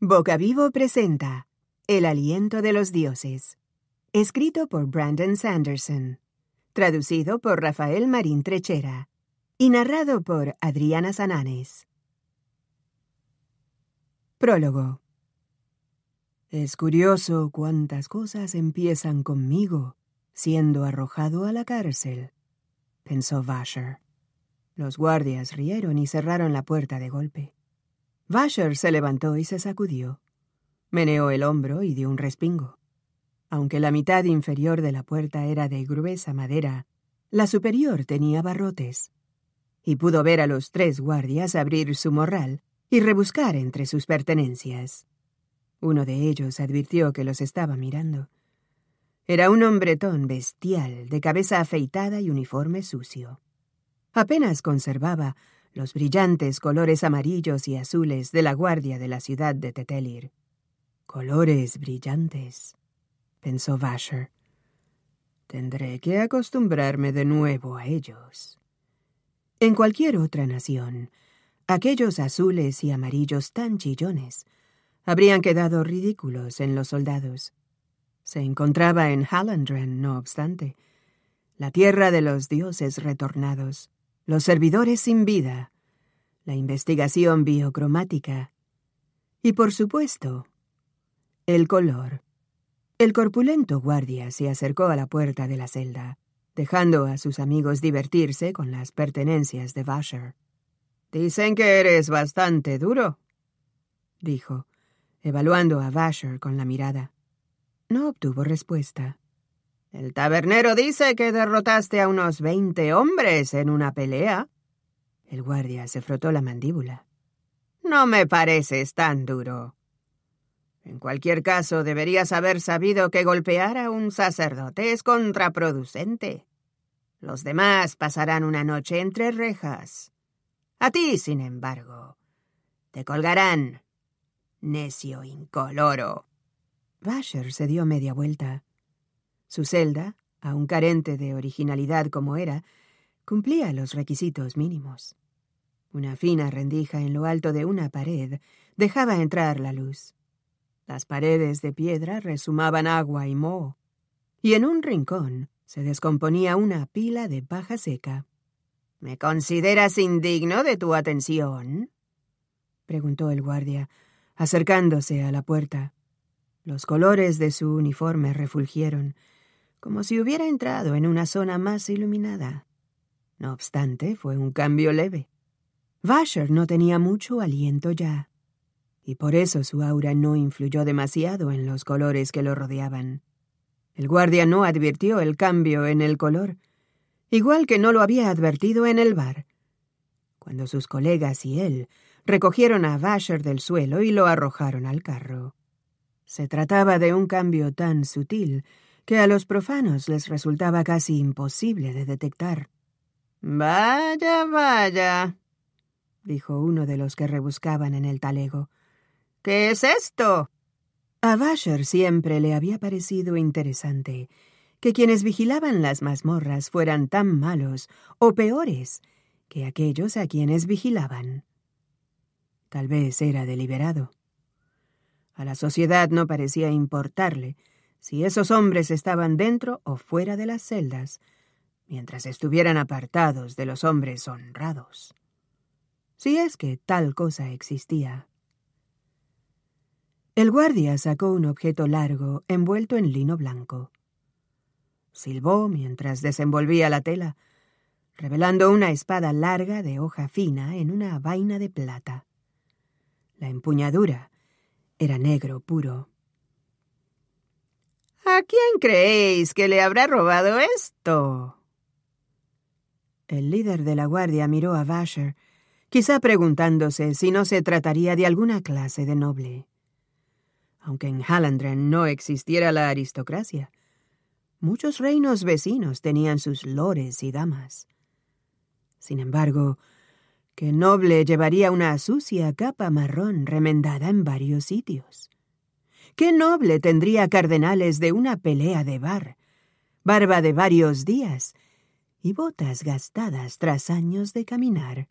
Boca Vivo presenta El aliento de los dioses, escrito por Brandon Sanderson, traducido por Rafael Marín Trechera y narrado por Adriana Sananes. Prólogo. Es curioso cuántas cosas empiezan conmigo siendo arrojado a la cárcel, pensó Vasher. Los guardias rieron y cerraron la puerta de golpe. Vasher se levantó y se sacudió. Meneó el hombro y dio un respingo. Aunque la mitad inferior de la puerta era de gruesa madera, la superior tenía barrotes. Y pudo ver a los tres guardias abrir su morral y rebuscar entre sus pertenencias. Uno de ellos advirtió que los estaba mirando. Era un hombretón bestial, de cabeza afeitada y uniforme sucio. Apenas conservaba los brillantes colores amarillos y azules de la guardia de la ciudad de Tetelir. Colores brillantes, pensó Vasher. Tendré que acostumbrarme de nuevo a ellos. En cualquier otra nación, aquellos azules y amarillos tan chillones habrían quedado ridículos en los soldados. Se encontraba en Hallandren, no obstante, la tierra de los dioses retornados los servidores sin vida, la investigación biocromática y, por supuesto, el color. El corpulento guardia se acercó a la puerta de la celda, dejando a sus amigos divertirse con las pertenencias de Vasher. Dicen que eres bastante duro, dijo, evaluando a Vasher con la mirada. No obtuvo respuesta. El tabernero dice que derrotaste a unos veinte hombres en una pelea. El guardia se frotó la mandíbula. No me pareces tan duro. En cualquier caso, deberías haber sabido que golpear a un sacerdote es contraproducente. Los demás pasarán una noche entre rejas. A ti, sin embargo, te colgarán. Necio incoloro. Basher se dio media vuelta. Su celda, aun carente de originalidad como era, cumplía los requisitos mínimos. Una fina rendija en lo alto de una pared dejaba entrar la luz. Las paredes de piedra resumaban agua y moho, y en un rincón se descomponía una pila de paja seca. ¿Me consideras indigno de tu atención? preguntó el guardia, acercándose a la puerta. Los colores de su uniforme refulgieron, como si hubiera entrado en una zona más iluminada. No obstante, fue un cambio leve. Vasher no tenía mucho aliento ya, y por eso su aura no influyó demasiado en los colores que lo rodeaban. El guardia no advirtió el cambio en el color, igual que no lo había advertido en el bar. Cuando sus colegas y él recogieron a Vasher del suelo y lo arrojaron al carro. Se trataba de un cambio tan sutil que a los profanos les resultaba casi imposible de detectar. Vaya, vaya, dijo uno de los que rebuscaban en el talego. ¿Qué es esto? A Basher siempre le había parecido interesante que quienes vigilaban las mazmorras fueran tan malos o peores que aquellos a quienes vigilaban. Tal vez era deliberado. A la sociedad no parecía importarle si esos hombres estaban dentro o fuera de las celdas, mientras estuvieran apartados de los hombres honrados. Si es que tal cosa existía. El guardia sacó un objeto largo envuelto en lino blanco. Silbó mientras desenvolvía la tela, revelando una espada larga de hoja fina en una vaina de plata. La empuñadura era negro puro. ¿A quién creéis que le habrá robado esto? El líder de la guardia miró a Vasher, quizá preguntándose si no se trataría de alguna clase de noble. Aunque en Hallandren no existiera la aristocracia, muchos reinos vecinos tenían sus lores y damas. Sin embargo, ¿qué noble llevaría una sucia capa marrón remendada en varios sitios? ¿Qué noble tendría cardenales de una pelea de bar, barba de varios días y botas gastadas tras años de caminar?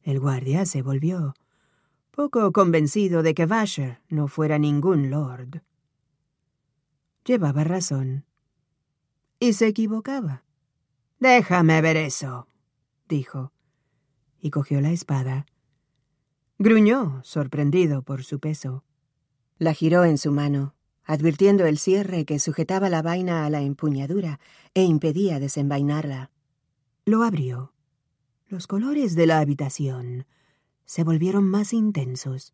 El guardia se volvió, poco convencido de que Vasher no fuera ningún lord. Llevaba razón. Y se equivocaba. Déjame ver eso, dijo, y cogió la espada. Gruñó, sorprendido por su peso. La giró en su mano, advirtiendo el cierre que sujetaba la vaina a la empuñadura e impedía desenvainarla. Lo abrió. Los colores de la habitación se volvieron más intensos,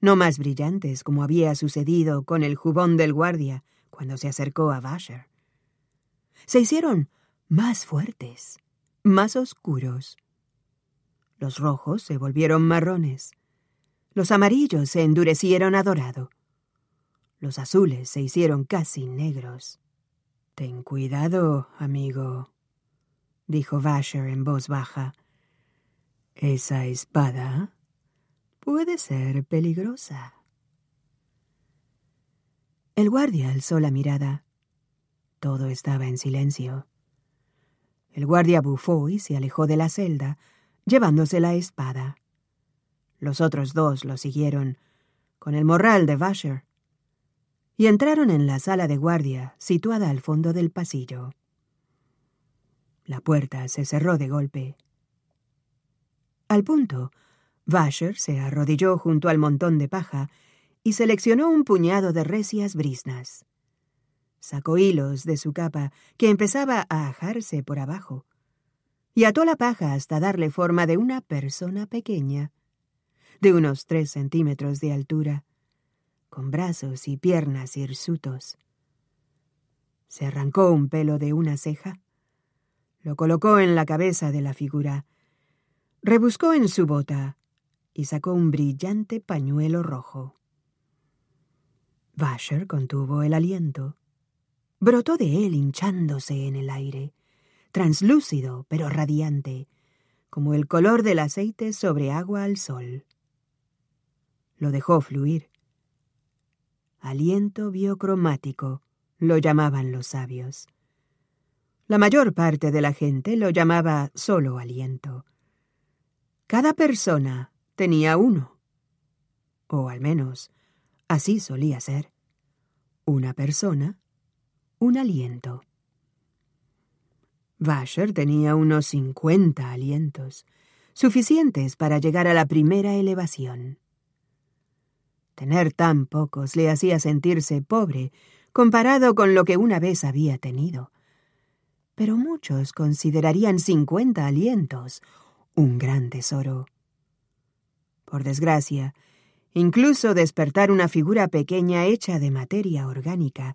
no más brillantes como había sucedido con el jubón del guardia cuando se acercó a Basher. Se hicieron más fuertes, más oscuros. Los rojos se volvieron marrones, los amarillos se endurecieron a dorado. Los azules se hicieron casi negros. Ten cuidado, amigo, dijo Vasher en voz baja. Esa espada puede ser peligrosa. El guardia alzó la mirada. Todo estaba en silencio. El guardia bufó y se alejó de la celda, llevándose la espada. Los otros dos lo siguieron, con el morral de Vasher, y entraron en la sala de guardia, situada al fondo del pasillo. La puerta se cerró de golpe. Al punto, Vasher se arrodilló junto al montón de paja y seleccionó un puñado de recias brisnas. Sacó hilos de su capa, que empezaba a ajarse por abajo, y ató la paja hasta darle forma de una persona pequeña de unos tres centímetros de altura, con brazos y piernas hirsutos. Se arrancó un pelo de una ceja, lo colocó en la cabeza de la figura, rebuscó en su bota y sacó un brillante pañuelo rojo. Vasher contuvo el aliento. Brotó de él hinchándose en el aire, translúcido pero radiante, como el color del aceite sobre agua al sol. Lo dejó fluir. Aliento biocromático, lo llamaban los sabios. La mayor parte de la gente lo llamaba solo aliento. Cada persona tenía uno. O al menos, así solía ser. Una persona, un aliento. Basher tenía unos cincuenta alientos, suficientes para llegar a la primera elevación. Tener tan pocos le hacía sentirse pobre, comparado con lo que una vez había tenido. Pero muchos considerarían cincuenta alientos un gran tesoro. Por desgracia, incluso despertar una figura pequeña hecha de materia orgánica,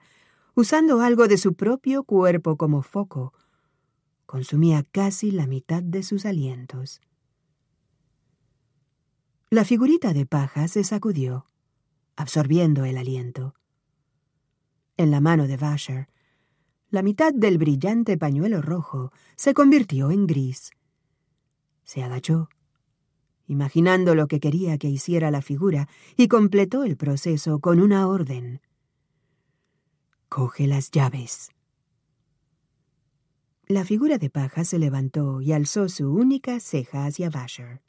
usando algo de su propio cuerpo como foco, consumía casi la mitad de sus alientos. La figurita de paja se sacudió absorbiendo el aliento. En la mano de Vasher, la mitad del brillante pañuelo rojo se convirtió en gris. Se agachó, imaginando lo que quería que hiciera la figura, y completó el proceso con una orden. Coge las llaves. La figura de paja se levantó y alzó su única ceja hacia Vasher.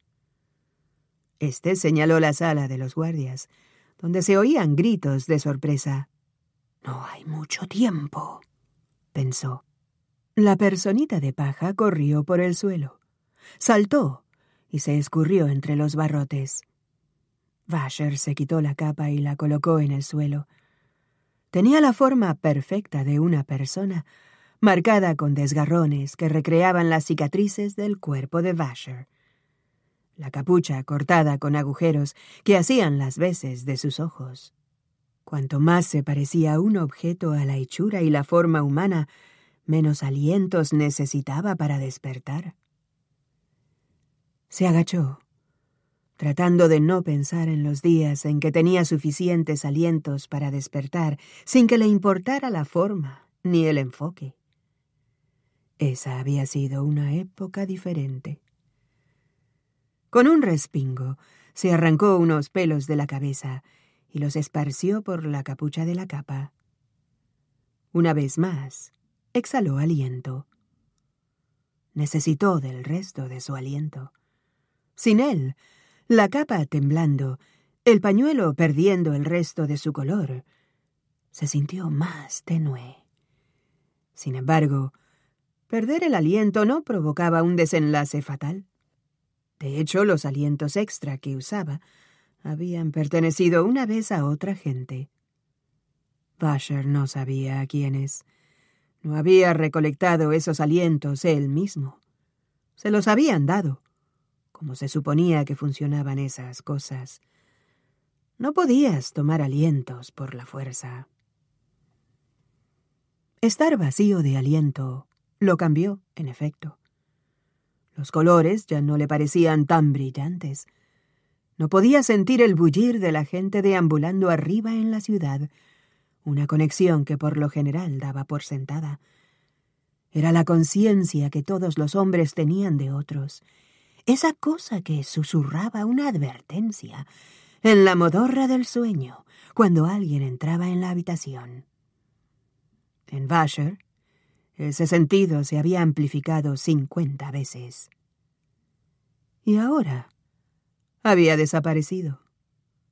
Este señaló la sala de los guardias, donde se oían gritos de sorpresa. No hay mucho tiempo, pensó. La personita de paja corrió por el suelo, saltó y se escurrió entre los barrotes. Vasher se quitó la capa y la colocó en el suelo. Tenía la forma perfecta de una persona, marcada con desgarrones que recreaban las cicatrices del cuerpo de Vasher la capucha cortada con agujeros que hacían las veces de sus ojos. Cuanto más se parecía un objeto a la hechura y la forma humana, menos alientos necesitaba para despertar. Se agachó, tratando de no pensar en los días en que tenía suficientes alientos para despertar sin que le importara la forma ni el enfoque. Esa había sido una época diferente. Con un respingo, se arrancó unos pelos de la cabeza y los esparció por la capucha de la capa. Una vez más, exhaló aliento. Necesitó del resto de su aliento. Sin él, la capa temblando, el pañuelo perdiendo el resto de su color, se sintió más tenue. Sin embargo, perder el aliento no provocaba un desenlace fatal. De hecho, los alientos extra que usaba habían pertenecido una vez a otra gente. Basher no sabía a quiénes. No había recolectado esos alientos él mismo. Se los habían dado, como se suponía que funcionaban esas cosas. No podías tomar alientos por la fuerza. Estar vacío de aliento lo cambió, en efecto. Los colores ya no le parecían tan brillantes. No podía sentir el bullir de la gente deambulando arriba en la ciudad, una conexión que por lo general daba por sentada. Era la conciencia que todos los hombres tenían de otros, esa cosa que susurraba una advertencia en la modorra del sueño cuando alguien entraba en la habitación. En Vasher, ese sentido se había amplificado cincuenta veces. Y ahora había desaparecido,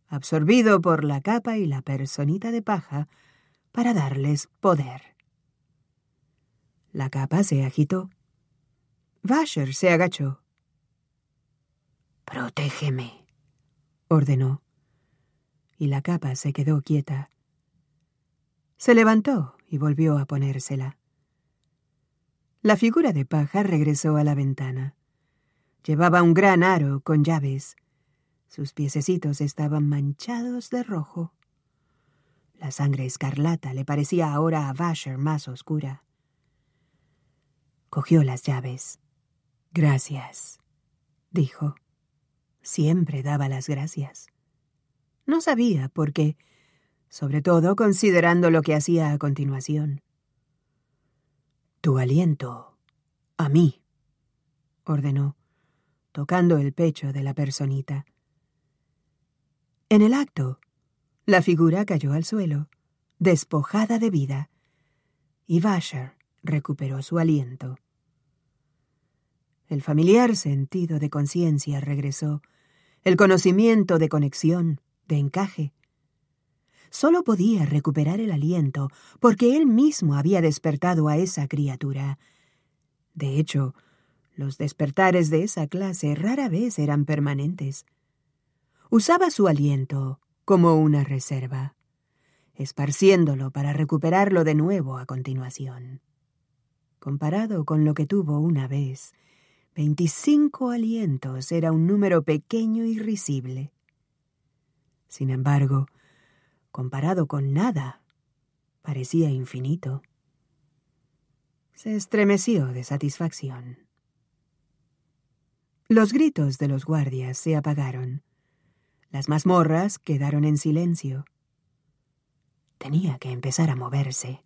absorbido por la capa y la personita de paja para darles poder. La capa se agitó. Vasher se agachó. Protégeme, ordenó, y la capa se quedó quieta. Se levantó y volvió a ponérsela. La figura de paja regresó a la ventana. Llevaba un gran aro con llaves. Sus piececitos estaban manchados de rojo. La sangre escarlata le parecía ahora a Vasher más oscura. Cogió las llaves. Gracias, dijo. Siempre daba las gracias. No sabía por qué, sobre todo considerando lo que hacía a continuación. Tu aliento a mí, ordenó, tocando el pecho de la personita. En el acto, la figura cayó al suelo, despojada de vida, y Vasher recuperó su aliento. El familiar sentido de conciencia regresó, el conocimiento de conexión, de encaje, Solo podía recuperar el aliento porque él mismo había despertado a esa criatura. De hecho, los despertares de esa clase rara vez eran permanentes. Usaba su aliento como una reserva, esparciéndolo para recuperarlo de nuevo a continuación. Comparado con lo que tuvo una vez, veinticinco alientos era un número pequeño y risible. Sin embargo, comparado con nada, parecía infinito. Se estremeció de satisfacción. Los gritos de los guardias se apagaron. Las mazmorras quedaron en silencio. Tenía que empezar a moverse.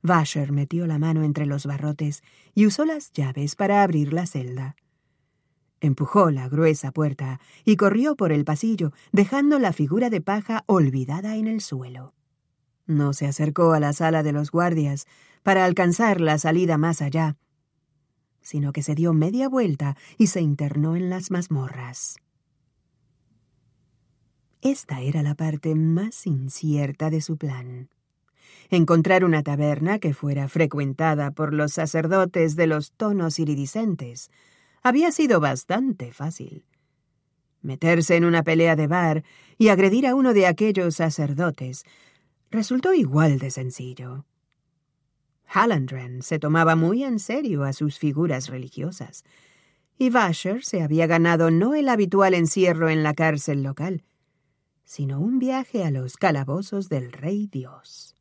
Vasher metió la mano entre los barrotes y usó las llaves para abrir la celda. Empujó la gruesa puerta y corrió por el pasillo, dejando la figura de paja olvidada en el suelo. No se acercó a la sala de los guardias para alcanzar la salida más allá, sino que se dio media vuelta y se internó en las mazmorras. Esta era la parte más incierta de su plan. Encontrar una taberna que fuera frecuentada por los sacerdotes de los tonos iridiscentes, había sido bastante fácil. Meterse en una pelea de bar y agredir a uno de aquellos sacerdotes resultó igual de sencillo. Hallandren se tomaba muy en serio a sus figuras religiosas, y Vasher se había ganado no el habitual encierro en la cárcel local, sino un viaje a los calabozos del Rey Dios.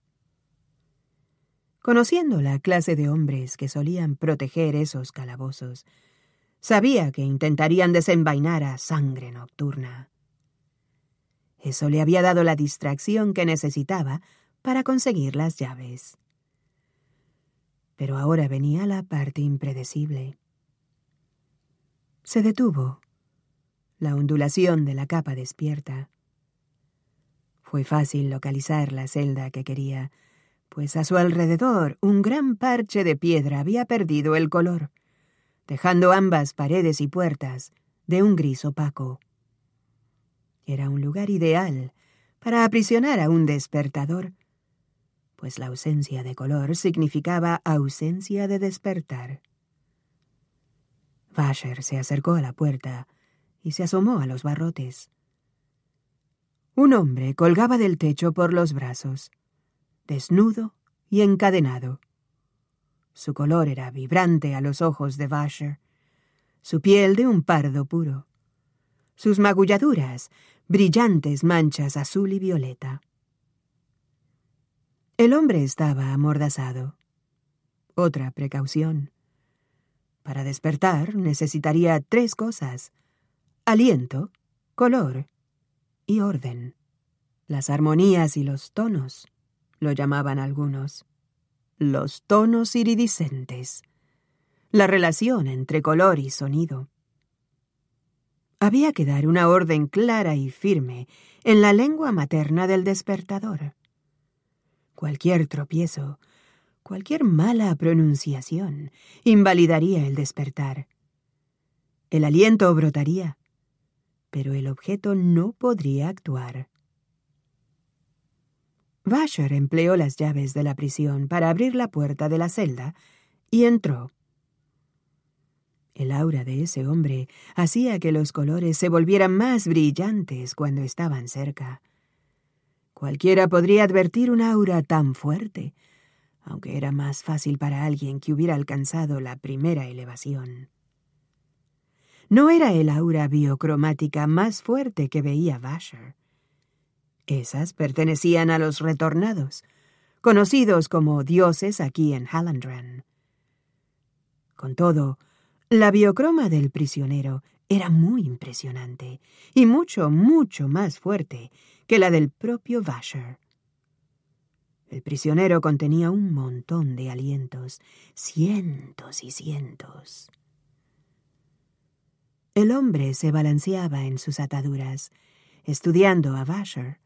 Conociendo la clase de hombres que solían proteger esos calabozos, Sabía que intentarían desenvainar a sangre nocturna. Eso le había dado la distracción que necesitaba para conseguir las llaves. Pero ahora venía la parte impredecible. Se detuvo. La ondulación de la capa despierta. Fue fácil localizar la celda que quería, pues a su alrededor un gran parche de piedra había perdido el color dejando ambas paredes y puertas de un gris opaco. Era un lugar ideal para aprisionar a un despertador, pues la ausencia de color significaba ausencia de despertar. Vasher se acercó a la puerta y se asomó a los barrotes. Un hombre colgaba del techo por los brazos, desnudo y encadenado. Su color era vibrante a los ojos de Vasher, su piel de un pardo puro, sus magulladuras, brillantes manchas azul y violeta. El hombre estaba amordazado. Otra precaución. Para despertar necesitaría tres cosas. Aliento, color y orden. Las armonías y los tonos, lo llamaban algunos los tonos iridiscentes, la relación entre color y sonido. Había que dar una orden clara y firme en la lengua materna del despertador. Cualquier tropiezo, cualquier mala pronunciación invalidaría el despertar. El aliento brotaría, pero el objeto no podría actuar. Vasher empleó las llaves de la prisión para abrir la puerta de la celda y entró. El aura de ese hombre hacía que los colores se volvieran más brillantes cuando estaban cerca. Cualquiera podría advertir un aura tan fuerte, aunque era más fácil para alguien que hubiera alcanzado la primera elevación. No era el aura biocromática más fuerte que veía Vasher esas pertenecían a los retornados, conocidos como dioses aquí en Hallandran. Con todo, la biocroma del prisionero era muy impresionante y mucho, mucho más fuerte que la del propio Vasher. El prisionero contenía un montón de alientos, cientos y cientos. El hombre se balanceaba en sus ataduras, estudiando a Vasher,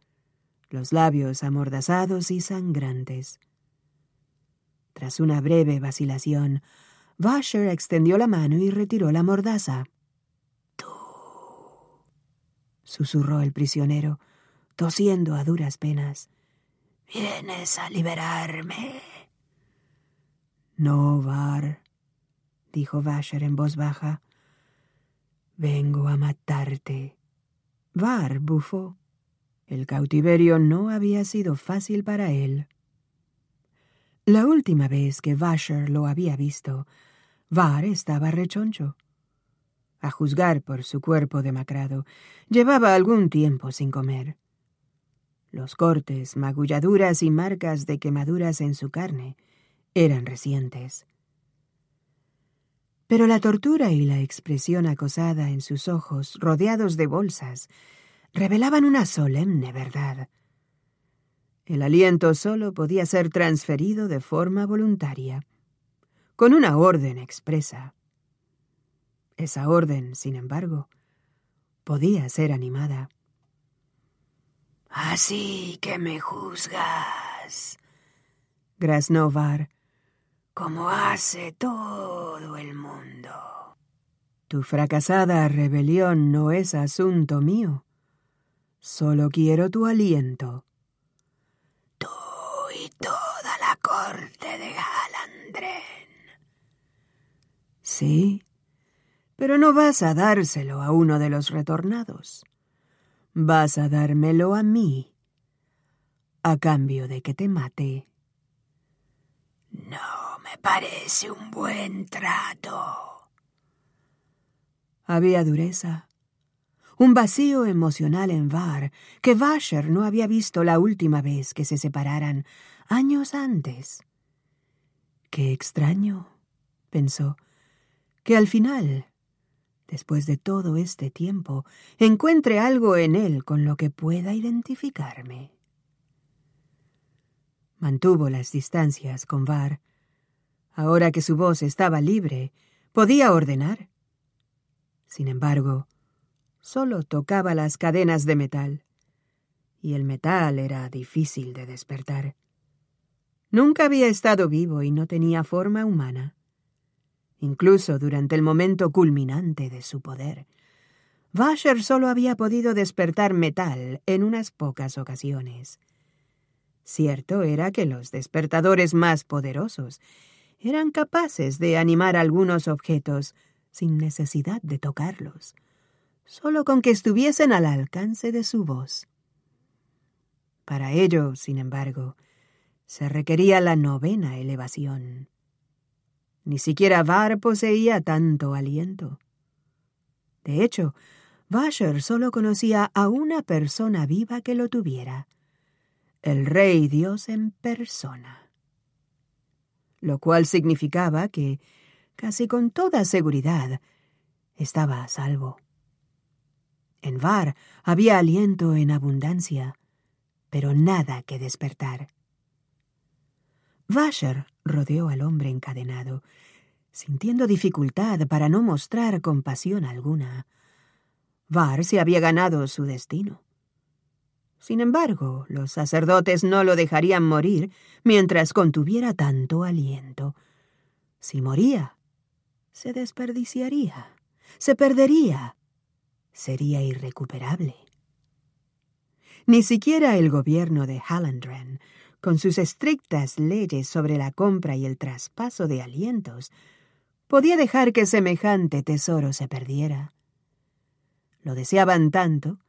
los labios amordazados y sangrantes. Tras una breve vacilación, Vasher extendió la mano y retiró la mordaza. Tú. susurró el prisionero, tosiendo a duras penas. Vienes a liberarme. No, Var, dijo Vasher en voz baja. Vengo a matarte. Var Bufo! El cautiverio no había sido fácil para él. La última vez que Vasher lo había visto, Var estaba rechoncho. A juzgar por su cuerpo demacrado, llevaba algún tiempo sin comer. Los cortes, magulladuras y marcas de quemaduras en su carne eran recientes. Pero la tortura y la expresión acosada en sus ojos, rodeados de bolsas, revelaban una solemne verdad. El aliento solo podía ser transferido de forma voluntaria, con una orden expresa. Esa orden, sin embargo, podía ser animada. Así que me juzgas, Grasnovar, como hace todo el mundo. Tu fracasada rebelión no es asunto mío. Solo quiero tu aliento. Tú y toda la corte de Galandrén. Sí, pero no vas a dárselo a uno de los retornados. Vas a dármelo a mí, a cambio de que te mate. No me parece un buen trato. Había dureza, un vacío emocional en Var que Vasher no había visto la última vez que se separaran, años antes. Qué extraño, pensó, que al final, después de todo este tiempo, encuentre algo en él con lo que pueda identificarme. Mantuvo las distancias con Var. Ahora que su voz estaba libre, podía ordenar. Sin embargo, solo tocaba las cadenas de metal. Y el metal era difícil de despertar. Nunca había estado vivo y no tenía forma humana. Incluso durante el momento culminante de su poder, Vasher solo había podido despertar metal en unas pocas ocasiones. Cierto era que los despertadores más poderosos eran capaces de animar algunos objetos sin necesidad de tocarlos solo con que estuviesen al alcance de su voz. Para ello, sin embargo, se requería la novena elevación. Ni siquiera Var poseía tanto aliento. De hecho, Vasher solo conocía a una persona viva que lo tuviera, el Rey Dios en persona. Lo cual significaba que, casi con toda seguridad, estaba a salvo. En Var había aliento en abundancia, pero nada que despertar. Vasher rodeó al hombre encadenado, sintiendo dificultad para no mostrar compasión alguna. Var se había ganado su destino. Sin embargo, los sacerdotes no lo dejarían morir mientras contuviera tanto aliento. Si moría, se desperdiciaría, se perdería, sería irrecuperable. Ni siquiera el gobierno de Hallandren, con sus estrictas leyes sobre la compra y el traspaso de alientos, podía dejar que semejante tesoro se perdiera. Lo deseaban tanto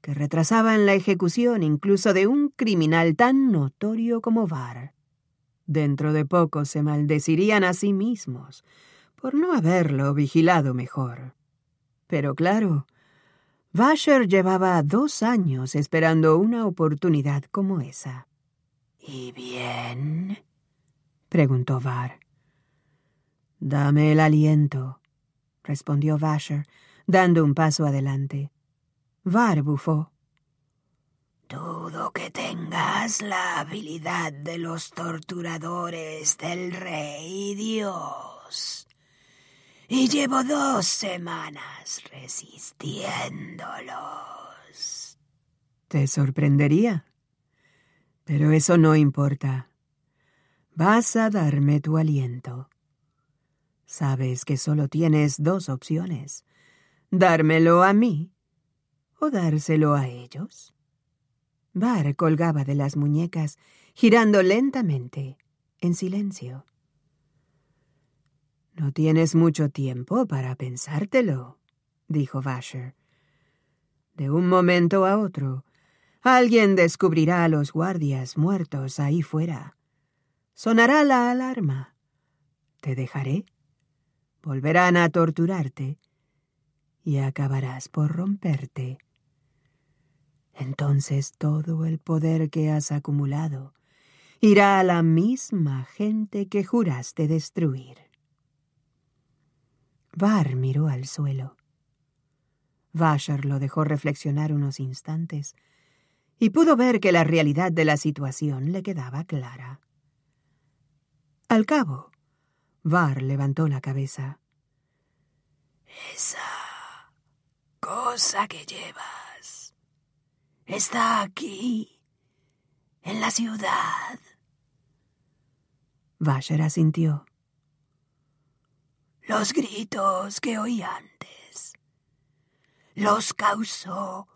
que retrasaban la ejecución incluso de un criminal tan notorio como Var. Dentro de poco se maldecirían a sí mismos por no haberlo vigilado mejor. Pero claro, Vasher llevaba dos años esperando una oportunidad como esa. ¿Y bien? preguntó Var. Dame el aliento, respondió Vasher, dando un paso adelante. Var bufó. Dudo que tengas la habilidad de los torturadores del rey Dios y llevo dos semanas resistiéndolos. Te sorprendería, pero eso no importa. Vas a darme tu aliento. Sabes que solo tienes dos opciones, dármelo a mí o dárselo a ellos. Bar colgaba de las muñecas, girando lentamente, en silencio. No tienes mucho tiempo para pensártelo, dijo Basher. De un momento a otro, alguien descubrirá a los guardias muertos ahí fuera. Sonará la alarma. Te dejaré. Volverán a torturarte y acabarás por romperte. Entonces todo el poder que has acumulado irá a la misma gente que juraste destruir. Var miró al suelo. Vasher lo dejó reflexionar unos instantes y pudo ver que la realidad de la situación le quedaba clara. Al cabo, Var levantó la cabeza. Esa cosa que llevas está aquí, en la ciudad. Vasher asintió los gritos que oí antes. Los causó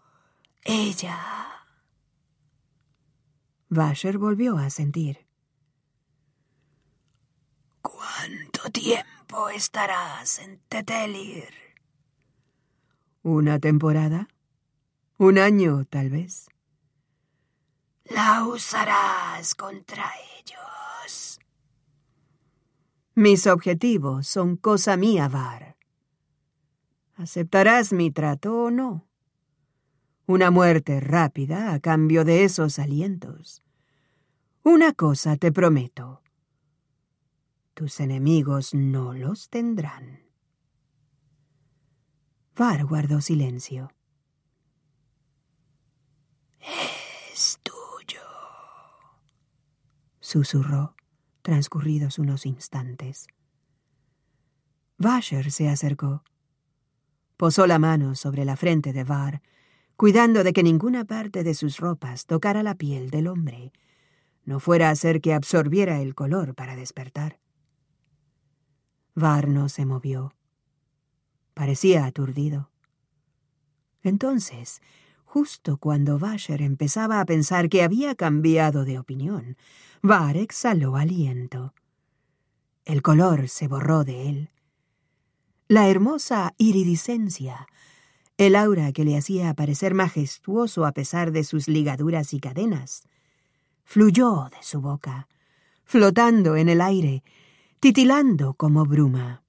ella. Basher volvió a sentir. ¿Cuánto tiempo estarás en Tetelir? ¿Una temporada? ¿Un año, tal vez? La usarás contra ellos. Mis objetivos son cosa mía, Var. ¿Aceptarás mi trato o no? Una muerte rápida a cambio de esos alientos. Una cosa te prometo. Tus enemigos no los tendrán. Var guardó silencio. Es tuyo, susurró transcurridos unos instantes. Vasher se acercó. Posó la mano sobre la frente de Var, cuidando de que ninguna parte de sus ropas tocara la piel del hombre, no fuera a ser que absorbiera el color para despertar. Var no se movió. Parecía aturdido. Entonces Justo cuando Basher empezaba a pensar que había cambiado de opinión, Var exhaló aliento. El color se borró de él. La hermosa iridiscencia, el aura que le hacía parecer majestuoso a pesar de sus ligaduras y cadenas, fluyó de su boca, flotando en el aire, titilando como bruma.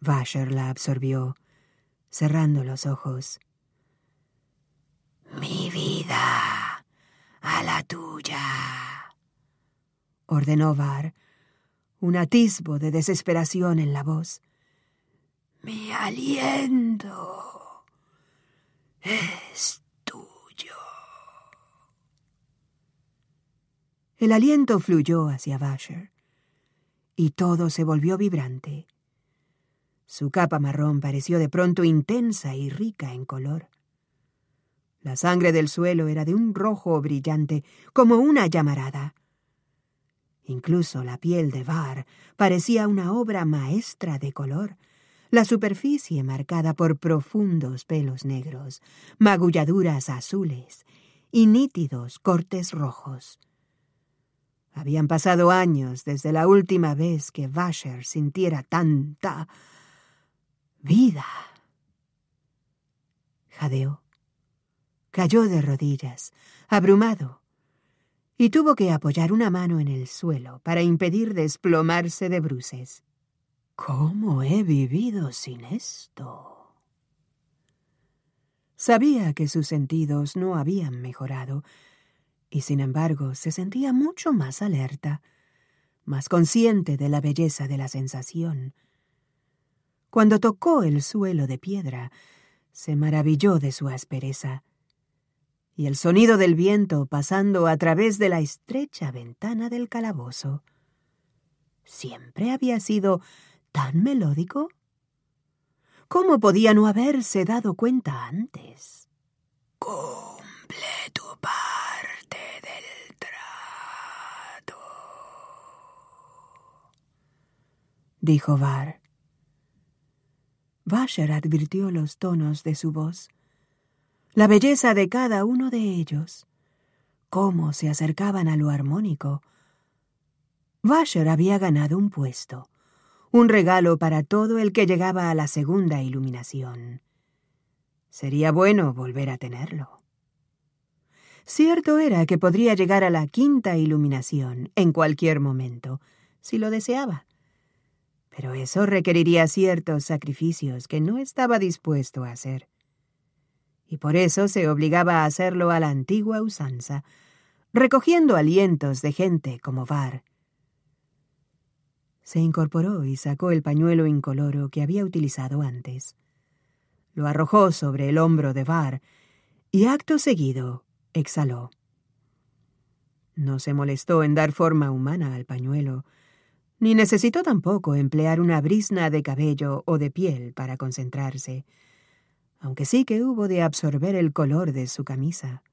Vasher la absorbió, cerrando los ojos. Mi vida a la tuya, ordenó Var, un atisbo de desesperación en la voz. Mi aliento es tuyo. El aliento fluyó hacia Basher, y todo se volvió vibrante. Su capa marrón pareció de pronto intensa y rica en color. La sangre del suelo era de un rojo brillante, como una llamarada. Incluso la piel de Var parecía una obra maestra de color, la superficie marcada por profundos pelos negros, magulladuras azules y nítidos cortes rojos. Habían pasado años desde la última vez que Vasher sintiera tanta vida. Jadeó cayó de rodillas, abrumado, y tuvo que apoyar una mano en el suelo para impedir desplomarse de bruces. ¿Cómo he vivido sin esto? Sabía que sus sentidos no habían mejorado, y sin embargo se sentía mucho más alerta, más consciente de la belleza de la sensación. Cuando tocó el suelo de piedra, se maravilló de su aspereza y el sonido del viento pasando a través de la estrecha ventana del calabozo. ¿Siempre había sido tan melódico? ¿Cómo podía no haberse dado cuenta antes? Cumple tu parte del trato, dijo Var. Vasher advirtió los tonos de su voz la belleza de cada uno de ellos, cómo se acercaban a lo armónico. Vasher había ganado un puesto, un regalo para todo el que llegaba a la segunda iluminación. Sería bueno volver a tenerlo. Cierto era que podría llegar a la quinta iluminación en cualquier momento, si lo deseaba. Pero eso requeriría ciertos sacrificios que no estaba dispuesto a hacer y por eso se obligaba a hacerlo a la antigua usanza, recogiendo alientos de gente como Var. Se incorporó y sacó el pañuelo incoloro que había utilizado antes. Lo arrojó sobre el hombro de Var y acto seguido exhaló. No se molestó en dar forma humana al pañuelo, ni necesitó tampoco emplear una brisna de cabello o de piel para concentrarse aunque sí que hubo de absorber el color de su camisa.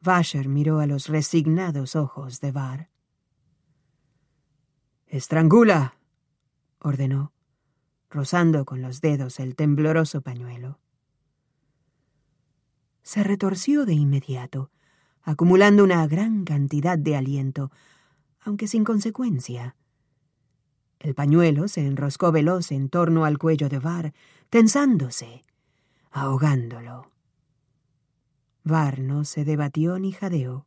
Vasher miró a los resignados ojos de Var. Estrangula, ordenó, rozando con los dedos el tembloroso pañuelo. Se retorció de inmediato, acumulando una gran cantidad de aliento, aunque sin consecuencia. El pañuelo se enroscó veloz en torno al cuello de Var, tensándose, ahogándolo. Var no se debatió ni jadeó,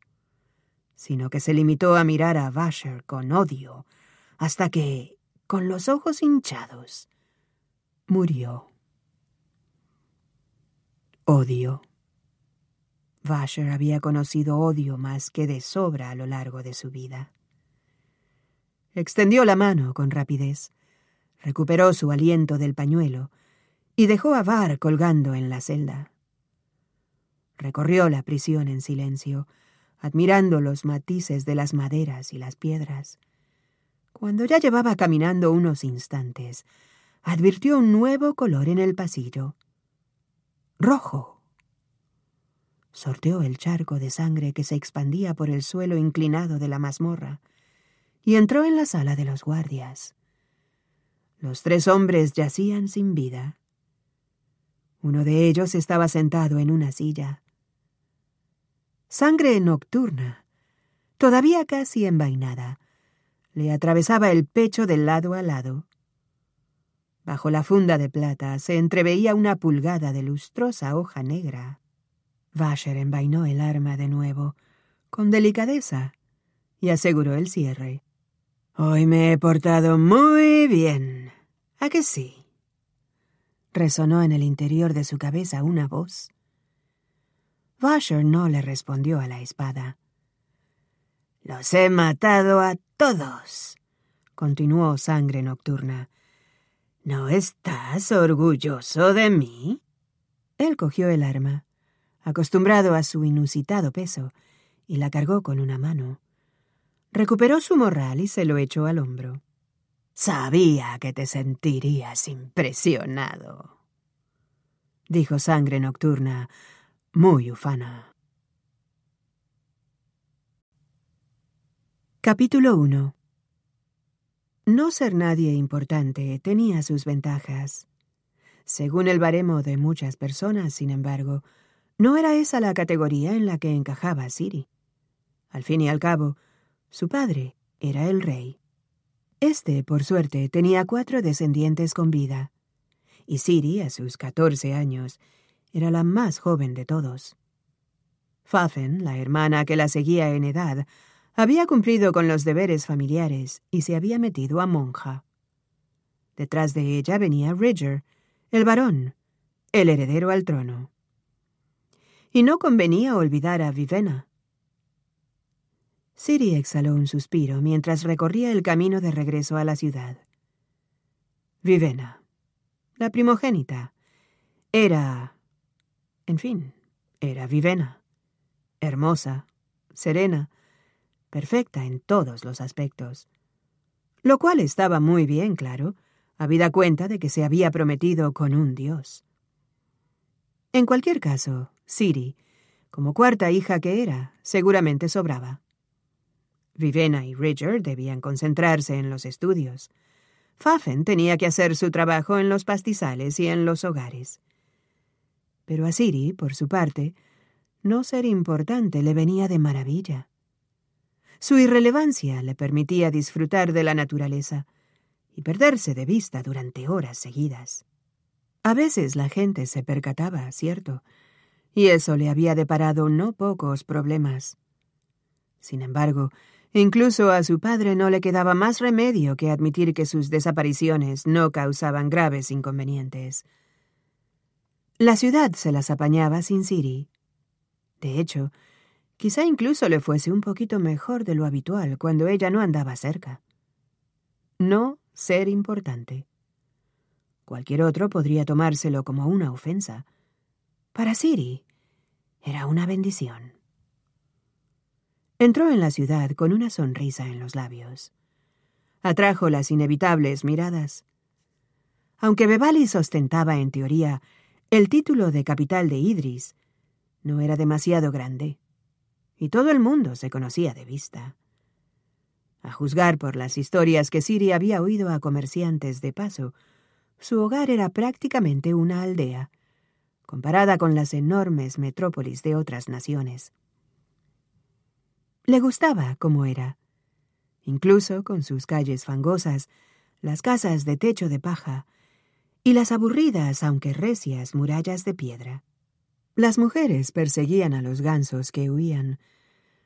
sino que se limitó a mirar a Vasher con odio, hasta que, con los ojos hinchados, murió. Odio. Vasher había conocido odio más que de sobra a lo largo de su vida. Extendió la mano con rapidez, recuperó su aliento del pañuelo y dejó a Var colgando en la celda. Recorrió la prisión en silencio, admirando los matices de las maderas y las piedras. Cuando ya llevaba caminando unos instantes, advirtió un nuevo color en el pasillo. Rojo. Sorteó el charco de sangre que se expandía por el suelo inclinado de la mazmorra y entró en la sala de los guardias. Los tres hombres yacían sin vida, uno de ellos estaba sentado en una silla. Sangre nocturna, todavía casi envainada, le atravesaba el pecho de lado a lado. Bajo la funda de plata se entreveía una pulgada de lustrosa hoja negra. Vasher envainó el arma de nuevo, con delicadeza, y aseguró el cierre. Hoy me he portado muy bien. ¿A qué sí? resonó en el interior de su cabeza una voz. Vasher no le respondió a la espada. Los he matado a todos, continuó Sangre Nocturna. ¿No estás orgulloso de mí? Él cogió el arma, acostumbrado a su inusitado peso, y la cargó con una mano. Recuperó su morral y se lo echó al hombro. Sabía que te sentirías impresionado, dijo Sangre Nocturna, muy ufana. Capítulo 1 No ser nadie importante tenía sus ventajas. Según el baremo de muchas personas, sin embargo, no era esa la categoría en la que encajaba Siri. Al fin y al cabo, su padre era el rey. Este, por suerte, tenía cuatro descendientes con vida, y Siri, a sus catorce años, era la más joven de todos. Fafen, la hermana que la seguía en edad, había cumplido con los deberes familiares y se había metido a monja. Detrás de ella venía Ridger, el varón, el heredero al trono. Y no convenía olvidar a Vivena, Siri exhaló un suspiro mientras recorría el camino de regreso a la ciudad. Vivena, la primogénita, era... En fin, era Vivena. Hermosa, serena, perfecta en todos los aspectos. Lo cual estaba muy bien claro, habida cuenta de que se había prometido con un dios. En cualquier caso, Siri, como cuarta hija que era, seguramente sobraba. Vivena y Richard debían concentrarse en los estudios. Fafen tenía que hacer su trabajo en los pastizales y en los hogares. Pero a Siri, por su parte, no ser importante le venía de maravilla. Su irrelevancia le permitía disfrutar de la naturaleza y perderse de vista durante horas seguidas. A veces la gente se percataba, cierto, y eso le había deparado no pocos problemas. Sin embargo, Incluso a su padre no le quedaba más remedio que admitir que sus desapariciones no causaban graves inconvenientes. La ciudad se las apañaba sin Siri. De hecho, quizá incluso le fuese un poquito mejor de lo habitual cuando ella no andaba cerca. No ser importante. Cualquier otro podría tomárselo como una ofensa. Para Siri era una bendición. Entró en la ciudad con una sonrisa en los labios. Atrajo las inevitables miradas. Aunque Bebalis ostentaba en teoría el título de capital de Idris, no era demasiado grande, y todo el mundo se conocía de vista. A juzgar por las historias que Siri había oído a comerciantes de paso, su hogar era prácticamente una aldea, comparada con las enormes metrópolis de otras naciones. Le gustaba como era. Incluso con sus calles fangosas, las casas de techo de paja y las aburridas, aunque recias, murallas de piedra. Las mujeres perseguían a los gansos que huían.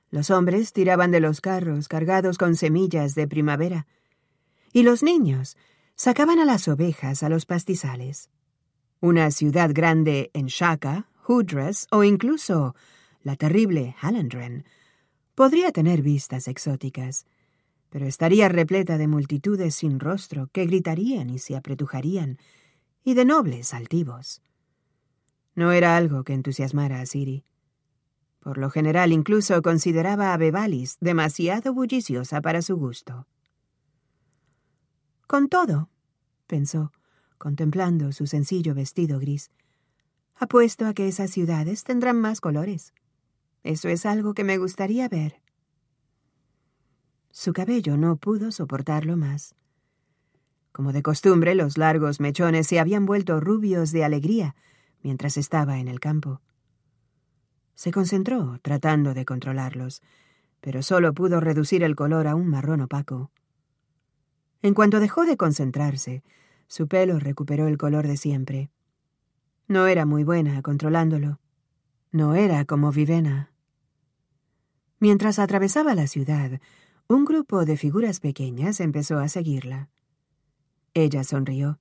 Los hombres tiraban de los carros cargados con semillas de primavera. Y los niños sacaban a las ovejas a los pastizales. Una ciudad grande en Shaka, Hudras o incluso la terrible Hallandren Podría tener vistas exóticas, pero estaría repleta de multitudes sin rostro que gritarían y se apretujarían, y de nobles altivos. No era algo que entusiasmara a Siri. Por lo general, incluso consideraba a Bebalis demasiado bulliciosa para su gusto. Con todo, pensó, contemplando su sencillo vestido gris, apuesto a que esas ciudades tendrán más colores. Eso es algo que me gustaría ver. Su cabello no pudo soportarlo más. Como de costumbre, los largos mechones se habían vuelto rubios de alegría mientras estaba en el campo. Se concentró, tratando de controlarlos, pero solo pudo reducir el color a un marrón opaco. En cuanto dejó de concentrarse, su pelo recuperó el color de siempre. No era muy buena controlándolo. No era como Vivena. Mientras atravesaba la ciudad, un grupo de figuras pequeñas empezó a seguirla. Ella sonrió,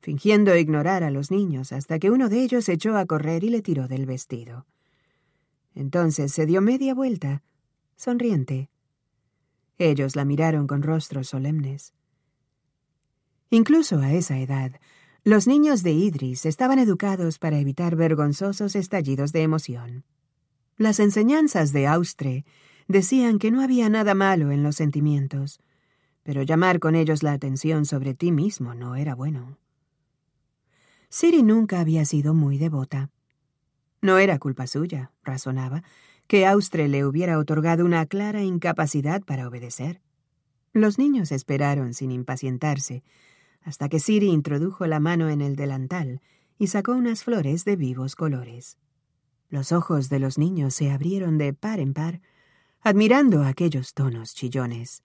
fingiendo ignorar a los niños hasta que uno de ellos echó a correr y le tiró del vestido. Entonces se dio media vuelta, sonriente. Ellos la miraron con rostros solemnes. Incluso a esa edad, los niños de Idris estaban educados para evitar vergonzosos estallidos de emoción. Las enseñanzas de Austre decían que no había nada malo en los sentimientos, pero llamar con ellos la atención sobre ti mismo no era bueno. Siri nunca había sido muy devota. No era culpa suya, razonaba, que Austre le hubiera otorgado una clara incapacidad para obedecer. Los niños esperaron sin impacientarse, hasta que Siri introdujo la mano en el delantal y sacó unas flores de vivos colores. Los ojos de los niños se abrieron de par en par, admirando aquellos tonos chillones.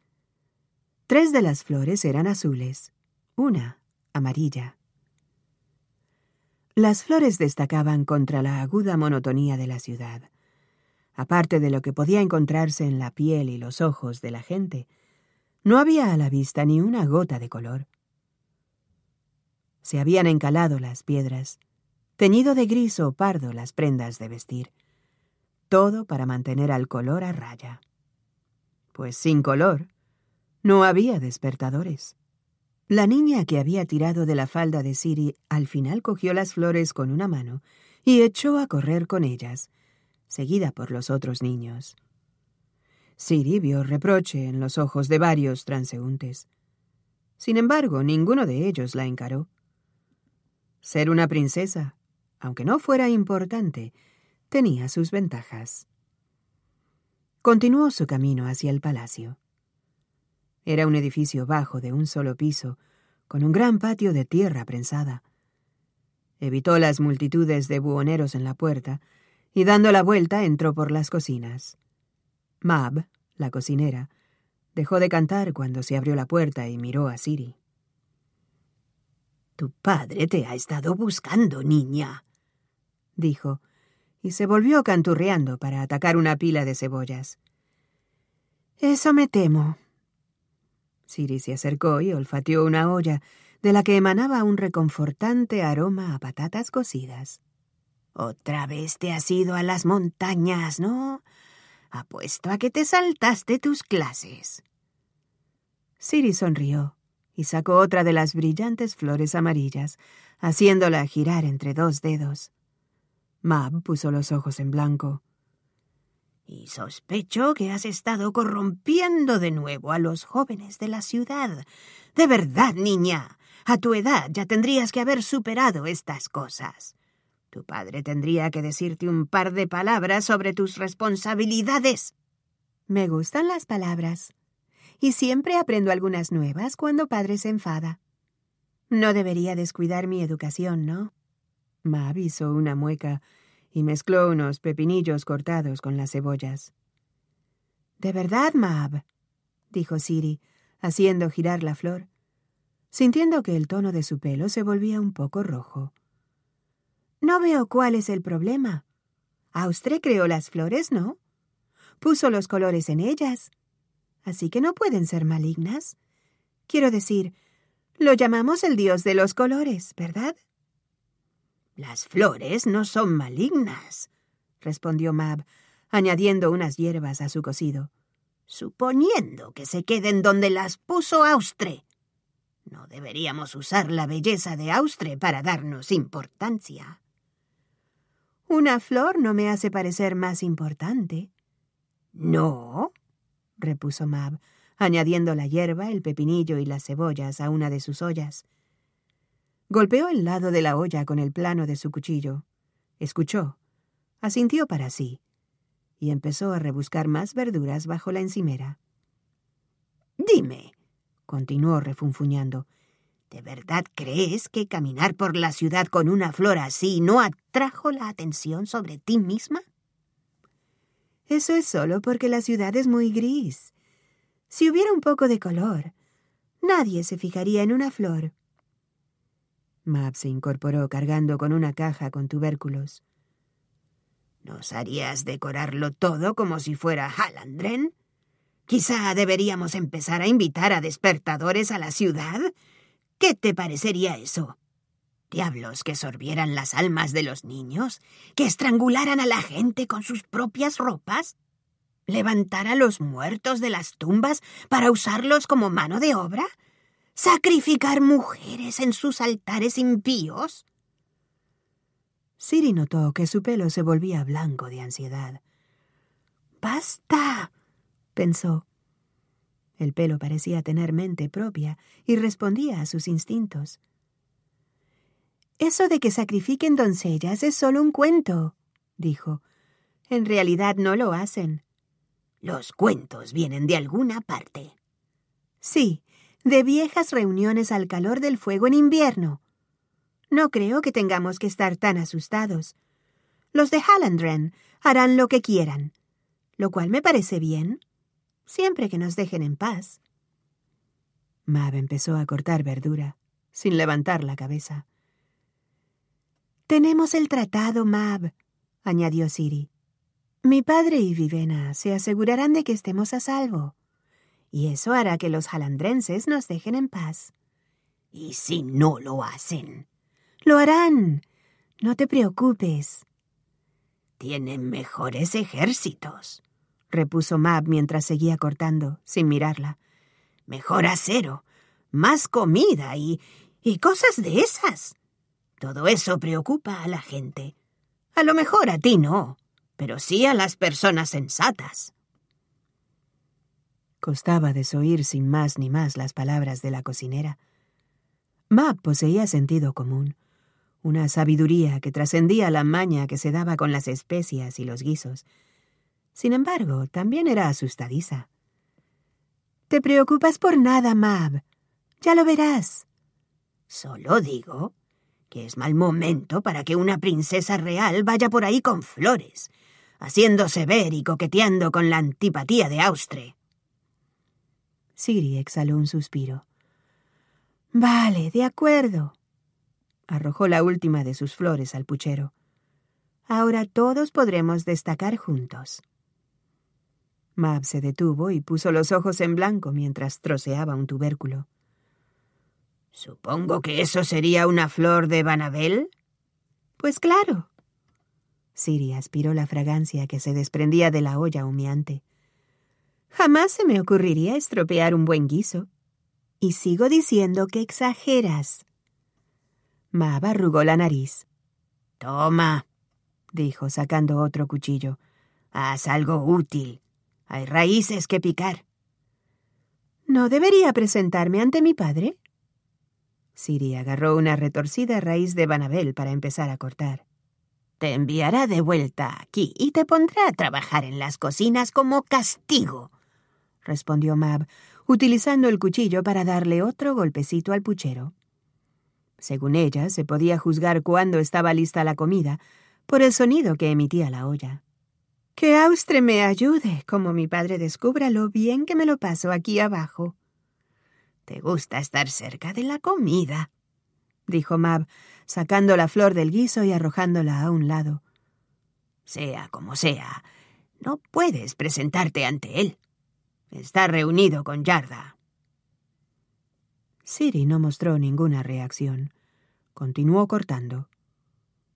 Tres de las flores eran azules, una amarilla. Las flores destacaban contra la aguda monotonía de la ciudad. Aparte de lo que podía encontrarse en la piel y los ojos de la gente, no había a la vista ni una gota de color. Se habían encalado las piedras, teñido de gris o pardo las prendas de vestir. Todo para mantener al color a raya. Pues sin color, no había despertadores. La niña que había tirado de la falda de Siri al final cogió las flores con una mano y echó a correr con ellas, seguida por los otros niños. Siri vio reproche en los ojos de varios transeúntes. Sin embargo, ninguno de ellos la encaró. Ser una princesa aunque no fuera importante, tenía sus ventajas. Continuó su camino hacia el palacio. Era un edificio bajo de un solo piso, con un gran patio de tierra prensada. Evitó las multitudes de buhoneros en la puerta y dando la vuelta entró por las cocinas. Mab, la cocinera, dejó de cantar cuando se abrió la puerta y miró a Siri. Tu padre te ha estado buscando, niña, dijo, y se volvió canturreando para atacar una pila de cebollas. Eso me temo. Siri se acercó y olfateó una olla, de la que emanaba un reconfortante aroma a patatas cocidas. Otra vez te has ido a las montañas, ¿no? Apuesto a que te saltaste tus clases. Siri sonrió y sacó otra de las brillantes flores amarillas, haciéndola girar entre dos dedos. Mab puso los ojos en blanco. Y sospecho que has estado corrompiendo de nuevo a los jóvenes de la ciudad. De verdad, niña, a tu edad ya tendrías que haber superado estas cosas. Tu padre tendría que decirte un par de palabras sobre tus responsabilidades. Me gustan las palabras. Y siempre aprendo algunas nuevas cuando padre se enfada. No debería descuidar mi educación, ¿no? Mab hizo una mueca y mezcló unos pepinillos cortados con las cebollas. De verdad, Mab, dijo Siri, haciendo girar la flor, sintiendo que el tono de su pelo se volvía un poco rojo. No veo cuál es el problema. Austré creó las flores, ¿no? Puso los colores en ellas. Así que no pueden ser malignas. Quiero decir, lo llamamos el dios de los colores, ¿verdad? Las flores no son malignas, respondió Mab, añadiendo unas hierbas a su cocido, suponiendo que se queden donde las puso Austre. No deberíamos usar la belleza de Austre para darnos importancia. Una flor no me hace parecer más importante. No, repuso Mab, añadiendo la hierba, el pepinillo y las cebollas a una de sus ollas. Golpeó el lado de la olla con el plano de su cuchillo. Escuchó. Asintió para sí. Y empezó a rebuscar más verduras bajo la encimera. Dime, continuó refunfuñando, ¿de verdad crees que caminar por la ciudad con una flor así no atrajo la atención sobre ti misma? Eso es solo porque la ciudad es muy gris. Si hubiera un poco de color, nadie se fijaría en una flor. Mab se incorporó cargando con una caja con tubérculos. ¿Nos harías decorarlo todo como si fuera Halandren? Quizá deberíamos empezar a invitar a despertadores a la ciudad. ¿Qué te parecería eso? Diablos que sorbieran las almas de los niños, que estrangularan a la gente con sus propias ropas, levantar a los muertos de las tumbas para usarlos como mano de obra. ¿Sacrificar mujeres en sus altares impíos? Siri notó que su pelo se volvía blanco de ansiedad. ¡Basta! pensó. El pelo parecía tener mente propia y respondía a sus instintos. Eso de que sacrifiquen doncellas es solo un cuento, dijo. En realidad no lo hacen. Los cuentos vienen de alguna parte. Sí, de viejas reuniones al calor del fuego en invierno. No creo que tengamos que estar tan asustados. Los de Hallandren harán lo que quieran, lo cual me parece bien, siempre que nos dejen en paz. Mab empezó a cortar verdura, sin levantar la cabeza. Tenemos el tratado, Mab, añadió Siri. Mi padre y Vivena se asegurarán de que estemos a salvo y eso hará que los jalandrenses nos dejen en paz. ¿Y si no lo hacen? Lo harán. No te preocupes. Tienen mejores ejércitos, repuso Mab mientras seguía cortando, sin mirarla. Mejor acero, más comida y, y cosas de esas. Todo eso preocupa a la gente. A lo mejor a ti no, pero sí a las personas sensatas. Costaba desoír sin más ni más las palabras de la cocinera. Mab poseía sentido común, una sabiduría que trascendía la maña que se daba con las especias y los guisos. Sin embargo, también era asustadiza. Te preocupas por nada, Mab. Ya lo verás. Solo digo que es mal momento para que una princesa real vaya por ahí con flores, haciéndose ver y coqueteando con la antipatía de Austre. Siri exhaló un suspiro. Vale, de acuerdo. arrojó la última de sus flores al puchero. Ahora todos podremos destacar juntos. Mab se detuvo y puso los ojos en blanco mientras troceaba un tubérculo. Supongo que eso sería una flor de Banabel. Pues claro. Siri aspiró la fragancia que se desprendía de la olla humeante. Jamás se me ocurriría estropear un buen guiso. Y sigo diciendo que exageras. Maba arrugó la nariz. Toma, dijo sacando otro cuchillo. Haz algo útil. Hay raíces que picar. ¿No debería presentarme ante mi padre? Siri agarró una retorcida raíz de Banabel para empezar a cortar. Te enviará de vuelta aquí y te pondrá a trabajar en las cocinas como castigo respondió Mab, utilizando el cuchillo para darle otro golpecito al puchero. Según ella, se podía juzgar cuándo estaba lista la comida por el sonido que emitía la olla. Que Austre me ayude, como mi padre descubra lo bien que me lo paso aquí abajo. Te gusta estar cerca de la comida, dijo Mab, sacando la flor del guiso y arrojándola a un lado. Sea como sea, no puedes presentarte ante él. Está reunido con Yarda. Siri no mostró ninguna reacción. Continuó cortando.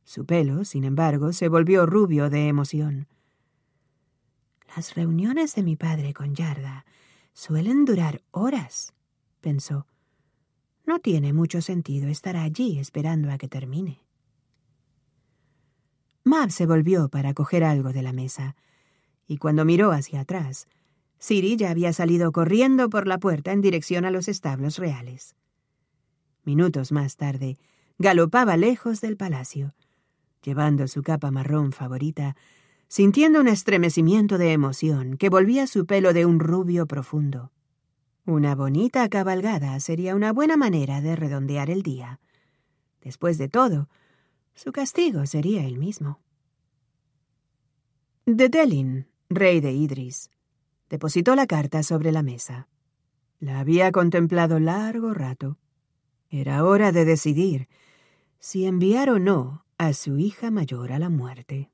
Su pelo, sin embargo, se volvió rubio de emoción. Las reuniones de mi padre con Yarda suelen durar horas, pensó. No tiene mucho sentido estar allí esperando a que termine. Mab se volvió para coger algo de la mesa, y cuando miró hacia atrás, Siri ya había salido corriendo por la puerta en dirección a los establos reales. Minutos más tarde, galopaba lejos del palacio, llevando su capa marrón favorita, sintiendo un estremecimiento de emoción que volvía su pelo de un rubio profundo. Una bonita cabalgada sería una buena manera de redondear el día. Después de todo, su castigo sería el mismo. Dedelin, rey de Idris, Depositó la carta sobre la mesa. La había contemplado largo rato. Era hora de decidir si enviar o no a su hija mayor a la muerte.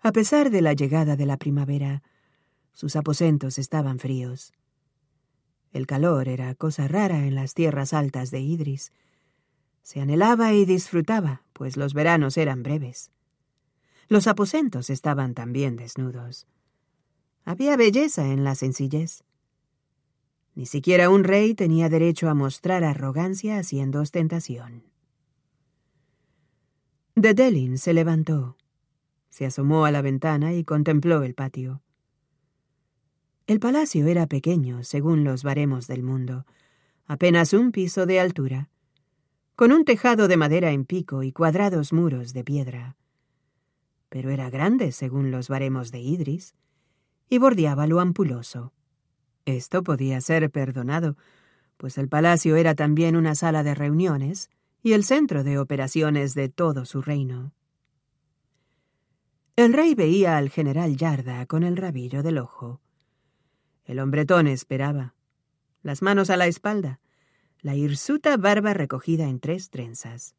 A pesar de la llegada de la primavera, sus aposentos estaban fríos. El calor era cosa rara en las tierras altas de Idris. Se anhelaba y disfrutaba, pues los veranos eran breves. Los aposentos estaban también desnudos. Había belleza en la sencillez. Ni siquiera un rey tenía derecho a mostrar arrogancia haciendo ostentación. Dedelin se levantó, se asomó a la ventana y contempló el patio. El palacio era pequeño, según los baremos del mundo, apenas un piso de altura, con un tejado de madera en pico y cuadrados muros de piedra. Pero era grande, según los baremos de Idris, y bordeaba lo ampuloso. Esto podía ser perdonado, pues el palacio era también una sala de reuniones y el centro de operaciones de todo su reino. El rey veía al general Yarda con el rabillo del ojo. El hombretón esperaba, las manos a la espalda, la hirsuta barba recogida en tres trenzas.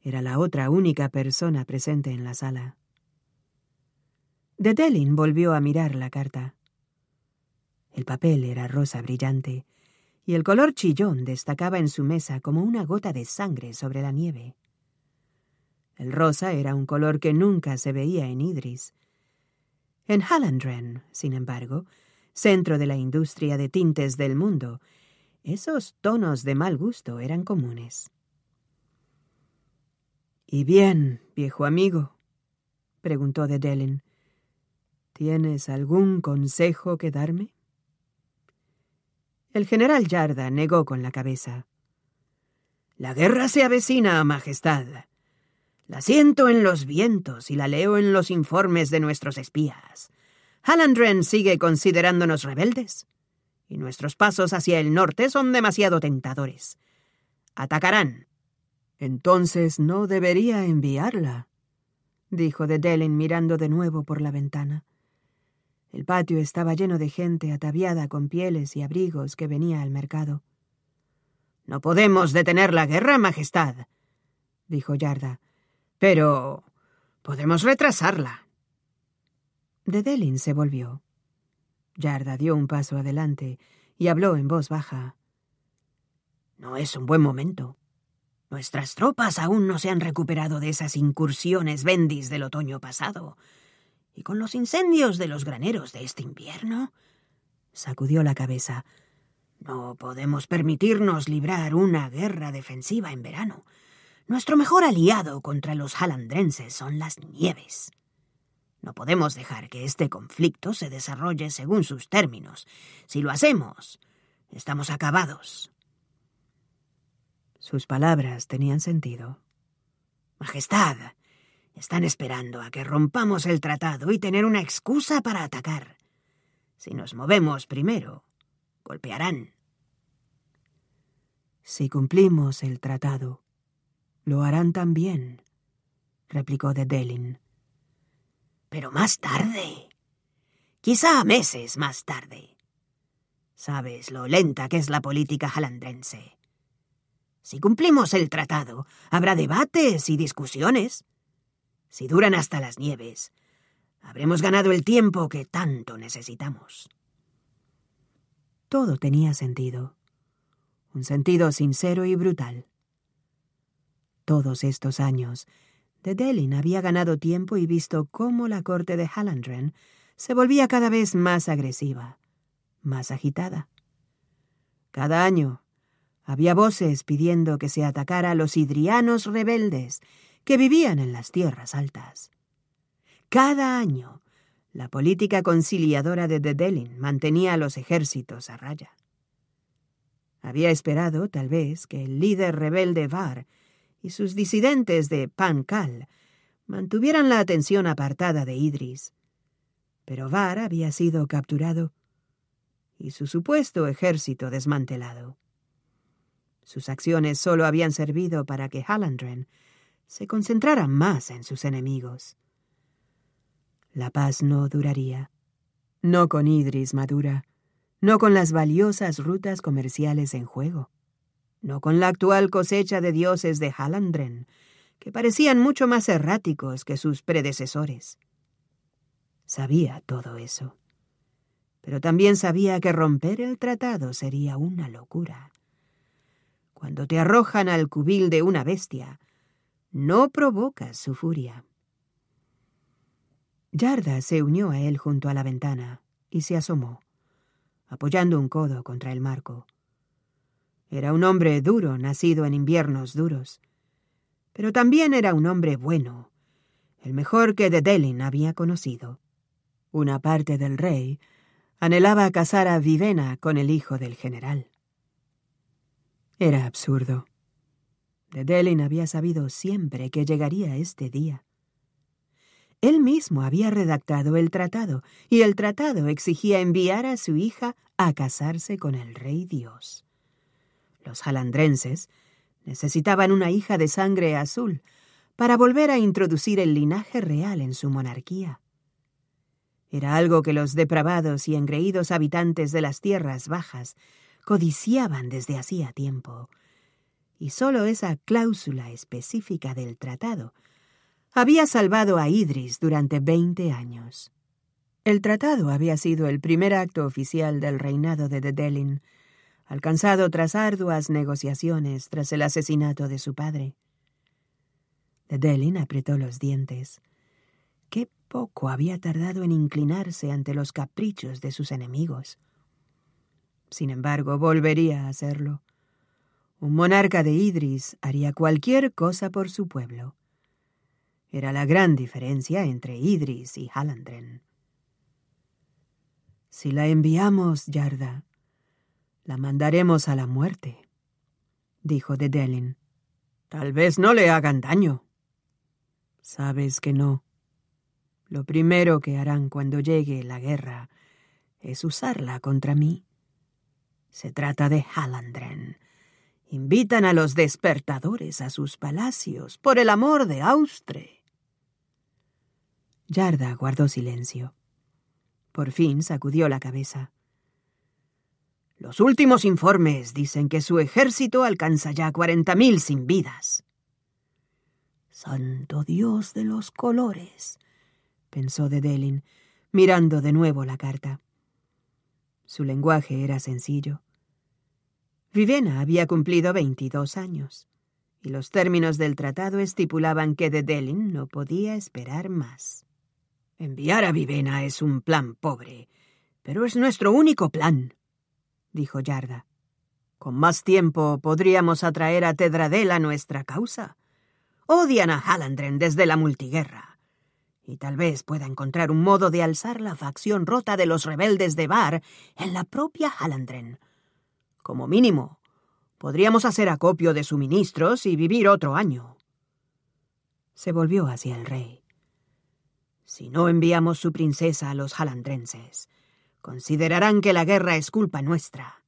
Era la otra única persona presente en la sala. De volvió a mirar la carta. El papel era rosa brillante, y el color chillón destacaba en su mesa como una gota de sangre sobre la nieve. El rosa era un color que nunca se veía en Idris. En Hallandren, sin embargo, centro de la industria de tintes del mundo, esos tonos de mal gusto eran comunes. ¿Y bien, viejo amigo? preguntó de ¿Tienes algún consejo que darme? El general Yarda negó con la cabeza. La guerra se avecina, Majestad. La siento en los vientos y la leo en los informes de nuestros espías. Hallandren sigue considerándonos rebeldes, y nuestros pasos hacia el norte son demasiado tentadores. Atacarán. Entonces no debería enviarla, dijo de Delen mirando de nuevo por la ventana. El patio estaba lleno de gente ataviada con pieles y abrigos que venía al mercado. No podemos detener la guerra, Majestad, dijo Yarda, pero podemos retrasarla. De Dedelin se volvió. Yarda dio un paso adelante y habló en voz baja. No es un buen momento. Nuestras tropas aún no se han recuperado de esas incursiones bendis del otoño pasado y con los incendios de los graneros de este invierno? sacudió la cabeza. No podemos permitirnos librar una guerra defensiva en verano. Nuestro mejor aliado contra los halandrenses son las nieves. No podemos dejar que este conflicto se desarrolle según sus términos. Si lo hacemos, estamos acabados. Sus palabras tenían sentido. Majestad, están esperando a que rompamos el tratado y tener una excusa para atacar. Si nos movemos primero, golpearán. Si cumplimos el tratado, lo harán también, replicó de Delin. Pero más tarde. Quizá meses más tarde. Sabes lo lenta que es la política jalandrense. Si cumplimos el tratado, habrá debates y discusiones. Si duran hasta las nieves, habremos ganado el tiempo que tanto necesitamos. Todo tenía sentido, un sentido sincero y brutal. Todos estos años, The Delin había ganado tiempo y visto cómo la corte de Hallandren se volvía cada vez más agresiva, más agitada. Cada año había voces pidiendo que se atacara a los Idrianos rebeldes que vivían en las tierras altas. Cada año, la política conciliadora de Dedelin mantenía a los ejércitos a raya. Había esperado, tal vez, que el líder rebelde Var y sus disidentes de kal mantuvieran la atención apartada de Idris. Pero Var había sido capturado y su supuesto ejército desmantelado. Sus acciones solo habían servido para que Hallandren se concentrara más en sus enemigos. La paz no duraría. No con Idris Madura, no con las valiosas rutas comerciales en juego, no con la actual cosecha de dioses de Halandren, que parecían mucho más erráticos que sus predecesores. Sabía todo eso, pero también sabía que romper el tratado sería una locura. Cuando te arrojan al cubil de una bestia, no provoca su furia. Yarda se unió a él junto a la ventana y se asomó, apoyando un codo contra el marco. Era un hombre duro, nacido en inviernos duros, pero también era un hombre bueno, el mejor que de había conocido. Una parte del rey anhelaba casar a Vivena con el hijo del general. Era absurdo. De Delin había sabido siempre que llegaría este día. Él mismo había redactado el tratado, y el tratado exigía enviar a su hija a casarse con el rey Dios. Los jalandrenses necesitaban una hija de sangre azul para volver a introducir el linaje real en su monarquía. Era algo que los depravados y engreídos habitantes de las tierras bajas codiciaban desde hacía tiempo, y sólo esa cláusula específica del tratado había salvado a Idris durante veinte años. El tratado había sido el primer acto oficial del reinado de Dedelin, alcanzado tras arduas negociaciones tras el asesinato de su padre. Dedelin apretó los dientes. Qué poco había tardado en inclinarse ante los caprichos de sus enemigos. Sin embargo, volvería a hacerlo. Un monarca de Idris haría cualquier cosa por su pueblo. Era la gran diferencia entre Idris y Halandren. Si la enviamos, Yarda, la mandaremos a la muerte, dijo Dedelin. Tal vez no le hagan daño. Sabes que no. Lo primero que harán cuando llegue la guerra es usarla contra mí. Se trata de Halandren Invitan a los despertadores a sus palacios, por el amor de Austre. Yarda guardó silencio. Por fin sacudió la cabeza. Los últimos informes dicen que su ejército alcanza ya cuarenta mil sin vidas. Santo Dios de los colores, pensó Dedelin, mirando de nuevo la carta. Su lenguaje era sencillo. Vivena había cumplido veintidós años, y los términos del tratado estipulaban que de Delin no podía esperar más. Enviar a Vivena es un plan pobre, pero es nuestro único plan, dijo Yarda. Con más tiempo podríamos atraer a Tedradel a nuestra causa. Odian a Halandren desde la multiguerra. Y tal vez pueda encontrar un modo de alzar la facción rota de los rebeldes de Bar en la propia Hallandren como mínimo. Podríamos hacer acopio de suministros y vivir otro año. Se volvió hacia el rey. Si no enviamos su princesa a los jalandrenses, considerarán que la guerra es culpa nuestra.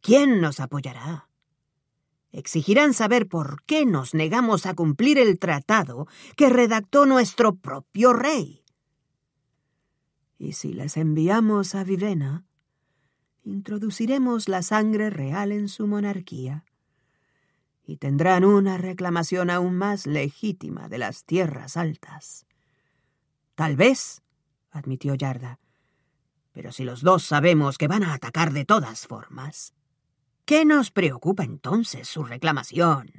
¿Quién nos apoyará? Exigirán saber por qué nos negamos a cumplir el tratado que redactó nuestro propio rey. ¿Y si les enviamos a Vivena? introduciremos la sangre real en su monarquía y tendrán una reclamación aún más legítima de las tierras altas. Tal vez, admitió Yarda, pero si los dos sabemos que van a atacar de todas formas, ¿qué nos preocupa entonces su reclamación?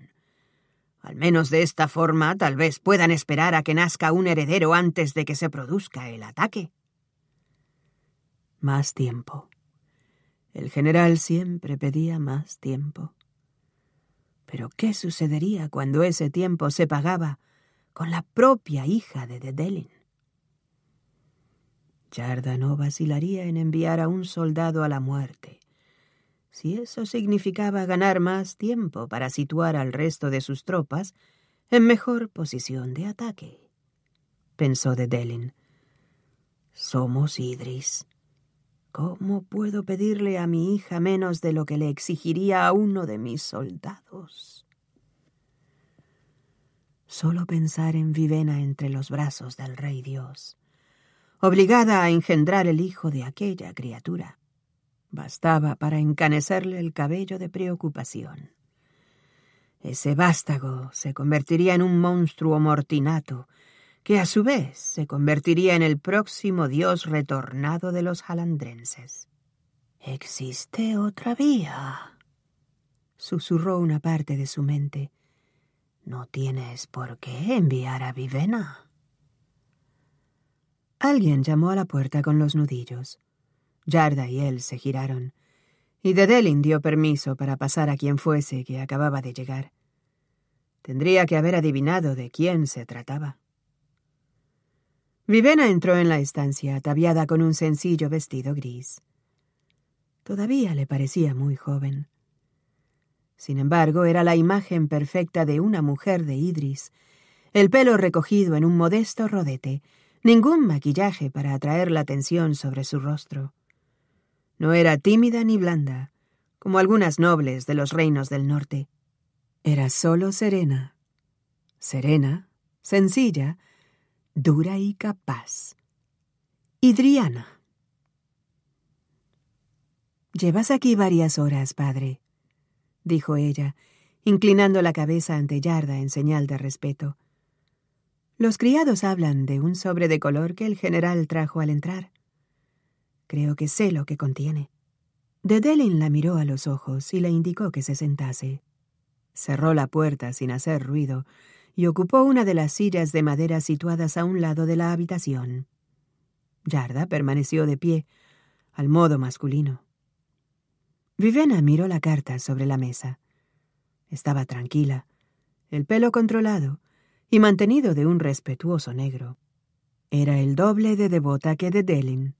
Al menos de esta forma tal vez puedan esperar a que nazca un heredero antes de que se produzca el ataque. Más tiempo. El general siempre pedía más tiempo. Pero ¿qué sucedería cuando ese tiempo se pagaba con la propia hija de Dedelin? Yarda no vacilaría en enviar a un soldado a la muerte, si eso significaba ganar más tiempo para situar al resto de sus tropas en mejor posición de ataque, pensó Dedelin. Somos Idris. ¿Cómo puedo pedirle a mi hija menos de lo que le exigiría a uno de mis soldados? Solo pensar en Vivena entre los brazos del Rey Dios, obligada a engendrar el hijo de aquella criatura, bastaba para encanecerle el cabello de preocupación. Ese vástago se convertiría en un monstruo mortinato que a su vez se convertiría en el próximo dios retornado de los jalandrenses. Existe otra vía, susurró una parte de su mente. No tienes por qué enviar a Vivena. Alguien llamó a la puerta con los nudillos. Yarda y él se giraron, y Dedelin dio permiso para pasar a quien fuese que acababa de llegar. Tendría que haber adivinado de quién se trataba. Vivena entró en la estancia ataviada con un sencillo vestido gris. Todavía le parecía muy joven. Sin embargo, era la imagen perfecta de una mujer de Idris, el pelo recogido en un modesto rodete, ningún maquillaje para atraer la atención sobre su rostro. No era tímida ni blanda, como algunas nobles de los reinos del norte. Era solo serena. Serena, sencilla, dura y capaz. Idriana. Llevas aquí varias horas, padre, dijo ella, inclinando la cabeza ante Yarda en señal de respeto. Los criados hablan de un sobre de color que el general trajo al entrar. Creo que sé lo que contiene. Dedelin la miró a los ojos y le indicó que se sentase. Cerró la puerta sin hacer ruido y ocupó una de las sillas de madera situadas a un lado de la habitación. Yarda permaneció de pie, al modo masculino. Vivena miró la carta sobre la mesa. Estaba tranquila, el pelo controlado y mantenido de un respetuoso negro. Era el doble de devota que de Delin.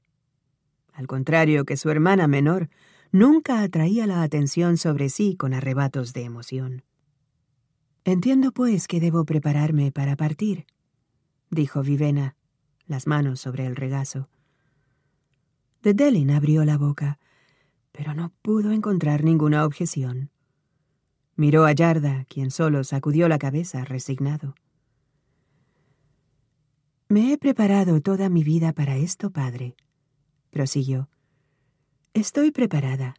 Al contrario que su hermana menor, nunca atraía la atención sobre sí con arrebatos de emoción. Entiendo, pues, que debo prepararme para partir, dijo Vivena, las manos sobre el regazo. De Delin abrió la boca, pero no pudo encontrar ninguna objeción. Miró a Yarda, quien solo sacudió la cabeza resignado. Me he preparado toda mi vida para esto, padre, prosiguió. Estoy preparada.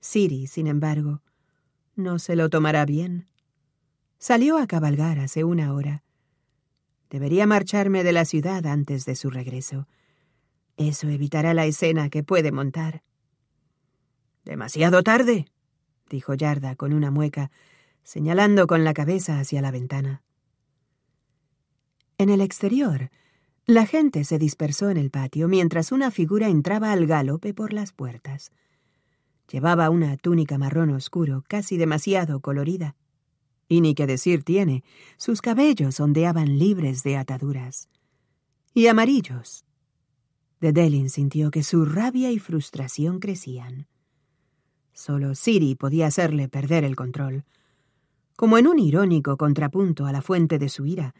Siri, sin embargo, no se lo tomará bien. Salió a cabalgar hace una hora. Debería marcharme de la ciudad antes de su regreso. Eso evitará la escena que puede montar. Demasiado tarde, dijo Yarda con una mueca, señalando con la cabeza hacia la ventana. En el exterior, la gente se dispersó en el patio mientras una figura entraba al galope por las puertas. Llevaba una túnica marrón oscuro, casi demasiado colorida y ni qué decir tiene, sus cabellos ondeaban libres de ataduras. Y amarillos. Delin sintió que su rabia y frustración crecían. Solo Siri podía hacerle perder el control. Como en un irónico contrapunto a la fuente de su ira,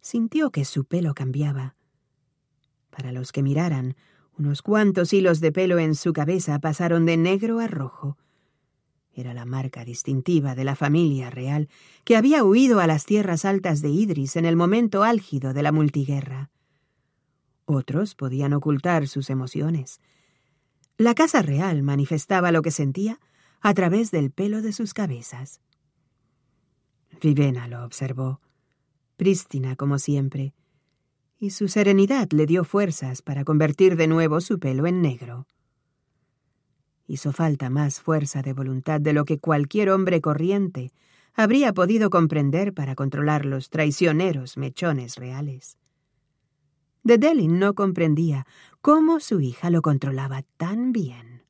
sintió que su pelo cambiaba. Para los que miraran, unos cuantos hilos de pelo en su cabeza pasaron de negro a rojo, era la marca distintiva de la familia real que había huido a las tierras altas de Idris en el momento álgido de la multiguerra. Otros podían ocultar sus emociones. La casa real manifestaba lo que sentía a través del pelo de sus cabezas. Vivena lo observó, prístina como siempre, y su serenidad le dio fuerzas para convertir de nuevo su pelo en negro. Hizo falta más fuerza de voluntad de lo que cualquier hombre corriente habría podido comprender para controlar los traicioneros mechones reales. De Delin no comprendía cómo su hija lo controlaba tan bien.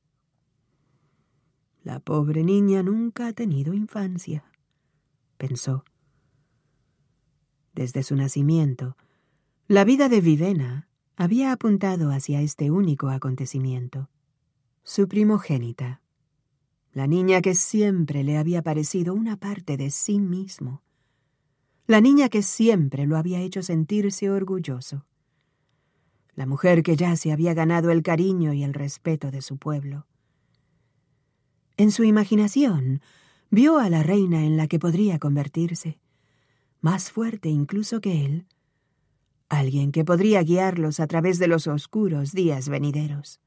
La pobre niña nunca ha tenido infancia, pensó. Desde su nacimiento, la vida de Vivena había apuntado hacia este único acontecimiento su primogénita, la niña que siempre le había parecido una parte de sí mismo, la niña que siempre lo había hecho sentirse orgulloso, la mujer que ya se había ganado el cariño y el respeto de su pueblo. En su imaginación vio a la reina en la que podría convertirse, más fuerte incluso que él, alguien que podría guiarlos a través de los oscuros días venideros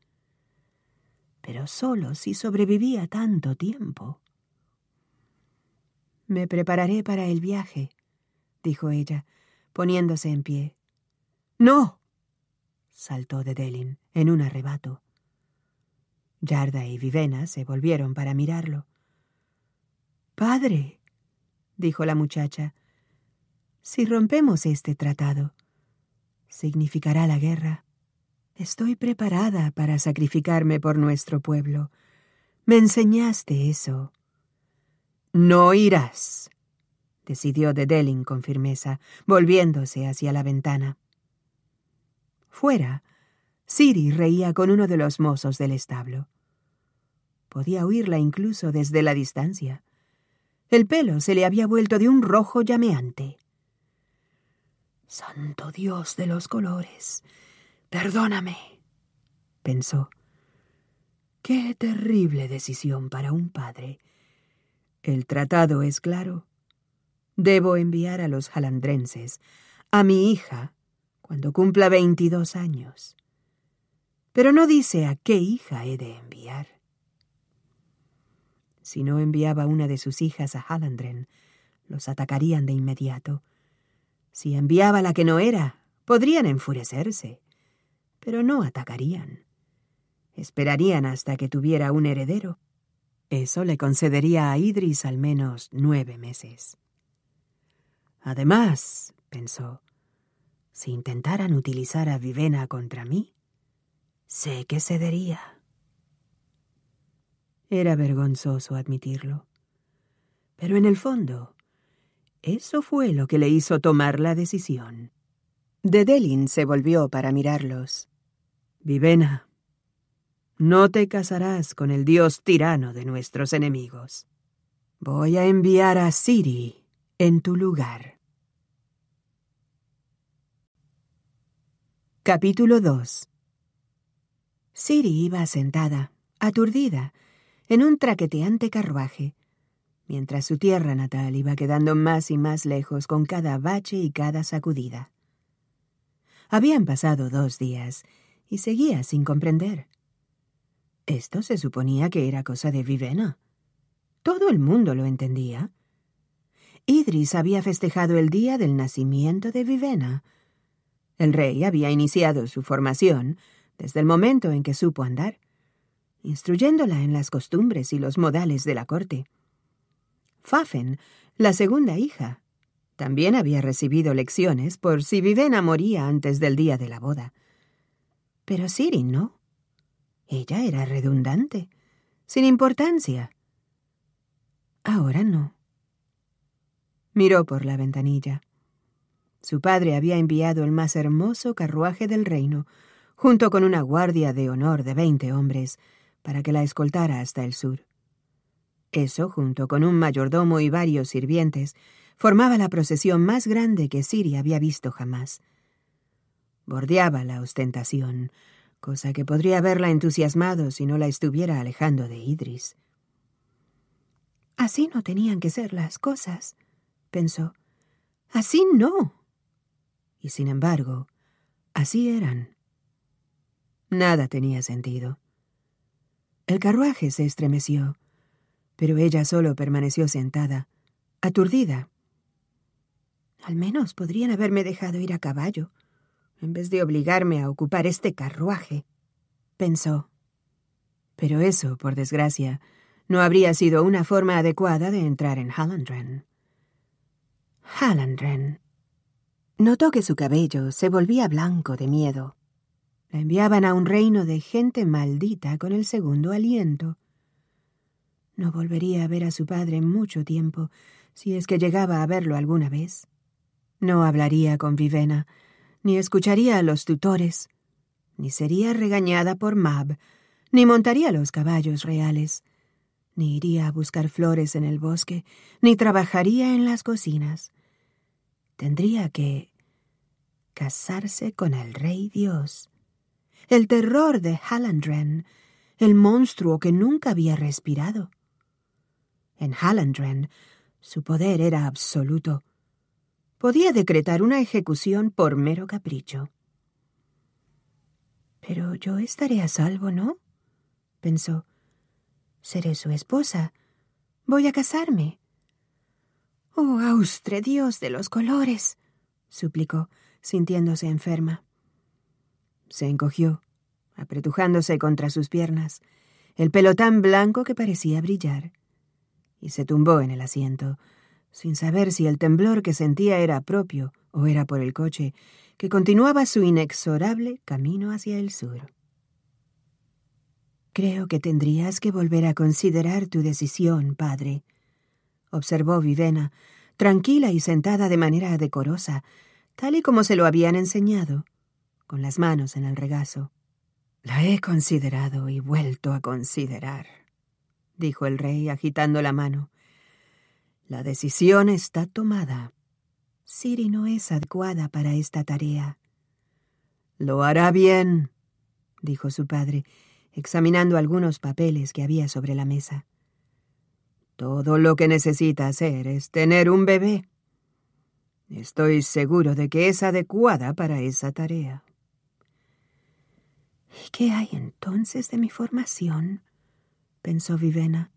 pero solo si sobrevivía tanto tiempo. Me prepararé para el viaje, dijo ella, poniéndose en pie. No. saltó de Delin en un arrebato. Yarda y Vivena se volvieron para mirarlo. Padre, dijo la muchacha, si rompemos este tratado, significará la guerra. Estoy preparada para sacrificarme por nuestro pueblo. Me enseñaste eso. No irás, decidió Dedelin con firmeza, volviéndose hacia la ventana. Fuera, Siri reía con uno de los mozos del establo. Podía oírla incluso desde la distancia. El pelo se le había vuelto de un rojo llameante. Santo Dios de los colores, Perdóname, pensó. Qué terrible decisión para un padre. El tratado es claro. Debo enviar a los jalandrenses, a mi hija, cuando cumpla veintidós años. Pero no dice a qué hija he de enviar. Si no enviaba una de sus hijas a Jalandren, los atacarían de inmediato. Si enviaba la que no era, podrían enfurecerse pero no atacarían. Esperarían hasta que tuviera un heredero. Eso le concedería a Idris al menos nueve meses. Además, pensó, si intentaran utilizar a Vivena contra mí, sé que cedería. Era vergonzoso admitirlo. Pero en el fondo, eso fue lo que le hizo tomar la decisión. Dedelin se volvió para mirarlos. Vivena, no te casarás con el dios tirano de nuestros enemigos. Voy a enviar a Siri en tu lugar. Capítulo 2 Siri iba sentada, aturdida, en un traqueteante carruaje, mientras su tierra natal iba quedando más y más lejos con cada bache y cada sacudida. Habían pasado dos días, y seguía sin comprender. Esto se suponía que era cosa de Vivena. Todo el mundo lo entendía. Idris había festejado el día del nacimiento de Vivena. El rey había iniciado su formación desde el momento en que supo andar, instruyéndola en las costumbres y los modales de la corte. Fafen, la segunda hija, también había recibido lecciones por si Vivena moría antes del día de la boda. Pero Siri no. Ella era redundante, sin importancia. Ahora no. Miró por la ventanilla. Su padre había enviado el más hermoso carruaje del reino, junto con una guardia de honor de veinte hombres, para que la escoltara hasta el sur. Eso, junto con un mayordomo y varios sirvientes, formaba la procesión más grande que Siri había visto jamás bordeaba la ostentación, cosa que podría haberla entusiasmado si no la estuviera alejando de Idris. Así no tenían que ser las cosas, pensó. Así no. Y sin embargo, así eran. Nada tenía sentido. El carruaje se estremeció, pero ella solo permaneció sentada, aturdida. Al menos podrían haberme dejado ir a caballo, en vez de obligarme a ocupar este carruaje, pensó. Pero eso, por desgracia, no habría sido una forma adecuada de entrar en Hallandren. Hallandren. Notó que su cabello se volvía blanco de miedo. La enviaban a un reino de gente maldita con el segundo aliento. No volvería a ver a su padre en mucho tiempo, si es que llegaba a verlo alguna vez. No hablaría con Vivena, ni escucharía a los tutores, ni sería regañada por Mab, ni montaría los caballos reales, ni iría a buscar flores en el bosque, ni trabajaría en las cocinas. Tendría que casarse con el rey Dios, el terror de Hallandren, el monstruo que nunca había respirado. En Hallandren su poder era absoluto podía decretar una ejecución por mero capricho. Pero yo estaré a salvo, ¿no? pensó. Seré su esposa. Voy a casarme. Oh, austre Dios de los colores, suplicó, sintiéndose enferma. Se encogió, apretujándose contra sus piernas, el pelo tan blanco que parecía brillar, y se tumbó en el asiento, sin saber si el temblor que sentía era propio o era por el coche, que continuaba su inexorable camino hacia el sur. Creo que tendrías que volver a considerar tu decisión, padre, observó Vivena, tranquila y sentada de manera decorosa, tal y como se lo habían enseñado, con las manos en el regazo. La he considerado y vuelto a considerar, dijo el rey agitando la mano, la decisión está tomada. Siri no es adecuada para esta tarea. Lo hará bien, dijo su padre, examinando algunos papeles que había sobre la mesa. Todo lo que necesita hacer es tener un bebé. Estoy seguro de que es adecuada para esa tarea. ¿Y qué hay entonces de mi formación? pensó Vivena.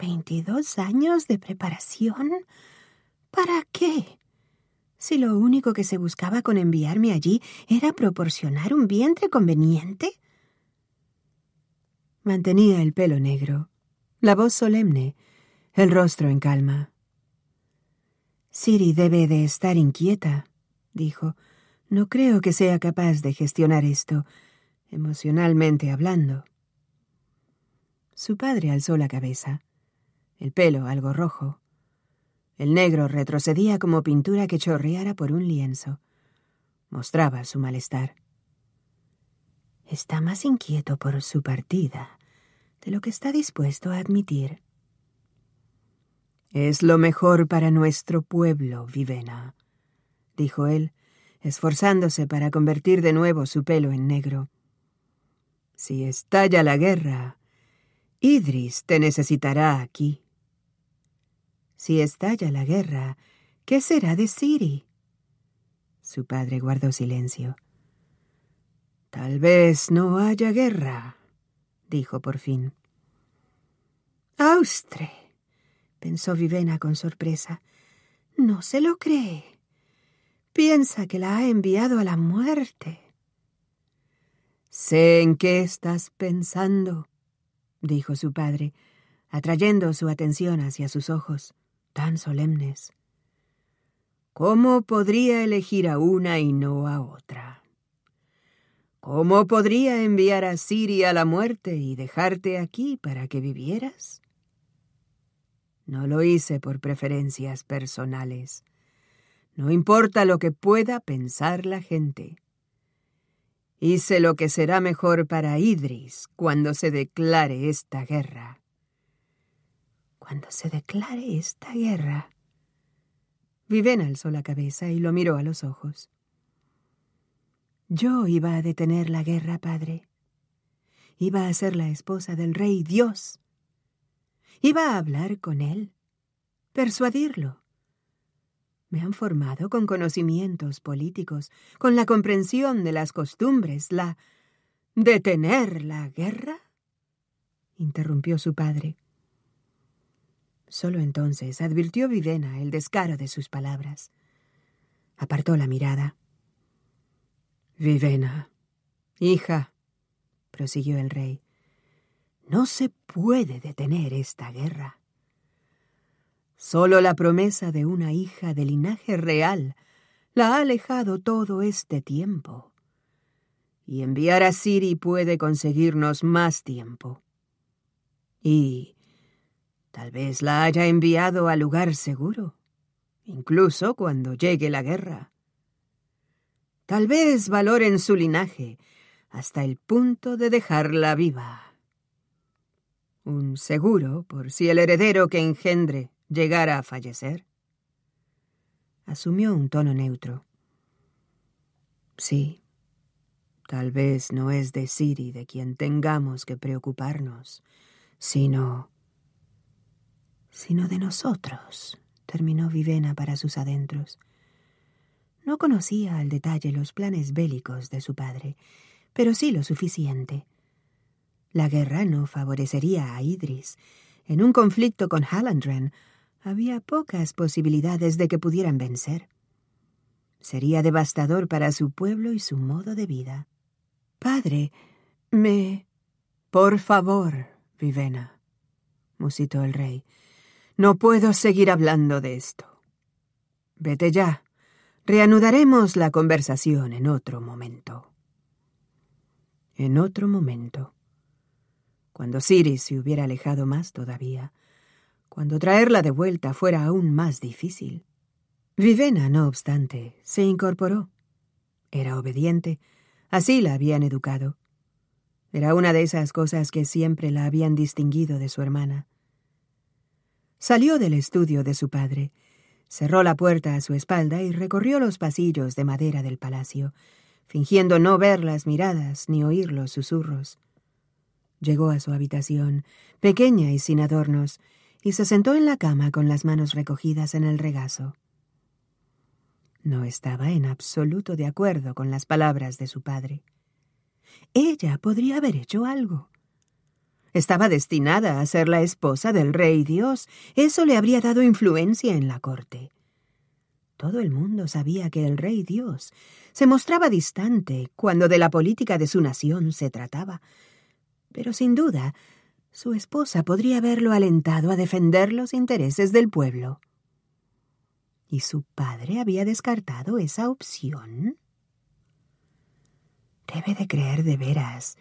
¿Veintidós años de preparación? ¿Para qué? Si lo único que se buscaba con enviarme allí era proporcionar un vientre conveniente. Mantenía el pelo negro, la voz solemne, el rostro en calma. Siri debe de estar inquieta, dijo. No creo que sea capaz de gestionar esto, emocionalmente hablando. Su padre alzó la cabeza el pelo algo rojo. El negro retrocedía como pintura que chorreara por un lienzo. Mostraba su malestar. Está más inquieto por su partida de lo que está dispuesto a admitir. Es lo mejor para nuestro pueblo, Vivena, dijo él, esforzándose para convertir de nuevo su pelo en negro. Si estalla la guerra, Idris te necesitará aquí. Si estalla la guerra, ¿qué será de Siri? Su padre guardó silencio. Tal vez no haya guerra, dijo por fin. Austre, pensó Vivena con sorpresa. No se lo cree. Piensa que la ha enviado a la muerte. Sé en qué estás pensando, dijo su padre, atrayendo su atención hacia sus ojos tan solemnes. ¿Cómo podría elegir a una y no a otra? ¿Cómo podría enviar a Siria a la muerte y dejarte aquí para que vivieras? No lo hice por preferencias personales. No importa lo que pueda pensar la gente. Hice lo que será mejor para Idris cuando se declare esta guerra cuando se declare esta guerra. —Viven alzó la cabeza y lo miró a los ojos. Yo iba a detener la guerra, padre. Iba a ser la esposa del rey Dios. Iba a hablar con él, persuadirlo. Me han formado con conocimientos políticos, con la comprensión de las costumbres, la... ¿Detener la guerra? interrumpió su padre. Solo entonces advirtió Vivena el descaro de sus palabras. Apartó la mirada. Vivena, hija, prosiguió el rey, no se puede detener esta guerra. Solo la promesa de una hija de linaje real la ha alejado todo este tiempo. Y enviar a Siri puede conseguirnos más tiempo. Y Tal vez la haya enviado a lugar seguro, incluso cuando llegue la guerra. Tal vez valoren su linaje hasta el punto de dejarla viva. Un seguro por si el heredero que engendre llegara a fallecer. Asumió un tono neutro. Sí, tal vez no es de Siri de quien tengamos que preocuparnos, sino sino de nosotros, terminó Vivena para sus adentros. No conocía al detalle los planes bélicos de su padre, pero sí lo suficiente. La guerra no favorecería a Idris. En un conflicto con Hallandren había pocas posibilidades de que pudieran vencer. Sería devastador para su pueblo y su modo de vida. Padre, me... Por favor, Vivena, musitó el rey. No puedo seguir hablando de esto. Vete ya. Reanudaremos la conversación en otro momento. En otro momento. Cuando Ciris se hubiera alejado más todavía, cuando traerla de vuelta fuera aún más difícil. Vivena, no obstante, se incorporó. Era obediente, así la habían educado. Era una de esas cosas que siempre la habían distinguido de su hermana. Salió del estudio de su padre, cerró la puerta a su espalda y recorrió los pasillos de madera del palacio, fingiendo no ver las miradas ni oír los susurros. Llegó a su habitación, pequeña y sin adornos, y se sentó en la cama con las manos recogidas en el regazo. No estaba en absoluto de acuerdo con las palabras de su padre. Ella podría haber hecho algo. Estaba destinada a ser la esposa del rey Dios. Eso le habría dado influencia en la corte. Todo el mundo sabía que el rey Dios se mostraba distante cuando de la política de su nación se trataba. Pero sin duda, su esposa podría haberlo alentado a defender los intereses del pueblo. ¿Y su padre había descartado esa opción? Debe de creer de veras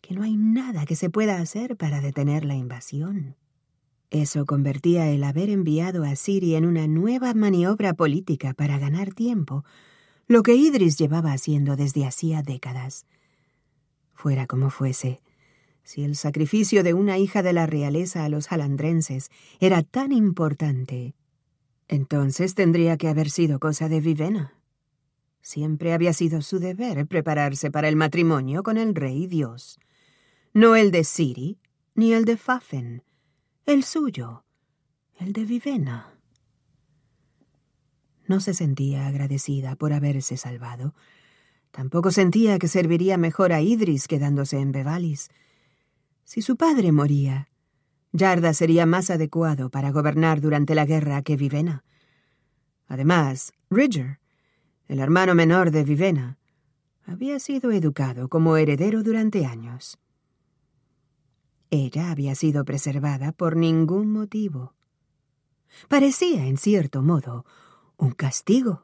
que no hay nada que se pueda hacer para detener la invasión. Eso convertía el haber enviado a Siri en una nueva maniobra política para ganar tiempo, lo que Idris llevaba haciendo desde hacía décadas. Fuera como fuese, si el sacrificio de una hija de la realeza a los halandrenses era tan importante, entonces tendría que haber sido cosa de Vivena. Siempre había sido su deber prepararse para el matrimonio con el rey Dios no el de Siri, ni el de Fafen, el suyo, el de Vivena. No se sentía agradecida por haberse salvado. Tampoco sentía que serviría mejor a Idris quedándose en Bevalis. Si su padre moría, Yarda sería más adecuado para gobernar durante la guerra que Vivena. Además, Ridger, el hermano menor de Vivena, había sido educado como heredero durante años. Ella había sido preservada por ningún motivo. Parecía, en cierto modo, un castigo.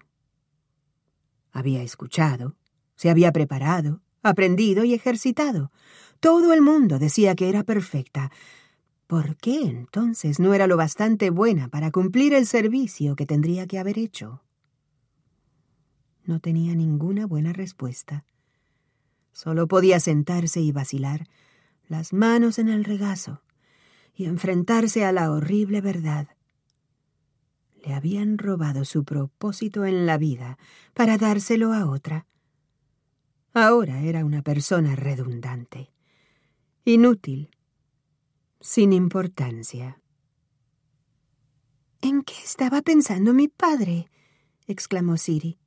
Había escuchado, se había preparado, aprendido y ejercitado. Todo el mundo decía que era perfecta. ¿Por qué entonces no era lo bastante buena para cumplir el servicio que tendría que haber hecho? No tenía ninguna buena respuesta. Solo podía sentarse y vacilar las manos en el regazo, y enfrentarse a la horrible verdad. Le habían robado su propósito en la vida para dárselo a otra. Ahora era una persona redundante, inútil, sin importancia. ¿En qué estaba pensando mi padre? exclamó Siri,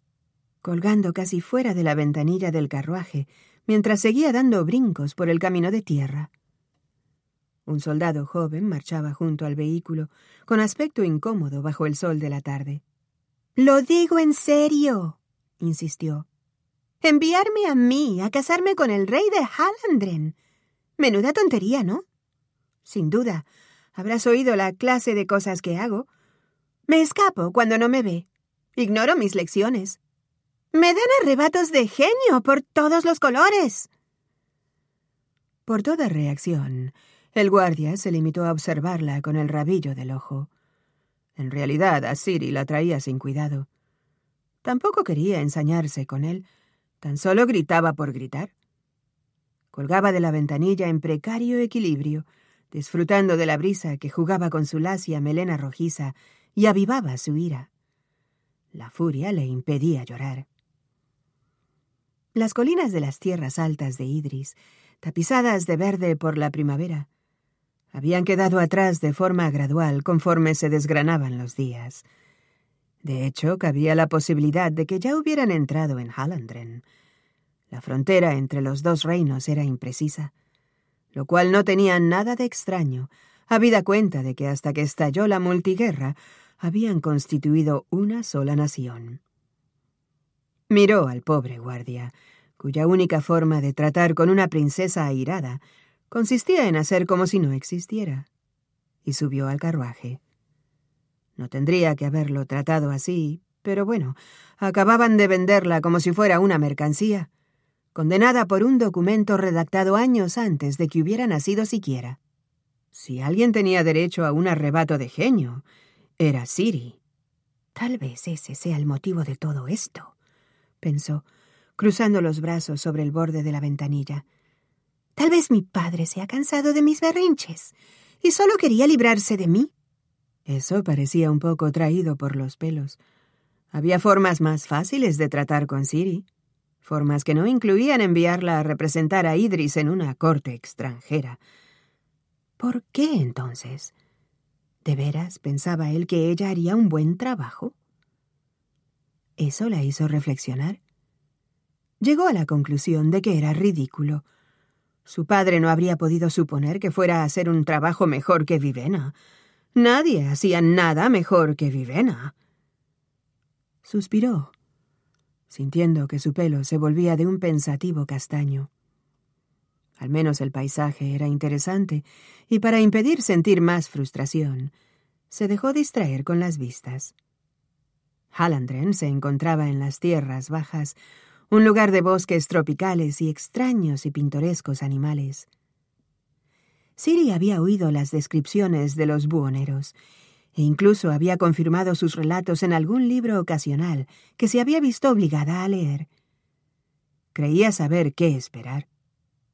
colgando casi fuera de la ventanilla del carruaje mientras seguía dando brincos por el camino de tierra. Un soldado joven marchaba junto al vehículo, con aspecto incómodo bajo el sol de la tarde. Lo digo en serio, insistió. Enviarme a mí a casarme con el rey de Halandren. Menuda tontería, ¿no? Sin duda, habrás oído la clase de cosas que hago. Me escapo cuando no me ve. Ignoro mis lecciones. Me dan arrebatos de genio por todos los colores. Por toda reacción, el guardia se limitó a observarla con el rabillo del ojo. En realidad, a Siri la traía sin cuidado. Tampoco quería ensañarse con él, tan solo gritaba por gritar. Colgaba de la ventanilla en precario equilibrio, disfrutando de la brisa que jugaba con su lacia melena rojiza y avivaba su ira. La furia le impedía llorar las colinas de las tierras altas de Idris, tapizadas de verde por la primavera, habían quedado atrás de forma gradual conforme se desgranaban los días. De hecho, cabía la posibilidad de que ya hubieran entrado en Hallandren. La frontera entre los dos reinos era imprecisa, lo cual no tenía nada de extraño, habida cuenta de que hasta que estalló la multiguerra habían constituido una sola nación. Miró al pobre guardia, cuya única forma de tratar con una princesa airada consistía en hacer como si no existiera, y subió al carruaje. No tendría que haberlo tratado así, pero bueno, acababan de venderla como si fuera una mercancía, condenada por un documento redactado años antes de que hubiera nacido siquiera. Si alguien tenía derecho a un arrebato de genio, era Siri. Tal vez ese sea el motivo de todo esto, pensó cruzando los brazos sobre el borde de la ventanilla. Tal vez mi padre se ha cansado de mis berrinches y solo quería librarse de mí. Eso parecía un poco traído por los pelos. Había formas más fáciles de tratar con Siri, formas que no incluían enviarla a representar a Idris en una corte extranjera. ¿Por qué entonces? ¿De veras pensaba él que ella haría un buen trabajo? Eso la hizo reflexionar llegó a la conclusión de que era ridículo. Su padre no habría podido suponer que fuera a hacer un trabajo mejor que Vivena. Nadie hacía nada mejor que Vivena. Suspiró, sintiendo que su pelo se volvía de un pensativo castaño. Al menos el paisaje era interesante, y para impedir sentir más frustración, se dejó distraer con las vistas. Hallandren se encontraba en las tierras bajas, un lugar de bosques tropicales y extraños y pintorescos animales. Siri había oído las descripciones de los buhoneros, e incluso había confirmado sus relatos en algún libro ocasional que se había visto obligada a leer. Creía saber qué esperar.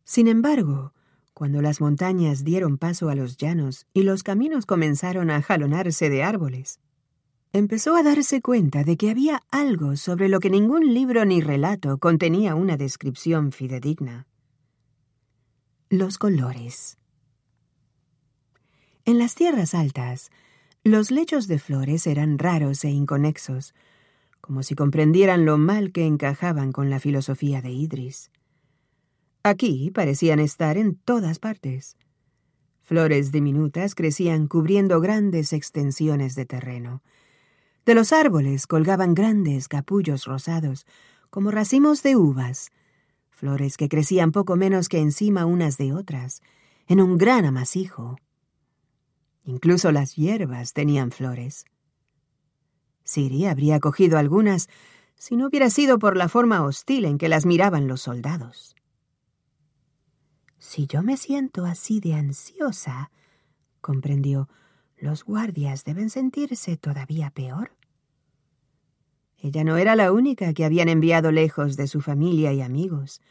Sin embargo, cuando las montañas dieron paso a los llanos y los caminos comenzaron a jalonarse de árboles, empezó a darse cuenta de que había algo sobre lo que ningún libro ni relato contenía una descripción fidedigna. Los colores. En las tierras altas, los lechos de flores eran raros e inconexos, como si comprendieran lo mal que encajaban con la filosofía de Idris. Aquí parecían estar en todas partes. Flores diminutas crecían cubriendo grandes extensiones de terreno, de los árboles colgaban grandes capullos rosados, como racimos de uvas, flores que crecían poco menos que encima unas de otras, en un gran amasijo. Incluso las hierbas tenían flores. Siri habría cogido algunas si no hubiera sido por la forma hostil en que las miraban los soldados. Si yo me siento así de ansiosa, comprendió, los guardias deben sentirse todavía peor. Ella no era la única que habían enviado lejos de su familia y amigos.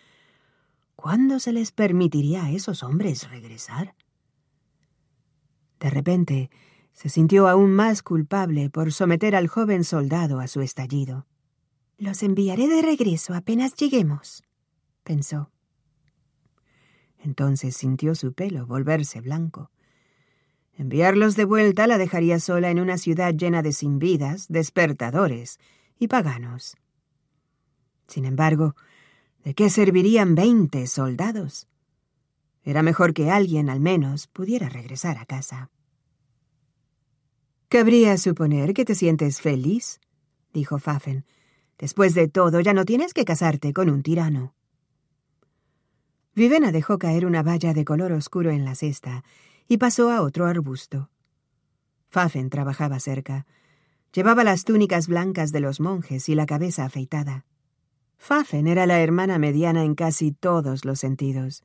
¿Cuándo se les permitiría a esos hombres regresar? De repente, se sintió aún más culpable por someter al joven soldado a su estallido. Los enviaré de regreso apenas lleguemos, pensó. Entonces sintió su pelo volverse blanco. Enviarlos de vuelta la dejaría sola en una ciudad llena de sinvidas, despertadores y paganos. Sin embargo, ¿de qué servirían veinte soldados? Era mejor que alguien, al menos, pudiera regresar a casa. Cabría suponer que te sientes feliz, dijo Fafen. Después de todo, ya no tienes que casarte con un tirano. Vivena dejó caer una valla de color oscuro en la cesta y pasó a otro arbusto. Fafen trabajaba cerca. Llevaba las túnicas blancas de los monjes y la cabeza afeitada. Fafen era la hermana mediana en casi todos los sentidos.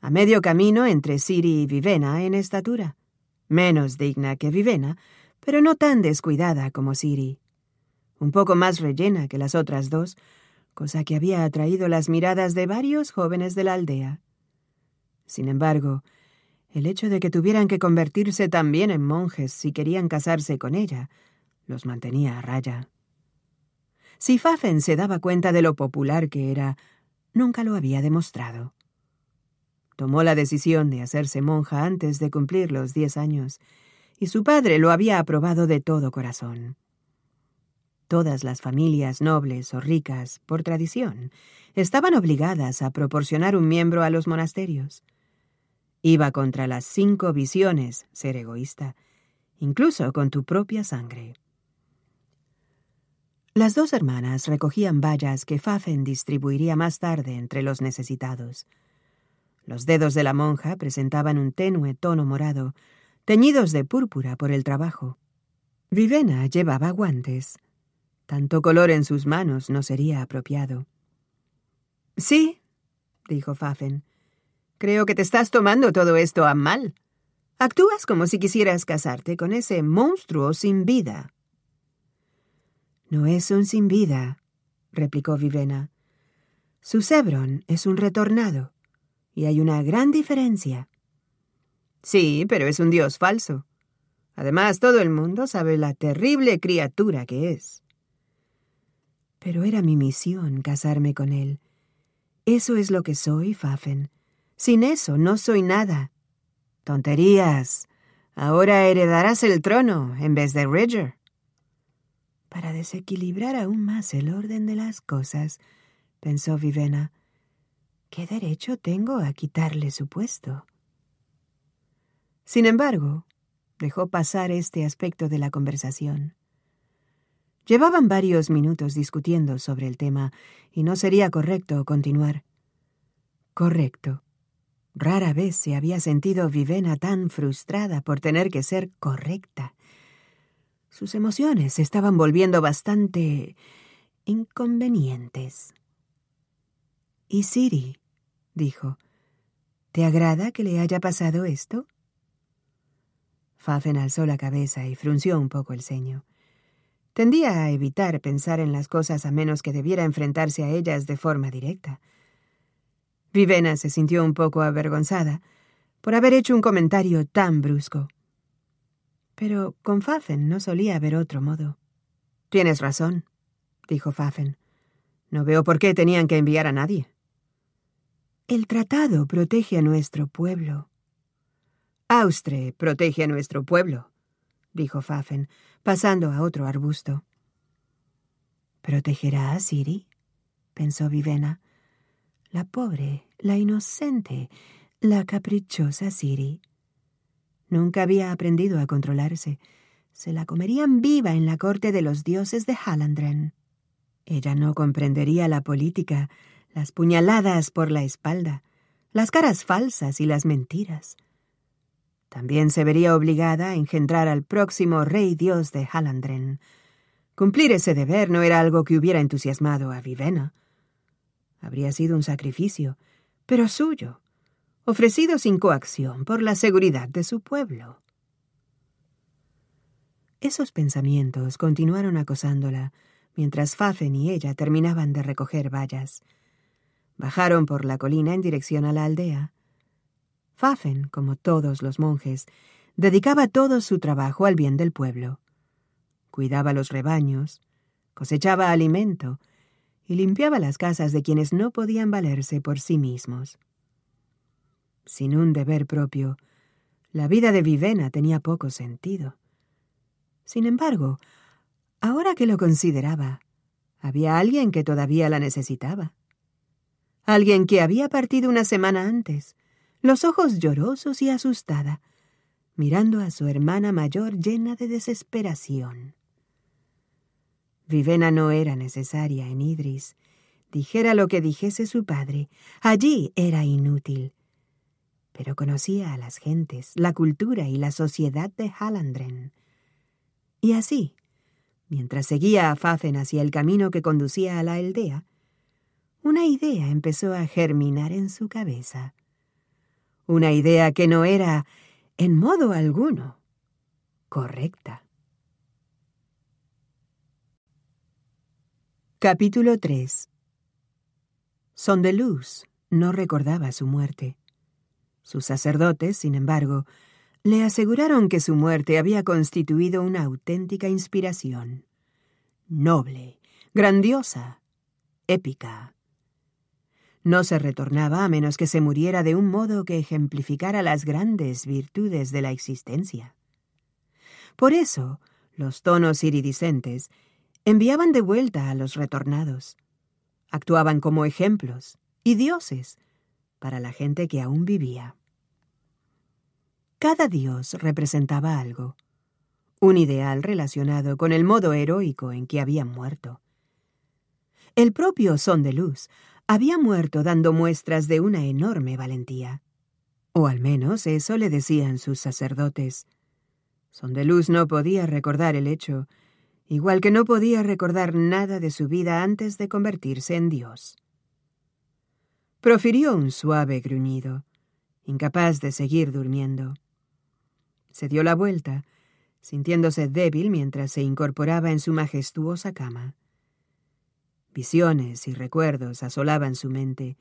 A medio camino entre Siri y Vivena en estatura. Menos digna que Vivena, pero no tan descuidada como Siri. Un poco más rellena que las otras dos, cosa que había atraído las miradas de varios jóvenes de la aldea. Sin embargo, el hecho de que tuvieran que convertirse también en monjes si querían casarse con ella, los mantenía a raya. Si Fafen se daba cuenta de lo popular que era, nunca lo había demostrado. Tomó la decisión de hacerse monja antes de cumplir los diez años, y su padre lo había aprobado de todo corazón. Todas las familias nobles o ricas, por tradición, estaban obligadas a proporcionar un miembro a los monasterios. Iba contra las cinco visiones, ser egoísta, incluso con tu propia sangre. Las dos hermanas recogían vallas que Fafen distribuiría más tarde entre los necesitados. Los dedos de la monja presentaban un tenue tono morado, teñidos de púrpura por el trabajo. Vivena llevaba guantes. Tanto color en sus manos no sería apropiado. Sí, dijo Fafen, Creo que te estás tomando todo esto a mal. Actúas como si quisieras casarte con ese monstruo sin vida. No es un sin vida, replicó Vivena. Su cebrón es un retornado, y hay una gran diferencia. Sí, pero es un dios falso. Además, todo el mundo sabe la terrible criatura que es. Pero era mi misión casarme con él. Eso es lo que soy, Fafen. Sin eso no soy nada. Tonterías. Ahora heredarás el trono en vez de Ridger. Para desequilibrar aún más el orden de las cosas, pensó Vivena, ¿qué derecho tengo a quitarle su puesto? Sin embargo, dejó pasar este aspecto de la conversación. Llevaban varios minutos discutiendo sobre el tema y no sería correcto continuar. Correcto. Rara vez se había sentido Vivena tan frustrada por tener que ser correcta. Sus emociones se estaban volviendo bastante inconvenientes. ¿Y Siri? dijo. ¿Te agrada que le haya pasado esto? Fafen alzó la cabeza y frunció un poco el ceño. Tendía a evitar pensar en las cosas a menos que debiera enfrentarse a ellas de forma directa. Vivena se sintió un poco avergonzada por haber hecho un comentario tan brusco. Pero con Fafen no solía haber otro modo. Tienes razón, dijo Fafen. No veo por qué tenían que enviar a nadie. El tratado protege a nuestro pueblo. Austre protege a nuestro pueblo, dijo Fafen, pasando a otro arbusto. ¿Protegerá a Siri? pensó Vivena. La pobre la inocente, la caprichosa Siri. Nunca había aprendido a controlarse. Se la comerían viva en la corte de los dioses de Halandren. Ella no comprendería la política, las puñaladas por la espalda, las caras falsas y las mentiras. También se vería obligada a engendrar al próximo rey dios de Halandren. Cumplir ese deber no era algo que hubiera entusiasmado a Vivena. Habría sido un sacrificio, pero suyo, ofrecido sin coacción por la seguridad de su pueblo. Esos pensamientos continuaron acosándola mientras Fafen y ella terminaban de recoger vallas. Bajaron por la colina en dirección a la aldea. Fafen, como todos los monjes, dedicaba todo su trabajo al bien del pueblo. Cuidaba los rebaños, cosechaba alimento y limpiaba las casas de quienes no podían valerse por sí mismos. Sin un deber propio, la vida de Vivena tenía poco sentido. Sin embargo, ahora que lo consideraba, había alguien que todavía la necesitaba. Alguien que había partido una semana antes, los ojos llorosos y asustada, mirando a su hermana mayor llena de desesperación. Vivena no era necesaria en Idris. Dijera lo que dijese su padre, allí era inútil. Pero conocía a las gentes, la cultura y la sociedad de Halandren. Y así, mientras seguía a Fafen hacia el camino que conducía a la aldea, una idea empezó a germinar en su cabeza. Una idea que no era, en modo alguno, correcta. Capítulo 3 Son de Luz no recordaba su muerte. Sus sacerdotes, sin embargo, le aseguraron que su muerte había constituido una auténtica inspiración. Noble, grandiosa, épica. No se retornaba a menos que se muriera de un modo que ejemplificara las grandes virtudes de la existencia. Por eso, los tonos iridiscentes enviaban de vuelta a los retornados. Actuaban como ejemplos y dioses para la gente que aún vivía. Cada dios representaba algo, un ideal relacionado con el modo heroico en que habían muerto. El propio Son de Luz había muerto dando muestras de una enorme valentía. O al menos eso le decían sus sacerdotes. Son de Luz no podía recordar el hecho igual que no podía recordar nada de su vida antes de convertirse en Dios. Profirió un suave gruñido, incapaz de seguir durmiendo. Se dio la vuelta, sintiéndose débil mientras se incorporaba en su majestuosa cama. Visiones y recuerdos asolaban su mente,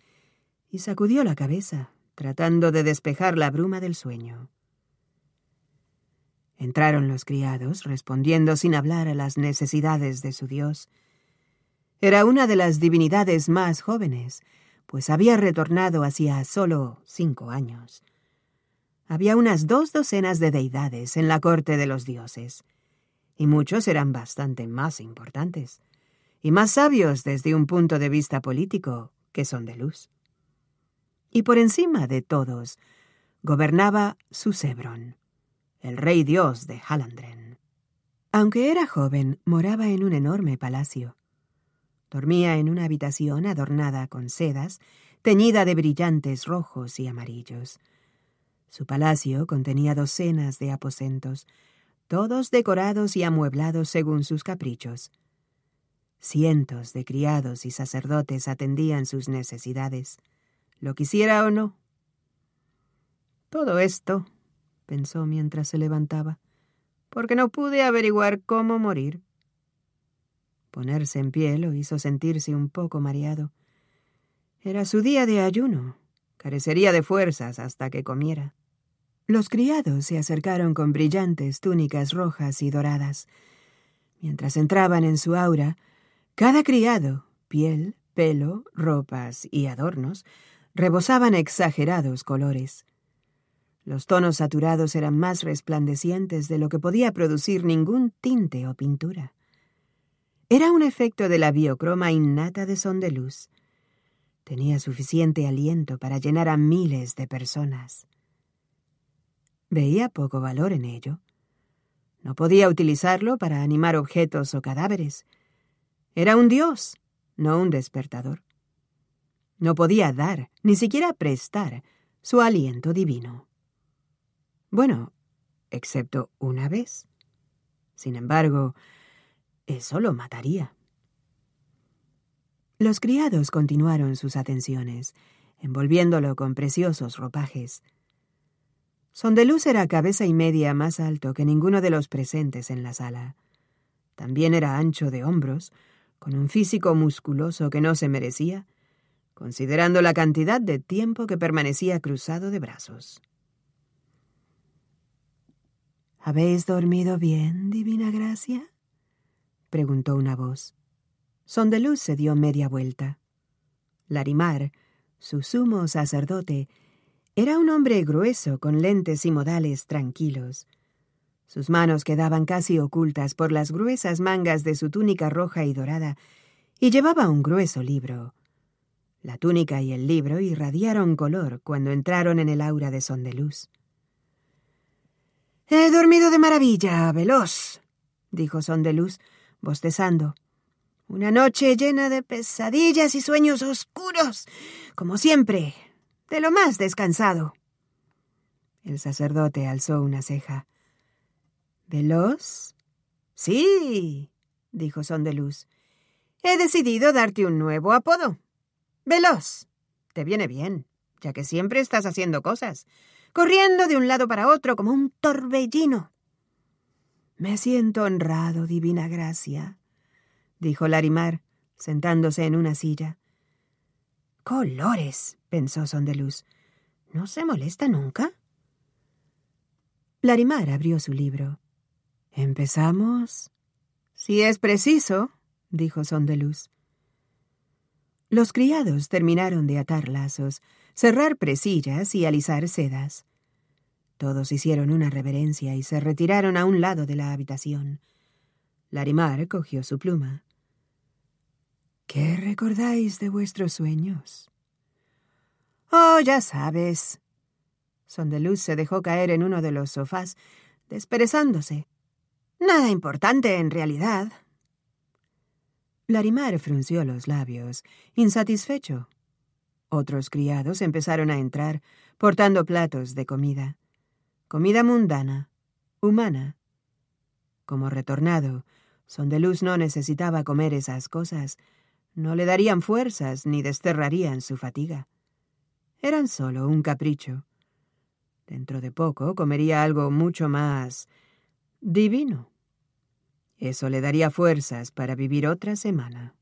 y sacudió la cabeza, tratando de despejar la bruma del sueño. Entraron los criados, respondiendo sin hablar a las necesidades de su dios. Era una de las divinidades más jóvenes, pues había retornado hacía solo cinco años. Había unas dos docenas de deidades en la corte de los dioses, y muchos eran bastante más importantes, y más sabios desde un punto de vista político que son de luz. Y por encima de todos, gobernaba su Hebrón el rey dios de Halandren, Aunque era joven, moraba en un enorme palacio. Dormía en una habitación adornada con sedas, teñida de brillantes rojos y amarillos. Su palacio contenía docenas de aposentos, todos decorados y amueblados según sus caprichos. Cientos de criados y sacerdotes atendían sus necesidades, lo quisiera o no. Todo esto pensó mientras se levantaba, porque no pude averiguar cómo morir. Ponerse en pie lo hizo sentirse un poco mareado. Era su día de ayuno. Carecería de fuerzas hasta que comiera. Los criados se acercaron con brillantes túnicas rojas y doradas. Mientras entraban en su aura, cada criado, piel, pelo, ropas y adornos, rebosaban exagerados colores. Los tonos saturados eran más resplandecientes de lo que podía producir ningún tinte o pintura. Era un efecto de la biocroma innata de son de luz. Tenía suficiente aliento para llenar a miles de personas. Veía poco valor en ello. No podía utilizarlo para animar objetos o cadáveres. Era un dios, no un despertador. No podía dar, ni siquiera prestar, su aliento divino. Bueno, excepto una vez. Sin embargo, eso lo mataría. Los criados continuaron sus atenciones, envolviéndolo con preciosos ropajes. Sondeluz era cabeza y media más alto que ninguno de los presentes en la sala. También era ancho de hombros, con un físico musculoso que no se merecía, considerando la cantidad de tiempo que permanecía cruzado de brazos. ¿Habéis dormido bien, divina gracia? preguntó una voz. Sondeluz se dio media vuelta. Larimar, su sumo sacerdote, era un hombre grueso con lentes y modales tranquilos. Sus manos quedaban casi ocultas por las gruesas mangas de su túnica roja y dorada, y llevaba un grueso libro. La túnica y el libro irradiaron color cuando entraron en el aura de Sondeluz. He dormido de maravilla, veloz, dijo Luz, bostezando. Una noche llena de pesadillas y sueños oscuros, como siempre, de lo más descansado. El sacerdote alzó una ceja. ¿Veloz? Sí, dijo Luz, He decidido darte un nuevo apodo. Veloz. Te viene bien, ya que siempre estás haciendo cosas corriendo de un lado para otro como un torbellino. Me siento honrado, divina gracia, dijo Larimar, sentándose en una silla. Colores, pensó Sondeluz. ¿No se molesta nunca? Larimar abrió su libro. ¿Empezamos? Si es preciso, dijo Sondeluz. Los criados terminaron de atar lazos, cerrar presillas y alisar sedas. Todos hicieron una reverencia y se retiraron a un lado de la habitación. Larimar cogió su pluma. ¿Qué recordáis de vuestros sueños? Oh, ya sabes. Sondeluz se dejó caer en uno de los sofás, desperezándose. Nada importante en realidad. Larimar frunció los labios, insatisfecho. Otros criados empezaron a entrar, portando platos de comida comida mundana, humana. Como retornado, Luz no necesitaba comer esas cosas, no le darían fuerzas ni desterrarían su fatiga. Eran solo un capricho. Dentro de poco comería algo mucho más divino. Eso le daría fuerzas para vivir otra semana.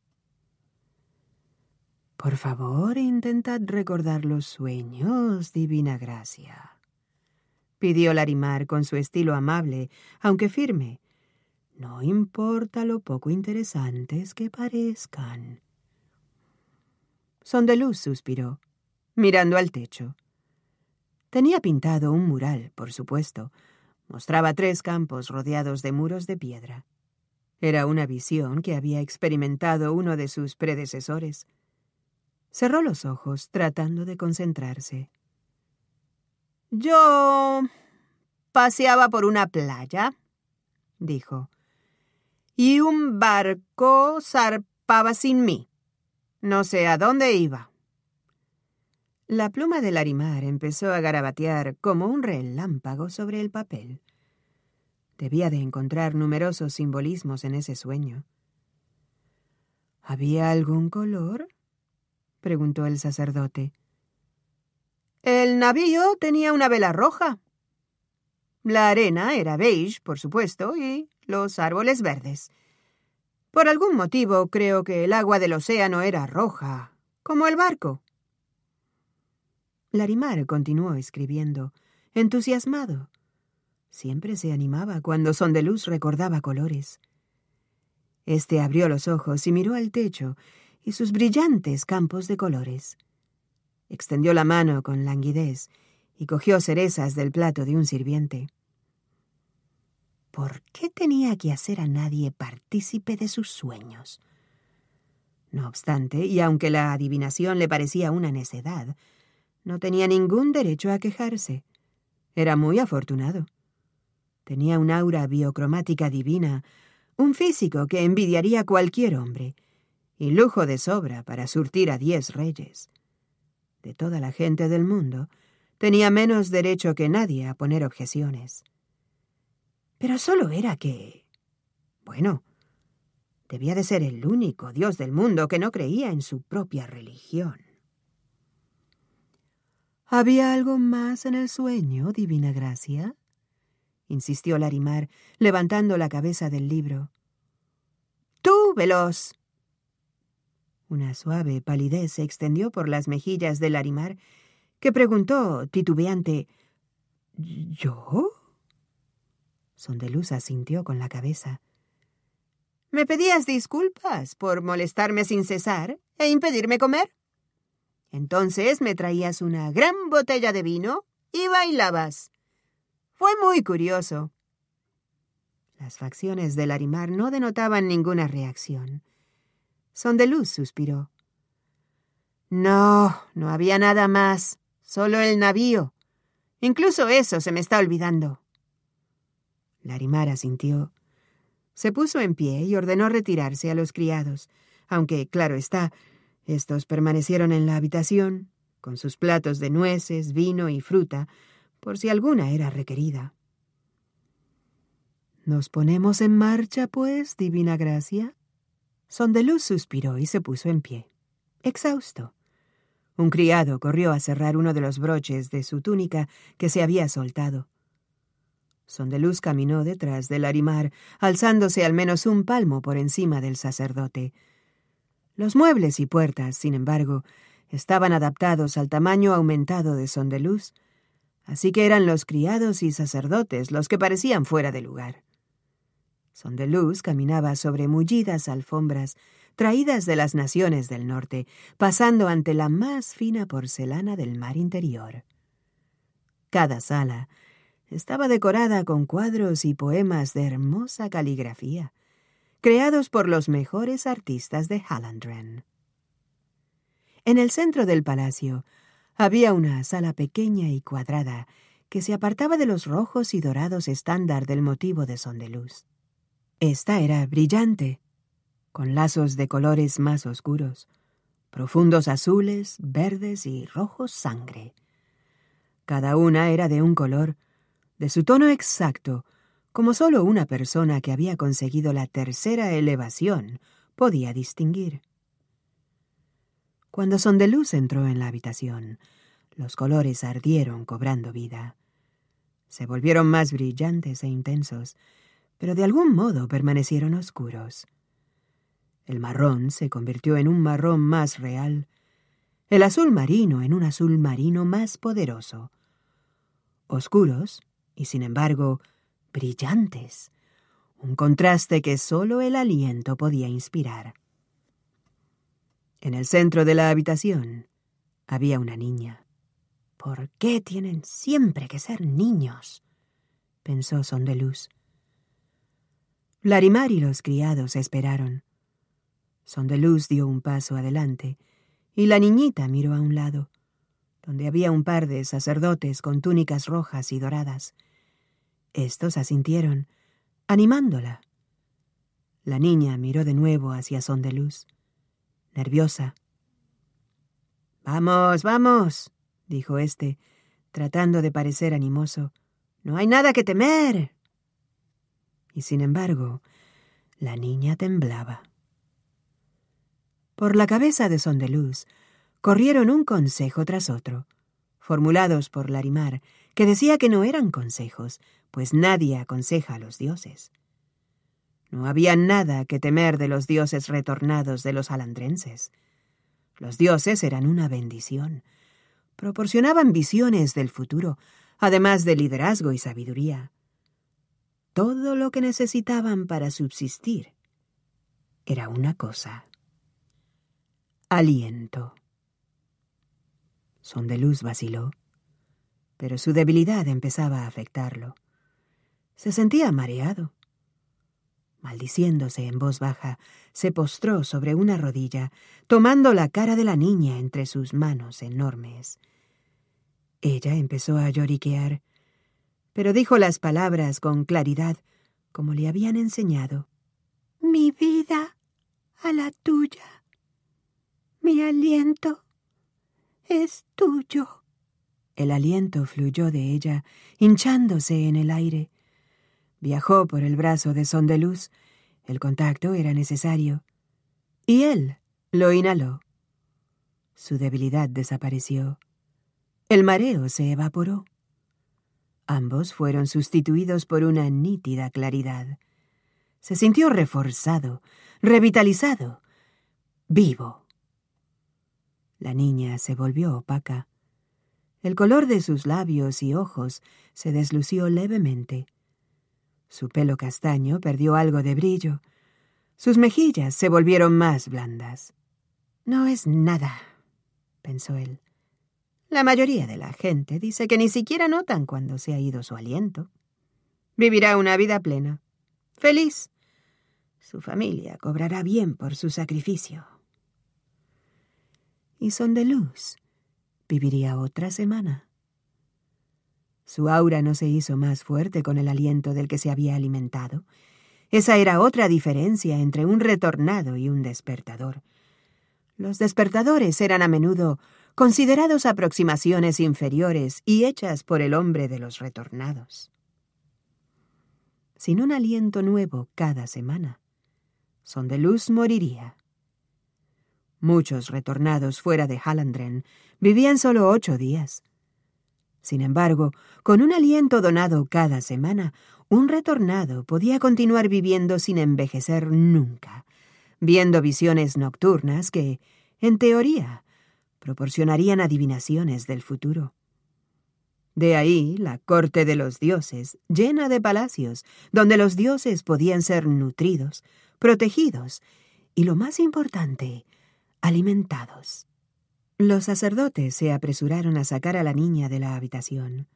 Por favor, intentad recordar los sueños, divina gracia pidió Larimar con su estilo amable, aunque firme. No importa lo poco interesantes que parezcan. Son suspiró, mirando al techo. Tenía pintado un mural, por supuesto. Mostraba tres campos rodeados de muros de piedra. Era una visión que había experimentado uno de sus predecesores. Cerró los ojos, tratando de concentrarse. Yo paseaba por una playa, dijo, y un barco zarpaba sin mí. No sé a dónde iba. La pluma del Arimar empezó a garabatear como un relámpago sobre el papel. Debía de encontrar numerosos simbolismos en ese sueño. ¿Había algún color? preguntó el sacerdote. El navío tenía una vela roja. La arena era beige, por supuesto, y los árboles verdes. Por algún motivo creo que el agua del océano era roja, como el barco. Larimar continuó escribiendo, entusiasmado. Siempre se animaba cuando son de luz recordaba colores. Este abrió los ojos y miró al techo y sus brillantes campos de colores extendió la mano con languidez y cogió cerezas del plato de un sirviente. ¿Por qué tenía que hacer a nadie partícipe de sus sueños? No obstante, y aunque la adivinación le parecía una necedad, no tenía ningún derecho a quejarse. Era muy afortunado. Tenía un aura biocromática divina, un físico que envidiaría cualquier hombre, y lujo de sobra para surtir a diez reyes de toda la gente del mundo, tenía menos derecho que nadie a poner objeciones. Pero solo era que... Bueno, debía de ser el único Dios del mundo que no creía en su propia religión. ¿Había algo más en el sueño, Divina Gracia? insistió Larimar, levantando la cabeza del libro. Tú, veloz, una suave palidez se extendió por las mejillas del Larimar, que preguntó, titubeante, ¿Yo? Sondeluz asintió con la cabeza. Me pedías disculpas por molestarme sin cesar e impedirme comer. Entonces me traías una gran botella de vino y bailabas. Fue muy curioso. Las facciones del Arimar no denotaban ninguna reacción. Son de luz, suspiró. No, no había nada más, solo el navío. Incluso eso se me está olvidando. Larimara sintió. Se puso en pie y ordenó retirarse a los criados, aunque, claro está, estos permanecieron en la habitación, con sus platos de nueces, vino y fruta, por si alguna era requerida. ¿Nos ponemos en marcha, pues, divina gracia? Sondeluz suspiró y se puso en pie, exhausto. Un criado corrió a cerrar uno de los broches de su túnica que se había soltado. Sondeluz caminó detrás del arimar, alzándose al menos un palmo por encima del sacerdote. Los muebles y puertas, sin embargo, estaban adaptados al tamaño aumentado de Sondeluz, así que eran los criados y sacerdotes los que parecían fuera de lugar. Luz caminaba sobre mullidas alfombras traídas de las naciones del norte, pasando ante la más fina porcelana del mar interior. Cada sala estaba decorada con cuadros y poemas de hermosa caligrafía, creados por los mejores artistas de Hallandren. En el centro del palacio había una sala pequeña y cuadrada que se apartaba de los rojos y dorados estándar del motivo de Luz. Esta era brillante, con lazos de colores más oscuros, profundos azules, verdes y rojos sangre. Cada una era de un color, de su tono exacto, como solo una persona que había conseguido la tercera elevación podía distinguir. Cuando Sondeluz entró en la habitación, los colores ardieron cobrando vida. Se volvieron más brillantes e intensos, pero de algún modo permanecieron oscuros. El marrón se convirtió en un marrón más real, el azul marino en un azul marino más poderoso. Oscuros, y sin embargo, brillantes, un contraste que sólo el aliento podía inspirar. En el centro de la habitación había una niña. ¿Por qué tienen siempre que ser niños? pensó Sondeluz—. Larimar y los criados esperaron. Sondeluz dio un paso adelante, y la niñita miró a un lado, donde había un par de sacerdotes con túnicas rojas y doradas. Estos asintieron, animándola. La niña miró de nuevo hacia Sondeluz, nerviosa. Vamos, vamos, dijo éste, tratando de parecer animoso. No hay nada que temer y sin embargo la niña temblaba. Por la cabeza de Sondeluz corrieron un consejo tras otro, formulados por Larimar, que decía que no eran consejos, pues nadie aconseja a los dioses. No había nada que temer de los dioses retornados de los alandrenses. Los dioses eran una bendición. Proporcionaban visiones del futuro, además de liderazgo y sabiduría todo lo que necesitaban para subsistir era una cosa. Aliento. Son de luz vaciló, pero su debilidad empezaba a afectarlo. Se sentía mareado. Maldiciéndose en voz baja, se postró sobre una rodilla, tomando la cara de la niña entre sus manos enormes. Ella empezó a lloriquear pero dijo las palabras con claridad, como le habían enseñado. Mi vida a la tuya. Mi aliento es tuyo. El aliento fluyó de ella, hinchándose en el aire. Viajó por el brazo de son luz. El contacto era necesario. Y él lo inhaló. Su debilidad desapareció. El mareo se evaporó. Ambos fueron sustituidos por una nítida claridad. Se sintió reforzado, revitalizado, vivo. La niña se volvió opaca. El color de sus labios y ojos se deslució levemente. Su pelo castaño perdió algo de brillo. Sus mejillas se volvieron más blandas. No es nada, pensó él. La mayoría de la gente dice que ni siquiera notan cuando se ha ido su aliento. Vivirá una vida plena, feliz. Su familia cobrará bien por su sacrificio. Y son de luz. Viviría otra semana. Su aura no se hizo más fuerte con el aliento del que se había alimentado. Esa era otra diferencia entre un retornado y un despertador. Los despertadores eran a menudo considerados aproximaciones inferiores y hechas por el hombre de los retornados. Sin un aliento nuevo cada semana, son de luz moriría. Muchos retornados fuera de Hallandren vivían solo ocho días. Sin embargo, con un aliento donado cada semana, un retornado podía continuar viviendo sin envejecer nunca, viendo visiones nocturnas que, en teoría, proporcionarían adivinaciones del futuro. De ahí la corte de los dioses, llena de palacios, donde los dioses podían ser nutridos, protegidos y, lo más importante, alimentados. Los sacerdotes se apresuraron a sacar a la niña de la habitación.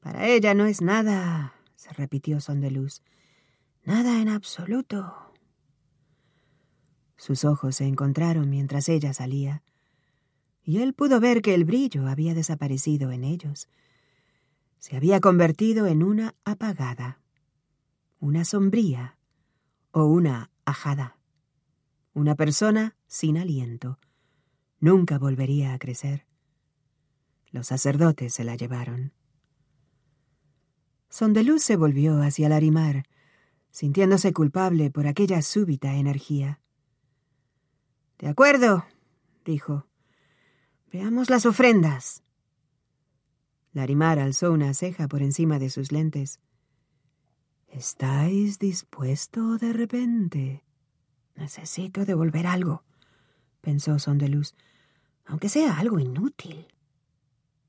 Para ella no es nada, se repitió Sondeluz. Nada en absoluto. Sus ojos se encontraron mientras ella salía y él pudo ver que el brillo había desaparecido en ellos. Se había convertido en una apagada, una sombría o una ajada. Una persona sin aliento. Nunca volvería a crecer. Los sacerdotes se la llevaron. Sondeluz se volvió hacia Larimar, sintiéndose culpable por aquella súbita energía. De acuerdo, dijo. Veamos las ofrendas. Larimar alzó una ceja por encima de sus lentes. ¿Estáis dispuesto de repente? Necesito devolver algo, pensó Sondeluz, aunque sea algo inútil.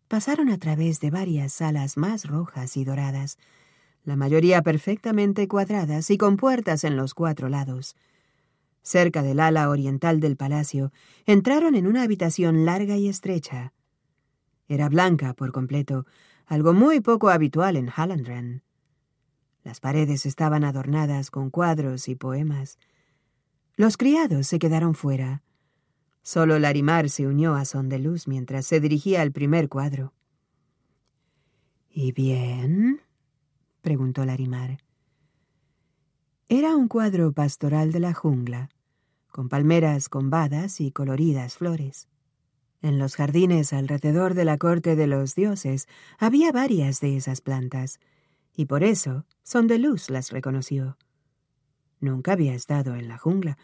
Pasaron a través de varias salas más rojas y doradas, la mayoría perfectamente cuadradas y con puertas en los cuatro lados cerca del ala oriental del palacio, entraron en una habitación larga y estrecha. Era blanca por completo, algo muy poco habitual en Hallandren. Las paredes estaban adornadas con cuadros y poemas. Los criados se quedaron fuera. Solo Larimar se unió a Son de Luz mientras se dirigía al primer cuadro. ¿Y bien? preguntó Larimar. Era un cuadro pastoral de la jungla con palmeras combadas y coloridas flores. En los jardines alrededor de la corte de los dioses había varias de esas plantas, y por eso Son de Luz las reconoció. Nunca había estado en la jungla,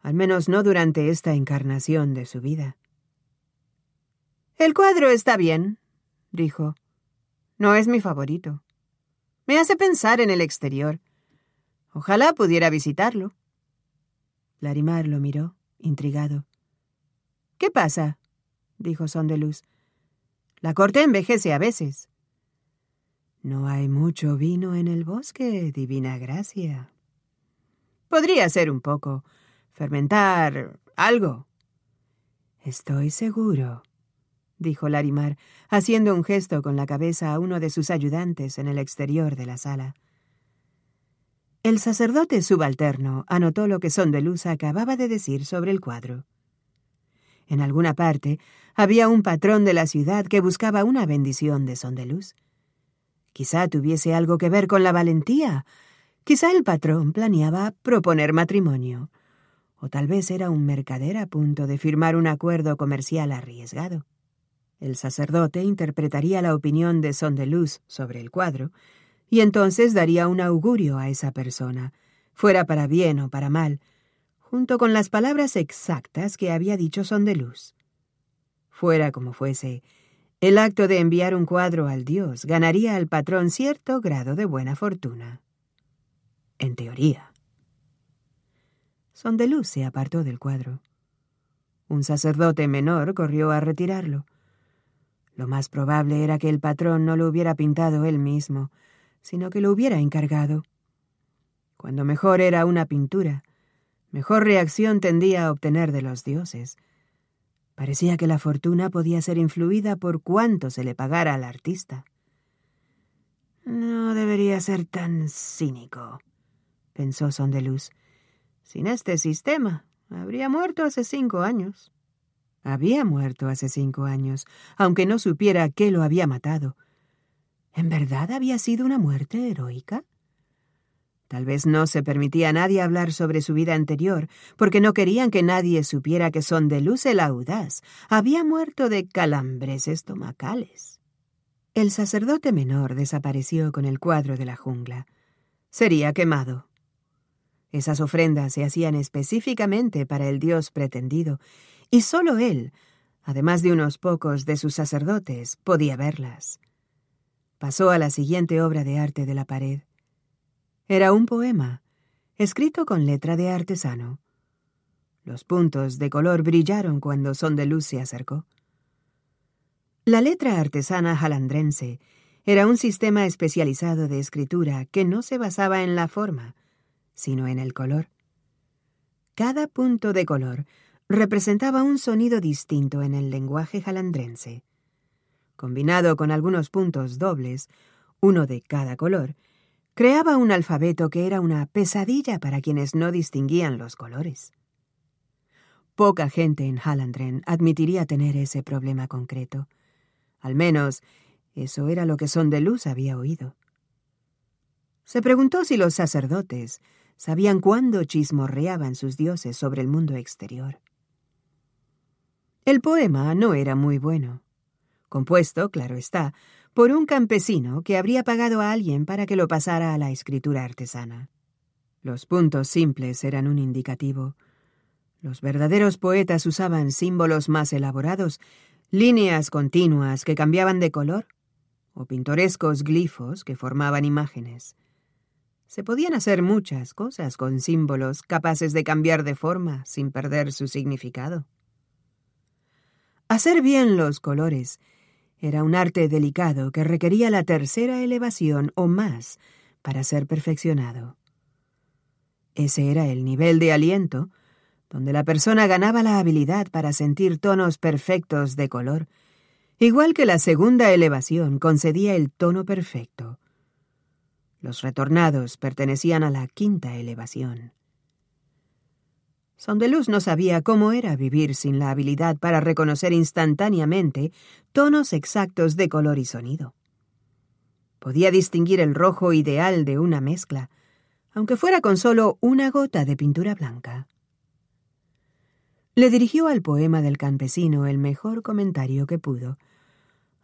al menos no durante esta encarnación de su vida. El cuadro está bien, dijo. No es mi favorito. Me hace pensar en el exterior. Ojalá pudiera visitarlo. Larimar lo miró, intrigado. ¿Qué pasa? dijo Sondeluz. La corte envejece a veces. No hay mucho vino en el bosque, divina gracia. Podría ser un poco. fermentar algo. Estoy seguro, dijo Larimar, haciendo un gesto con la cabeza a uno de sus ayudantes en el exterior de la sala. El sacerdote subalterno anotó lo que Sondeluz acababa de decir sobre el cuadro. En alguna parte había un patrón de la ciudad que buscaba una bendición de Sondeluz. Quizá tuviese algo que ver con la valentía. Quizá el patrón planeaba proponer matrimonio. O tal vez era un mercader a punto de firmar un acuerdo comercial arriesgado. El sacerdote interpretaría la opinión de Sondeluz sobre el cuadro y entonces daría un augurio a esa persona, fuera para bien o para mal, junto con las palabras exactas que había dicho son de luz. Fuera como fuese, el acto de enviar un cuadro al dios ganaría al patrón cierto grado de buena fortuna. En teoría. Sondeluz se apartó del cuadro. Un sacerdote menor corrió a retirarlo. Lo más probable era que el patrón no lo hubiera pintado él mismo, sino que lo hubiera encargado. Cuando mejor era una pintura, mejor reacción tendía a obtener de los dioses. Parecía que la fortuna podía ser influida por cuánto se le pagara al artista. No debería ser tan cínico, pensó Sondeluz. Sin este sistema, habría muerto hace cinco años. Había muerto hace cinco años, aunque no supiera qué lo había matado ¿En verdad había sido una muerte heroica? Tal vez no se permitía a nadie hablar sobre su vida anterior, porque no querían que nadie supiera que Son de Luz el audaz había muerto de calambres estomacales. El sacerdote menor desapareció con el cuadro de la jungla. Sería quemado. Esas ofrendas se hacían específicamente para el dios pretendido, y solo él, además de unos pocos de sus sacerdotes, podía verlas. Pasó a la siguiente obra de arte de la pared. Era un poema, escrito con letra de artesano. Los puntos de color brillaron cuando Son de Luz se acercó. La letra artesana jalandrense era un sistema especializado de escritura que no se basaba en la forma, sino en el color. Cada punto de color representaba un sonido distinto en el lenguaje jalandrense combinado con algunos puntos dobles, uno de cada color, creaba un alfabeto que era una pesadilla para quienes no distinguían los colores. Poca gente en Hallandren admitiría tener ese problema concreto. Al menos, eso era lo que Son Luz había oído. Se preguntó si los sacerdotes sabían cuándo chismorreaban sus dioses sobre el mundo exterior. El poema no era muy bueno compuesto, claro está, por un campesino que habría pagado a alguien para que lo pasara a la escritura artesana. Los puntos simples eran un indicativo. Los verdaderos poetas usaban símbolos más elaborados, líneas continuas que cambiaban de color, o pintorescos glifos que formaban imágenes. Se podían hacer muchas cosas con símbolos capaces de cambiar de forma sin perder su significado. Hacer bien los colores era un arte delicado que requería la tercera elevación o más para ser perfeccionado. Ese era el nivel de aliento, donde la persona ganaba la habilidad para sentir tonos perfectos de color, igual que la segunda elevación concedía el tono perfecto. Los retornados pertenecían a la quinta elevación. Sondeluz no sabía cómo era vivir sin la habilidad para reconocer instantáneamente tonos exactos de color y sonido. Podía distinguir el rojo ideal de una mezcla, aunque fuera con solo una gota de pintura blanca. Le dirigió al poema del campesino el mejor comentario que pudo,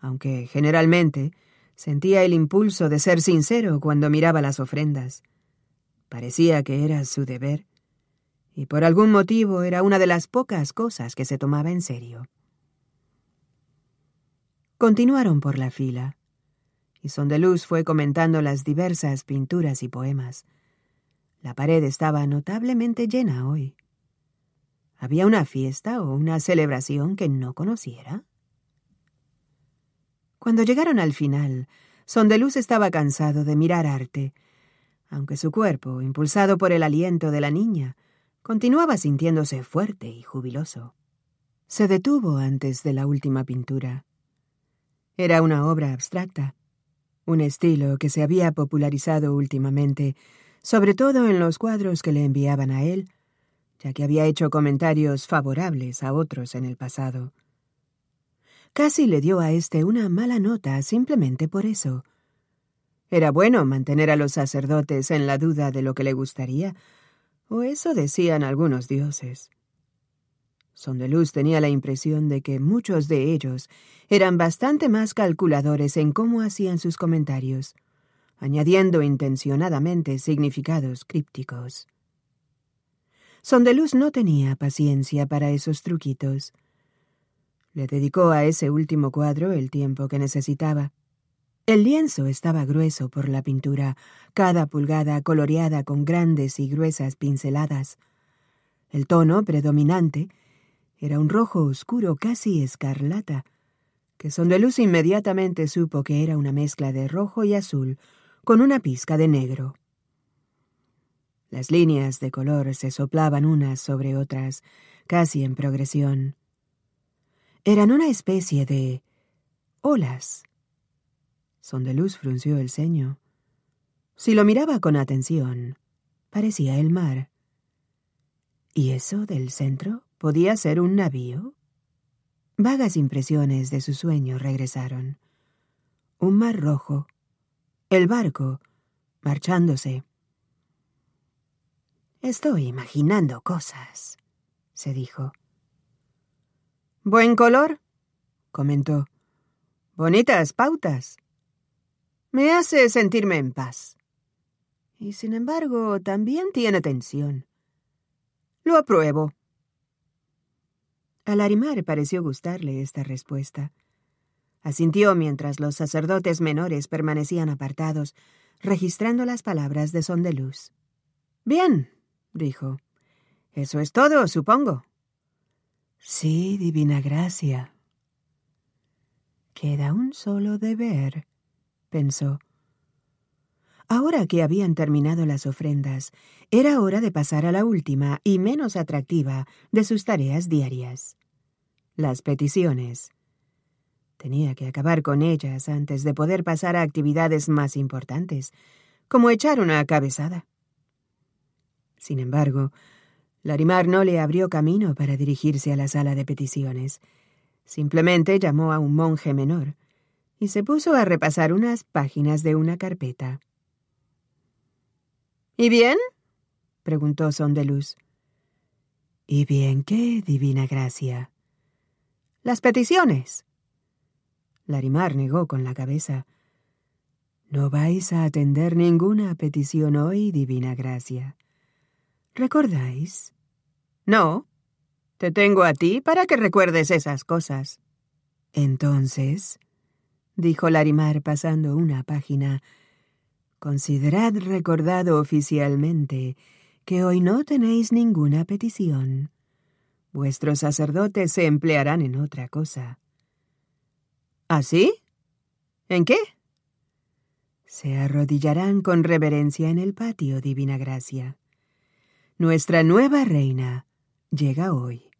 aunque generalmente sentía el impulso de ser sincero cuando miraba las ofrendas. Parecía que era su deber y por algún motivo era una de las pocas cosas que se tomaba en serio. Continuaron por la fila, y Sondeluz fue comentando las diversas pinturas y poemas. La pared estaba notablemente llena hoy. ¿Había una fiesta o una celebración que no conociera? Cuando llegaron al final, Sondeluz estaba cansado de mirar arte, aunque su cuerpo, impulsado por el aliento de la niña, Continuaba sintiéndose fuerte y jubiloso. Se detuvo antes de la última pintura. Era una obra abstracta, un estilo que se había popularizado últimamente, sobre todo en los cuadros que le enviaban a él, ya que había hecho comentarios favorables a otros en el pasado. Casi le dio a este una mala nota simplemente por eso. Era bueno mantener a los sacerdotes en la duda de lo que le gustaría, o eso decían algunos dioses. Sondeluz tenía la impresión de que muchos de ellos eran bastante más calculadores en cómo hacían sus comentarios, añadiendo intencionadamente significados crípticos. Sondeluz no tenía paciencia para esos truquitos. Le dedicó a ese último cuadro el tiempo que necesitaba. El lienzo estaba grueso por la pintura, cada pulgada coloreada con grandes y gruesas pinceladas. El tono predominante era un rojo oscuro casi escarlata, que Sondeluz inmediatamente supo que era una mezcla de rojo y azul con una pizca de negro. Las líneas de color se soplaban unas sobre otras, casi en progresión. Eran una especie de olas luz frunció el ceño. Si lo miraba con atención, parecía el mar. ¿Y eso del centro podía ser un navío? Vagas impresiones de su sueño regresaron. Un mar rojo. El barco, marchándose. Estoy imaginando cosas, se dijo. Buen color, comentó. Bonitas pautas. Me hace sentirme en paz. Y sin embargo, también tiene tensión. Lo apruebo. Al Arimar pareció gustarle esta respuesta. Asintió mientras los sacerdotes menores permanecían apartados, registrando las palabras de son de luz. Bien, dijo. Eso es todo, supongo. Sí, divina gracia. Queda un solo deber, pensó. Ahora que habían terminado las ofrendas, era hora de pasar a la última y menos atractiva de sus tareas diarias. Las peticiones. Tenía que acabar con ellas antes de poder pasar a actividades más importantes, como echar una cabezada. Sin embargo, Larimar no le abrió camino para dirigirse a la sala de peticiones. Simplemente llamó a un monje menor, y se puso a repasar unas páginas de una carpeta. ¿Y bien? preguntó luz ¿Y bien qué, divina gracia? Las peticiones. Larimar negó con la cabeza. No vais a atender ninguna petición hoy, divina gracia. ¿Recordáis? No. Te tengo a ti para que recuerdes esas cosas. Entonces, dijo Larimar pasando una página. Considerad recordado oficialmente que hoy no tenéis ninguna petición. Vuestros sacerdotes se emplearán en otra cosa. ¿Así? ¿Ah, ¿En qué? Se arrodillarán con reverencia en el patio, Divina Gracia. Nuestra nueva reina llega hoy.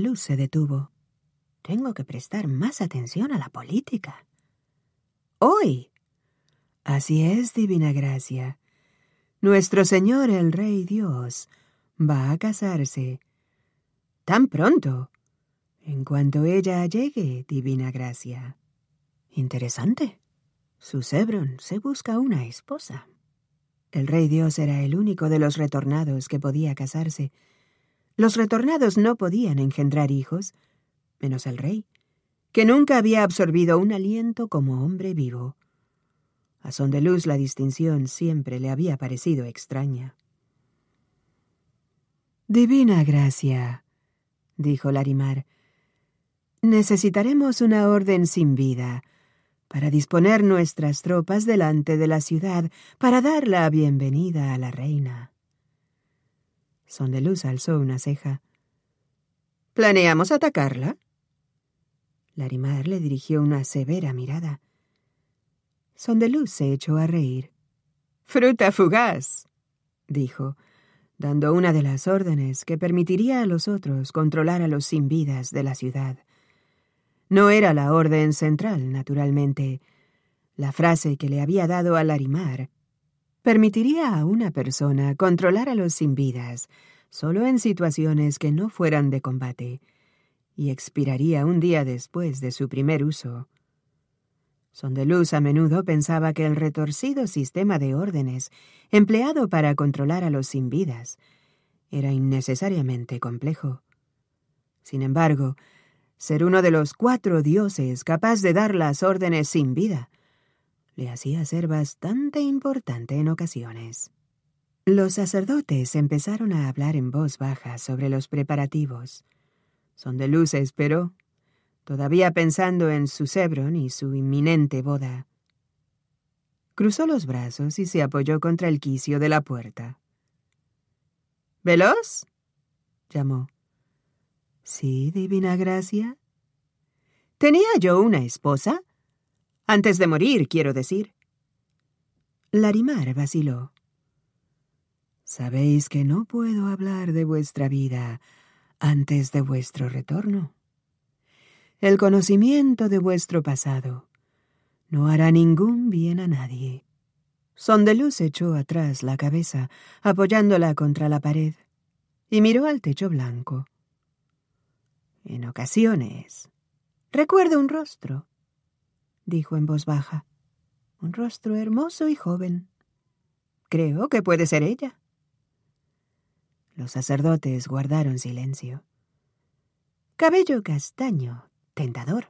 luz se detuvo. Tengo que prestar más atención a la política. Hoy. Así es, Divina Gracia. Nuestro Señor el Rey Dios va a casarse. Tan pronto. En cuanto ella llegue, Divina Gracia. Interesante. Su sebron se busca una esposa. El Rey Dios era el único de los retornados que podía casarse. Los retornados no podían engendrar hijos, menos el rey, que nunca había absorbido un aliento como hombre vivo. A son luz la distinción siempre le había parecido extraña. Divina gracia, dijo Larimar, necesitaremos una orden sin vida para disponer nuestras tropas delante de la ciudad para dar la bienvenida a la reina. Son luz alzó una ceja. ¿Planeamos atacarla? Larimar le dirigió una severa mirada. Sondeluz se echó a reír. Fruta fugaz, dijo, dando una de las órdenes que permitiría a los otros controlar a los sin vidas de la ciudad. No era la orden central, naturalmente. La frase que le había dado a Larimar permitiría a una persona controlar a los sin vidas solo en situaciones que no fueran de combate y expiraría un día después de su primer uso. Sondeluz a menudo pensaba que el retorcido sistema de órdenes empleado para controlar a los sin vidas era innecesariamente complejo. Sin embargo, ser uno de los cuatro dioses capaz de dar las órdenes sin vida le hacía ser bastante importante en ocasiones. Los sacerdotes empezaron a hablar en voz baja sobre los preparativos. Son de luces, pero... todavía pensando en su cebron y su inminente boda. Cruzó los brazos y se apoyó contra el quicio de la puerta. ¿Veloz? llamó. Sí, divina gracia. ¿Tenía yo una esposa? Antes de morir, quiero decir. Larimar vaciló. Sabéis que no puedo hablar de vuestra vida antes de vuestro retorno. El conocimiento de vuestro pasado no hará ningún bien a nadie. Sondeluz echó atrás la cabeza, apoyándola contra la pared, y miró al techo blanco. En ocasiones, recuerdo un rostro, dijo en voz baja, un rostro hermoso y joven. Creo que puede ser ella. Los sacerdotes guardaron silencio. Cabello castaño, tentador,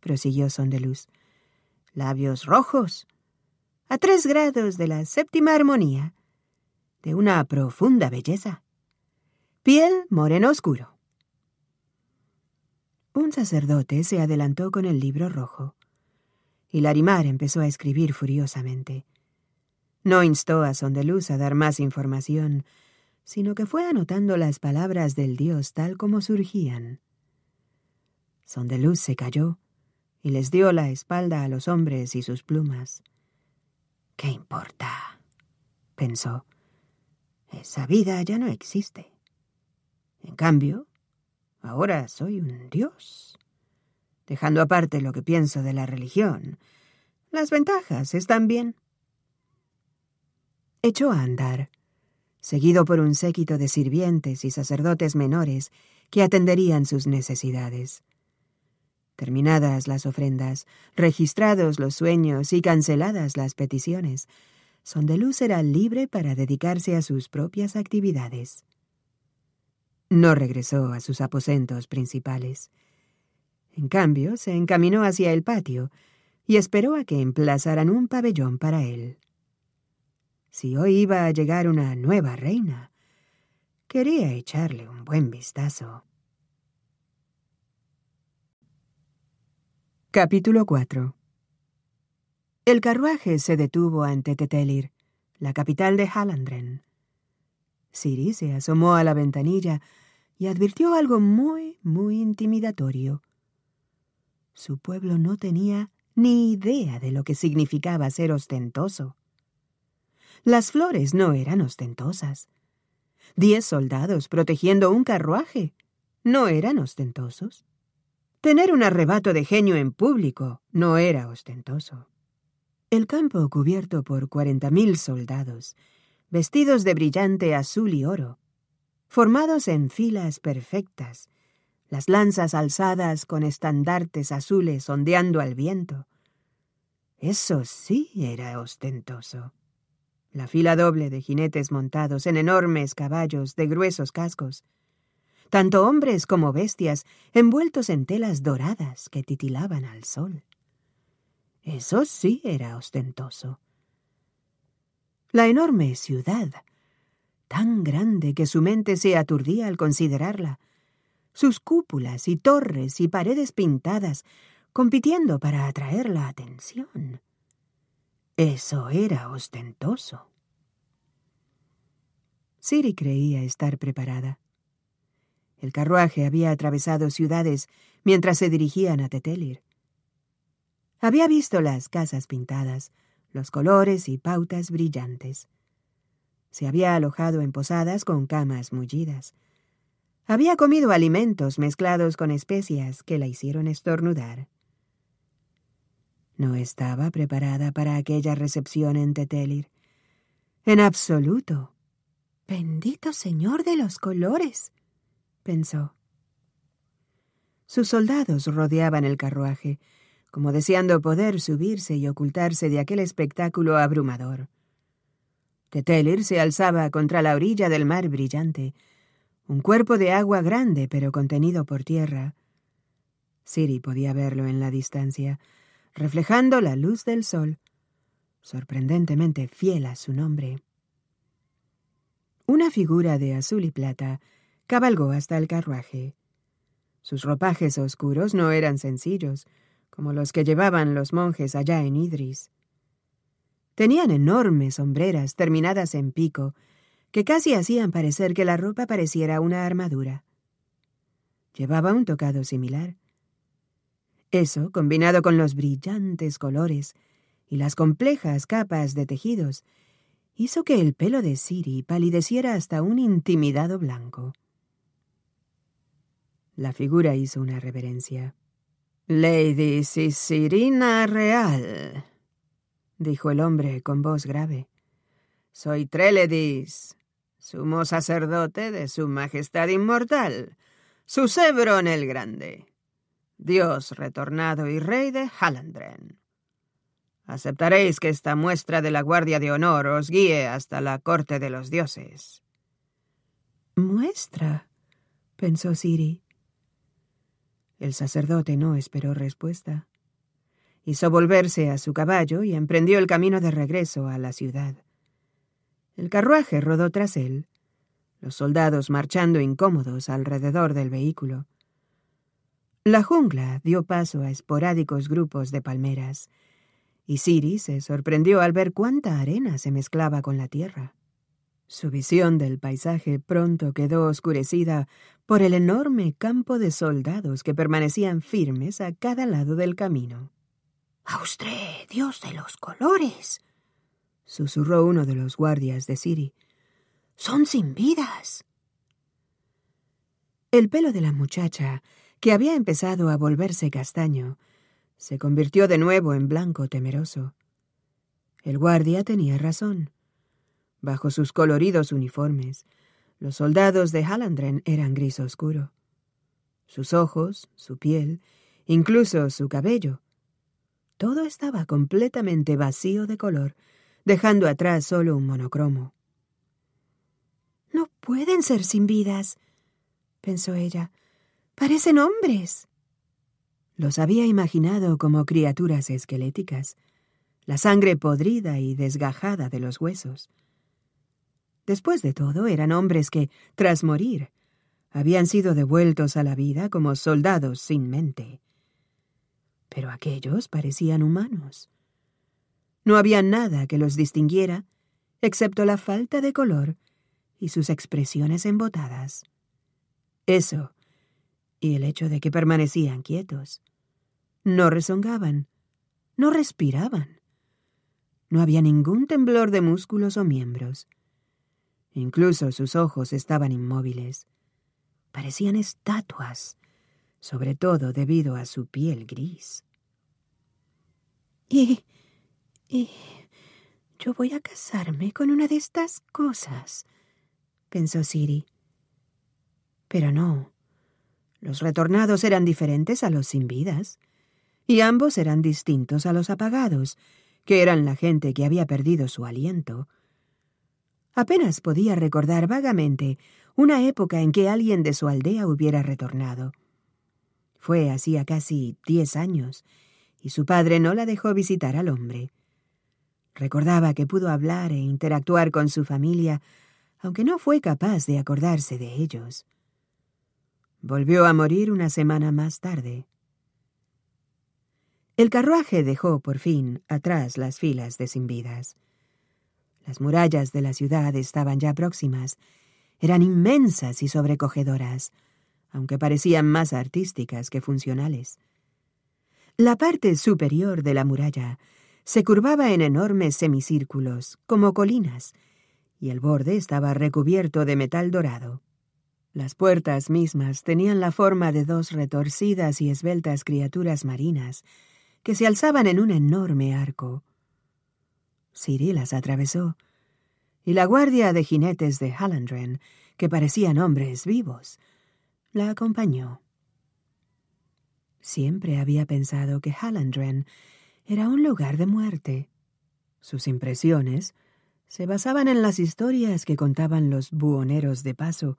prosiguió Sondeluz. Labios rojos, a tres grados de la séptima armonía, de una profunda belleza. Piel moreno oscuro. Un sacerdote se adelantó con el libro rojo, y Larimar empezó a escribir furiosamente. No instó a Sondeluz a dar más información, sino que fue anotando las palabras del dios tal como surgían. Sondeluz se calló y les dio la espalda a los hombres y sus plumas. ¿Qué importa? pensó. Esa vida ya no existe. En cambio, ahora soy un dios. Dejando aparte lo que pienso de la religión, las ventajas están bien. Echó a andar seguido por un séquito de sirvientes y sacerdotes menores que atenderían sus necesidades. Terminadas las ofrendas, registrados los sueños y canceladas las peticiones, Sondeluz era libre para dedicarse a sus propias actividades. No regresó a sus aposentos principales. En cambio, se encaminó hacia el patio y esperó a que emplazaran un pabellón para él si hoy iba a llegar una nueva reina. Quería echarle un buen vistazo. Capítulo 4 El carruaje se detuvo ante Tetelir, la capital de Halandren. Siri se asomó a la ventanilla y advirtió algo muy, muy intimidatorio. Su pueblo no tenía ni idea de lo que significaba ser ostentoso. Las flores no eran ostentosas. Diez soldados protegiendo un carruaje no eran ostentosos. Tener un arrebato de genio en público no era ostentoso. El campo cubierto por cuarenta mil soldados, vestidos de brillante azul y oro, formados en filas perfectas, las lanzas alzadas con estandartes azules ondeando al viento. Eso sí era ostentoso la fila doble de jinetes montados en enormes caballos de gruesos cascos, tanto hombres como bestias envueltos en telas doradas que titilaban al sol. Eso sí era ostentoso. La enorme ciudad, tan grande que su mente se aturdía al considerarla, sus cúpulas y torres y paredes pintadas compitiendo para atraer la atención eso era ostentoso. Siri creía estar preparada. El carruaje había atravesado ciudades mientras se dirigían a Tetelir. Había visto las casas pintadas, los colores y pautas brillantes. Se había alojado en posadas con camas mullidas. Había comido alimentos mezclados con especias que la hicieron estornudar. No estaba preparada para aquella recepción en Tetelir. En absoluto. Bendito Señor de los Colores, pensó. Sus soldados rodeaban el carruaje, como deseando poder subirse y ocultarse de aquel espectáculo abrumador. Tetelir se alzaba contra la orilla del mar brillante, un cuerpo de agua grande pero contenido por tierra. Siri podía verlo en la distancia, reflejando la luz del sol, sorprendentemente fiel a su nombre. Una figura de azul y plata cabalgó hasta el carruaje. Sus ropajes oscuros no eran sencillos, como los que llevaban los monjes allá en Idris. Tenían enormes sombreras terminadas en pico, que casi hacían parecer que la ropa pareciera una armadura. Llevaba un tocado similar, eso, combinado con los brillantes colores y las complejas capas de tejidos, hizo que el pelo de Siri palideciera hasta un intimidado blanco. La figura hizo una reverencia. Lady Sirina Real, dijo el hombre con voz grave. Soy Treledis, sumo sacerdote de Su Majestad Inmortal, su en el Grande dios retornado y rey de Hallandren. Aceptaréis que esta muestra de la Guardia de Honor os guíe hasta la corte de los dioses. Muestra, pensó Siri. El sacerdote no esperó respuesta. Hizo volverse a su caballo y emprendió el camino de regreso a la ciudad. El carruaje rodó tras él, los soldados marchando incómodos alrededor del vehículo. La jungla dio paso a esporádicos grupos de palmeras, y Siri se sorprendió al ver cuánta arena se mezclaba con la tierra. Su visión del paisaje pronto quedó oscurecida por el enorme campo de soldados que permanecían firmes a cada lado del camino. ¡Austré, Dios de los colores! susurró uno de los guardias de Siri. Son sin vidas. El pelo de la muchacha que había empezado a volverse castaño, se convirtió de nuevo en blanco temeroso. El guardia tenía razón. Bajo sus coloridos uniformes, los soldados de Hallandren eran gris oscuro. Sus ojos, su piel, incluso su cabello. Todo estaba completamente vacío de color, dejando atrás solo un monocromo. No pueden ser sin vidas, pensó ella. Parecen hombres. Los había imaginado como criaturas esqueléticas, la sangre podrida y desgajada de los huesos. Después de todo, eran hombres que, tras morir, habían sido devueltos a la vida como soldados sin mente. Pero aquellos parecían humanos. No había nada que los distinguiera, excepto la falta de color y sus expresiones embotadas. Eso y el hecho de que permanecían quietos. No rezongaban, no respiraban. No había ningún temblor de músculos o miembros. Incluso sus ojos estaban inmóviles. Parecían estatuas, sobre todo debido a su piel gris. Y... y... yo voy a casarme con una de estas cosas, pensó Siri. Pero no, los retornados eran diferentes a los sin vidas, y ambos eran distintos a los apagados, que eran la gente que había perdido su aliento. Apenas podía recordar vagamente una época en que alguien de su aldea hubiera retornado. Fue hacía casi diez años, y su padre no la dejó visitar al hombre. Recordaba que pudo hablar e interactuar con su familia, aunque no fue capaz de acordarse de ellos. Volvió a morir una semana más tarde. El carruaje dejó por fin atrás las filas de sin vidas. Las murallas de la ciudad estaban ya próximas. Eran inmensas y sobrecogedoras, aunque parecían más artísticas que funcionales. La parte superior de la muralla se curvaba en enormes semicírculos, como colinas, y el borde estaba recubierto de metal dorado. Las puertas mismas tenían la forma de dos retorcidas y esbeltas criaturas marinas que se alzaban en un enorme arco. Siri las atravesó, y la guardia de jinetes de Hallandren, que parecían hombres vivos, la acompañó. Siempre había pensado que Hallandren era un lugar de muerte. Sus impresiones se basaban en las historias que contaban los buhoneros de paso,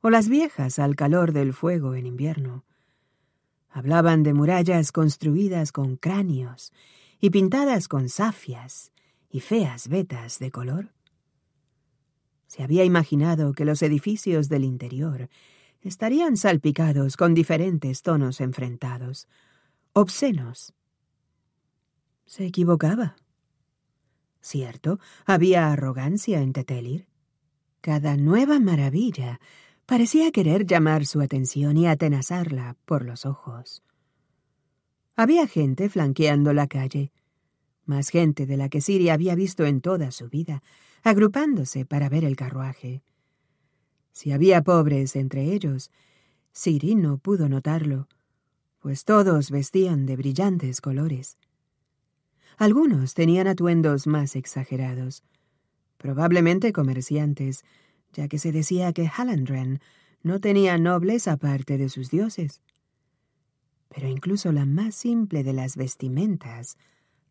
o las viejas al calor del fuego en invierno. Hablaban de murallas construidas con cráneos y pintadas con safias y feas vetas de color. Se había imaginado que los edificios del interior estarían salpicados con diferentes tonos enfrentados, obscenos. Se equivocaba. Cierto, había arrogancia en Tetelir. Cada nueva maravilla Parecía querer llamar su atención y atenazarla por los ojos. Había gente flanqueando la calle, más gente de la que Siri había visto en toda su vida, agrupándose para ver el carruaje. Si había pobres entre ellos, Siri no pudo notarlo, pues todos vestían de brillantes colores. Algunos tenían atuendos más exagerados, probablemente comerciantes, ya que se decía que Hallandren no tenía nobles aparte de sus dioses. Pero incluso la más simple de las vestimentas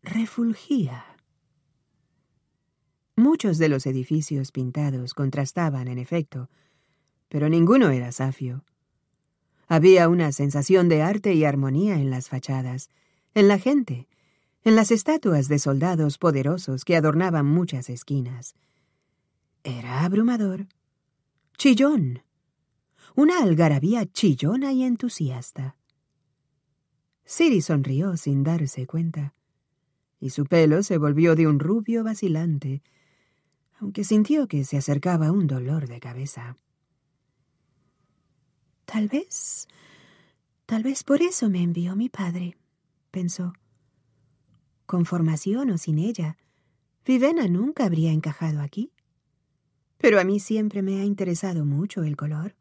refulgía. Muchos de los edificios pintados contrastaban, en efecto, pero ninguno era safio. Había una sensación de arte y armonía en las fachadas, en la gente, en las estatuas de soldados poderosos que adornaban muchas esquinas, era abrumador. Chillón. Una algarabía chillona y entusiasta. Siri sonrió sin darse cuenta, y su pelo se volvió de un rubio vacilante, aunque sintió que se acercaba un dolor de cabeza. Tal vez, tal vez por eso me envió mi padre, pensó. Con formación o sin ella, Vivena nunca habría encajado aquí pero a mí siempre me ha interesado mucho el color.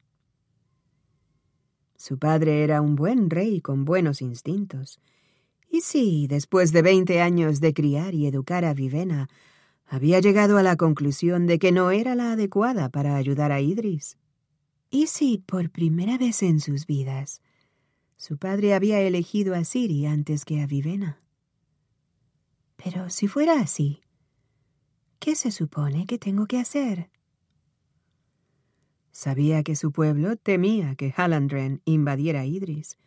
Su padre era un buen rey con buenos instintos. Y si, después de veinte años de criar y educar a Vivena, había llegado a la conclusión de que no era la adecuada para ayudar a Idris. Y si, por primera vez en sus vidas, su padre había elegido a Siri antes que a Vivena. Pero si fuera así, ¿qué se supone que tengo que hacer? Sabía que su pueblo temía que Hallandren invadiera Idris,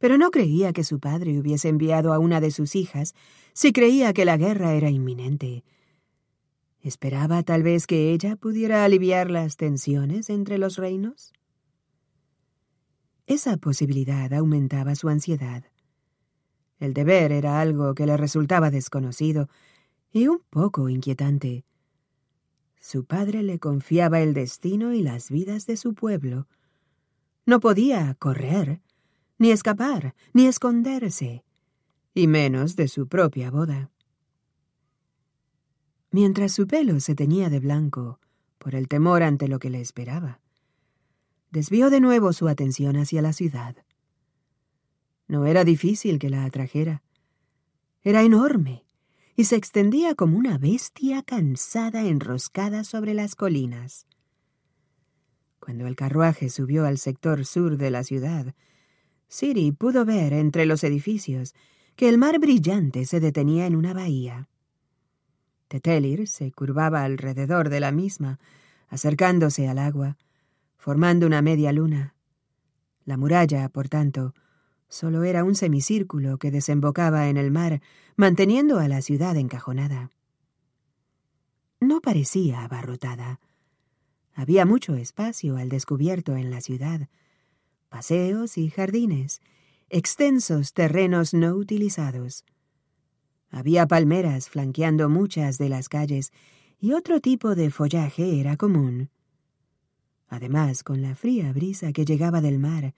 pero no creía que su padre hubiese enviado a una de sus hijas si creía que la guerra era inminente. Esperaba tal vez que ella pudiera aliviar las tensiones entre los reinos. Esa posibilidad aumentaba su ansiedad. El deber era algo que le resultaba desconocido y un poco inquietante. Su padre le confiaba el destino y las vidas de su pueblo. No podía correr, ni escapar, ni esconderse, y menos de su propia boda. Mientras su pelo se teñía de blanco, por el temor ante lo que le esperaba, desvió de nuevo su atención hacia la ciudad. No era difícil que la atrajera. Era enorme, y se extendía como una bestia cansada enroscada sobre las colinas. Cuando el carruaje subió al sector sur de la ciudad, Siri pudo ver entre los edificios que el mar brillante se detenía en una bahía. Tetelir se curvaba alrededor de la misma, acercándose al agua, formando una media luna. La muralla, por tanto, Solo era un semicírculo que desembocaba en el mar, manteniendo a la ciudad encajonada. No parecía abarrotada. Había mucho espacio al descubierto en la ciudad, paseos y jardines, extensos terrenos no utilizados. Había palmeras flanqueando muchas de las calles y otro tipo de follaje era común. Además, con la fría brisa que llegaba del mar,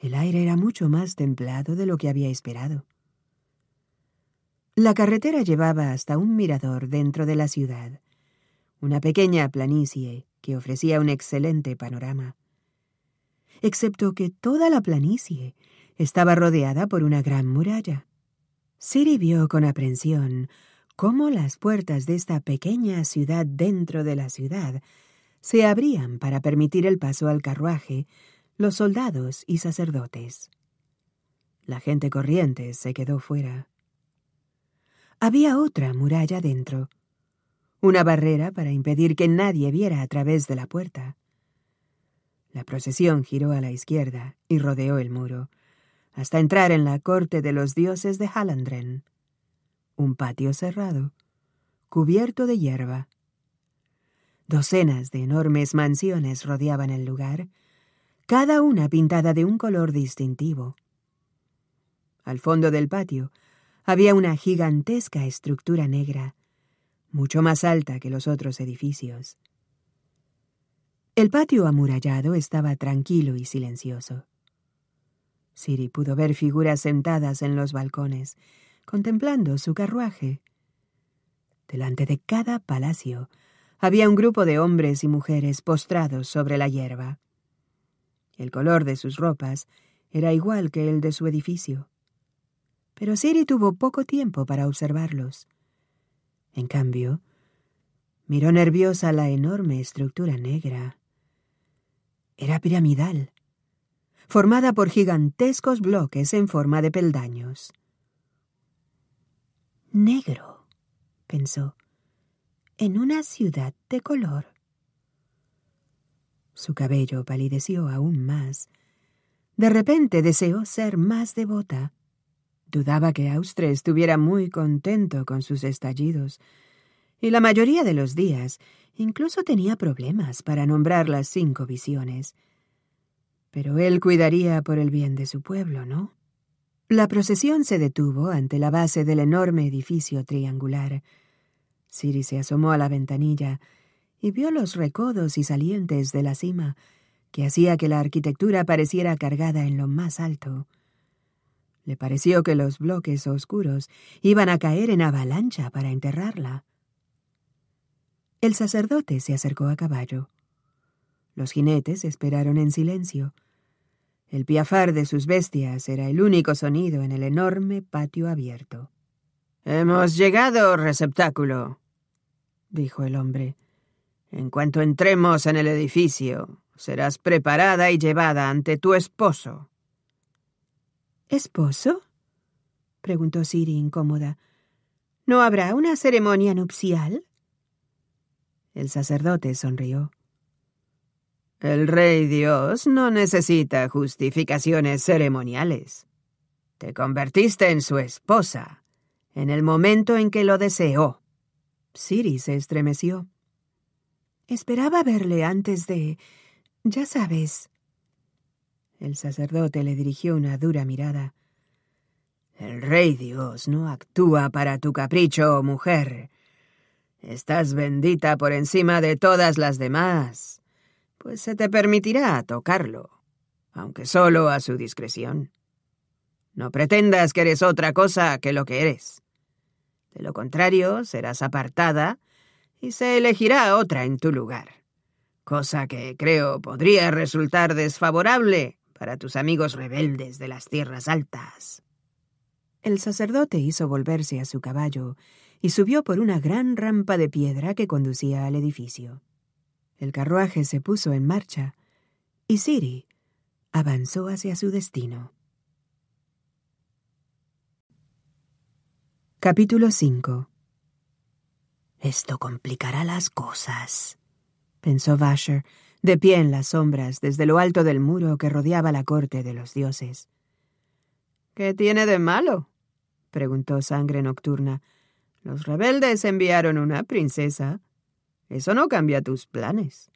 el aire era mucho más templado de lo que había esperado. La carretera llevaba hasta un mirador dentro de la ciudad, una pequeña planicie que ofrecía un excelente panorama. Excepto que toda la planicie estaba rodeada por una gran muralla. Siri vio con aprensión cómo las puertas de esta pequeña ciudad dentro de la ciudad se abrían para permitir el paso al carruaje los soldados y sacerdotes. La gente corriente se quedó fuera. Había otra muralla dentro, una barrera para impedir que nadie viera a través de la puerta. La procesión giró a la izquierda y rodeó el muro, hasta entrar en la corte de los dioses de Halandren. un patio cerrado, cubierto de hierba. Docenas de enormes mansiones rodeaban el lugar, cada una pintada de un color distintivo. Al fondo del patio había una gigantesca estructura negra, mucho más alta que los otros edificios. El patio amurallado estaba tranquilo y silencioso. Siri pudo ver figuras sentadas en los balcones, contemplando su carruaje. Delante de cada palacio había un grupo de hombres y mujeres postrados sobre la hierba. El color de sus ropas era igual que el de su edificio. Pero Siri tuvo poco tiempo para observarlos. En cambio, miró nerviosa la enorme estructura negra. Era piramidal, formada por gigantescos bloques en forma de peldaños. Negro, pensó, en una ciudad de color. Su cabello palideció aún más. De repente deseó ser más devota. Dudaba que Austre estuviera muy contento con sus estallidos, y la mayoría de los días incluso tenía problemas para nombrar las cinco visiones. Pero él cuidaría por el bien de su pueblo, ¿no? La procesión se detuvo ante la base del enorme edificio triangular. Siri se asomó a la ventanilla y vio los recodos y salientes de la cima, que hacía que la arquitectura pareciera cargada en lo más alto. Le pareció que los bloques oscuros iban a caer en avalancha para enterrarla. El sacerdote se acercó a caballo. Los jinetes esperaron en silencio. El piafar de sus bestias era el único sonido en el enorme patio abierto. Hemos llegado, receptáculo, dijo el hombre. En cuanto entremos en el edificio, serás preparada y llevada ante tu esposo. ¿Esposo? preguntó Siri incómoda. ¿No habrá una ceremonia nupcial? El sacerdote sonrió. El Rey Dios no necesita justificaciones ceremoniales. Te convertiste en su esposa en el momento en que lo deseó. Siri se estremeció. Esperaba verle antes de... ya sabes. El sacerdote le dirigió una dura mirada. El rey Dios no actúa para tu capricho, mujer. Estás bendita por encima de todas las demás, pues se te permitirá tocarlo, aunque solo a su discreción. No pretendas que eres otra cosa que lo que eres. De lo contrario, serás apartada y se elegirá otra en tu lugar, cosa que creo podría resultar desfavorable para tus amigos rebeldes de las tierras altas. El sacerdote hizo volverse a su caballo y subió por una gran rampa de piedra que conducía al edificio. El carruaje se puso en marcha y Siri avanzó hacia su destino. Capítulo 5 esto complicará las cosas, pensó Vasher, de pie en las sombras desde lo alto del muro que rodeaba la corte de los dioses. ¿Qué tiene de malo? preguntó Sangre Nocturna. Los rebeldes enviaron una princesa. Eso no cambia tus planes.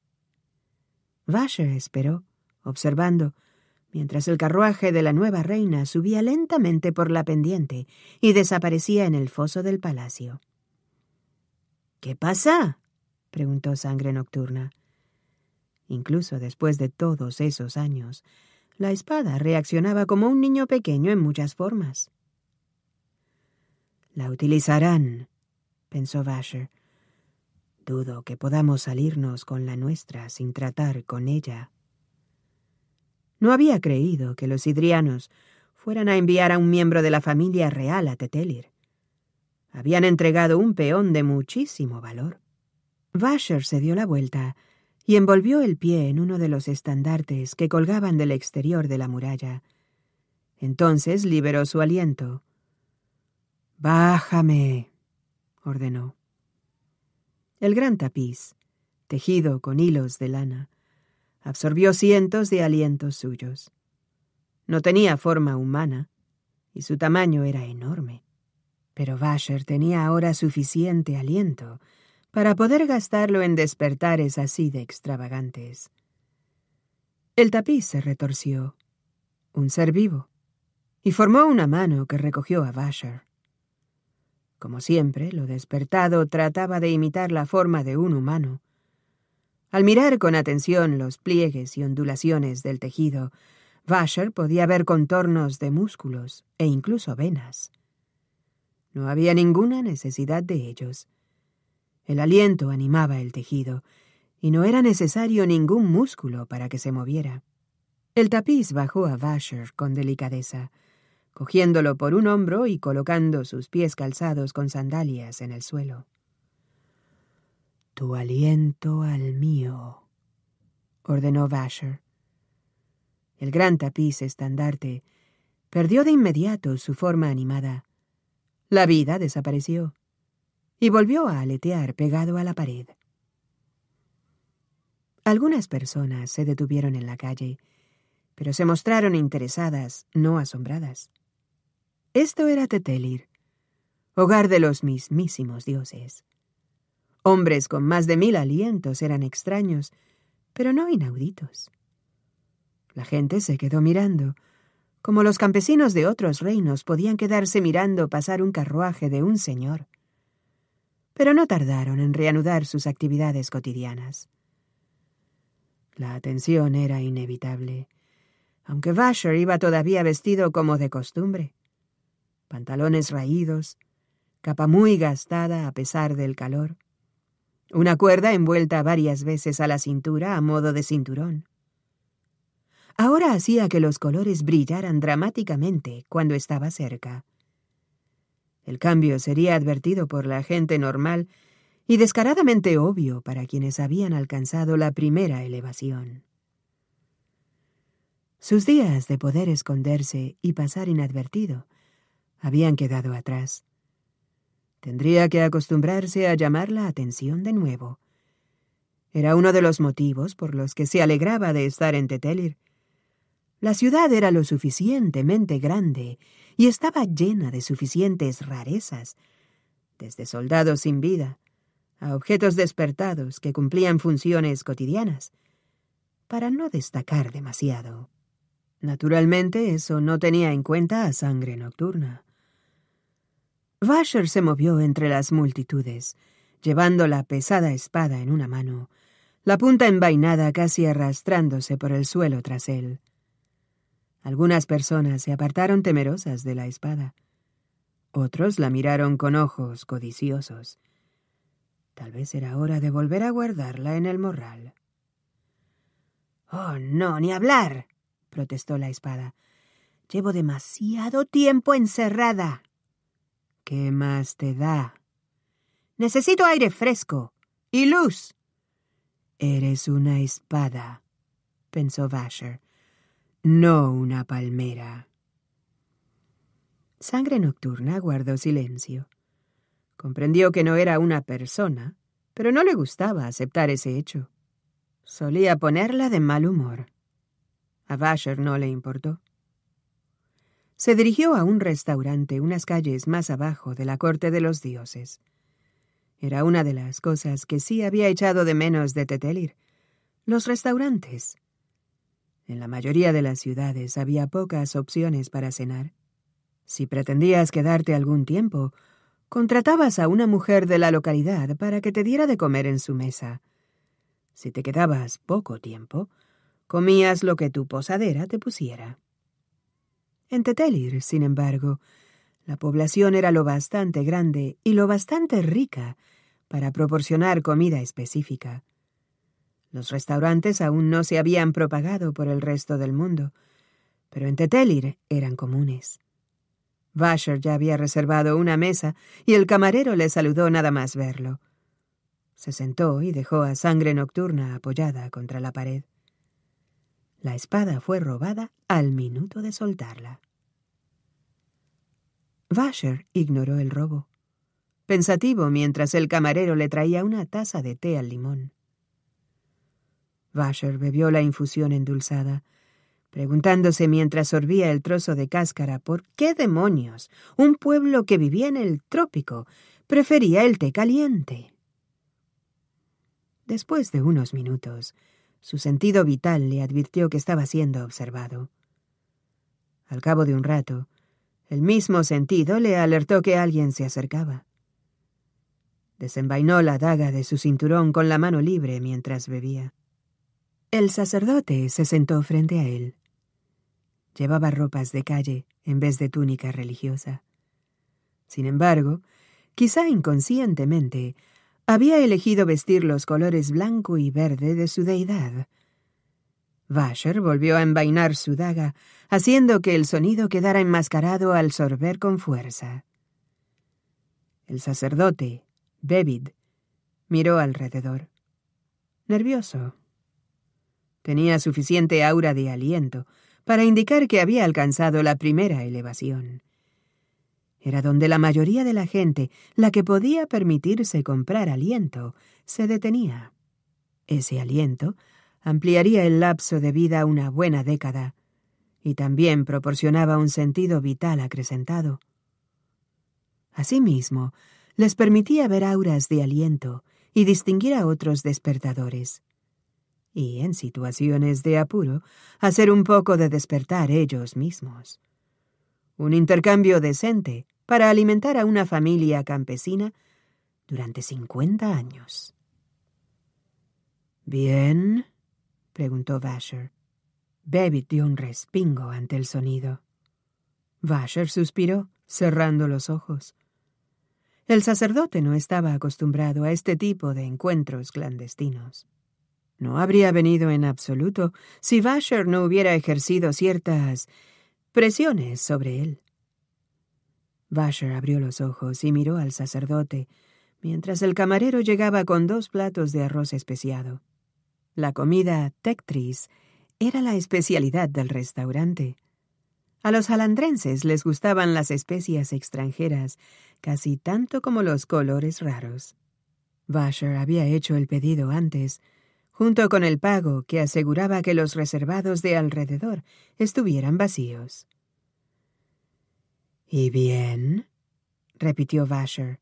Vasher esperó, observando, mientras el carruaje de la nueva reina subía lentamente por la pendiente y desaparecía en el foso del palacio. ¿Qué pasa? preguntó Sangre Nocturna. Incluso después de todos esos años, la espada reaccionaba como un niño pequeño en muchas formas. La utilizarán, pensó Basher. Dudo que podamos salirnos con la nuestra sin tratar con ella. No había creído que los Idrianos fueran a enviar a un miembro de la familia real a Tetelir. Habían entregado un peón de muchísimo valor. Vasher se dio la vuelta y envolvió el pie en uno de los estandartes que colgaban del exterior de la muralla. Entonces liberó su aliento. Bájame, ordenó. El gran tapiz, tejido con hilos de lana, absorbió cientos de alientos suyos. No tenía forma humana, y su tamaño era enorme. Pero Basher tenía ahora suficiente aliento para poder gastarlo en despertares así de extravagantes. El tapiz se retorció. Un ser vivo. Y formó una mano que recogió a Basher. Como siempre, lo despertado trataba de imitar la forma de un humano. Al mirar con atención los pliegues y ondulaciones del tejido, Basher podía ver contornos de músculos e incluso venas. No había ninguna necesidad de ellos. El aliento animaba el tejido, y no era necesario ningún músculo para que se moviera. El tapiz bajó a Vasher con delicadeza, cogiéndolo por un hombro y colocando sus pies calzados con sandalias en el suelo. Tu aliento al mío, ordenó Vasher. El gran tapiz estandarte perdió de inmediato su forma animada la vida desapareció y volvió a aletear pegado a la pared. Algunas personas se detuvieron en la calle, pero se mostraron interesadas, no asombradas. Esto era Tetelir, hogar de los mismísimos dioses. Hombres con más de mil alientos eran extraños, pero no inauditos. La gente se quedó mirando, como los campesinos de otros reinos podían quedarse mirando pasar un carruaje de un señor. Pero no tardaron en reanudar sus actividades cotidianas. La atención era inevitable, aunque Vasher iba todavía vestido como de costumbre. Pantalones raídos, capa muy gastada a pesar del calor, una cuerda envuelta varias veces a la cintura a modo de cinturón ahora hacía que los colores brillaran dramáticamente cuando estaba cerca. El cambio sería advertido por la gente normal y descaradamente obvio para quienes habían alcanzado la primera elevación. Sus días de poder esconderse y pasar inadvertido habían quedado atrás. Tendría que acostumbrarse a llamar la atención de nuevo. Era uno de los motivos por los que se alegraba de estar en Tetelir la ciudad era lo suficientemente grande y estaba llena de suficientes rarezas, desde soldados sin vida a objetos despertados que cumplían funciones cotidianas, para no destacar demasiado. Naturalmente, eso no tenía en cuenta a sangre nocturna. Vasher se movió entre las multitudes, llevando la pesada espada en una mano, la punta envainada casi arrastrándose por el suelo tras él. Algunas personas se apartaron temerosas de la espada. Otros la miraron con ojos codiciosos. Tal vez era hora de volver a guardarla en el morral. Oh, no, ni hablar, protestó la espada. Llevo demasiado tiempo encerrada. ¿Qué más te da? Necesito aire fresco y luz. Eres una espada, pensó Vasher, no una palmera. Sangre Nocturna guardó silencio. Comprendió que no era una persona, pero no le gustaba aceptar ese hecho. Solía ponerla de mal humor. A Basher no le importó. Se dirigió a un restaurante unas calles más abajo de la corte de los dioses. Era una de las cosas que sí había echado de menos de Tetelir. Los restaurantes. En la mayoría de las ciudades había pocas opciones para cenar. Si pretendías quedarte algún tiempo, contratabas a una mujer de la localidad para que te diera de comer en su mesa. Si te quedabas poco tiempo, comías lo que tu posadera te pusiera. En Tetelir, sin embargo, la población era lo bastante grande y lo bastante rica para proporcionar comida específica. Los restaurantes aún no se habían propagado por el resto del mundo, pero en Tetelir eran comunes. Vasher ya había reservado una mesa y el camarero le saludó nada más verlo. Se sentó y dejó a sangre nocturna apoyada contra la pared. La espada fue robada al minuto de soltarla. Vasher ignoró el robo, pensativo mientras el camarero le traía una taza de té al limón. Basher bebió la infusión endulzada, preguntándose mientras sorbía el trozo de cáscara por qué demonios un pueblo que vivía en el trópico prefería el té caliente. Después de unos minutos, su sentido vital le advirtió que estaba siendo observado. Al cabo de un rato, el mismo sentido le alertó que alguien se acercaba. Desenvainó la daga de su cinturón con la mano libre mientras bebía. El sacerdote se sentó frente a él. Llevaba ropas de calle en vez de túnica religiosa. Sin embargo, quizá inconscientemente, había elegido vestir los colores blanco y verde de su deidad. Vasher volvió a envainar su daga, haciendo que el sonido quedara enmascarado al sorber con fuerza. El sacerdote, David, miró alrededor, nervioso. Tenía suficiente aura de aliento para indicar que había alcanzado la primera elevación. Era donde la mayoría de la gente, la que podía permitirse comprar aliento, se detenía. Ese aliento ampliaría el lapso de vida una buena década y también proporcionaba un sentido vital acrecentado. Asimismo, les permitía ver auras de aliento y distinguir a otros despertadores y en situaciones de apuro, hacer un poco de despertar ellos mismos. Un intercambio decente para alimentar a una familia campesina durante cincuenta años. Bien, preguntó Vasher. Babbitt dio un respingo ante el sonido. Vasher suspiró, cerrando los ojos. El sacerdote no estaba acostumbrado a este tipo de encuentros clandestinos. No habría venido en absoluto si Vasher no hubiera ejercido ciertas presiones sobre él. Vasher abrió los ojos y miró al sacerdote, mientras el camarero llegaba con dos platos de arroz especiado. La comida Tectris era la especialidad del restaurante. A los alandrenses les gustaban las especias extranjeras casi tanto como los colores raros. Vasher había hecho el pedido antes, junto con el pago que aseguraba que los reservados de alrededor estuvieran vacíos. ¿Y bien? repitió Vasher.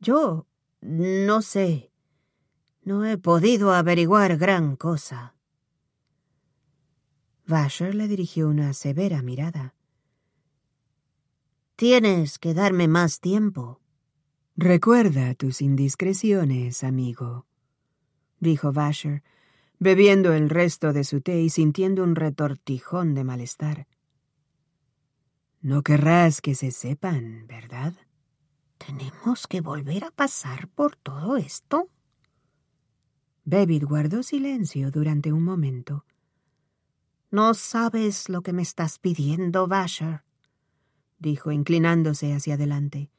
Yo no sé. No he podido averiguar gran cosa. Vasher le dirigió una severa mirada. Tienes que darme más tiempo. Recuerda tus indiscreciones, amigo dijo Basher, bebiendo el resto de su té y sintiendo un retortijón de malestar. No querrás que se sepan, ¿verdad? ¿Tenemos que volver a pasar por todo esto? David guardó silencio durante un momento. No sabes lo que me estás pidiendo, Basher, dijo inclinándose hacia adelante.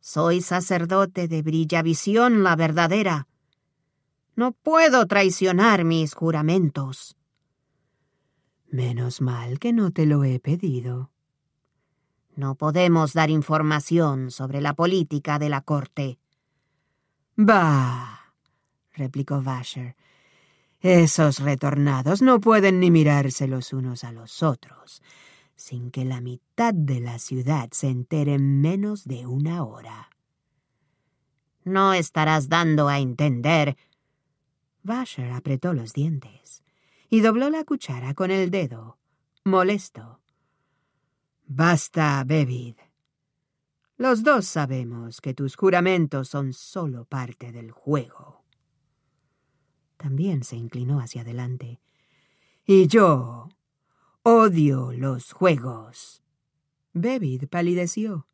Soy sacerdote de Brillavisión la verdadera. No puedo traicionar mis juramentos. Menos mal que no te lo he pedido. No podemos dar información sobre la política de la corte. Bah, replicó Vasher. Esos retornados no pueden ni mirarse los unos a los otros, sin que la mitad de la ciudad se entere en menos de una hora. No estarás dando a entender Basher apretó los dientes y dobló la cuchara con el dedo, molesto. Basta, Bebid. Los dos sabemos que tus juramentos son solo parte del juego. También se inclinó hacia adelante. Y yo odio los juegos. Bebid palideció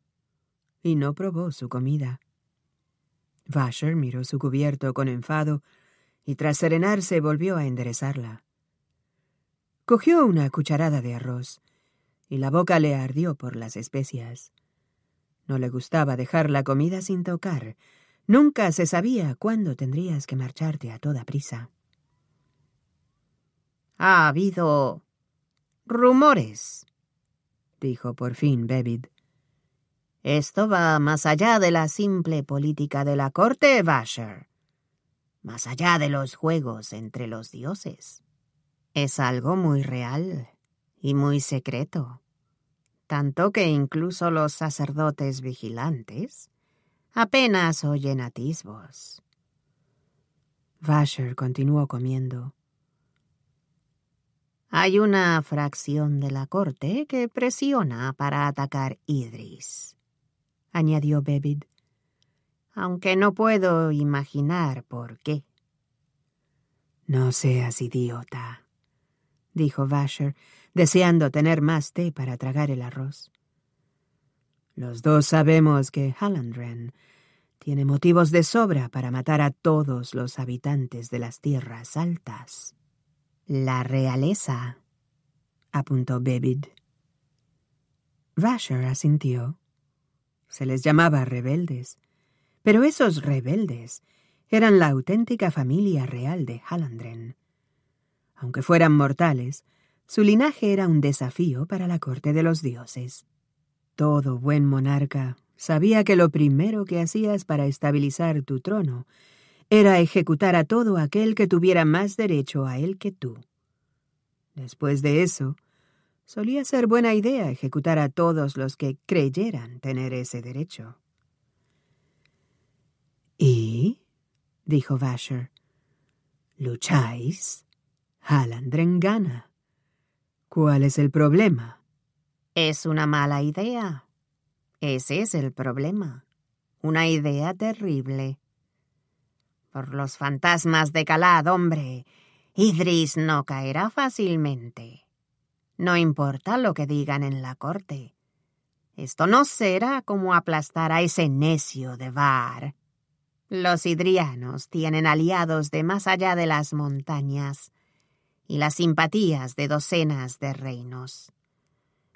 y no probó su comida. Vasher miró su cubierto con enfado y tras serenarse volvió a enderezarla. Cogió una cucharada de arroz, y la boca le ardió por las especias. No le gustaba dejar la comida sin tocar. Nunca se sabía cuándo tendrías que marcharte a toda prisa. Ha habido rumores, dijo por fin Bebid. Esto va más allá de la simple política de la corte, Basher más allá de los juegos entre los dioses. Es algo muy real y muy secreto, tanto que incluso los sacerdotes vigilantes apenas oyen atisbos. Vasher continuó comiendo. Hay una fracción de la corte que presiona para atacar Idris, añadió Bebid aunque no puedo imaginar por qué. No seas idiota, dijo Vasher, deseando tener más té para tragar el arroz. Los dos sabemos que Hallandren tiene motivos de sobra para matar a todos los habitantes de las tierras altas. La realeza, apuntó Bebid. Vasher asintió. Se les llamaba rebeldes, pero esos rebeldes eran la auténtica familia real de Halandren. Aunque fueran mortales, su linaje era un desafío para la corte de los dioses. Todo buen monarca sabía que lo primero que hacías para estabilizar tu trono era ejecutar a todo aquel que tuviera más derecho a él que tú. Después de eso, solía ser buena idea ejecutar a todos los que creyeran tener ese derecho. ¿Y? dijo Vasher. ¿Lucháis? Halandren gana. ¿Cuál es el problema? Es una mala idea. Ese es el problema. Una idea terrible. Por los fantasmas de Calad, hombre. Idris no caerá fácilmente. No importa lo que digan en la corte. Esto no será como aplastar a ese necio de Var. Los hidrianos tienen aliados de más allá de las montañas y las simpatías de docenas de reinos.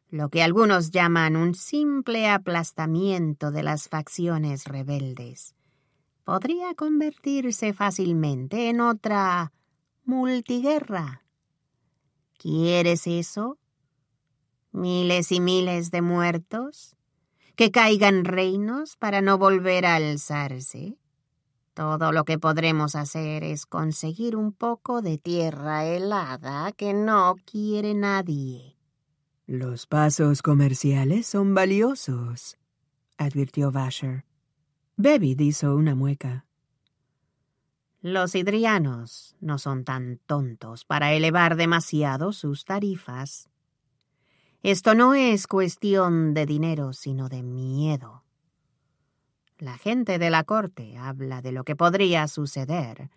Lo que algunos llaman un simple aplastamiento de las facciones rebeldes podría convertirse fácilmente en otra multiguerra. ¿Quieres eso? ¿Miles y miles de muertos? ¿Que caigan reinos para no volver a alzarse? Todo lo que podremos hacer es conseguir un poco de tierra helada que no quiere nadie. Los pasos comerciales son valiosos, advirtió Basher. Bebid hizo una mueca. Los hidrianos no son tan tontos para elevar demasiado sus tarifas. Esto no es cuestión de dinero, sino de miedo. La gente de la corte habla de lo que podría suceder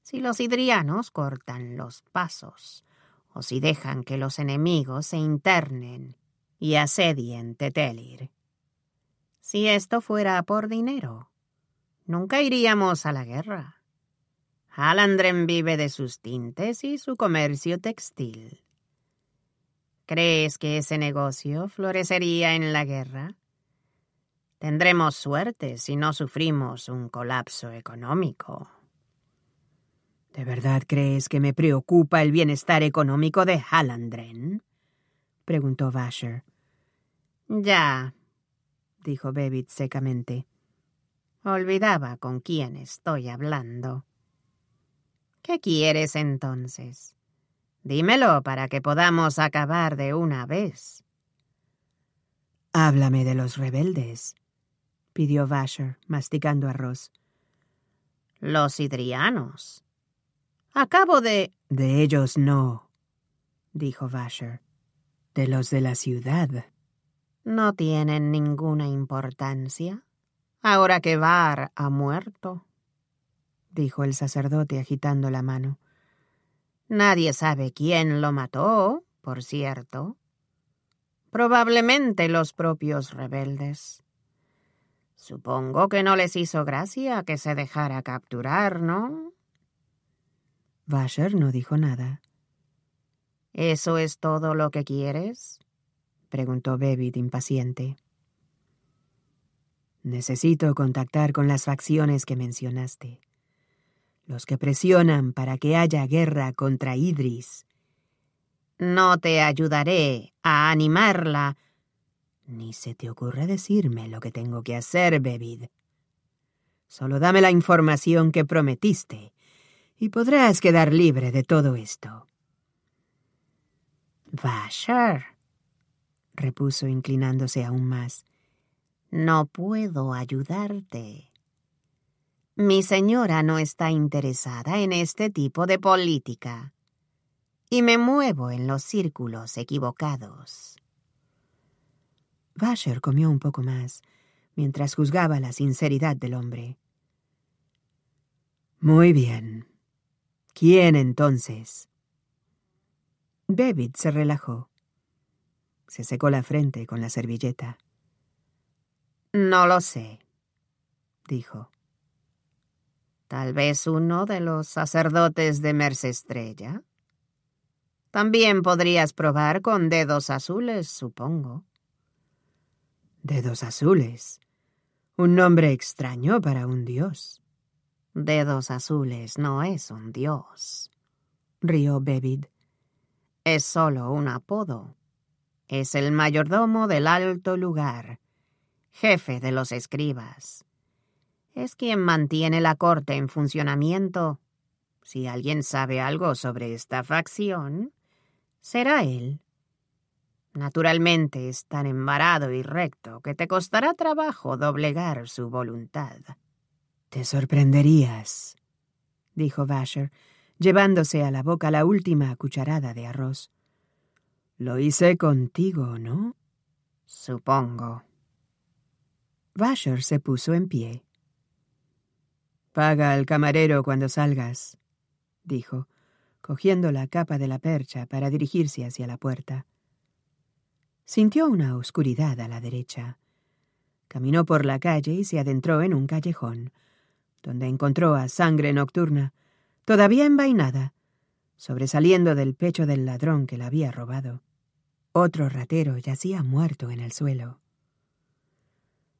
si los hidrianos cortan los pasos o si dejan que los enemigos se internen y asedien Tetelir. Si esto fuera por dinero, nunca iríamos a la guerra. Alandren vive de sus tintes y su comercio textil. ¿Crees que ese negocio florecería en la guerra? Tendremos suerte si no sufrimos un colapso económico. ¿De verdad crees que me preocupa el bienestar económico de Hallandren? preguntó Basher. Ya, dijo Bebit secamente. Olvidaba con quién estoy hablando. ¿Qué quieres entonces? Dímelo para que podamos acabar de una vez. Háblame de los rebeldes, pidió Vasher, masticando arroz. Los hidrianos. Acabo de... De ellos no, dijo Vasher. De los de la ciudad. No tienen ninguna importancia. Ahora que Var ha muerto, dijo el sacerdote agitando la mano. Nadie sabe quién lo mató, por cierto. Probablemente los propios rebeldes. Supongo que no les hizo gracia que se dejara capturar, ¿no? Basher no dijo nada. ¿Eso es todo lo que quieres? preguntó David impaciente. Necesito contactar con las facciones que mencionaste, los que presionan para que haya guerra contra Idris. No te ayudaré a animarla ni se te ocurre decirme lo que tengo que hacer, Bebid. Solo dame la información que prometiste, y podrás quedar libre de todo esto. Vashar, repuso inclinándose aún más, no puedo ayudarte. Mi señora no está interesada en este tipo de política, y me muevo en los círculos equivocados. Vasher comió un poco más, mientras juzgaba la sinceridad del hombre. Muy bien. ¿Quién entonces? David se relajó. Se secó la frente con la servilleta. No lo sé, dijo. Tal vez uno de los sacerdotes de Merseestrella. Estrella. También podrías probar con dedos azules, supongo. Dedos azules. Un nombre extraño para un dios. Dedos azules no es un dios, rió Bebid. Es solo un apodo. Es el mayordomo del alto lugar, jefe de los escribas. Es quien mantiene la corte en funcionamiento. Si alguien sabe algo sobre esta facción, será él. Naturalmente es tan embarado y recto que te costará trabajo doblegar su voluntad. Te sorprenderías, dijo Basher, llevándose a la boca la última cucharada de arroz. Lo hice contigo, ¿no? Supongo. Basher se puso en pie. Paga al camarero cuando salgas, dijo, cogiendo la capa de la percha para dirigirse hacia la puerta. Sintió una oscuridad a la derecha. Caminó por la calle y se adentró en un callejón, donde encontró a sangre nocturna, todavía envainada, sobresaliendo del pecho del ladrón que la había robado. Otro ratero yacía muerto en el suelo.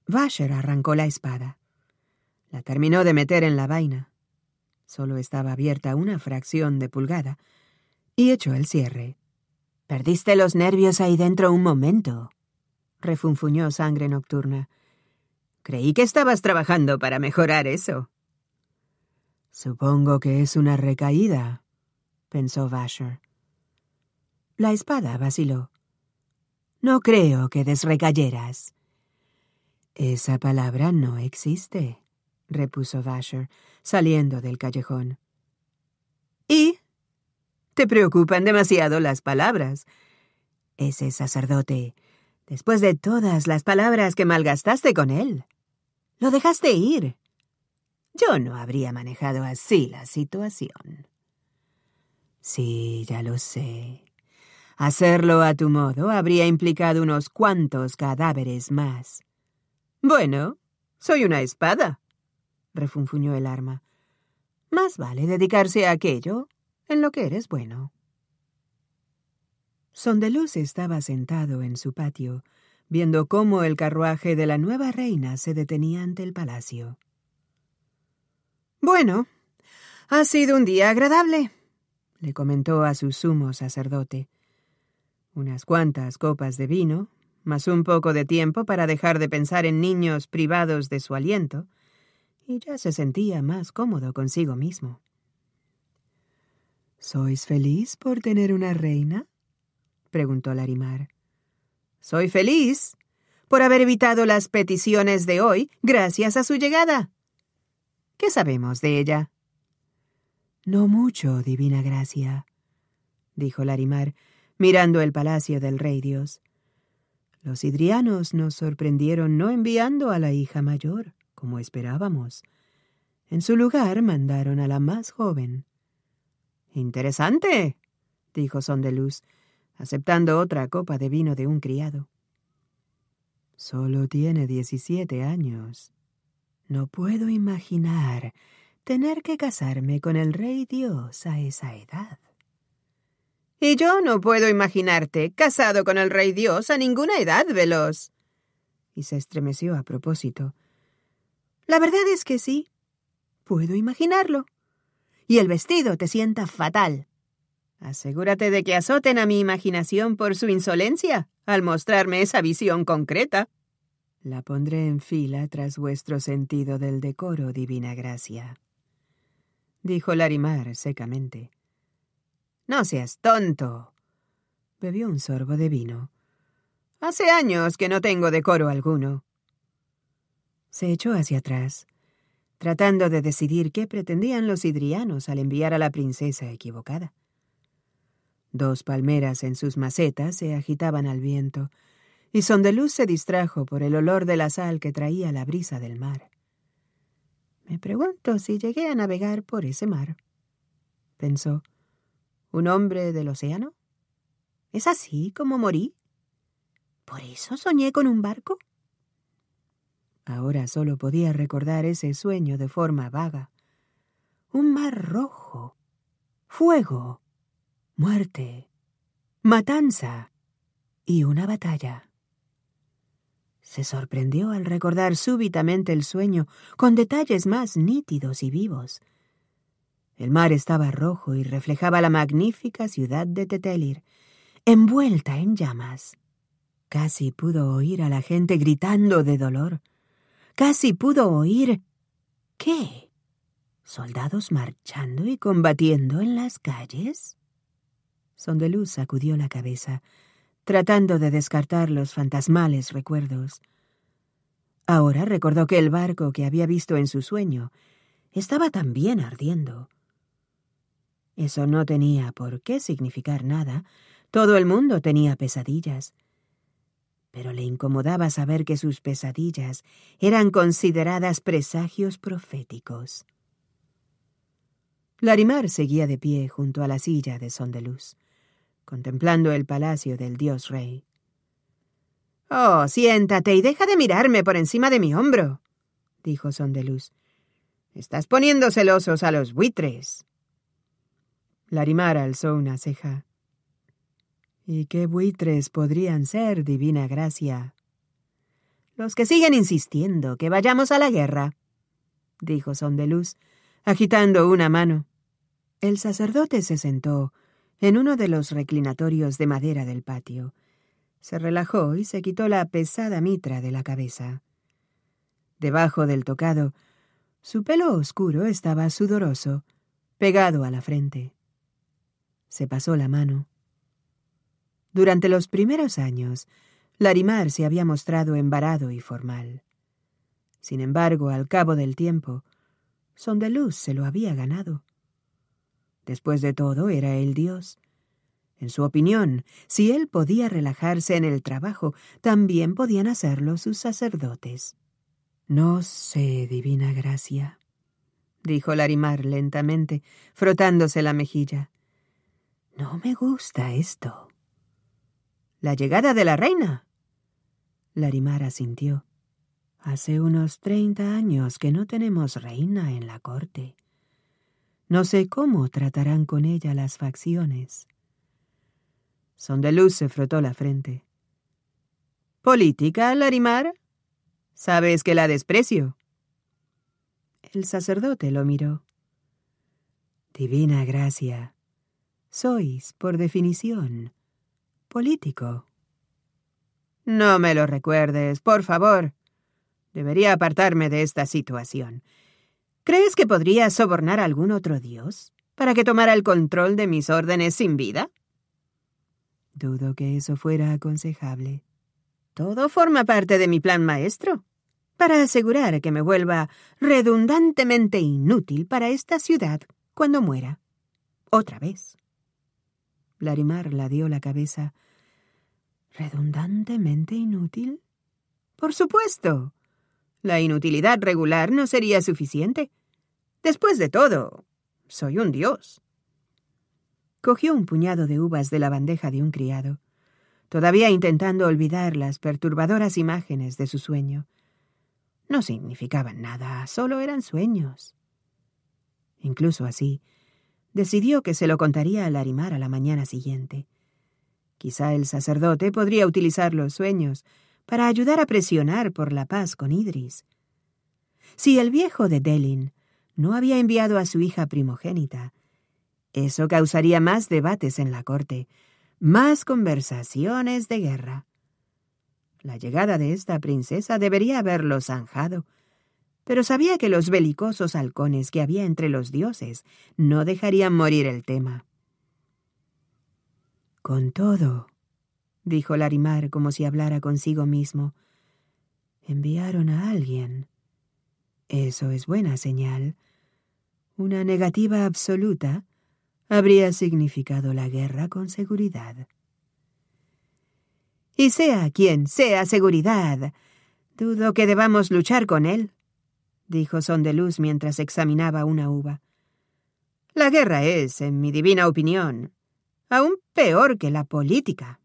Vasher arrancó la espada. La terminó de meter en la vaina. Solo estaba abierta una fracción de pulgada y echó el cierre. Perdiste los nervios ahí dentro un momento, refunfuñó Sangre Nocturna. Creí que estabas trabajando para mejorar eso. Supongo que es una recaída, pensó Vasher. La espada vaciló. No creo que desrecayeras. Esa palabra no existe, repuso Vasher, saliendo del callejón. ¿Y? Te preocupan demasiado las palabras. Ese sacerdote, después de todas las palabras que malgastaste con él, lo dejaste ir. Yo no habría manejado así la situación. Sí, ya lo sé. Hacerlo a tu modo habría implicado unos cuantos cadáveres más. Bueno, soy una espada, refunfuñó el arma. Más vale dedicarse a aquello en lo que eres bueno. Sondeluz estaba sentado en su patio, viendo cómo el carruaje de la nueva reina se detenía ante el palacio. Bueno, ha sido un día agradable, le comentó a su sumo sacerdote. Unas cuantas copas de vino, más un poco de tiempo para dejar de pensar en niños privados de su aliento, y ya se sentía más cómodo consigo mismo. ¿Sois feliz por tener una reina? preguntó Larimar. Soy feliz por haber evitado las peticiones de hoy gracias a su llegada. ¿Qué sabemos de ella? No mucho, divina gracia, dijo Larimar, mirando el palacio del rey Dios. Los idrianos nos sorprendieron no enviando a la hija mayor, como esperábamos. En su lugar mandaron a la más joven. Interesante, dijo Sondeluz, aceptando otra copa de vino de un criado. Solo tiene diecisiete años. No puedo imaginar tener que casarme con el rey Dios a esa edad. Y yo no puedo imaginarte casado con el rey Dios a ninguna edad, Veloz. Y se estremeció a propósito. La verdad es que sí. Puedo imaginarlo, y el vestido te sienta fatal. Asegúrate de que azoten a mi imaginación por su insolencia al mostrarme esa visión concreta. La pondré en fila tras vuestro sentido del decoro, divina gracia, dijo Larimar secamente. No seas tonto. Bebió un sorbo de vino. Hace años que no tengo decoro alguno. Se echó hacia atrás, tratando de decidir qué pretendían los idrianos al enviar a la princesa equivocada. Dos palmeras en sus macetas se agitaban al viento, y Sondeluz se distrajo por el olor de la sal que traía la brisa del mar. Me pregunto si llegué a navegar por ese mar, pensó. ¿Un hombre del océano? ¿Es así como morí? ¿Por eso soñé con un barco? Ahora solo podía recordar ese sueño de forma vaga. Un mar rojo, fuego, muerte, matanza y una batalla. Se sorprendió al recordar súbitamente el sueño con detalles más nítidos y vivos. El mar estaba rojo y reflejaba la magnífica ciudad de Tetelir, envuelta en llamas. Casi pudo oír a la gente gritando de dolor casi pudo oír ¿qué? ¿Soldados marchando y combatiendo en las calles? Sondeluz sacudió la cabeza, tratando de descartar los fantasmales recuerdos. Ahora recordó que el barco que había visto en su sueño estaba también ardiendo. Eso no tenía por qué significar nada. Todo el mundo tenía pesadillas pero le incomodaba saber que sus pesadillas eran consideradas presagios proféticos. Larimar seguía de pie junto a la silla de Sondeluz, contemplando el palacio del dios rey. Oh, siéntate y deja de mirarme por encima de mi hombro, dijo Sondeluz. Estás poniendo celosos a los buitres. Larimar alzó una ceja. ¿Y qué buitres podrían ser, divina gracia? Los que siguen insistiendo que vayamos a la guerra, dijo Sondeluz, agitando una mano. El sacerdote se sentó en uno de los reclinatorios de madera del patio. Se relajó y se quitó la pesada mitra de la cabeza. Debajo del tocado, su pelo oscuro estaba sudoroso, pegado a la frente. Se pasó la mano durante los primeros años, Larimar se había mostrado embarado y formal. Sin embargo, al cabo del tiempo, Sondeluz se lo había ganado. Después de todo, era el Dios. En su opinión, si él podía relajarse en el trabajo, también podían hacerlo sus sacerdotes. No sé, divina gracia, dijo Larimar lentamente, frotándose la mejilla. No me gusta esto. La llegada de la reina. Larimar asintió. Hace unos treinta años que no tenemos reina en la corte. No sé cómo tratarán con ella las facciones. Son se frotó la frente. ¿Política, Larimar? Sabes que la desprecio. El sacerdote lo miró. Divina gracia, sois, por definición, político. No me lo recuerdes, por favor. Debería apartarme de esta situación. ¿Crees que podría sobornar a algún otro dios para que tomara el control de mis órdenes sin vida? Dudo que eso fuera aconsejable. Todo forma parte de mi plan maestro, para asegurar que me vuelva redundantemente inútil para esta ciudad cuando muera. Otra vez. Larimar la dio la cabeza. ¿Redundantemente inútil? Por supuesto. La inutilidad regular no sería suficiente. Después de todo, soy un dios. Cogió un puñado de uvas de la bandeja de un criado, todavía intentando olvidar las perturbadoras imágenes de su sueño. No significaban nada, solo eran sueños. Incluso así, decidió que se lo contaría a arimar a la mañana siguiente. Quizá el sacerdote podría utilizar los sueños para ayudar a presionar por la paz con Idris. Si el viejo de Delin no había enviado a su hija primogénita, eso causaría más debates en la corte, más conversaciones de guerra. La llegada de esta princesa debería haberlo zanjado pero sabía que los belicosos halcones que había entre los dioses no dejarían morir el tema. Con todo, dijo Larimar como si hablara consigo mismo, enviaron a alguien. Eso es buena señal. Una negativa absoluta habría significado la guerra con seguridad. Y sea quien sea seguridad, dudo que debamos luchar con él dijo luz mientras examinaba una uva. La guerra es, en mi divina opinión, aún peor que la política.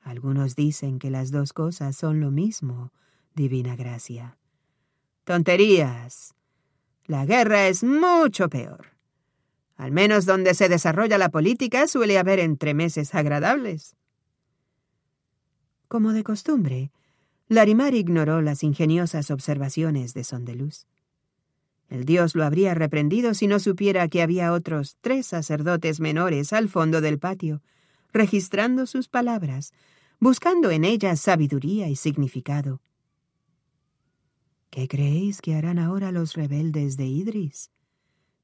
Algunos dicen que las dos cosas son lo mismo, divina gracia. Tonterías. La guerra es mucho peor. Al menos donde se desarrolla la política suele haber entremeses agradables. Como de costumbre, Larimar ignoró las ingeniosas observaciones de Sondeluz. El dios lo habría reprendido si no supiera que había otros tres sacerdotes menores al fondo del patio, registrando sus palabras, buscando en ellas sabiduría y significado. ¿Qué creéis que harán ahora los rebeldes de Idris?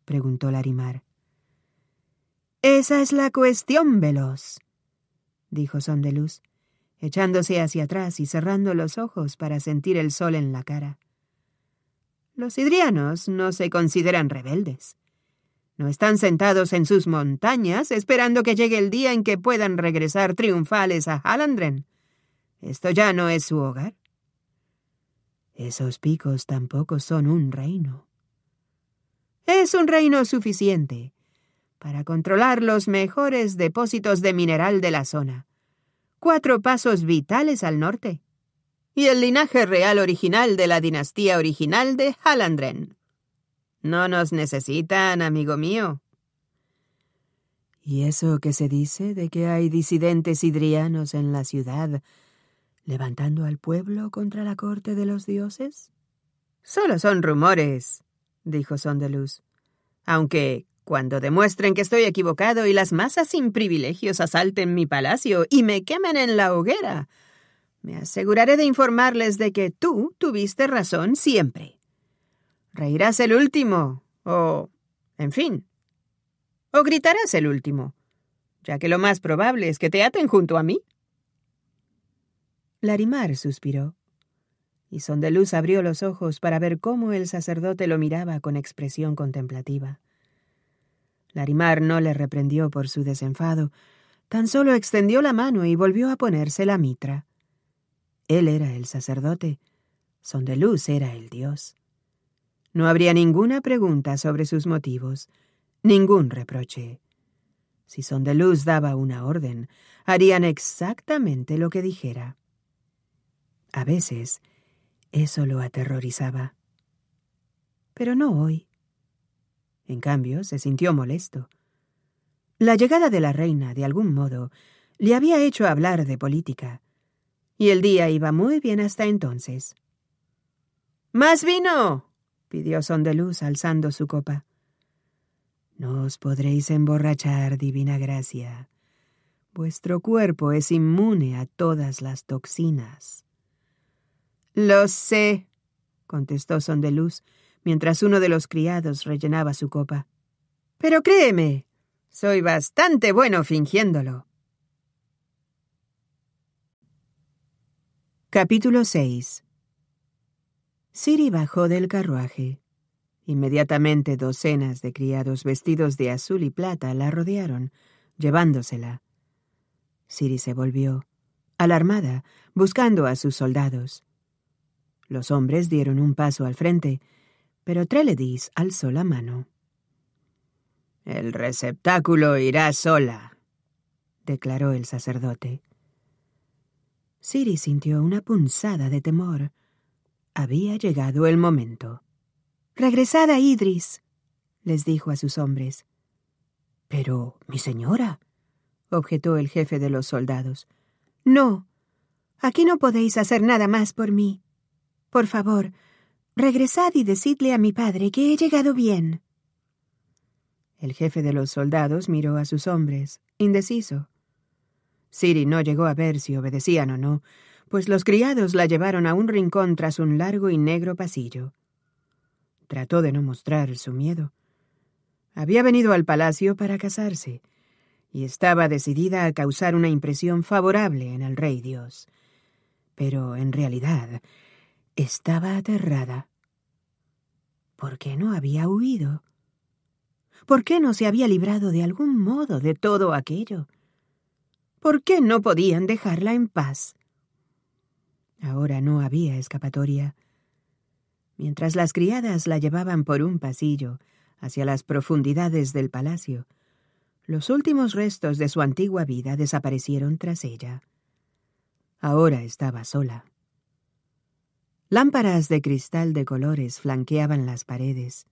preguntó Larimar. Esa es la cuestión, veloz, dijo Sondeluz echándose hacia atrás y cerrando los ojos para sentir el sol en la cara. Los hidrianos no se consideran rebeldes. No están sentados en sus montañas esperando que llegue el día en que puedan regresar triunfales a Halandren. Esto ya no es su hogar. Esos picos tampoco son un reino. Es un reino suficiente para controlar los mejores depósitos de mineral de la zona cuatro pasos vitales al norte, y el linaje real original de la dinastía original de Halandren. No nos necesitan, amigo mío. ¿Y eso que se dice de que hay disidentes idrianos en la ciudad, levantando al pueblo contra la corte de los dioses? Solo son rumores, dijo Sondeluz, aunque cuando demuestren que estoy equivocado y las masas sin privilegios asalten mi palacio y me quemen en la hoguera, me aseguraré de informarles de que tú tuviste razón siempre. Reirás el último, o... en fin. O gritarás el último, ya que lo más probable es que te aten junto a mí. Larimar suspiró, y Sondeluz abrió los ojos para ver cómo el sacerdote lo miraba con expresión contemplativa. Larimar no le reprendió por su desenfado, tan solo extendió la mano y volvió a ponerse la mitra. Él era el sacerdote, Sondeluz era el dios. No habría ninguna pregunta sobre sus motivos, ningún reproche. Si Sondeluz daba una orden, harían exactamente lo que dijera. A veces, eso lo aterrorizaba. Pero no hoy. En cambio, se sintió molesto. La llegada de la reina, de algún modo, le había hecho hablar de política, y el día iba muy bien hasta entonces. ¡Más vino! pidió Sondeluz alzando su copa. No os podréis emborrachar, divina gracia. Vuestro cuerpo es inmune a todas las toxinas. Lo sé, contestó Sondeluz, mientras uno de los criados rellenaba su copa. Pero créeme, soy bastante bueno fingiéndolo. Capítulo 6 Siri bajó del carruaje. Inmediatamente docenas de criados vestidos de azul y plata la rodearon, llevándosela. Siri se volvió, alarmada, buscando a sus soldados. Los hombres dieron un paso al frente, pero Treledis alzó la mano. El receptáculo irá sola, declaró el sacerdote. Siri sintió una punzada de temor. Había llegado el momento. Regresad a Idris, les dijo a sus hombres. Pero, mi señora, objetó el jefe de los soldados. No. Aquí no podéis hacer nada más por mí. Por favor, Regresad y decidle a mi padre que he llegado bien. El jefe de los soldados miró a sus hombres, indeciso. Siri no llegó a ver si obedecían o no, pues los criados la llevaron a un rincón tras un largo y negro pasillo. Trató de no mostrar su miedo. Había venido al palacio para casarse, y estaba decidida a causar una impresión favorable en el rey Dios. Pero en realidad estaba aterrada. ¿Por qué no había huido? ¿Por qué no se había librado de algún modo de todo aquello? ¿Por qué no podían dejarla en paz? Ahora no había escapatoria. Mientras las criadas la llevaban por un pasillo hacia las profundidades del palacio, los últimos restos de su antigua vida desaparecieron tras ella. Ahora estaba sola. Lámparas de cristal de colores flanqueaban las paredes.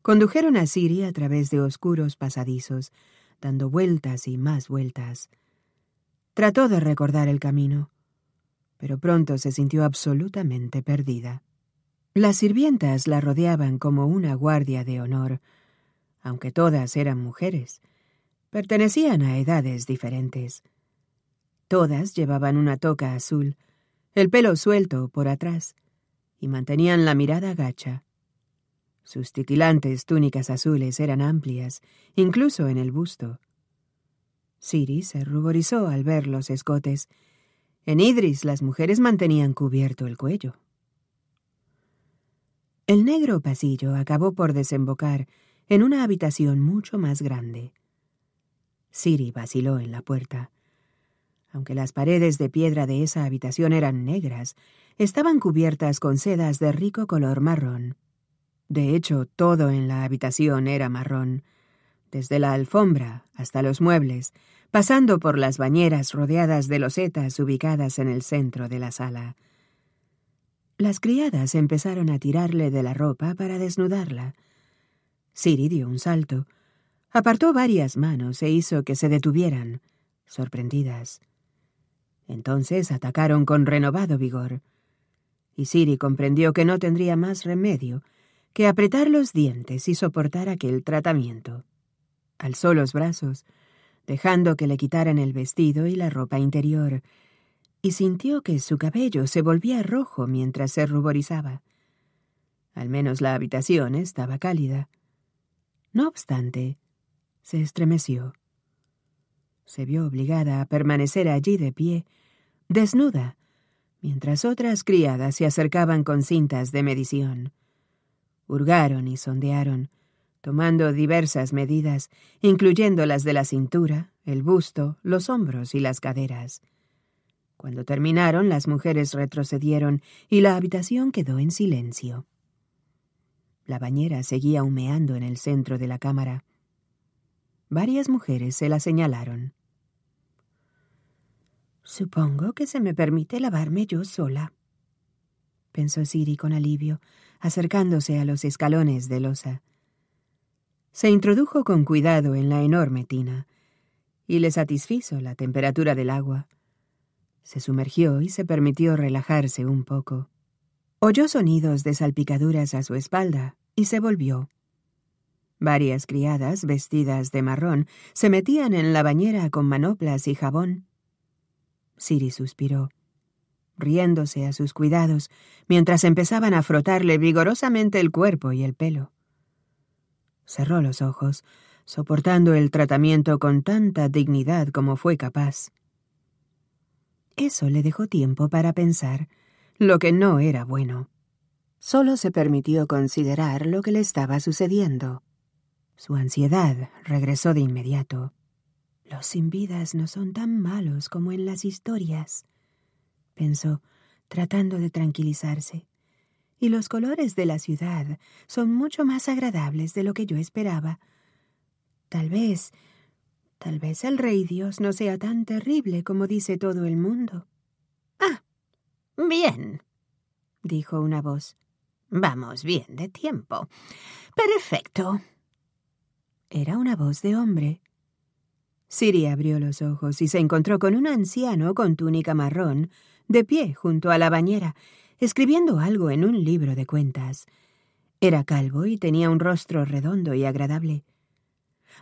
Condujeron a Siri a través de oscuros pasadizos, dando vueltas y más vueltas. Trató de recordar el camino, pero pronto se sintió absolutamente perdida. Las sirvientas la rodeaban como una guardia de honor, aunque todas eran mujeres. Pertenecían a edades diferentes. Todas llevaban una toca azul, el pelo suelto por atrás, y mantenían la mirada gacha. Sus titilantes túnicas azules eran amplias, incluso en el busto. Siri se ruborizó al ver los escotes. En Idris las mujeres mantenían cubierto el cuello. El negro pasillo acabó por desembocar en una habitación mucho más grande. Siri vaciló en la puerta. Aunque las paredes de piedra de esa habitación eran negras, estaban cubiertas con sedas de rico color marrón. De hecho, todo en la habitación era marrón, desde la alfombra hasta los muebles, pasando por las bañeras rodeadas de losetas ubicadas en el centro de la sala. Las criadas empezaron a tirarle de la ropa para desnudarla. Siri dio un salto, apartó varias manos e hizo que se detuvieran, sorprendidas. Entonces atacaron con renovado vigor. Y Siri comprendió que no tendría más remedio que apretar los dientes y soportar aquel tratamiento. Alzó los brazos, dejando que le quitaran el vestido y la ropa interior, y sintió que su cabello se volvía rojo mientras se ruborizaba. Al menos la habitación estaba cálida. No obstante, se estremeció. Se vio obligada a permanecer allí de pie, desnuda, mientras otras criadas se acercaban con cintas de medición. Hurgaron y sondearon, tomando diversas medidas, incluyendo las de la cintura, el busto, los hombros y las caderas. Cuando terminaron, las mujeres retrocedieron y la habitación quedó en silencio. La bañera seguía humeando en el centro de la cámara. Varias mujeres se la señalaron. Supongo que se me permite lavarme yo sola, pensó Siri con alivio, acercándose a los escalones de losa. Se introdujo con cuidado en la enorme tina, y le satisfizo la temperatura del agua. Se sumergió y se permitió relajarse un poco. Oyó sonidos de salpicaduras a su espalda y se volvió. Varias criadas, vestidas de marrón, se metían en la bañera con manoplas y jabón. Siri suspiró, riéndose a sus cuidados mientras empezaban a frotarle vigorosamente el cuerpo y el pelo. Cerró los ojos, soportando el tratamiento con tanta dignidad como fue capaz. Eso le dejó tiempo para pensar, lo que no era bueno. Solo se permitió considerar lo que le estaba sucediendo. Su ansiedad regresó de inmediato. Los sin vidas no son tan malos como en las historias, pensó, tratando de tranquilizarse. Y los colores de la ciudad son mucho más agradables de lo que yo esperaba. Tal vez, tal vez el rey Dios no sea tan terrible como dice todo el mundo. Ah, bien, dijo una voz. Vamos bien de tiempo. Perfecto. Era una voz de hombre. Siri abrió los ojos y se encontró con un anciano con túnica marrón, de pie junto a la bañera, escribiendo algo en un libro de cuentas. Era calvo y tenía un rostro redondo y agradable.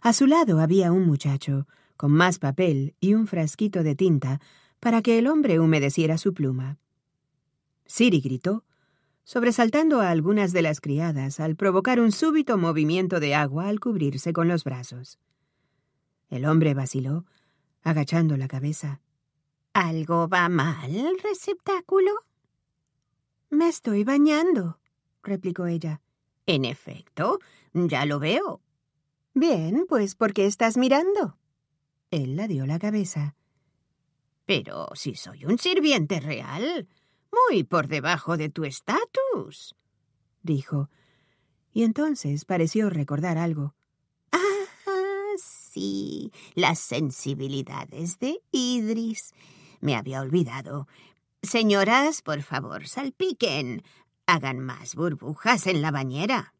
A su lado había un muchacho, con más papel y un frasquito de tinta para que el hombre humedeciera su pluma. Siri gritó, sobresaltando a algunas de las criadas al provocar un súbito movimiento de agua al cubrirse con los brazos. El hombre vaciló, agachando la cabeza. ¿Algo va mal, receptáculo? Me estoy bañando, replicó ella. En efecto, ya lo veo. Bien, pues ¿por qué estás mirando? Él la dio la cabeza. Pero si soy un sirviente real, muy por debajo de tu estatus, dijo. Y entonces pareció recordar algo sí, las sensibilidades de Idris. Me había olvidado. Señoras, por favor, salpiquen. Hagan más burbujas en la bañera.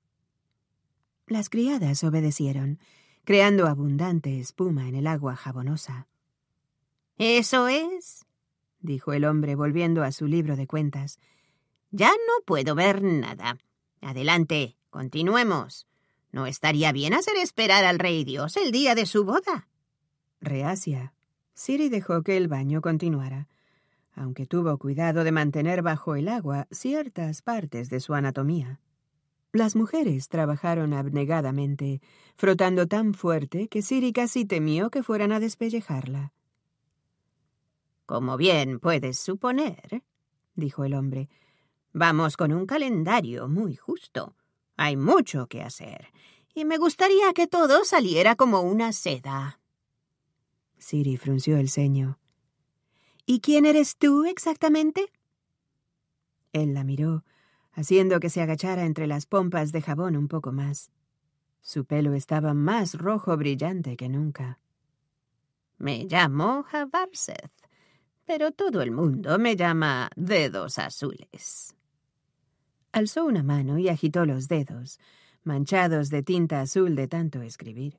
Las criadas obedecieron, creando abundante espuma en el agua jabonosa. Eso es, dijo el hombre volviendo a su libro de cuentas. Ya no puedo ver nada. Adelante, continuemos. No estaría bien hacer esperar al rey Dios el día de su boda. Reacia, Siri dejó que el baño continuara, aunque tuvo cuidado de mantener bajo el agua ciertas partes de su anatomía. Las mujeres trabajaron abnegadamente, frotando tan fuerte que Siri casi temió que fueran a despellejarla. Como bien puedes suponer, dijo el hombre, vamos con un calendario muy justo. Hay mucho que hacer, y me gustaría que todo saliera como una seda. Siri frunció el ceño. ¿Y quién eres tú exactamente? Él la miró, haciendo que se agachara entre las pompas de jabón un poco más. Su pelo estaba más rojo brillante que nunca. Me llamo Javarseth, pero todo el mundo me llama Dedos Azules. Alzó una mano y agitó los dedos, manchados de tinta azul de tanto escribir.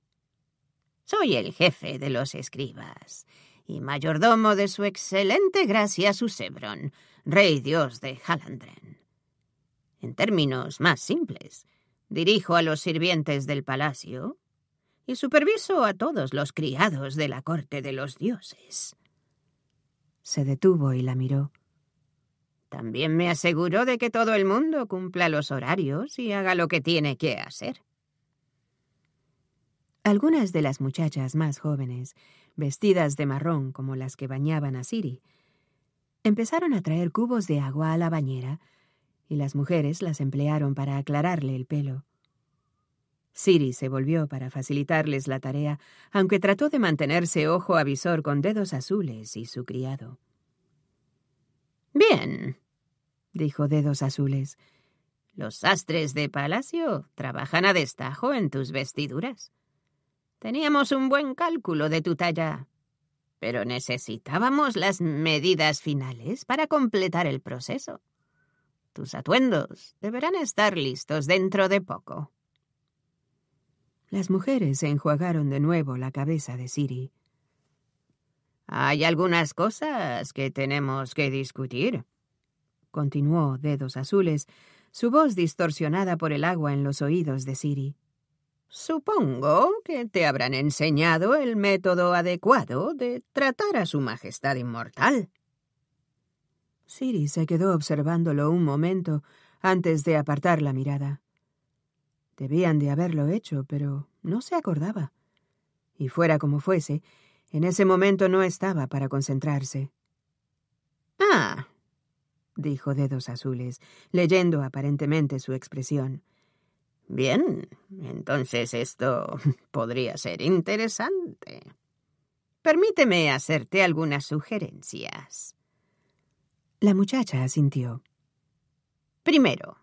Soy el jefe de los escribas y mayordomo de su excelente gracia Susebrón, rey dios de Halandren. En términos más simples, dirijo a los sirvientes del palacio y superviso a todos los criados de la corte de los dioses. Se detuvo y la miró. También me aseguró de que todo el mundo cumpla los horarios y haga lo que tiene que hacer. Algunas de las muchachas más jóvenes, vestidas de marrón como las que bañaban a Siri, empezaron a traer cubos de agua a la bañera y las mujeres las emplearon para aclararle el pelo. Siri se volvió para facilitarles la tarea, aunque trató de mantenerse ojo a visor con dedos azules y su criado. Bien, dijo Dedos Azules. Los sastres de palacio trabajan a destajo en tus vestiduras. Teníamos un buen cálculo de tu talla, pero necesitábamos las medidas finales para completar el proceso. Tus atuendos deberán estar listos dentro de poco. Las mujeres se enjuagaron de nuevo la cabeza de Siri. Hay algunas cosas que tenemos que discutir. Continuó Dedos Azules, su voz distorsionada por el agua en los oídos de Siri. Supongo que te habrán enseñado el método adecuado de tratar a su Majestad Inmortal. Siri se quedó observándolo un momento antes de apartar la mirada. Debían de haberlo hecho, pero no se acordaba. Y fuera como fuese, en ese momento no estaba para concentrarse. Ah, dijo Dedos Azules, leyendo aparentemente su expresión. Bien, entonces esto podría ser interesante. Permíteme hacerte algunas sugerencias. La muchacha asintió. Primero,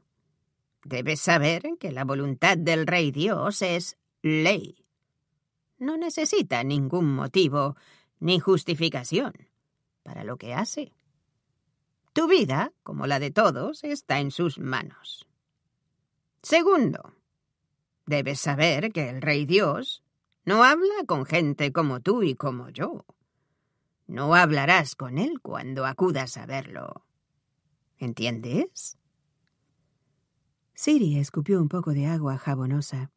debes saber que la voluntad del Rey Dios es ley no necesita ningún motivo ni justificación para lo que hace. Tu vida, como la de todos, está en sus manos. Segundo, debes saber que el Rey Dios no habla con gente como tú y como yo. No hablarás con él cuando acudas a verlo. ¿Entiendes? Siri escupió un poco de agua jabonosa.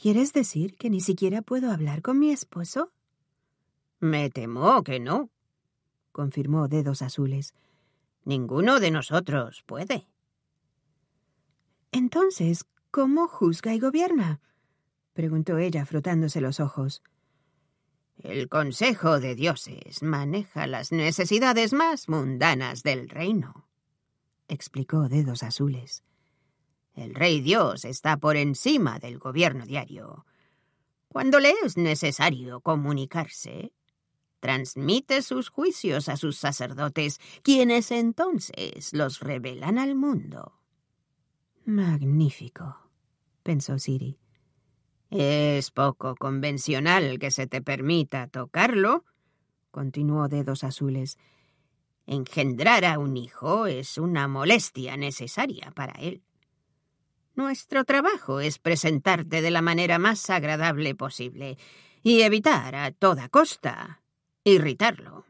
¿Quieres decir que ni siquiera puedo hablar con mi esposo? Me temo que no, confirmó Dedos Azules. Ninguno de nosotros puede. Entonces, ¿cómo juzga y gobierna? preguntó ella frotándose los ojos. El Consejo de Dioses maneja las necesidades más mundanas del reino, explicó Dedos Azules. El Rey Dios está por encima del gobierno diario. Cuando le es necesario comunicarse, transmite sus juicios a sus sacerdotes, quienes entonces los revelan al mundo. Magnífico, pensó Siri. Es poco convencional que se te permita tocarlo, continuó Dedos Azules. Engendrar a un hijo es una molestia necesaria para él. Nuestro trabajo es presentarte de la manera más agradable posible y evitar a toda costa irritarlo.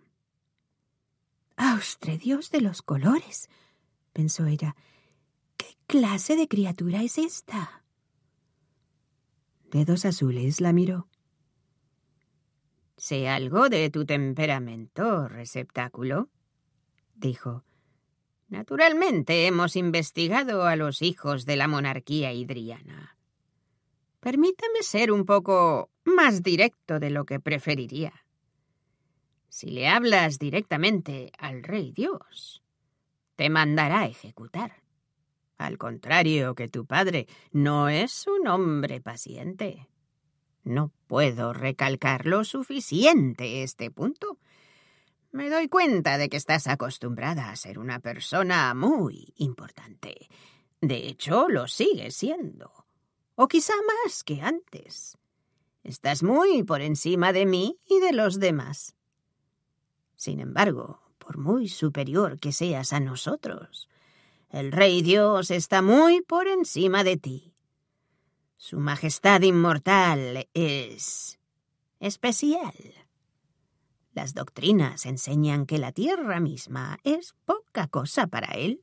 ¡Austre Dios de los colores! pensó ella. ¿Qué clase de criatura es esta? Dedos azules la miró. Sé algo de tu temperamento, receptáculo, dijo. Naturalmente hemos investigado a los hijos de la monarquía hidriana. Permítame ser un poco más directo de lo que preferiría. Si le hablas directamente al rey Dios, te mandará ejecutar. Al contrario que tu padre, no es un hombre paciente. No puedo recalcar lo suficiente este punto, me doy cuenta de que estás acostumbrada a ser una persona muy importante. De hecho, lo sigues siendo. O quizá más que antes. Estás muy por encima de mí y de los demás. Sin embargo, por muy superior que seas a nosotros, el Rey Dios está muy por encima de ti. Su Majestad Inmortal es especial. Las doctrinas enseñan que la tierra misma es poca cosa para él.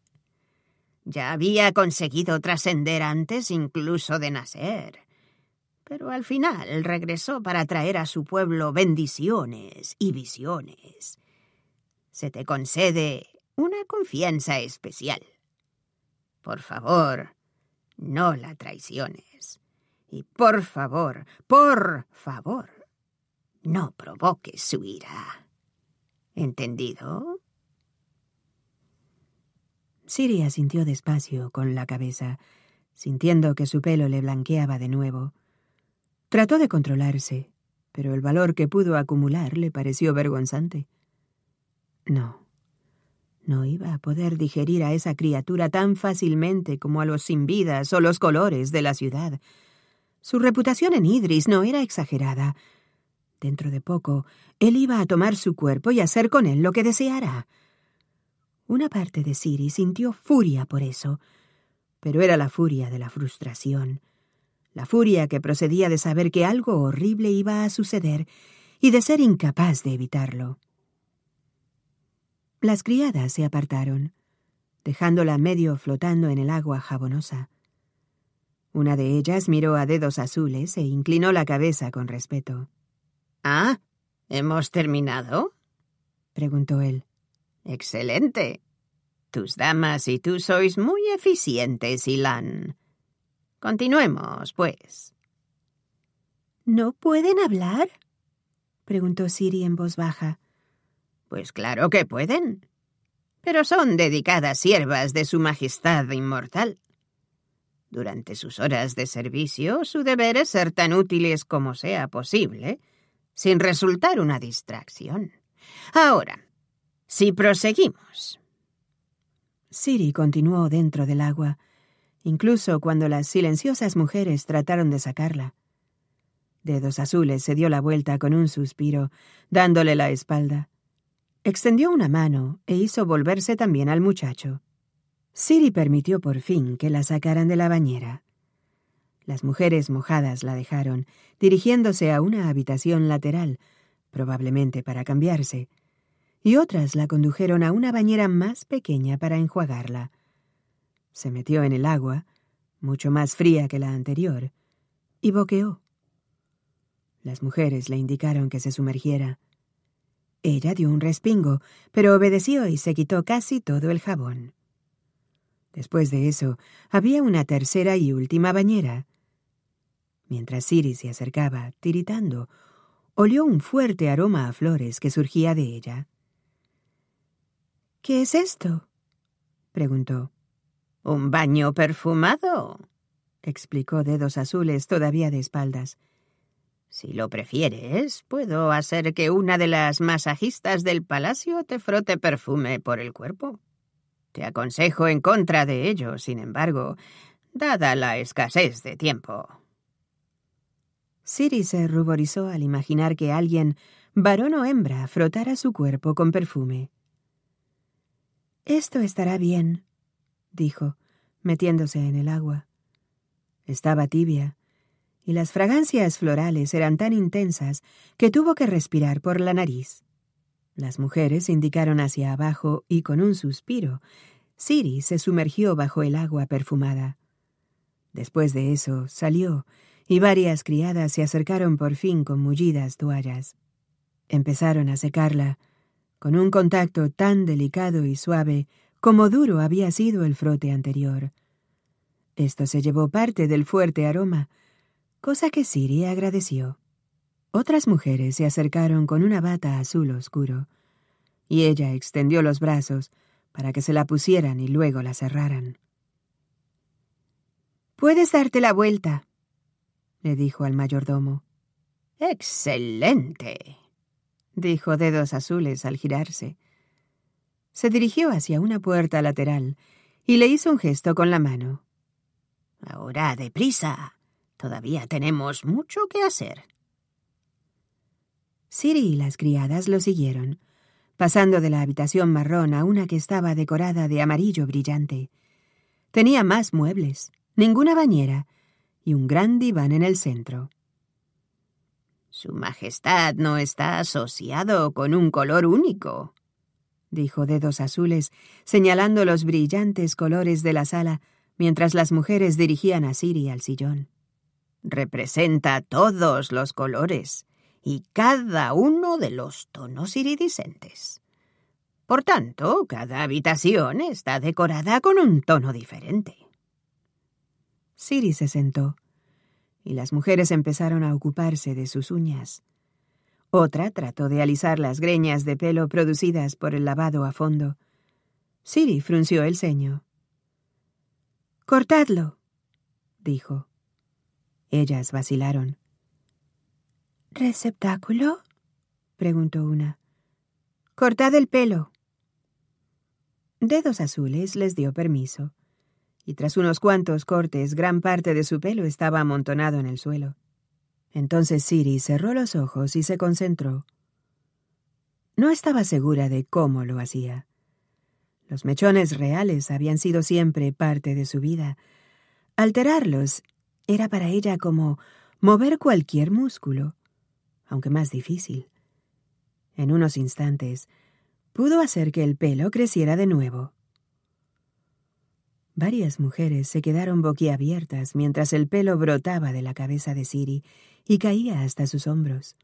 Ya había conseguido trascender antes incluso de nacer. Pero al final regresó para traer a su pueblo bendiciones y visiones. Se te concede una confianza especial. Por favor, no la traiciones. Y por favor, por favor, no provoques su ira. ¿Entendido? Siria sintió despacio con la cabeza, sintiendo que su pelo le blanqueaba de nuevo. Trató de controlarse, pero el valor que pudo acumular le pareció vergonzante. No, no iba a poder digerir a esa criatura tan fácilmente como a los sin vidas o los colores de la ciudad. Su reputación en Idris no era exagerada, Dentro de poco, él iba a tomar su cuerpo y hacer con él lo que deseara. Una parte de Siri sintió furia por eso, pero era la furia de la frustración, la furia que procedía de saber que algo horrible iba a suceder y de ser incapaz de evitarlo. Las criadas se apartaron, dejándola medio flotando en el agua jabonosa. Una de ellas miró a dedos azules e inclinó la cabeza con respeto. Ah, ¿hemos terminado? preguntó él. Excelente. Tus damas y tú sois muy eficientes, Ilan. Continuemos, pues. ¿No pueden hablar? preguntó Siri en voz baja. Pues claro que pueden. Pero son dedicadas siervas de Su Majestad Inmortal. Durante sus horas de servicio, su deber es ser tan útiles como sea posible sin resultar una distracción. Ahora, si proseguimos. Siri continuó dentro del agua, incluso cuando las silenciosas mujeres trataron de sacarla. Dedos Azules se dio la vuelta con un suspiro, dándole la espalda. Extendió una mano e hizo volverse también al muchacho. Siri permitió por fin que la sacaran de la bañera. Las mujeres mojadas la dejaron, dirigiéndose a una habitación lateral, probablemente para cambiarse, y otras la condujeron a una bañera más pequeña para enjuagarla. Se metió en el agua, mucho más fría que la anterior, y boqueó. Las mujeres le indicaron que se sumergiera. Ella dio un respingo, pero obedeció y se quitó casi todo el jabón. Después de eso, había una tercera y última bañera, Mientras Siri se acercaba, tiritando, olió un fuerte aroma a flores que surgía de ella. ¿Qué es esto? preguntó. Un baño perfumado, explicó Dedos Azules todavía de espaldas. Si lo prefieres, puedo hacer que una de las masajistas del palacio te frote perfume por el cuerpo. Te aconsejo en contra de ello, sin embargo, dada la escasez de tiempo. Siri se ruborizó al imaginar que alguien, varón o hembra, frotara su cuerpo con perfume. Esto estará bien, dijo, metiéndose en el agua. Estaba tibia, y las fragancias florales eran tan intensas que tuvo que respirar por la nariz. Las mujeres indicaron hacia abajo y con un suspiro, Siri se sumergió bajo el agua perfumada. Después de eso, salió y varias criadas se acercaron por fin con mullidas toallas. Empezaron a secarla, con un contacto tan delicado y suave como duro había sido el frote anterior. Esto se llevó parte del fuerte aroma, cosa que Siri agradeció. Otras mujeres se acercaron con una bata azul oscuro, y ella extendió los brazos para que se la pusieran y luego la cerraran. Puedes darte la vuelta, le dijo al mayordomo. Excelente, dijo Dedos Azules al girarse. Se dirigió hacia una puerta lateral y le hizo un gesto con la mano. Ahora, deprisa. Todavía tenemos mucho que hacer. Siri y las criadas lo siguieron, pasando de la habitación marrón a una que estaba decorada de amarillo brillante. Tenía más muebles, ninguna bañera, y un gran diván en el centro. Su Majestad no está asociado con un color único, dijo Dedos Azules, señalando los brillantes colores de la sala mientras las mujeres dirigían a Siri al sillón. Representa todos los colores y cada uno de los tonos iridiscentes. Por tanto, cada habitación está decorada con un tono diferente. Siri se sentó, y las mujeres empezaron a ocuparse de sus uñas. Otra trató de alisar las greñas de pelo producidas por el lavado a fondo. Siri frunció el ceño. Cortadlo, dijo. Ellas vacilaron. ¿Receptáculo? preguntó una. Cortad el pelo. Dedos Azules les dio permiso y tras unos cuantos cortes gran parte de su pelo estaba amontonado en el suelo. Entonces Siri cerró los ojos y se concentró. No estaba segura de cómo lo hacía. Los mechones reales habían sido siempre parte de su vida. Alterarlos era para ella como mover cualquier músculo, aunque más difícil. En unos instantes pudo hacer que el pelo creciera de nuevo. Varias mujeres se quedaron boquiabiertas mientras el pelo brotaba de la cabeza de Siri y caía hasta sus hombros.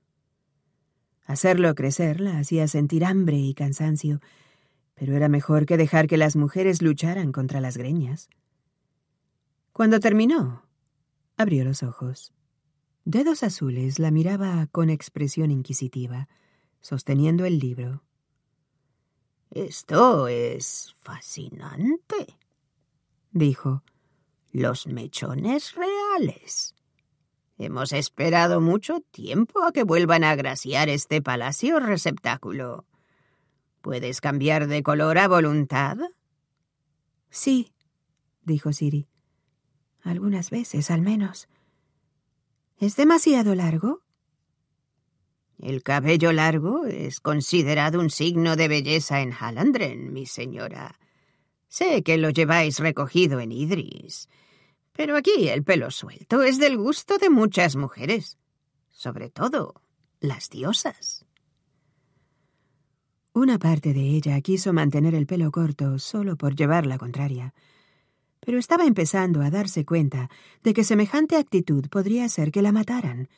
Hacerlo crecer la hacía sentir hambre y cansancio, pero era mejor que dejar que las mujeres lucharan contra las greñas. Cuando terminó, abrió los ojos. Dedos Azules la miraba con expresión inquisitiva, sosteniendo el libro. Esto es fascinante, dijo. Los mechones reales. Hemos esperado mucho tiempo a que vuelvan a graciar este palacio receptáculo. ¿Puedes cambiar de color a voluntad? Sí, dijo Siri. Algunas veces, al menos. ¿Es demasiado largo? El cabello largo es considerado un signo de belleza en Halandren, mi señora. Sé que lo lleváis recogido en Idris, pero aquí el pelo suelto es del gusto de muchas mujeres, sobre todo las diosas. Una parte de ella quiso mantener el pelo corto solo por llevar la contraria, pero estaba empezando a darse cuenta de que semejante actitud podría hacer que la mataran.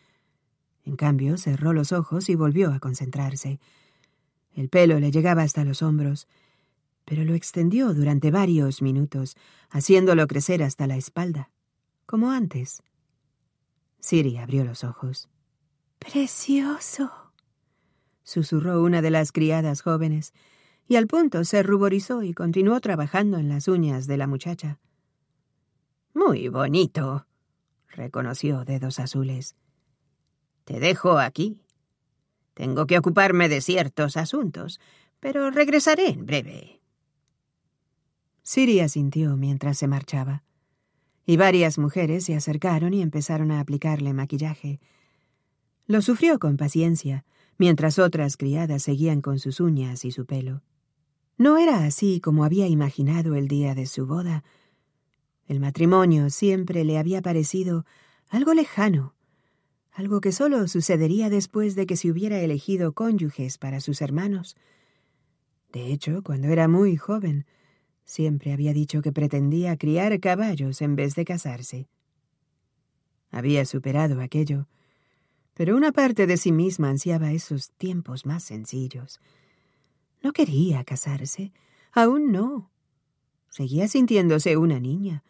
En cambio, cerró los ojos y volvió a concentrarse. El pelo le llegaba hasta los hombros, pero lo extendió durante varios minutos, haciéndolo crecer hasta la espalda, como antes. Siri abrió los ojos. Precioso. susurró una de las criadas jóvenes, y al punto se ruborizó y continuó trabajando en las uñas de la muchacha. Muy bonito, reconoció Dedos Azules. Te dejo aquí. Tengo que ocuparme de ciertos asuntos, pero regresaré en breve. Siria sintió mientras se marchaba. Y varias mujeres se acercaron y empezaron a aplicarle maquillaje. Lo sufrió con paciencia, mientras otras criadas seguían con sus uñas y su pelo. No era así como había imaginado el día de su boda. El matrimonio siempre le había parecido algo lejano, algo que solo sucedería después de que se hubiera elegido cónyuges para sus hermanos. De hecho, cuando era muy joven, Siempre había dicho que pretendía criar caballos en vez de casarse. Había superado aquello, pero una parte de sí misma ansiaba esos tiempos más sencillos. No quería casarse, aún no. Seguía sintiéndose una niña,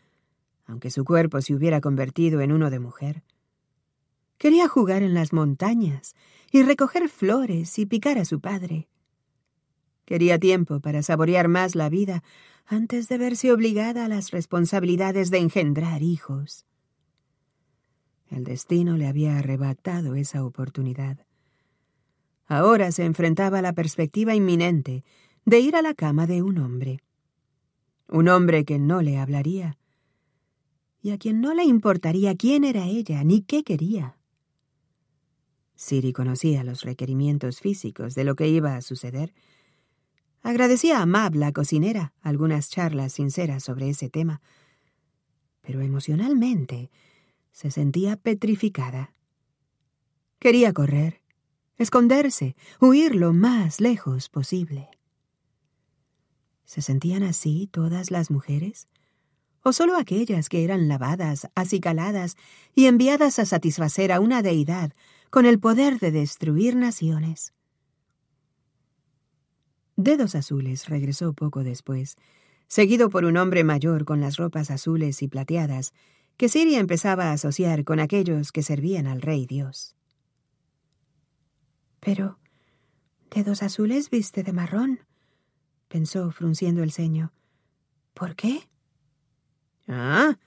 aunque su cuerpo se hubiera convertido en uno de mujer. Quería jugar en las montañas y recoger flores y picar a su padre. Quería tiempo para saborear más la vida antes de verse obligada a las responsabilidades de engendrar hijos. El destino le había arrebatado esa oportunidad. Ahora se enfrentaba a la perspectiva inminente de ir a la cama de un hombre. Un hombre que no le hablaría y a quien no le importaría quién era ella ni qué quería. Siri conocía los requerimientos físicos de lo que iba a suceder Agradecía a Mab, la cocinera, algunas charlas sinceras sobre ese tema, pero emocionalmente se sentía petrificada. Quería correr, esconderse, huir lo más lejos posible. ¿Se sentían así todas las mujeres? ¿O solo aquellas que eran lavadas, acicaladas y enviadas a satisfacer a una deidad con el poder de destruir naciones? Dedos Azules regresó poco después, seguido por un hombre mayor con las ropas azules y plateadas, que Siria empezaba a asociar con aquellos que servían al Rey Dios. Pero, Dedos Azules viste de marrón, pensó, frunciendo el ceño. ¿Por qué? Ah,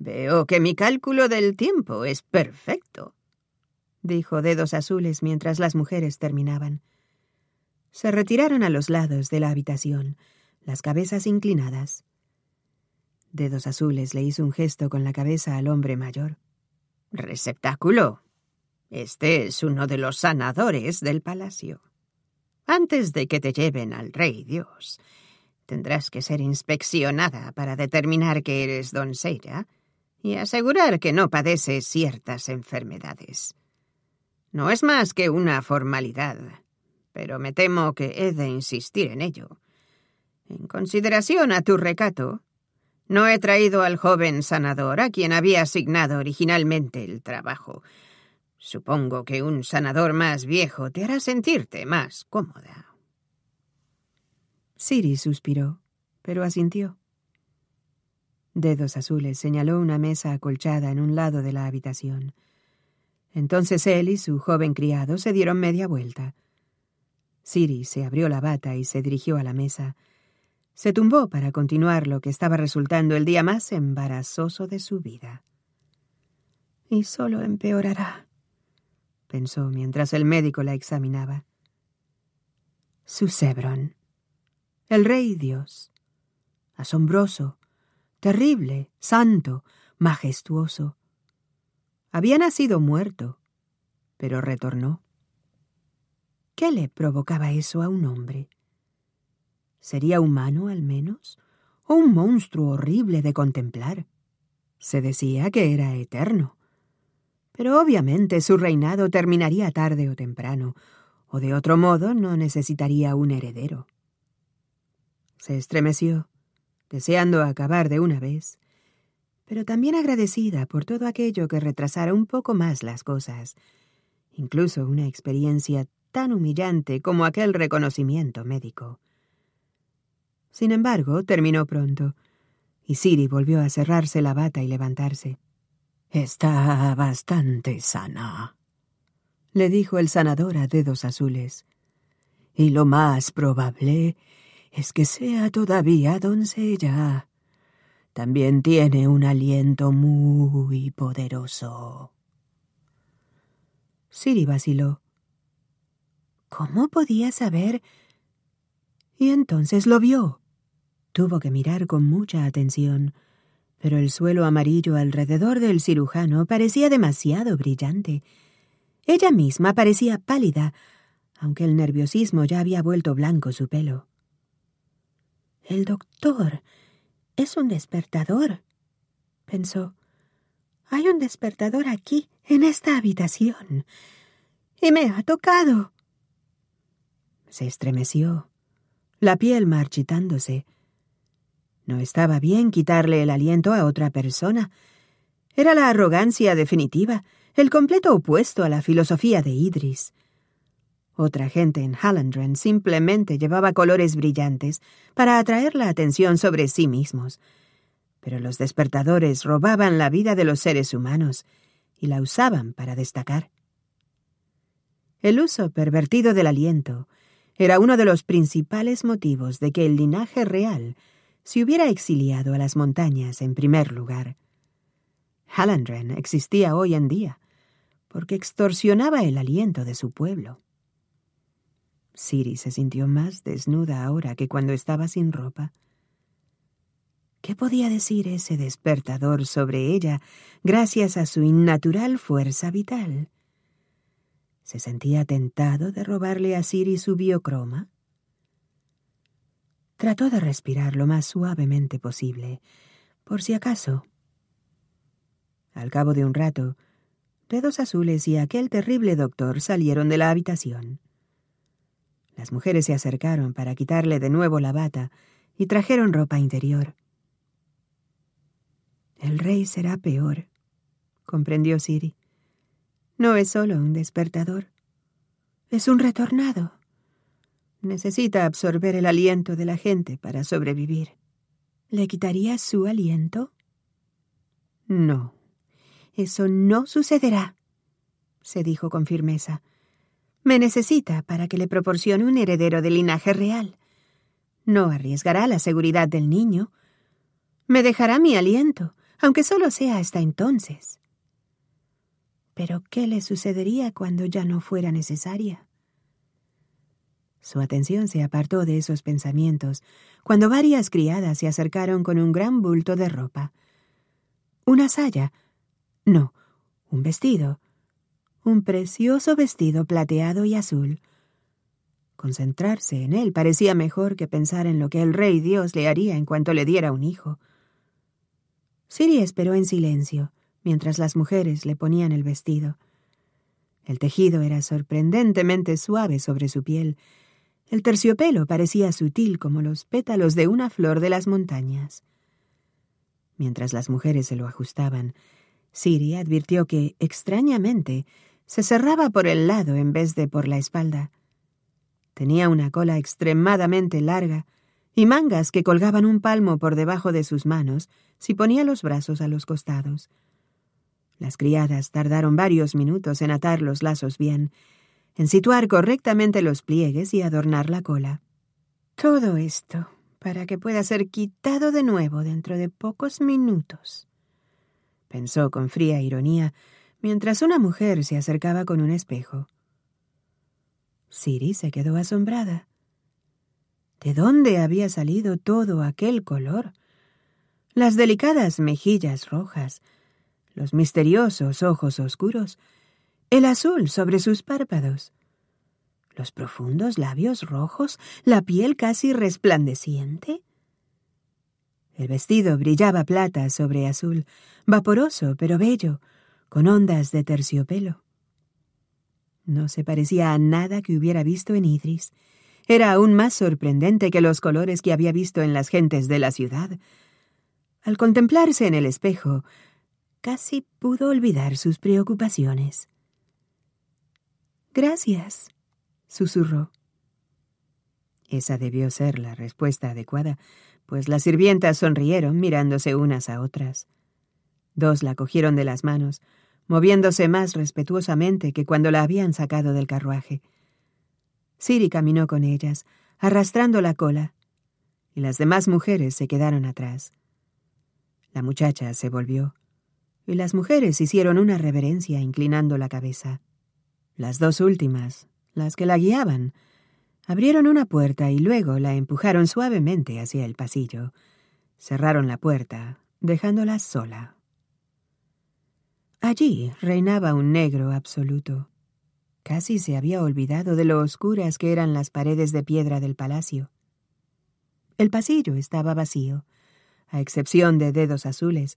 veo que mi cálculo del tiempo es perfecto, dijo Dedos Azules mientras las mujeres terminaban se retiraron a los lados de la habitación, las cabezas inclinadas. Dedos Azules le hizo un gesto con la cabeza al hombre mayor. Receptáculo. Este es uno de los sanadores del palacio. Antes de que te lleven al rey Dios, tendrás que ser inspeccionada para determinar que eres doncella y asegurar que no padeces ciertas enfermedades. No es más que una formalidad pero me temo que he de insistir en ello. En consideración a tu recato, no he traído al joven sanador a quien había asignado originalmente el trabajo. Supongo que un sanador más viejo te hará sentirte más cómoda. Siri suspiró, pero asintió. Dedos azules señaló una mesa acolchada en un lado de la habitación. Entonces él y su joven criado se dieron media vuelta. Siri se abrió la bata y se dirigió a la mesa. Se tumbó para continuar lo que estaba resultando el día más embarazoso de su vida. Y solo empeorará, pensó mientras el médico la examinaba. Su Sebron, el rey Dios, asombroso, terrible, santo, majestuoso. Había nacido muerto, pero retornó. ¿Qué le provocaba eso a un hombre? ¿Sería humano al menos? ¿O un monstruo horrible de contemplar? Se decía que era eterno. Pero obviamente su reinado terminaría tarde o temprano, o de otro modo no necesitaría un heredero. Se estremeció, deseando acabar de una vez, pero también agradecida por todo aquello que retrasara un poco más las cosas, incluso una experiencia tan humillante como aquel reconocimiento médico. Sin embargo, terminó pronto, y Siri volvió a cerrarse la bata y levantarse. Está bastante sana, le dijo el sanador a dedos azules. Y lo más probable es que sea todavía doncella. También tiene un aliento muy poderoso. Siri vaciló. ¿Cómo podía saber? Y entonces lo vio. Tuvo que mirar con mucha atención, pero el suelo amarillo alrededor del cirujano parecía demasiado brillante. Ella misma parecía pálida, aunque el nerviosismo ya había vuelto blanco su pelo. El doctor es un despertador, pensó. Hay un despertador aquí, en esta habitación. Y me ha tocado. Se estremeció, la piel marchitándose. No estaba bien quitarle el aliento a otra persona. Era la arrogancia definitiva, el completo opuesto a la filosofía de Idris. Otra gente en Hallandren simplemente llevaba colores brillantes para atraer la atención sobre sí mismos. Pero los despertadores robaban la vida de los seres humanos y la usaban para destacar. El uso pervertido del aliento, era uno de los principales motivos de que el linaje real se hubiera exiliado a las montañas en primer lugar. Hallandren existía hoy en día, porque extorsionaba el aliento de su pueblo. Siri se sintió más desnuda ahora que cuando estaba sin ropa. ¿Qué podía decir ese despertador sobre ella gracias a su innatural fuerza vital? ¿Se sentía tentado de robarle a Siri su biocroma? Trató de respirar lo más suavemente posible, por si acaso. Al cabo de un rato, Dedos Azules y aquel terrible doctor salieron de la habitación. Las mujeres se acercaron para quitarle de nuevo la bata y trajeron ropa interior. El rey será peor, comprendió Siri. No es solo un despertador. Es un retornado. Necesita absorber el aliento de la gente para sobrevivir. ¿Le quitaría su aliento? No. Eso no sucederá, se dijo con firmeza. Me necesita para que le proporcione un heredero de linaje real. No arriesgará la seguridad del niño. Me dejará mi aliento, aunque solo sea hasta entonces. Pero ¿qué le sucedería cuando ya no fuera necesaria? Su atención se apartó de esos pensamientos cuando varias criadas se acercaron con un gran bulto de ropa. Una saya. No, un vestido. Un precioso vestido plateado y azul. Concentrarse en él parecía mejor que pensar en lo que el rey Dios le haría en cuanto le diera un hijo. Siri esperó en silencio mientras las mujeres le ponían el vestido. El tejido era sorprendentemente suave sobre su piel. El terciopelo parecía sutil como los pétalos de una flor de las montañas. Mientras las mujeres se lo ajustaban, Siri advirtió que, extrañamente, se cerraba por el lado en vez de por la espalda. Tenía una cola extremadamente larga y mangas que colgaban un palmo por debajo de sus manos si ponía los brazos a los costados. Las criadas tardaron varios minutos en atar los lazos bien, en situar correctamente los pliegues y adornar la cola. Todo esto para que pueda ser quitado de nuevo dentro de pocos minutos, pensó con fría ironía mientras una mujer se acercaba con un espejo. Siri se quedó asombrada. ¿De dónde había salido todo aquel color? Las delicadas mejillas rojas, los misteriosos ojos oscuros, el azul sobre sus párpados, los profundos labios rojos, la piel casi resplandeciente. El vestido brillaba plata sobre azul, vaporoso pero bello, con ondas de terciopelo. No se parecía a nada que hubiera visto en Idris. Era aún más sorprendente que los colores que había visto en las gentes de la ciudad. Al contemplarse en el espejo, casi pudo olvidar sus preocupaciones. Gracias, susurró. Esa debió ser la respuesta adecuada, pues las sirvientas sonrieron mirándose unas a otras. Dos la cogieron de las manos, moviéndose más respetuosamente que cuando la habían sacado del carruaje. Siri caminó con ellas, arrastrando la cola, y las demás mujeres se quedaron atrás. La muchacha se volvió y las mujeres hicieron una reverencia inclinando la cabeza. Las dos últimas, las que la guiaban, abrieron una puerta y luego la empujaron suavemente hacia el pasillo. Cerraron la puerta, dejándola sola. Allí reinaba un negro absoluto. Casi se había olvidado de lo oscuras que eran las paredes de piedra del palacio. El pasillo estaba vacío, a excepción de dedos azules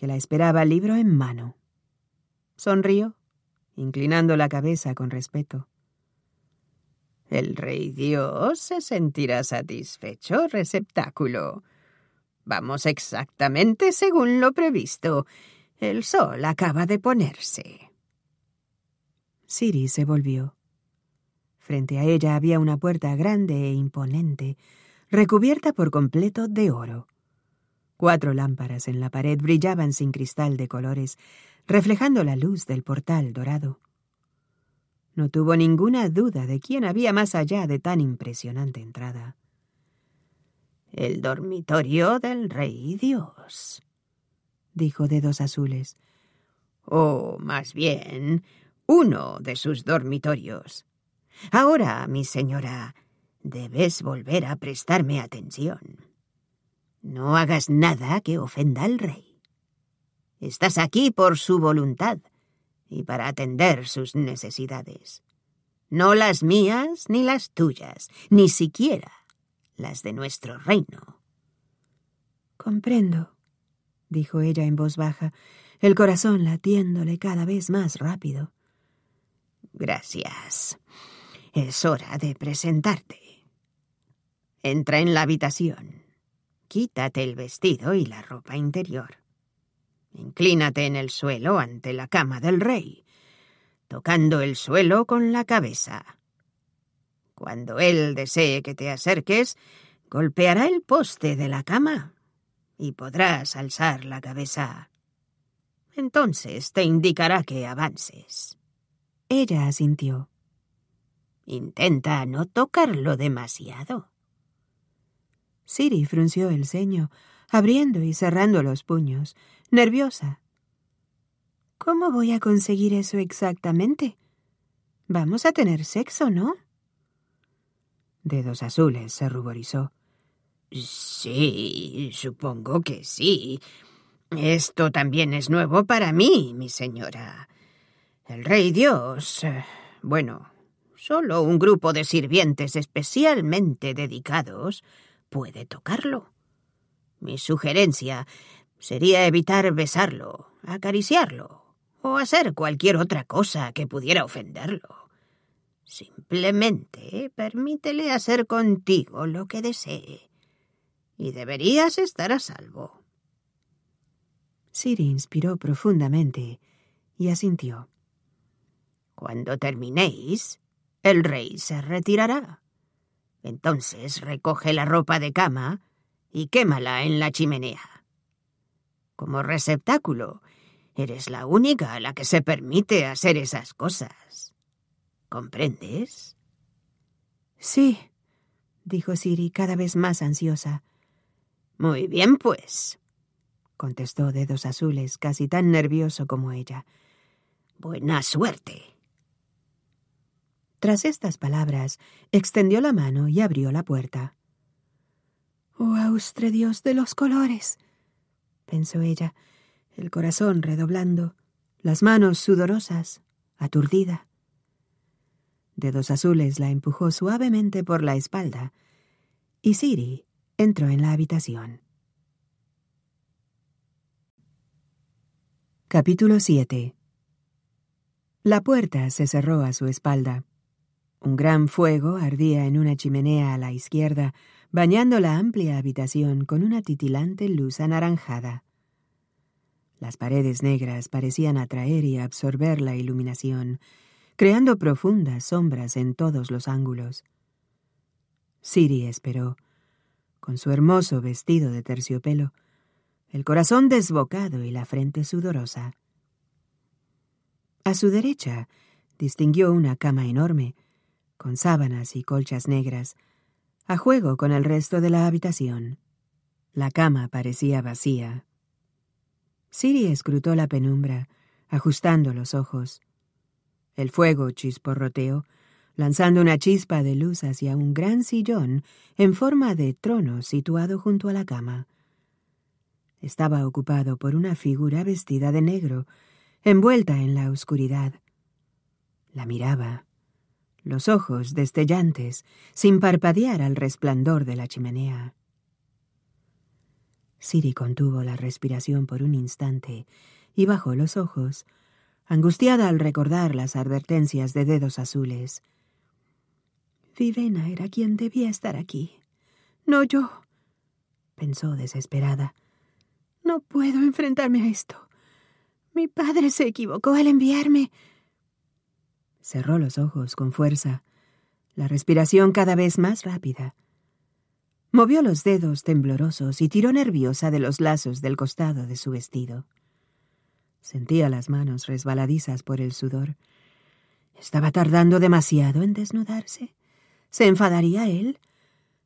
que la esperaba libro en mano. Sonrió, inclinando la cabeza con respeto. El rey Dios se sentirá satisfecho, receptáculo. Vamos exactamente según lo previsto. El sol acaba de ponerse. Siri se volvió. Frente a ella había una puerta grande e imponente, recubierta por completo de oro. Cuatro lámparas en la pared brillaban sin cristal de colores, reflejando la luz del portal dorado. No tuvo ninguna duda de quién había más allá de tan impresionante entrada. El dormitorio del rey Dios, dijo de dos Azules. O más bien, uno de sus dormitorios. Ahora, mi señora, debes volver a prestarme atención. No hagas nada que ofenda al rey. Estás aquí por su voluntad y para atender sus necesidades. No las mías ni las tuyas, ni siquiera las de nuestro reino. Comprendo, dijo ella en voz baja, el corazón latiéndole cada vez más rápido. Gracias. Es hora de presentarte. Entra en la habitación. Quítate el vestido y la ropa interior. Inclínate en el suelo ante la cama del rey, tocando el suelo con la cabeza. Cuando él desee que te acerques, golpeará el poste de la cama y podrás alzar la cabeza. Entonces te indicará que avances. Ella asintió. Intenta no tocarlo demasiado. Siri frunció el ceño, abriendo y cerrando los puños, nerviosa. ¿Cómo voy a conseguir eso exactamente? Vamos a tener sexo, ¿no? Dedos Azules se ruborizó. Sí, supongo que sí. Esto también es nuevo para mí, mi señora. El Rey Dios. Bueno, solo un grupo de sirvientes especialmente dedicados puede tocarlo. Mi sugerencia sería evitar besarlo, acariciarlo o hacer cualquier otra cosa que pudiera ofenderlo. Simplemente permítele hacer contigo lo que desee y deberías estar a salvo. Siri inspiró profundamente y asintió. Cuando terminéis, el rey se retirará. Entonces recoge la ropa de cama y quémala en la chimenea. Como receptáculo, eres la única a la que se permite hacer esas cosas. ¿Comprendes? Sí, dijo Siri cada vez más ansiosa. Muy bien, pues, contestó Dedos Azules, casi tan nervioso como ella. Buena suerte. Tras estas palabras, extendió la mano y abrió la puerta. Oh, austre Dios de los colores, pensó ella, el corazón redoblando, las manos sudorosas, aturdida. Dedos azules la empujó suavemente por la espalda, y Siri entró en la habitación. Capítulo 7 La puerta se cerró a su espalda. Un gran fuego ardía en una chimenea a la izquierda, bañando la amplia habitación con una titilante luz anaranjada. Las paredes negras parecían atraer y absorber la iluminación, creando profundas sombras en todos los ángulos. Siri esperó, con su hermoso vestido de terciopelo, el corazón desbocado y la frente sudorosa. A su derecha distinguió una cama enorme, con sábanas y colchas negras, a juego con el resto de la habitación. La cama parecía vacía. Siri escrutó la penumbra, ajustando los ojos. El fuego chisporroteó, lanzando una chispa de luz hacia un gran sillón en forma de trono situado junto a la cama. Estaba ocupado por una figura vestida de negro, envuelta en la oscuridad. La miraba los ojos destellantes, sin parpadear al resplandor de la chimenea. Siri contuvo la respiración por un instante y bajó los ojos, angustiada al recordar las advertencias de dedos azules. Vivena era quien debía estar aquí, no yo, pensó desesperada. No puedo enfrentarme a esto. Mi padre se equivocó al enviarme. Cerró los ojos con fuerza, la respiración cada vez más rápida. Movió los dedos temblorosos y tiró nerviosa de los lazos del costado de su vestido. Sentía las manos resbaladizas por el sudor. ¿Estaba tardando demasiado en desnudarse? ¿Se enfadaría él?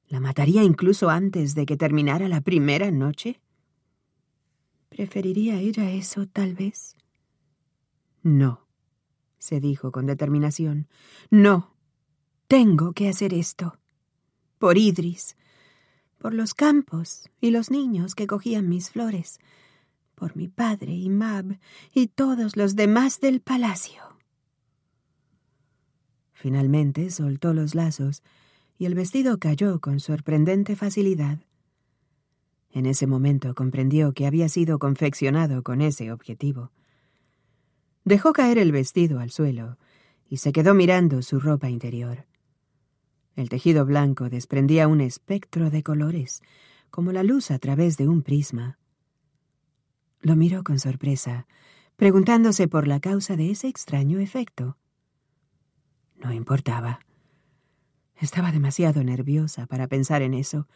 ¿La mataría incluso antes de que terminara la primera noche? Preferiría ir a eso, tal vez. No se dijo con determinación. No. Tengo que hacer esto. Por Idris. Por los campos y los niños que cogían mis flores. Por mi padre y Mab y todos los demás del palacio. Finalmente soltó los lazos y el vestido cayó con sorprendente facilidad. En ese momento comprendió que había sido confeccionado con ese objetivo. Dejó caer el vestido al suelo y se quedó mirando su ropa interior. El tejido blanco desprendía un espectro de colores, como la luz a través de un prisma. Lo miró con sorpresa, preguntándose por la causa de ese extraño efecto. No importaba. Estaba demasiado nerviosa para pensar en eso.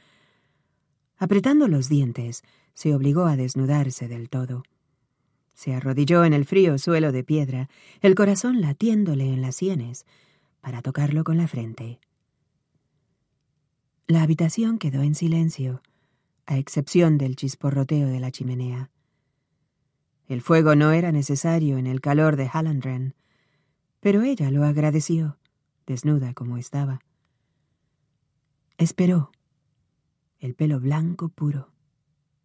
Apretando los dientes, se obligó a desnudarse del todo. Se arrodilló en el frío suelo de piedra, el corazón latiéndole en las sienes, para tocarlo con la frente. La habitación quedó en silencio, a excepción del chisporroteo de la chimenea. El fuego no era necesario en el calor de Hallandren, pero ella lo agradeció, desnuda como estaba. Esperó, el pelo blanco puro,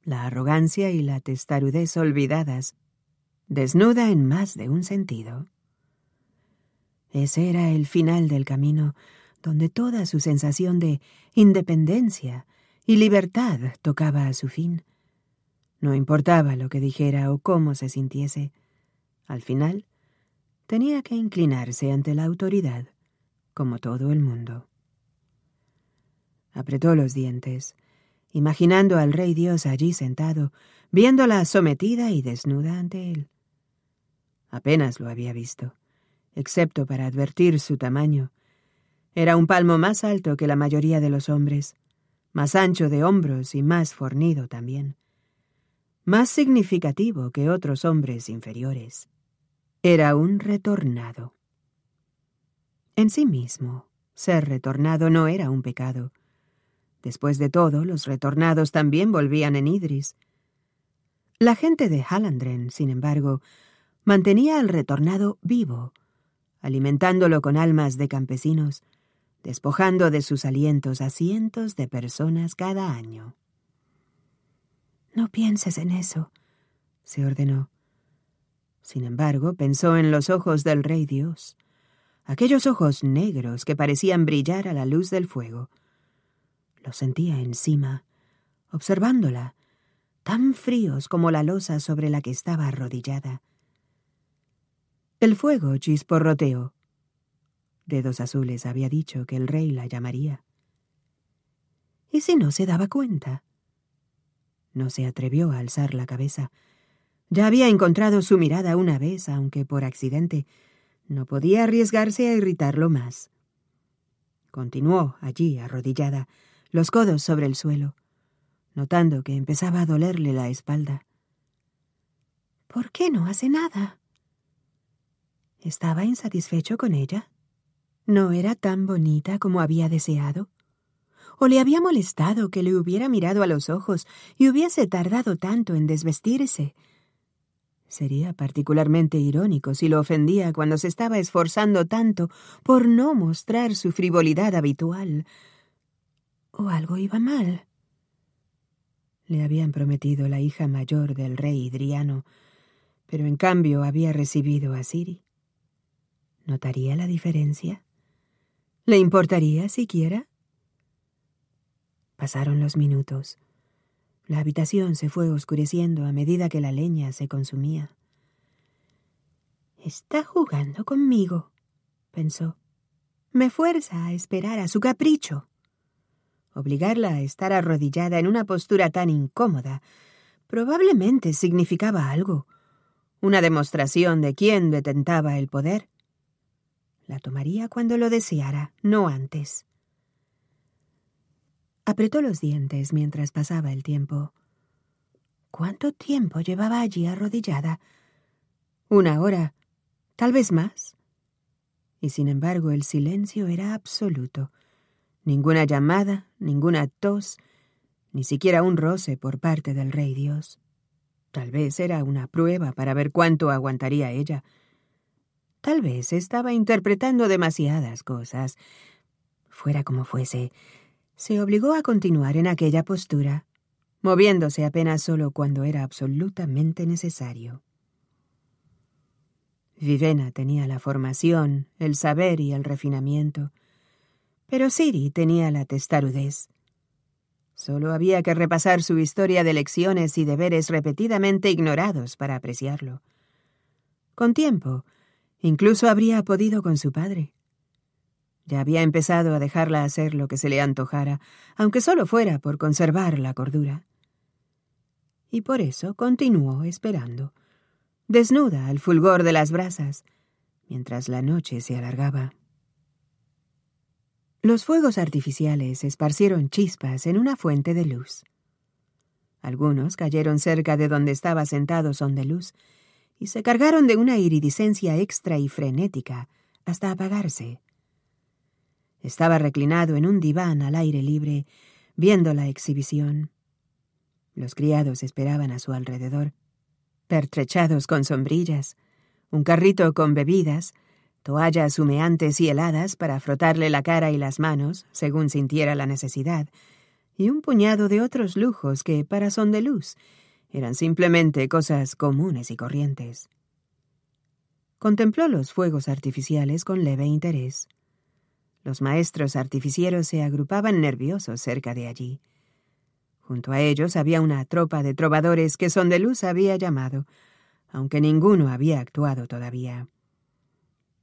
la arrogancia y la testarudez olvidadas, desnuda en más de un sentido. Ese era el final del camino, donde toda su sensación de independencia y libertad tocaba a su fin. No importaba lo que dijera o cómo se sintiese. Al final, tenía que inclinarse ante la autoridad, como todo el mundo. Apretó los dientes, imaginando al rey Dios allí sentado, viéndola sometida y desnuda ante él. Apenas lo había visto, excepto para advertir su tamaño. Era un palmo más alto que la mayoría de los hombres, más ancho de hombros y más fornido también, más significativo que otros hombres inferiores. Era un retornado. En sí mismo, ser retornado no era un pecado. Después de todo, los retornados también volvían en Idris, la gente de Hallandren, sin embargo, mantenía al retornado vivo, alimentándolo con almas de campesinos, despojando de sus alientos a cientos de personas cada año. No pienses en eso, se ordenó. Sin embargo, pensó en los ojos del Rey Dios, aquellos ojos negros que parecían brillar a la luz del fuego. Lo sentía encima, observándola, tan fríos como la losa sobre la que estaba arrodillada. El fuego chisporroteó. Dedos azules había dicho que el rey la llamaría. ¿Y si no se daba cuenta? No se atrevió a alzar la cabeza. Ya había encontrado su mirada una vez, aunque por accidente. No podía arriesgarse a irritarlo más. Continuó allí, arrodillada, los codos sobre el suelo notando que empezaba a dolerle la espalda. ¿Por qué no hace nada? ¿Estaba insatisfecho con ella? ¿No era tan bonita como había deseado? ¿O le había molestado que le hubiera mirado a los ojos y hubiese tardado tanto en desvestirse? Sería particularmente irónico si lo ofendía cuando se estaba esforzando tanto por no mostrar su frivolidad habitual. ¿O algo iba mal? le habían prometido la hija mayor del rey Idriano, pero en cambio había recibido a Siri. ¿Notaría la diferencia? ¿Le importaría siquiera? Pasaron los minutos. La habitación se fue oscureciendo a medida que la leña se consumía. Está jugando conmigo, pensó. Me fuerza a esperar a su capricho. Obligarla a estar arrodillada en una postura tan incómoda probablemente significaba algo, una demostración de quién detentaba el poder. La tomaría cuando lo deseara, no antes. Apretó los dientes mientras pasaba el tiempo. ¿Cuánto tiempo llevaba allí arrodillada? Una hora, tal vez más. Y sin embargo el silencio era absoluto. Ninguna llamada, ninguna tos, ni siquiera un roce por parte del Rey Dios. Tal vez era una prueba para ver cuánto aguantaría ella. Tal vez estaba interpretando demasiadas cosas. Fuera como fuese, se obligó a continuar en aquella postura, moviéndose apenas solo cuando era absolutamente necesario. Vivena tenía la formación, el saber y el refinamiento. Pero Siri tenía la testarudez. Solo había que repasar su historia de lecciones y deberes repetidamente ignorados para apreciarlo. Con tiempo, incluso habría podido con su padre. Ya había empezado a dejarla hacer lo que se le antojara, aunque solo fuera por conservar la cordura. Y por eso continuó esperando, desnuda al fulgor de las brasas, mientras la noche se alargaba. Los fuegos artificiales esparcieron chispas en una fuente de luz. Algunos cayeron cerca de donde estaba sentado Son de Luz y se cargaron de una iridiscencia extra y frenética hasta apagarse. Estaba reclinado en un diván al aire libre, viendo la exhibición. Los criados esperaban a su alrededor, pertrechados con sombrillas, un carrito con bebidas, toallas humeantes y heladas para frotarle la cara y las manos, según sintiera la necesidad, y un puñado de otros lujos que, para son de luz, eran simplemente cosas comunes y corrientes. Contempló los fuegos artificiales con leve interés. Los maestros artificieros se agrupaban nerviosos cerca de allí. Junto a ellos había una tropa de trovadores que Sondeluz había llamado, aunque ninguno había actuado todavía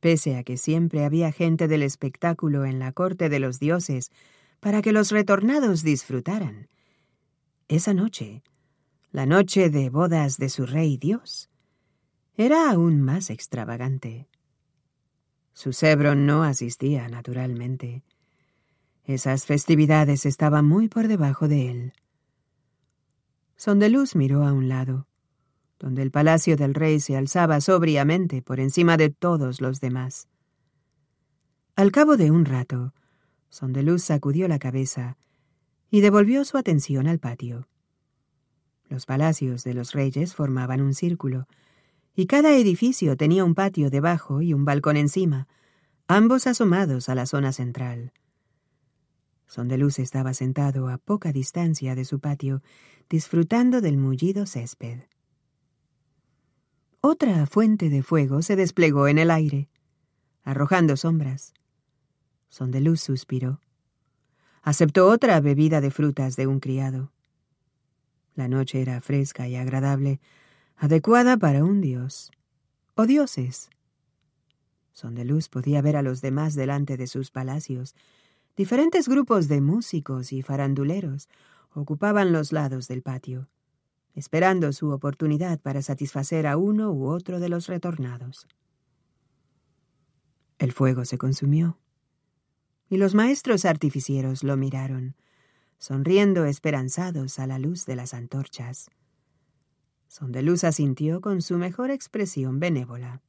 pese a que siempre había gente del espectáculo en la corte de los dioses para que los retornados disfrutaran. Esa noche, la noche de bodas de su rey Dios, era aún más extravagante. Su cebro no asistía, naturalmente. Esas festividades estaban muy por debajo de él. Sondeluz miró a un lado donde el palacio del rey se alzaba sobriamente por encima de todos los demás. Al cabo de un rato, Sondeluz sacudió la cabeza y devolvió su atención al patio. Los palacios de los reyes formaban un círculo, y cada edificio tenía un patio debajo y un balcón encima, ambos asomados a la zona central. Sondeluz estaba sentado a poca distancia de su patio, disfrutando del mullido césped otra fuente de fuego se desplegó en el aire, arrojando sombras. Luz suspiró. Aceptó otra bebida de frutas de un criado. La noche era fresca y agradable, adecuada para un dios. O dioses. Luz podía ver a los demás delante de sus palacios. Diferentes grupos de músicos y faranduleros ocupaban los lados del patio esperando su oportunidad para satisfacer a uno u otro de los retornados. El fuego se consumió, y los maestros artificieros lo miraron, sonriendo esperanzados a la luz de las antorchas. Sondeluz asintió con su mejor expresión benévola.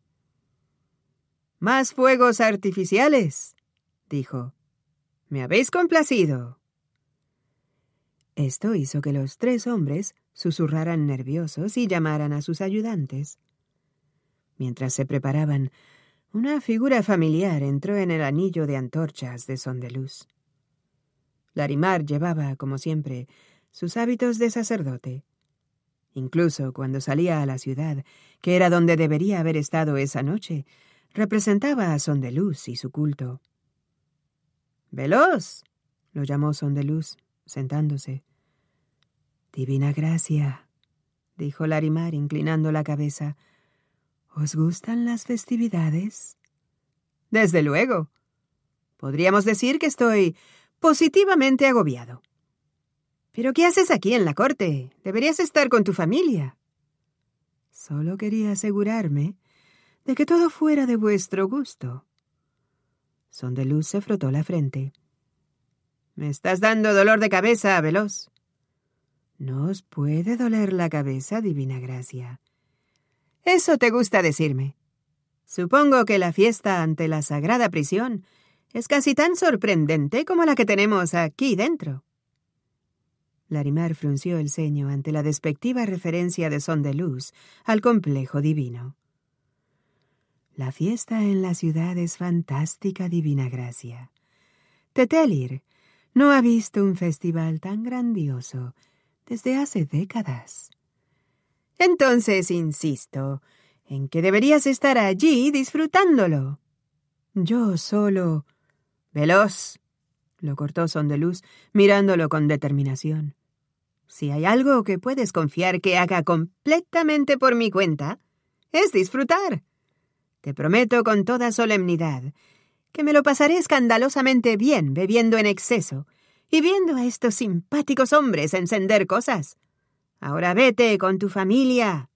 Más fuegos artificiales, dijo. Me habéis complacido. Esto hizo que los tres hombres susurraran nerviosos y llamaran a sus ayudantes. Mientras se preparaban, una figura familiar entró en el anillo de antorchas de Sondeluz. Larimar llevaba, como siempre, sus hábitos de sacerdote. Incluso cuando salía a la ciudad, que era donde debería haber estado esa noche, representaba a Sondeluz y su culto. ¡Veloz! lo llamó Sondeluz, sentándose. Divina gracia, dijo Larimar, inclinando la cabeza. ¿Os gustan las festividades? Desde luego. Podríamos decir que estoy positivamente agobiado. Pero ¿qué haces aquí en la corte? Deberías estar con tu familia. Solo quería asegurarme de que todo fuera de vuestro gusto. Son de luz se frotó la frente. Me estás dando dolor de cabeza, Veloz. No puede doler la cabeza, divina gracia. Eso te gusta decirme. Supongo que la fiesta ante la sagrada prisión es casi tan sorprendente como la que tenemos aquí dentro. Larimar frunció el ceño ante la despectiva referencia de Son de Luz al complejo divino. La fiesta en la ciudad es fantástica, divina gracia. Tetelir no ha visto un festival tan grandioso desde hace décadas. Entonces, insisto, en que deberías estar allí disfrutándolo. Yo solo. Veloz. lo cortó Sondeluz, mirándolo con determinación. Si hay algo que puedes confiar que haga completamente por mi cuenta, es disfrutar. Te prometo con toda solemnidad que me lo pasaré escandalosamente bien bebiendo en exceso y viendo a estos simpáticos hombres encender cosas. Ahora vete con tu familia.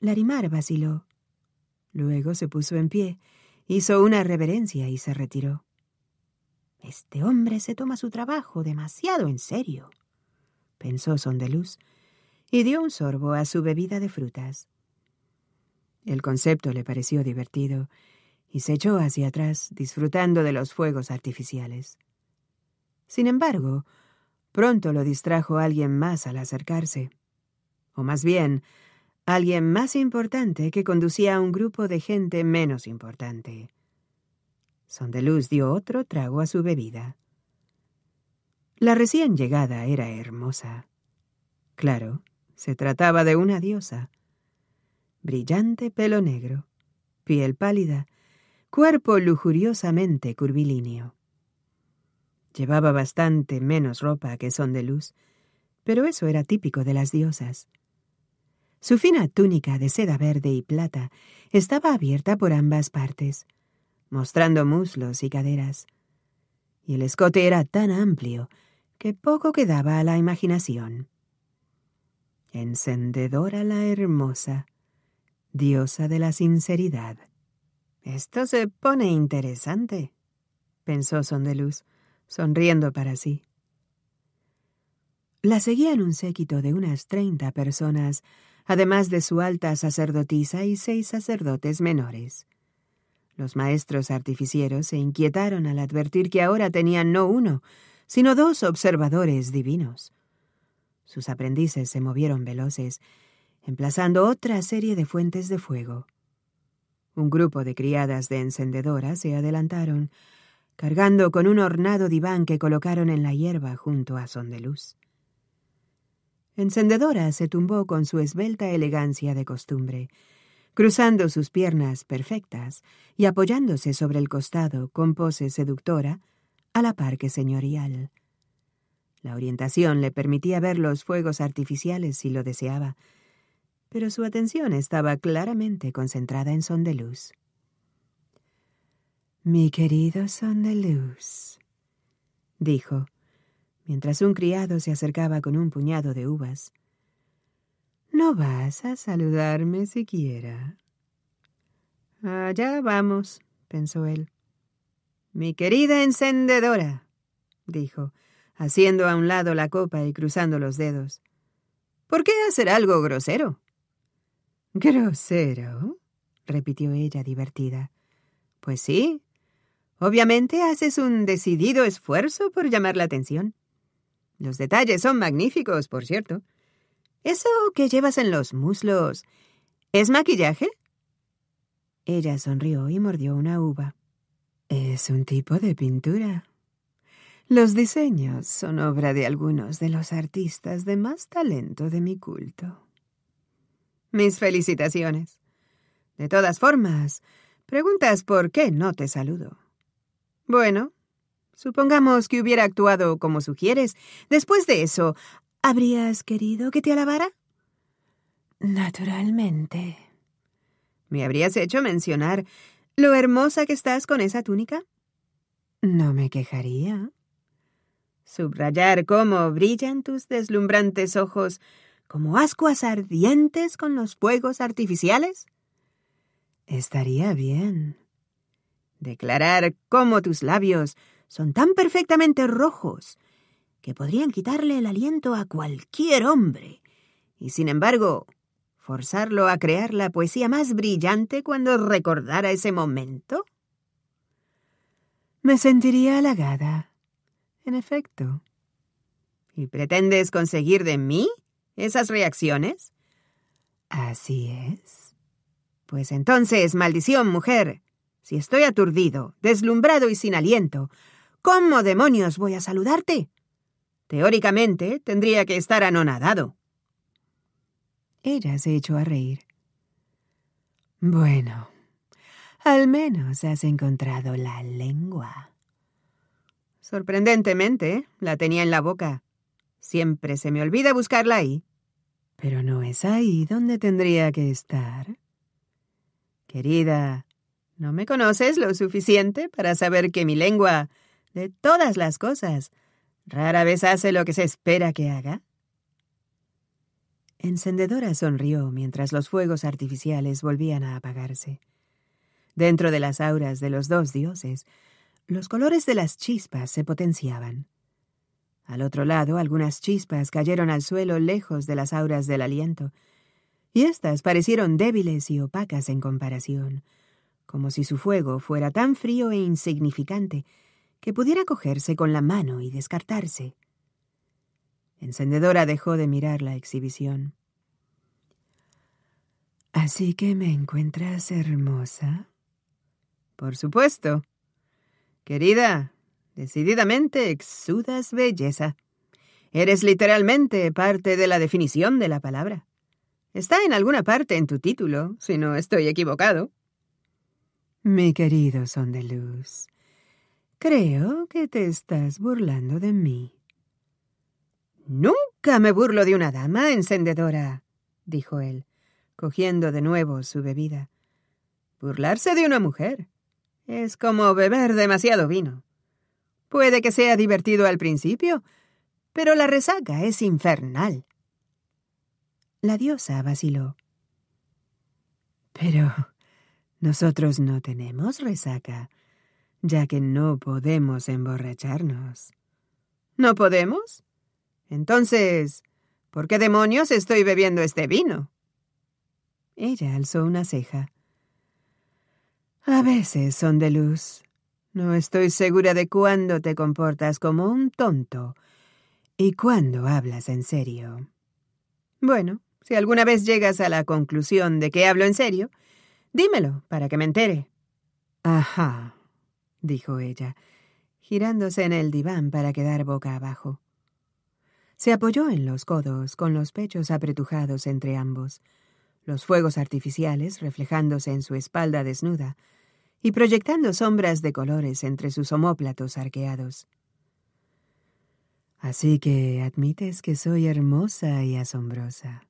Larimar vaciló. Luego se puso en pie, hizo una reverencia y se retiró. Este hombre se toma su trabajo demasiado en serio, pensó Sondeluz, y dio un sorbo a su bebida de frutas. El concepto le pareció divertido y se echó hacia atrás, disfrutando de los fuegos artificiales. Sin embargo, pronto lo distrajo alguien más al acercarse. O más bien, alguien más importante que conducía a un grupo de gente menos importante. Sondeluz dio otro trago a su bebida. La recién llegada era hermosa. Claro, se trataba de una diosa. Brillante pelo negro, piel pálida, cuerpo lujuriosamente curvilíneo. Llevaba bastante menos ropa que son luz, pero eso era típico de las diosas. Su fina túnica de seda verde y plata estaba abierta por ambas partes, mostrando muslos y caderas. Y el escote era tan amplio que poco quedaba a la imaginación. Encendedora la hermosa, diosa de la sinceridad. Esto se pone interesante, pensó Sondeluz sonriendo para sí. La seguían un séquito de unas treinta personas, además de su alta sacerdotisa y seis sacerdotes menores. Los maestros artificieros se inquietaron al advertir que ahora tenían no uno, sino dos observadores divinos. Sus aprendices se movieron veloces, emplazando otra serie de fuentes de fuego. Un grupo de criadas de encendedoras se adelantaron, cargando con un ornado diván que colocaron en la hierba junto a Sondeluz. Encendedora se tumbó con su esbelta elegancia de costumbre, cruzando sus piernas perfectas y apoyándose sobre el costado con pose seductora, a la par que señorial. La orientación le permitía ver los fuegos artificiales si lo deseaba, pero su atención estaba claramente concentrada en Sondeluz. Mi querido son de luz, dijo, mientras un criado se acercaba con un puñado de uvas. No vas a saludarme siquiera. Allá vamos, pensó él. Mi querida encendedora, dijo, haciendo a un lado la copa y cruzando los dedos. ¿Por qué hacer algo grosero? Grosero, repitió ella divertida. Pues sí, Obviamente haces un decidido esfuerzo por llamar la atención. Los detalles son magníficos, por cierto. ¿Eso que llevas en los muslos es maquillaje? Ella sonrió y mordió una uva. Es un tipo de pintura. Los diseños son obra de algunos de los artistas de más talento de mi culto. Mis felicitaciones. De todas formas, preguntas por qué no te saludo. Bueno, supongamos que hubiera actuado como sugieres. Después de eso, ¿habrías querido que te alabara? Naturalmente. ¿Me habrías hecho mencionar lo hermosa que estás con esa túnica? No me quejaría. Subrayar cómo brillan tus deslumbrantes ojos como ascuas ardientes con los fuegos artificiales. Estaría bien declarar cómo tus labios son tan perfectamente rojos que podrían quitarle el aliento a cualquier hombre, y sin embargo, forzarlo a crear la poesía más brillante cuando recordara ese momento? Me sentiría halagada, en efecto. ¿Y pretendes conseguir de mí esas reacciones? Así es. Pues entonces, maldición, mujer, si estoy aturdido, deslumbrado y sin aliento, ¿cómo demonios voy a saludarte? Teóricamente, tendría que estar anonadado. Ella se echó a reír. Bueno, al menos has encontrado la lengua. Sorprendentemente, la tenía en la boca. Siempre se me olvida buscarla ahí. Pero no es ahí donde tendría que estar. Querida, no me conoces lo suficiente para saber que mi lengua, de todas las cosas, rara vez hace lo que se espera que haga. Encendedora sonrió mientras los fuegos artificiales volvían a apagarse. Dentro de las auras de los dos dioses, los colores de las chispas se potenciaban. Al otro lado, algunas chispas cayeron al suelo lejos de las auras del aliento, y éstas parecieron débiles y opacas en comparación, como si su fuego fuera tan frío e insignificante que pudiera cogerse con la mano y descartarse. Encendedora dejó de mirar la exhibición. Así que me encuentras hermosa. Por supuesto. Querida, decididamente exudas belleza. Eres literalmente parte de la definición de la palabra. Está en alguna parte en tu título, si no estoy equivocado. Mi querido son de luz, creo que te estás burlando de mí. Nunca me burlo de una dama encendedora, dijo él, cogiendo de nuevo su bebida. Burlarse de una mujer es como beber demasiado vino. Puede que sea divertido al principio, pero la resaca es infernal. La diosa vaciló. Pero nosotros no tenemos resaca, ya que no podemos emborracharnos. ¿No podemos? Entonces, ¿por qué demonios estoy bebiendo este vino? Ella alzó una ceja. A veces son de luz. No estoy segura de cuándo te comportas como un tonto y cuándo hablas en serio. Bueno, si alguna vez llegas a la conclusión de que hablo en serio, Dímelo, para que me entere. Ajá, dijo ella, girándose en el diván para quedar boca abajo. Se apoyó en los codos, con los pechos apretujados entre ambos, los fuegos artificiales reflejándose en su espalda desnuda y proyectando sombras de colores entre sus omóplatos arqueados. Así que admites que soy hermosa y asombrosa.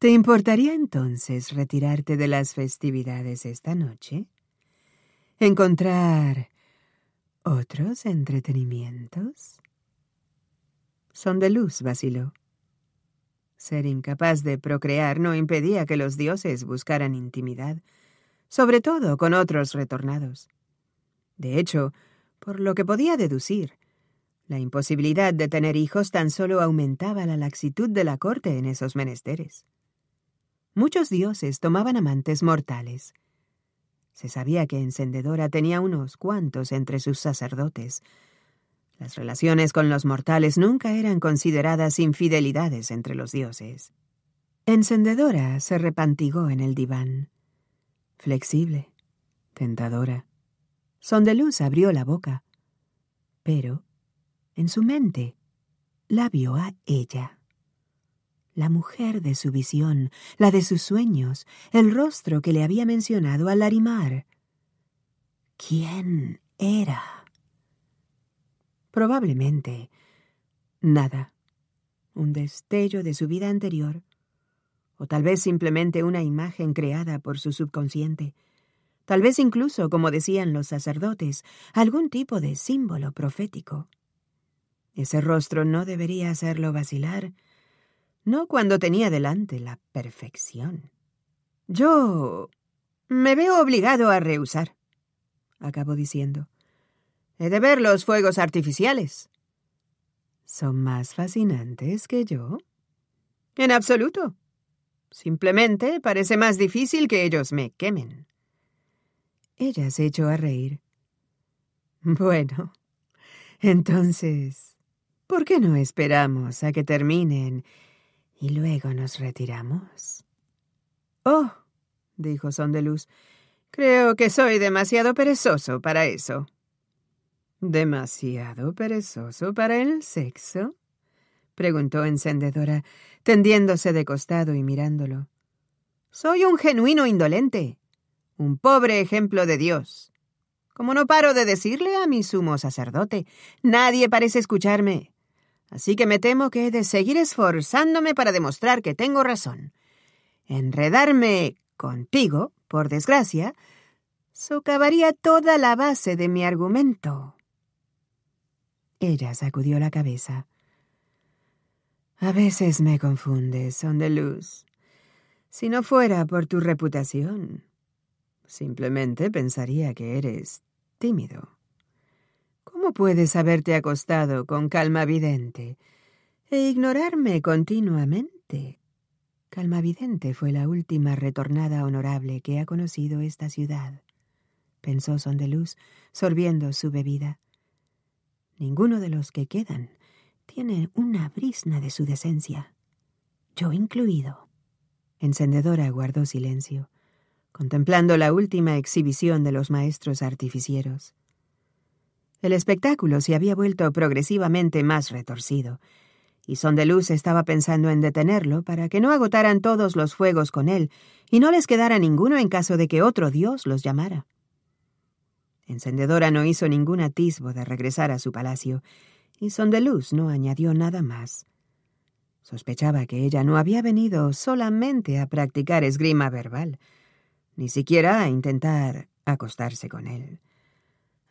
¿Te importaría entonces retirarte de las festividades esta noche? ¿Encontrar otros entretenimientos? Son de luz, vaciló. Ser incapaz de procrear no impedía que los dioses buscaran intimidad, sobre todo con otros retornados. De hecho, por lo que podía deducir, la imposibilidad de tener hijos tan solo aumentaba la laxitud de la corte en esos menesteres muchos dioses tomaban amantes mortales. Se sabía que Encendedora tenía unos cuantos entre sus sacerdotes. Las relaciones con los mortales nunca eran consideradas infidelidades entre los dioses. Encendedora se repantigó en el diván. Flexible, tentadora. Sondeluz abrió la boca, pero, en su mente, la vio a ella la mujer de su visión, la de sus sueños, el rostro que le había mencionado al Larimar. ¿Quién era? Probablemente nada, un destello de su vida anterior, o tal vez simplemente una imagen creada por su subconsciente, tal vez incluso, como decían los sacerdotes, algún tipo de símbolo profético. Ese rostro no debería hacerlo vacilar, no cuando tenía delante la perfección. Yo me veo obligado a rehusar, acabó diciendo. He de ver los fuegos artificiales. ¿Son más fascinantes que yo? En absoluto. Simplemente parece más difícil que ellos me quemen. Ella se echó a reír. Bueno, entonces, ¿por qué no esperamos a que terminen y luego nos retiramos. Oh, dijo Sondeluz, creo que soy demasiado perezoso para eso. ¿Demasiado perezoso para el sexo? preguntó encendedora, tendiéndose de costado y mirándolo. Soy un genuino indolente, un pobre ejemplo de Dios. Como no paro de decirle a mi sumo sacerdote, nadie parece escucharme. Así que me temo que he de seguir esforzándome para demostrar que tengo razón. Enredarme contigo, por desgracia, socavaría toda la base de mi argumento. Ella sacudió la cabeza. A veces me confundes, son de luz. Si no fuera por tu reputación, simplemente pensaría que eres tímido. ¿Cómo puedes haberte acostado con calma vidente e ignorarme continuamente? Calma vidente fue la última retornada honorable que ha conocido esta ciudad, pensó Sondeluz, sorbiendo su bebida. Ninguno de los que quedan tiene una brisna de su decencia, yo incluido. Encendedora guardó silencio, contemplando la última exhibición de los maestros artificieros. El espectáculo se había vuelto progresivamente más retorcido, y Son Luz estaba pensando en detenerlo para que no agotaran todos los fuegos con él y no les quedara ninguno en caso de que otro dios los llamara. Encendedora no hizo ningún atisbo de regresar a su palacio, y Son Luz no añadió nada más. Sospechaba que ella no había venido solamente a practicar esgrima verbal, ni siquiera a intentar acostarse con él.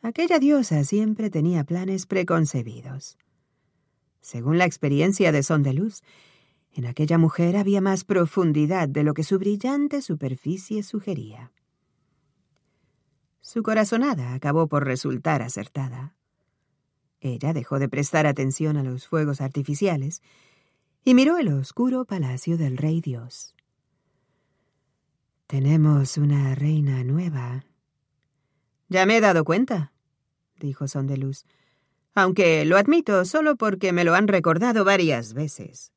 Aquella diosa siempre tenía planes preconcebidos. Según la experiencia de Son de Luz, en aquella mujer había más profundidad de lo que su brillante superficie sugería. Su corazonada acabó por resultar acertada. Ella dejó de prestar atención a los fuegos artificiales y miró el oscuro palacio del Rey Dios. Tenemos una reina nueva, ya me he dado cuenta, dijo Sondeluz. Aunque lo admito solo porque me lo han recordado varias veces.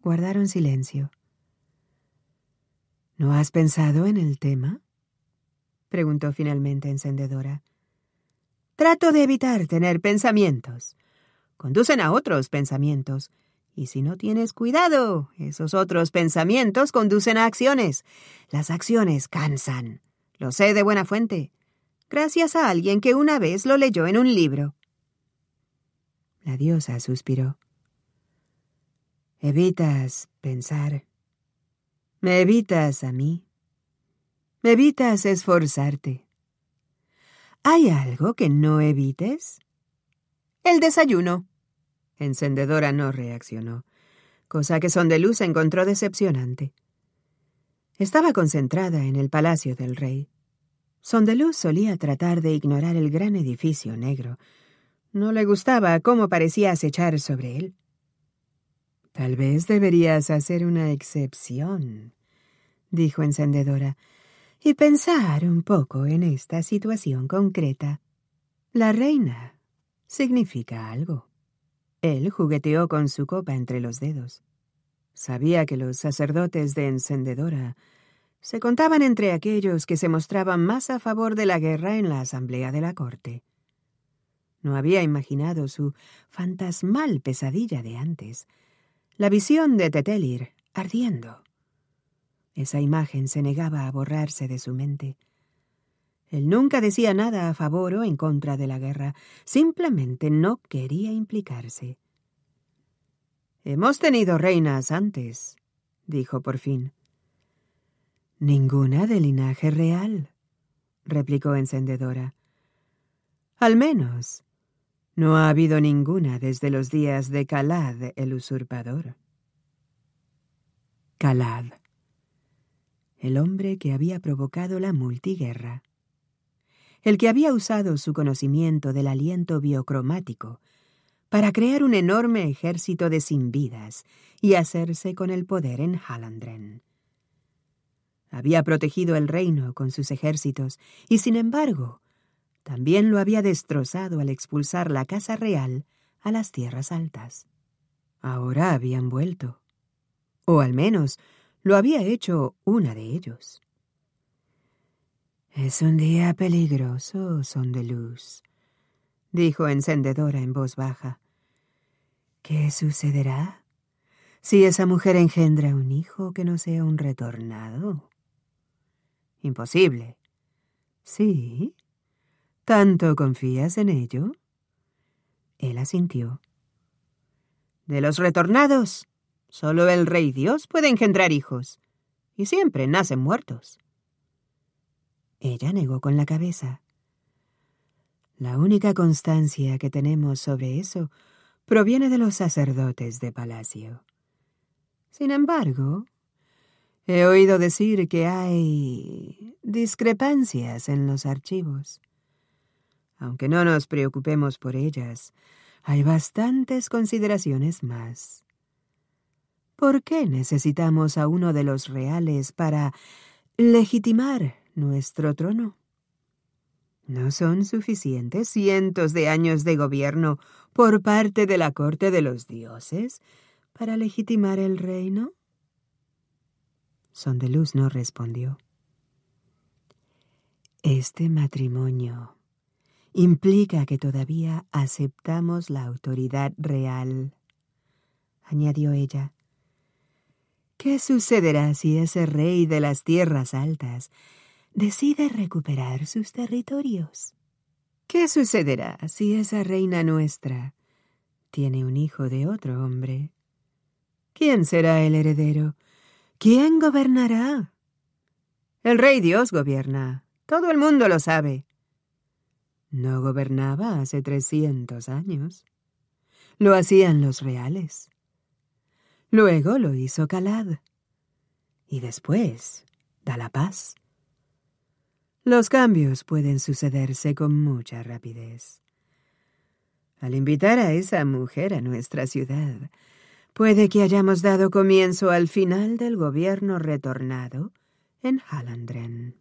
Guardaron silencio. ¿No has pensado en el tema? preguntó finalmente Encendedora. Trato de evitar tener pensamientos. Conducen a otros pensamientos. Y si no tienes cuidado, esos otros pensamientos conducen a acciones. Las acciones cansan. Lo sé de buena fuente, gracias a alguien que una vez lo leyó en un libro. La diosa suspiró. Evitas pensar. Me evitas a mí. Me evitas esforzarte. ¿Hay algo que no evites? El desayuno. Encendedora no reaccionó, cosa que Sondeluz encontró decepcionante. Estaba concentrada en el palacio del rey. Sondeluz solía tratar de ignorar el gran edificio negro. No le gustaba cómo parecía acechar sobre él. Tal vez deberías hacer una excepción, dijo encendedora, y pensar un poco en esta situación concreta. La reina significa algo. Él jugueteó con su copa entre los dedos. Sabía que los sacerdotes de encendedora se contaban entre aquellos que se mostraban más a favor de la guerra en la asamblea de la corte. No había imaginado su fantasmal pesadilla de antes, la visión de Tetelir ardiendo. Esa imagen se negaba a borrarse de su mente. Él nunca decía nada a favor o en contra de la guerra, simplemente no quería implicarse. Hemos tenido reinas antes, dijo por fin. Ninguna de linaje real, replicó Encendedora. Al menos, no ha habido ninguna desde los días de Calad el usurpador. Calad, el hombre que había provocado la multiguerra, el que había usado su conocimiento del aliento biocromático para crear un enorme ejército de sin vidas y hacerse con el poder en Halandren. Había protegido el reino con sus ejércitos y, sin embargo, también lo había destrozado al expulsar la casa real a las tierras altas. Ahora habían vuelto. O al menos lo había hecho una de ellos. Es un día peligroso, son de luz, dijo encendedora en voz baja. ¿Qué sucederá si esa mujer engendra un hijo que no sea un retornado? Imposible. Sí. ¿Tanto confías en ello? Él asintió. De los retornados, solo el rey Dios puede engendrar hijos, y siempre nacen muertos. Ella negó con la cabeza. La única constancia que tenemos sobre eso proviene de los sacerdotes de palacio. Sin embargo, He oído decir que hay discrepancias en los archivos. Aunque no nos preocupemos por ellas, hay bastantes consideraciones más. ¿Por qué necesitamos a uno de los reales para legitimar nuestro trono? No son suficientes cientos de años de gobierno por parte de la corte de los dioses para legitimar el reino? luz no respondió. Este matrimonio implica que todavía aceptamos la autoridad real, añadió ella. ¿Qué sucederá si ese rey de las tierras altas decide recuperar sus territorios? ¿Qué sucederá si esa reina nuestra tiene un hijo de otro hombre? ¿Quién será el heredero? ¿Quién gobernará? El rey Dios gobierna. Todo el mundo lo sabe. No gobernaba hace trescientos años. Lo hacían los reales. Luego lo hizo Calad. Y después da la paz. Los cambios pueden sucederse con mucha rapidez. Al invitar a esa mujer a nuestra ciudad, Puede que hayamos dado comienzo al final del gobierno retornado en Hallandren.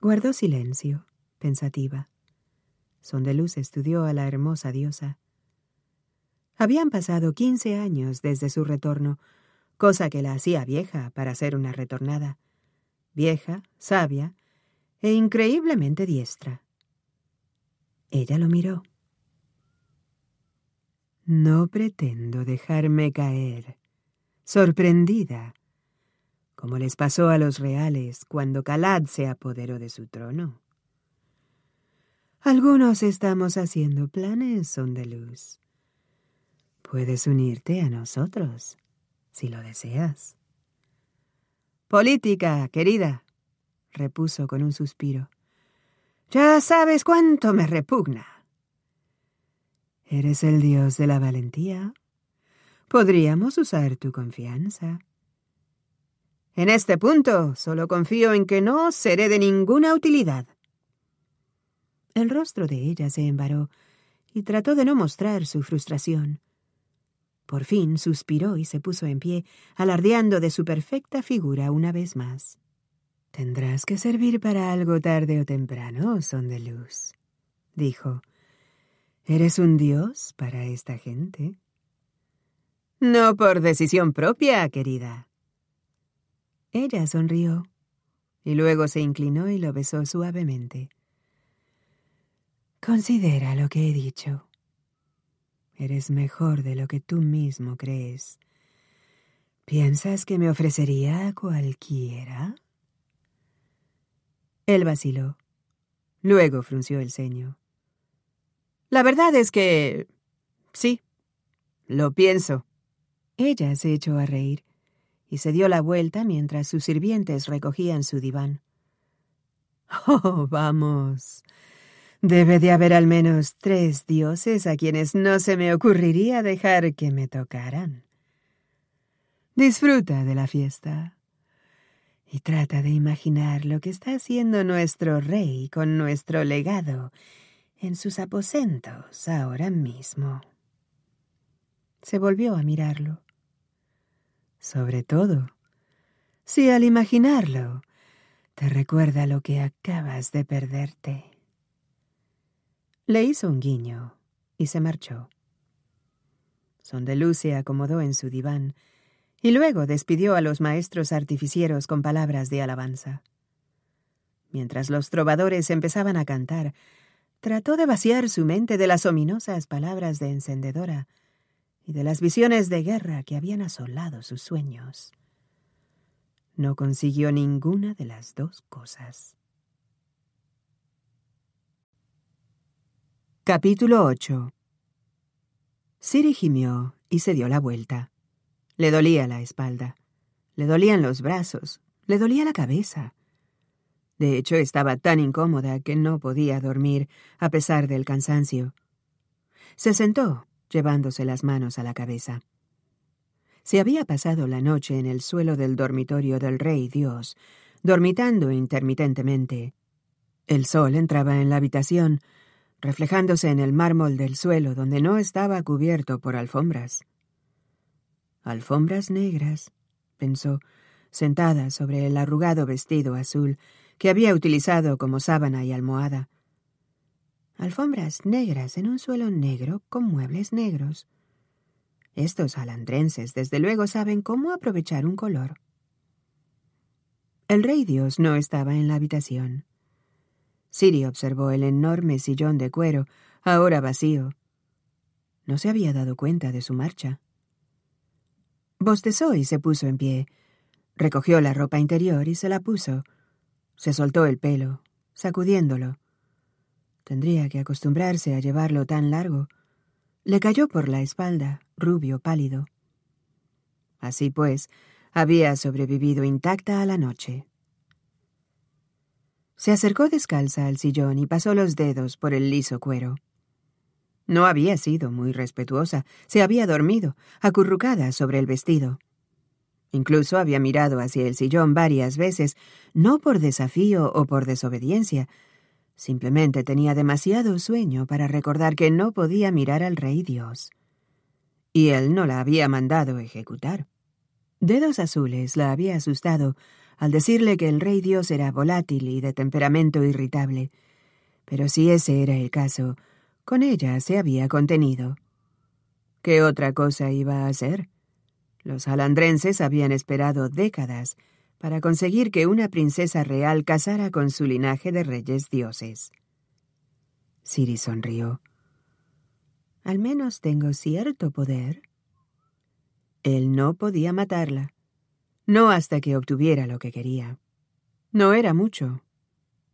Guardó silencio, pensativa. Sondeluz estudió a la hermosa diosa. Habían pasado quince años desde su retorno, cosa que la hacía vieja para ser una retornada. Vieja, sabia e increíblemente diestra. Ella lo miró. No pretendo dejarme caer, sorprendida, como les pasó a los reales cuando Calad se apoderó de su trono. Algunos estamos haciendo planes, son de luz. Puedes unirte a nosotros, si lo deseas. Política, querida, repuso con un suspiro. Ya sabes cuánto me repugna. Eres el dios de la valentía. Podríamos usar tu confianza. En este punto solo confío en que no seré de ninguna utilidad. El rostro de ella se embaró y trató de no mostrar su frustración. Por fin suspiró y se puso en pie, alardeando de su perfecta figura una vez más. Tendrás que servir para algo tarde o temprano, son de luz, dijo Eres un dios para esta gente. No por decisión propia, querida. Ella sonrió y luego se inclinó y lo besó suavemente. Considera lo que he dicho. Eres mejor de lo que tú mismo crees. ¿Piensas que me ofrecería a cualquiera? Él vaciló. Luego frunció el ceño. La verdad es que... Sí, lo pienso. Ella se echó a reír y se dio la vuelta mientras sus sirvientes recogían su diván. Oh, vamos. Debe de haber al menos tres dioses a quienes no se me ocurriría dejar que me tocaran. Disfruta de la fiesta y trata de imaginar lo que está haciendo nuestro rey con nuestro legado en sus aposentos ahora mismo. Se volvió a mirarlo. Sobre todo, si al imaginarlo te recuerda lo que acabas de perderte. Le hizo un guiño y se marchó. Sondelú se acomodó en su diván y luego despidió a los maestros artificieros con palabras de alabanza. Mientras los trovadores empezaban a cantar, Trató de vaciar su mente de las ominosas palabras de encendedora y de las visiones de guerra que habían asolado sus sueños. No consiguió ninguna de las dos cosas. Capítulo 8 Siri gimió y se dio la vuelta. Le dolía la espalda, le dolían los brazos, le dolía la cabeza. De hecho, estaba tan incómoda que no podía dormir, a pesar del cansancio. Se sentó, llevándose las manos a la cabeza. Se había pasado la noche en el suelo del dormitorio del Rey Dios, dormitando intermitentemente. El sol entraba en la habitación, reflejándose en el mármol del suelo donde no estaba cubierto por alfombras. Alfombras negras, pensó, sentada sobre el arrugado vestido azul que había utilizado como sábana y almohada. Alfombras negras en un suelo negro con muebles negros. Estos alandrenses desde luego saben cómo aprovechar un color. El rey Dios no estaba en la habitación. Siri observó el enorme sillón de cuero, ahora vacío. No se había dado cuenta de su marcha. Bostezó y se puso en pie. Recogió la ropa interior y se la puso. Se soltó el pelo, sacudiéndolo. Tendría que acostumbrarse a llevarlo tan largo. Le cayó por la espalda, rubio pálido. Así pues, había sobrevivido intacta a la noche. Se acercó descalza al sillón y pasó los dedos por el liso cuero. No había sido muy respetuosa, se había dormido, acurrucada sobre el vestido. Incluso había mirado hacia el sillón varias veces, no por desafío o por desobediencia. Simplemente tenía demasiado sueño para recordar que no podía mirar al rey Dios. Y él no la había mandado ejecutar. Dedos Azules la había asustado al decirle que el rey Dios era volátil y de temperamento irritable. Pero si ese era el caso, con ella se había contenido. ¿Qué otra cosa iba a hacer? Los alandrenses habían esperado décadas para conseguir que una princesa real casara con su linaje de reyes dioses. Siri sonrió. Al menos tengo cierto poder. Él no podía matarla, no hasta que obtuviera lo que quería. No era mucho,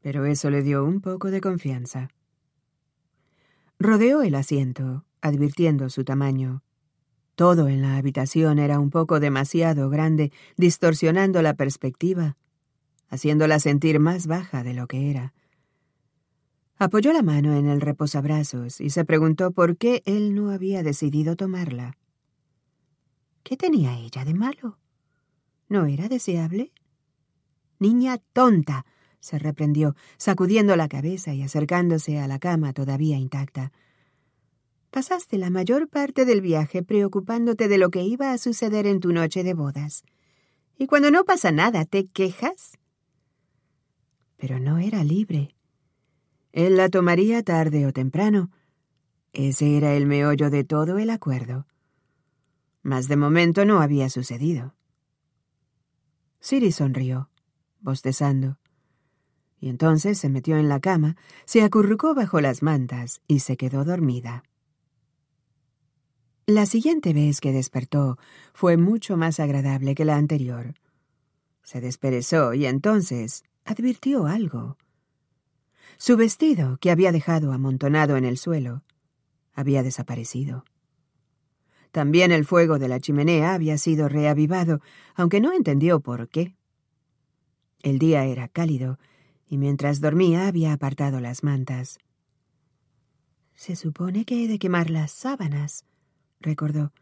pero eso le dio un poco de confianza. Rodeó el asiento, advirtiendo su tamaño, todo en la habitación era un poco demasiado grande, distorsionando la perspectiva, haciéndola sentir más baja de lo que era. Apoyó la mano en el reposabrazos y se preguntó por qué él no había decidido tomarla. ¿Qué tenía ella de malo? ¿No era deseable? Niña tonta, se reprendió, sacudiendo la cabeza y acercándose a la cama todavía intacta pasaste la mayor parte del viaje preocupándote de lo que iba a suceder en tu noche de bodas. Y cuando no pasa nada, ¿te quejas? Pero no era libre. Él la tomaría tarde o temprano. Ese era el meollo de todo el acuerdo. Mas de momento no había sucedido. Siri sonrió, bostezando. Y entonces se metió en la cama, se acurrucó bajo las mantas y se quedó dormida. La siguiente vez que despertó fue mucho más agradable que la anterior. Se desperezó y entonces advirtió algo. Su vestido, que había dejado amontonado en el suelo, había desaparecido. También el fuego de la chimenea había sido reavivado, aunque no entendió por qué. El día era cálido, y mientras dormía había apartado las mantas. Se supone que he de quemar las sábanas, recordó.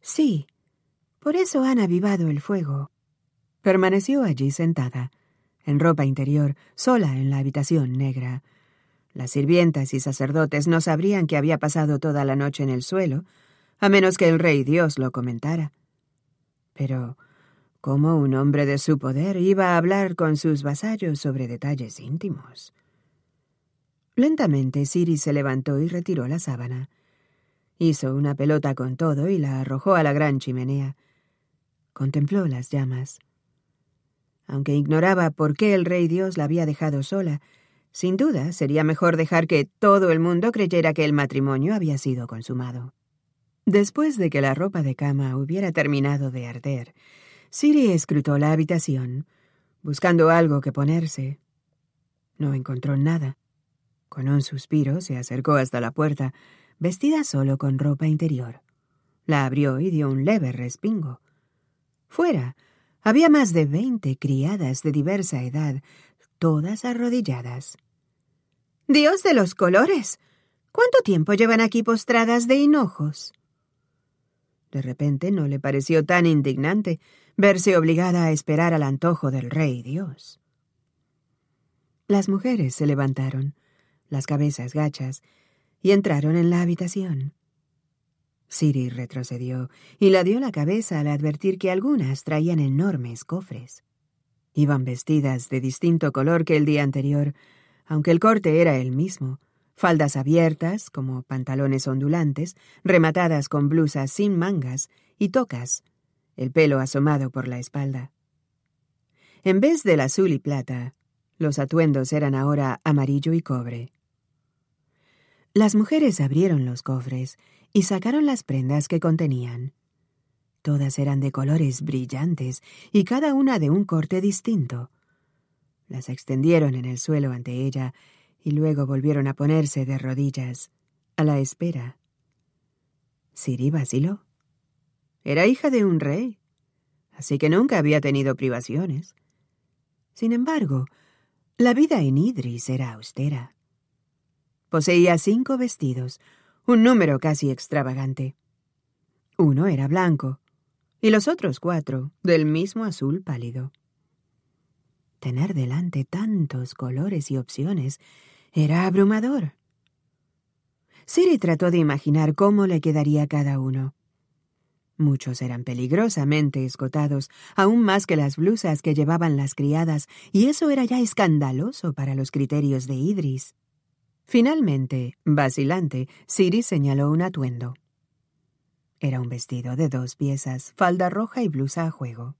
Sí. Por eso han avivado el fuego. Permaneció allí sentada, en ropa interior, sola en la habitación negra. Las sirvientas y sacerdotes no sabrían que había pasado toda la noche en el suelo, a menos que el rey Dios lo comentara. Pero, ¿cómo un hombre de su poder iba a hablar con sus vasallos sobre detalles íntimos? Lentamente Siri se levantó y retiró la sábana. Hizo una pelota con todo y la arrojó a la gran chimenea. Contempló las llamas. Aunque ignoraba por qué el rey Dios la había dejado sola, sin duda sería mejor dejar que todo el mundo creyera que el matrimonio había sido consumado. Después de que la ropa de cama hubiera terminado de arder, Siri escrutó la habitación, buscando algo que ponerse. No encontró nada. Con un suspiro se acercó hasta la puerta vestida solo con ropa interior. La abrió y dio un leve respingo. Fuera había más de veinte criadas de diversa edad, todas arrodilladas. Dios de los colores. ¿Cuánto tiempo llevan aquí postradas de hinojos? De repente no le pareció tan indignante verse obligada a esperar al antojo del rey Dios. Las mujeres se levantaron, las cabezas gachas, y entraron en la habitación. Siri retrocedió y la dio la cabeza al advertir que algunas traían enormes cofres. Iban vestidas de distinto color que el día anterior, aunque el corte era el mismo, faldas abiertas, como pantalones ondulantes, rematadas con blusas sin mangas y tocas, el pelo asomado por la espalda. En vez del azul y plata, los atuendos eran ahora amarillo y cobre. Las mujeres abrieron los cofres y sacaron las prendas que contenían. Todas eran de colores brillantes y cada una de un corte distinto. Las extendieron en el suelo ante ella y luego volvieron a ponerse de rodillas, a la espera. Siri Basilo Era hija de un rey, así que nunca había tenido privaciones. Sin embargo, la vida en Idris era austera. Poseía cinco vestidos, un número casi extravagante. Uno era blanco, y los otros cuatro del mismo azul pálido. Tener delante tantos colores y opciones era abrumador. Siri trató de imaginar cómo le quedaría cada uno. Muchos eran peligrosamente escotados, aún más que las blusas que llevaban las criadas, y eso era ya escandaloso para los criterios de Idris. Finalmente, vacilante, Siri señaló un atuendo. Era un vestido de dos piezas, falda roja y blusa a juego.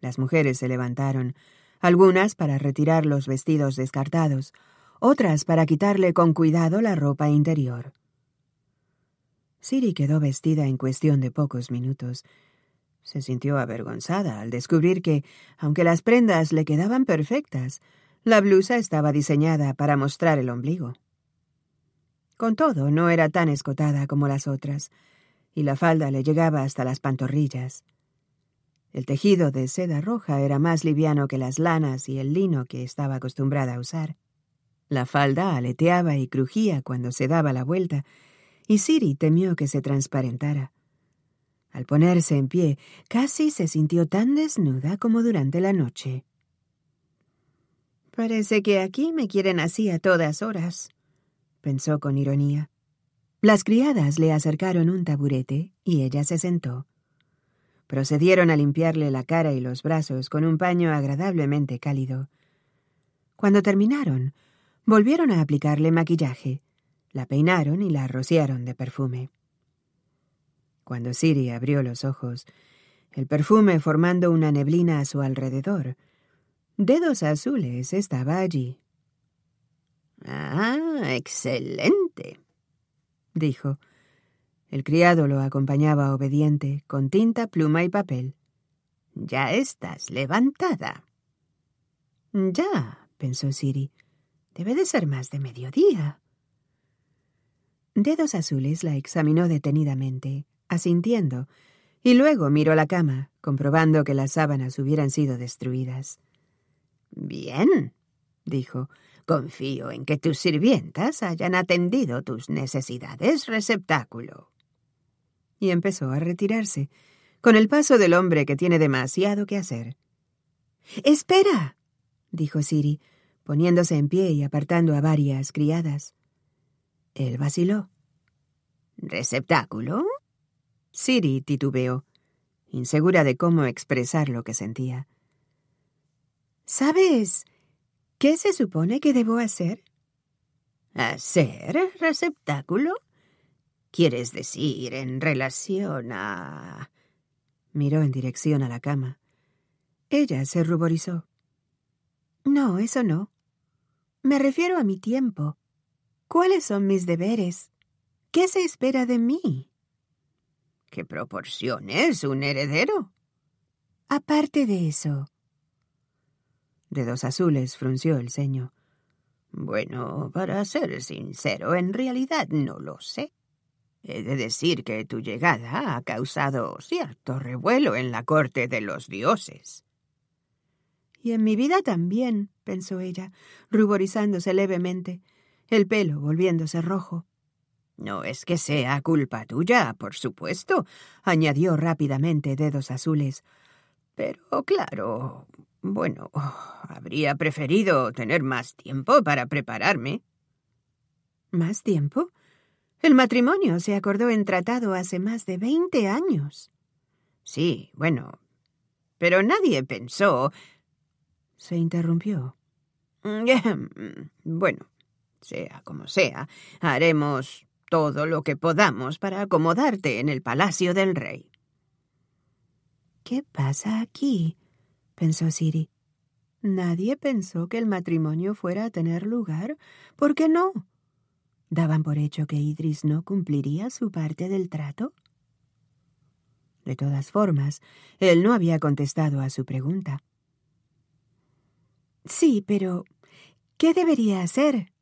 Las mujeres se levantaron, algunas para retirar los vestidos descartados, otras para quitarle con cuidado la ropa interior. Siri quedó vestida en cuestión de pocos minutos. Se sintió avergonzada al descubrir que, aunque las prendas le quedaban perfectas, la blusa estaba diseñada para mostrar el ombligo. Con todo, no era tan escotada como las otras, y la falda le llegaba hasta las pantorrillas. El tejido de seda roja era más liviano que las lanas y el lino que estaba acostumbrada a usar. La falda aleteaba y crujía cuando se daba la vuelta, y Siri temió que se transparentara. Al ponerse en pie, casi se sintió tan desnuda como durante la noche. Parece que aquí me quieren así a todas horas, pensó con ironía. Las criadas le acercaron un taburete y ella se sentó. Procedieron a limpiarle la cara y los brazos con un paño agradablemente cálido. Cuando terminaron, volvieron a aplicarle maquillaje, la peinaron y la rociaron de perfume. Cuando Siri abrió los ojos, el perfume formando una neblina a su alrededor, Dedos Azules estaba allí. Ah, excelente, dijo. El criado lo acompañaba obediente, con tinta, pluma y papel. Ya estás levantada. Ya, pensó Siri. Debe de ser más de mediodía. Dedos Azules la examinó detenidamente, asintiendo, y luego miró la cama, comprobando que las sábanas hubieran sido destruidas. Bien, dijo, confío en que tus sirvientas hayan atendido tus necesidades, receptáculo. Y empezó a retirarse, con el paso del hombre que tiene demasiado que hacer. Espera, dijo Siri, poniéndose en pie y apartando a varias criadas. Él vaciló. ¿Receptáculo? Siri titubeó, insegura de cómo expresar lo que sentía. ¿Sabes qué se supone que debo hacer? ¿Hacer receptáculo? ¿Quieres decir en relación a...? Miró en dirección a la cama. Ella se ruborizó. No, eso no. Me refiero a mi tiempo. ¿Cuáles son mis deberes? ¿Qué se espera de mí? ¿Qué proporción es un heredero? Aparte de eso, Dedos azules frunció el ceño. Bueno, para ser sincero, en realidad no lo sé. He de decir que tu llegada ha causado cierto revuelo en la corte de los dioses. Y en mi vida también, pensó ella, ruborizándose levemente, el pelo volviéndose rojo. No es que sea culpa tuya, por supuesto, añadió rápidamente dedos azules. Pero claro, bueno, habría preferido tener más tiempo para prepararme. ¿Más tiempo? El matrimonio se acordó en tratado hace más de veinte años. Sí, bueno. Pero nadie pensó. Se interrumpió. Mm, bueno, sea como sea, haremos todo lo que podamos para acomodarte en el palacio del rey. ¿Qué pasa aquí? pensó Siri. Nadie pensó que el matrimonio fuera a tener lugar. ¿Por qué no? ¿Daban por hecho que Idris no cumpliría su parte del trato? De todas formas, él no había contestado a su pregunta. Sí, pero ¿qué debería hacer?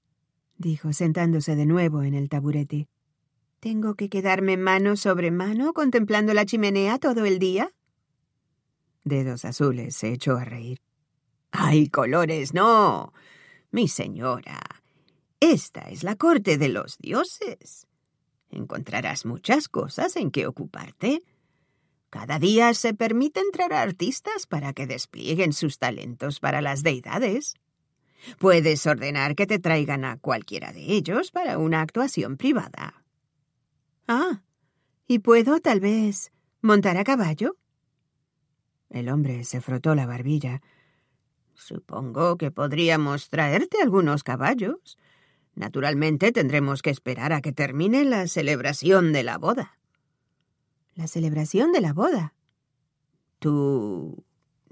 dijo, sentándose de nuevo en el taburete. ¿Tengo que quedarme mano sobre mano contemplando la chimenea todo el día? Dedos Azules se echó a reír. ¡Ay, colores, no! Mi señora, esta es la corte de los dioses. Encontrarás muchas cosas en que ocuparte. Cada día se permite entrar a artistas para que desplieguen sus talentos para las deidades. Puedes ordenar que te traigan a cualquiera de ellos para una actuación privada. Ah, ¿y puedo tal vez montar a caballo? El hombre se frotó la barbilla. Supongo que podríamos traerte algunos caballos. Naturalmente tendremos que esperar a que termine la celebración de la boda. ¿La celebración de la boda? ¿Tú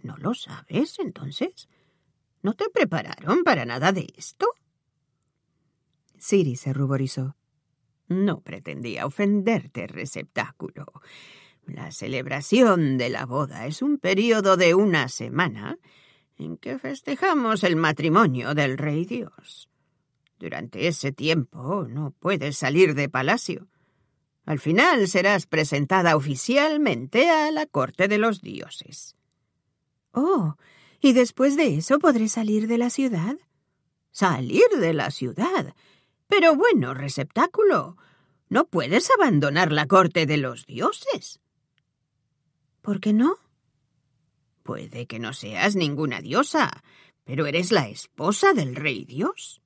no lo sabes entonces? ¿No te prepararon para nada de esto? Siri se ruborizó. No pretendía ofenderte, receptáculo. La celebración de la boda es un periodo de una semana en que festejamos el matrimonio del Rey Dios. Durante ese tiempo no puedes salir de palacio. Al final serás presentada oficialmente a la corte de los dioses. Oh, ¿y después de eso podré salir de la ciudad? Salir de la ciudad. Pero bueno, receptáculo, no puedes abandonar la corte de los dioses. ¿Por qué no? Puede que no seas ninguna diosa, pero eres la esposa del rey dios.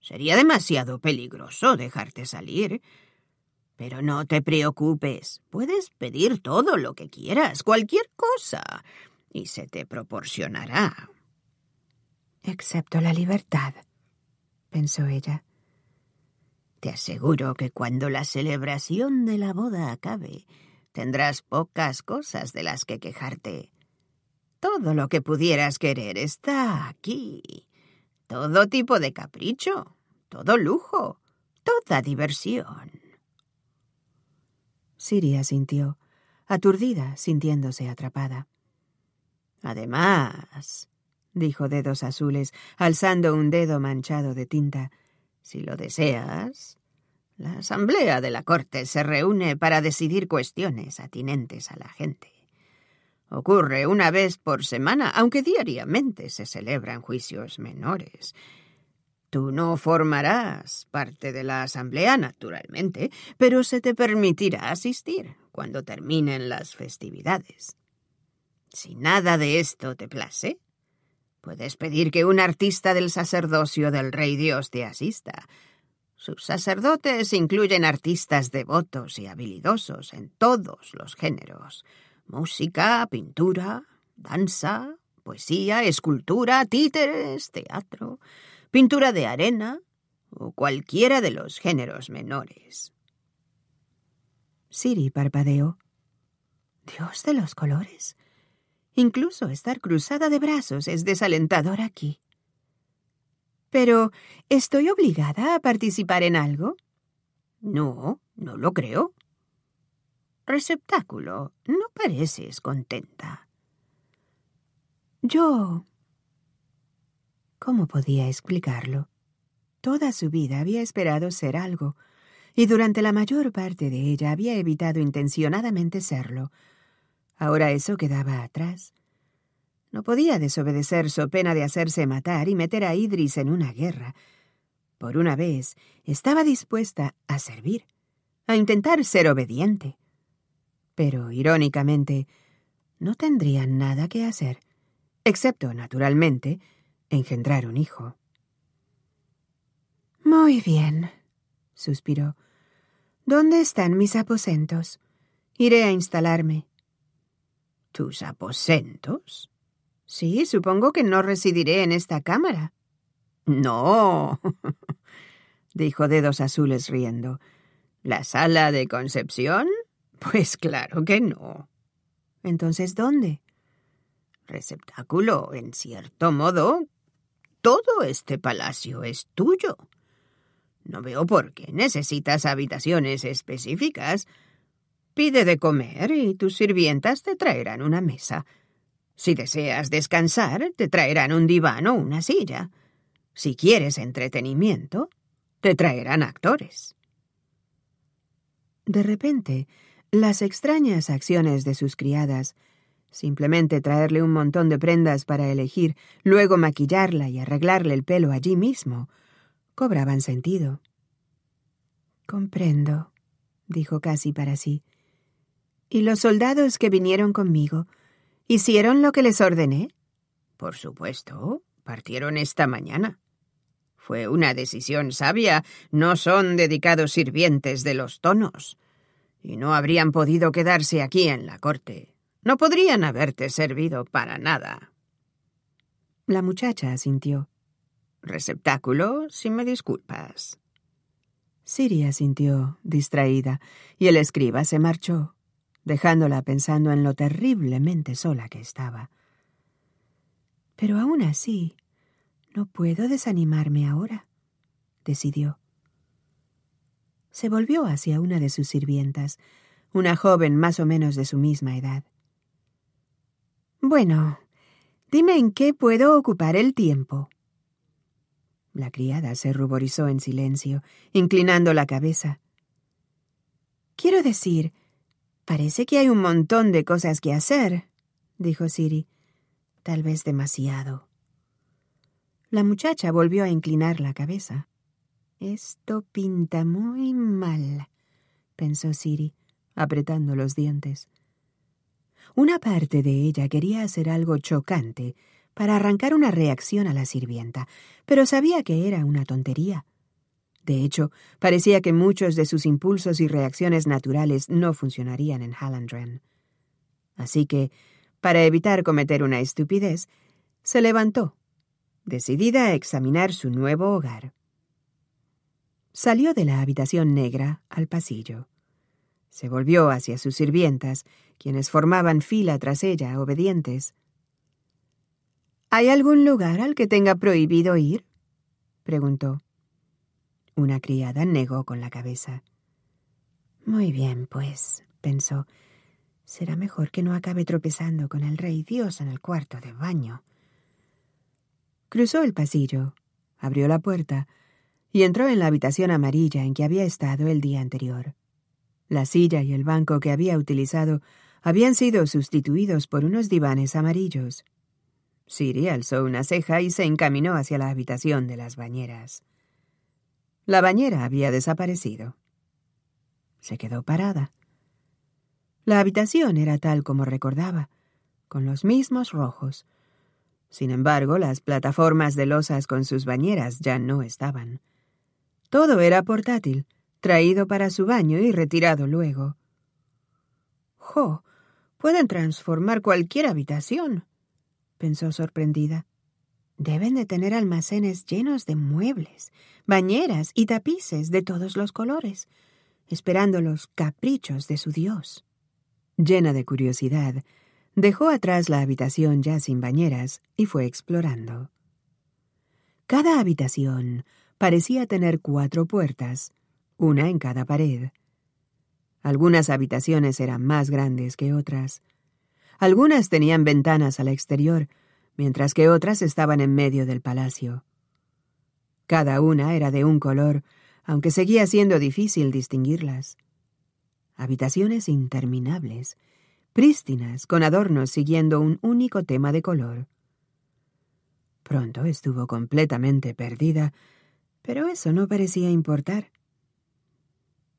Sería demasiado peligroso dejarte salir. Pero no te preocupes, puedes pedir todo lo que quieras, cualquier cosa, y se te proporcionará. Excepto la libertad, pensó ella. Te aseguro que cuando la celebración de la boda acabe, tendrás pocas cosas de las que quejarte. Todo lo que pudieras querer está aquí. Todo tipo de capricho, todo lujo, toda diversión. Siria sintió, aturdida, sintiéndose atrapada. Además, dijo Dedos Azules, alzando un dedo manchado de tinta, si lo deseas, la asamblea de la corte se reúne para decidir cuestiones atinentes a la gente. Ocurre una vez por semana, aunque diariamente se celebran juicios menores. Tú no formarás parte de la asamblea, naturalmente, pero se te permitirá asistir cuando terminen las festividades. Si nada de esto te place, puedes pedir que un artista del sacerdocio del Rey Dios te asista sus sacerdotes incluyen artistas devotos y habilidosos en todos los géneros. Música, pintura, danza, poesía, escultura, títeres, teatro, pintura de arena o cualquiera de los géneros menores. Siri parpadeó. Dios de los colores. Incluso estar cruzada de brazos es desalentador aquí. Pero, ¿estoy obligada a participar en algo? No, no lo creo. Receptáculo, no pareces contenta. Yo... ¿Cómo podía explicarlo? Toda su vida había esperado ser algo, y durante la mayor parte de ella había evitado intencionadamente serlo. Ahora eso quedaba atrás. No podía desobedecer so pena de hacerse matar y meter a Idris en una guerra. Por una vez, estaba dispuesta a servir, a intentar ser obediente. Pero, irónicamente, no tendría nada que hacer, excepto, naturalmente, engendrar un hijo. Muy bien, suspiró. ¿Dónde están mis aposentos? Iré a instalarme. ¿Tus aposentos? Sí, supongo que no residiré en esta cámara. No, dijo Dedos Azules riendo. ¿La sala de Concepción? Pues claro que no. Entonces, ¿dónde? Receptáculo, en cierto modo. Todo este palacio es tuyo. No veo por qué necesitas habitaciones específicas. Pide de comer y tus sirvientas te traerán una mesa. Si deseas descansar, te traerán un diván o una silla. Si quieres entretenimiento, te traerán actores. De repente, las extrañas acciones de sus criadas, simplemente traerle un montón de prendas para elegir, luego maquillarla y arreglarle el pelo allí mismo, cobraban sentido. Comprendo, dijo casi para sí. Y los soldados que vinieron conmigo, ¿Hicieron lo que les ordené? Por supuesto, partieron esta mañana. Fue una decisión sabia, no son dedicados sirvientes de los tonos. Y no habrían podido quedarse aquí en la corte. No podrían haberte servido para nada. La muchacha asintió. Receptáculo, si me disculpas. Siria sintió distraída, y el escriba se marchó dejándola pensando en lo terriblemente sola que estaba. Pero aún así, no puedo desanimarme ahora, decidió. Se volvió hacia una de sus sirvientas, una joven más o menos de su misma edad. Bueno, dime en qué puedo ocupar el tiempo. La criada se ruborizó en silencio, inclinando la cabeza. Quiero decir, Parece que hay un montón de cosas que hacer, dijo Siri. Tal vez demasiado. La muchacha volvió a inclinar la cabeza. Esto pinta muy mal, pensó Siri, apretando los dientes. Una parte de ella quería hacer algo chocante para arrancar una reacción a la sirvienta, pero sabía que era una tontería. De hecho, parecía que muchos de sus impulsos y reacciones naturales no funcionarían en Hallandren. Así que, para evitar cometer una estupidez, se levantó, decidida a examinar su nuevo hogar. Salió de la habitación negra al pasillo. Se volvió hacia sus sirvientas, quienes formaban fila tras ella, obedientes. ¿Hay algún lugar al que tenga prohibido ir? preguntó. Una criada negó con la cabeza. Muy bien, pues, pensó. Será mejor que no acabe tropezando con el rey Dios en el cuarto de baño. Cruzó el pasillo, abrió la puerta y entró en la habitación amarilla en que había estado el día anterior. La silla y el banco que había utilizado habían sido sustituidos por unos divanes amarillos. Siri alzó una ceja y se encaminó hacia la habitación de las bañeras. La bañera había desaparecido. Se quedó parada. La habitación era tal como recordaba, con los mismos rojos. Sin embargo, las plataformas de losas con sus bañeras ya no estaban. Todo era portátil, traído para su baño y retirado luego. ¡Jo! Pueden transformar cualquier habitación, pensó sorprendida. Deben de tener almacenes llenos de muebles, bañeras y tapices de todos los colores, esperando los caprichos de su dios. Llena de curiosidad, dejó atrás la habitación ya sin bañeras y fue explorando. Cada habitación parecía tener cuatro puertas, una en cada pared. Algunas habitaciones eran más grandes que otras. Algunas tenían ventanas al exterior, mientras que otras estaban en medio del palacio. Cada una era de un color, aunque seguía siendo difícil distinguirlas. Habitaciones interminables, prístinas, con adornos siguiendo un único tema de color. Pronto estuvo completamente perdida, pero eso no parecía importar.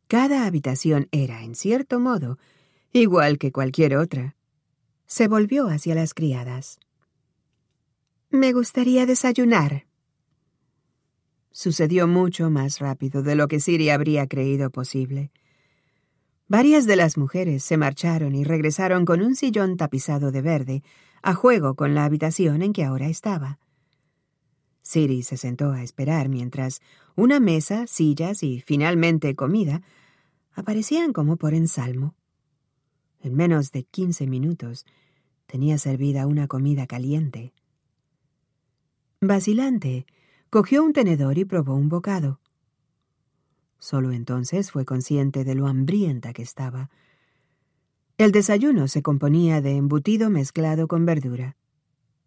Cada habitación era, en cierto modo, igual que cualquier otra. Se volvió hacia las criadas. Me gustaría desayunar. Sucedió mucho más rápido de lo que Siri habría creído posible. Varias de las mujeres se marcharon y regresaron con un sillón tapizado de verde, a juego con la habitación en que ahora estaba. Siri se sentó a esperar mientras una mesa, sillas y finalmente comida aparecían como por ensalmo. En menos de quince minutos tenía servida una comida caliente. Vacilante, cogió un tenedor y probó un bocado. Solo entonces fue consciente de lo hambrienta que estaba. El desayuno se componía de embutido mezclado con verdura.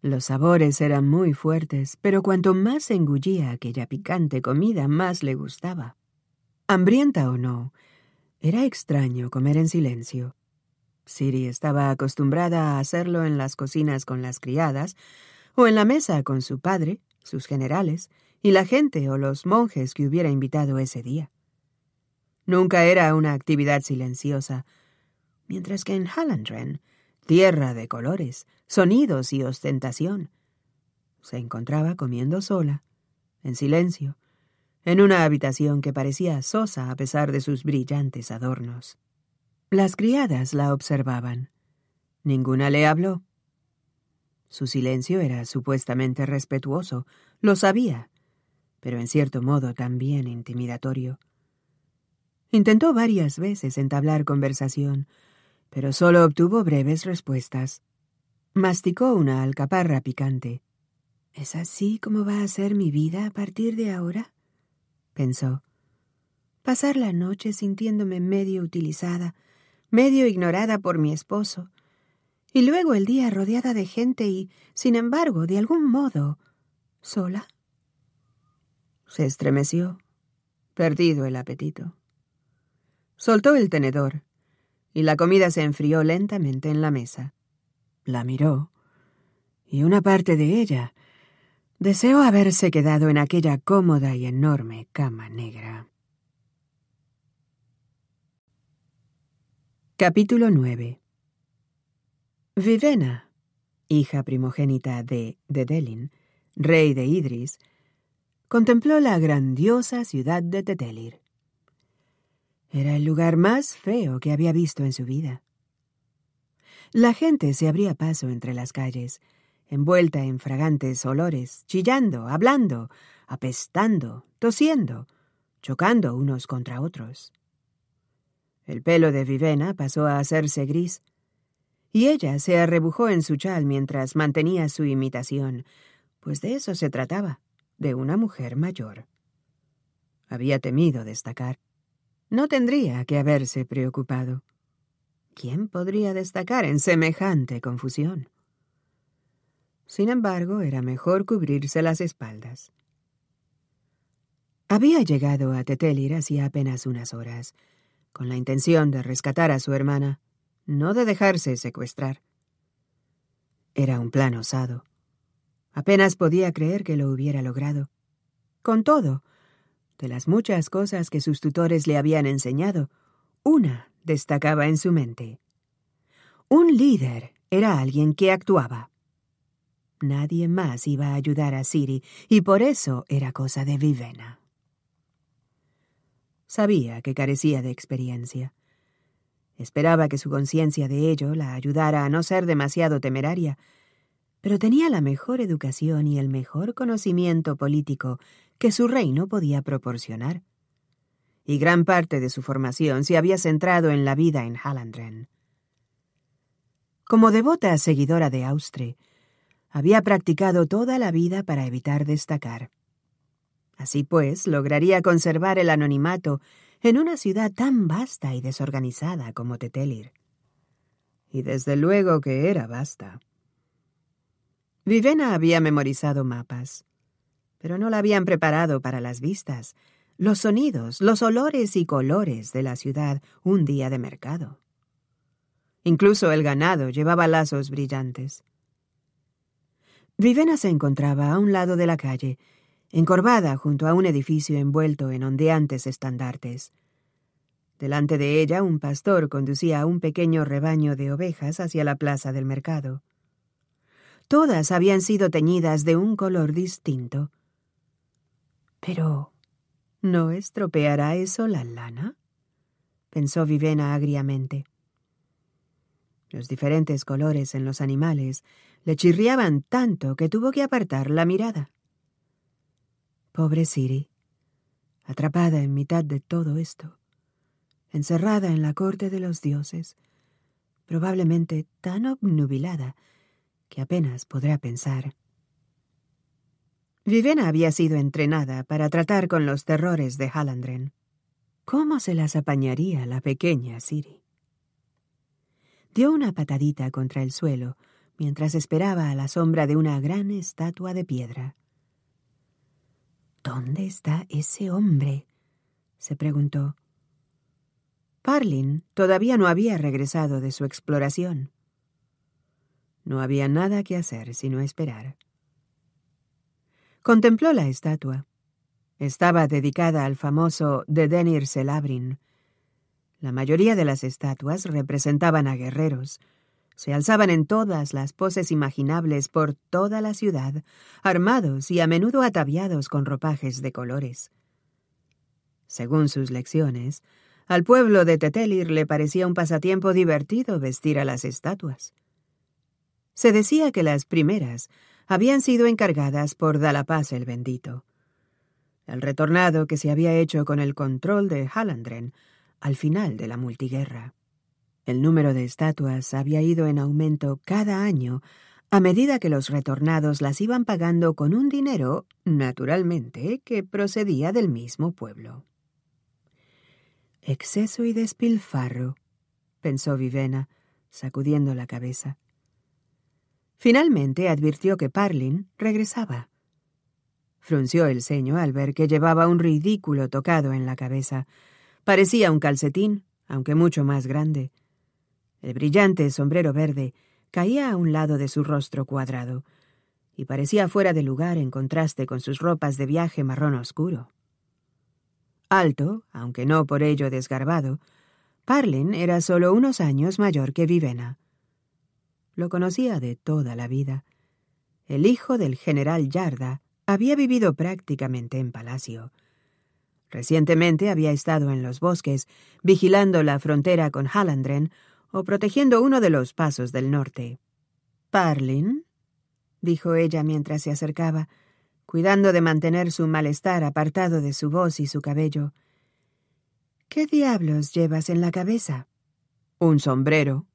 Los sabores eran muy fuertes, pero cuanto más engullía aquella picante comida, más le gustaba. Hambrienta o no, era extraño comer en silencio. Siri estaba acostumbrada a hacerlo en las cocinas con las criadas, o en la mesa con su padre, sus generales, y la gente o los monjes que hubiera invitado ese día. Nunca era una actividad silenciosa, mientras que en Hallandren, tierra de colores, sonidos y ostentación, se encontraba comiendo sola, en silencio, en una habitación que parecía sosa a pesar de sus brillantes adornos. Las criadas la observaban. Ninguna le habló, su silencio era supuestamente respetuoso, lo sabía, pero en cierto modo también intimidatorio. Intentó varias veces entablar conversación, pero solo obtuvo breves respuestas. Masticó una alcaparra picante. ¿Es así como va a ser mi vida a partir de ahora? pensó. Pasar la noche sintiéndome medio utilizada, medio ignorada por mi esposo, y luego el día rodeada de gente y, sin embargo, de algún modo, sola. Se estremeció, perdido el apetito. Soltó el tenedor, y la comida se enfrió lentamente en la mesa. La miró, y una parte de ella deseó haberse quedado en aquella cómoda y enorme cama negra. Capítulo 9 Vivena, hija primogénita de Dedelin, rey de Idris, contempló la grandiosa ciudad de Tetelir. Era el lugar más feo que había visto en su vida. La gente se abría paso entre las calles, envuelta en fragantes olores, chillando, hablando, apestando, tosiendo, chocando unos contra otros. El pelo de Vivena pasó a hacerse gris, y ella se arrebujó en su chal mientras mantenía su imitación, pues de eso se trataba, de una mujer mayor. Había temido destacar. No tendría que haberse preocupado. ¿Quién podría destacar en semejante confusión? Sin embargo, era mejor cubrirse las espaldas. Había llegado a Tetelir hacía apenas unas horas, con la intención de rescatar a su hermana no de dejarse secuestrar. Era un plan osado. Apenas podía creer que lo hubiera logrado. Con todo, de las muchas cosas que sus tutores le habían enseñado, una destacaba en su mente. Un líder era alguien que actuaba. Nadie más iba a ayudar a Siri, y por eso era cosa de Vivena. Sabía que carecía de experiencia, Esperaba que su conciencia de ello la ayudara a no ser demasiado temeraria, pero tenía la mejor educación y el mejor conocimiento político que su reino podía proporcionar. Y gran parte de su formación se había centrado en la vida en Hallandren. Como devota seguidora de Austre, había practicado toda la vida para evitar destacar. Así pues, lograría conservar el anonimato en una ciudad tan vasta y desorganizada como Tetelir. Y desde luego que era vasta. Vivena había memorizado mapas, pero no la habían preparado para las vistas, los sonidos, los olores y colores de la ciudad un día de mercado. Incluso el ganado llevaba lazos brillantes. Vivena se encontraba a un lado de la calle, encorvada junto a un edificio envuelto en ondeantes estandartes. Delante de ella un pastor conducía a un pequeño rebaño de ovejas hacia la plaza del mercado. Todas habían sido teñidas de un color distinto. Pero, ¿no estropeará eso la lana? pensó Vivena agriamente. Los diferentes colores en los animales le chirriaban tanto que tuvo que apartar la mirada. Pobre Siri, atrapada en mitad de todo esto, encerrada en la corte de los dioses, probablemente tan obnubilada que apenas podrá pensar. Vivena había sido entrenada para tratar con los terrores de Hallandren. ¿Cómo se las apañaría la pequeña Siri? Dio una patadita contra el suelo mientras esperaba a la sombra de una gran estatua de piedra. ¿Dónde está ese hombre? se preguntó. Parlin todavía no había regresado de su exploración. No había nada que hacer sino esperar. Contempló la estatua. Estaba dedicada al famoso Dedenir Selabrin. La mayoría de las estatuas representaban a guerreros, se alzaban en todas las poses imaginables por toda la ciudad, armados y a menudo ataviados con ropajes de colores. Según sus lecciones, al pueblo de Tetelir le parecía un pasatiempo divertido vestir a las estatuas. Se decía que las primeras habían sido encargadas por Dalapaz el Bendito. El retornado que se había hecho con el control de Halandren al final de la multiguerra. El número de estatuas había ido en aumento cada año a medida que los retornados las iban pagando con un dinero, naturalmente, que procedía del mismo pueblo. Exceso y despilfarro, pensó Vivena, sacudiendo la cabeza. Finalmente advirtió que Parlin regresaba. Frunció el ceño al ver que llevaba un ridículo tocado en la cabeza. Parecía un calcetín, aunque mucho más grande. El brillante sombrero verde caía a un lado de su rostro cuadrado, y parecía fuera de lugar en contraste con sus ropas de viaje marrón oscuro. Alto, aunque no por ello desgarbado, Parlin era solo unos años mayor que Vivena. Lo conocía de toda la vida. El hijo del general Yarda había vivido prácticamente en palacio. Recientemente había estado en los bosques, vigilando la frontera con Hallandren, o protegiendo uno de los pasos del norte. Parlin, dijo ella mientras se acercaba, cuidando de mantener su malestar apartado de su voz y su cabello. ¿Qué diablos llevas en la cabeza? Un sombrero,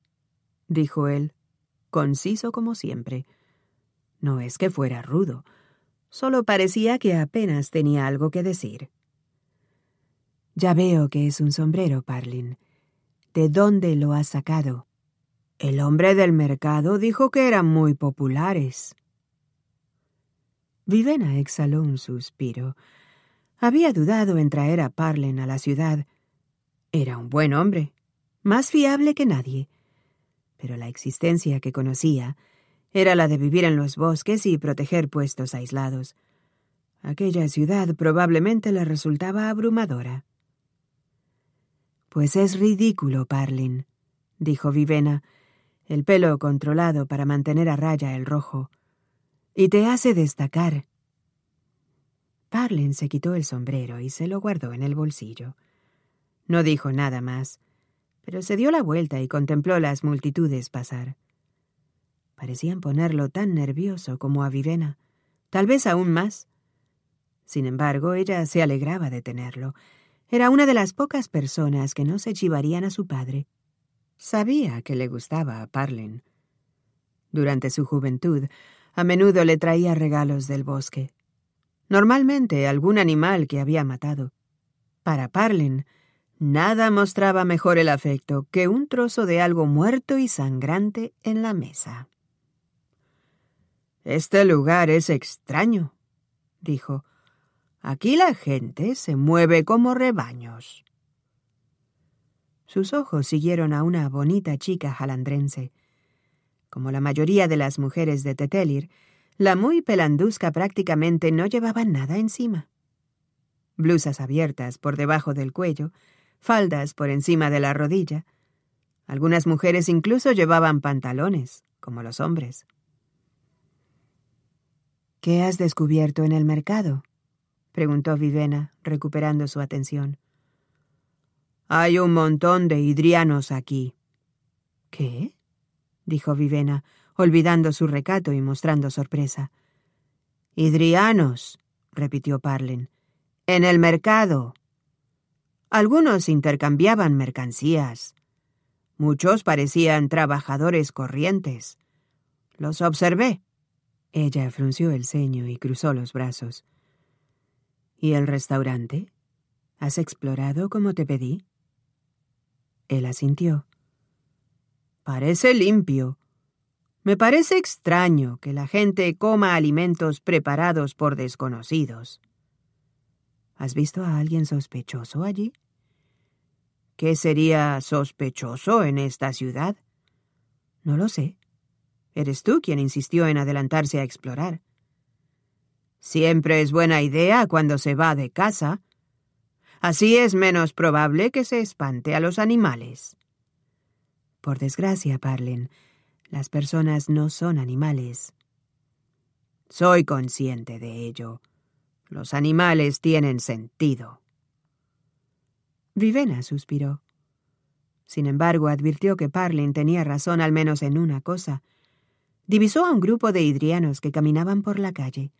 dijo él, conciso como siempre. No es que fuera rudo, solo parecía que apenas tenía algo que decir. Ya veo que es un sombrero, Parlin. ¿De dónde lo ha sacado? El hombre del mercado dijo que eran muy populares. Vivena exhaló un suspiro. Había dudado en traer a Parlen a la ciudad. Era un buen hombre, más fiable que nadie. Pero la existencia que conocía era la de vivir en los bosques y proteger puestos aislados. Aquella ciudad probablemente le resultaba abrumadora. Pues es ridículo, Parlin, dijo Vivena, el pelo controlado para mantener a raya el rojo. Y te hace destacar. Parlin se quitó el sombrero y se lo guardó en el bolsillo. No dijo nada más, pero se dio la vuelta y contempló las multitudes pasar. Parecían ponerlo tan nervioso como a Vivena, tal vez aún más. Sin embargo, ella se alegraba de tenerlo, era una de las pocas personas que no se chivarían a su padre. Sabía que le gustaba a Parlen. Durante su juventud, a menudo le traía regalos del bosque. Normalmente algún animal que había matado. Para Parlen, nada mostraba mejor el afecto que un trozo de algo muerto y sangrante en la mesa. Este lugar es extraño, dijo. Aquí la gente se mueve como rebaños. Sus ojos siguieron a una bonita chica jalandrense. Como la mayoría de las mujeres de Tetelir, la muy pelandusca prácticamente no llevaba nada encima. Blusas abiertas por debajo del cuello, faldas por encima de la rodilla. Algunas mujeres incluso llevaban pantalones, como los hombres. ¿Qué has descubierto en el mercado? preguntó Vivena, recuperando su atención. Hay un montón de hidrianos aquí. ¿Qué? dijo Vivena, olvidando su recato y mostrando sorpresa. Hidrianos, repitió Parlen. En el mercado. Algunos intercambiaban mercancías. Muchos parecían trabajadores corrientes. Los observé. Ella frunció el ceño y cruzó los brazos. ¿Y el restaurante? ¿Has explorado como te pedí? Él asintió. Parece limpio. Me parece extraño que la gente coma alimentos preparados por desconocidos. ¿Has visto a alguien sospechoso allí? ¿Qué sería sospechoso en esta ciudad? No lo sé. Eres tú quien insistió en adelantarse a explorar. Siempre es buena idea cuando se va de casa. Así es menos probable que se espante a los animales. Por desgracia, Parlen, las personas no son animales. Soy consciente de ello. Los animales tienen sentido. Vivena suspiró. Sin embargo, advirtió que Parlin tenía razón al menos en una cosa. Divisó a un grupo de hidrianos que caminaban por la calle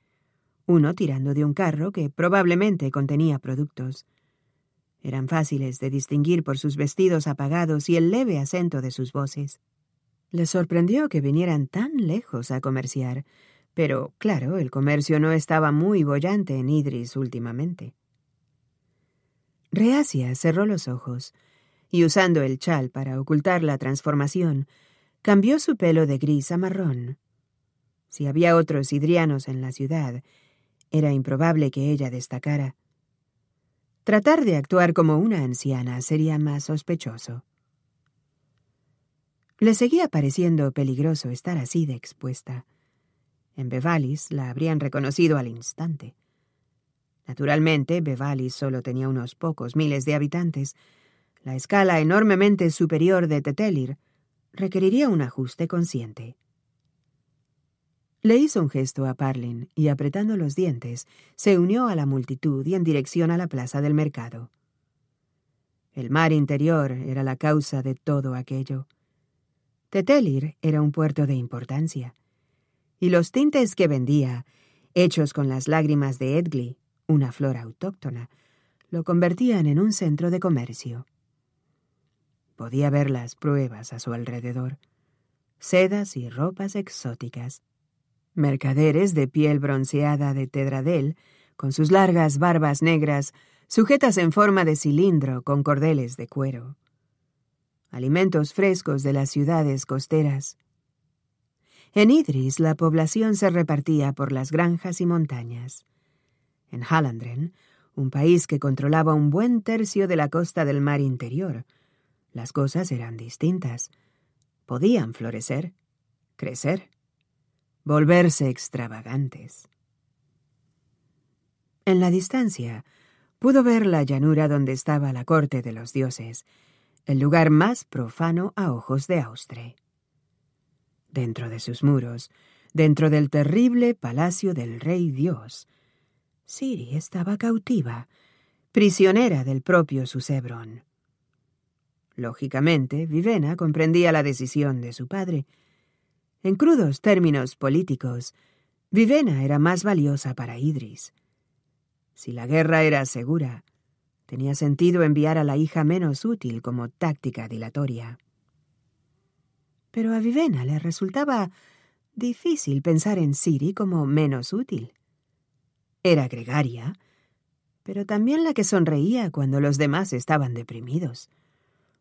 uno tirando de un carro que probablemente contenía productos. Eran fáciles de distinguir por sus vestidos apagados y el leve acento de sus voces. Les sorprendió que vinieran tan lejos a comerciar, pero claro, el comercio no estaba muy bollante en Idris últimamente. Reacia cerró los ojos y, usando el chal para ocultar la transformación, cambió su pelo de gris a marrón. Si había otros idrianos en la ciudad, era improbable que ella destacara. Tratar de actuar como una anciana sería más sospechoso. Le seguía pareciendo peligroso estar así de expuesta. En Bevalis la habrían reconocido al instante. Naturalmente, Bevalis solo tenía unos pocos miles de habitantes. La escala enormemente superior de Tetelir requeriría un ajuste consciente. Le hizo un gesto a Parlin y, apretando los dientes, se unió a la multitud y en dirección a la plaza del mercado. El mar interior era la causa de todo aquello. Tetelir era un puerto de importancia. Y los tintes que vendía, hechos con las lágrimas de Edgley, una flor autóctona, lo convertían en un centro de comercio. Podía ver las pruebas a su alrededor, sedas y ropas exóticas, mercaderes de piel bronceada de Tedradel, con sus largas barbas negras, sujetas en forma de cilindro con cordeles de cuero. Alimentos frescos de las ciudades costeras. En Idris la población se repartía por las granjas y montañas. En Halandren, un país que controlaba un buen tercio de la costa del mar interior, las cosas eran distintas. Podían florecer, crecer volverse extravagantes. En la distancia pudo ver la llanura donde estaba la corte de los dioses, el lugar más profano a ojos de Austre. Dentro de sus muros, dentro del terrible palacio del rey Dios, Siri estaba cautiva, prisionera del propio Susebrón. Lógicamente, Vivena comprendía la decisión de su padre, en crudos términos políticos, Vivena era más valiosa para Idris. Si la guerra era segura, tenía sentido enviar a la hija menos útil como táctica dilatoria. Pero a Vivena le resultaba difícil pensar en Siri como menos útil. Era gregaria, pero también la que sonreía cuando los demás estaban deprimidos,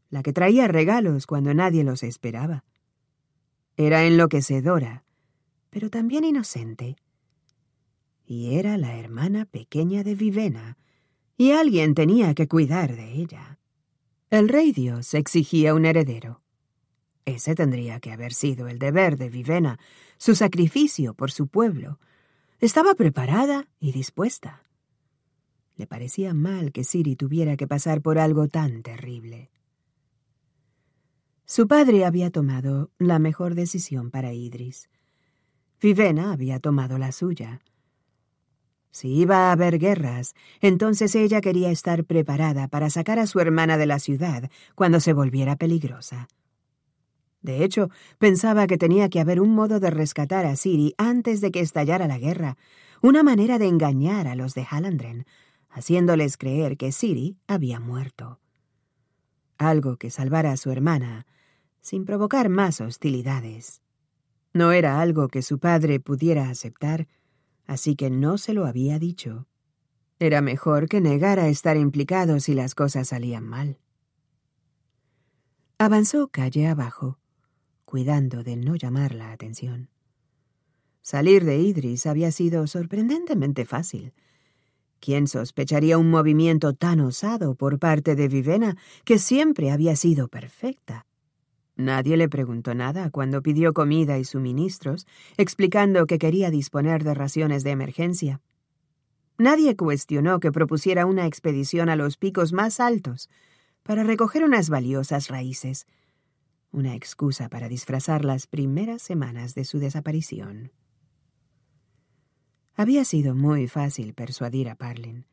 la que traía regalos cuando nadie los esperaba era enloquecedora, pero también inocente. Y era la hermana pequeña de Vivena, y alguien tenía que cuidar de ella. El rey Dios exigía un heredero. Ese tendría que haber sido el deber de Vivena, su sacrificio por su pueblo. Estaba preparada y dispuesta. Le parecía mal que Siri tuviera que pasar por algo tan terrible. Su padre había tomado la mejor decisión para Idris. Vivena había tomado la suya. Si iba a haber guerras, entonces ella quería estar preparada para sacar a su hermana de la ciudad cuando se volviera peligrosa. De hecho, pensaba que tenía que haber un modo de rescatar a Siri antes de que estallara la guerra, una manera de engañar a los de Halandren, haciéndoles creer que Siri había muerto. Algo que salvara a su hermana sin provocar más hostilidades. No era algo que su padre pudiera aceptar, así que no se lo había dicho. Era mejor que negara estar implicado si las cosas salían mal. Avanzó calle abajo, cuidando de no llamar la atención. Salir de Idris había sido sorprendentemente fácil. ¿Quién sospecharía un movimiento tan osado por parte de Vivena, que siempre había sido perfecta? Nadie le preguntó nada cuando pidió comida y suministros, explicando que quería disponer de raciones de emergencia. Nadie cuestionó que propusiera una expedición a los picos más altos para recoger unas valiosas raíces, una excusa para disfrazar las primeras semanas de su desaparición. Había sido muy fácil persuadir a Parlin.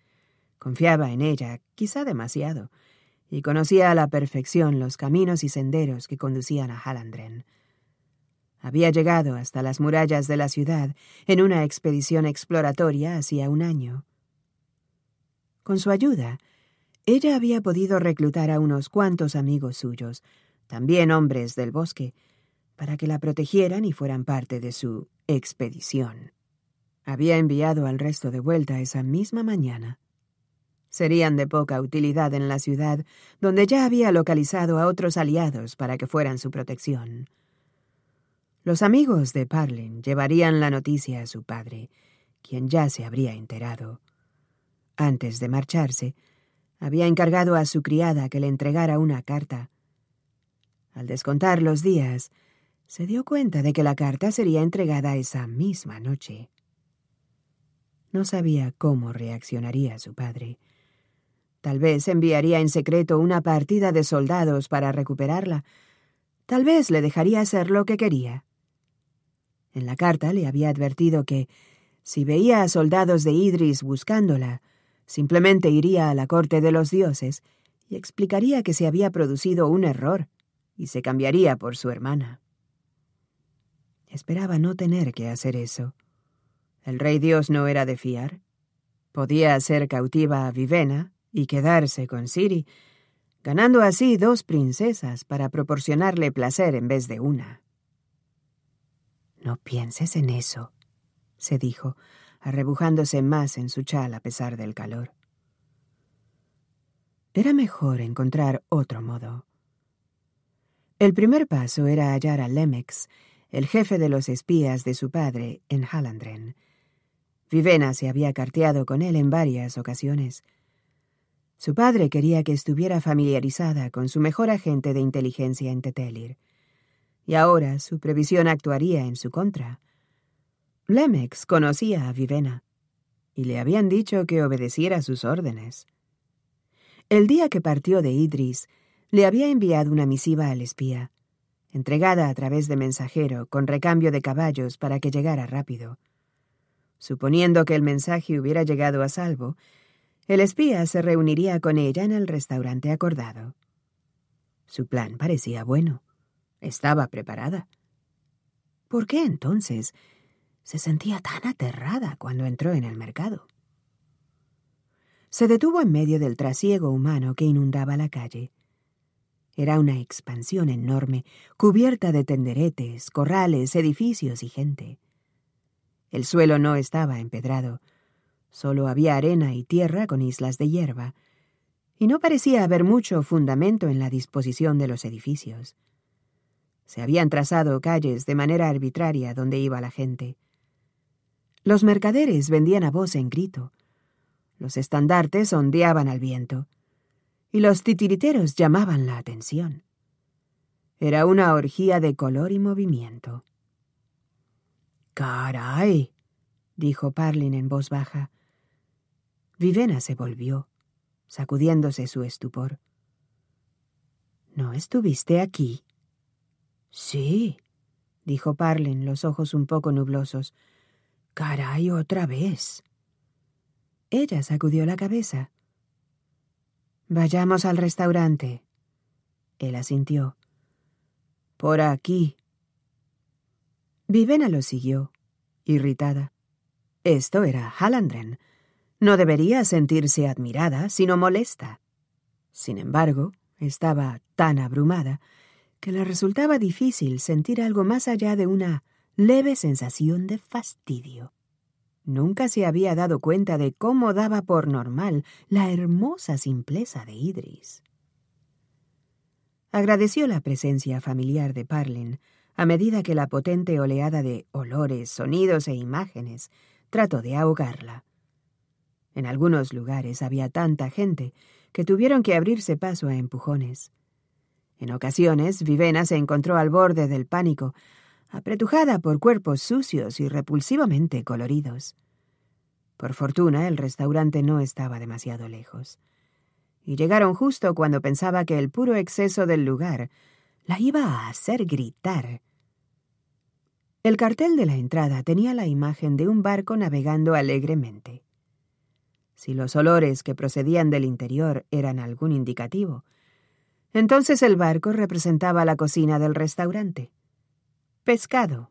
Confiaba en ella, quizá demasiado, y conocía a la perfección los caminos y senderos que conducían a Halandren. Había llegado hasta las murallas de la ciudad en una expedición exploratoria hacía un año. Con su ayuda, ella había podido reclutar a unos cuantos amigos suyos, también hombres del bosque, para que la protegieran y fueran parte de su expedición. Había enviado al resto de vuelta esa misma mañana serían de poca utilidad en la ciudad, donde ya había localizado a otros aliados para que fueran su protección. Los amigos de Parlin llevarían la noticia a su padre, quien ya se habría enterado. Antes de marcharse, había encargado a su criada que le entregara una carta. Al descontar los días, se dio cuenta de que la carta sería entregada esa misma noche. No sabía cómo reaccionaría su padre. Tal vez enviaría en secreto una partida de soldados para recuperarla. Tal vez le dejaría hacer lo que quería. En la carta le había advertido que, si veía a soldados de Idris buscándola, simplemente iría a la corte de los dioses y explicaría que se había producido un error y se cambiaría por su hermana. Esperaba no tener que hacer eso. El rey dios no era de fiar. Podía hacer cautiva a Vivena y quedarse con Siri, ganando así dos princesas para proporcionarle placer en vez de una. No pienses en eso, se dijo, arrebujándose más en su chal a pesar del calor. Era mejor encontrar otro modo. El primer paso era hallar a Lemex, el jefe de los espías de su padre en Hallandren. Vivena se había carteado con él en varias ocasiones. Su padre quería que estuviera familiarizada con su mejor agente de inteligencia en Tetelir, y ahora su previsión actuaría en su contra. Lemex conocía a Vivena, y le habían dicho que obedeciera sus órdenes. El día que partió de Idris, le había enviado una misiva al espía, entregada a través de mensajero con recambio de caballos para que llegara rápido. Suponiendo que el mensaje hubiera llegado a salvo, el espía se reuniría con ella en el restaurante acordado. Su plan parecía bueno. Estaba preparada. ¿Por qué entonces se sentía tan aterrada cuando entró en el mercado? Se detuvo en medio del trasiego humano que inundaba la calle. Era una expansión enorme, cubierta de tenderetes, corrales, edificios y gente. El suelo no estaba empedrado, Solo había arena y tierra con islas de hierba, y no parecía haber mucho fundamento en la disposición de los edificios. Se habían trazado calles de manera arbitraria donde iba la gente. Los mercaderes vendían a voz en grito. Los estandartes ondeaban al viento. Y los titiriteros llamaban la atención. Era una orgía de color y movimiento. Caray, dijo Parlin en voz baja. Vivena se volvió, sacudiéndose su estupor. ¿No estuviste aquí? Sí, dijo Parlin, los ojos un poco nublosos. Caray, otra vez. Ella sacudió la cabeza. Vayamos al restaurante. Él asintió. Por aquí. Vivena lo siguió, irritada. Esto era Hallandren, no debería sentirse admirada, sino molesta. Sin embargo, estaba tan abrumada que le resultaba difícil sentir algo más allá de una leve sensación de fastidio. Nunca se había dado cuenta de cómo daba por normal la hermosa simpleza de Idris. Agradeció la presencia familiar de Parlin a medida que la potente oleada de olores, sonidos e imágenes trató de ahogarla. En algunos lugares había tanta gente que tuvieron que abrirse paso a empujones. En ocasiones, Vivena se encontró al borde del pánico, apretujada por cuerpos sucios y repulsivamente coloridos. Por fortuna, el restaurante no estaba demasiado lejos. Y llegaron justo cuando pensaba que el puro exceso del lugar la iba a hacer gritar. El cartel de la entrada tenía la imagen de un barco navegando alegremente si los olores que procedían del interior eran algún indicativo. Entonces el barco representaba la cocina del restaurante. Pescado.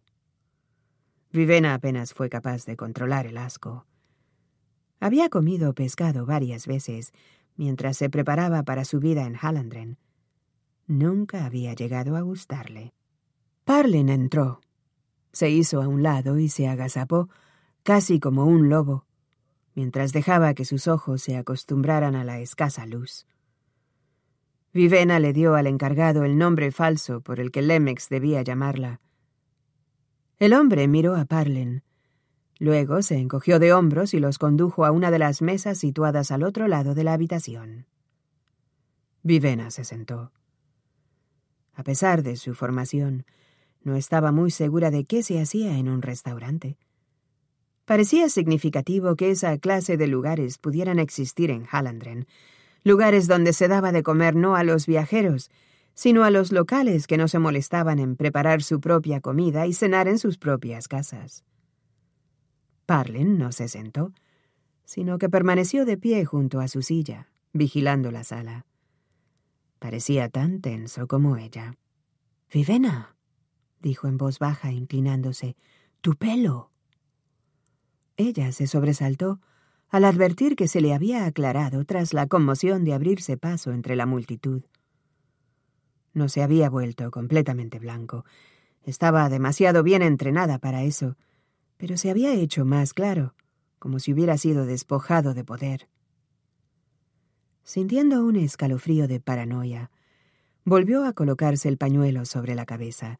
Vivena apenas fue capaz de controlar el asco. Había comido pescado varias veces mientras se preparaba para su vida en Hallandren. Nunca había llegado a gustarle. Parlin entró. Se hizo a un lado y se agazapó, casi como un lobo, mientras dejaba que sus ojos se acostumbraran a la escasa luz. Vivena le dio al encargado el nombre falso por el que Lemex debía llamarla. El hombre miró a Parlen. Luego se encogió de hombros y los condujo a una de las mesas situadas al otro lado de la habitación. Vivena se sentó. A pesar de su formación, no estaba muy segura de qué se hacía en un restaurante. Parecía significativo que esa clase de lugares pudieran existir en Hallandren, lugares donde se daba de comer no a los viajeros, sino a los locales que no se molestaban en preparar su propia comida y cenar en sus propias casas. Parlen no se sentó, sino que permaneció de pie junto a su silla, vigilando la sala. Parecía tan tenso como ella. Vivena, dijo en voz baja, inclinándose, tu pelo. Ella se sobresaltó al advertir que se le había aclarado tras la conmoción de abrirse paso entre la multitud. No se había vuelto completamente blanco. Estaba demasiado bien entrenada para eso, pero se había hecho más claro, como si hubiera sido despojado de poder. Sintiendo un escalofrío de paranoia, volvió a colocarse el pañuelo sobre la cabeza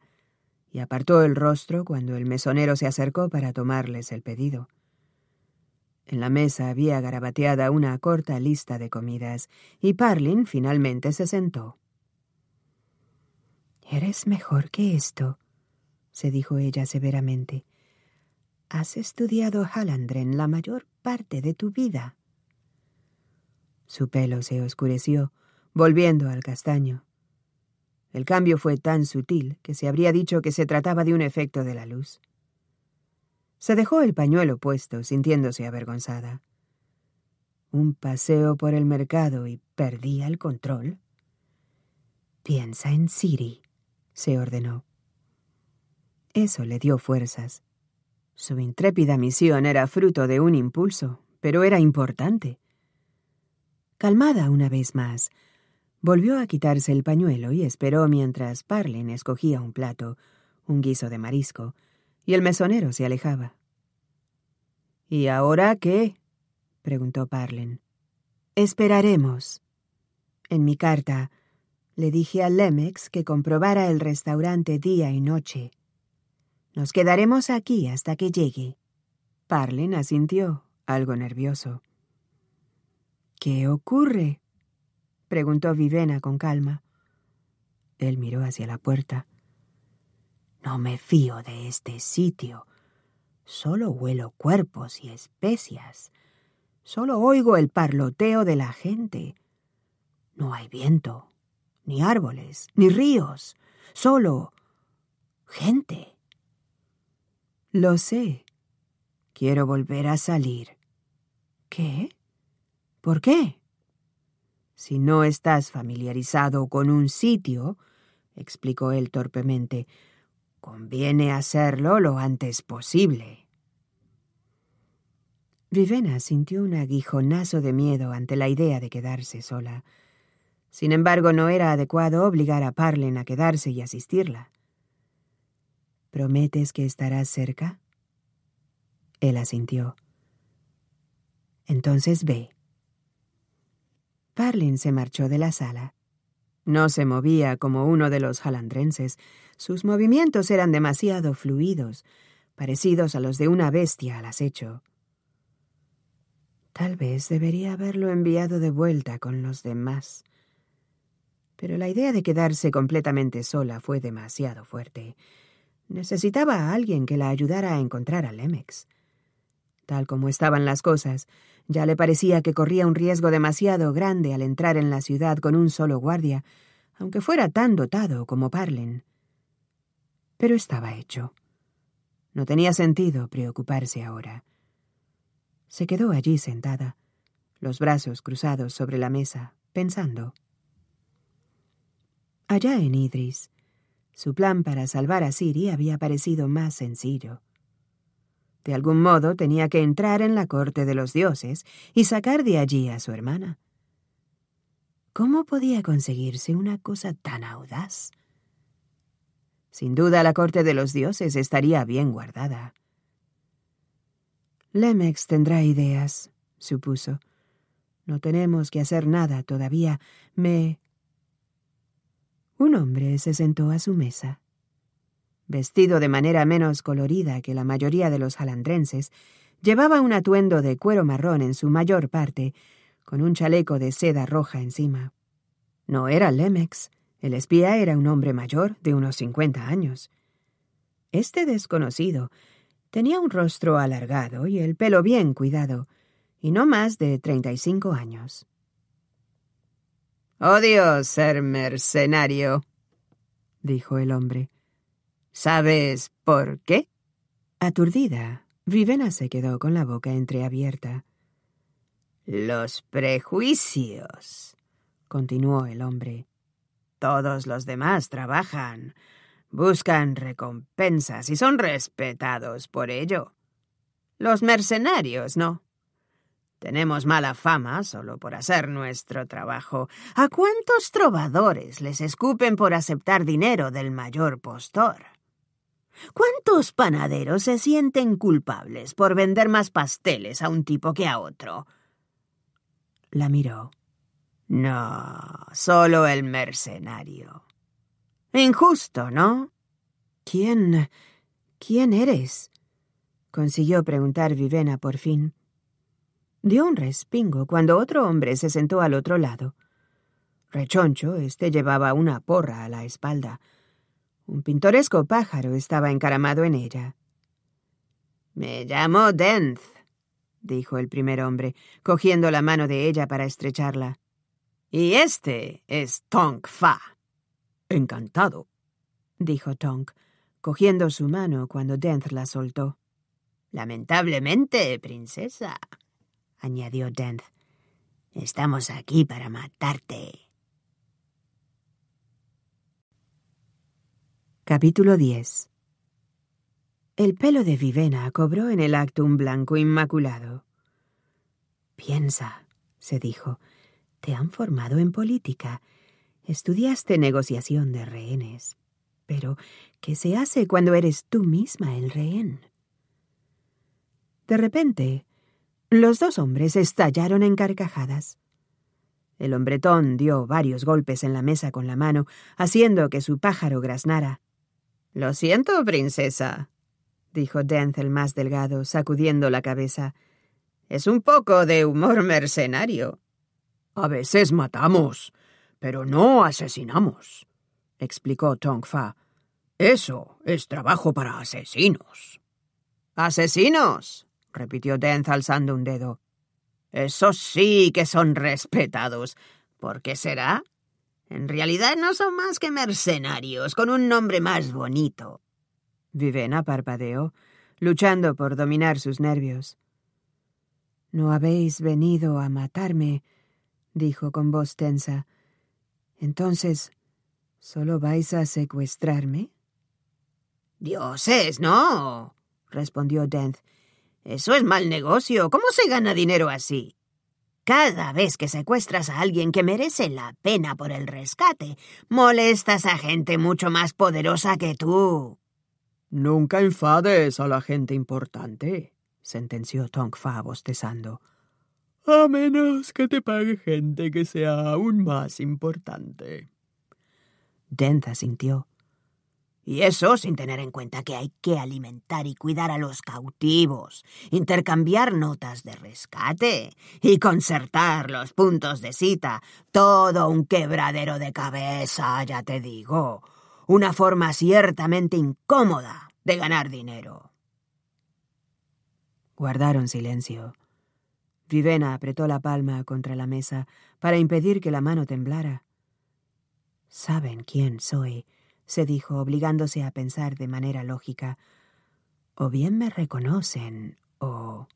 y apartó el rostro cuando el mesonero se acercó para tomarles el pedido. En la mesa había garabateada una corta lista de comidas, y Parlin finalmente se sentó. Eres mejor que esto, se dijo ella severamente. Has estudiado Halandren la mayor parte de tu vida. Su pelo se oscureció, volviendo al castaño. El cambio fue tan sutil que se habría dicho que se trataba de un efecto de la luz. Se dejó el pañuelo puesto, sintiéndose avergonzada. Un paseo por el mercado y perdía el control. Piensa en Siri, se ordenó. Eso le dio fuerzas. Su intrépida misión era fruto de un impulso, pero era importante. Calmada una vez más, volvió a quitarse el pañuelo y esperó mientras Parlin escogía un plato, un guiso de marisco, y el mesonero se alejaba. ¿Y ahora qué? preguntó Parlen. Esperaremos. En mi carta le dije a Lemex que comprobara el restaurante día y noche. Nos quedaremos aquí hasta que llegue. Parlen asintió, algo nervioso. ¿Qué ocurre? preguntó Vivena con calma. Él miró hacia la puerta. No me fío de este sitio. Solo huelo cuerpos y especias. Solo oigo el parloteo de la gente. No hay viento, ni árboles, ni ríos. Solo gente. Lo sé. Quiero volver a salir. ¿Qué? ¿Por qué? Si no estás familiarizado con un sitio, explicó él torpemente, Conviene hacerlo lo antes posible. Vivena sintió un aguijonazo de miedo ante la idea de quedarse sola. Sin embargo, no era adecuado obligar a Parlen a quedarse y asistirla. ¿Prometes que estarás cerca? Él asintió. Entonces ve. Parlen se marchó de la sala. No se movía como uno de los jalandrenses, sus movimientos eran demasiado fluidos, parecidos a los de una bestia al acecho. Tal vez debería haberlo enviado de vuelta con los demás. Pero la idea de quedarse completamente sola fue demasiado fuerte. Necesitaba a alguien que la ayudara a encontrar a Lemex. Tal como estaban las cosas, ya le parecía que corría un riesgo demasiado grande al entrar en la ciudad con un solo guardia, aunque fuera tan dotado como Parlen pero estaba hecho. No tenía sentido preocuparse ahora. Se quedó allí sentada, los brazos cruzados sobre la mesa, pensando. Allá en Idris, su plan para salvar a Siri había parecido más sencillo. De algún modo tenía que entrar en la corte de los dioses y sacar de allí a su hermana. ¿Cómo podía conseguirse una cosa tan audaz? Sin duda la corte de los dioses estaría bien guardada. Lemex tendrá ideas, supuso. No tenemos que hacer nada todavía. Me... Un hombre se sentó a su mesa. Vestido de manera menos colorida que la mayoría de los jalandrenses, llevaba un atuendo de cuero marrón en su mayor parte, con un chaleco de seda roja encima. No era Lemex. El espía era un hombre mayor, de unos cincuenta años. Este desconocido tenía un rostro alargado y el pelo bien cuidado, y no más de treinta y cinco años. Odio ser mercenario, dijo el hombre. ¿Sabes por qué? Aturdida, Rivena se quedó con la boca entreabierta. Los prejuicios, continuó el hombre. Todos los demás trabajan, buscan recompensas y son respetados por ello. Los mercenarios, ¿no? Tenemos mala fama solo por hacer nuestro trabajo. ¿A cuántos trovadores les escupen por aceptar dinero del mayor postor? ¿Cuántos panaderos se sienten culpables por vender más pasteles a un tipo que a otro? La miró. No, solo el mercenario. Injusto, ¿no? ¿Quién... quién eres? consiguió preguntar Vivena por fin. Dio un respingo cuando otro hombre se sentó al otro lado. Rechoncho, este llevaba una porra a la espalda. Un pintoresco pájaro estaba encaramado en ella. Me llamo Denz, dijo el primer hombre, cogiendo la mano de ella para estrecharla. Y este es Tonk Fa. Encantado, dijo Tonk, cogiendo su mano cuando Denz la soltó. Lamentablemente, princesa, añadió Denz, estamos aquí para matarte. Capítulo 10 El pelo de Vivena cobró en el acto un blanco inmaculado. Piensa, se dijo, te han formado en política, estudiaste negociación de rehenes. Pero, ¿qué se hace cuando eres tú misma el rehén? De repente, los dos hombres estallaron en carcajadas. El hombretón dio varios golpes en la mesa con la mano, haciendo que su pájaro graznara. Lo siento, princesa, dijo Denzel más delgado, sacudiendo la cabeza. Es un poco de humor mercenario. A veces matamos, pero no asesinamos, explicó Tong Fa. Eso es trabajo para asesinos. ¿Asesinos? repitió Denz alzando un dedo. Esos sí que son respetados. ¿Por qué será? En realidad no son más que mercenarios, con un nombre más bonito. Vivena parpadeó, luchando por dominar sus nervios. No habéis venido a matarme, dijo con voz tensa. Entonces, ¿solo vais a secuestrarme? Dioses, no, respondió Dent. Eso es mal negocio. ¿Cómo se gana dinero así? Cada vez que secuestras a alguien que merece la pena por el rescate, molestas a gente mucho más poderosa que tú. Nunca enfades a la gente importante, sentenció Fa bostezando a menos que te pague gente que sea aún más importante. Dent asintió. Y eso sin tener en cuenta que hay que alimentar y cuidar a los cautivos, intercambiar notas de rescate y concertar los puntos de cita. Todo un quebradero de cabeza, ya te digo. Una forma ciertamente incómoda de ganar dinero. Guardaron silencio. Vivena apretó la palma contra la mesa para impedir que la mano temblara. Saben quién soy, se dijo, obligándose a pensar de manera lógica. O bien me reconocen, o...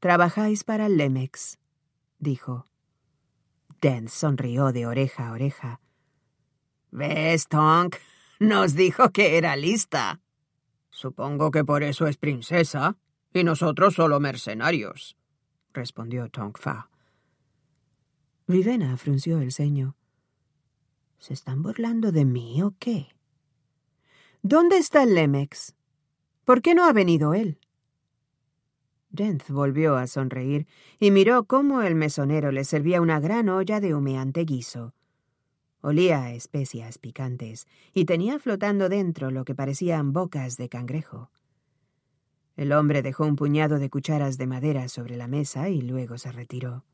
Trabajáis para Lemex, dijo. Dent sonrió de oreja a oreja. ¿Ves, Tonk? Nos dijo que era lista. Supongo que por eso es princesa y nosotros solo mercenarios, respondió Tong Fa. Vivena frunció el ceño. ¿Se están burlando de mí o qué? ¿Dónde está Lemex? ¿Por qué no ha venido él? Jentz volvió a sonreír y miró cómo el mesonero le servía una gran olla de humeante guiso. Olía a especias picantes y tenía flotando dentro lo que parecían bocas de cangrejo. El hombre dejó un puñado de cucharas de madera sobre la mesa y luego se retiró.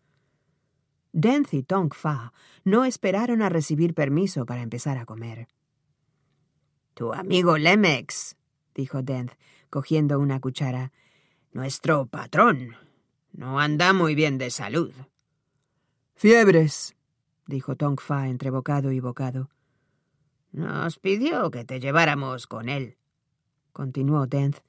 Denz y Tong Fa no esperaron a recibir permiso para empezar a comer. Tu amigo Lemex, dijo Denz, cogiendo una cuchara. Nuestro patrón. No anda muy bien de salud. Fiebres, dijo Tong Fa entre bocado y bocado. Nos pidió que te lleváramos con él, continuó Denz,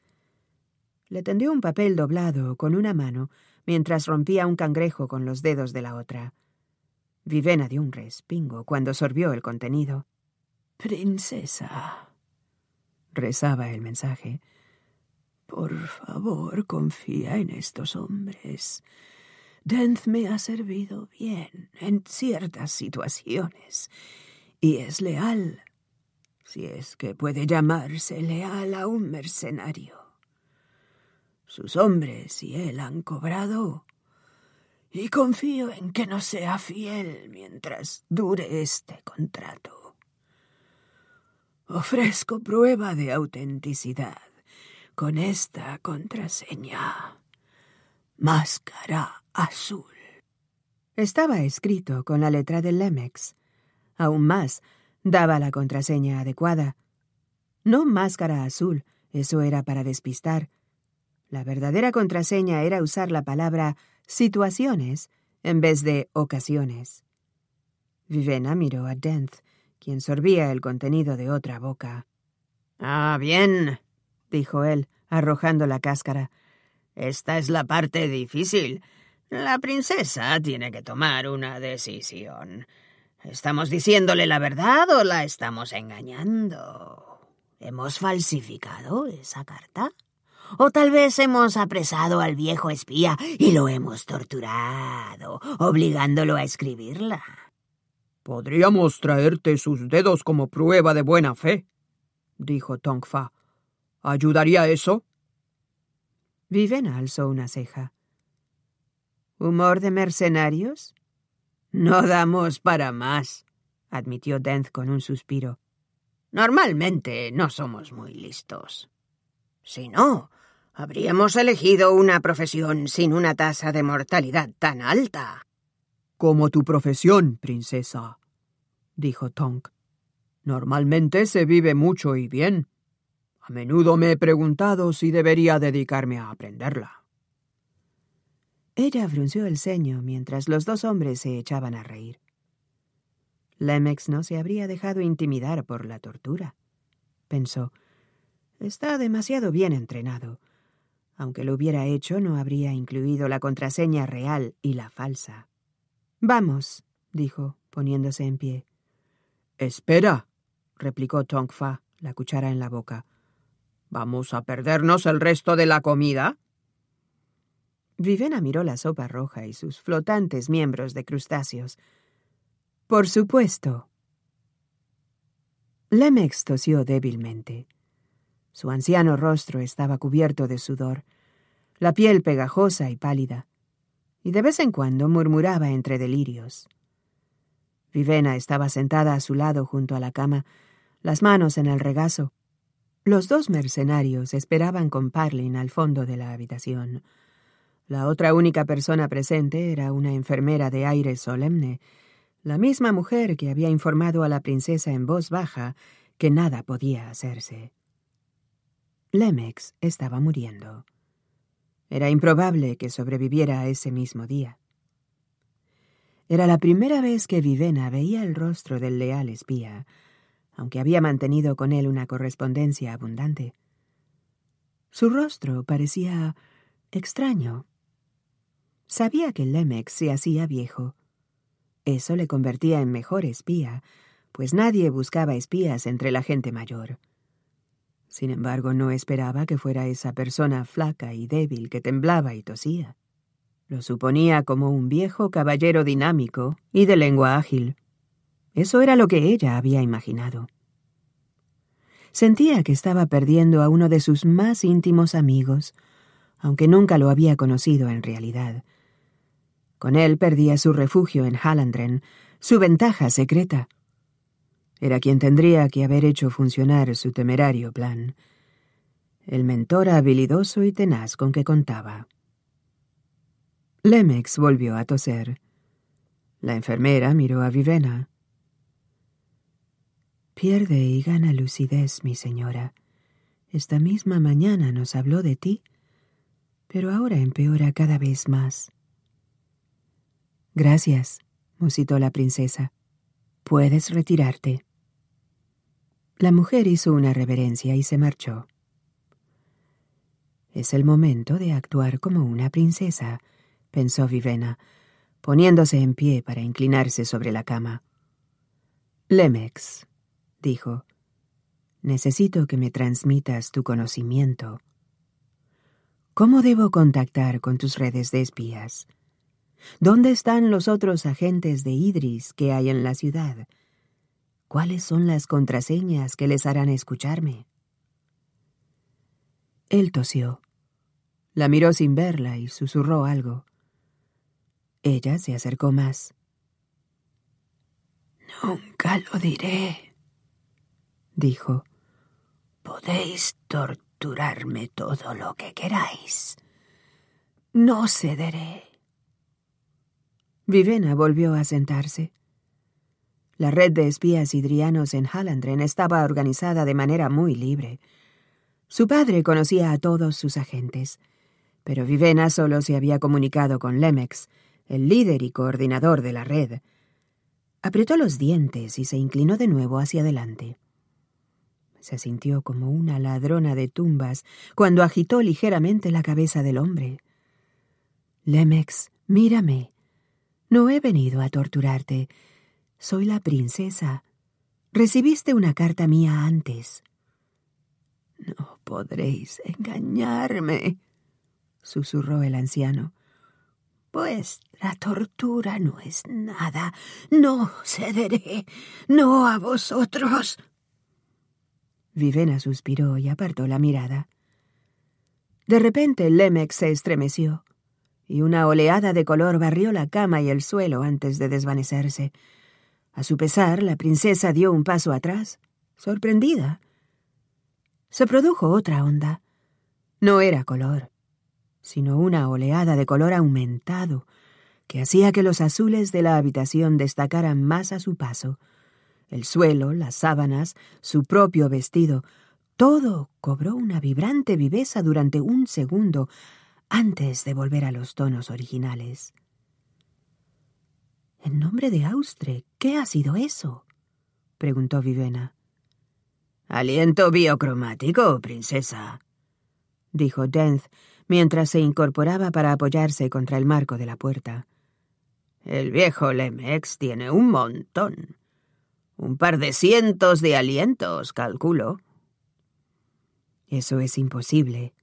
le tendió un papel doblado con una mano mientras rompía un cangrejo con los dedos de la otra. Vivena dio un respingo cuando sorbió el contenido. Princesa, rezaba el mensaje. Por favor, confía en estos hombres. Dent me ha servido bien en ciertas situaciones y es leal, si es que puede llamarse leal a un mercenario. Sus hombres y él han cobrado. Y confío en que no sea fiel mientras dure este contrato. Ofrezco prueba de autenticidad con esta contraseña. Máscara azul. Estaba escrito con la letra de Lemex. Aún más, daba la contraseña adecuada. No máscara azul, eso era para despistar. La verdadera contraseña era usar la palabra situaciones en vez de ocasiones. Vivena miró a Dent, quien sorbía el contenido de otra boca. Ah, bien, dijo él, arrojando la cáscara. Esta es la parte difícil. La princesa tiene que tomar una decisión. ¿Estamos diciéndole la verdad o la estamos engañando? ¿Hemos falsificado esa carta? O tal vez hemos apresado al viejo espía y lo hemos torturado, obligándolo a escribirla. Podríamos traerte sus dedos como prueba de buena fe, dijo Tongfa. ¿Ayudaría eso? Viven alzó una ceja. ¿Humor de mercenarios? No damos para más, admitió Dent con un suspiro. Normalmente no somos muy listos. Si no, habríamos elegido una profesión sin una tasa de mortalidad tan alta. Como tu profesión, princesa, dijo Tonk. Normalmente se vive mucho y bien. A menudo me he preguntado si debería dedicarme a aprenderla. Ella frunció el ceño mientras los dos hombres se echaban a reír. Lemex no se habría dejado intimidar por la tortura, pensó. Está demasiado bien entrenado. Aunque lo hubiera hecho, no habría incluido la contraseña real y la falsa. Vamos, dijo, poniéndose en pie. Espera, replicó Tong Fa, la cuchara en la boca. ¿Vamos a perdernos el resto de la comida? Vivena miró la sopa roja y sus flotantes miembros de crustáceos. Por supuesto. Lemex tosió débilmente. Su anciano rostro estaba cubierto de sudor, la piel pegajosa y pálida, y de vez en cuando murmuraba entre delirios. Vivena estaba sentada a su lado junto a la cama, las manos en el regazo. Los dos mercenarios esperaban con Parlin al fondo de la habitación. La otra única persona presente era una enfermera de aire solemne, la misma mujer que había informado a la princesa en voz baja que nada podía hacerse. Lemex estaba muriendo. Era improbable que sobreviviera ese mismo día. Era la primera vez que Vivena veía el rostro del leal espía, aunque había mantenido con él una correspondencia abundante. Su rostro parecía extraño. Sabía que Lemex se hacía viejo. Eso le convertía en mejor espía, pues nadie buscaba espías entre la gente mayor. Sin embargo, no esperaba que fuera esa persona flaca y débil que temblaba y tosía. Lo suponía como un viejo caballero dinámico y de lengua ágil. Eso era lo que ella había imaginado. Sentía que estaba perdiendo a uno de sus más íntimos amigos, aunque nunca lo había conocido en realidad. Con él perdía su refugio en Hallandren, su ventaja secreta era quien tendría que haber hecho funcionar su temerario plan, el mentor habilidoso y tenaz con que contaba. Lemex volvió a toser. La enfermera miró a Vivena. Pierde y gana lucidez, mi señora. Esta misma mañana nos habló de ti, pero ahora empeora cada vez más. Gracias, musitó la princesa. Puedes retirarte. La mujer hizo una reverencia y se marchó. Es el momento de actuar como una princesa, pensó Vivena, poniéndose en pie para inclinarse sobre la cama. Lemex, dijo, necesito que me transmitas tu conocimiento. ¿Cómo debo contactar con tus redes de espías? ¿Dónde están los otros agentes de Idris que hay en la ciudad? ¿Cuáles son las contraseñas que les harán escucharme? Él tosió. La miró sin verla y susurró algo. Ella se acercó más. Nunca lo diré, dijo. Podéis torturarme todo lo que queráis. No cederé. Vivena volvió a sentarse. La red de espías hidrianos en Hallandren estaba organizada de manera muy libre. Su padre conocía a todos sus agentes, pero Vivena solo se había comunicado con Lemex, el líder y coordinador de la red. Apretó los dientes y se inclinó de nuevo hacia adelante. Se sintió como una ladrona de tumbas cuando agitó ligeramente la cabeza del hombre. Lemex, mírame. No he venido a torturarte, soy la princesa. Recibiste una carta mía antes. No podréis engañarme, susurró el anciano. «Pues la tortura no es nada. No cederé. No a vosotros. Vivena suspiró y apartó la mirada. De repente Lemex se estremeció, y una oleada de color barrió la cama y el suelo antes de desvanecerse. A su pesar, la princesa dio un paso atrás, sorprendida. Se produjo otra onda. No era color, sino una oleada de color aumentado que hacía que los azules de la habitación destacaran más a su paso. El suelo, las sábanas, su propio vestido, todo cobró una vibrante viveza durante un segundo antes de volver a los tonos originales. En nombre de Austre, ¿qué ha sido eso? preguntó Vivena. Aliento biocromático, princesa, dijo Denz mientras se incorporaba para apoyarse contra el marco de la puerta. El viejo Lemex tiene un montón. Un par de cientos de alientos, calculo. Eso es imposible,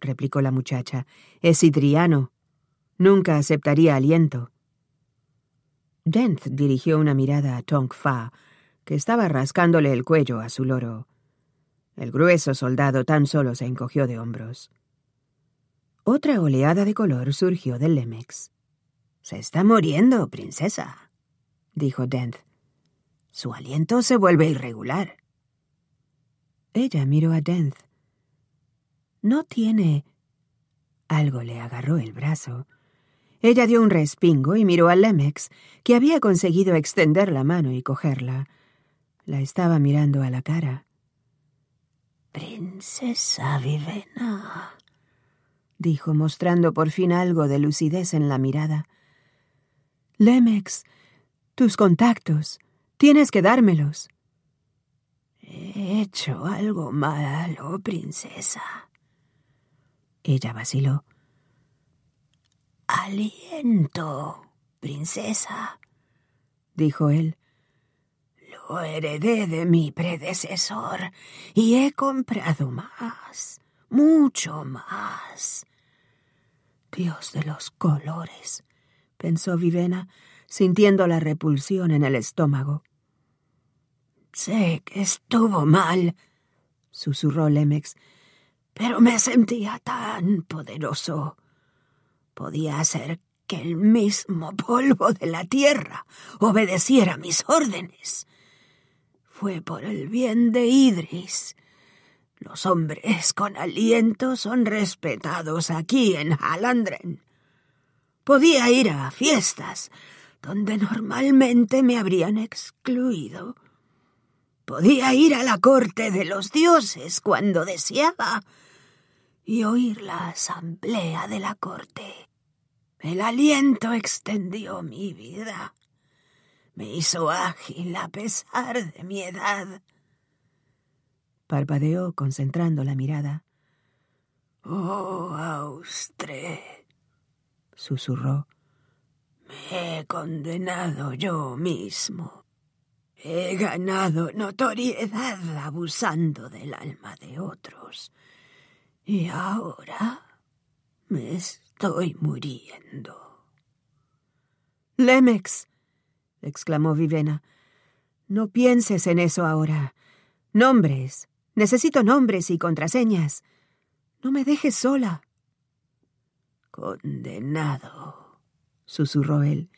replicó la muchacha. Es idriano, Nunca aceptaría aliento. Dent dirigió una mirada a Tong Fa, que estaba rascándole el cuello a su loro. El grueso soldado tan solo se encogió de hombros. Otra oleada de color surgió del Lemex. Se está muriendo, princesa, dijo Dent. Su aliento se vuelve irregular. Ella miró a Dent. No tiene. Algo le agarró el brazo. Ella dio un respingo y miró a Lemex, que había conseguido extender la mano y cogerla. La estaba mirando a la cara. Princesa Vivena, dijo, mostrando por fin algo de lucidez en la mirada. Lemex, tus contactos. Tienes que dármelos. He hecho algo malo, princesa. Ella vaciló. Aliento, princesa, dijo él. Lo heredé de mi predecesor y he comprado más, mucho más. Dios de los colores, pensó Vivena, sintiendo la repulsión en el estómago. Sé que estuvo mal, susurró Lemex, pero me sentía tan poderoso. Podía hacer que el mismo polvo de la tierra obedeciera mis órdenes. Fue por el bien de Idris. Los hombres con aliento son respetados aquí en Halandren. Podía ir a fiestas donde normalmente me habrían excluido. Podía ir a la corte de los dioses cuando deseaba y oír la asamblea de la corte el aliento extendió mi vida, me hizo ágil a pesar de mi edad. Parpadeó concentrando la mirada. Oh, Austre, susurró, me he condenado yo mismo. He ganado notoriedad abusando del alma de otros. Y ahora me estoy muriendo. Lemex, exclamó Vivena, no pienses en eso ahora. Nombres. Necesito nombres y contraseñas. No me dejes sola. Condenado, susurró él.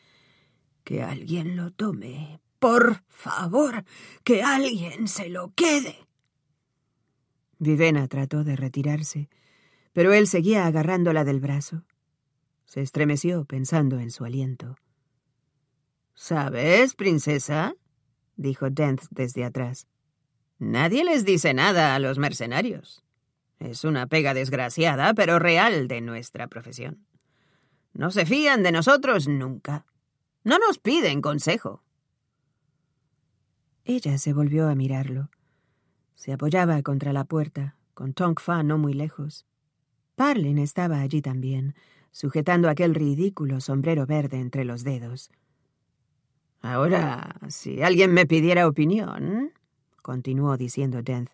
Que alguien lo tome. Por favor, que alguien se lo quede. Vivena trató de retirarse, pero él seguía agarrándola del brazo. Se estremeció pensando en su aliento. ¿Sabes, princesa? dijo Dent desde atrás. Nadie les dice nada a los mercenarios. Es una pega desgraciada, pero real de nuestra profesión. No se fían de nosotros nunca. No nos piden consejo. Ella se volvió a mirarlo. Se apoyaba contra la puerta, con Tong Fa no muy lejos. Parlin estaba allí también, sujetando aquel ridículo sombrero verde entre los dedos. Ahora, si alguien me pidiera opinión, continuó diciendo Dent,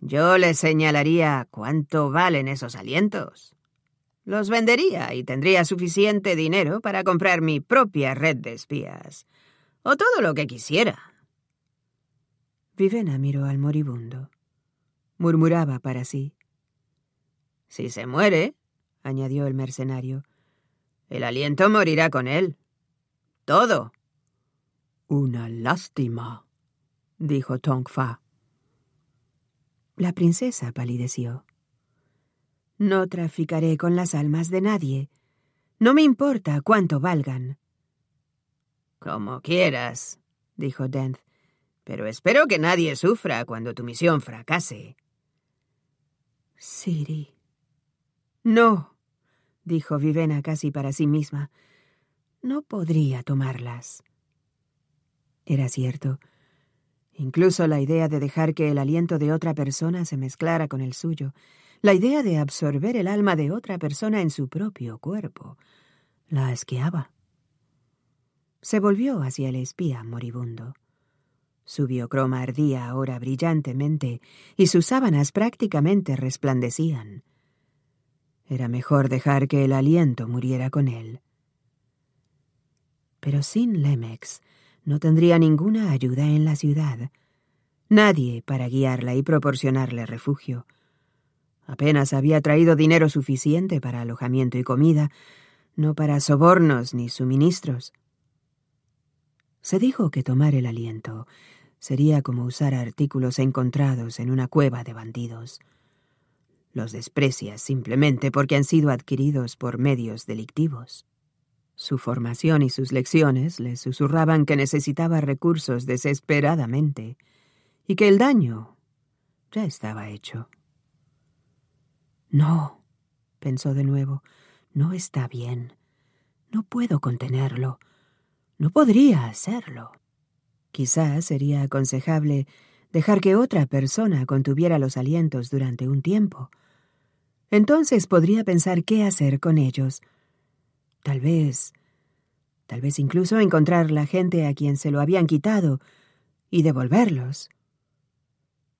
yo le señalaría cuánto valen esos alientos. Los vendería y tendría suficiente dinero para comprar mi propia red de espías, o todo lo que quisiera. Vivena miró al moribundo. Murmuraba para sí. Si se muere, añadió el mercenario. El aliento morirá con él. Todo. Una lástima, dijo Tong Fa. La princesa palideció. No traficaré con las almas de nadie. No me importa cuánto valgan. Como quieras, dijo Dent, pero espero que nadie sufra cuando tu misión fracase. Siri. No, dijo Vivena casi para sí misma. No podría tomarlas. Era cierto. Incluso la idea de dejar que el aliento de otra persona se mezclara con el suyo, la idea de absorber el alma de otra persona en su propio cuerpo, la asqueaba. Se volvió hacia el espía moribundo. Su biocroma ardía ahora brillantemente y sus sábanas prácticamente resplandecían. Era mejor dejar que el aliento muriera con él. Pero sin Lemex no tendría ninguna ayuda en la ciudad, nadie para guiarla y proporcionarle refugio. Apenas había traído dinero suficiente para alojamiento y comida, no para sobornos ni suministros. Se dijo que tomar el aliento sería como usar artículos encontrados en una cueva de bandidos. Los desprecia simplemente porque han sido adquiridos por medios delictivos. Su formación y sus lecciones le susurraban que necesitaba recursos desesperadamente y que el daño ya estaba hecho. No, pensó de nuevo, no está bien. No puedo contenerlo. No podría hacerlo. Quizás sería aconsejable dejar que otra persona contuviera los alientos durante un tiempo entonces podría pensar qué hacer con ellos. Tal vez, tal vez incluso encontrar la gente a quien se lo habían quitado y devolverlos.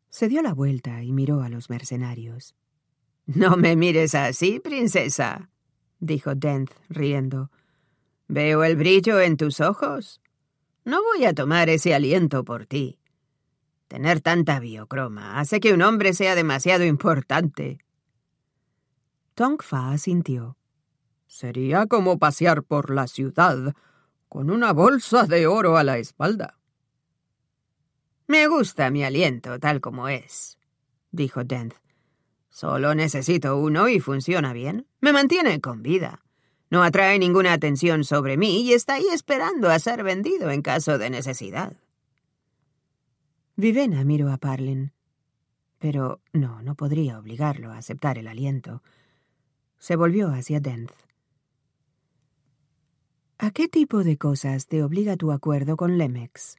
Se dio la vuelta y miró a los mercenarios. No me mires así, princesa, dijo Dent, riendo. Veo el brillo en tus ojos. No voy a tomar ese aliento por ti. Tener tanta biocroma hace que un hombre sea demasiado importante. Tong asintió. Sería como pasear por la ciudad con una bolsa de oro a la espalda. Me gusta mi aliento tal como es, dijo Dent. Solo necesito uno y funciona bien. Me mantiene con vida. No atrae ninguna atención sobre mí y está ahí esperando a ser vendido en caso de necesidad. Vivena miró a Parlin. Pero no, no podría obligarlo a aceptar el aliento. Se volvió hacia Denz. ¿A qué tipo de cosas te obliga tu acuerdo con Lemex?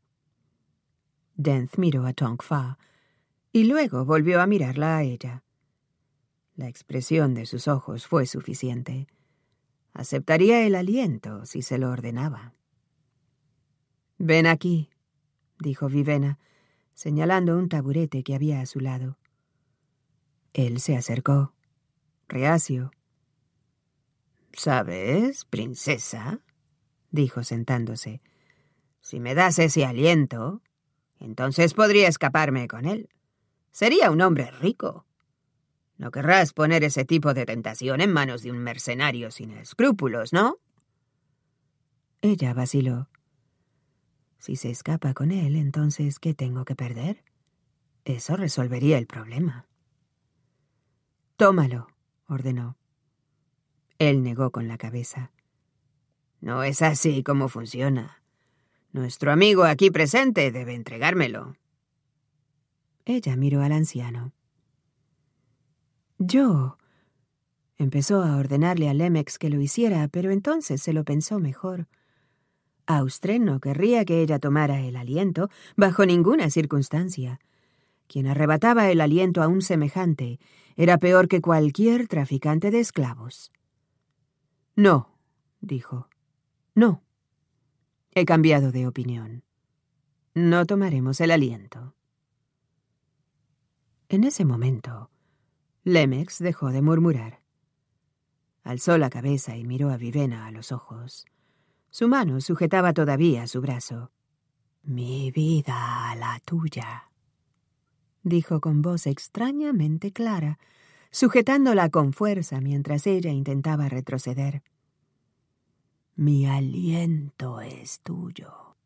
Denz miró a Tong Fa y luego volvió a mirarla a ella. La expresión de sus ojos fue suficiente. Aceptaría el aliento si se lo ordenaba. Ven aquí, dijo Vivena, señalando un taburete que había a su lado. Él se acercó, reacio, Sabes, princesa, dijo sentándose, si me das ese aliento, entonces podría escaparme con él. Sería un hombre rico. No querrás poner ese tipo de tentación en manos de un mercenario sin escrúpulos, ¿no? Ella vaciló. Si se escapa con él, entonces, ¿qué tengo que perder? Eso resolvería el problema. Tómalo, ordenó. Él negó con la cabeza. No es así como funciona. Nuestro amigo aquí presente debe entregármelo. Ella miró al anciano. Yo. Empezó a ordenarle a Lemex que lo hiciera, pero entonces se lo pensó mejor. Austren no querría que ella tomara el aliento bajo ninguna circunstancia. Quien arrebataba el aliento a un semejante era peor que cualquier traficante de esclavos. No, dijo. No. He cambiado de opinión. No tomaremos el aliento. En ese momento, Lemex dejó de murmurar. Alzó la cabeza y miró a Vivena a los ojos. Su mano sujetaba todavía su brazo. Mi vida a la tuya, dijo con voz extrañamente clara, sujetándola con fuerza mientras ella intentaba retroceder. Mi aliento es tuyo.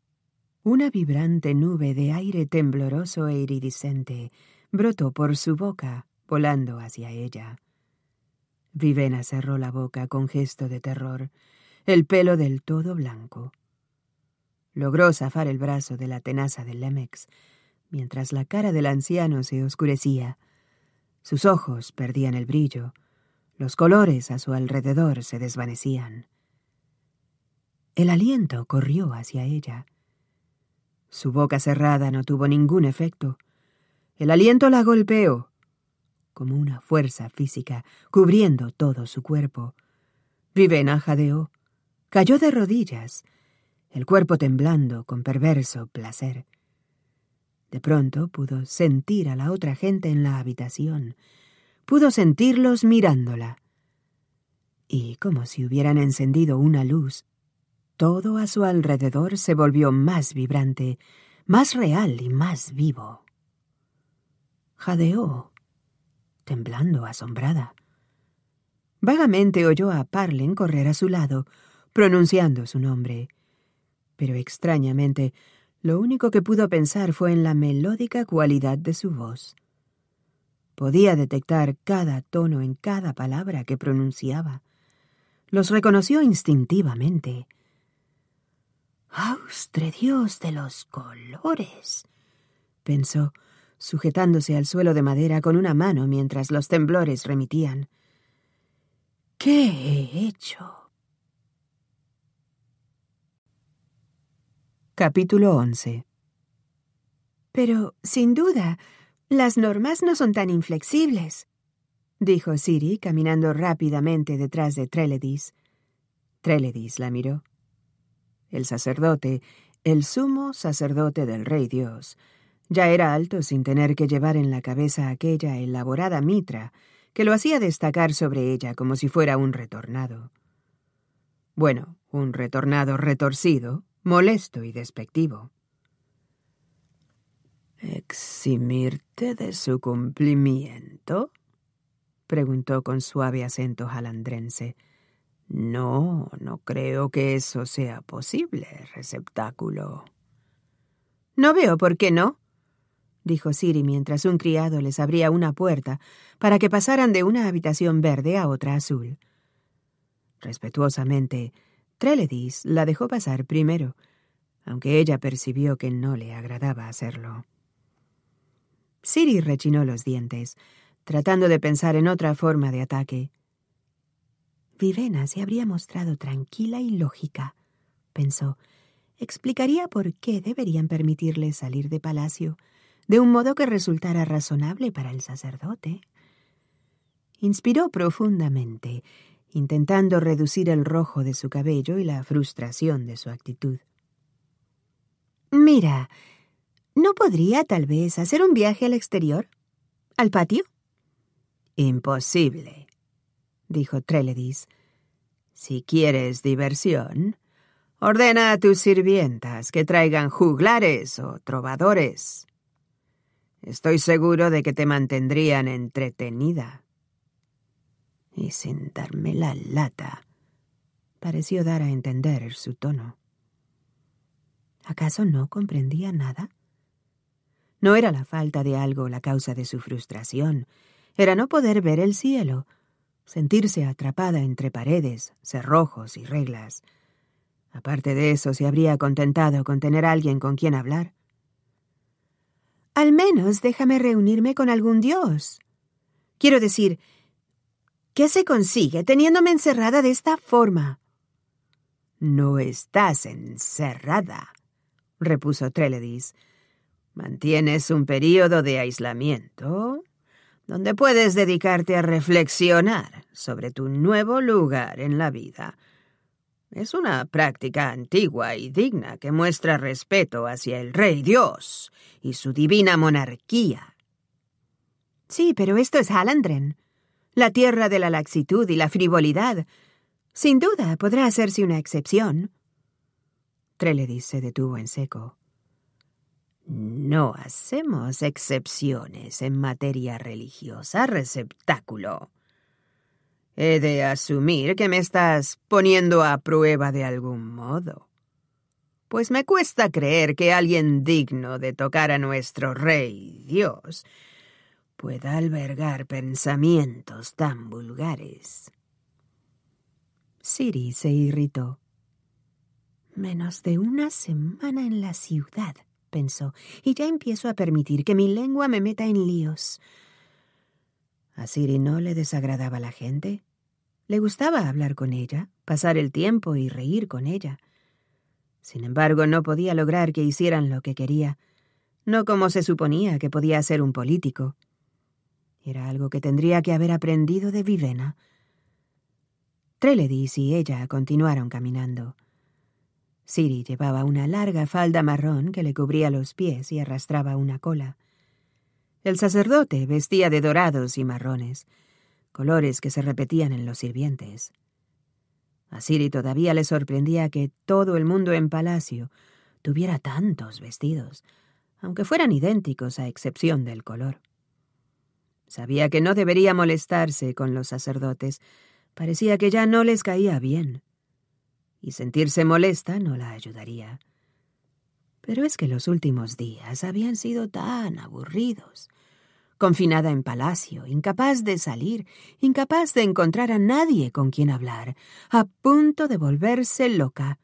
Una vibrante nube de aire tembloroso e iridiscente brotó por su boca, volando hacia ella. Vivena cerró la boca con gesto de terror, el pelo del todo blanco. Logró zafar el brazo de la tenaza del Lemex, mientras la cara del anciano se oscurecía. Sus ojos perdían el brillo, los colores a su alrededor se desvanecían. El aliento corrió hacia ella. Su boca cerrada no tuvo ningún efecto. El aliento la golpeó, como una fuerza física, cubriendo todo su cuerpo. Vivena jadeó, cayó de rodillas, el cuerpo temblando con perverso placer. De pronto pudo sentir a la otra gente en la habitación. Pudo sentirlos mirándola. Y como si hubieran encendido una luz, todo a su alrededor se volvió más vibrante, más real y más vivo. Jadeó, temblando asombrada. Vagamente oyó a Parlen correr a su lado, pronunciando su nombre. Pero extrañamente lo único que pudo pensar fue en la melódica cualidad de su voz. Podía detectar cada tono en cada palabra que pronunciaba. Los reconoció instintivamente. ¡Austre Dios de los colores! pensó, sujetándose al suelo de madera con una mano mientras los temblores remitían. ¿Qué he hecho? Capítulo 11 Pero, sin duda, las normas no son tan inflexibles, dijo Siri, caminando rápidamente detrás de Treledis. Treledis la miró. El sacerdote, el sumo sacerdote del Rey Dios, ya era alto sin tener que llevar en la cabeza aquella elaborada mitra que lo hacía destacar sobre ella como si fuera un retornado. Bueno, un retornado retorcido, molesto y despectivo. ¿Eximirte de su cumplimiento? preguntó con suave acento jalandrense. No, no creo que eso sea posible, receptáculo. No veo por qué no, dijo Siri mientras un criado les abría una puerta para que pasaran de una habitación verde a otra azul. Respetuosamente, Treledis la dejó pasar primero, aunque ella percibió que no le agradaba hacerlo. Siri rechinó los dientes, tratando de pensar en otra forma de ataque. Vivena se habría mostrado tranquila y lógica, pensó. Explicaría por qué deberían permitirle salir de palacio, de un modo que resultara razonable para el sacerdote. Inspiró profundamente intentando reducir el rojo de su cabello y la frustración de su actitud. Mira, ¿no podría tal vez hacer un viaje al exterior? ¿Al patio? Imposible, dijo Treledis. Si quieres diversión, ordena a tus sirvientas que traigan juglares o trovadores. Estoy seguro de que te mantendrían entretenida y sin darme la lata, pareció dar a entender su tono. ¿Acaso no comprendía nada? No era la falta de algo la causa de su frustración, era no poder ver el cielo, sentirse atrapada entre paredes, cerrojos y reglas. Aparte de eso, se habría contentado con tener alguien con quien hablar. Al menos déjame reunirme con algún dios. Quiero decir, ¿Qué se consigue teniéndome encerrada de esta forma? No estás encerrada, repuso Treledis. Mantienes un periodo de aislamiento donde puedes dedicarte a reflexionar sobre tu nuevo lugar en la vida. Es una práctica antigua y digna que muestra respeto hacia el Rey Dios y su divina monarquía. Sí, pero esto es Halandren la tierra de la laxitud y la frivolidad. Sin duda podrá hacerse una excepción. Trele se detuvo en seco. No hacemos excepciones en materia religiosa, receptáculo. He de asumir que me estás poniendo a prueba de algún modo. Pues me cuesta creer que alguien digno de tocar a nuestro Rey Dios pueda albergar pensamientos tan vulgares. Siri se irritó. Menos de una semana en la ciudad, pensó, y ya empiezo a permitir que mi lengua me meta en líos. A Siri no le desagradaba la gente. Le gustaba hablar con ella, pasar el tiempo y reír con ella. Sin embargo, no podía lograr que hicieran lo que quería, no como se suponía que podía ser un político. Era algo que tendría que haber aprendido de Vivena. Treledis y ella continuaron caminando. Siri llevaba una larga falda marrón que le cubría los pies y arrastraba una cola. El sacerdote vestía de dorados y marrones, colores que se repetían en los sirvientes. A Siri todavía le sorprendía que todo el mundo en palacio tuviera tantos vestidos, aunque fueran idénticos a excepción del color. Sabía que no debería molestarse con los sacerdotes. Parecía que ya no les caía bien. Y sentirse molesta no la ayudaría. Pero es que los últimos días habían sido tan aburridos. Confinada en palacio, incapaz de salir, incapaz de encontrar a nadie con quien hablar, a punto de volverse loca.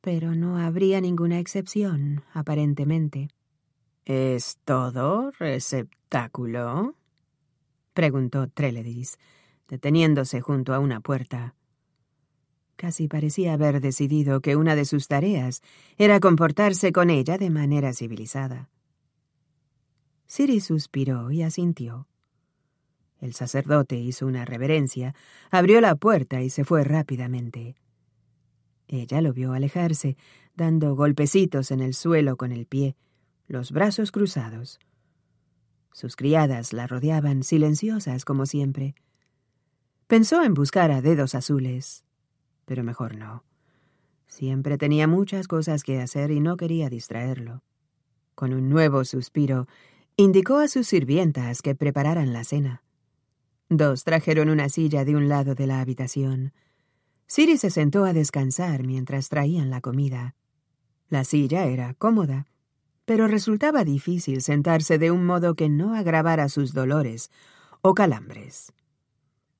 Pero no habría ninguna excepción, aparentemente. ¿Es todo receptáculo? preguntó Treledis, deteniéndose junto a una puerta. Casi parecía haber decidido que una de sus tareas era comportarse con ella de manera civilizada. Siri suspiró y asintió. El sacerdote hizo una reverencia, abrió la puerta y se fue rápidamente. Ella lo vio alejarse, dando golpecitos en el suelo con el pie, los brazos cruzados. Sus criadas la rodeaban silenciosas como siempre. Pensó en buscar a dedos azules, pero mejor no. Siempre tenía muchas cosas que hacer y no quería distraerlo. Con un nuevo suspiro, indicó a sus sirvientas que prepararan la cena. Dos trajeron una silla de un lado de la habitación. Siri se sentó a descansar mientras traían la comida. La silla era cómoda pero resultaba difícil sentarse de un modo que no agravara sus dolores o calambres.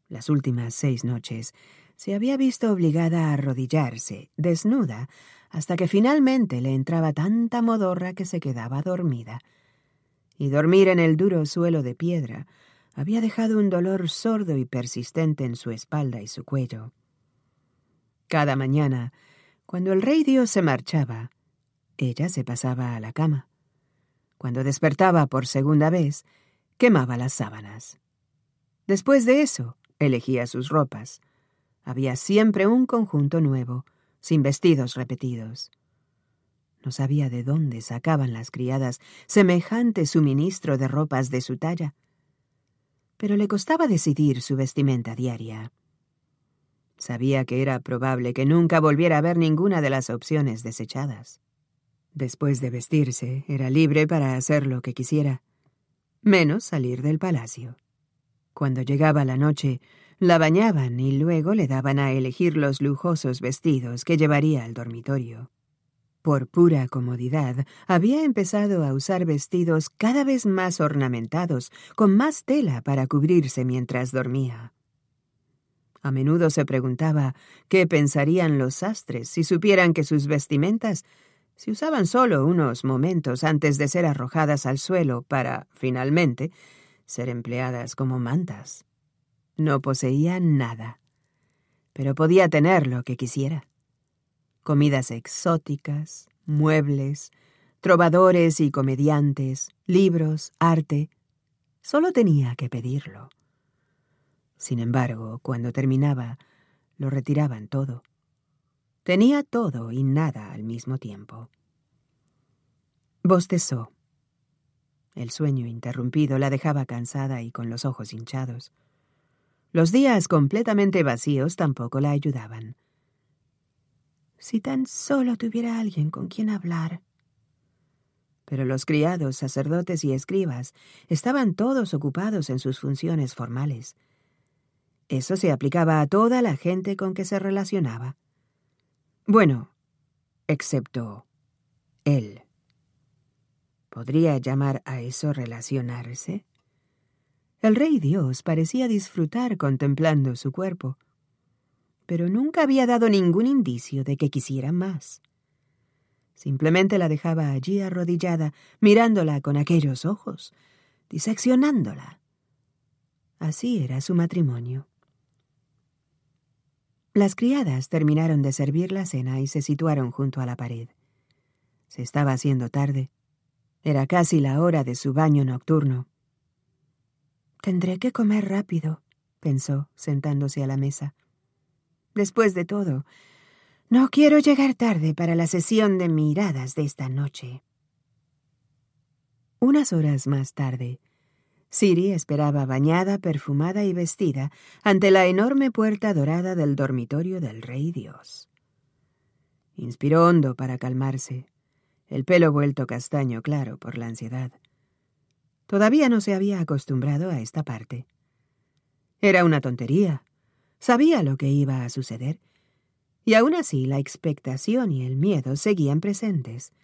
Las últimas seis noches se había visto obligada a arrodillarse, desnuda, hasta que finalmente le entraba tanta modorra que se quedaba dormida. Y dormir en el duro suelo de piedra había dejado un dolor sordo y persistente en su espalda y su cuello. Cada mañana, cuando el rey Dios se marchaba, ella se pasaba a la cama. Cuando despertaba por segunda vez, quemaba las sábanas. Después de eso, elegía sus ropas. Había siempre un conjunto nuevo, sin vestidos repetidos. No sabía de dónde sacaban las criadas semejante suministro de ropas de su talla, pero le costaba decidir su vestimenta diaria. Sabía que era probable que nunca volviera a ver ninguna de las opciones desechadas. Después de vestirse, era libre para hacer lo que quisiera, menos salir del palacio. Cuando llegaba la noche, la bañaban y luego le daban a elegir los lujosos vestidos que llevaría al dormitorio. Por pura comodidad, había empezado a usar vestidos cada vez más ornamentados, con más tela para cubrirse mientras dormía. A menudo se preguntaba qué pensarían los sastres si supieran que sus vestimentas se usaban solo unos momentos antes de ser arrojadas al suelo para, finalmente, ser empleadas como mantas. No poseía nada, pero podía tener lo que quisiera. Comidas exóticas, muebles, trovadores y comediantes, libros, arte. Solo tenía que pedirlo. Sin embargo, cuando terminaba, lo retiraban todo. Tenía todo y nada al mismo tiempo. Bostezó. El sueño interrumpido la dejaba cansada y con los ojos hinchados. Los días completamente vacíos tampoco la ayudaban. Si tan solo tuviera alguien con quien hablar. Pero los criados, sacerdotes y escribas estaban todos ocupados en sus funciones formales. Eso se aplicaba a toda la gente con que se relacionaba. Bueno, excepto él. ¿Podría llamar a eso relacionarse? El rey Dios parecía disfrutar contemplando su cuerpo, pero nunca había dado ningún indicio de que quisiera más. Simplemente la dejaba allí arrodillada, mirándola con aquellos ojos, diseccionándola. Así era su matrimonio. Las criadas terminaron de servir la cena y se situaron junto a la pared. Se estaba haciendo tarde. Era casi la hora de su baño nocturno. Tendré que comer rápido, pensó, sentándose a la mesa. Después de todo, no quiero llegar tarde para la sesión de miradas de esta noche. Unas horas más tarde, Siri esperaba bañada, perfumada y vestida ante la enorme puerta dorada del dormitorio del Rey Dios. Inspiró hondo para calmarse, el pelo vuelto castaño claro por la ansiedad. Todavía no se había acostumbrado a esta parte. Era una tontería. Sabía lo que iba a suceder. Y aún así la expectación y el miedo seguían presentes,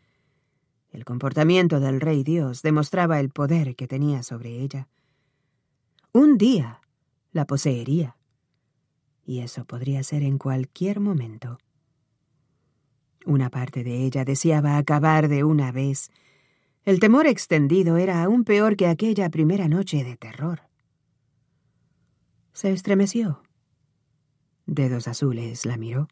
el comportamiento del rey Dios demostraba el poder que tenía sobre ella. Un día la poseería. Y eso podría ser en cualquier momento. Una parte de ella deseaba acabar de una vez. El temor extendido era aún peor que aquella primera noche de terror. Se estremeció. Dedos azules la miró.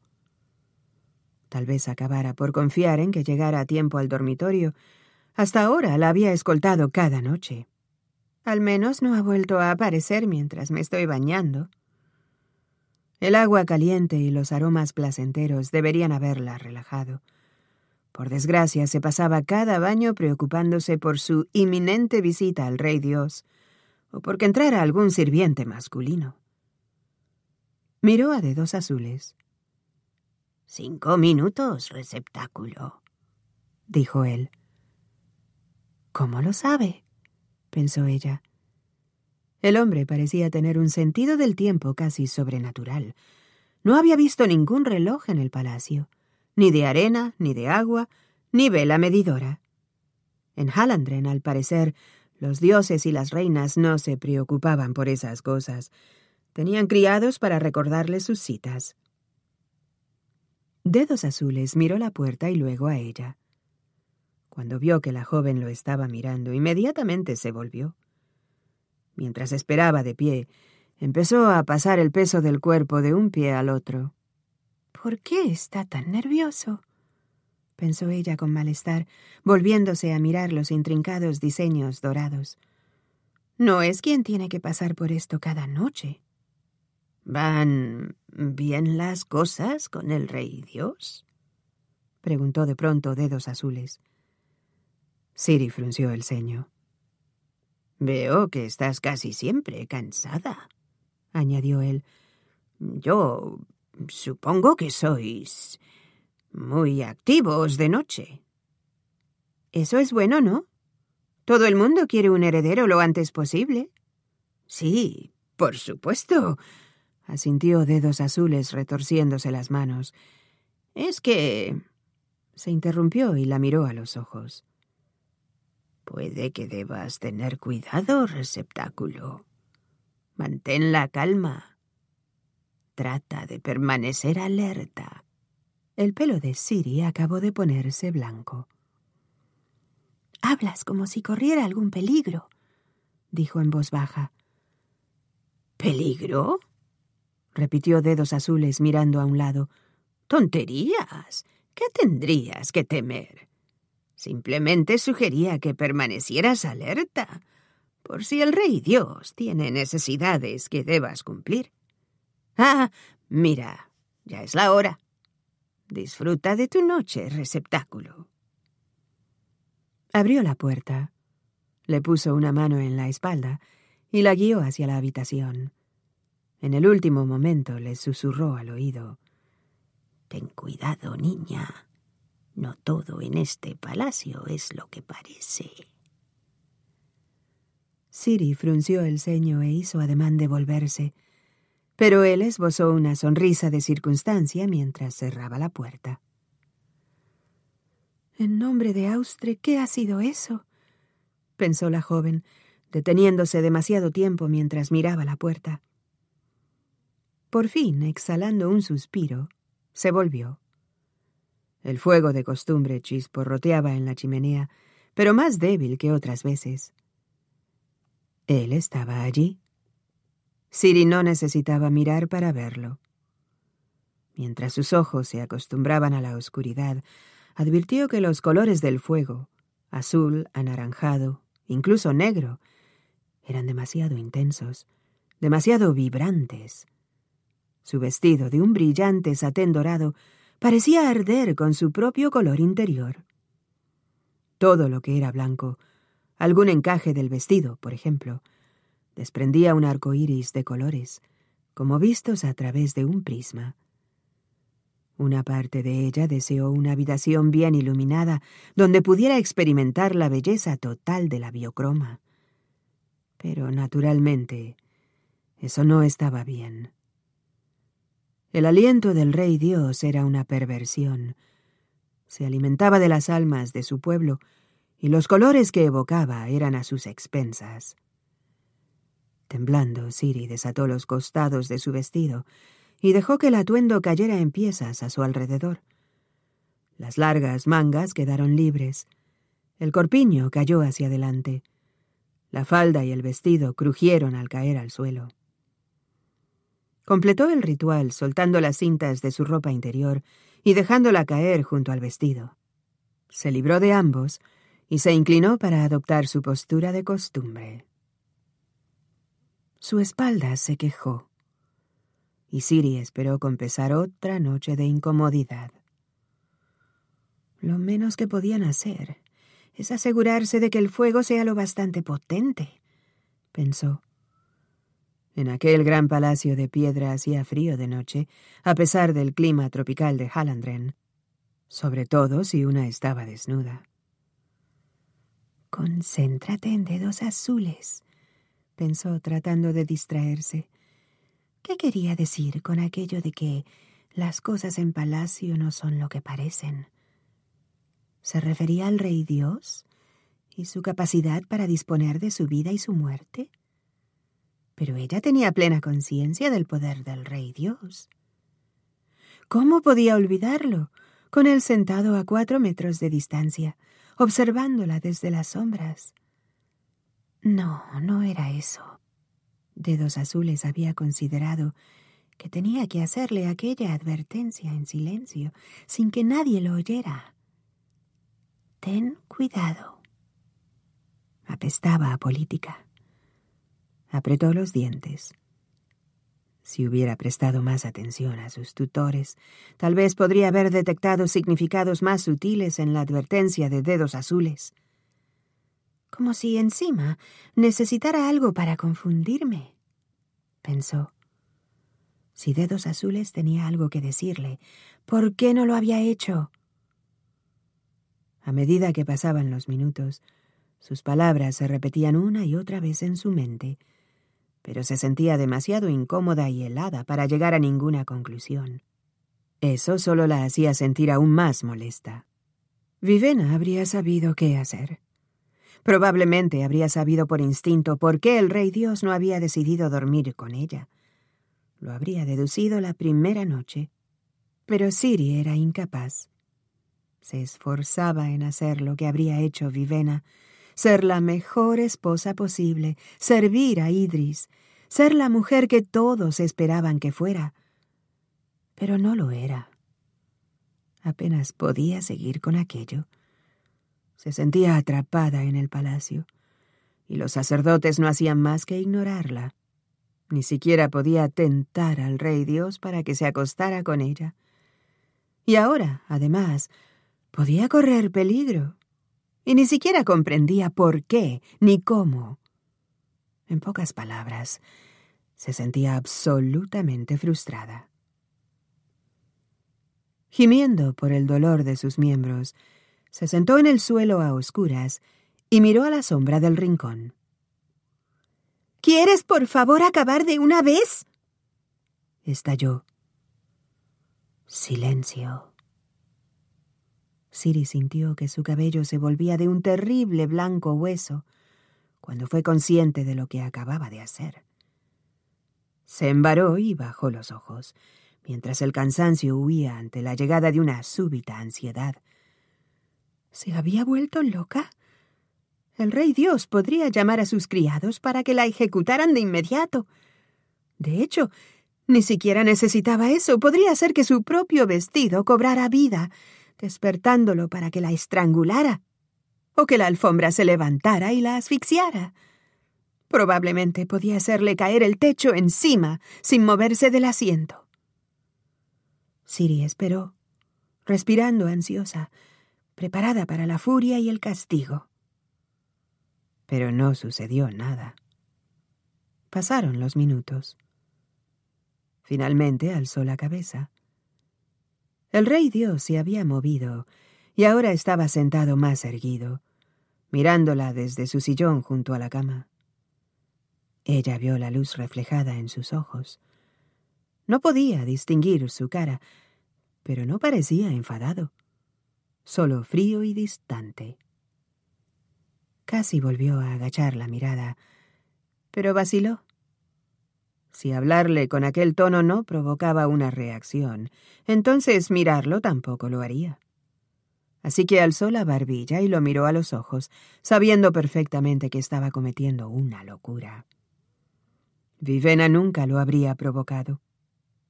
Tal vez acabara por confiar en que llegara a tiempo al dormitorio. Hasta ahora la había escoltado cada noche. Al menos no ha vuelto a aparecer mientras me estoy bañando. El agua caliente y los aromas placenteros deberían haberla relajado. Por desgracia, se pasaba cada baño preocupándose por su inminente visita al Rey Dios o porque entrara algún sirviente masculino. Miró a dedos azules. Cinco minutos, receptáculo, dijo él. ¿Cómo lo sabe? pensó ella. El hombre parecía tener un sentido del tiempo casi sobrenatural. No había visto ningún reloj en el palacio, ni de arena, ni de agua, ni vela medidora. En Hallandren, al parecer, los dioses y las reinas no se preocupaban por esas cosas. Tenían criados para recordarles sus citas. Dedos Azules miró la puerta y luego a ella. Cuando vio que la joven lo estaba mirando, inmediatamente se volvió. Mientras esperaba de pie, empezó a pasar el peso del cuerpo de un pie al otro. ¿Por qué está tan nervioso? pensó ella con malestar, volviéndose a mirar los intrincados diseños dorados. No es quien tiene que pasar por esto cada noche. Van bien las cosas con el rey Dios? preguntó de pronto Dedos Azules. Siri frunció el ceño. Veo que estás casi siempre cansada, añadió él. Yo supongo que sois muy activos de noche. Eso es bueno, ¿no? Todo el mundo quiere un heredero lo antes posible. Sí, por supuesto asintió dedos azules retorciéndose las manos. Es que... se interrumpió y la miró a los ojos. Puede que debas tener cuidado, receptáculo. Mantén la calma. Trata de permanecer alerta. El pelo de Siri acabó de ponerse blanco. Hablas como si corriera algún peligro, dijo en voz baja. ¿Peligro? repitió Dedos Azules mirando a un lado. Tonterías. ¿Qué tendrías que temer? Simplemente sugería que permanecieras alerta, por si el Rey Dios tiene necesidades que debas cumplir. Ah, mira, ya es la hora. Disfruta de tu noche, receptáculo. Abrió la puerta, le puso una mano en la espalda y la guió hacia la habitación. En el último momento le susurró al oído. Ten cuidado, niña. No todo en este palacio es lo que parece. Siri frunció el ceño e hizo ademán de volverse, pero él esbozó una sonrisa de circunstancia mientras cerraba la puerta. En nombre de Austre, ¿qué ha sido eso? pensó la joven, deteniéndose demasiado tiempo mientras miraba la puerta. Por fin, exhalando un suspiro, se volvió. El fuego de costumbre chisporroteaba en la chimenea, pero más débil que otras veces. Él estaba allí. Siri no necesitaba mirar para verlo. Mientras sus ojos se acostumbraban a la oscuridad, advirtió que los colores del fuego, azul, anaranjado, incluso negro, eran demasiado intensos, demasiado vibrantes. Su vestido de un brillante satén dorado parecía arder con su propio color interior. Todo lo que era blanco, algún encaje del vestido, por ejemplo, desprendía un arco iris de colores, como vistos a través de un prisma. Una parte de ella deseó una habitación bien iluminada donde pudiera experimentar la belleza total de la biocroma. Pero naturalmente, eso no estaba bien. El aliento del Rey Dios era una perversión. Se alimentaba de las almas de su pueblo, y los colores que evocaba eran a sus expensas. Temblando, Siri desató los costados de su vestido y dejó que el atuendo cayera en piezas a su alrededor. Las largas mangas quedaron libres. El corpiño cayó hacia adelante. La falda y el vestido crujieron al caer al suelo. Completó el ritual soltando las cintas de su ropa interior y dejándola caer junto al vestido. Se libró de ambos y se inclinó para adoptar su postura de costumbre. Su espalda se quejó, y Siri esperó con pesar otra noche de incomodidad. Lo menos que podían hacer es asegurarse de que el fuego sea lo bastante potente, pensó, en aquel gran palacio de piedra hacía frío de noche, a pesar del clima tropical de Hallandren, sobre todo si una estaba desnuda. Concéntrate en dedos azules, pensó tratando de distraerse. ¿Qué quería decir con aquello de que las cosas en palacio no son lo que parecen? ¿Se refería al rey Dios y su capacidad para disponer de su vida y su muerte? pero ella tenía plena conciencia del poder del Rey Dios. ¿Cómo podía olvidarlo, con él sentado a cuatro metros de distancia, observándola desde las sombras? No, no era eso. Dedos Azules había considerado que tenía que hacerle aquella advertencia en silencio, sin que nadie lo oyera. Ten cuidado. Apestaba a política. Apretó los dientes. Si hubiera prestado más atención a sus tutores, tal vez podría haber detectado significados más sutiles en la advertencia de dedos azules. Como si encima necesitara algo para confundirme, pensó. Si dedos azules tenía algo que decirle, ¿por qué no lo había hecho? A medida que pasaban los minutos, sus palabras se repetían una y otra vez en su mente, pero se sentía demasiado incómoda y helada para llegar a ninguna conclusión. Eso solo la hacía sentir aún más molesta. Vivena habría sabido qué hacer. Probablemente habría sabido por instinto por qué el rey Dios no había decidido dormir con ella. Lo habría deducido la primera noche. Pero Siri era incapaz. Se esforzaba en hacer lo que habría hecho Vivena, ser la mejor esposa posible, servir a Idris, ser la mujer que todos esperaban que fuera. Pero no lo era. Apenas podía seguir con aquello. Se sentía atrapada en el palacio, y los sacerdotes no hacían más que ignorarla. Ni siquiera podía tentar al rey Dios para que se acostara con ella. Y ahora, además, podía correr peligro. Y ni siquiera comprendía por qué ni cómo. En pocas palabras, se sentía absolutamente frustrada. Gimiendo por el dolor de sus miembros, se sentó en el suelo a oscuras y miró a la sombra del rincón. ¿Quieres por favor acabar de una vez? estalló. Silencio. Siri sintió que su cabello se volvía de un terrible blanco hueso cuando fue consciente de lo que acababa de hacer. Se embaró y bajó los ojos, mientras el cansancio huía ante la llegada de una súbita ansiedad. ¿Se había vuelto loca? El rey Dios podría llamar a sus criados para que la ejecutaran de inmediato. De hecho, ni siquiera necesitaba eso. Podría hacer que su propio vestido cobrara vida, despertándolo para que la estrangulara o que la alfombra se levantara y la asfixiara. Probablemente podía hacerle caer el techo encima sin moverse del asiento. Siri esperó, respirando ansiosa, preparada para la furia y el castigo. Pero no sucedió nada. Pasaron los minutos. Finalmente alzó la cabeza. El rey Dios se había movido y ahora estaba sentado más erguido, mirándola desde su sillón junto a la cama. Ella vio la luz reflejada en sus ojos. No podía distinguir su cara, pero no parecía enfadado, solo frío y distante. Casi volvió a agachar la mirada, pero vaciló. Si hablarle con aquel tono no provocaba una reacción, entonces mirarlo tampoco lo haría. Así que alzó la barbilla y lo miró a los ojos, sabiendo perfectamente que estaba cometiendo una locura. Vivena nunca lo habría provocado.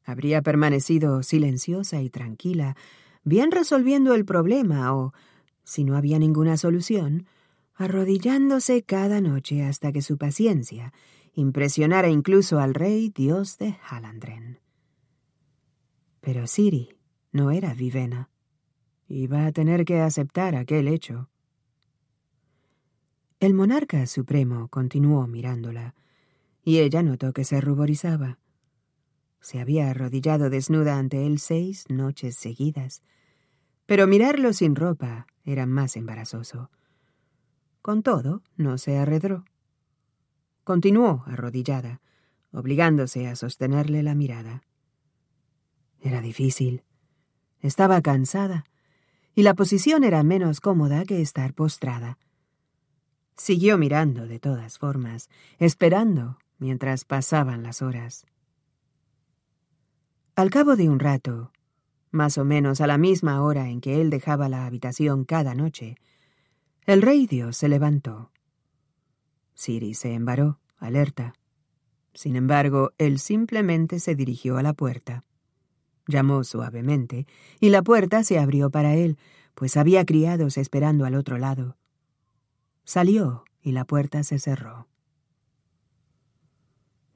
Habría permanecido silenciosa y tranquila, bien resolviendo el problema o, si no había ninguna solución, arrodillándose cada noche hasta que su paciencia impresionara incluso al rey dios de Halandren. Pero Siri no era Vivena y va a tener que aceptar aquel hecho. El monarca supremo continuó mirándola, y ella notó que se ruborizaba. Se había arrodillado desnuda ante él seis noches seguidas, pero mirarlo sin ropa era más embarazoso. Con todo, no se arredró. Continuó arrodillada, obligándose a sostenerle la mirada. Era difícil. Estaba cansada y la posición era menos cómoda que estar postrada. Siguió mirando de todas formas, esperando mientras pasaban las horas. Al cabo de un rato, más o menos a la misma hora en que él dejaba la habitación cada noche, el rey Dios se levantó. Siri se embaró, alerta. Sin embargo, él simplemente se dirigió a la puerta llamó suavemente, y la puerta se abrió para él, pues había criados esperando al otro lado. Salió y la puerta se cerró.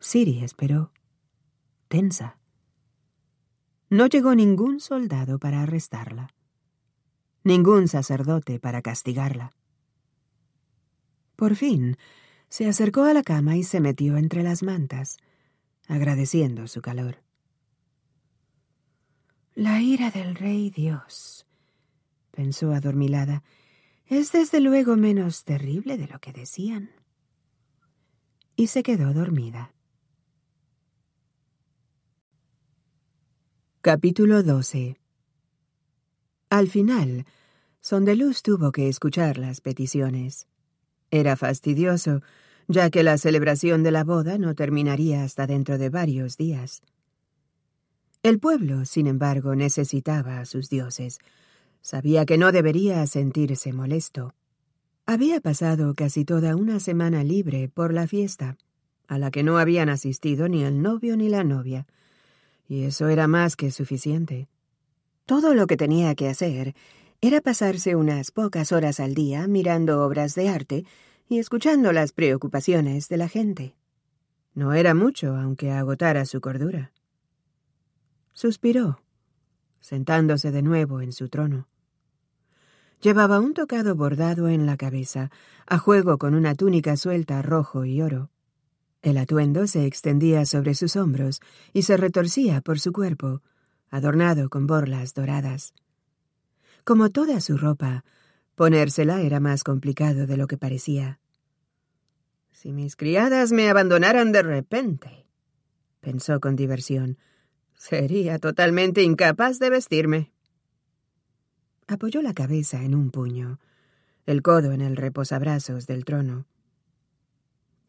Siri esperó, tensa. No llegó ningún soldado para arrestarla, ningún sacerdote para castigarla. Por fin, se acercó a la cama y se metió entre las mantas, agradeciendo su calor. La ira del rey Dios, pensó adormilada, es desde luego menos terrible de lo que decían. Y se quedó dormida. Capítulo 12 Al final, Sondeluz tuvo que escuchar las peticiones. Era fastidioso, ya que la celebración de la boda no terminaría hasta dentro de varios días. El pueblo, sin embargo, necesitaba a sus dioses. Sabía que no debería sentirse molesto. Había pasado casi toda una semana libre por la fiesta, a la que no habían asistido ni el novio ni la novia, y eso era más que suficiente. Todo lo que tenía que hacer era pasarse unas pocas horas al día mirando obras de arte y escuchando las preocupaciones de la gente. No era mucho, aunque agotara su cordura suspiró, sentándose de nuevo en su trono. Llevaba un tocado bordado en la cabeza, a juego con una túnica suelta rojo y oro. El atuendo se extendía sobre sus hombros y se retorcía por su cuerpo, adornado con borlas doradas. Como toda su ropa, ponérsela era más complicado de lo que parecía. Si mis criadas me abandonaran de repente, pensó con diversión, Sería totalmente incapaz de vestirme. Apoyó la cabeza en un puño, el codo en el reposabrazos del trono.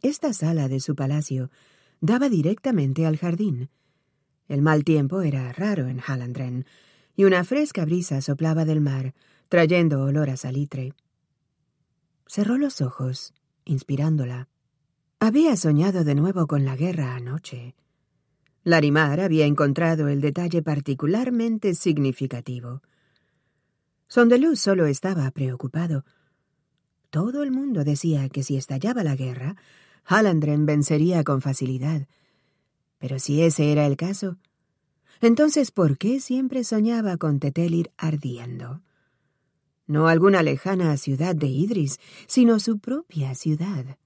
Esta sala de su palacio daba directamente al jardín. El mal tiempo era raro en Hallandren, y una fresca brisa soplaba del mar, trayendo olor a salitre. Cerró los ojos, inspirándola. Había soñado de nuevo con la guerra anoche. Larimar había encontrado el detalle particularmente significativo. Sondeluz solo estaba preocupado. Todo el mundo decía que si estallaba la guerra, Hallandren vencería con facilidad. Pero si ese era el caso, entonces ¿por qué siempre soñaba con Tetelir ardiendo? No alguna lejana ciudad de Idris, sino su propia ciudad.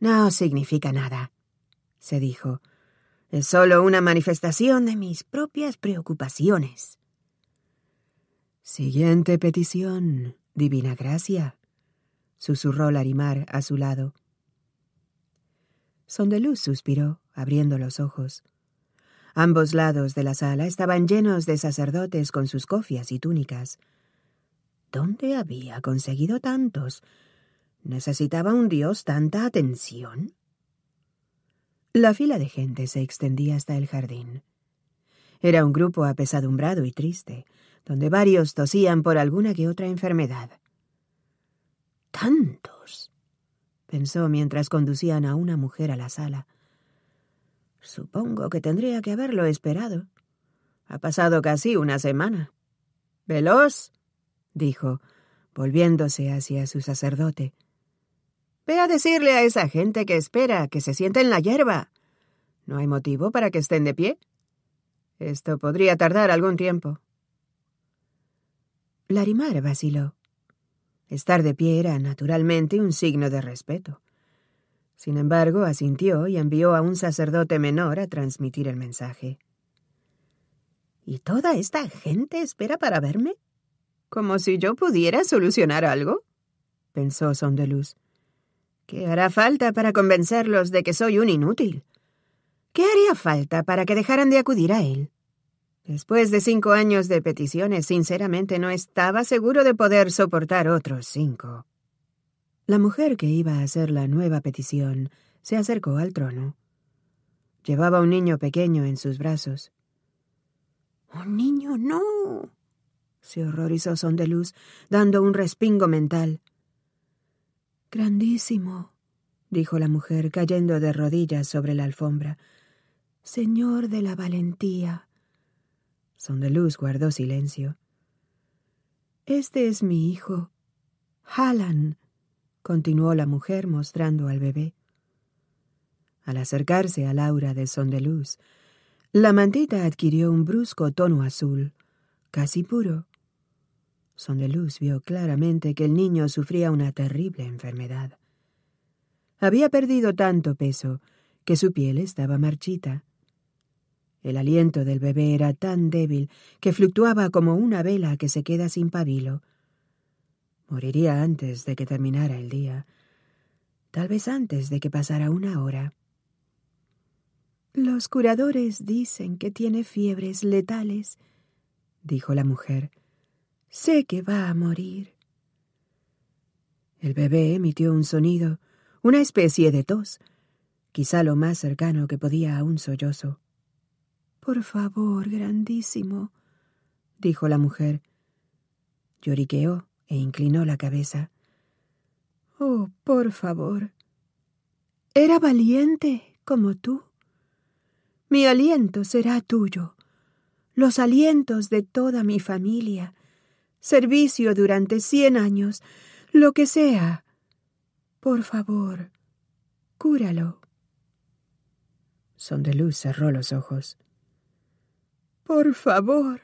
No significa nada, se dijo, es solo una manifestación de mis propias preocupaciones. Siguiente petición, Divina Gracia, susurró Larimar a su lado. Sondeluz suspiró, abriendo los ojos. Ambos lados de la sala estaban llenos de sacerdotes con sus cofias y túnicas. ¿Dónde había conseguido tantos? ¿Necesitaba un dios tanta atención? La fila de gente se extendía hasta el jardín. Era un grupo apesadumbrado y triste, donde varios tosían por alguna que otra enfermedad. Tantos, pensó mientras conducían a una mujer a la sala. Supongo que tendría que haberlo esperado. Ha pasado casi una semana. Veloz, dijo, volviéndose hacia su sacerdote, a decirle a esa gente que espera que se siente en la hierba. ¿No hay motivo para que estén de pie? Esto podría tardar algún tiempo. Larimar vaciló. Estar de pie era naturalmente un signo de respeto. Sin embargo, asintió y envió a un sacerdote menor a transmitir el mensaje. ¿Y toda esta gente espera para verme? Como si yo pudiera solucionar algo, pensó Sondeluz. ¿Qué hará falta para convencerlos de que soy un inútil? ¿Qué haría falta para que dejaran de acudir a él? Después de cinco años de peticiones, sinceramente no estaba seguro de poder soportar otros cinco. La mujer que iba a hacer la nueva petición se acercó al trono. Llevaba un niño pequeño en sus brazos. ¡Un niño no! se horrorizó Son Luz, dando un respingo mental. Grandísimo, dijo la mujer, cayendo de rodillas sobre la alfombra. Señor de la valentía. Sondeluz guardó silencio. Este es mi hijo. Hallan continuó la mujer mostrando al bebé. Al acercarse a Laura de Sondeluz, la mantita adquirió un brusco tono azul, casi puro, Luz vio claramente que el niño sufría una terrible enfermedad. Había perdido tanto peso que su piel estaba marchita. El aliento del bebé era tan débil que fluctuaba como una vela que se queda sin pabilo. Moriría antes de que terminara el día, tal vez antes de que pasara una hora. Los curadores dicen que tiene fiebres letales, dijo la mujer. Sé que va a morir. El bebé emitió un sonido, una especie de tos, quizá lo más cercano que podía a un sollozo. Por favor, grandísimo, dijo la mujer. Lloriqueó e inclinó la cabeza. Oh, por favor. Era valiente como tú. Mi aliento será tuyo, los alientos de toda mi familia servicio durante cien años, lo que sea. Por favor, cúralo. Sondeluz cerró los ojos. Por favor,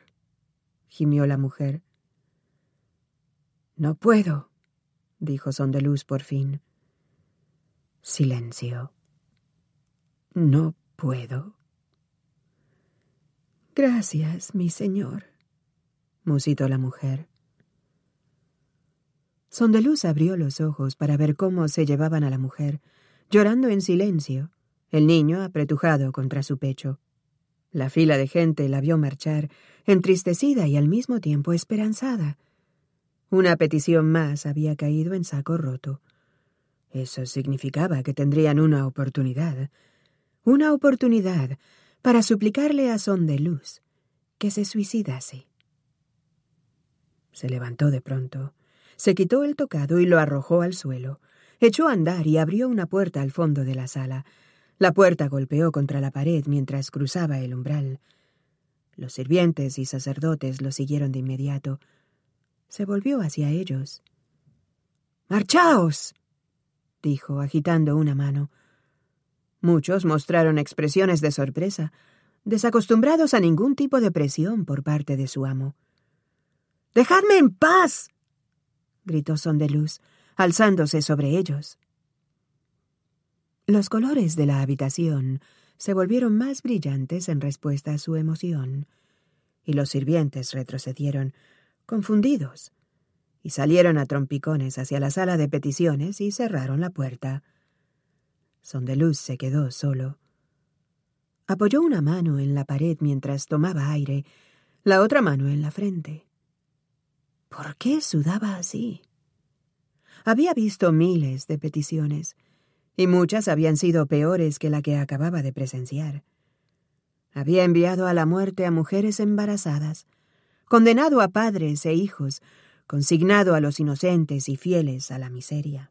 gimió la mujer. No puedo, dijo Sondeluz por fin. Silencio. No puedo. Gracias, mi señor, musitó la mujer. Sondeluz abrió los ojos para ver cómo se llevaban a la mujer, llorando en silencio, el niño apretujado contra su pecho. La fila de gente la vio marchar, entristecida y al mismo tiempo esperanzada. Una petición más había caído en saco roto. Eso significaba que tendrían una oportunidad, una oportunidad para suplicarle a Sondeluz que se suicidase. Se levantó de pronto, se quitó el tocado y lo arrojó al suelo. Echó a andar y abrió una puerta al fondo de la sala. La puerta golpeó contra la pared mientras cruzaba el umbral. Los sirvientes y sacerdotes lo siguieron de inmediato. Se volvió hacia ellos. Marchaos. dijo, agitando una mano. Muchos mostraron expresiones de sorpresa, desacostumbrados a ningún tipo de presión por parte de su amo. Dejadme en paz gritó Luz, alzándose sobre ellos. Los colores de la habitación se volvieron más brillantes en respuesta a su emoción, y los sirvientes retrocedieron, confundidos, y salieron a trompicones hacia la sala de peticiones y cerraron la puerta. Luz se quedó solo. Apoyó una mano en la pared mientras tomaba aire, la otra mano en la frente. ¿Por qué sudaba así? Había visto miles de peticiones, y muchas habían sido peores que la que acababa de presenciar. Había enviado a la muerte a mujeres embarazadas, condenado a padres e hijos, consignado a los inocentes y fieles a la miseria.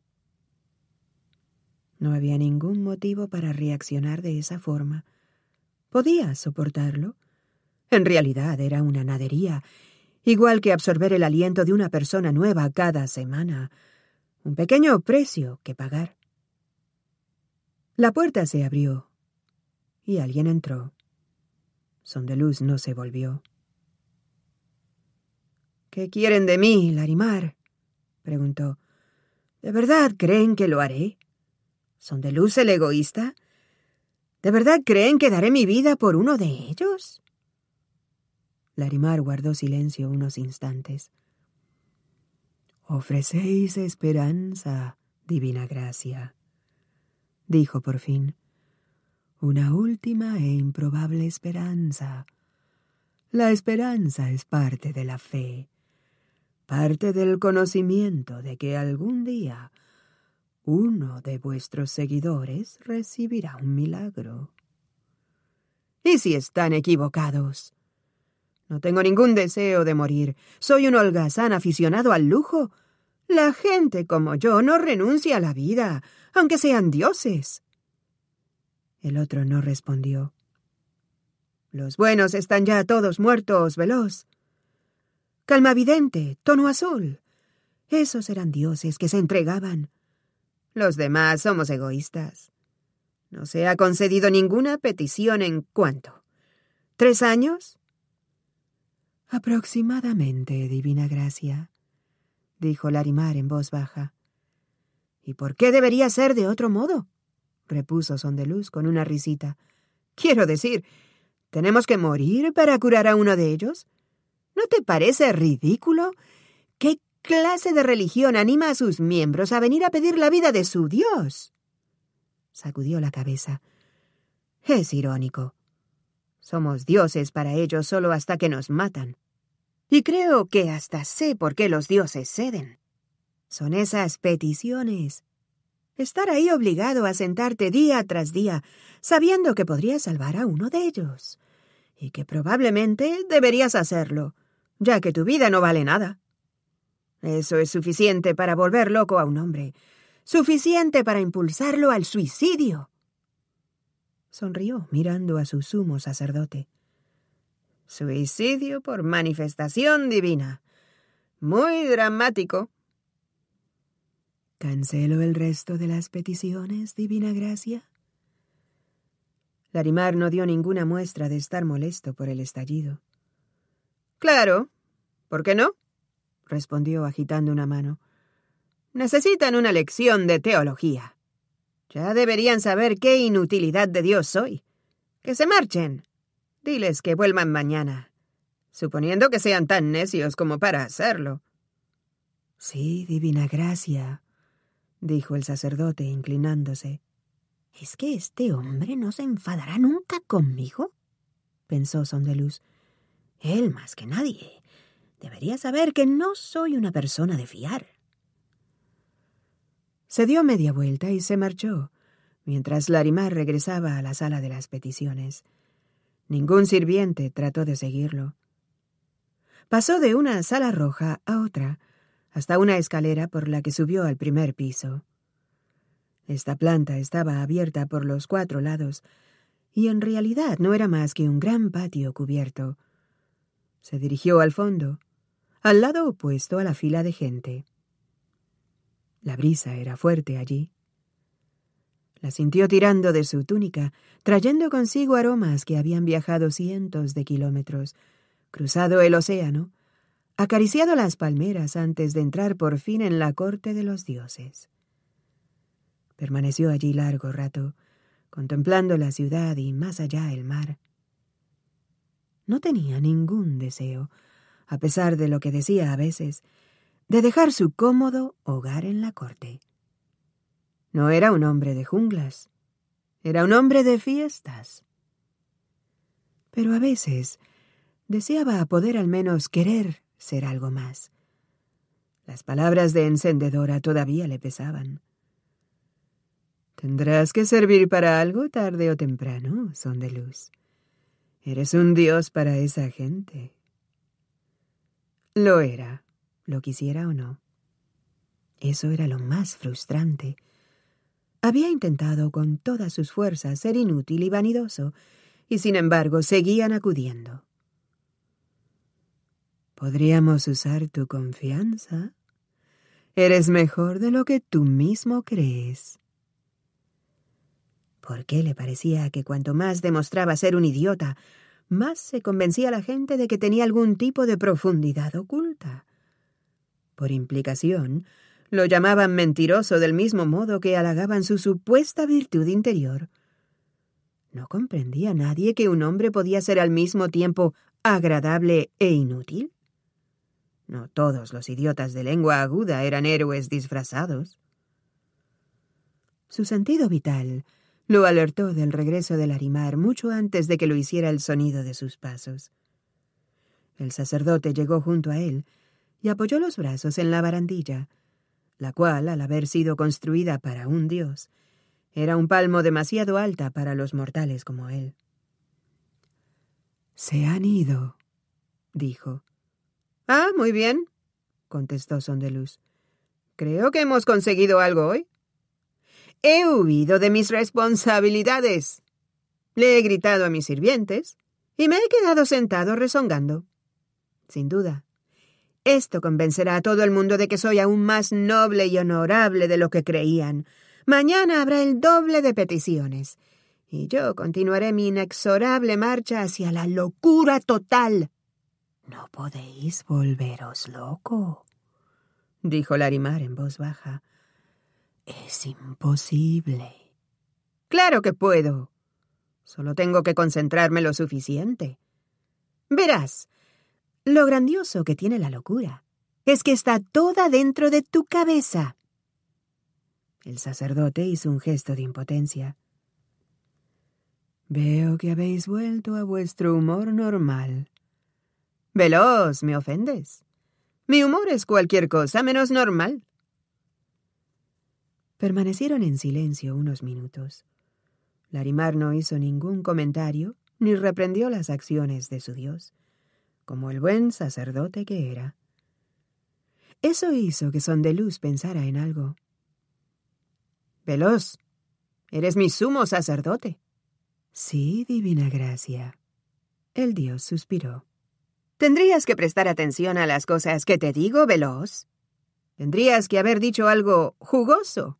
No había ningún motivo para reaccionar de esa forma. Podía soportarlo. En realidad era una nadería igual que absorber el aliento de una persona nueva cada semana. Un pequeño precio que pagar. La puerta se abrió y alguien entró. Luz no se volvió. ¿Qué quieren de mí, Larimar? preguntó. ¿De verdad creen que lo haré? ¿Son de luz el egoísta? ¿De verdad creen que daré mi vida por uno de ellos? Larimar guardó silencio unos instantes. Ofrecéis esperanza, divina gracia, dijo por fin. Una última e improbable esperanza. La esperanza es parte de la fe, parte del conocimiento de que algún día uno de vuestros seguidores recibirá un milagro. ¿Y si están equivocados? No tengo ningún deseo de morir. Soy un holgazán aficionado al lujo. La gente como yo no renuncia a la vida, aunque sean dioses. El otro no respondió. Los buenos están ya todos muertos, veloz. Calma, vidente, tono azul. Esos eran dioses que se entregaban. Los demás somos egoístas. No se ha concedido ninguna petición en cuanto. ¿Tres años? Aproximadamente, divina gracia, dijo Larimar en voz baja. ¿Y por qué debería ser de otro modo? repuso Sondeluz con una risita. Quiero decir, ¿tenemos que morir para curar a uno de ellos? ¿No te parece ridículo? ¿Qué clase de religión anima a sus miembros a venir a pedir la vida de su Dios? Sacudió la cabeza. Es irónico, somos dioses para ellos solo hasta que nos matan. Y creo que hasta sé por qué los dioses ceden. Son esas peticiones. Estar ahí obligado a sentarte día tras día, sabiendo que podrías salvar a uno de ellos. Y que probablemente deberías hacerlo, ya que tu vida no vale nada. Eso es suficiente para volver loco a un hombre, suficiente para impulsarlo al suicidio. Sonrió mirando a su sumo sacerdote. Suicidio por manifestación divina. Muy dramático. ¿Cancelo el resto de las peticiones, divina gracia? Larimar no dio ninguna muestra de estar molesto por el estallido. Claro. ¿Por qué no? respondió agitando una mano. Necesitan una lección de teología. Ya deberían saber qué inutilidad de Dios soy. Que se marchen. Diles que vuelvan mañana, suponiendo que sean tan necios como para hacerlo. Sí, divina gracia, dijo el sacerdote, inclinándose. ¿Es que este hombre no se enfadará nunca conmigo? pensó Sondeluz. Él más que nadie debería saber que no soy una persona de fiar. Se dio media vuelta y se marchó, mientras Larimar regresaba a la sala de las peticiones. Ningún sirviente trató de seguirlo. Pasó de una sala roja a otra, hasta una escalera por la que subió al primer piso. Esta planta estaba abierta por los cuatro lados, y en realidad no era más que un gran patio cubierto. Se dirigió al fondo, al lado opuesto a la fila de gente. La brisa era fuerte allí. La sintió tirando de su túnica, trayendo consigo aromas que habían viajado cientos de kilómetros, cruzado el océano, acariciado las palmeras antes de entrar por fin en la corte de los dioses. Permaneció allí largo rato, contemplando la ciudad y más allá el mar. No tenía ningún deseo, a pesar de lo que decía a veces, de dejar su cómodo hogar en la corte. No era un hombre de junglas, era un hombre de fiestas. Pero a veces deseaba poder al menos querer ser algo más. Las palabras de encendedora todavía le pesaban. Tendrás que servir para algo tarde o temprano, son de luz. Eres un dios para esa gente. Lo era lo quisiera o no. Eso era lo más frustrante. Había intentado con todas sus fuerzas ser inútil y vanidoso, y sin embargo seguían acudiendo. Podríamos usar tu confianza. Eres mejor de lo que tú mismo crees. ¿Por qué le parecía que cuanto más demostraba ser un idiota, más se convencía la gente de que tenía algún tipo de profundidad oculta. Por implicación, lo llamaban mentiroso del mismo modo que halagaban su supuesta virtud interior. No comprendía nadie que un hombre podía ser al mismo tiempo agradable e inútil. No todos los idiotas de lengua aguda eran héroes disfrazados. Su sentido vital lo alertó del regreso del Arimar mucho antes de que lo hiciera el sonido de sus pasos. El sacerdote llegó junto a él y apoyó los brazos en la barandilla, la cual, al haber sido construida para un dios, era un palmo demasiado alta para los mortales como él. Se han ido, dijo. Ah, muy bien, contestó Sondeluz. Creo que hemos conseguido algo hoy. He huido de mis responsabilidades. Le he gritado a mis sirvientes y me he quedado sentado rezongando. Sin duda, esto convencerá a todo el mundo de que soy aún más noble y honorable de lo que creían. Mañana habrá el doble de peticiones. Y yo continuaré mi inexorable marcha hacia la locura total. No podéis volveros loco, dijo Larimar en voz baja. Es imposible. Claro que puedo. Solo tengo que concentrarme lo suficiente. Verás, lo grandioso que tiene la locura es que está toda dentro de tu cabeza. El sacerdote hizo un gesto de impotencia. Veo que habéis vuelto a vuestro humor normal. Veloz, me ofendes. Mi humor es cualquier cosa menos normal. Permanecieron en silencio unos minutos. Larimar no hizo ningún comentario ni reprendió las acciones de su dios como el buen sacerdote que era. Eso hizo que Sondeluz pensara en algo. Veloz, eres mi sumo sacerdote. Sí, divina gracia. El dios suspiró. Tendrías que prestar atención a las cosas que te digo, Veloz. Tendrías que haber dicho algo jugoso.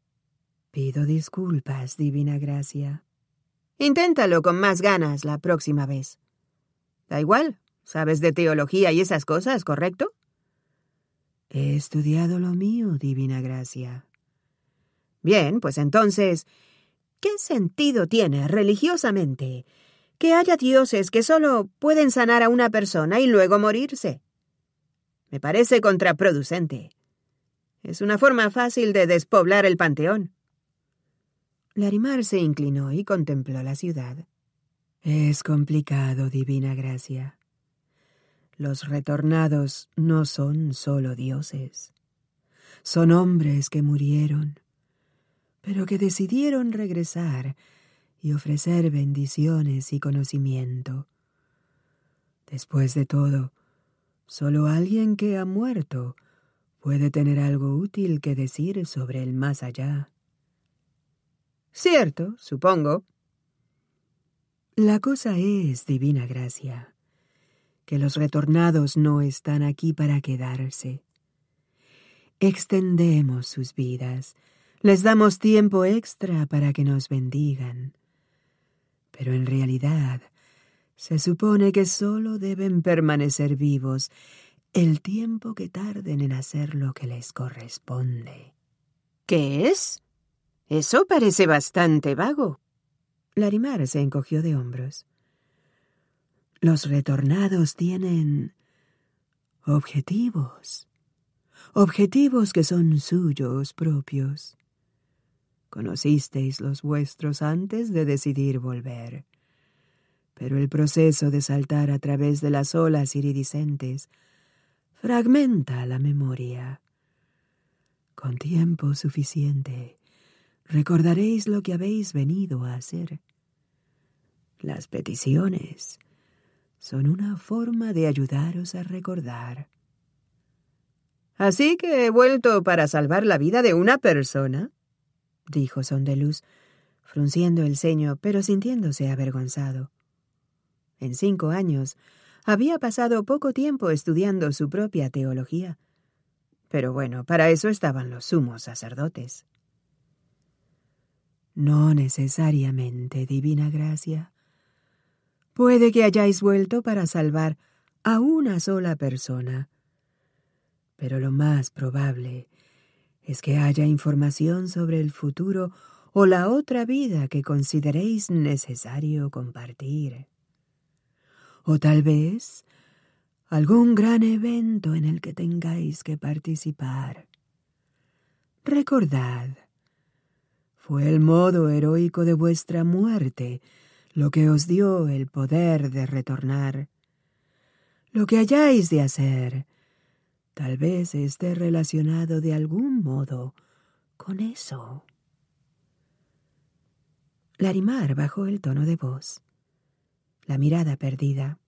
Pido disculpas, divina gracia. Inténtalo con más ganas la próxima vez. Da igual, Sabes de teología y esas cosas, ¿correcto? He estudiado lo mío, Divina Gracia. Bien, pues entonces, ¿qué sentido tiene religiosamente que haya dioses que solo pueden sanar a una persona y luego morirse? Me parece contraproducente. Es una forma fácil de despoblar el panteón. Larimar se inclinó y contempló la ciudad. Es complicado, Divina Gracia. Los retornados no son solo dioses, son hombres que murieron, pero que decidieron regresar y ofrecer bendiciones y conocimiento. Después de todo, solo alguien que ha muerto puede tener algo útil que decir sobre el más allá. Cierto, supongo. La cosa es, divina gracia, que los retornados no están aquí para quedarse. Extendemos sus vidas, les damos tiempo extra para que nos bendigan. Pero en realidad, se supone que solo deben permanecer vivos el tiempo que tarden en hacer lo que les corresponde. ¿Qué es? Eso parece bastante vago. Larimar se encogió de hombros. Los retornados tienen objetivos, objetivos que son suyos propios. Conocisteis los vuestros antes de decidir volver. Pero el proceso de saltar a través de las olas iridiscentes fragmenta la memoria. Con tiempo suficiente recordaréis lo que habéis venido a hacer. Las peticiones, son una forma de ayudaros a recordar. Así que he vuelto para salvar la vida de una persona, dijo Sondeluz, frunciendo el ceño, pero sintiéndose avergonzado. En cinco años había pasado poco tiempo estudiando su propia teología. Pero bueno, para eso estaban los sumos sacerdotes. No necesariamente, divina gracia, Puede que hayáis vuelto para salvar a una sola persona. Pero lo más probable es que haya información sobre el futuro o la otra vida que consideréis necesario compartir. O tal vez algún gran evento en el que tengáis que participar. Recordad, fue el modo heroico de vuestra muerte lo que os dio el poder de retornar. Lo que hayáis de hacer tal vez esté relacionado de algún modo con eso. Larimar bajó el tono de voz, la mirada perdida.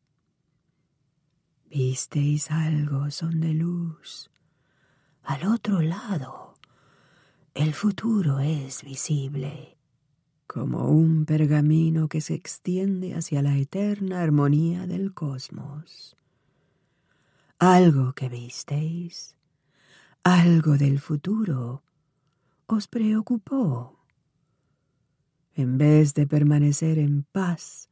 Visteis algo, son de luz. Al otro lado, el futuro es visible como un pergamino que se extiende hacia la eterna armonía del cosmos. Algo que visteis, algo del futuro, os preocupó. En vez de permanecer en paz,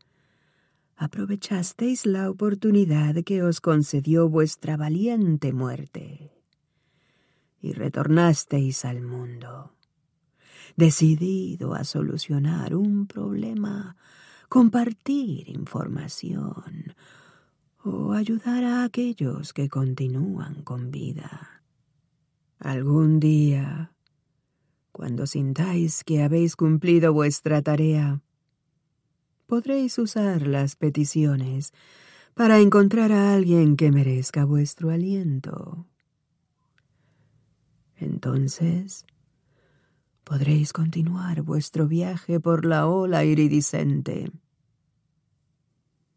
aprovechasteis la oportunidad que os concedió vuestra valiente muerte y retornasteis al mundo decidido a solucionar un problema, compartir información o ayudar a aquellos que continúan con vida. Algún día, cuando sintáis que habéis cumplido vuestra tarea, podréis usar las peticiones para encontrar a alguien que merezca vuestro aliento. Entonces, podréis continuar vuestro viaje por la ola iridiscente.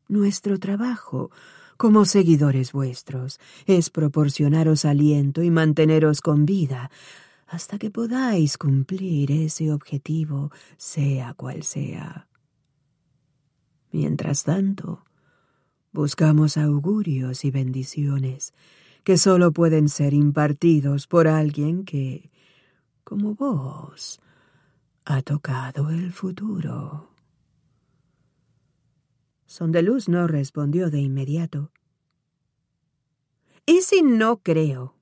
Nuestro trabajo como seguidores vuestros es proporcionaros aliento y manteneros con vida hasta que podáis cumplir ese objetivo, sea cual sea. Mientras tanto, buscamos augurios y bendiciones que solo pueden ser impartidos por alguien que como vos, ha tocado el futuro. Sondeluz no respondió de inmediato. ¿Y si no creo?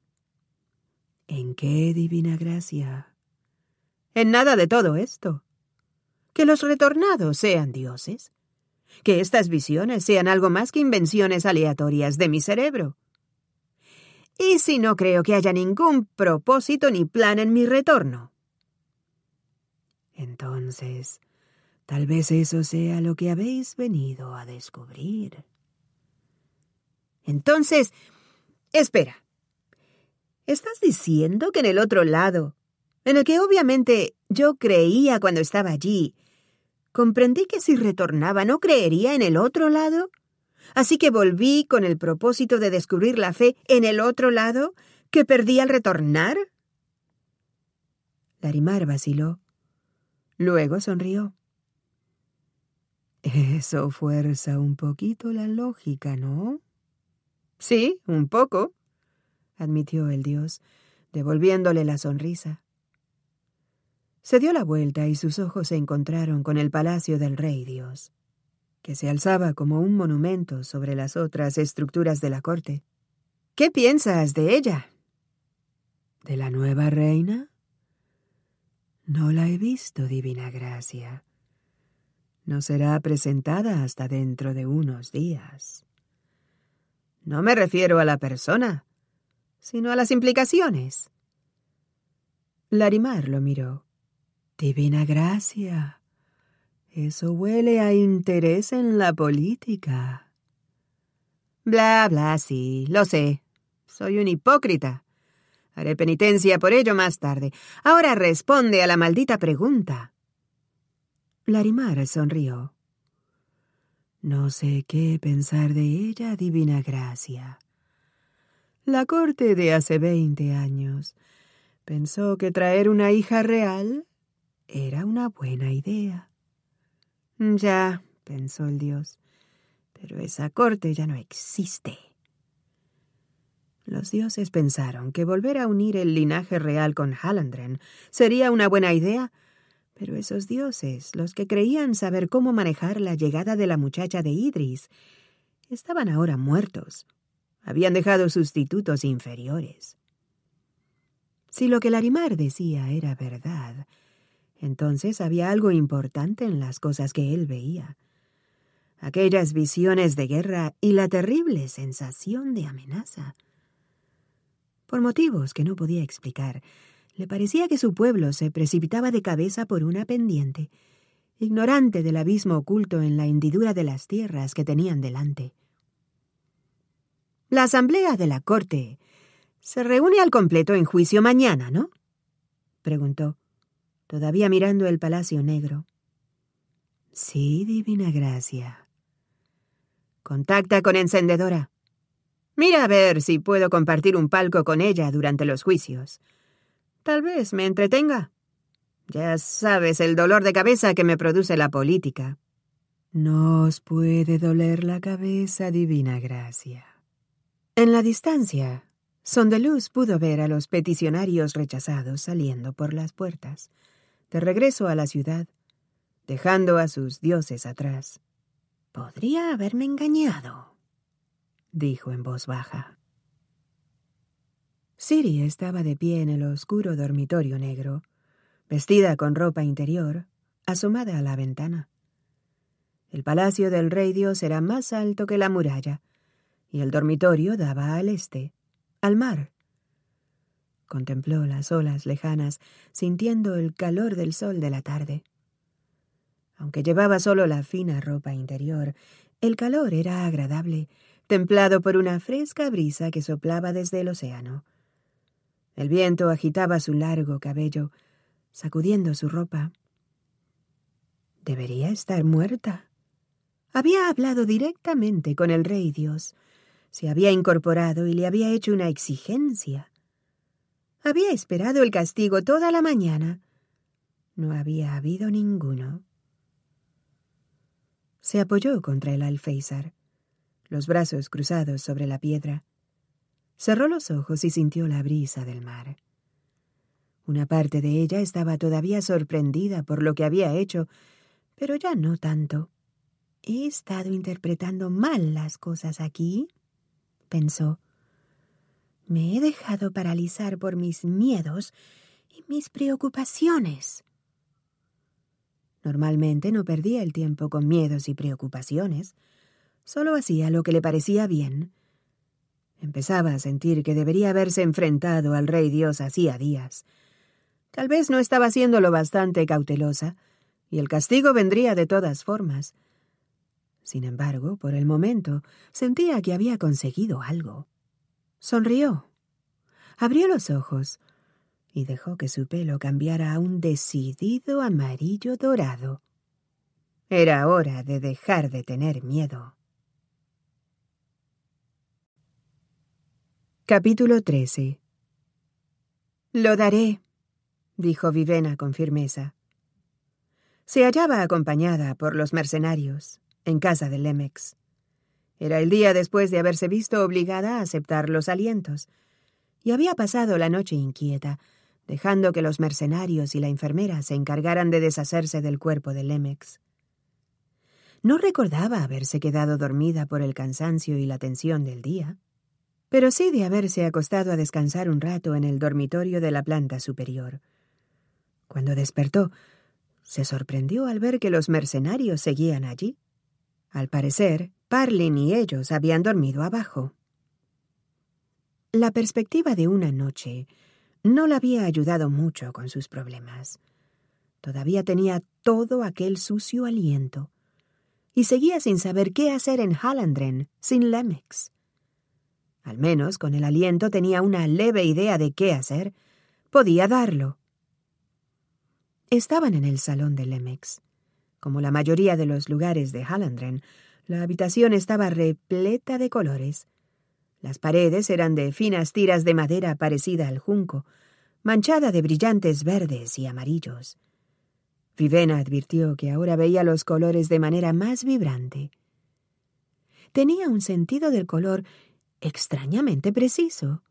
¿En qué divina gracia? En nada de todo esto. Que los retornados sean dioses. Que estas visiones sean algo más que invenciones aleatorias de mi cerebro. Y si no creo que haya ningún propósito ni plan en mi retorno. Entonces, tal vez eso sea lo que habéis venido a descubrir. Entonces, espera. ¿Estás diciendo que en el otro lado, en el que obviamente yo creía cuando estaba allí, comprendí que si retornaba no creería en el otro lado? Así que volví con el propósito de descubrir la fe en el otro lado que perdí al retornar. Larimar vaciló. Luego sonrió. Eso fuerza un poquito la lógica, ¿no? Sí, un poco, admitió el dios, devolviéndole la sonrisa. Se dio la vuelta y sus ojos se encontraron con el palacio del rey dios que se alzaba como un monumento sobre las otras estructuras de la corte. ¿Qué piensas de ella? ¿De la nueva reina? No la he visto, divina gracia. No será presentada hasta dentro de unos días. No me refiero a la persona, sino a las implicaciones. Larimar lo miró. Divina gracia. Eso huele a interés en la política. Bla, bla, sí, lo sé. Soy un hipócrita. Haré penitencia por ello más tarde. Ahora responde a la maldita pregunta. Larimar sonrió. No sé qué pensar de ella, divina gracia. La corte de hace veinte años pensó que traer una hija real era una buena idea. Mm, ya, pensó el dios, pero esa corte ya no existe. Los dioses pensaron que volver a unir el linaje real con Halandren sería una buena idea, pero esos dioses, los que creían saber cómo manejar la llegada de la muchacha de Idris, estaban ahora muertos. Habían dejado sustitutos inferiores. Si lo que Larimar decía era verdad, entonces había algo importante en las cosas que él veía. Aquellas visiones de guerra y la terrible sensación de amenaza. Por motivos que no podía explicar, le parecía que su pueblo se precipitaba de cabeza por una pendiente, ignorante del abismo oculto en la hendidura de las tierras que tenían delante. La asamblea de la corte se reúne al completo en juicio mañana, ¿no? preguntó todavía mirando el palacio negro. Sí, divina gracia. Contacta con encendedora. Mira a ver si puedo compartir un palco con ella durante los juicios. Tal vez me entretenga. Ya sabes el dolor de cabeza que me produce la política. Nos puede doler la cabeza, divina gracia. En la distancia, Sondeluz pudo ver a los peticionarios rechazados saliendo por las puertas de regreso a la ciudad, dejando a sus dioses atrás. Podría haberme engañado, dijo en voz baja. Siri estaba de pie en el oscuro dormitorio negro, vestida con ropa interior, asomada a la ventana. El palacio del rey Dios era más alto que la muralla, y el dormitorio daba al este, al mar, Contempló las olas lejanas, sintiendo el calor del sol de la tarde. Aunque llevaba solo la fina ropa interior, el calor era agradable, templado por una fresca brisa que soplaba desde el océano. El viento agitaba su largo cabello, sacudiendo su ropa. Debería estar muerta. Había hablado directamente con el rey Dios, se había incorporado y le había hecho una exigencia. Había esperado el castigo toda la mañana. No había habido ninguno. Se apoyó contra el alféizar, los brazos cruzados sobre la piedra. Cerró los ojos y sintió la brisa del mar. Una parte de ella estaba todavía sorprendida por lo que había hecho, pero ya no tanto. ¿He estado interpretando mal las cosas aquí? pensó. Me he dejado paralizar por mis miedos y mis preocupaciones. Normalmente no perdía el tiempo con miedos y preocupaciones. Solo hacía lo que le parecía bien. Empezaba a sentir que debería haberse enfrentado al rey Dios hacía días. Tal vez no estaba siendo lo bastante cautelosa, y el castigo vendría de todas formas. Sin embargo, por el momento, sentía que había conseguido algo. Sonrió, abrió los ojos y dejó que su pelo cambiara a un decidido amarillo dorado. Era hora de dejar de tener miedo. Capítulo 13 Lo daré, dijo Vivena con firmeza. Se hallaba acompañada por los mercenarios en casa de Lemex. Era el día después de haberse visto obligada a aceptar los alientos, y había pasado la noche inquieta, dejando que los mercenarios y la enfermera se encargaran de deshacerse del cuerpo de Lemex. No recordaba haberse quedado dormida por el cansancio y la tensión del día, pero sí de haberse acostado a descansar un rato en el dormitorio de la planta superior. Cuando despertó, se sorprendió al ver que los mercenarios seguían allí. Al parecer, Parlin y ellos habían dormido abajo. La perspectiva de una noche no la había ayudado mucho con sus problemas. Todavía tenía todo aquel sucio aliento y seguía sin saber qué hacer en Hallandren sin Lemex. Al menos con el aliento tenía una leve idea de qué hacer. Podía darlo. Estaban en el salón de Lemex. Como la mayoría de los lugares de Hallandren, la habitación estaba repleta de colores. Las paredes eran de finas tiras de madera parecida al junco, manchada de brillantes verdes y amarillos. Vivena advirtió que ahora veía los colores de manera más vibrante. Tenía un sentido del color extrañamente preciso.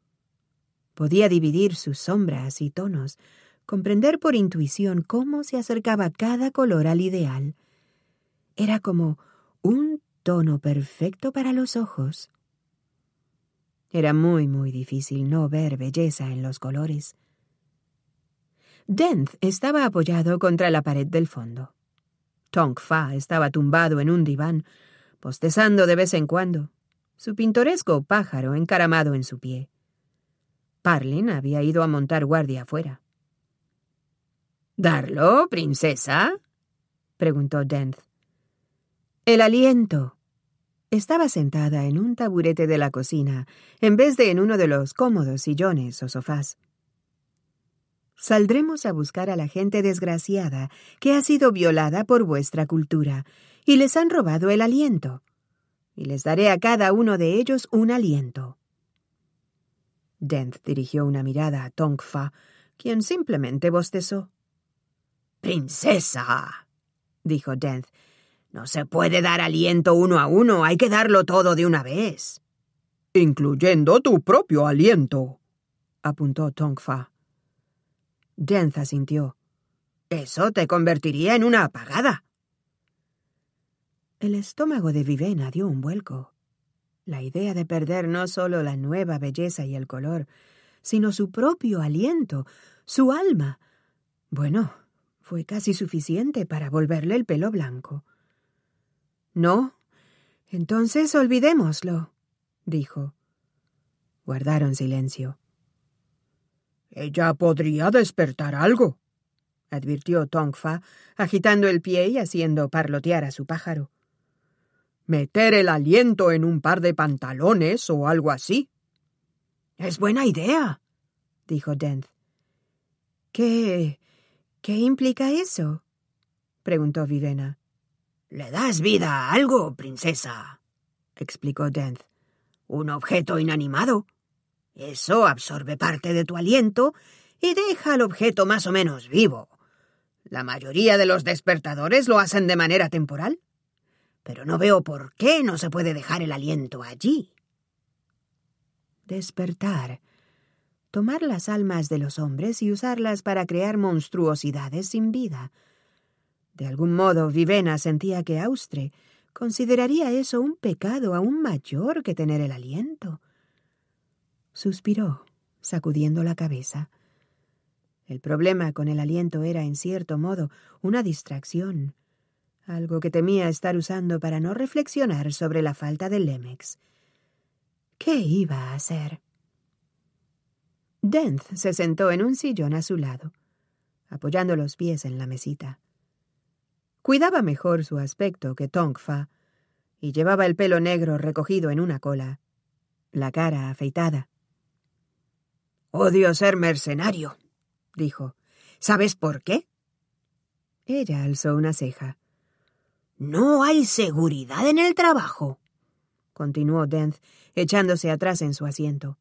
Podía dividir sus sombras y tonos, comprender por intuición cómo se acercaba cada color al ideal. Era como un tono perfecto para los ojos. Era muy, muy difícil no ver belleza en los colores. Dent estaba apoyado contra la pared del fondo. Tong estaba tumbado en un diván, postezando de vez en cuando, su pintoresco pájaro encaramado en su pie. Parlin había ido a montar guardia afuera. ¿Darlo, princesa? preguntó Dent. El aliento, estaba sentada en un taburete de la cocina, en vez de en uno de los cómodos sillones o sofás. Saldremos a buscar a la gente desgraciada que ha sido violada por vuestra cultura y les han robado el aliento. Y les daré a cada uno de ellos un aliento. Dent dirigió una mirada a Tongfa, quien simplemente bostezó. Princesa, dijo Dent, no se puede dar aliento uno a uno, hay que darlo todo de una vez. Incluyendo tu propio aliento, apuntó Tongfa. Jenza sintió, Eso te convertiría en una apagada. El estómago de Vivena dio un vuelco. La idea de perder no solo la nueva belleza y el color, sino su propio aliento, su alma. Bueno, fue casi suficiente para volverle el pelo blanco. No. Entonces olvidémoslo, dijo. Guardaron silencio. Ella podría despertar algo, advirtió Tongfa, agitando el pie y haciendo parlotear a su pájaro. Meter el aliento en un par de pantalones o algo así. Es buena idea, dijo Dent. ¿Qué. qué implica eso? preguntó Vivena. Le das vida a algo, princesa, explicó Dent—. Un objeto inanimado. Eso absorbe parte de tu aliento y deja al objeto más o menos vivo. La mayoría de los despertadores lo hacen de manera temporal. Pero no veo por qué no se puede dejar el aliento allí. Despertar. Tomar las almas de los hombres y usarlas para crear monstruosidades sin vida de algún modo, Vivena sentía que Austre consideraría eso un pecado aún mayor que tener el aliento. Suspiró, sacudiendo la cabeza. El problema con el aliento era, en cierto modo, una distracción, algo que temía estar usando para no reflexionar sobre la falta de Lemex. ¿Qué iba a hacer? Dent se sentó en un sillón a su lado, apoyando los pies en la mesita. Cuidaba mejor su aspecto que Tongfa y llevaba el pelo negro recogido en una cola, la cara afeitada. Odio ser mercenario, dijo. ¿Sabes por qué? Ella alzó una ceja. No hay seguridad en el trabajo, continuó Dent, echándose atrás en su asiento.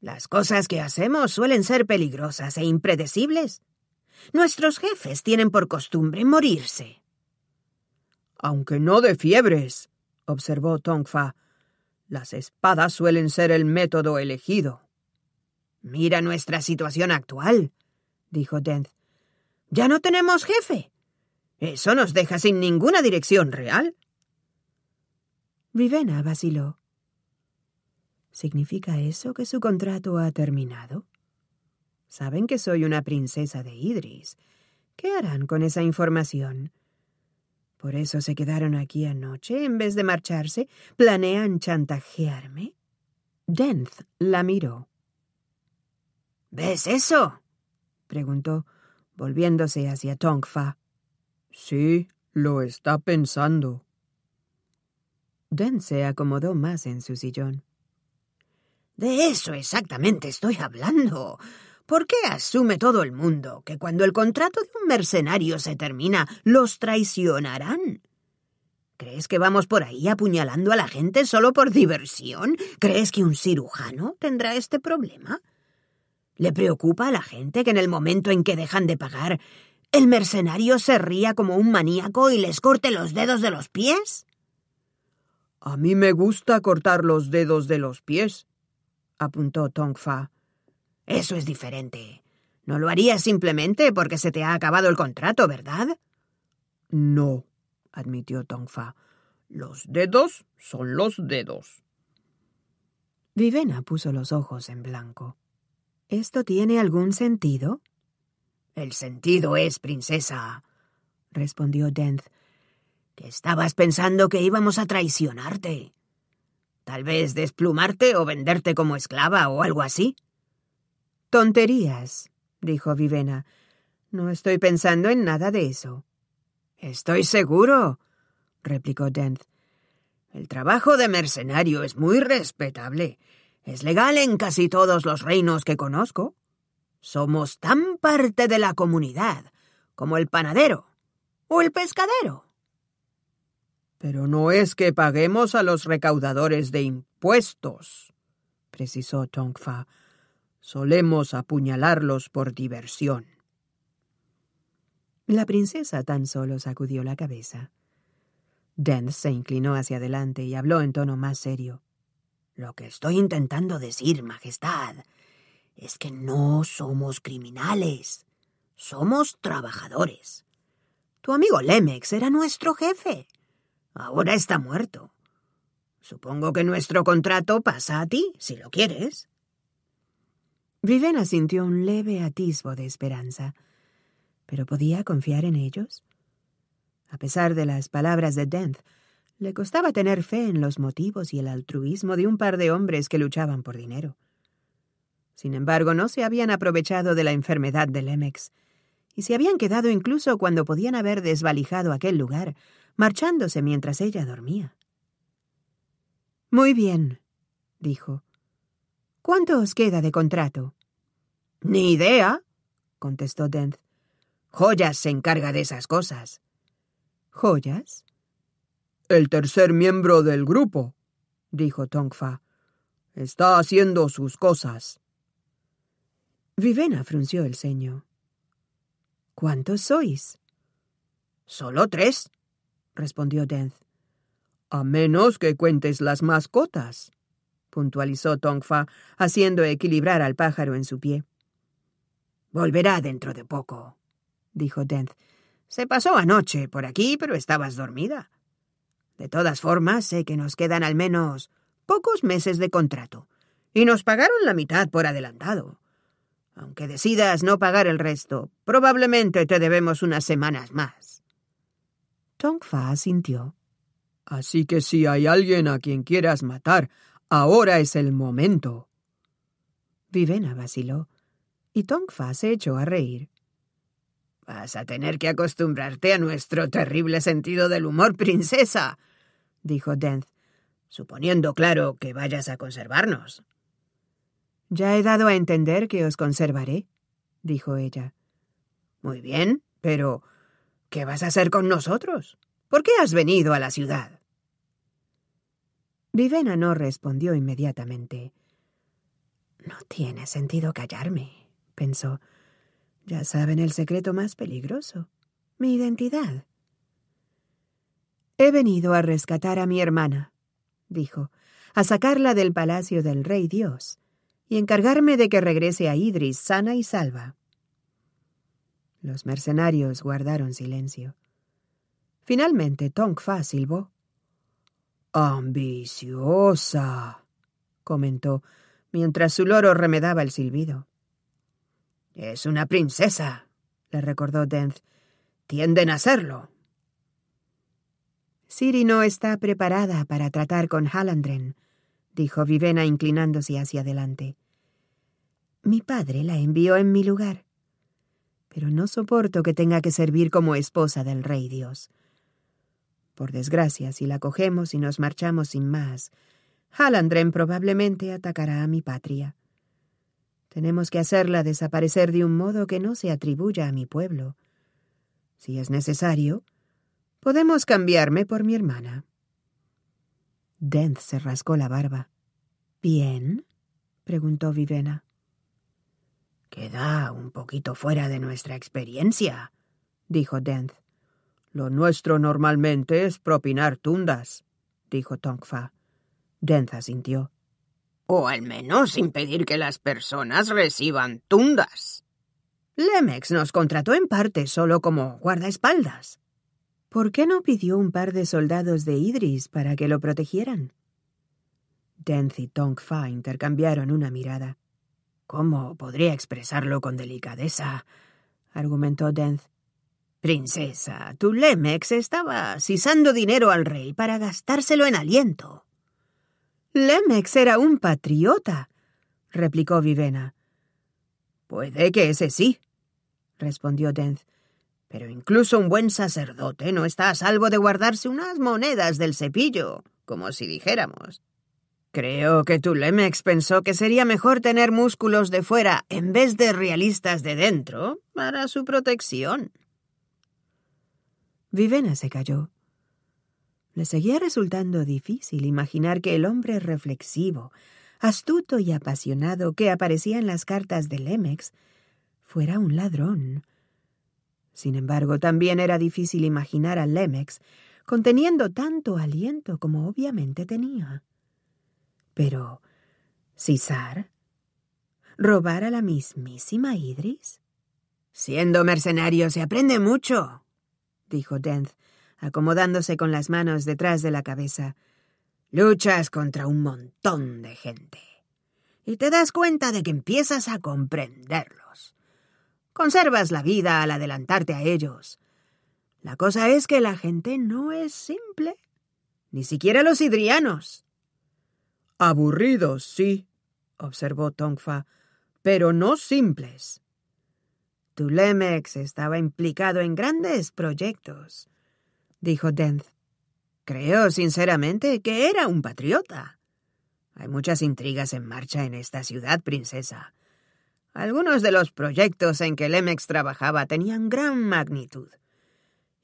Las cosas que hacemos suelen ser peligrosas e impredecibles. Nuestros jefes tienen por costumbre morirse. Aunque no de fiebres, observó Tongfa. Las espadas suelen ser el método elegido. Mira nuestra situación actual, dijo Dent. Ya no tenemos jefe. Eso nos deja sin ninguna dirección real. Vivena vaciló. ¿Significa eso que su contrato ha terminado? Saben que soy una princesa de Idris. ¿Qué harán con esa información? Por eso se quedaron aquí anoche. En vez de marcharse, planean chantajearme. «Dent la miró. ¿Ves eso? preguntó, volviéndose hacia Tongfa. Sí, lo está pensando. Den se acomodó más en su sillón. De eso exactamente estoy hablando. ¿Por qué asume todo el mundo que cuando el contrato de un mercenario se termina, los traicionarán? ¿Crees que vamos por ahí apuñalando a la gente solo por diversión? ¿Crees que un cirujano tendrá este problema? ¿Le preocupa a la gente que en el momento en que dejan de pagar, el mercenario se ría como un maníaco y les corte los dedos de los pies? A mí me gusta cortar los dedos de los pies, apuntó Tong Fa—. Eso es diferente. No lo harías simplemente porque se te ha acabado el contrato, ¿verdad? No, admitió Tong Fa. Los dedos son los dedos. Vivena puso los ojos en blanco. ¿Esto tiene algún sentido? El sentido es, princesa, respondió Dent, que estabas pensando que íbamos a traicionarte. Tal vez desplumarte o venderte como esclava o algo así. Tonterías, dijo Vivena. No estoy pensando en nada de eso. Estoy seguro, replicó Dent. El trabajo de mercenario es muy respetable. Es legal en casi todos los reinos que conozco. Somos tan parte de la comunidad como el panadero o el pescadero. Pero no es que paguemos a los recaudadores de impuestos, precisó Fa—. Solemos apuñalarlos por diversión. La princesa tan solo sacudió la cabeza. Dent se inclinó hacia adelante y habló en tono más serio. Lo que estoy intentando decir, Majestad, es que no somos criminales. Somos trabajadores. Tu amigo Lemex era nuestro jefe. Ahora está muerto. Supongo que nuestro contrato pasa a ti, si lo quieres. Vivena sintió un leve atisbo de esperanza. ¿Pero podía confiar en ellos? A pesar de las palabras de Dent, le costaba tener fe en los motivos y el altruismo de un par de hombres que luchaban por dinero. Sin embargo, no se habían aprovechado de la enfermedad de Lemex, y se habían quedado incluso cuando podían haber desvalijado aquel lugar, marchándose mientras ella dormía. Muy bien, dijo. ¿Cuánto os queda de contrato? Ni idea, contestó Dent. Joyas se encarga de esas cosas. ¿Joyas? El tercer miembro del grupo, dijo Tongfa. Está haciendo sus cosas. Vivena frunció el ceño. ¿Cuántos sois? Solo tres, respondió Denz. A menos que cuentes las mascotas puntualizó Tongfa, haciendo equilibrar al pájaro en su pie. Volverá dentro de poco, dijo Dent. Se pasó anoche por aquí, pero estabas dormida. De todas formas, sé que nos quedan al menos pocos meses de contrato, y nos pagaron la mitad por adelantado. Aunque decidas no pagar el resto, probablemente te debemos unas semanas más. Fa asintió. Así que si hay alguien a quien quieras matar, Ahora es el momento. Vivena vaciló y Tongfa se echó a reír. Vas a tener que acostumbrarte a nuestro terrible sentido del humor, princesa, dijo Dent, suponiendo, claro, que vayas a conservarnos. Ya he dado a entender que os conservaré, dijo ella. Muy bien, pero ¿qué vas a hacer con nosotros? ¿Por qué has venido a la ciudad? Vivena no respondió inmediatamente. No tiene sentido callarme, pensó. Ya saben el secreto más peligroso, mi identidad. He venido a rescatar a mi hermana, dijo, a sacarla del palacio del rey Dios y encargarme de que regrese a Idris sana y salva. Los mercenarios guardaron silencio. Finalmente Tong Fa silbó. Ambiciosa, comentó, mientras su loro remedaba el silbido. Es una princesa, le recordó Denz. Tienden a serlo. Siri no está preparada para tratar con Halandren, dijo Vivena inclinándose hacia adelante. Mi padre la envió en mi lugar. Pero no soporto que tenga que servir como esposa del rey Dios. Por desgracia, si la cogemos y nos marchamos sin más, Halandren probablemente atacará a mi patria. Tenemos que hacerla desaparecer de un modo que no se atribuya a mi pueblo. Si es necesario, podemos cambiarme por mi hermana. Dent se rascó la barba. ¿Bien? preguntó Vivena. Queda un poquito fuera de nuestra experiencia, dijo Dent. Lo nuestro normalmente es propinar tundas, dijo Tongfa. Denza sintió. O al menos impedir que las personas reciban tundas. Lemex nos contrató en parte solo como guardaespaldas. ¿Por qué no pidió un par de soldados de Idris para que lo protegieran? Denz y Tongfa intercambiaron una mirada. ¿Cómo podría expresarlo con delicadeza? argumentó Denz. Princesa, tu Lemex estaba sisando dinero al rey para gastárselo en aliento. Lemex era un patriota, replicó Vivena. Puede que ese sí, respondió Denz. Pero incluso un buen sacerdote no está a salvo de guardarse unas monedas del cepillo, como si dijéramos. Creo que tu Lemex pensó que sería mejor tener músculos de fuera en vez de realistas de dentro para su protección. Vivena se calló. Le seguía resultando difícil imaginar que el hombre reflexivo, astuto y apasionado que aparecía en las cartas de Lemex fuera un ladrón. Sin embargo, también era difícil imaginar a Lemex conteniendo tanto aliento como obviamente tenía. Pero, ¿Cisar? ¿Robar a la mismísima Idris? Siendo mercenario se aprende mucho, dijo Dent, acomodándose con las manos detrás de la cabeza. Luchas contra un montón de gente. Y te das cuenta de que empiezas a comprenderlos. Conservas la vida al adelantarte a ellos. La cosa es que la gente no es simple. Ni siquiera los hidrianos. Aburridos, sí, observó Tongfa, pero no simples. Lemex estaba implicado en grandes proyectos, dijo Dent. Creo sinceramente que era un patriota. Hay muchas intrigas en marcha en esta ciudad, princesa. Algunos de los proyectos en que Lemex trabajaba tenían gran magnitud.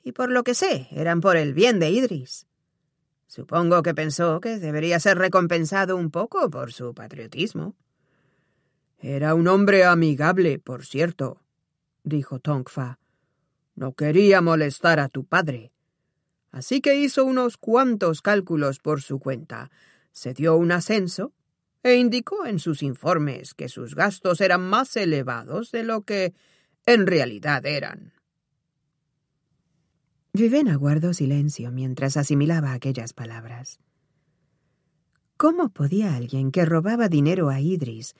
Y por lo que sé, eran por el bien de Idris. Supongo que pensó que debería ser recompensado un poco por su patriotismo. Era un hombre amigable, por cierto, dijo Tongfa. No quería molestar a tu padre. Así que hizo unos cuantos cálculos por su cuenta, se dio un ascenso e indicó en sus informes que sus gastos eran más elevados de lo que en realidad eran. Vivena guardó silencio mientras asimilaba aquellas palabras. ¿Cómo podía alguien que robaba dinero a Idris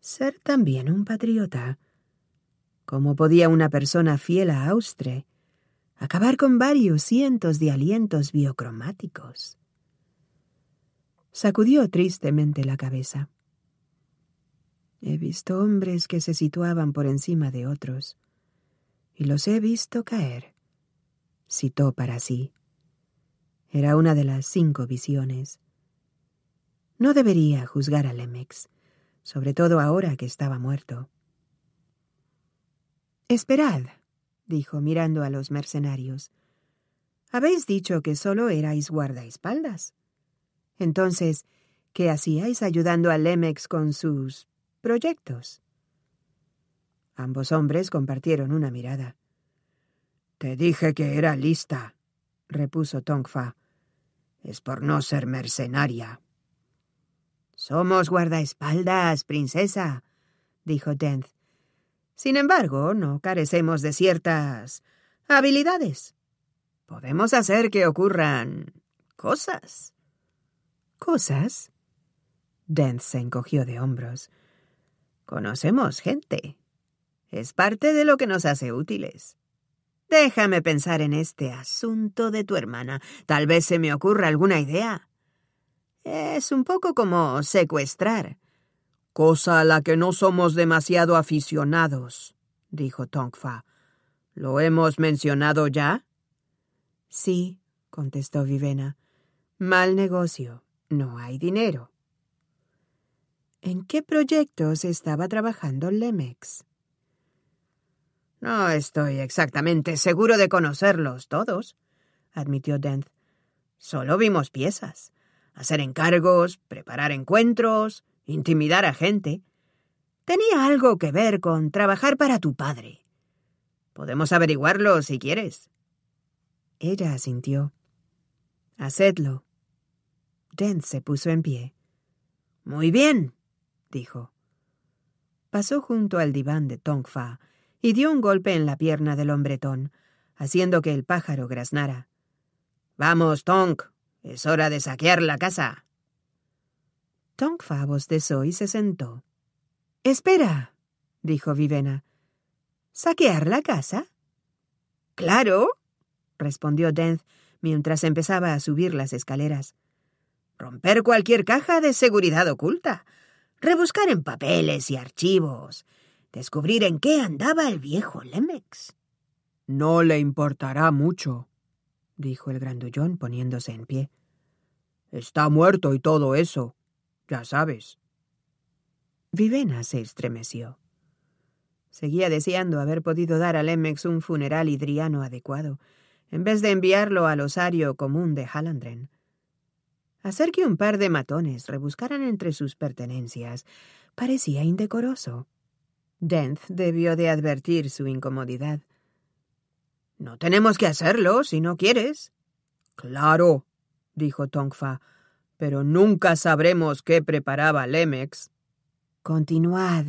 ser también un patriota? ¿Cómo podía una persona fiel a Austre acabar con varios cientos de alientos biocromáticos? Sacudió tristemente la cabeza. He visto hombres que se situaban por encima de otros, y los he visto caer, citó para sí. Era una de las cinco visiones. No debería juzgar a Lemex, sobre todo ahora que estaba muerto. Esperad, dijo mirando a los mercenarios. Habéis dicho que solo erais guardaespaldas. Entonces, ¿qué hacíais ayudando a Lemex con sus proyectos? Ambos hombres compartieron una mirada. Te dije que era lista, repuso Tongfa. Es por no ser mercenaria. Somos guardaespaldas, princesa, dijo Dent. Sin embargo, no carecemos de ciertas habilidades. Podemos hacer que ocurran cosas. ¿Cosas? Dent se encogió de hombros. Conocemos gente. Es parte de lo que nos hace útiles. Déjame pensar en este asunto de tu hermana. Tal vez se me ocurra alguna idea. Es un poco como secuestrar cosa a la que no somos demasiado aficionados, dijo Tongfa. ¿Lo hemos mencionado ya? Sí, contestó Vivena. Mal negocio. No hay dinero. ¿En qué proyectos estaba trabajando Lemex? No estoy exactamente seguro de conocerlos todos, admitió Dent. Solo vimos piezas. Hacer encargos, preparar encuentros, intimidar a gente, tenía algo que ver con trabajar para tu padre. Podemos averiguarlo si quieres. Ella asintió. Hacedlo. Dent se puso en pie. Muy bien, dijo. Pasó junto al diván de Tong Fa y dio un golpe en la pierna del hombretón, haciendo que el pájaro graznara. Vamos, Tong, es hora de saquear la casa. Favos de Soy se sentó. Espera, dijo Vivena. ¿Saquear la casa? Claro, respondió Dent mientras empezaba a subir las escaleras. Romper cualquier caja de seguridad oculta, rebuscar en papeles y archivos, descubrir en qué andaba el viejo Lemex. No le importará mucho, dijo el grandullón poniéndose en pie. Está muerto y todo eso. Ya sabes. Vivena se estremeció. Seguía deseando haber podido dar a Lemex un funeral hidriano adecuado, en vez de enviarlo al osario común de Hallandren. Hacer que un par de matones rebuscaran entre sus pertenencias parecía indecoroso. Denth debió de advertir su incomodidad. No tenemos que hacerlo si no quieres. Claro, dijo Tongfa. Pero nunca sabremos qué preparaba Lemex. Continuad,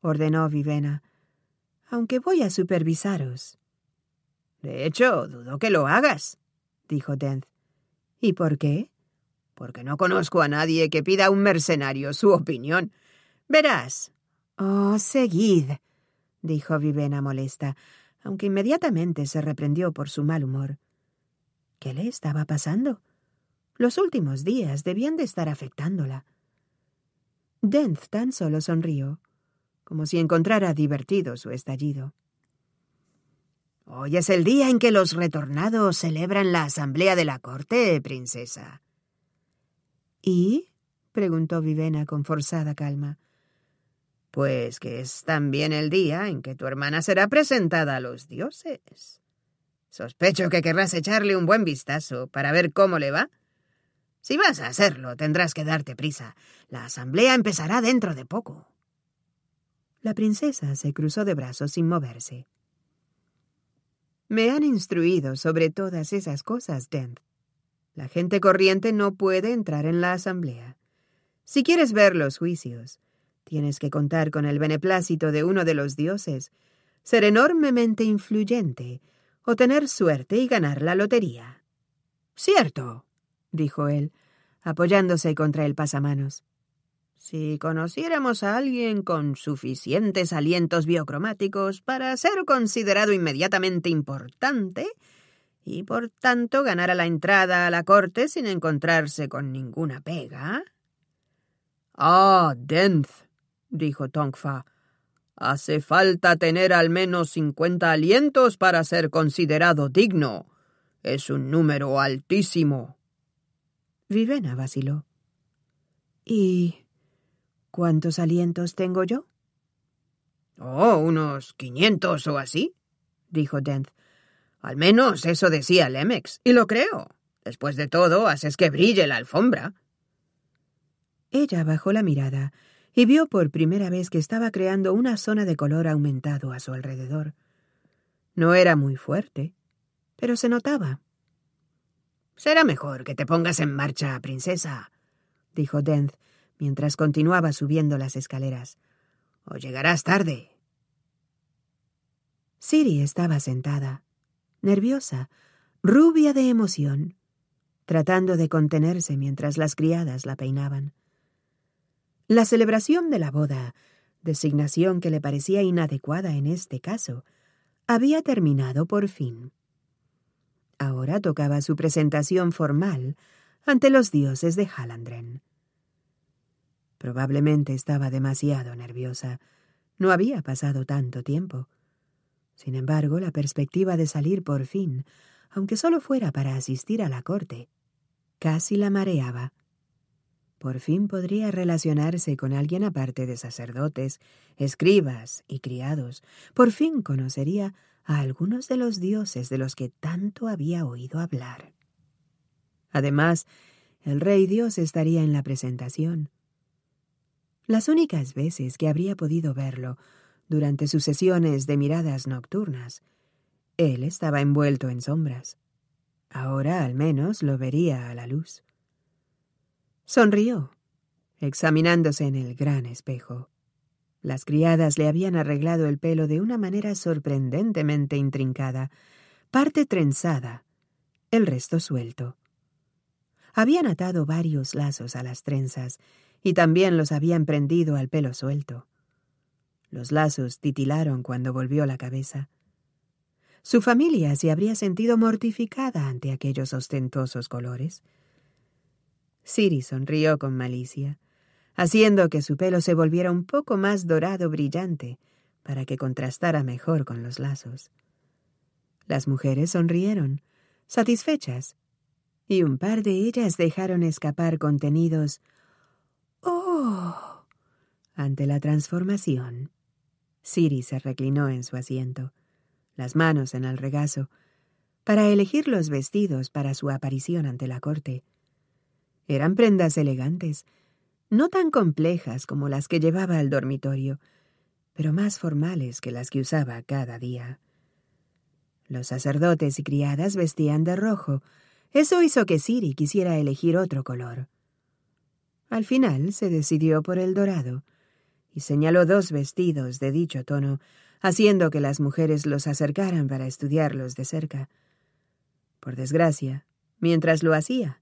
ordenó Vivena, aunque voy a supervisaros. De hecho, dudo que lo hagas, dijo Dent. ¿Y por qué? Porque no conozco a nadie que pida a un mercenario su opinión. Verás. Oh, seguid, dijo Vivena molesta, aunque inmediatamente se reprendió por su mal humor. ¿Qué le estaba pasando? Los últimos días debían de estar afectándola. Dent tan solo sonrió, como si encontrara divertido su estallido. Hoy es el día en que los retornados celebran la asamblea de la corte, princesa. ¿Y? preguntó Vivena con forzada calma. Pues que es también el día en que tu hermana será presentada a los dioses. Sospecho que querrás echarle un buen vistazo para ver cómo le va si vas a hacerlo, tendrás que darte prisa. La asamblea empezará dentro de poco. La princesa se cruzó de brazos sin moverse. Me han instruido sobre todas esas cosas, Dent. La gente corriente no puede entrar en la asamblea. Si quieres ver los juicios, tienes que contar con el beneplácito de uno de los dioses, ser enormemente influyente, o tener suerte y ganar la lotería. Cierto, dijo él, apoyándose contra el pasamanos. Si conociéramos a alguien con suficientes alientos biocromáticos para ser considerado inmediatamente importante, y por tanto ganara la entrada a la corte sin encontrarse con ninguna pega. Ah, Denz, dijo Tongfa, hace falta tener al menos cincuenta alientos para ser considerado digno. Es un número altísimo. Vivena vaciló. ¿Y cuántos alientos tengo yo? Oh, unos quinientos o así, dijo Dent. Al menos eso decía Lemex, y lo creo. Después de todo, haces que brille la alfombra. Ella bajó la mirada y vio por primera vez que estaba creando una zona de color aumentado a su alrededor. No era muy fuerte, pero se notaba. Será mejor que te pongas en marcha, princesa, dijo Dent mientras continuaba subiendo las escaleras, o llegarás tarde. Siri estaba sentada, nerviosa, rubia de emoción, tratando de contenerse mientras las criadas la peinaban. La celebración de la boda, designación que le parecía inadecuada en este caso, había terminado por fin. Ahora tocaba su presentación formal ante los dioses de Halandren. Probablemente estaba demasiado nerviosa. No había pasado tanto tiempo. Sin embargo, la perspectiva de salir por fin, aunque solo fuera para asistir a la corte, casi la mareaba. Por fin podría relacionarse con alguien aparte de sacerdotes, escribas y criados. Por fin conocería a algunos de los dioses de los que tanto había oído hablar. Además, el rey dios estaría en la presentación. Las únicas veces que habría podido verlo, durante sus sesiones de miradas nocturnas, él estaba envuelto en sombras. Ahora al menos lo vería a la luz. Sonrió, examinándose en el gran espejo. Las criadas le habían arreglado el pelo de una manera sorprendentemente intrincada, parte trenzada, el resto suelto. Habían atado varios lazos a las trenzas y también los habían prendido al pelo suelto. Los lazos titilaron cuando volvió la cabeza. Su familia se habría sentido mortificada ante aquellos ostentosos colores. Siri sonrió con malicia haciendo que su pelo se volviera un poco más dorado brillante para que contrastara mejor con los lazos. Las mujeres sonrieron, satisfechas, y un par de ellas dejaron escapar contenidos ¡Oh! ante la transformación. Siri se reclinó en su asiento, las manos en el regazo, para elegir los vestidos para su aparición ante la corte. Eran prendas elegantes, no tan complejas como las que llevaba al dormitorio, pero más formales que las que usaba cada día. Los sacerdotes y criadas vestían de rojo. Eso hizo que Siri quisiera elegir otro color. Al final se decidió por el dorado, y señaló dos vestidos de dicho tono, haciendo que las mujeres los acercaran para estudiarlos de cerca. Por desgracia, mientras lo hacía,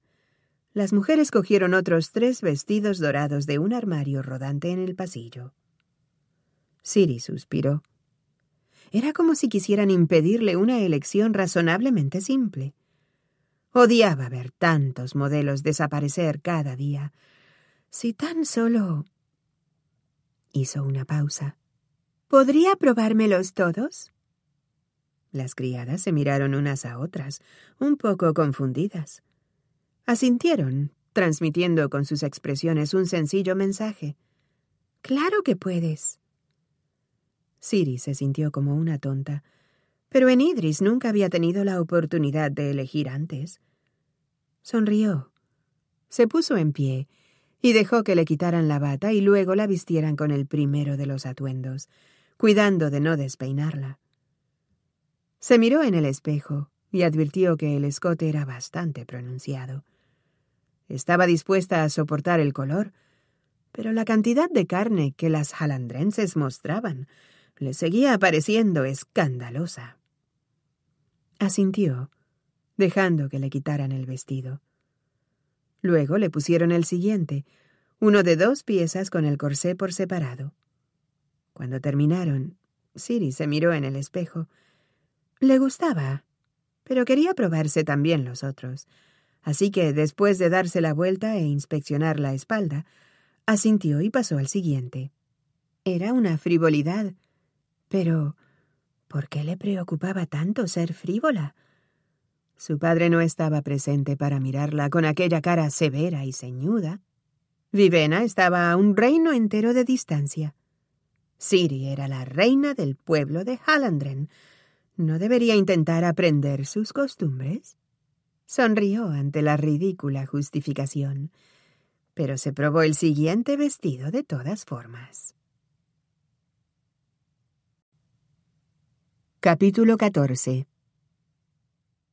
las mujeres cogieron otros tres vestidos dorados de un armario rodante en el pasillo. Siri suspiró. Era como si quisieran impedirle una elección razonablemente simple. Odiaba ver tantos modelos desaparecer cada día. Si tan solo... Hizo una pausa. ¿Podría probármelos todos? Las criadas se miraron unas a otras, un poco confundidas. Asintieron, transmitiendo con sus expresiones un sencillo mensaje. Claro que puedes. Siri se sintió como una tonta, pero en Idris nunca había tenido la oportunidad de elegir antes. Sonrió. Se puso en pie y dejó que le quitaran la bata y luego la vistieran con el primero de los atuendos, cuidando de no despeinarla. Se miró en el espejo y advirtió que el escote era bastante pronunciado. Estaba dispuesta a soportar el color, pero la cantidad de carne que las jalandrenses mostraban le seguía pareciendo escandalosa. Asintió, dejando que le quitaran el vestido. Luego le pusieron el siguiente, uno de dos piezas con el corsé por separado. Cuando terminaron, Siri se miró en el espejo. Le gustaba, pero quería probarse también los otros. Así que, después de darse la vuelta e inspeccionar la espalda, asintió y pasó al siguiente. Era una frivolidad. Pero, ¿por qué le preocupaba tanto ser frívola? Su padre no estaba presente para mirarla con aquella cara severa y ceñuda. Vivena estaba a un reino entero de distancia. Siri era la reina del pueblo de Hallandren. ¿No debería intentar aprender sus costumbres? Sonrió ante la ridícula justificación, pero se probó el siguiente vestido de todas formas. Capítulo 14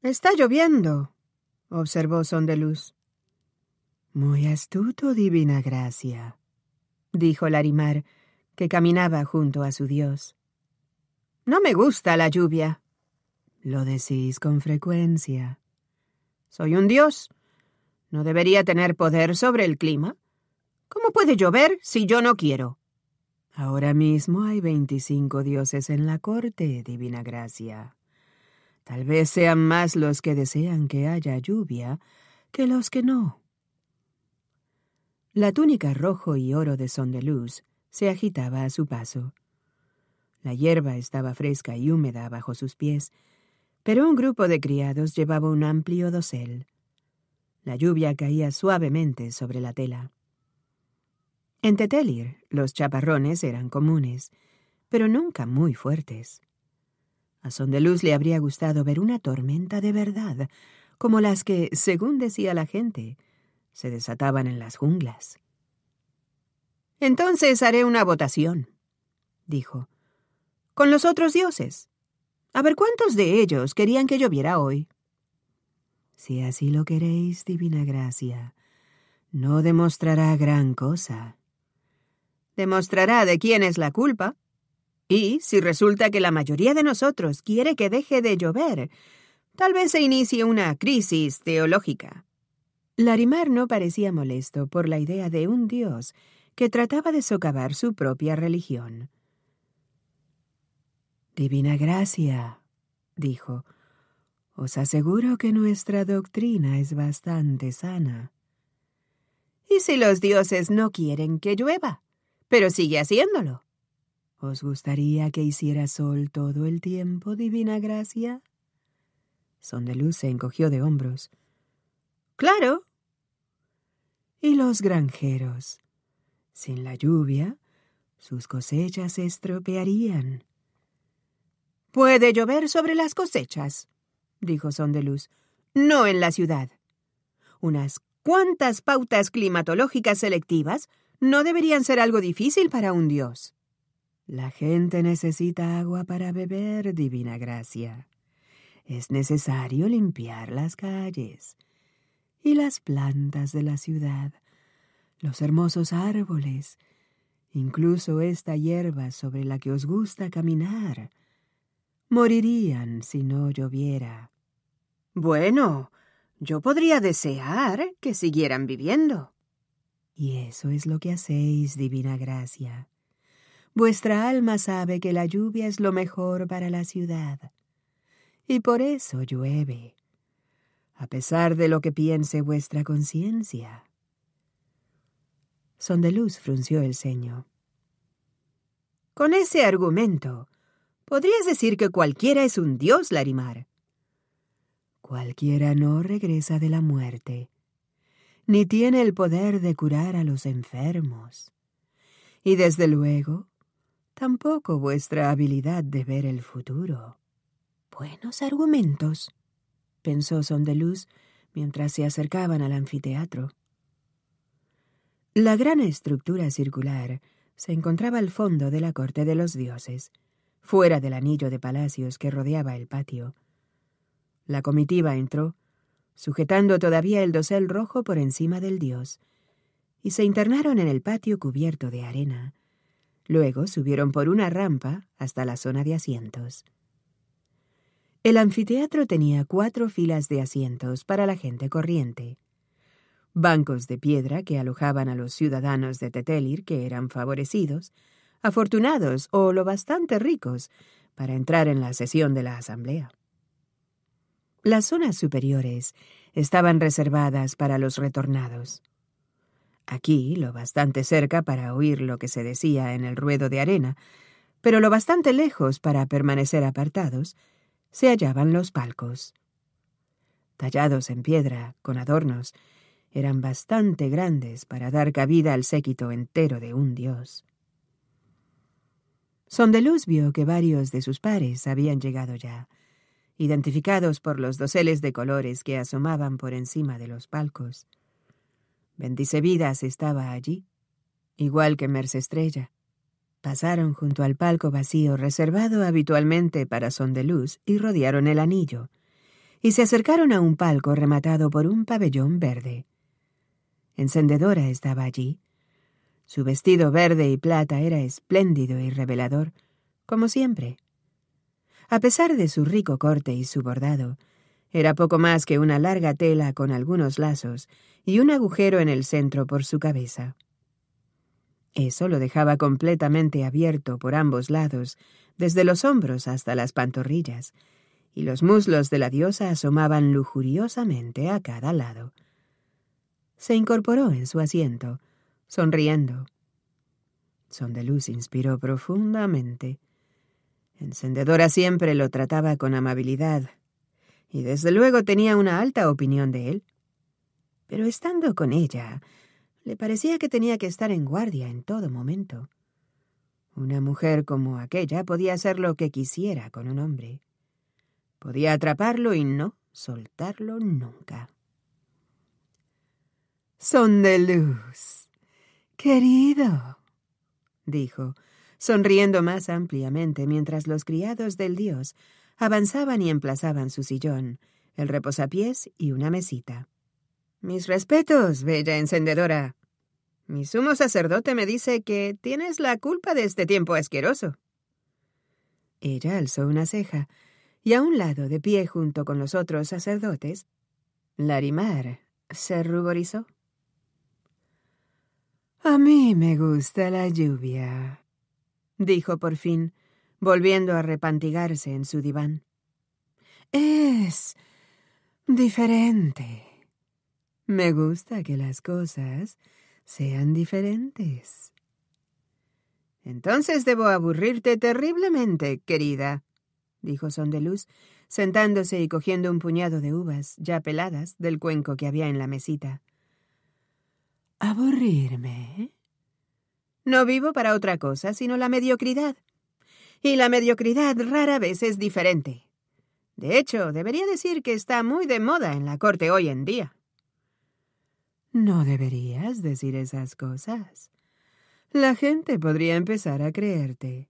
Está lloviendo, observó Sondeluz. Muy astuto, divina gracia, dijo Larimar, que caminaba junto a su dios. No me gusta la lluvia. Lo decís con frecuencia, soy un dios. ¿No debería tener poder sobre el clima? ¿Cómo puede llover si yo no quiero? Ahora mismo hay veinticinco dioses en la corte, Divina Gracia. Tal vez sean más los que desean que haya lluvia que los que no. La túnica rojo y oro de luz se agitaba a su paso. La hierba estaba fresca y húmeda bajo sus pies, pero un grupo de criados llevaba un amplio dosel. La lluvia caía suavemente sobre la tela. En Tetelir los chaparrones eran comunes, pero nunca muy fuertes. A Son de Luz le habría gustado ver una tormenta de verdad, como las que, según decía la gente, se desataban en las junglas. Entonces haré una votación, dijo, con los otros dioses. A ver cuántos de ellos querían que lloviera hoy. Si así lo queréis, divina gracia, no demostrará gran cosa. Demostrará de quién es la culpa. Y si resulta que la mayoría de nosotros quiere que deje de llover, tal vez se inicie una crisis teológica. Larimar no parecía molesto por la idea de un dios que trataba de socavar su propia religión. Divina gracia, dijo, os aseguro que nuestra doctrina es bastante sana. ¿Y si los dioses no quieren que llueva? Pero sigue haciéndolo. ¿Os gustaría que hiciera sol todo el tiempo, divina gracia? Sondeluz se encogió de hombros. Claro. ¿Y los granjeros? Sin la lluvia, sus cosechas se estropearían. Puede llover sobre las cosechas, dijo Sondeluz, no en la ciudad. Unas cuantas pautas climatológicas selectivas no deberían ser algo difícil para un dios. La gente necesita agua para beber, divina gracia. Es necesario limpiar las calles y las plantas de la ciudad, los hermosos árboles, incluso esta hierba sobre la que os gusta caminar. Morirían si no lloviera. Bueno, yo podría desear que siguieran viviendo. Y eso es lo que hacéis, divina gracia. Vuestra alma sabe que la lluvia es lo mejor para la ciudad. Y por eso llueve, a pesar de lo que piense vuestra conciencia. Son de luz, frunció el ceño. Con ese argumento, Podrías decir que cualquiera es un dios, Larimar. Cualquiera no regresa de la muerte, ni tiene el poder de curar a los enfermos. Y desde luego, tampoco vuestra habilidad de ver el futuro. Buenos argumentos, pensó Sondeluz mientras se acercaban al anfiteatro. La gran estructura circular se encontraba al fondo de la corte de los dioses, fuera del anillo de palacios que rodeaba el patio. La comitiva entró, sujetando todavía el dosel rojo por encima del dios, y se internaron en el patio cubierto de arena. Luego subieron por una rampa hasta la zona de asientos. El anfiteatro tenía cuatro filas de asientos para la gente corriente. Bancos de piedra que alojaban a los ciudadanos de Tetelir que eran favorecidos, afortunados o lo bastante ricos para entrar en la sesión de la Asamblea. Las zonas superiores estaban reservadas para los retornados. Aquí lo bastante cerca para oír lo que se decía en el ruedo de arena, pero lo bastante lejos para permanecer apartados, se hallaban los palcos. Tallados en piedra, con adornos, eran bastante grandes para dar cabida al séquito entero de un dios. Sondeluz vio que varios de sus pares habían llegado ya, identificados por los doseles de colores que asomaban por encima de los palcos. Bendicevidas estaba allí, igual que Merce Estrella. Pasaron junto al palco vacío reservado habitualmente para Sondeluz y rodearon el anillo, y se acercaron a un palco rematado por un pabellón verde. Encendedora estaba allí, su vestido verde y plata era espléndido y revelador, como siempre. A pesar de su rico corte y su bordado, era poco más que una larga tela con algunos lazos y un agujero en el centro por su cabeza. Eso lo dejaba completamente abierto por ambos lados, desde los hombros hasta las pantorrillas, y los muslos de la diosa asomaban lujuriosamente a cada lado. Se incorporó en su asiento, sonriendo. Luz inspiró profundamente. Encendedora siempre lo trataba con amabilidad, y desde luego tenía una alta opinión de él. Pero estando con ella, le parecía que tenía que estar en guardia en todo momento. Una mujer como aquella podía hacer lo que quisiera con un hombre. Podía atraparlo y no soltarlo nunca. Son de luz, Querido, dijo, sonriendo más ampliamente mientras los criados del dios avanzaban y emplazaban su sillón, el reposapiés y una mesita. Mis respetos, bella encendedora. Mi sumo sacerdote me dice que tienes la culpa de este tiempo asqueroso. Ella alzó una ceja, y a un lado, de pie junto con los otros sacerdotes, Larimar se ruborizó. A mí me gusta la lluvia, dijo por fin, volviendo a repantigarse en su diván. Es diferente. Me gusta que las cosas sean diferentes. Entonces debo aburrirte terriblemente, querida, dijo Sondeluz, sentándose y cogiendo un puñado de uvas, ya peladas, del cuenco que había en la mesita. ¿Aburrirme? No vivo para otra cosa sino la mediocridad. Y la mediocridad rara vez es diferente. De hecho, debería decir que está muy de moda en la corte hoy en día. No deberías decir esas cosas. La gente podría empezar a creerte.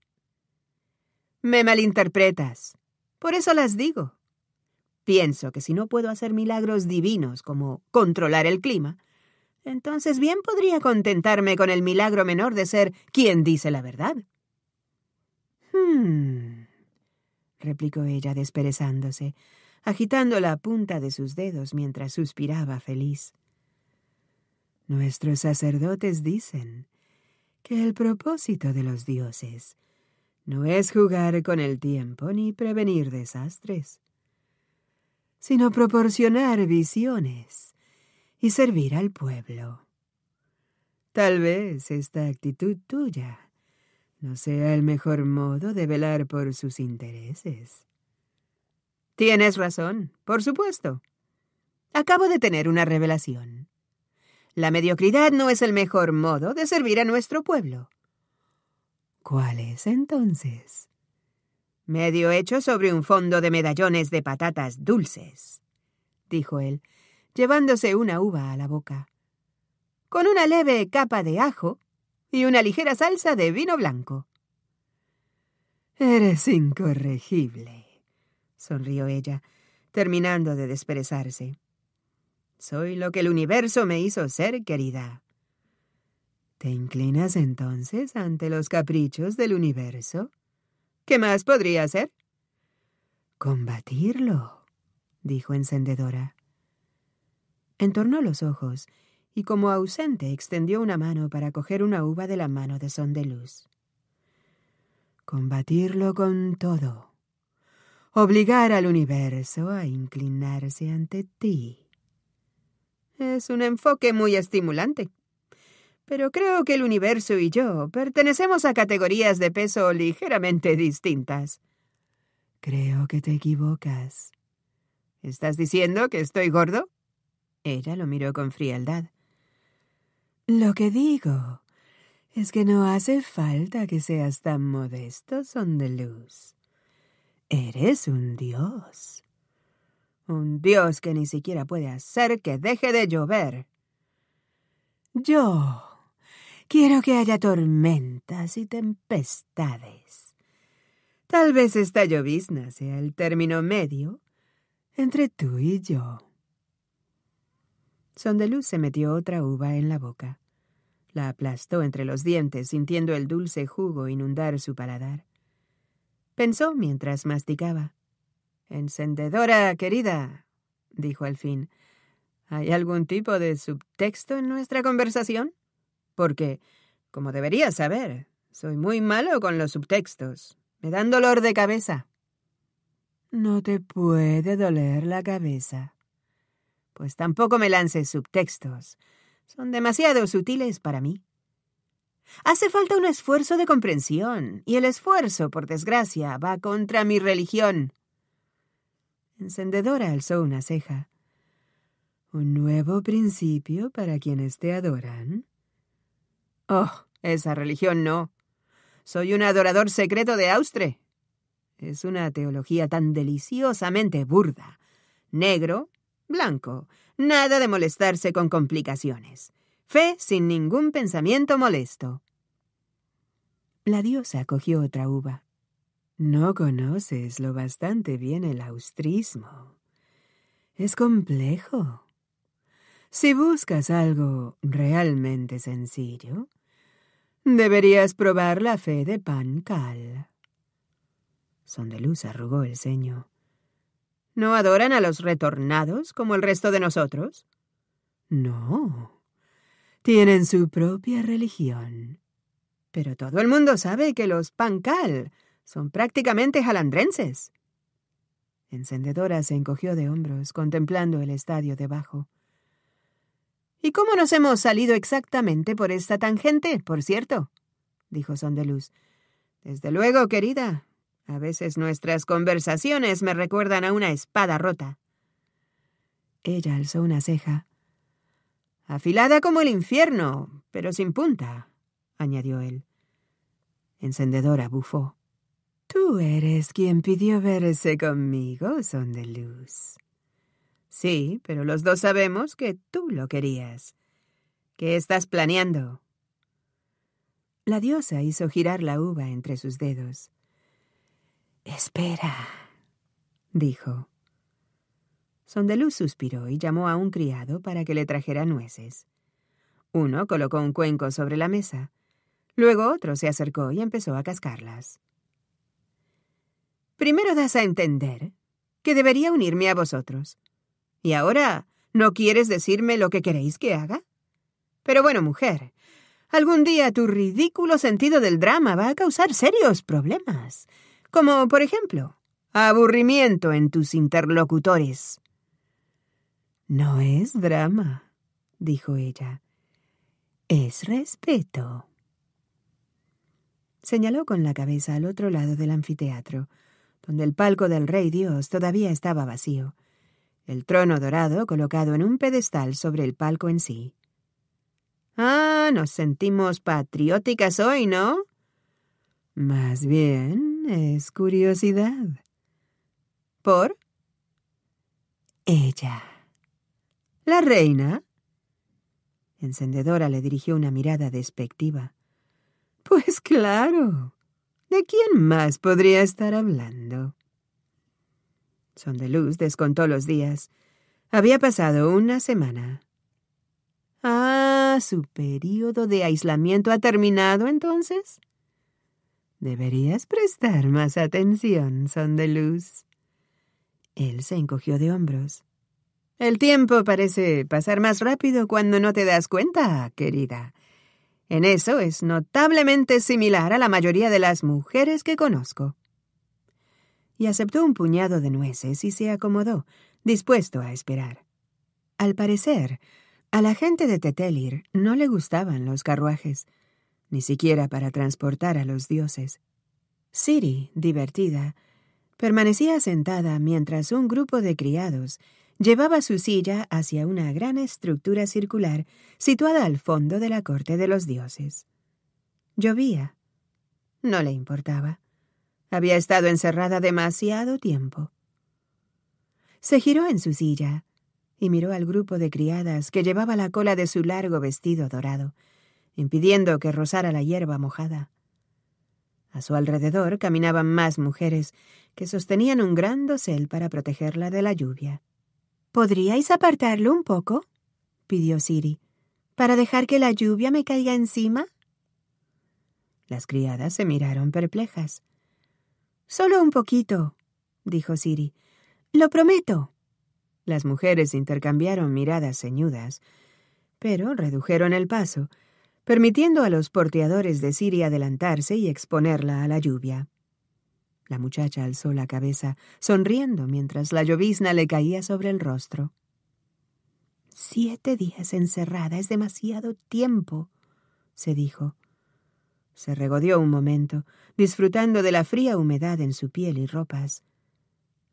Me malinterpretas. Por eso las digo. Pienso que si no puedo hacer milagros divinos como controlar el clima, entonces bien podría contentarme con el milagro menor de ser quien dice la verdad. Hmm, replicó ella desperezándose, agitando la punta de sus dedos mientras suspiraba feliz. Nuestros sacerdotes dicen que el propósito de los dioses no es jugar con el tiempo ni prevenir desastres, sino proporcionar visiones y servir al pueblo. Tal vez esta actitud tuya no sea el mejor modo de velar por sus intereses. Tienes razón, por supuesto. Acabo de tener una revelación. La mediocridad no es el mejor modo de servir a nuestro pueblo. ¿Cuál es entonces? Medio hecho sobre un fondo de medallones de patatas dulces, dijo él, llevándose una uva a la boca. Con una leve capa de ajo y una ligera salsa de vino blanco. Eres incorregible, sonrió ella, terminando de desperezarse. Soy lo que el universo me hizo ser, querida. ¿Te inclinas entonces ante los caprichos del universo? ¿Qué más podría hacer? Combatirlo, dijo encendedora. Entornó los ojos y como ausente extendió una mano para coger una uva de la mano de Son de Luz. Combatirlo con todo. Obligar al universo a inclinarse ante ti. Es un enfoque muy estimulante. Pero creo que el universo y yo pertenecemos a categorías de peso ligeramente distintas. Creo que te equivocas. ¿Estás diciendo que estoy gordo? Ella lo miró con frialdad. Lo que digo es que no hace falta que seas tan modesto, son de luz. Eres un dios. Un dios que ni siquiera puede hacer que deje de llover. Yo quiero que haya tormentas y tempestades. Tal vez esta llovizna sea el término medio entre tú y yo. Sondeluz se metió otra uva en la boca. La aplastó entre los dientes, sintiendo el dulce jugo inundar su paladar. Pensó mientras masticaba. Encendedora, querida, dijo al fin. ¿Hay algún tipo de subtexto en nuestra conversación? Porque, como deberías saber, soy muy malo con los subtextos. Me dan dolor de cabeza. No te puede doler la cabeza, pues tampoco me lances subtextos. Son demasiado sutiles para mí. Hace falta un esfuerzo de comprensión, y el esfuerzo, por desgracia, va contra mi religión. Encendedora alzó una ceja. ¿Un nuevo principio para quienes te adoran? Oh, esa religión no. Soy un adorador secreto de Austre. Es una teología tan deliciosamente burda. Negro, Blanco. Nada de molestarse con complicaciones. Fe sin ningún pensamiento molesto. La diosa cogió otra uva. No conoces lo bastante bien el austrismo. Es complejo. Si buscas algo realmente sencillo, deberías probar la fe de Pancal. cal. Sondeluz arrugó el ceño. ¿No adoran a los retornados como el resto de nosotros? No. Tienen su propia religión. Pero todo el mundo sabe que los Pancal son prácticamente jalandrenses. Encendedora se encogió de hombros contemplando el estadio debajo. ¿Y cómo nos hemos salido exactamente por esta tangente, por cierto? dijo Sondeluz. Desde luego, querida, a veces nuestras conversaciones me recuerdan a una espada rota. Ella alzó una ceja. Afilada como el infierno, pero sin punta, añadió él. Encendedora bufó. Tú eres quien pidió verse conmigo, son de luz. Sí, pero los dos sabemos que tú lo querías. ¿Qué estás planeando? La diosa hizo girar la uva entre sus dedos. Espera, dijo. Sondeluz suspiró y llamó a un criado para que le trajera nueces. Uno colocó un cuenco sobre la mesa. Luego otro se acercó y empezó a cascarlas. Primero das a entender que debería unirme a vosotros. ¿Y ahora no quieres decirme lo que queréis que haga? Pero bueno, mujer, algún día tu ridículo sentido del drama va a causar serios problemas como por ejemplo, aburrimiento en tus interlocutores. No es drama, dijo ella. Es respeto. Señaló con la cabeza al otro lado del anfiteatro, donde el palco del Rey Dios todavía estaba vacío, el trono dorado colocado en un pedestal sobre el palco en sí. Ah, nos sentimos patrióticas hoy, ¿no? Más bien, es curiosidad. ¿Por? Ella. ¿La reina? Encendedora le dirigió una mirada despectiva. Pues claro. ¿De quién más podría estar hablando? son de luz descontó los días. Había pasado una semana. Ah, su periodo de aislamiento ha terminado entonces. Deberías prestar más atención, son de luz. Él se encogió de hombros. El tiempo parece pasar más rápido cuando no te das cuenta, querida. En eso es notablemente similar a la mayoría de las mujeres que conozco. Y aceptó un puñado de nueces y se acomodó, dispuesto a esperar. Al parecer, a la gente de Tetelir no le gustaban los carruajes, ni siquiera para transportar a los dioses. Siri, divertida, permanecía sentada mientras un grupo de criados llevaba su silla hacia una gran estructura circular situada al fondo de la corte de los dioses. Llovía. No le importaba. Había estado encerrada demasiado tiempo. Se giró en su silla y miró al grupo de criadas que llevaba la cola de su largo vestido dorado, impidiendo que rozara la hierba mojada. A su alrededor caminaban más mujeres que sostenían un gran dosel para protegerla de la lluvia. ¿Podríais apartarlo un poco? pidió Siri, para dejar que la lluvia me caiga encima. Las criadas se miraron perplejas. Solo un poquito, dijo Siri. Lo prometo. Las mujeres intercambiaron miradas ceñudas, pero redujeron el paso permitiendo a los porteadores de Siria adelantarse y exponerla a la lluvia. La muchacha alzó la cabeza, sonriendo mientras la llovizna le caía sobre el rostro. Siete días encerrada es demasiado tiempo, se dijo. Se regodeó un momento, disfrutando de la fría humedad en su piel y ropas.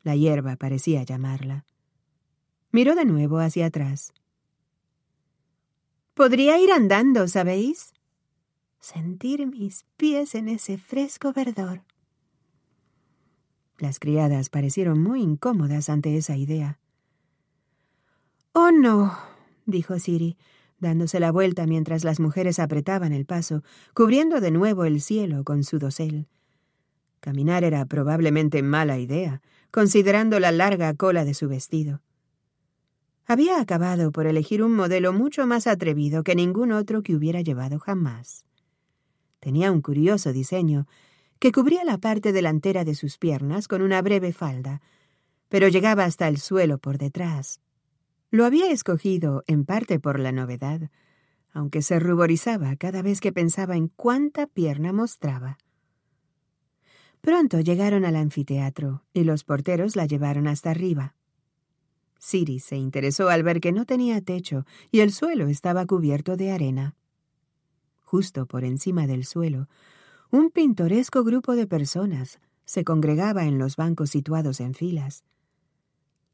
La hierba parecía llamarla. Miró de nuevo hacia atrás. Podría ir andando, ¿sabéis? Sentir mis pies en ese fresco verdor. Las criadas parecieron muy incómodas ante esa idea. Oh, no, dijo Siri, dándose la vuelta mientras las mujeres apretaban el paso, cubriendo de nuevo el cielo con su dosel. Caminar era probablemente mala idea, considerando la larga cola de su vestido. Había acabado por elegir un modelo mucho más atrevido que ningún otro que hubiera llevado jamás. Tenía un curioso diseño que cubría la parte delantera de sus piernas con una breve falda, pero llegaba hasta el suelo por detrás. Lo había escogido en parte por la novedad, aunque se ruborizaba cada vez que pensaba en cuánta pierna mostraba. Pronto llegaron al anfiteatro y los porteros la llevaron hasta arriba. Siri se interesó al ver que no tenía techo y el suelo estaba cubierto de arena. Justo por encima del suelo, un pintoresco grupo de personas se congregaba en los bancos situados en filas.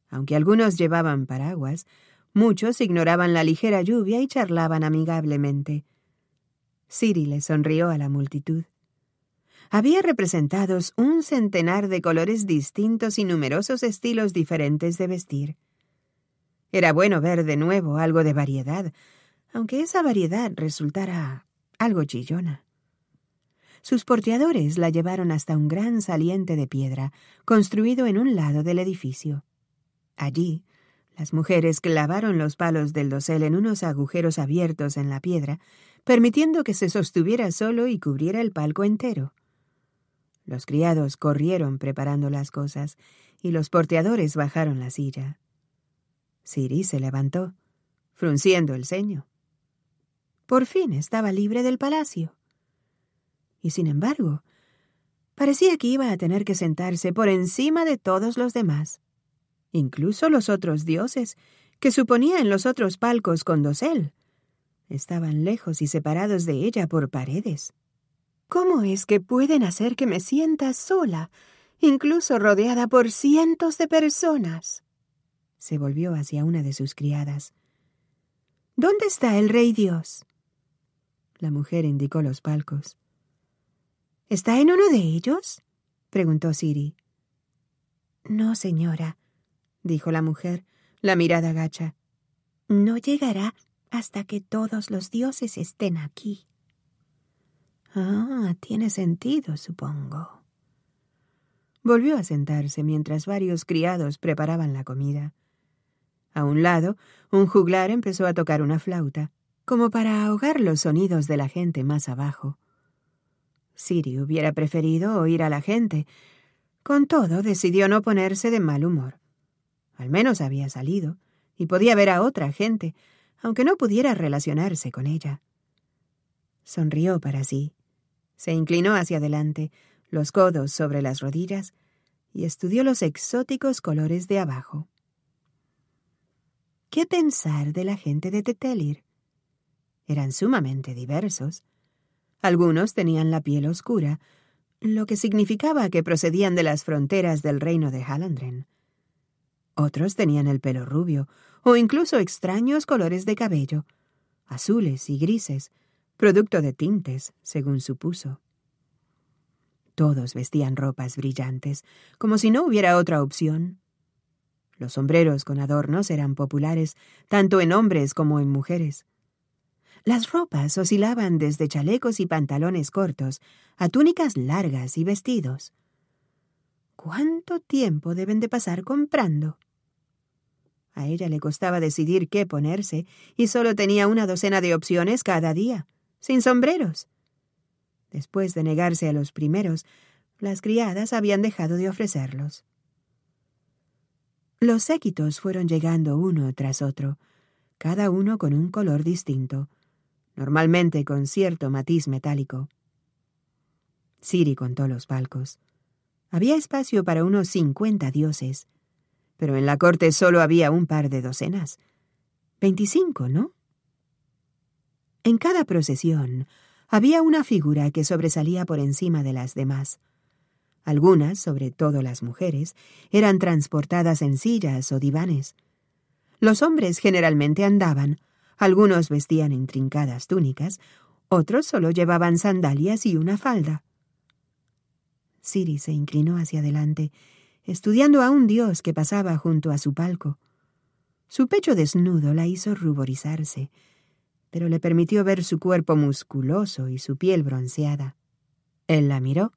Aunque algunos llevaban paraguas, muchos ignoraban la ligera lluvia y charlaban amigablemente. Siri le sonrió a la multitud. Había representados un centenar de colores distintos y numerosos estilos diferentes de vestir. Era bueno ver de nuevo algo de variedad, aunque esa variedad resultara algo chillona. Sus porteadores la llevaron hasta un gran saliente de piedra, construido en un lado del edificio. Allí, las mujeres clavaron los palos del dosel en unos agujeros abiertos en la piedra, permitiendo que se sostuviera solo y cubriera el palco entero. Los criados corrieron preparando las cosas, y los porteadores bajaron la silla. Siri se levantó, frunciendo el ceño. Por fin estaba libre del palacio. Y sin embargo, parecía que iba a tener que sentarse por encima de todos los demás, incluso los otros dioses, que suponía en los otros palcos con dosel. Estaban lejos y separados de ella por paredes. ¿Cómo es que pueden hacer que me sienta sola, incluso rodeada por cientos de personas? se volvió hacia una de sus criadas. ¿Dónde está el Rey Dios? La mujer indicó los palcos. ¿Está en uno de ellos? preguntó Siri. No, señora, dijo la mujer, la mirada gacha. No llegará hasta que todos los dioses estén aquí. Ah, tiene sentido, supongo. Volvió a sentarse mientras varios criados preparaban la comida. A un lado, un juglar empezó a tocar una flauta, como para ahogar los sonidos de la gente más abajo. Siri hubiera preferido oír a la gente. Con todo, decidió no ponerse de mal humor. Al menos había salido, y podía ver a otra gente, aunque no pudiera relacionarse con ella. Sonrió para sí. Se inclinó hacia adelante, los codos sobre las rodillas, y estudió los exóticos colores de abajo. ¿Qué pensar de la gente de Tetelir? Eran sumamente diversos. Algunos tenían la piel oscura, lo que significaba que procedían de las fronteras del reino de Halandren. Otros tenían el pelo rubio, o incluso extraños colores de cabello, azules y grises, producto de tintes, según supuso. Todos vestían ropas brillantes, como si no hubiera otra opción los sombreros con adornos eran populares tanto en hombres como en mujeres. Las ropas oscilaban desde chalecos y pantalones cortos a túnicas largas y vestidos. ¿Cuánto tiempo deben de pasar comprando? A ella le costaba decidir qué ponerse y solo tenía una docena de opciones cada día, sin sombreros. Después de negarse a los primeros, las criadas habían dejado de ofrecerlos. Los séquitos fueron llegando uno tras otro, cada uno con un color distinto, normalmente con cierto matiz metálico. Siri contó los palcos. Había espacio para unos cincuenta dioses, pero en la corte solo había un par de docenas. Veinticinco, ¿no? En cada procesión había una figura que sobresalía por encima de las demás. Algunas, sobre todo las mujeres, eran transportadas en sillas o divanes. Los hombres generalmente andaban, algunos vestían intrincadas túnicas, otros solo llevaban sandalias y una falda. Siri se inclinó hacia adelante, estudiando a un dios que pasaba junto a su palco. Su pecho desnudo la hizo ruborizarse, pero le permitió ver su cuerpo musculoso y su piel bronceada. Él la miró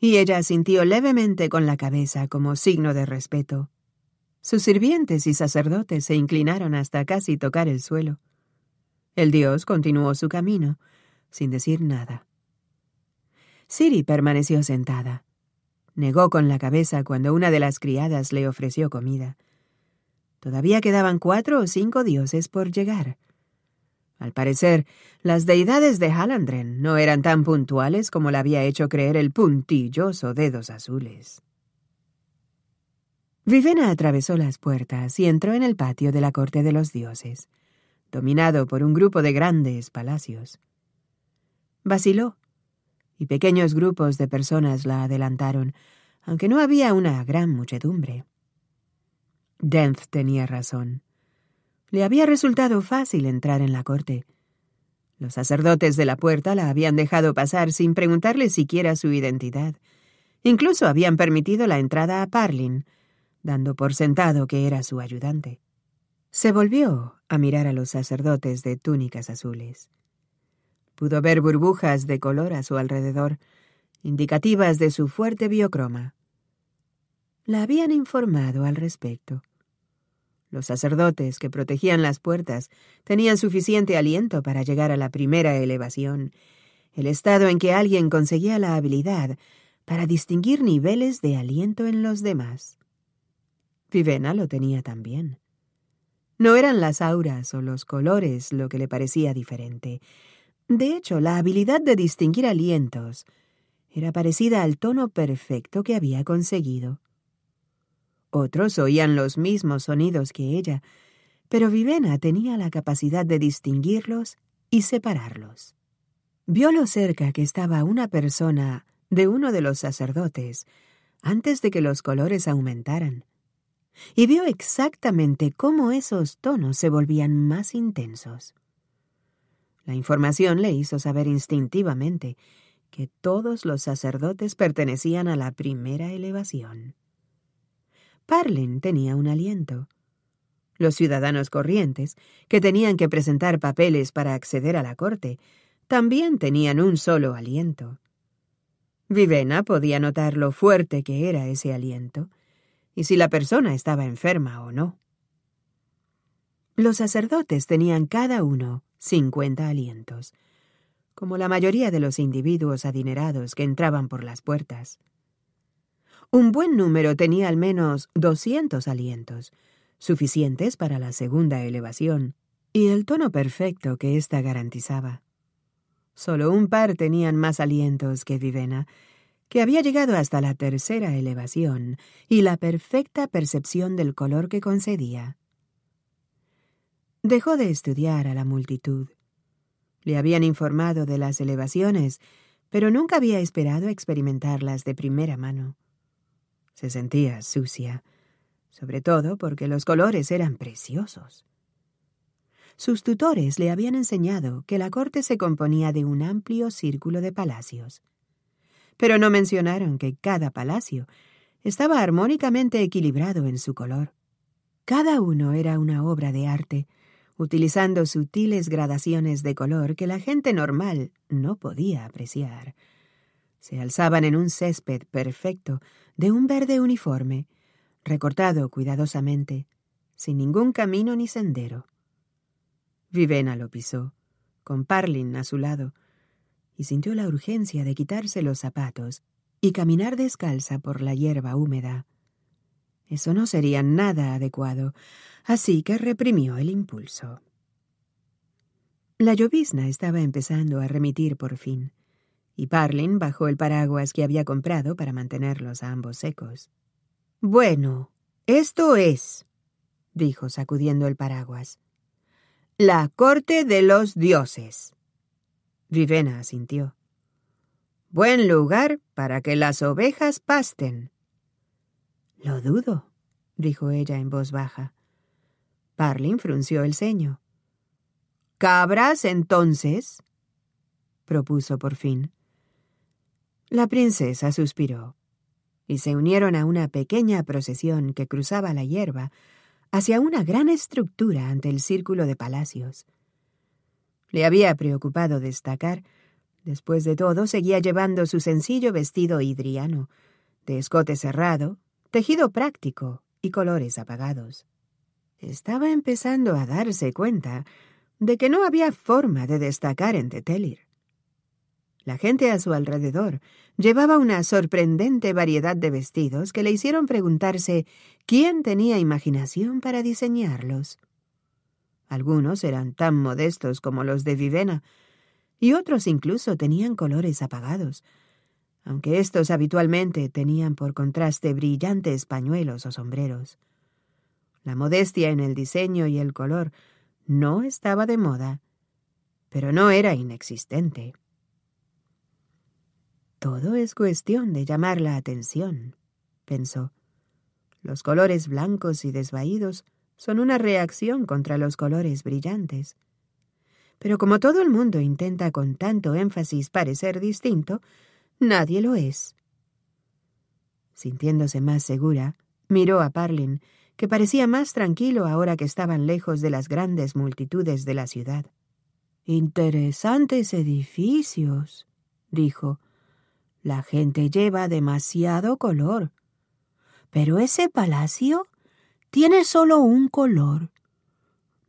y ella asintió levemente con la cabeza como signo de respeto. Sus sirvientes y sacerdotes se inclinaron hasta casi tocar el suelo. El dios continuó su camino, sin decir nada. Siri permaneció sentada. Negó con la cabeza cuando una de las criadas le ofreció comida. Todavía quedaban cuatro o cinco dioses por llegar. Al parecer, las deidades de Halandren no eran tan puntuales como la había hecho creer el puntilloso dedos azules. Vivena atravesó las puertas y entró en el patio de la corte de los dioses, dominado por un grupo de grandes palacios. Vaciló, y pequeños grupos de personas la adelantaron, aunque no había una gran muchedumbre. Denth tenía razón. Le había resultado fácil entrar en la corte. Los sacerdotes de la puerta la habían dejado pasar sin preguntarle siquiera su identidad. Incluso habían permitido la entrada a Parlin, dando por sentado que era su ayudante. Se volvió a mirar a los sacerdotes de túnicas azules. Pudo ver burbujas de color a su alrededor, indicativas de su fuerte biocroma. La habían informado al respecto. Los sacerdotes que protegían las puertas tenían suficiente aliento para llegar a la primera elevación, el estado en que alguien conseguía la habilidad para distinguir niveles de aliento en los demás. Vivena lo tenía también. No eran las auras o los colores lo que le parecía diferente. De hecho, la habilidad de distinguir alientos era parecida al tono perfecto que había conseguido. Otros oían los mismos sonidos que ella, pero Vivena tenía la capacidad de distinguirlos y separarlos. Vio lo cerca que estaba una persona de uno de los sacerdotes antes de que los colores aumentaran, y vio exactamente cómo esos tonos se volvían más intensos. La información le hizo saber instintivamente que todos los sacerdotes pertenecían a la primera elevación. Parlin tenía un aliento. Los ciudadanos corrientes, que tenían que presentar papeles para acceder a la corte, también tenían un solo aliento. Vivena podía notar lo fuerte que era ese aliento, y si la persona estaba enferma o no. Los sacerdotes tenían cada uno cincuenta alientos, como la mayoría de los individuos adinerados que entraban por las puertas. Un buen número tenía al menos 200 alientos, suficientes para la segunda elevación, y el tono perfecto que ésta garantizaba. Solo un par tenían más alientos que Vivena, que había llegado hasta la tercera elevación y la perfecta percepción del color que concedía. Dejó de estudiar a la multitud. Le habían informado de las elevaciones, pero nunca había esperado experimentarlas de primera mano. Se sentía sucia, sobre todo porque los colores eran preciosos. Sus tutores le habían enseñado que la corte se componía de un amplio círculo de palacios. Pero no mencionaron que cada palacio estaba armónicamente equilibrado en su color. Cada uno era una obra de arte, utilizando sutiles gradaciones de color que la gente normal no podía apreciar. Se alzaban en un césped perfecto, de un verde uniforme, recortado cuidadosamente, sin ningún camino ni sendero. Vivena lo pisó, con Parlin a su lado, y sintió la urgencia de quitarse los zapatos y caminar descalza por la hierba húmeda. Eso no sería nada adecuado, así que reprimió el impulso. La llovizna estaba empezando a remitir por fin y Parlin bajó el paraguas que había comprado para mantenerlos a ambos secos. Bueno, esto es, dijo sacudiendo el paraguas. La corte de los dioses. Vivena asintió. Buen lugar para que las ovejas pasten. Lo dudo, dijo ella en voz baja. Parlin frunció el ceño. Cabras, entonces, propuso por fin. La princesa suspiró, y se unieron a una pequeña procesión que cruzaba la hierba hacia una gran estructura ante el círculo de palacios. Le había preocupado destacar, después de todo, seguía llevando su sencillo vestido hidriano, de escote cerrado, tejido práctico y colores apagados. Estaba empezando a darse cuenta de que no había forma de destacar en Tetelir. La gente a su alrededor llevaba una sorprendente variedad de vestidos que le hicieron preguntarse quién tenía imaginación para diseñarlos. Algunos eran tan modestos como los de Vivena, y otros incluso tenían colores apagados, aunque estos habitualmente tenían por contraste brillantes pañuelos o sombreros. La modestia en el diseño y el color no estaba de moda, pero no era inexistente. Todo es cuestión de llamar la atención, pensó. Los colores blancos y desvaídos son una reacción contra los colores brillantes. Pero como todo el mundo intenta con tanto énfasis parecer distinto, nadie lo es. Sintiéndose más segura, miró a Parlin, que parecía más tranquilo ahora que estaban lejos de las grandes multitudes de la ciudad. Interesantes edificios, dijo, la gente lleva demasiado color. Pero ese palacio tiene solo un color.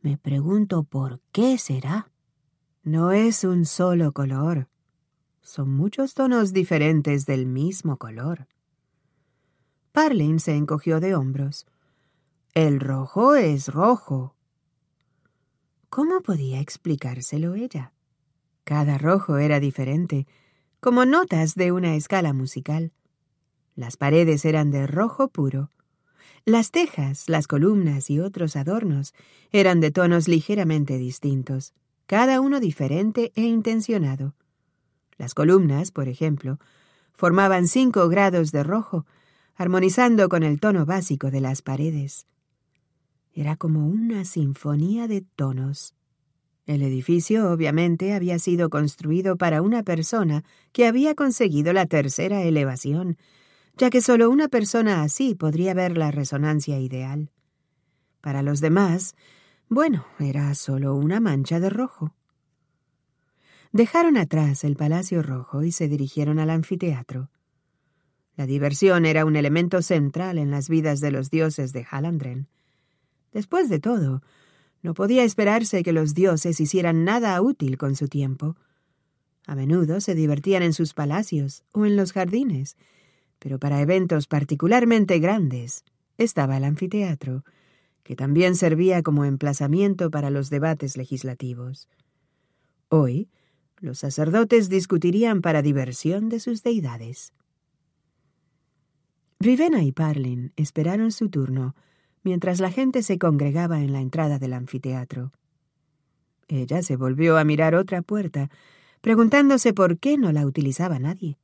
Me pregunto por qué será. No es un solo color. Son muchos tonos diferentes del mismo color. Parlin se encogió de hombros. El rojo es rojo. ¿Cómo podía explicárselo ella? Cada rojo era diferente como notas de una escala musical. Las paredes eran de rojo puro. Las tejas, las columnas y otros adornos eran de tonos ligeramente distintos, cada uno diferente e intencionado. Las columnas, por ejemplo, formaban cinco grados de rojo, armonizando con el tono básico de las paredes. Era como una sinfonía de tonos. El edificio, obviamente, había sido construido para una persona que había conseguido la tercera elevación, ya que solo una persona así podría ver la resonancia ideal. Para los demás, bueno, era solo una mancha de rojo. Dejaron atrás el Palacio Rojo y se dirigieron al anfiteatro. La diversión era un elemento central en las vidas de los dioses de Halandren. Después de todo, no podía esperarse que los dioses hicieran nada útil con su tiempo. A menudo se divertían en sus palacios o en los jardines, pero para eventos particularmente grandes estaba el anfiteatro, que también servía como emplazamiento para los debates legislativos. Hoy, los sacerdotes discutirían para diversión de sus deidades. Rivena y Parlin esperaron su turno, mientras la gente se congregaba en la entrada del anfiteatro. Ella se volvió a mirar otra puerta, preguntándose por qué no la utilizaba nadie.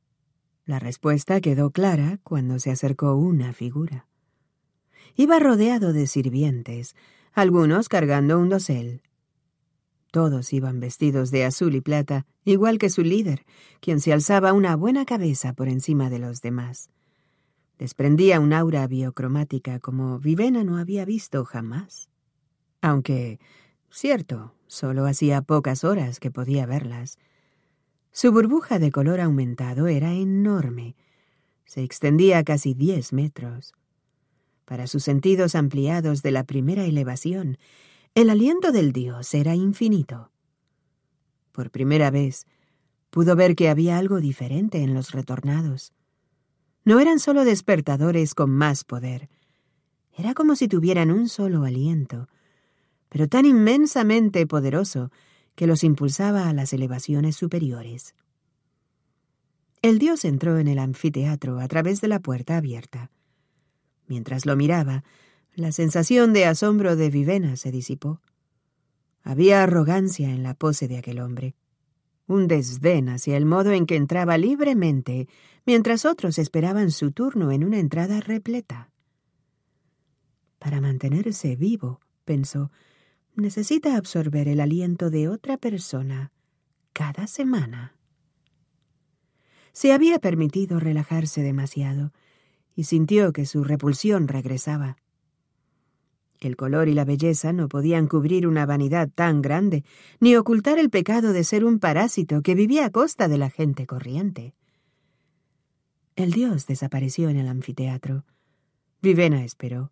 La respuesta quedó clara cuando se acercó una figura. Iba rodeado de sirvientes, algunos cargando un dosel. Todos iban vestidos de azul y plata, igual que su líder, quien se alzaba una buena cabeza por encima de los demás desprendía un aura biocromática como Vivena no había visto jamás. Aunque, cierto, solo hacía pocas horas que podía verlas. Su burbuja de color aumentado era enorme. Se extendía casi diez metros. Para sus sentidos ampliados de la primera elevación, el aliento del dios era infinito. Por primera vez, pudo ver que había algo diferente en los retornados. No eran solo despertadores con más poder. Era como si tuvieran un solo aliento, pero tan inmensamente poderoso que los impulsaba a las elevaciones superiores. El dios entró en el anfiteatro a través de la puerta abierta. Mientras lo miraba, la sensación de asombro de Vivena se disipó. Había arrogancia en la pose de aquel hombre un desdén hacia el modo en que entraba libremente, mientras otros esperaban su turno en una entrada repleta. Para mantenerse vivo, pensó, necesita absorber el aliento de otra persona cada semana. Se había permitido relajarse demasiado y sintió que su repulsión regresaba. El color y la belleza no podían cubrir una vanidad tan grande, ni ocultar el pecado de ser un parásito que vivía a costa de la gente corriente. El dios desapareció en el anfiteatro. Vivena esperó,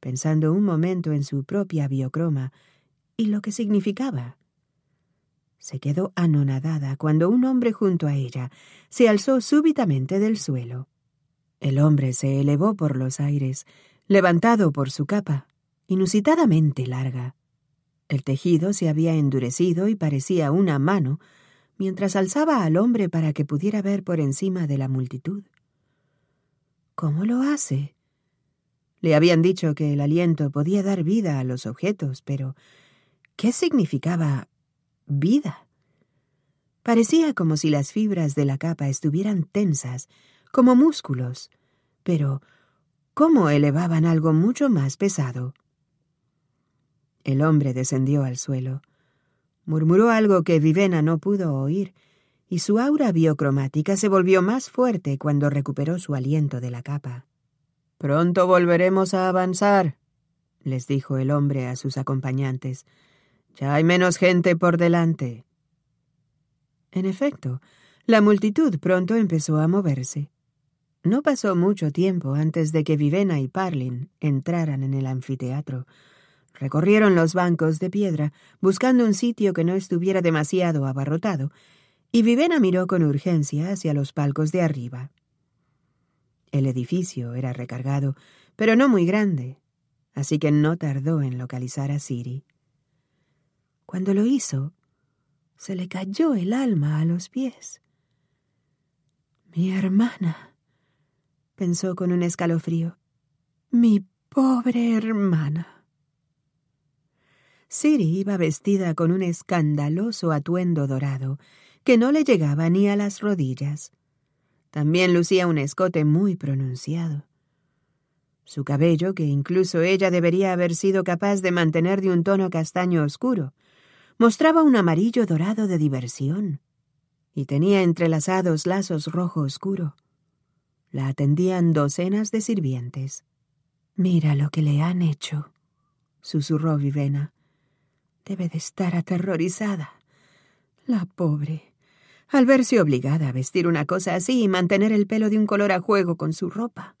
pensando un momento en su propia biocroma y lo que significaba. Se quedó anonadada cuando un hombre junto a ella se alzó súbitamente del suelo. El hombre se elevó por los aires, levantado por su capa, inusitadamente larga. El tejido se había endurecido y parecía una mano mientras alzaba al hombre para que pudiera ver por encima de la multitud. ¿Cómo lo hace? Le habían dicho que el aliento podía dar vida a los objetos, pero ¿qué significaba vida? Parecía como si las fibras de la capa estuvieran tensas, como músculos, pero ¿cómo elevaban algo mucho más pesado? El hombre descendió al suelo. Murmuró algo que Vivena no pudo oír, y su aura biocromática se volvió más fuerte cuando recuperó su aliento de la capa. Pronto volveremos a avanzar, les dijo el hombre a sus acompañantes. Ya hay menos gente por delante. En efecto, la multitud pronto empezó a moverse. No pasó mucho tiempo antes de que Vivena y Parlin entraran en el anfiteatro, Recorrieron los bancos de piedra, buscando un sitio que no estuviera demasiado abarrotado, y Vivena miró con urgencia hacia los palcos de arriba. El edificio era recargado, pero no muy grande, así que no tardó en localizar a Siri. Cuando lo hizo, se le cayó el alma a los pies. Mi hermana, pensó con un escalofrío. Mi pobre hermana. Siri iba vestida con un escandaloso atuendo dorado que no le llegaba ni a las rodillas. También lucía un escote muy pronunciado. Su cabello, que incluso ella debería haber sido capaz de mantener de un tono castaño oscuro, mostraba un amarillo dorado de diversión, y tenía entrelazados lazos rojo oscuro. La atendían docenas de sirvientes. Mira lo que le han hecho, susurró Vivena. Debe de estar aterrorizada. La pobre. Al verse obligada a vestir una cosa así y mantener el pelo de un color a juego con su ropa.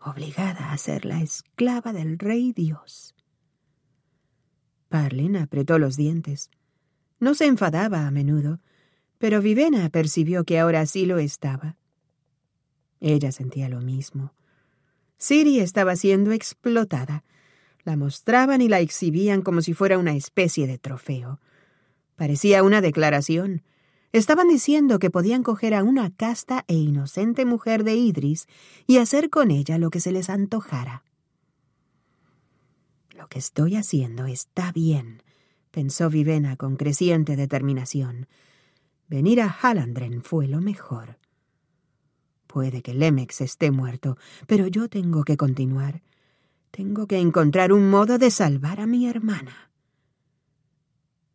Obligada a ser la esclava del rey Dios. Parlen apretó los dientes. No se enfadaba a menudo, pero Vivena percibió que ahora sí lo estaba. Ella sentía lo mismo. Siri estaba siendo explotada la mostraban y la exhibían como si fuera una especie de trofeo. Parecía una declaración. Estaban diciendo que podían coger a una casta e inocente mujer de Idris y hacer con ella lo que se les antojara. Lo que estoy haciendo está bien, pensó Vivena con creciente determinación. Venir a Halandren fue lo mejor. Puede que Lemex esté muerto, pero yo tengo que continuar. Tengo que encontrar un modo de salvar a mi hermana.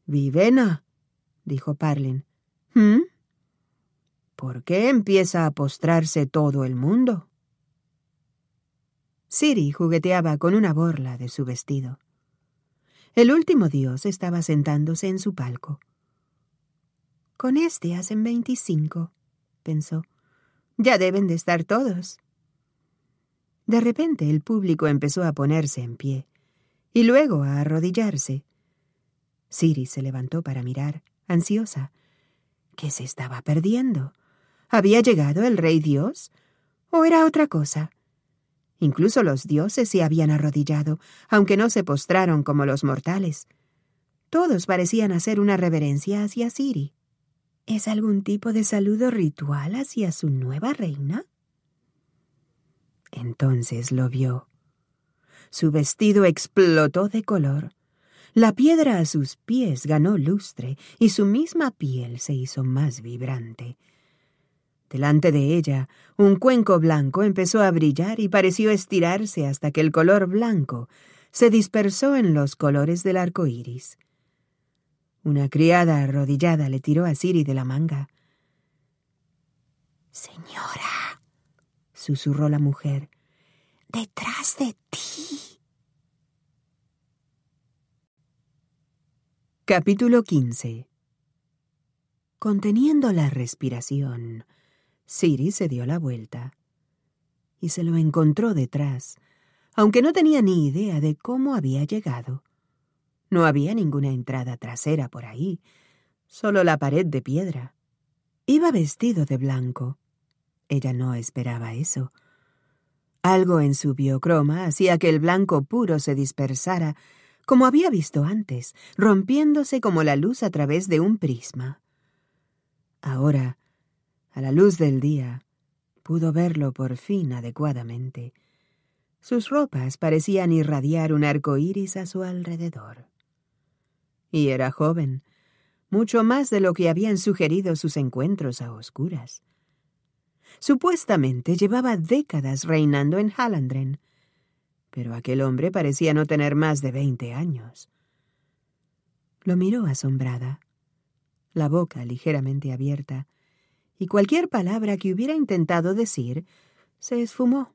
Vivena, dijo Parlin. ¿Mm? ¿Por qué empieza a postrarse todo el mundo? Siri jugueteaba con una borla de su vestido. El último dios estaba sentándose en su palco. Con este hacen veinticinco, pensó. Ya deben de estar todos. De repente el público empezó a ponerse en pie y luego a arrodillarse. Siri se levantó para mirar, ansiosa. ¿Qué se estaba perdiendo? ¿Había llegado el rey Dios? ¿O era otra cosa? Incluso los dioses se habían arrodillado, aunque no se postraron como los mortales. Todos parecían hacer una reverencia hacia Siri. ¿Es algún tipo de saludo ritual hacia su nueva reina? Entonces lo vio. Su vestido explotó de color. La piedra a sus pies ganó lustre y su misma piel se hizo más vibrante. Delante de ella, un cuenco blanco empezó a brillar y pareció estirarse hasta que el color blanco se dispersó en los colores del arco iris. Una criada arrodillada le tiró a Siri de la manga. Señora, susurró la mujer. Detrás de ti. Capítulo 15. Conteniendo la respiración, Siri se dio la vuelta y se lo encontró detrás, aunque no tenía ni idea de cómo había llegado. No había ninguna entrada trasera por ahí, solo la pared de piedra. Iba vestido de blanco, ella no esperaba eso. Algo en su biocroma hacía que el blanco puro se dispersara, como había visto antes, rompiéndose como la luz a través de un prisma. Ahora, a la luz del día, pudo verlo por fin adecuadamente. Sus ropas parecían irradiar un arco iris a su alrededor. Y era joven, mucho más de lo que habían sugerido sus encuentros a oscuras. Supuestamente llevaba décadas reinando en Hallandren, pero aquel hombre parecía no tener más de veinte años. Lo miró asombrada, la boca ligeramente abierta, y cualquier palabra que hubiera intentado decir se esfumó.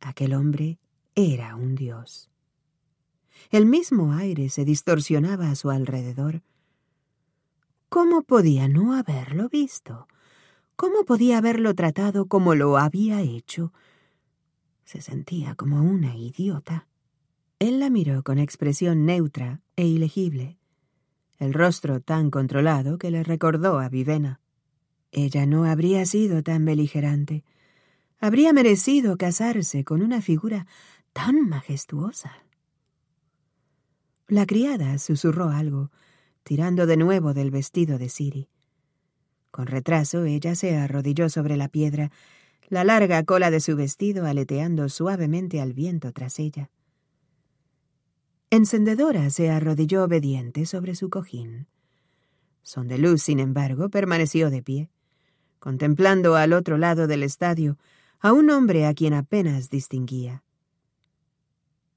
Aquel hombre era un dios. El mismo aire se distorsionaba a su alrededor. ¿Cómo podía no haberlo visto? ¿Cómo podía haberlo tratado como lo había hecho? Se sentía como una idiota. Él la miró con expresión neutra e ilegible, el rostro tan controlado que le recordó a Vivena. Ella no habría sido tan beligerante. Habría merecido casarse con una figura tan majestuosa. La criada susurró algo, tirando de nuevo del vestido de Siri. Con retraso ella se arrodilló sobre la piedra, la larga cola de su vestido aleteando suavemente al viento tras ella. Encendedora se arrodilló obediente sobre su cojín. Son de luz, sin embargo, permaneció de pie, contemplando al otro lado del estadio a un hombre a quien apenas distinguía.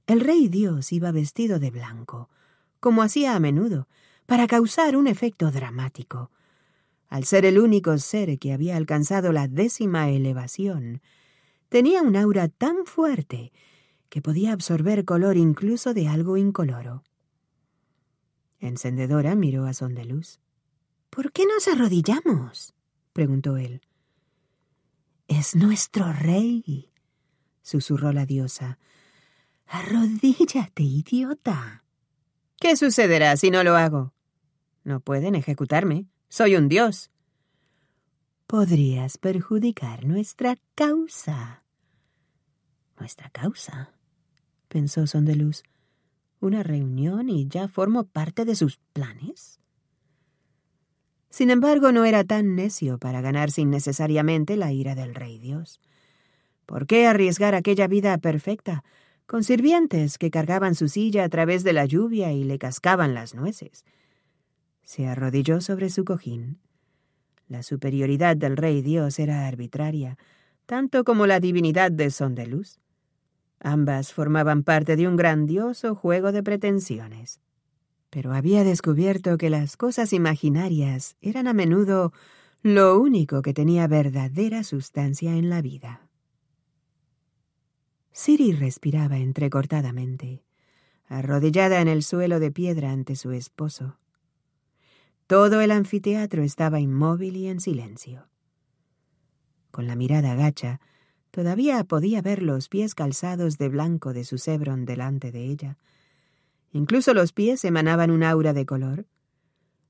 El rey Dios iba vestido de blanco, como hacía a menudo, para causar un efecto dramático, al ser el único ser que había alcanzado la décima elevación, tenía un aura tan fuerte que podía absorber color incluso de algo incoloro. Encendedora miró a son luz. ¿Por qué nos arrodillamos? preguntó él. Es nuestro rey, susurró la diosa. Arrodíllate, idiota. ¿Qué sucederá si no lo hago? No pueden ejecutarme. Soy un dios. Podrías perjudicar nuestra causa. Nuestra causa, pensó Sondeluz. ¿Una reunión y ya formo parte de sus planes? Sin embargo, no era tan necio para ganarse innecesariamente la ira del Rey Dios. ¿Por qué arriesgar aquella vida perfecta con sirvientes que cargaban su silla a través de la lluvia y le cascaban las nueces? se arrodilló sobre su cojín. La superioridad del rey Dios era arbitraria, tanto como la divinidad de luz. Ambas formaban parte de un grandioso juego de pretensiones. Pero había descubierto que las cosas imaginarias eran a menudo lo único que tenía verdadera sustancia en la vida. Siri respiraba entrecortadamente, arrodillada en el suelo de piedra ante su esposo. Todo el anfiteatro estaba inmóvil y en silencio. Con la mirada gacha, todavía podía ver los pies calzados de blanco de su cebrón delante de ella. Incluso los pies emanaban un aura de color,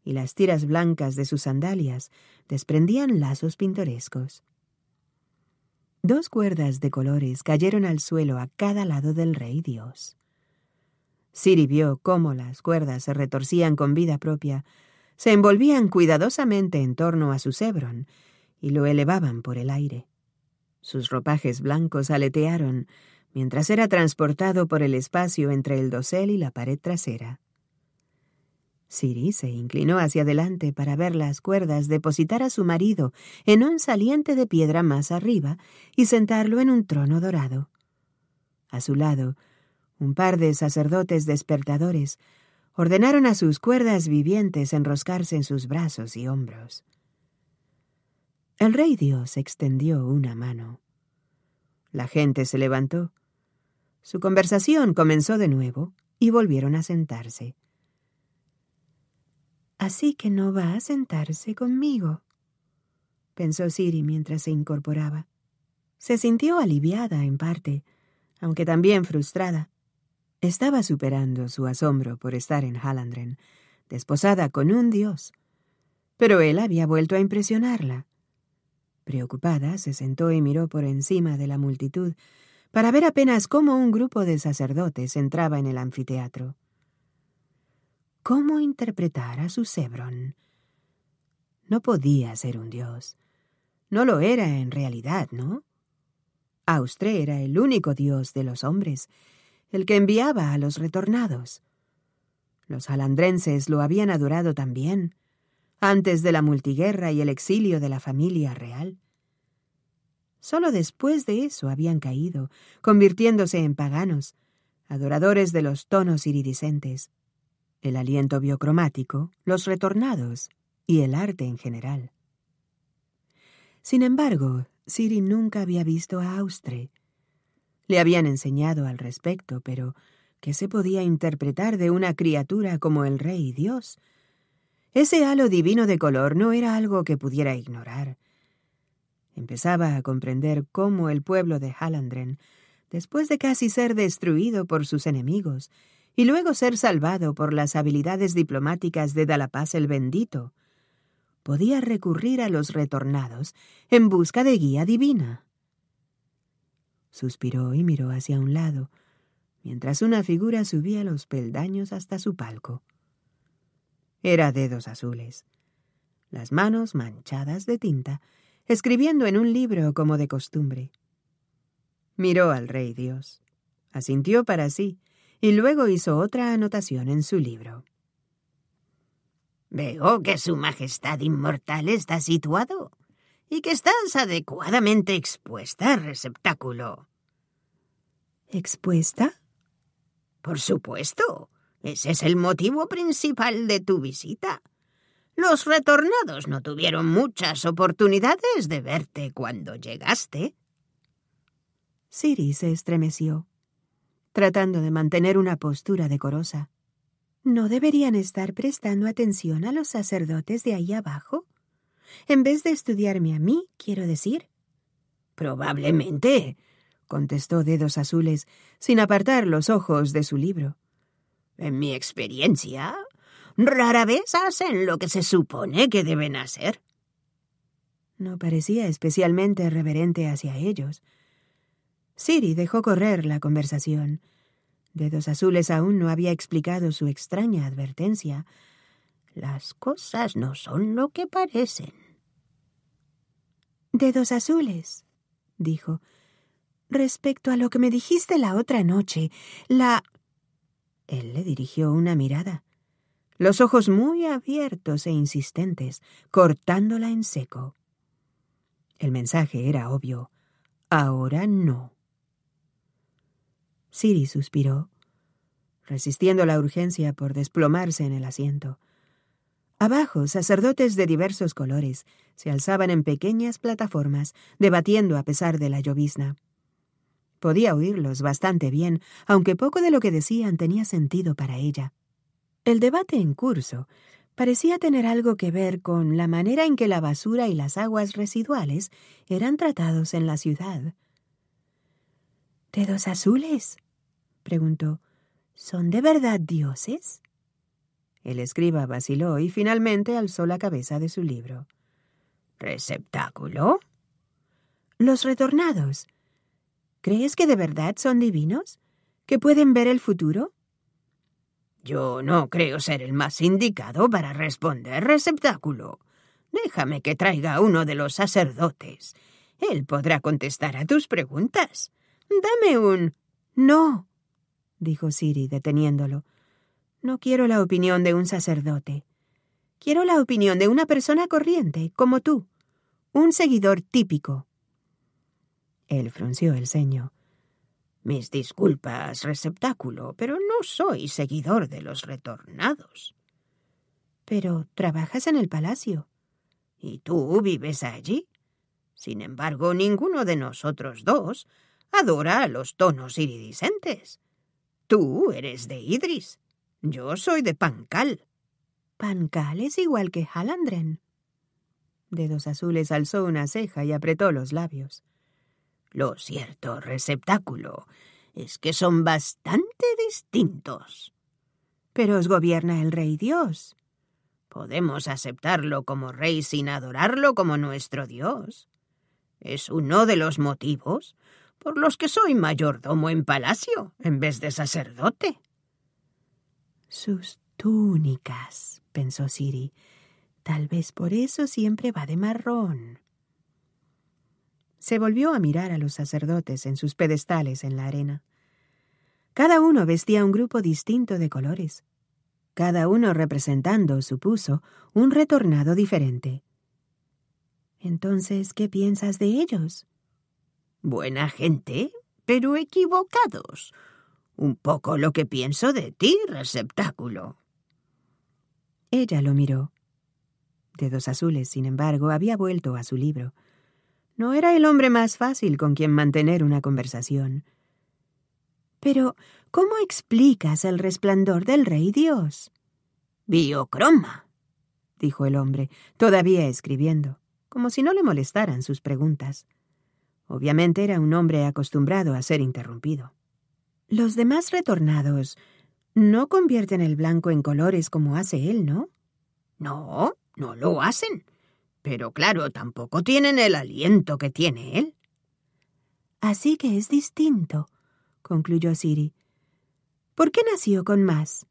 y las tiras blancas de sus sandalias desprendían lazos pintorescos. Dos cuerdas de colores cayeron al suelo a cada lado del rey Dios. Siri vio cómo las cuerdas se retorcían con vida propia se envolvían cuidadosamente en torno a su cebrón y lo elevaban por el aire. Sus ropajes blancos aletearon mientras era transportado por el espacio entre el dosel y la pared trasera. Siri se inclinó hacia adelante para ver las cuerdas depositar a su marido en un saliente de piedra más arriba y sentarlo en un trono dorado. A su lado, un par de sacerdotes despertadores ordenaron a sus cuerdas vivientes enroscarse en sus brazos y hombros. El rey Dios extendió una mano. La gente se levantó. Su conversación comenzó de nuevo y volvieron a sentarse. Así que no va a sentarse conmigo, pensó Siri mientras se incorporaba. Se sintió aliviada en parte, aunque también frustrada. Estaba superando su asombro por estar en Halandren, desposada con un dios. Pero él había vuelto a impresionarla. Preocupada, se sentó y miró por encima de la multitud para ver apenas cómo un grupo de sacerdotes entraba en el anfiteatro. ¿Cómo interpretar a su Sebron? No podía ser un dios. No lo era en realidad, ¿no? Austre era el único dios de los hombres, el que enviaba a los retornados. Los alandrenses lo habían adorado también, antes de la multiguerra y el exilio de la familia real. Solo después de eso habían caído, convirtiéndose en paganos, adoradores de los tonos iridiscentes, el aliento biocromático, los retornados y el arte en general. Sin embargo, Siri nunca había visto a Austre, le habían enseñado al respecto, pero ¿qué se podía interpretar de una criatura como el rey Dios? Ese halo divino de color no era algo que pudiera ignorar. Empezaba a comprender cómo el pueblo de Halandren, después de casi ser destruido por sus enemigos y luego ser salvado por las habilidades diplomáticas de Dalapaz el Bendito, podía recurrir a los retornados en busca de guía divina suspiró y miró hacia un lado, mientras una figura subía los peldaños hasta su palco. Era dedos azules, las manos manchadas de tinta, escribiendo en un libro como de costumbre. Miró al rey Dios, asintió para sí, y luego hizo otra anotación en su libro. Veo que Su Majestad Inmortal está situado y que estás adecuadamente expuesta al receptáculo. ¿Expuesta? Por supuesto. Ese es el motivo principal de tu visita. Los retornados no tuvieron muchas oportunidades de verte cuando llegaste. Siri se estremeció, tratando de mantener una postura decorosa. ¿No deberían estar prestando atención a los sacerdotes de ahí abajo? En vez de estudiarme a mí, quiero decir. Probablemente, contestó Dedos Azules, sin apartar los ojos de su libro. En mi experiencia, rara vez hacen lo que se supone que deben hacer. No parecía especialmente reverente hacia ellos. Siri dejó correr la conversación. Dedos Azules aún no había explicado su extraña advertencia, las cosas no son lo que parecen. Dedos azules, dijo. Respecto a lo que me dijiste la otra noche, la... Él le dirigió una mirada, los ojos muy abiertos e insistentes, cortándola en seco. El mensaje era obvio. Ahora no. Siri suspiró, resistiendo la urgencia por desplomarse en el asiento. Abajo, sacerdotes de diversos colores se alzaban en pequeñas plataformas, debatiendo a pesar de la llovizna. Podía oírlos bastante bien, aunque poco de lo que decían tenía sentido para ella. El debate en curso parecía tener algo que ver con la manera en que la basura y las aguas residuales eran tratados en la ciudad. ¿Dedos azules? preguntó. ¿Son de verdad dioses? El escriba vaciló y finalmente alzó la cabeza de su libro. ¿Receptáculo? Los retornados. ¿Crees que de verdad son divinos? ¿Que pueden ver el futuro? Yo no creo ser el más indicado para responder receptáculo. Déjame que traiga a uno de los sacerdotes. Él podrá contestar a tus preguntas. Dame un... No, dijo Siri, deteniéndolo. No quiero la opinión de un sacerdote. Quiero la opinión de una persona corriente, como tú, un seguidor típico. Él frunció el ceño. Mis disculpas, receptáculo, pero no soy seguidor de los retornados. Pero trabajas en el palacio. ¿Y tú vives allí? Sin embargo, ninguno de nosotros dos adora los tonos iridiscentes. Tú eres de Idris. Yo soy de Pancal. Pancal es igual que Halandren. Dedos Azules alzó una ceja y apretó los labios. Lo cierto, receptáculo, es que son bastante distintos. Pero os gobierna el Rey Dios. Podemos aceptarlo como Rey sin adorarlo como nuestro Dios. Es uno de los motivos por los que soy mayordomo en palacio en vez de sacerdote. Sus túnicas, pensó Siri. Tal vez por eso siempre va de marrón. Se volvió a mirar a los sacerdotes en sus pedestales en la arena. Cada uno vestía un grupo distinto de colores, cada uno representando, supuso, un retornado diferente. Entonces, ¿qué piensas de ellos? Buena gente, pero equivocados un poco lo que pienso de ti, receptáculo. Ella lo miró. Dedos Azules, sin embargo, había vuelto a su libro. No era el hombre más fácil con quien mantener una conversación. Pero, ¿cómo explicas el resplandor del Rey Dios? Biocroma, dijo el hombre, todavía escribiendo, como si no le molestaran sus preguntas. Obviamente era un hombre acostumbrado a ser interrumpido. Los demás retornados no convierten el blanco en colores como hace él, ¿no? No, no lo hacen. Pero claro, tampoco tienen el aliento que tiene él. Así que es distinto, concluyó Siri. ¿Por qué nació con más?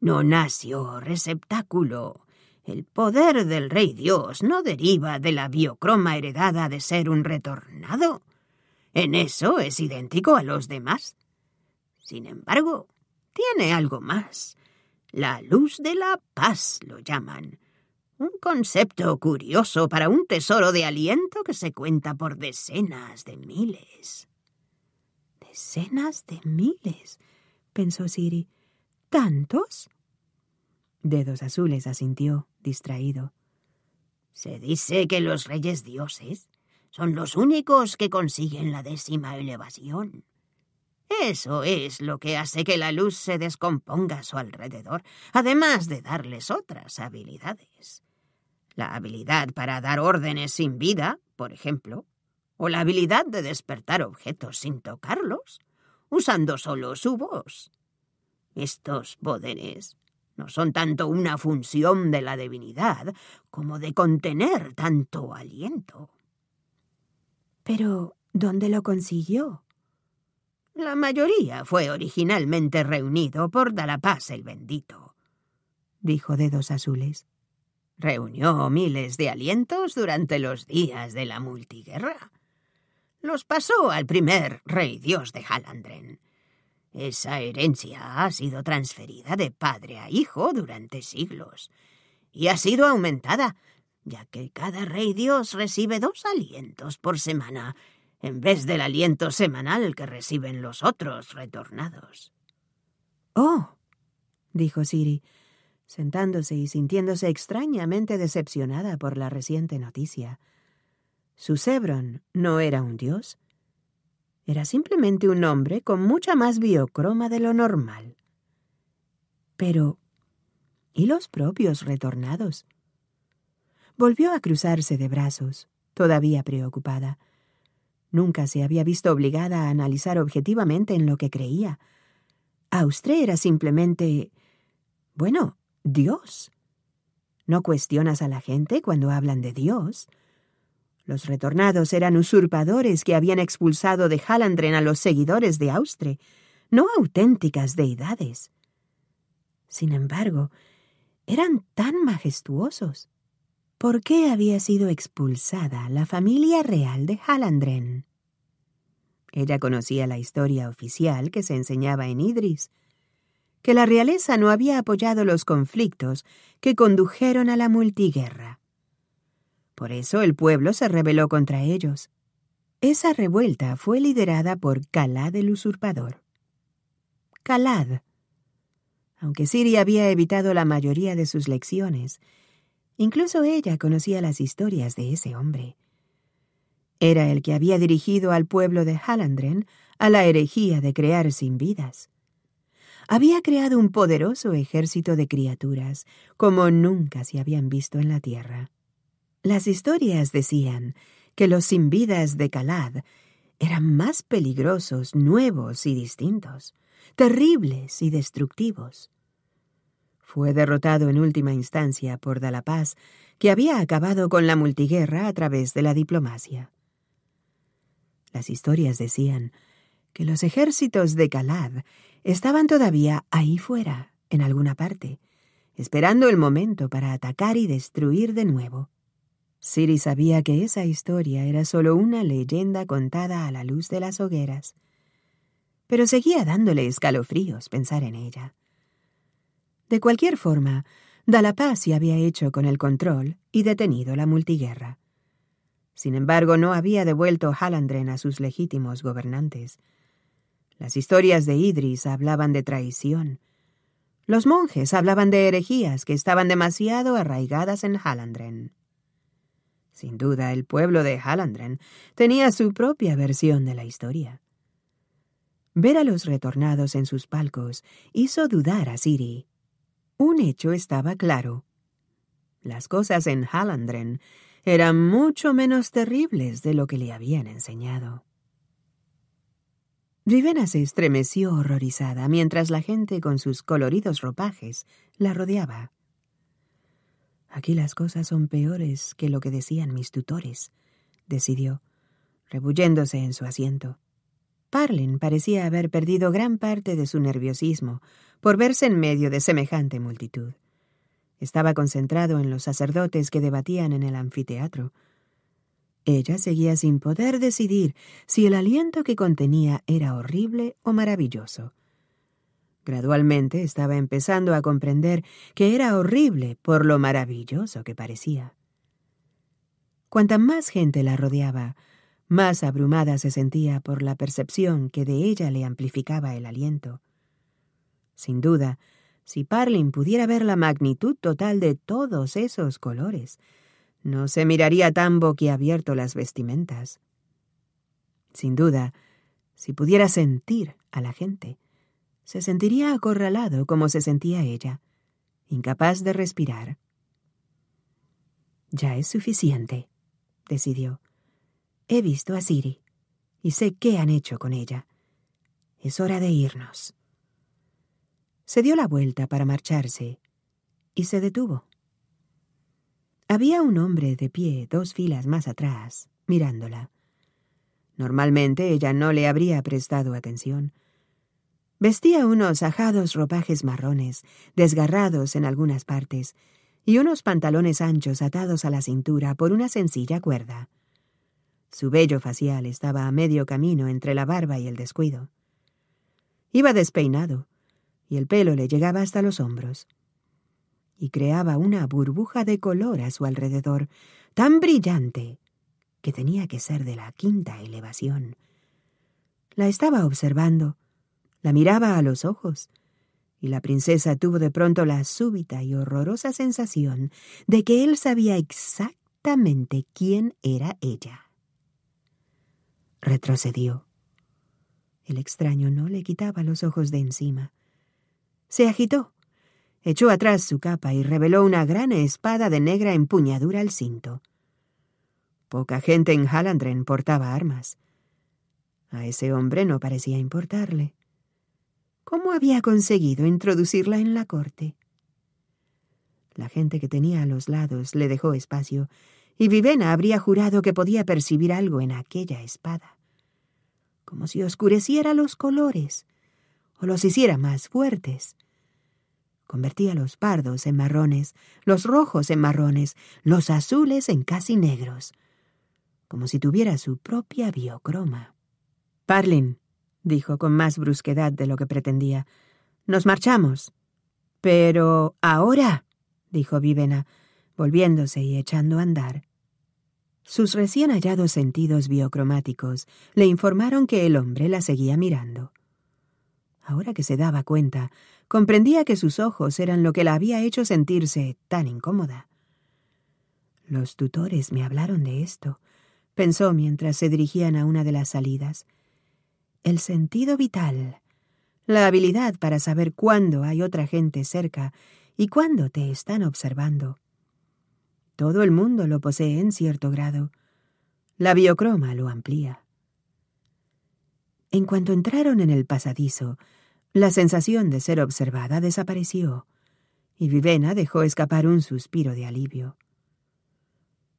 No nació, receptáculo. El poder del Rey Dios no deriva de la biocroma heredada de ser un retornado. En eso es idéntico a los demás. Sin embargo, tiene algo más. La luz de la paz lo llaman. Un concepto curioso para un tesoro de aliento que se cuenta por decenas de miles. Decenas de miles, pensó Siri. ¿Tantos? Dedos Azules asintió, distraído. Se dice que los reyes dioses son los únicos que consiguen la décima elevación. Eso es lo que hace que la luz se descomponga a su alrededor, además de darles otras habilidades. La habilidad para dar órdenes sin vida, por ejemplo, o la habilidad de despertar objetos sin tocarlos, usando solo su voz. Estos poderes no son tanto una función de la divinidad como de contener tanto aliento. Pero, ¿dónde lo consiguió? La mayoría fue originalmente reunido por Dalapaz el Bendito, dijo Dedos Azules. Reunió miles de alientos durante los días de la multiguerra. Los pasó al primer rey dios de Halandren. Esa herencia ha sido transferida de padre a hijo durante siglos y ha sido aumentada, ya que cada rey dios recibe dos alientos por semana en vez del aliento semanal que reciben los otros retornados. Oh, dijo Siri, sentándose y sintiéndose extrañamente decepcionada por la reciente noticia. Su Sebron no era un dios. Era simplemente un hombre con mucha más biocroma de lo normal. Pero, ¿y los propios retornados? Volvió a cruzarse de brazos, todavía preocupada. Nunca se había visto obligada a analizar objetivamente en lo que creía. Austre era simplemente... bueno, Dios. No cuestionas a la gente cuando hablan de Dios. Los retornados eran usurpadores que habían expulsado de Halandren a los seguidores de Austre, no auténticas deidades. Sin embargo, eran tan majestuosos por qué había sido expulsada la familia real de Halandren? Ella conocía la historia oficial que se enseñaba en Idris, que la realeza no había apoyado los conflictos que condujeron a la multiguerra. Por eso el pueblo se rebeló contra ellos. Esa revuelta fue liderada por Calad el usurpador. Calad. Aunque Siri había evitado la mayoría de sus lecciones, Incluso ella conocía las historias de ese hombre. Era el que había dirigido al pueblo de Halandren a la herejía de crear sin vidas. Había creado un poderoso ejército de criaturas como nunca se habían visto en la tierra. Las historias decían que los sin vidas de Calad eran más peligrosos, nuevos y distintos, terribles y destructivos. Fue derrotado en última instancia por Dalapaz, que había acabado con la multiguerra a través de la diplomacia. Las historias decían que los ejércitos de Calad estaban todavía ahí fuera, en alguna parte, esperando el momento para atacar y destruir de nuevo. Siri sabía que esa historia era solo una leyenda contada a la luz de las hogueras, pero seguía dándole escalofríos pensar en ella. De cualquier forma, Dalapaz se había hecho con el control y detenido la multiguerra. Sin embargo, no había devuelto Halandren a sus legítimos gobernantes. Las historias de Idris hablaban de traición. Los monjes hablaban de herejías que estaban demasiado arraigadas en Halandren. Sin duda, el pueblo de Halandren tenía su propia versión de la historia. Ver a los retornados en sus palcos hizo dudar a Siri. Un hecho estaba claro. Las cosas en Hallandren eran mucho menos terribles de lo que le habían enseñado. Vivena se estremeció horrorizada mientras la gente con sus coloridos ropajes la rodeaba. Aquí las cosas son peores que lo que decían mis tutores, decidió, rebulléndose en su asiento. Parlen parecía haber perdido gran parte de su nerviosismo, por verse en medio de semejante multitud. Estaba concentrado en los sacerdotes que debatían en el anfiteatro. Ella seguía sin poder decidir si el aliento que contenía era horrible o maravilloso. Gradualmente estaba empezando a comprender que era horrible por lo maravilloso que parecía. Cuanta más gente la rodeaba, más abrumada se sentía por la percepción que de ella le amplificaba el aliento. Sin duda, si Parlin pudiera ver la magnitud total de todos esos colores, no se miraría tan boquiabierto las vestimentas. Sin duda, si pudiera sentir a la gente, se sentiría acorralado como se sentía ella, incapaz de respirar. Ya es suficiente, decidió. He visto a Siri y sé qué han hecho con ella. Es hora de irnos se dio la vuelta para marcharse y se detuvo. Había un hombre de pie dos filas más atrás, mirándola. Normalmente ella no le habría prestado atención. Vestía unos ajados ropajes marrones, desgarrados en algunas partes, y unos pantalones anchos atados a la cintura por una sencilla cuerda. Su bello facial estaba a medio camino entre la barba y el descuido. Iba despeinado, y el pelo le llegaba hasta los hombros. Y creaba una burbuja de color a su alrededor, tan brillante que tenía que ser de la quinta elevación. La estaba observando, la miraba a los ojos, y la princesa tuvo de pronto la súbita y horrorosa sensación de que él sabía exactamente quién era ella. Retrocedió. El extraño no le quitaba los ojos de encima. Se agitó, echó atrás su capa y reveló una gran espada de negra empuñadura al cinto. Poca gente en Hallandren portaba armas. A ese hombre no parecía importarle. ¿Cómo había conseguido introducirla en la corte? La gente que tenía a los lados le dejó espacio, y Vivena habría jurado que podía percibir algo en aquella espada, como si oscureciera los colores, o los hiciera más fuertes. Convertía los pardos en marrones, los rojos en marrones, los azules en casi negros, como si tuviera su propia biocroma. Parlin, dijo con más brusquedad de lo que pretendía, nos marchamos. Pero ahora, dijo Vivena, volviéndose y echando a andar. Sus recién hallados sentidos biocromáticos le informaron que el hombre la seguía mirando. Ahora que se daba cuenta, comprendía que sus ojos eran lo que la había hecho sentirse tan incómoda. Los tutores me hablaron de esto, pensó mientras se dirigían a una de las salidas. El sentido vital, la habilidad para saber cuándo hay otra gente cerca y cuándo te están observando. Todo el mundo lo posee en cierto grado. La biocroma lo amplía. En cuanto entraron en el pasadizo, la sensación de ser observada desapareció, y Vivena dejó escapar un suspiro de alivio.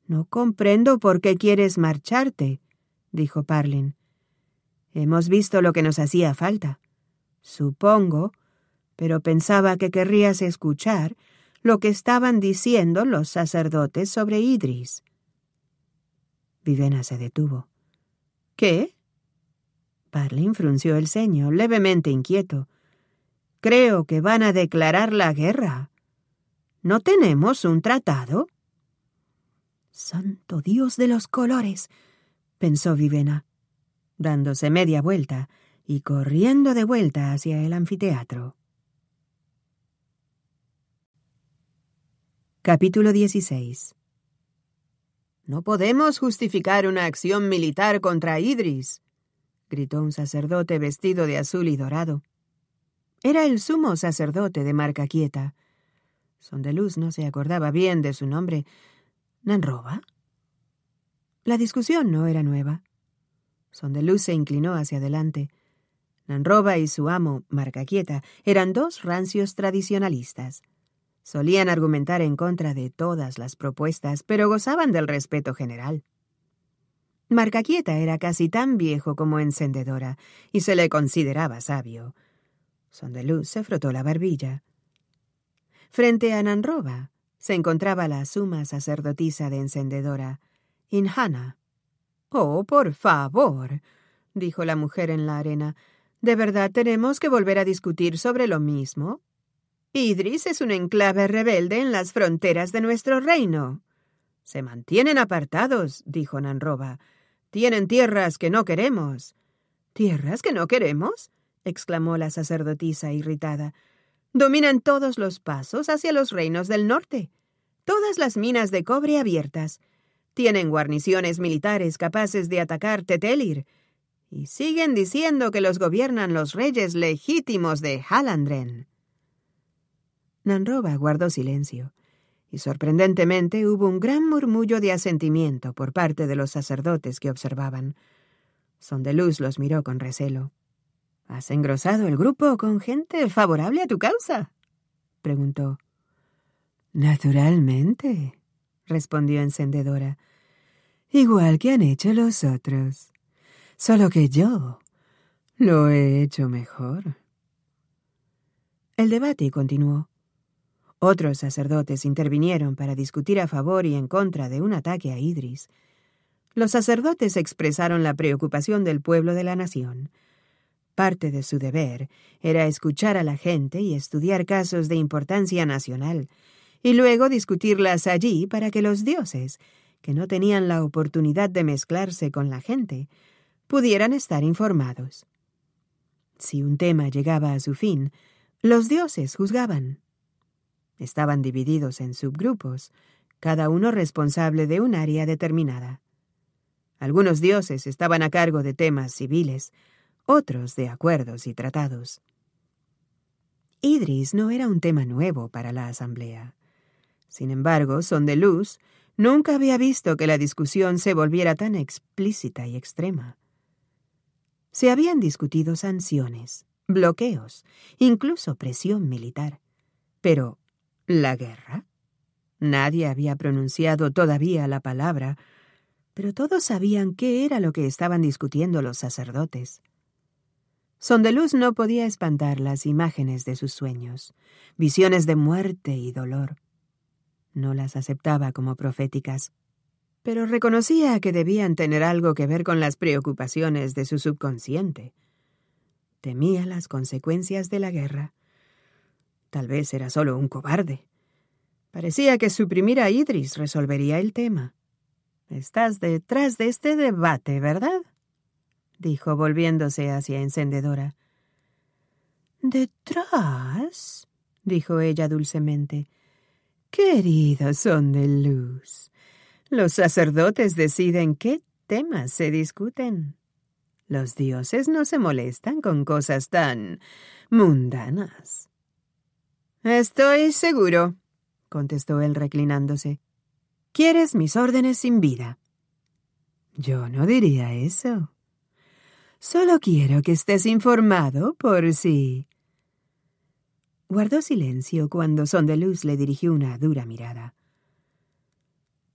No comprendo por qué quieres marcharte, dijo Parlin. Hemos visto lo que nos hacía falta. Supongo, pero pensaba que querrías escuchar lo que estaban diciendo los sacerdotes sobre Idris. Vivena se detuvo. ¿Qué? Parlin frunció el ceño, levemente inquieto. Creo que van a declarar la guerra. ¿No tenemos un tratado? Santo Dios de los colores, pensó Vivena, dándose media vuelta y corriendo de vuelta hacia el anfiteatro. Capítulo 16 No podemos justificar una acción militar contra Idris, gritó un sacerdote vestido de azul y dorado. Era el sumo sacerdote de marca quieta. Sondeluz no se acordaba bien de su nombre. ¿Nanroba? La discusión no era nueva. Sondeluz se inclinó hacia adelante. Nanroba y su amo, Marcaquieta, eran dos rancios tradicionalistas. Solían argumentar en contra de todas las propuestas, pero gozaban del respeto general. Marcaquieta era casi tan viejo como encendedora, y se le consideraba sabio. Sondeluz se frotó la barbilla. Frente a Nanroba se encontraba la suma sacerdotisa de encendedora, Inhana. Oh, por favor, dijo la mujer en la arena. ¿De verdad tenemos que volver a discutir sobre lo mismo? Idris es un enclave rebelde en las fronteras de nuestro reino. Se mantienen apartados, dijo Nanroba. Tienen tierras que no queremos. ¿Tierras que no queremos? exclamó la sacerdotisa irritada. Dominan todos los pasos hacia los reinos del norte. Todas las minas de cobre abiertas. Tienen guarniciones militares capaces de atacar Tetelir. Y siguen diciendo que los gobiernan los reyes legítimos de Halandren. Nanroba guardó silencio y sorprendentemente hubo un gran murmullo de asentimiento por parte de los sacerdotes que observaban. Sondeluz los miró con recelo. ¿Has engrosado el grupo con gente favorable a tu causa? preguntó. Naturalmente, respondió encendedora. Igual que han hecho los otros. Solo que yo lo he hecho mejor. El debate continuó. Otros sacerdotes intervinieron para discutir a favor y en contra de un ataque a Idris. Los sacerdotes expresaron la preocupación del pueblo de la nación. Parte de su deber era escuchar a la gente y estudiar casos de importancia nacional, y luego discutirlas allí para que los dioses, que no tenían la oportunidad de mezclarse con la gente, pudieran estar informados. Si un tema llegaba a su fin, los dioses juzgaban. Estaban divididos en subgrupos, cada uno responsable de un área determinada. Algunos dioses estaban a cargo de temas civiles, otros de acuerdos y tratados. Idris no era un tema nuevo para la Asamblea. Sin embargo, Son de Luz nunca había visto que la discusión se volviera tan explícita y extrema. Se habían discutido sanciones, bloqueos, incluso presión militar, pero ¿La guerra? Nadie había pronunciado todavía la palabra, pero todos sabían qué era lo que estaban discutiendo los sacerdotes. Sondeluz no podía espantar las imágenes de sus sueños, visiones de muerte y dolor. No las aceptaba como proféticas, pero reconocía que debían tener algo que ver con las preocupaciones de su subconsciente. Temía las consecuencias de la guerra Tal vez era solo un cobarde. Parecía que suprimir a Idris resolvería el tema. Estás detrás de este debate, ¿verdad? dijo volviéndose hacia Encendedora. Detrás, dijo ella dulcemente. Queridos son de luz. Los sacerdotes deciden qué temas se discuten. Los dioses no se molestan con cosas tan mundanas. Estoy seguro, contestó él reclinándose. Quieres mis órdenes sin vida. Yo no diría eso. Solo quiero que estés informado por si. Guardó silencio cuando Sondeluz le dirigió una dura mirada.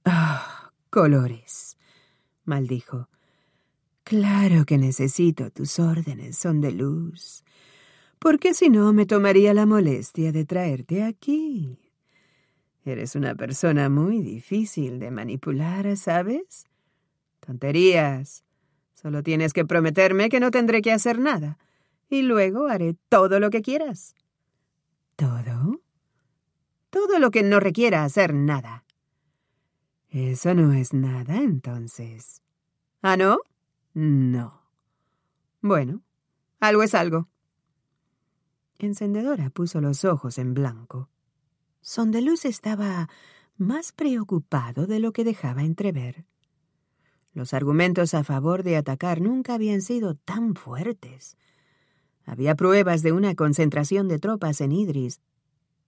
¡Ah! colores. maldijo. Claro que necesito tus órdenes, Sondeluz qué si no me tomaría la molestia de traerte aquí. Eres una persona muy difícil de manipular, ¿sabes? Tonterías. Solo tienes que prometerme que no tendré que hacer nada, y luego haré todo lo que quieras. ¿Todo? Todo lo que no requiera hacer nada. Eso no es nada, entonces. ¿Ah, no? No. Bueno, algo es algo encendedora puso los ojos en blanco. Sondeluz estaba más preocupado de lo que dejaba entrever. Los argumentos a favor de atacar nunca habían sido tan fuertes. Había pruebas de una concentración de tropas en Idris,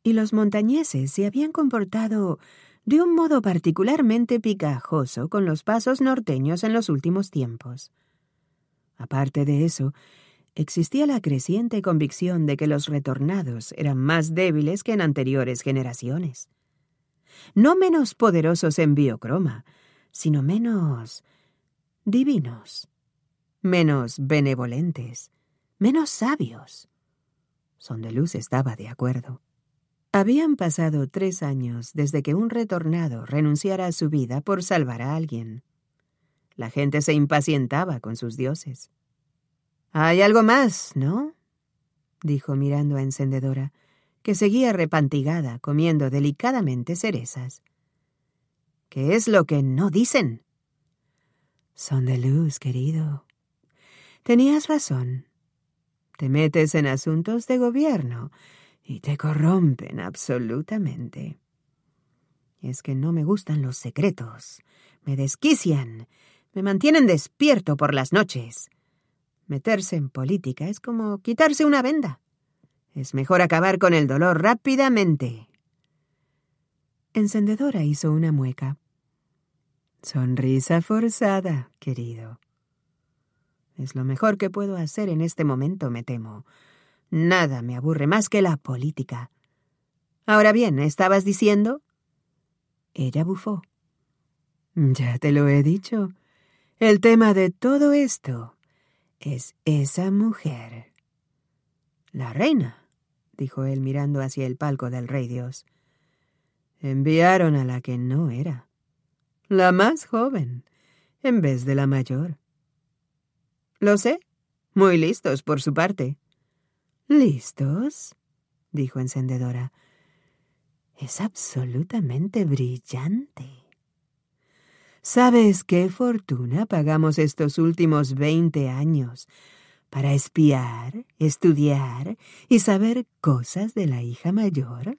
y los montañeses se habían comportado de un modo particularmente picajoso con los pasos norteños en los últimos tiempos. Aparte de eso, existía la creciente convicción de que los retornados eran más débiles que en anteriores generaciones. No menos poderosos en biocroma, sino menos divinos, menos benevolentes, menos sabios. Sondeluz estaba de acuerdo. Habían pasado tres años desde que un retornado renunciara a su vida por salvar a alguien. La gente se impacientaba con sus dioses. Hay algo más, ¿no? dijo mirando a Encendedora, que seguía repantigada, comiendo delicadamente cerezas. ¿Qué es lo que no dicen? Son de luz, querido. Tenías razón. Te metes en asuntos de gobierno y te corrompen absolutamente. Es que no me gustan los secretos. Me desquician. Me mantienen despierto por las noches. Meterse en política es como quitarse una venda. Es mejor acabar con el dolor rápidamente. Encendedora hizo una mueca. Sonrisa forzada, querido. Es lo mejor que puedo hacer en este momento, me temo. Nada me aburre más que la política. Ahora bien, ¿estabas diciendo? Ella bufó. Ya te lo he dicho. El tema de todo esto es esa mujer. La reina, dijo él mirando hacia el palco del rey Dios. Enviaron a la que no era, la más joven, en vez de la mayor. Lo sé, muy listos por su parte. ¿Listos? dijo encendedora. Es absolutamente brillante. ¿Sabes qué fortuna pagamos estos últimos veinte años para espiar, estudiar y saber cosas de la hija mayor?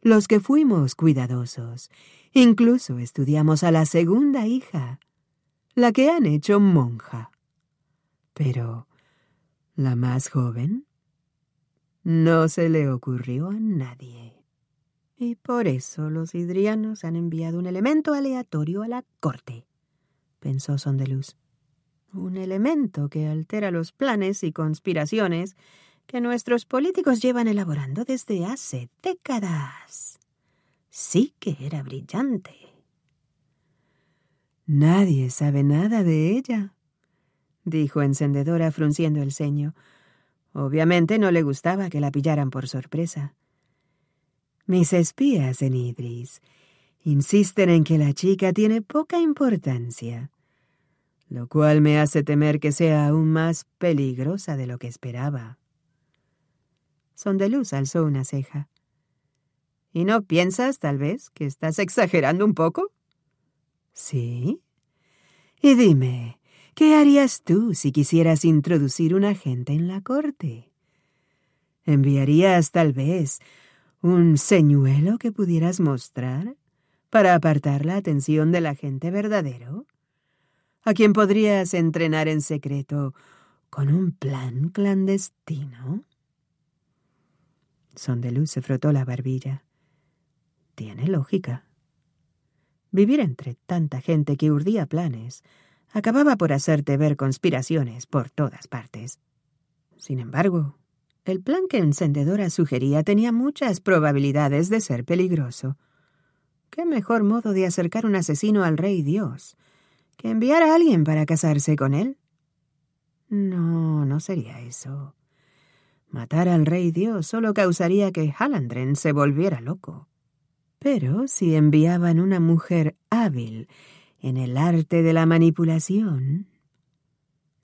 Los que fuimos cuidadosos, incluso estudiamos a la segunda hija, la que han hecho monja. Pero la más joven no se le ocurrió a nadie. Y por eso los hidrianos han enviado un elemento aleatorio a la corte, pensó Sondeluz. Un elemento que altera los planes y conspiraciones que nuestros políticos llevan elaborando desde hace décadas. Sí que era brillante. Nadie sabe nada de ella, dijo Encendedora frunciendo el ceño. Obviamente no le gustaba que la pillaran por sorpresa. Mis espías en Idris insisten en que la chica tiene poca importancia, lo cual me hace temer que sea aún más peligrosa de lo que esperaba. Sondeluz alzó una ceja. ¿Y no piensas, tal vez, que estás exagerando un poco? Sí. Y dime, ¿qué harías tú si quisieras introducir un agente en la corte? ¿Enviarías, tal vez, un señuelo que pudieras mostrar para apartar la atención de la gente verdadero? ¿A quien podrías entrenar en secreto con un plan clandestino? Sondeluz se frotó la barbilla. Tiene lógica. Vivir entre tanta gente que urdía planes acababa por hacerte ver conspiraciones por todas partes. Sin embargo, el plan que Encendedora sugería tenía muchas probabilidades de ser peligroso. ¿Qué mejor modo de acercar un asesino al rey Dios que enviar a alguien para casarse con él? No, no sería eso. Matar al rey Dios solo causaría que Halandren se volviera loco. Pero si enviaban una mujer hábil en el arte de la manipulación,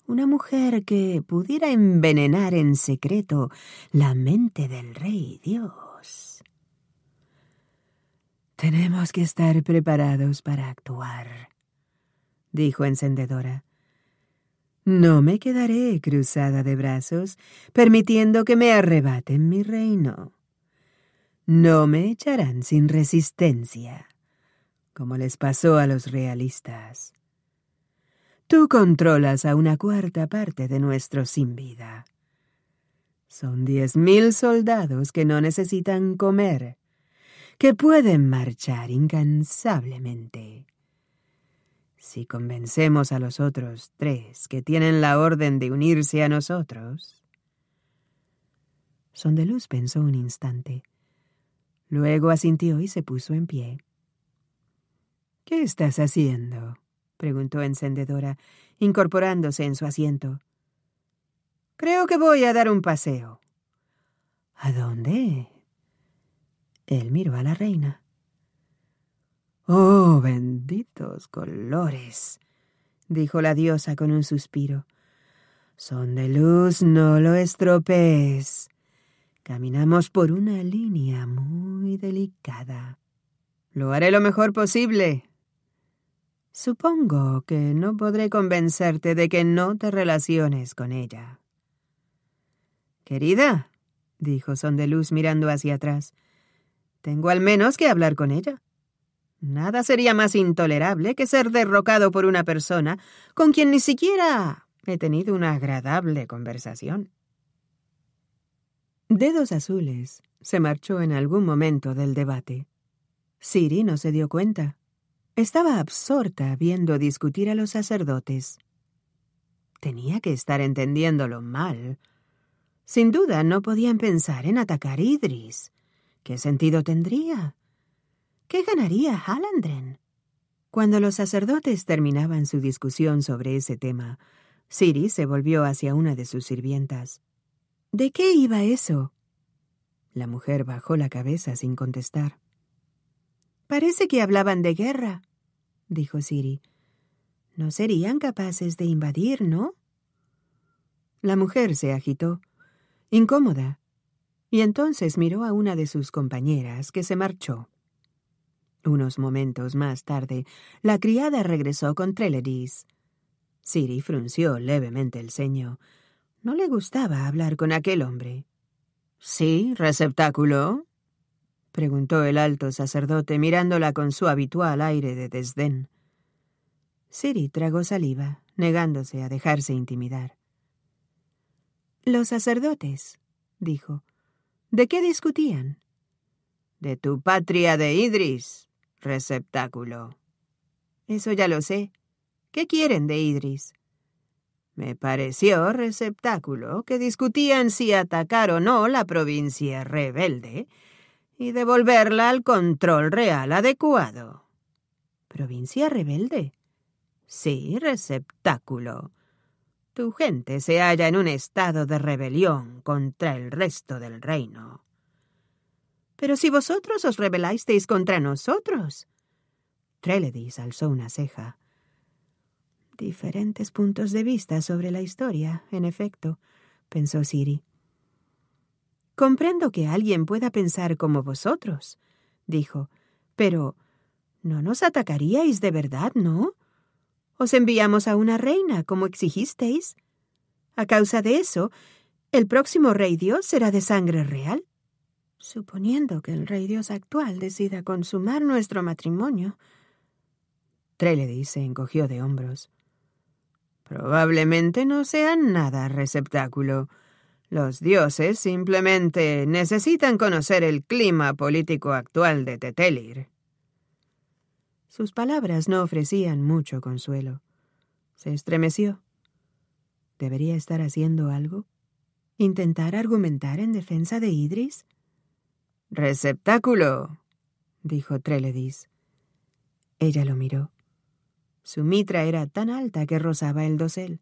una mujer que pudiera envenenar en secreto la mente del rey Dios. Tenemos que estar preparados para actuar, dijo encendedora. No me quedaré cruzada de brazos, permitiendo que me arrebaten mi reino. No me echarán sin resistencia, como les pasó a los realistas. Tú controlas a una cuarta parte de nuestro sin vida. Son diez mil soldados que no necesitan comer, que pueden marchar incansablemente. Si convencemos a los otros tres que tienen la orden de unirse a nosotros. Sondeluz pensó un instante. Luego asintió y se puso en pie. ¿Qué estás haciendo? preguntó encendedora, incorporándose en su asiento. Creo que voy a dar un paseo. ¿A dónde? Él miró a la reina. Oh, benditos colores, dijo la diosa con un suspiro. Son de luz, no lo estropees. Caminamos por una línea muy delicada. Lo haré lo mejor posible, Supongo que no podré convencerte de que no te relaciones con ella. Querida, dijo Sondeluz mirando hacia atrás, tengo al menos que hablar con ella. Nada sería más intolerable que ser derrocado por una persona con quien ni siquiera he tenido una agradable conversación. Dedos Azules se marchó en algún momento del debate. Siri no se dio cuenta estaba absorta viendo discutir a los sacerdotes. Tenía que estar entendiéndolo mal. Sin duda no podían pensar en atacar Idris. ¿Qué sentido tendría? ¿Qué ganaría Halandren? Cuando los sacerdotes terminaban su discusión sobre ese tema, Siri se volvió hacia una de sus sirvientas. ¿De qué iba eso? La mujer bajó la cabeza sin contestar. Parece que hablaban de guerra, dijo Siri. No serían capaces de invadir, ¿no? La mujer se agitó, incómoda, y entonces miró a una de sus compañeras que se marchó. Unos momentos más tarde, la criada regresó con Treledis. Siri frunció levemente el ceño. No le gustaba hablar con aquel hombre. Sí, receptáculo, preguntó el alto sacerdote mirándola con su habitual aire de desdén. Siri tragó saliva, negándose a dejarse intimidar. Los sacerdotes, dijo. ¿De qué discutían? De tu patria de Idris, receptáculo. Eso ya lo sé. ¿Qué quieren de Idris? Me pareció, receptáculo, que discutían si atacar o no la provincia rebelde y devolverla al control real adecuado. Provincia rebelde. Sí, receptáculo. Tu gente se halla en un estado de rebelión contra el resto del reino. Pero si vosotros os rebelasteis contra nosotros. Treledis alzó una ceja. Diferentes puntos de vista sobre la historia, en efecto, pensó Siri. Comprendo que alguien pueda pensar como vosotros, dijo, pero no nos atacaríais de verdad, ¿no? Os enviamos a una reina, como exigisteis. A causa de eso, el próximo rey Dios será de sangre real. Suponiendo que el rey Dios actual decida consumar nuestro matrimonio. Treledy se encogió de hombros. Probablemente no sea nada receptáculo. Los dioses simplemente necesitan conocer el clima político actual de Tetelir. Sus palabras no ofrecían mucho consuelo. Se estremeció. ¿Debería estar haciendo algo? ¿Intentar argumentar en defensa de Idris? Receptáculo, dijo Treledis. Ella lo miró. Su mitra era tan alta que rozaba el dosel.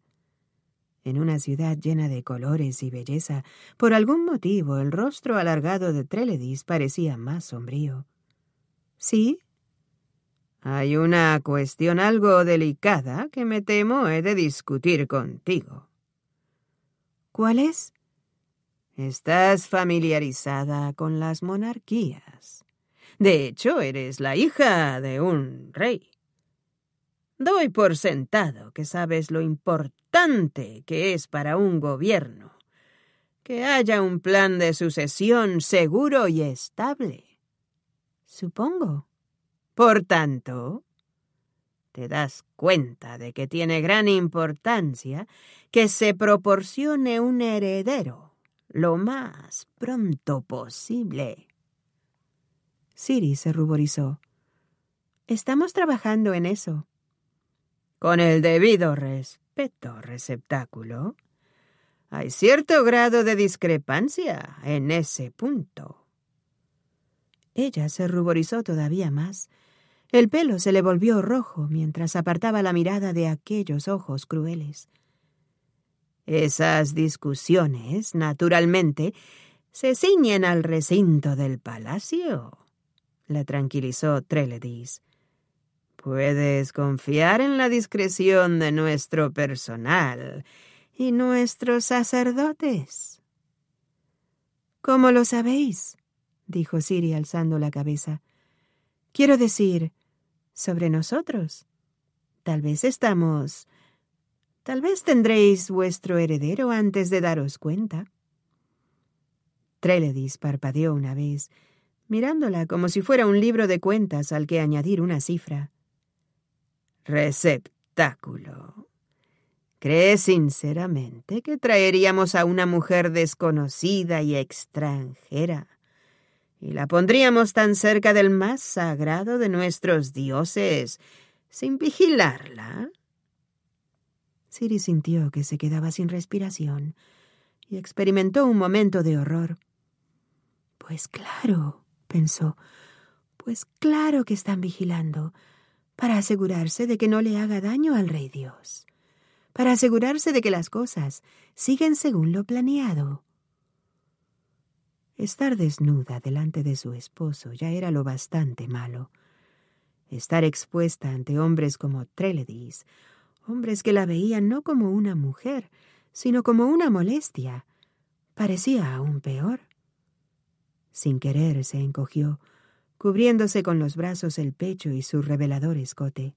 En una ciudad llena de colores y belleza, por algún motivo el rostro alargado de Treledis parecía más sombrío. ¿Sí? Hay una cuestión algo delicada que me temo he de discutir contigo. ¿Cuál es? Estás familiarizada con las monarquías. De hecho, eres la hija de un rey. Doy por sentado que sabes lo importante que es para un gobierno. Que haya un plan de sucesión seguro y estable. Supongo. Por tanto, te das cuenta de que tiene gran importancia que se proporcione un heredero lo más pronto posible. Siri se ruborizó. Estamos trabajando en eso. Con el debido respeto respeto receptáculo, hay cierto grado de discrepancia en ese punto. Ella se ruborizó todavía más. El pelo se le volvió rojo mientras apartaba la mirada de aquellos ojos crueles. Esas discusiones, naturalmente, se ciñen al recinto del palacio, la tranquilizó Treledis. Puedes confiar en la discreción de nuestro personal y nuestros sacerdotes. ¿Cómo lo sabéis? dijo Siri alzando la cabeza. Quiero decir, sobre nosotros. Tal vez estamos. Tal vez tendréis vuestro heredero antes de daros cuenta. Treledis parpadeó una vez, mirándola como si fuera un libro de cuentas al que añadir una cifra receptáculo. Cree sinceramente que traeríamos a una mujer desconocida y extranjera y la pondríamos tan cerca del más sagrado de nuestros dioses sin vigilarla? Siri sintió que se quedaba sin respiración y experimentó un momento de horror. Pues claro, pensó, pues claro que están vigilando para asegurarse de que no le haga daño al Rey Dios, para asegurarse de que las cosas siguen según lo planeado. Estar desnuda delante de su esposo ya era lo bastante malo. Estar expuesta ante hombres como Treledis, hombres que la veían no como una mujer, sino como una molestia, parecía aún peor. Sin querer se encogió, cubriéndose con los brazos el pecho y su revelador escote.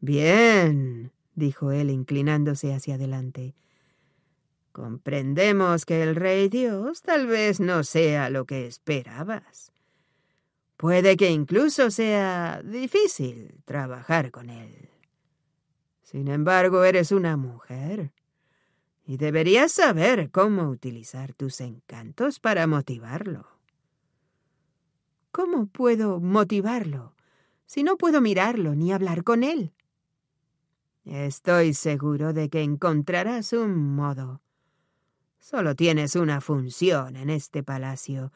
Bien, dijo él, inclinándose hacia adelante. Comprendemos que el Rey Dios tal vez no sea lo que esperabas. Puede que incluso sea difícil trabajar con él. Sin embargo, eres una mujer y deberías saber cómo utilizar tus encantos para motivarlo. ¿Cómo puedo motivarlo si no puedo mirarlo ni hablar con él? Estoy seguro de que encontrarás un modo. Solo tienes una función en este palacio.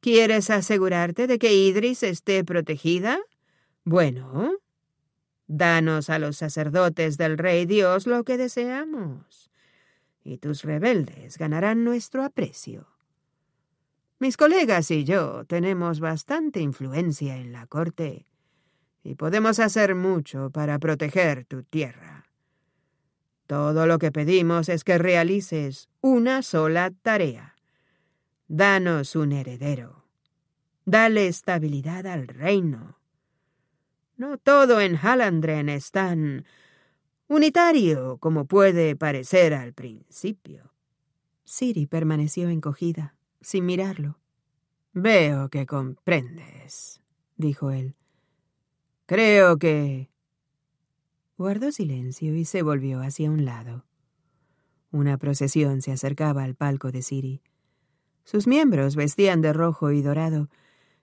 ¿Quieres asegurarte de que Idris esté protegida? Bueno, danos a los sacerdotes del Rey Dios lo que deseamos, y tus rebeldes ganarán nuestro aprecio. Mis colegas y yo tenemos bastante influencia en la corte y podemos hacer mucho para proteger tu tierra. Todo lo que pedimos es que realices una sola tarea. Danos un heredero. Dale estabilidad al reino. No todo en Halandren es tan unitario como puede parecer al principio. Siri permaneció encogida sin mirarlo. Veo que comprendes, dijo él. Creo que... Guardó silencio y se volvió hacia un lado. Una procesión se acercaba al palco de Siri. Sus miembros vestían de rojo y dorado,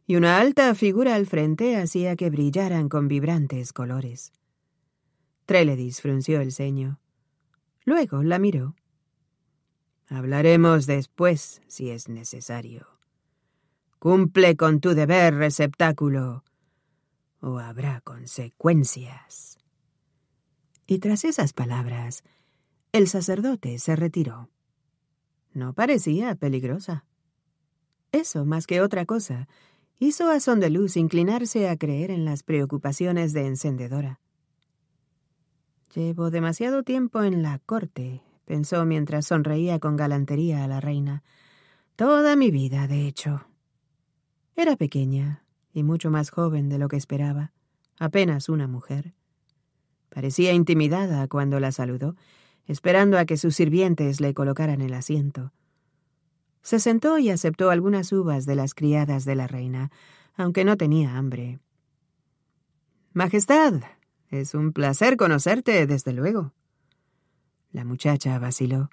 y una alta figura al frente hacía que brillaran con vibrantes colores. Treledis frunció el ceño. Luego la miró Hablaremos después si es necesario. Cumple con tu deber, receptáculo, o habrá consecuencias. Y tras esas palabras, el sacerdote se retiró. No parecía peligrosa. Eso, más que otra cosa, hizo a Sondeluz inclinarse a creer en las preocupaciones de encendedora. Llevo demasiado tiempo en la corte, pensó mientras sonreía con galantería a la reina. Toda mi vida, de hecho. Era pequeña y mucho más joven de lo que esperaba, apenas una mujer. Parecía intimidada cuando la saludó, esperando a que sus sirvientes le colocaran el asiento. Se sentó y aceptó algunas uvas de las criadas de la reina, aunque no tenía hambre. Majestad, es un placer conocerte, desde luego. La muchacha vaciló.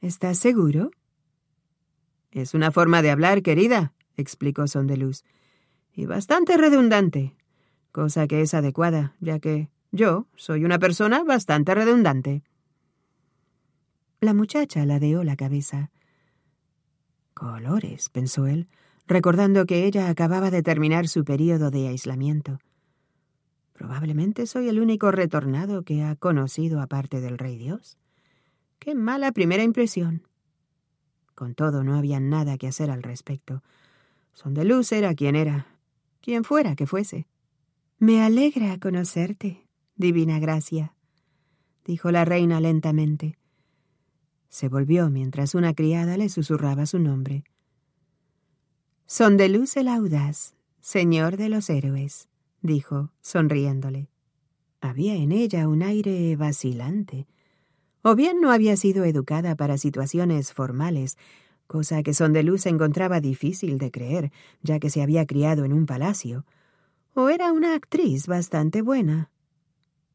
¿Estás seguro? Es una forma de hablar, querida, explicó Sondeluz, y bastante redundante, cosa que es adecuada, ya que yo soy una persona bastante redundante. La muchacha ladeó la cabeza. Colores, pensó él, recordando que ella acababa de terminar su periodo de aislamiento. Probablemente soy el único retornado que ha conocido aparte del Rey Dios. Qué mala primera impresión. Con todo, no había nada que hacer al respecto. Son de luz era quien era, quien fuera que fuese. Me alegra conocerte, divina gracia, dijo la reina lentamente. Se volvió mientras una criada le susurraba su nombre. Son de luz el audaz, señor de los héroes dijo, sonriéndole. Había en ella un aire vacilante. O bien no había sido educada para situaciones formales, cosa que Sondeluz encontraba difícil de creer, ya que se había criado en un palacio, o era una actriz bastante buena.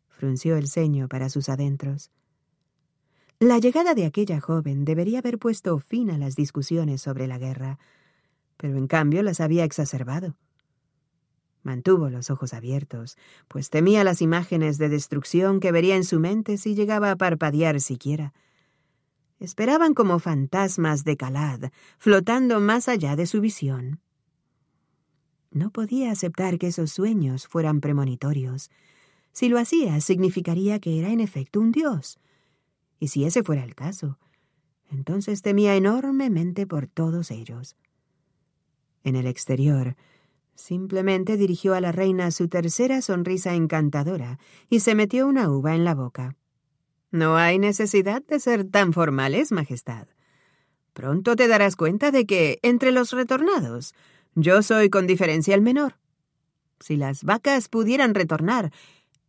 Frunció el ceño para sus adentros. La llegada de aquella joven debería haber puesto fin a las discusiones sobre la guerra, pero en cambio las había exacerbado. Mantuvo los ojos abiertos, pues temía las imágenes de destrucción que vería en su mente si llegaba a parpadear siquiera. Esperaban como fantasmas de Calad, flotando más allá de su visión. No podía aceptar que esos sueños fueran premonitorios. Si lo hacía, significaría que era en efecto un dios. Y si ese fuera el caso, entonces temía enormemente por todos ellos. En el exterior, Simplemente dirigió a la reina su tercera sonrisa encantadora y se metió una uva en la boca. No hay necesidad de ser tan formales, Majestad. Pronto te darás cuenta de que, entre los retornados, yo soy con diferencia el menor. Si las vacas pudieran retornar,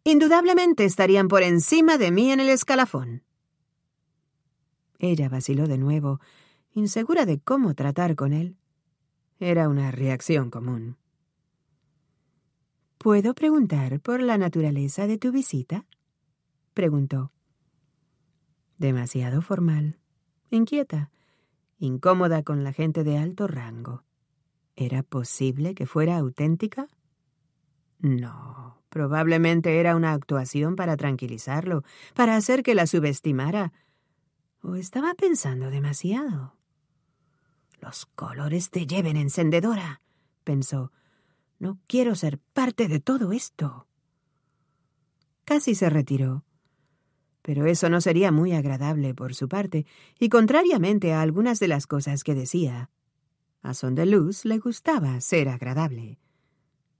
indudablemente estarían por encima de mí en el escalafón. Ella vaciló de nuevo, insegura de cómo tratar con él. Era una reacción común. ¿Puedo preguntar por la naturaleza de tu visita? preguntó. Demasiado formal, inquieta, incómoda con la gente de alto rango. ¿Era posible que fuera auténtica? No, probablemente era una actuación para tranquilizarlo, para hacer que la subestimara. ¿O estaba pensando demasiado? Los colores te lleven encendedora, pensó. No quiero ser parte de todo esto. Casi se retiró. Pero eso no sería muy agradable por su parte, y contrariamente a algunas de las cosas que decía, a Son Luz le gustaba ser agradable.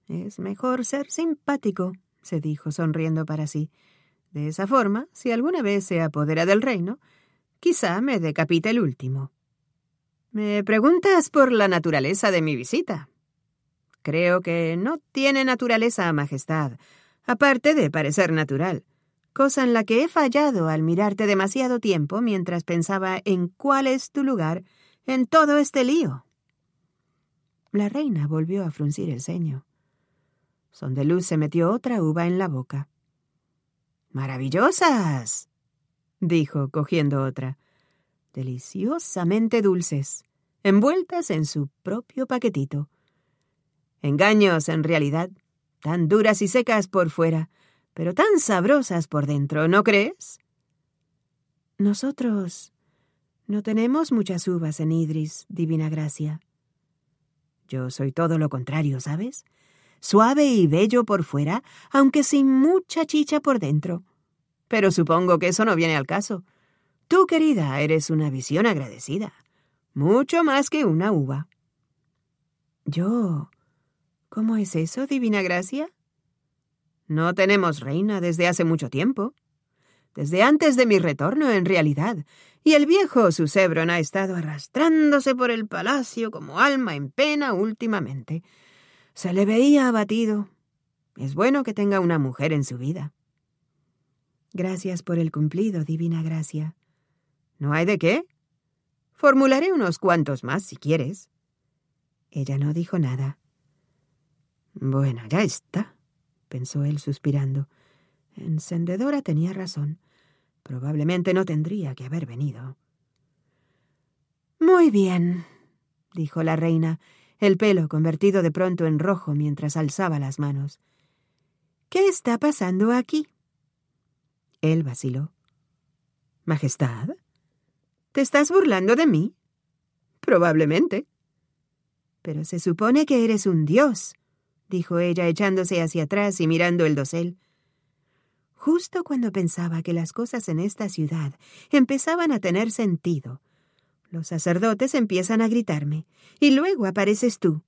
Es mejor ser simpático, se dijo sonriendo para sí. De esa forma, si alguna vez se apodera del reino, quizá me decapite el último. ¿Me preguntas por la naturaleza de mi visita? Creo que no tiene naturaleza, Majestad, aparte de parecer natural, cosa en la que he fallado al mirarte demasiado tiempo mientras pensaba en cuál es tu lugar en todo este lío. La reina volvió a fruncir el ceño. Sondeluz se metió otra uva en la boca. Maravillosas, dijo, cogiendo otra. Deliciosamente dulces, envueltas en su propio paquetito. Engaños, en realidad, tan duras y secas por fuera, pero tan sabrosas por dentro, ¿no crees? Nosotros no tenemos muchas uvas en Idris, Divina Gracia. Yo soy todo lo contrario, ¿sabes? Suave y bello por fuera, aunque sin mucha chicha por dentro. Pero supongo que eso no viene al caso. Tú, querida, eres una visión agradecida. Mucho más que una uva. Yo ¿Cómo es eso, Divina Gracia? No tenemos reina desde hace mucho tiempo. Desde antes de mi retorno, en realidad. Y el viejo Susebron ha estado arrastrándose por el palacio como alma en pena últimamente. Se le veía abatido. Es bueno que tenga una mujer en su vida. Gracias por el cumplido, Divina Gracia. ¿No hay de qué? Formularé unos cuantos más si quieres. Ella no dijo nada. Bueno, ya está, pensó él suspirando. Encendedora tenía razón. Probablemente no tendría que haber venido. Muy bien, dijo la reina, el pelo convertido de pronto en rojo mientras alzaba las manos. ¿Qué está pasando aquí? Él vaciló. Majestad, ¿te estás burlando de mí? Probablemente. Pero se supone que eres un dios, dijo ella, echándose hacia atrás y mirando el dosel. Justo cuando pensaba que las cosas en esta ciudad empezaban a tener sentido, los sacerdotes empiezan a gritarme, y luego apareces tú.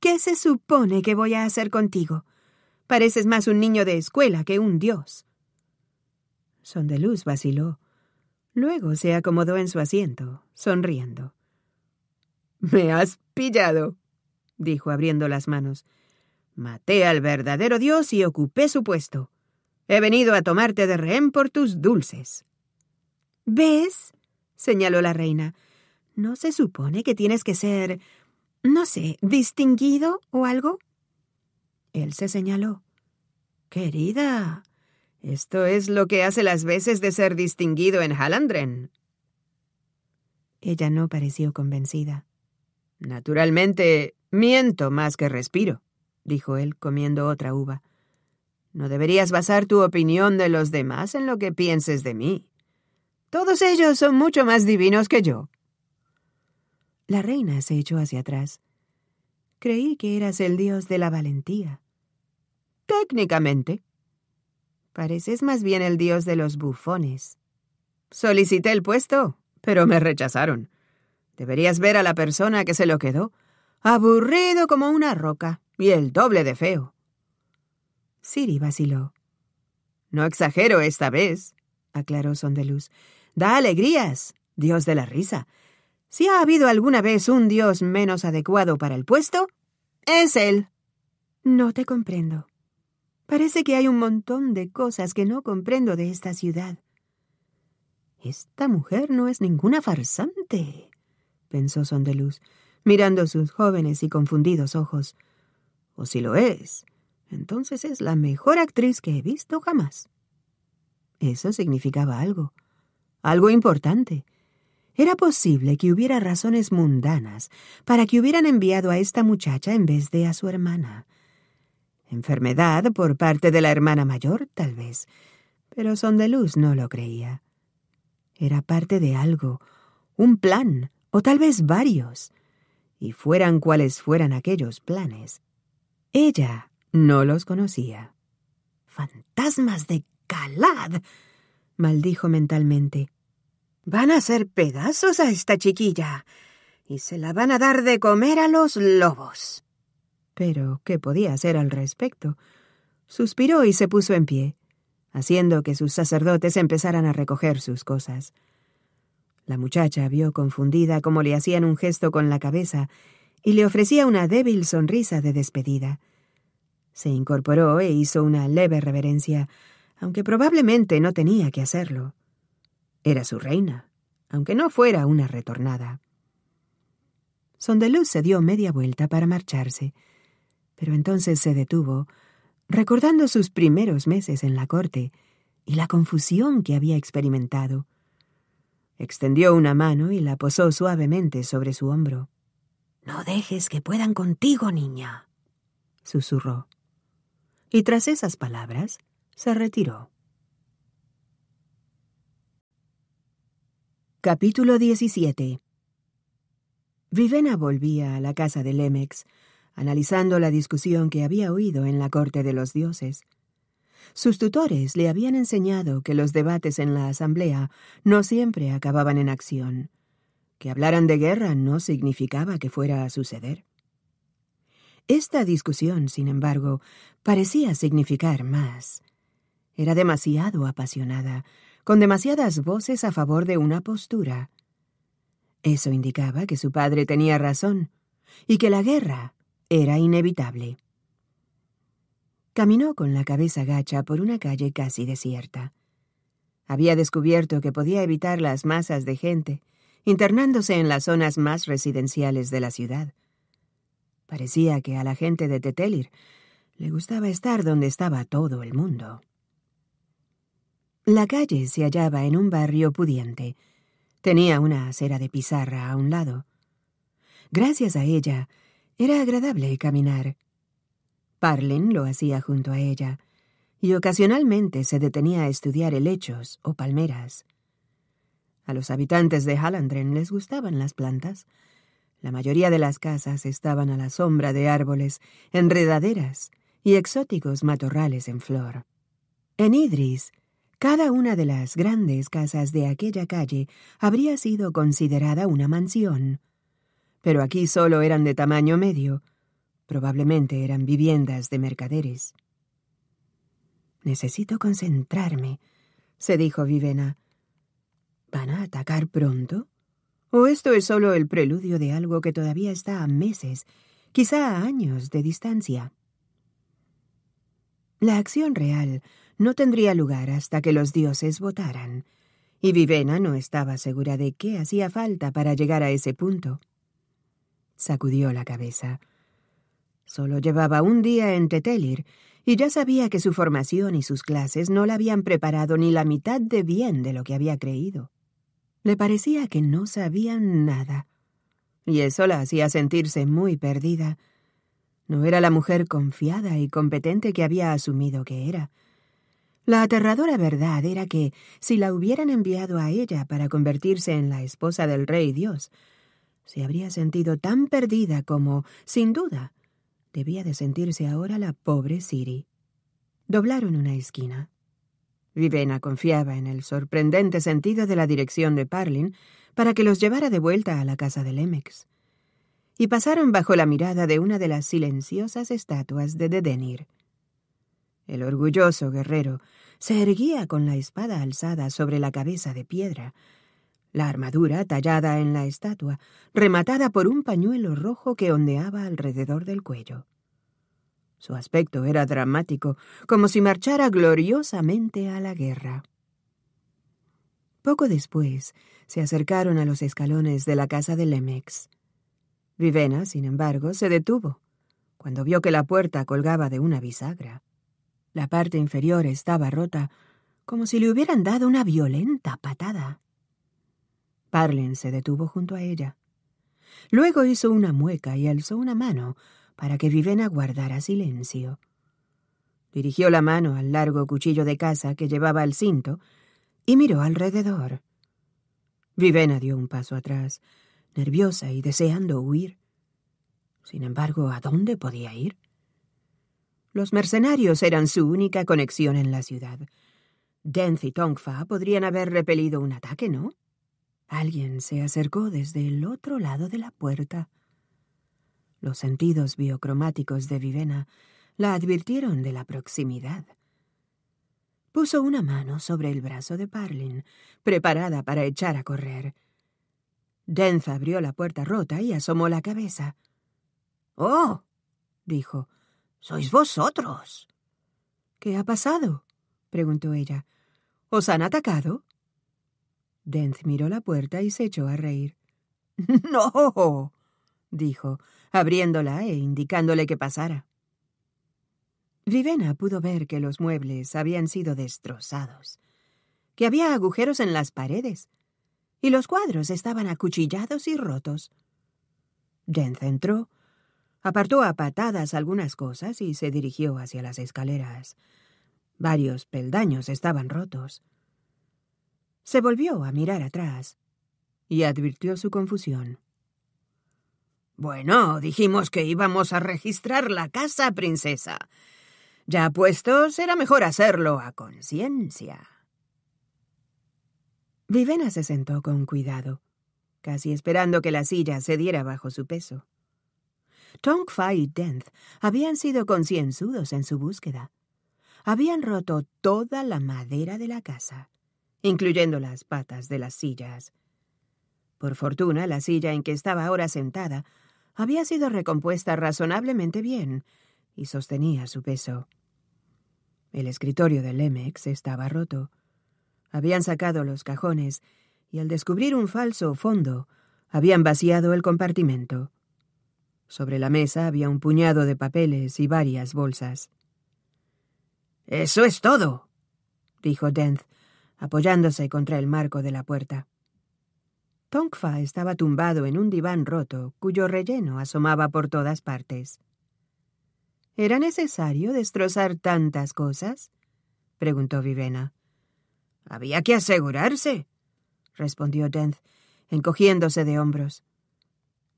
¿Qué se supone que voy a hacer contigo? Pareces más un niño de escuela que un dios. son de luz vaciló. Luego se acomodó en su asiento, sonriendo. Me has pillado, dijo abriendo las manos. Maté al verdadero Dios y ocupé su puesto. He venido a tomarte de rehén por tus dulces. ¿Ves? señaló la reina. ¿No se supone que tienes que ser, no sé, distinguido o algo? Él se señaló. Querida, esto es lo que hace las veces de ser distinguido en Halandren. Ella no pareció convencida. Naturalmente, miento más que respiro dijo él, comiendo otra uva. No deberías basar tu opinión de los demás en lo que pienses de mí. Todos ellos son mucho más divinos que yo. La reina se echó hacia atrás. Creí que eras el dios de la valentía. Técnicamente. Pareces más bien el dios de los bufones. Solicité el puesto, pero me rechazaron. Deberías ver a la persona que se lo quedó. Aburrido como una roca. Y el doble de feo. Siri vaciló. No exagero esta vez, aclaró Sondeluz. Da alegrías, Dios de la risa. Si ha habido alguna vez un Dios menos adecuado para el puesto, es él. No te comprendo. Parece que hay un montón de cosas que no comprendo de esta ciudad. Esta mujer no es ninguna farsante, pensó Sondeluz, mirando sus jóvenes y confundidos ojos. O si lo es, entonces es la mejor actriz que he visto jamás. Eso significaba algo, algo importante. Era posible que hubiera razones mundanas para que hubieran enviado a esta muchacha en vez de a su hermana. Enfermedad por parte de la hermana mayor, tal vez, pero luz, no lo creía. Era parte de algo, un plan, o tal vez varios, y fueran cuales fueran aquellos planes, ella no los conocía. ¡Fantasmas de Calad! maldijo mentalmente. Van a hacer pedazos a esta chiquilla y se la van a dar de comer a los lobos. Pero, ¿qué podía hacer al respecto? Suspiró y se puso en pie, haciendo que sus sacerdotes empezaran a recoger sus cosas. La muchacha vio confundida cómo le hacían un gesto con la cabeza y le ofrecía una débil sonrisa de despedida. Se incorporó e hizo una leve reverencia, aunque probablemente no tenía que hacerlo. Era su reina, aunque no fuera una retornada. Sondeluz se dio media vuelta para marcharse, pero entonces se detuvo, recordando sus primeros meses en la corte y la confusión que había experimentado. Extendió una mano y la posó suavemente sobre su hombro. No dejes que puedan contigo, niña, susurró. Y tras esas palabras, se retiró. Capítulo 17 Vivena volvía a la casa de Lemex, analizando la discusión que había oído en la corte de los dioses. Sus tutores le habían enseñado que los debates en la asamblea no siempre acababan en acción, que hablaran de guerra no significaba que fuera a suceder. Esta discusión, sin embargo, parecía significar más. Era demasiado apasionada, con demasiadas voces a favor de una postura. Eso indicaba que su padre tenía razón y que la guerra era inevitable. Caminó con la cabeza gacha por una calle casi desierta. Había descubierto que podía evitar las masas de gente internándose en las zonas más residenciales de la ciudad. Parecía que a la gente de Tetelir le gustaba estar donde estaba todo el mundo. La calle se hallaba en un barrio pudiente. Tenía una acera de pizarra a un lado. Gracias a ella, era agradable caminar. Parlin lo hacía junto a ella, y ocasionalmente se detenía a estudiar helechos o palmeras. A los habitantes de Hallandren les gustaban las plantas. La mayoría de las casas estaban a la sombra de árboles, enredaderas y exóticos matorrales en flor. En Idris, cada una de las grandes casas de aquella calle habría sido considerada una mansión. Pero aquí solo eran de tamaño medio. Probablemente eran viviendas de mercaderes. Necesito concentrarme, se dijo Vivena. ¿Van a atacar pronto? ¿O esto es solo el preludio de algo que todavía está a meses, quizá a años de distancia? La acción real no tendría lugar hasta que los dioses votaran, y Vivena no estaba segura de qué hacía falta para llegar a ese punto. Sacudió la cabeza. Solo llevaba un día en Tetelir y ya sabía que su formación y sus clases no la habían preparado ni la mitad de bien de lo que había creído. Le parecía que no sabían nada, y eso la hacía sentirse muy perdida. No era la mujer confiada y competente que había asumido que era. La aterradora verdad era que, si la hubieran enviado a ella para convertirse en la esposa del rey Dios, se habría sentido tan perdida como, sin duda, debía de sentirse ahora la pobre Siri. Doblaron una esquina. Vivena confiaba en el sorprendente sentido de la dirección de Parlin para que los llevara de vuelta a la casa de Lemex. Y pasaron bajo la mirada de una de las silenciosas estatuas de Dedenir. El orgulloso guerrero se erguía con la espada alzada sobre la cabeza de piedra, la armadura tallada en la estatua, rematada por un pañuelo rojo que ondeaba alrededor del cuello. Su aspecto era dramático, como si marchara gloriosamente a la guerra. Poco después se acercaron a los escalones de la casa de Lemex. Vivena, sin embargo, se detuvo cuando vio que la puerta colgaba de una bisagra. La parte inferior estaba rota, como si le hubieran dado una violenta patada. Parlen se detuvo junto a ella. Luego hizo una mueca y alzó una mano, para que Vivena guardara silencio. Dirigió la mano al largo cuchillo de caza que llevaba al cinto y miró alrededor. Vivena dio un paso atrás, nerviosa y deseando huir. Sin embargo, ¿a dónde podía ir? Los mercenarios eran su única conexión en la ciudad. Denz y Tongfa podrían haber repelido un ataque, ¿no? Alguien se acercó desde el otro lado de la puerta. Los sentidos biocromáticos de Vivena la advirtieron de la proximidad. Puso una mano sobre el brazo de Parlin, preparada para echar a correr. Denz abrió la puerta rota y asomó la cabeza. ¡Oh! dijo. ¡Sois vosotros! ¿Qué ha pasado? preguntó ella. ¿Os han atacado? Denz miró la puerta y se echó a reír. ¡No! dijo abriéndola e indicándole que pasara. Vivena pudo ver que los muebles habían sido destrozados, que había agujeros en las paredes, y los cuadros estaban acuchillados y rotos. Jens entró, apartó a patadas algunas cosas y se dirigió hacia las escaleras. Varios peldaños estaban rotos. Se volvió a mirar atrás y advirtió su confusión. Bueno, dijimos que íbamos a registrar la casa, princesa. Ya puestos, era mejor hacerlo a conciencia. Vivena se sentó con cuidado, casi esperando que la silla se diera bajo su peso. Tongfa y Denz habían sido concienzudos en su búsqueda. Habían roto toda la madera de la casa, incluyendo las patas de las sillas. Por fortuna, la silla en que estaba ahora sentada había sido recompuesta razonablemente bien y sostenía su peso. El escritorio de Lemex estaba roto. Habían sacado los cajones y al descubrir un falso fondo, habían vaciado el compartimento. Sobre la mesa había un puñado de papeles y varias bolsas. Eso es todo, dijo Dent, apoyándose contra el marco de la puerta. Tonkfa estaba tumbado en un diván roto cuyo relleno asomaba por todas partes. ¿Era necesario destrozar tantas cosas? preguntó Vivena. Había que asegurarse, respondió Dent, encogiéndose de hombros.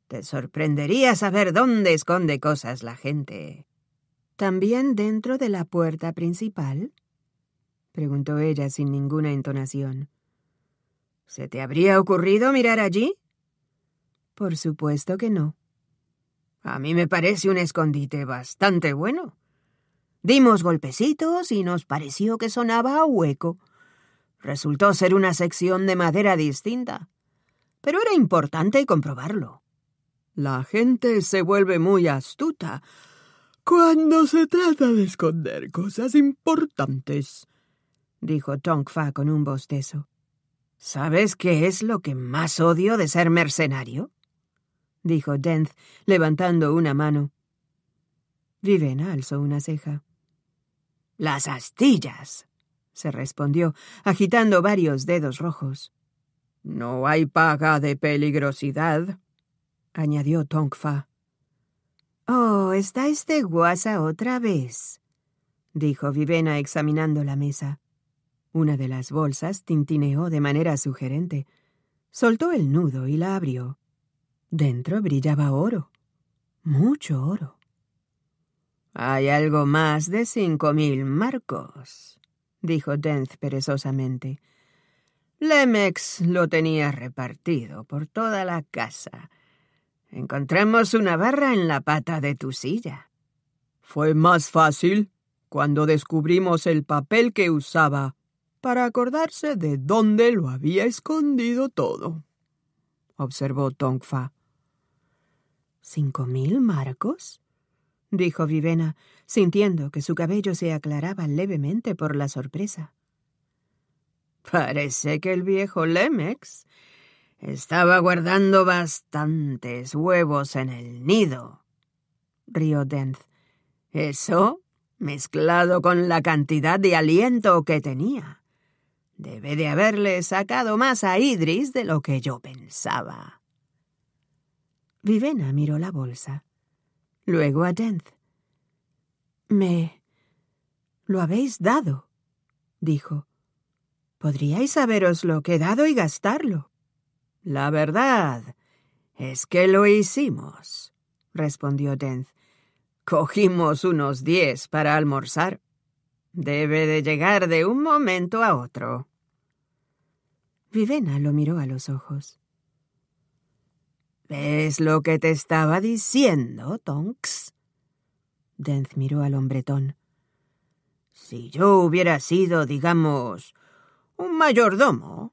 Te sorprendería saber dónde esconde cosas la gente. ¿También dentro de la puerta principal? preguntó ella sin ninguna entonación. ¿Se te habría ocurrido mirar allí? Por supuesto que no. A mí me parece un escondite bastante bueno. Dimos golpecitos y nos pareció que sonaba a hueco. Resultó ser una sección de madera distinta. Pero era importante comprobarlo. La gente se vuelve muy astuta cuando se trata de esconder cosas importantes, dijo Tong Fa con un bostezo. ¿Sabes qué es lo que más odio de ser mercenario? dijo Denz, levantando una mano. Vivena alzó una ceja. Las astillas, se respondió, agitando varios dedos rojos. No hay paga de peligrosidad, añadió Tongfa. Oh, está este guasa otra vez, dijo Vivena examinando la mesa. Una de las bolsas tintineó de manera sugerente. Soltó el nudo y la abrió. Dentro brillaba oro. Mucho oro. Hay algo más de cinco mil marcos, dijo Denz perezosamente. Lemex lo tenía repartido por toda la casa. Encontramos una barra en la pata de tu silla. Fue más fácil cuando descubrimos el papel que usaba para acordarse de dónde lo había escondido todo, observó Tongfa. ¿Cinco mil marcos? dijo Vivena, sintiendo que su cabello se aclaraba levemente por la sorpresa. Parece que el viejo Lemex estaba guardando bastantes huevos en el nido, rió Denz. Eso mezclado con la cantidad de aliento que tenía. Debe de haberle sacado más a Idris de lo que yo pensaba. Vivena miró la bolsa, luego a Denz. Me... lo habéis dado, dijo. Podríais haberoslo quedado y gastarlo. La verdad es que lo hicimos, respondió Denz. Cogimos unos diez para almorzar Debe de llegar de un momento a otro. Vivena lo miró a los ojos. ¿Ves lo que te estaba diciendo, Tonks? Denz miró al hombretón. Si yo hubiera sido, digamos, un mayordomo,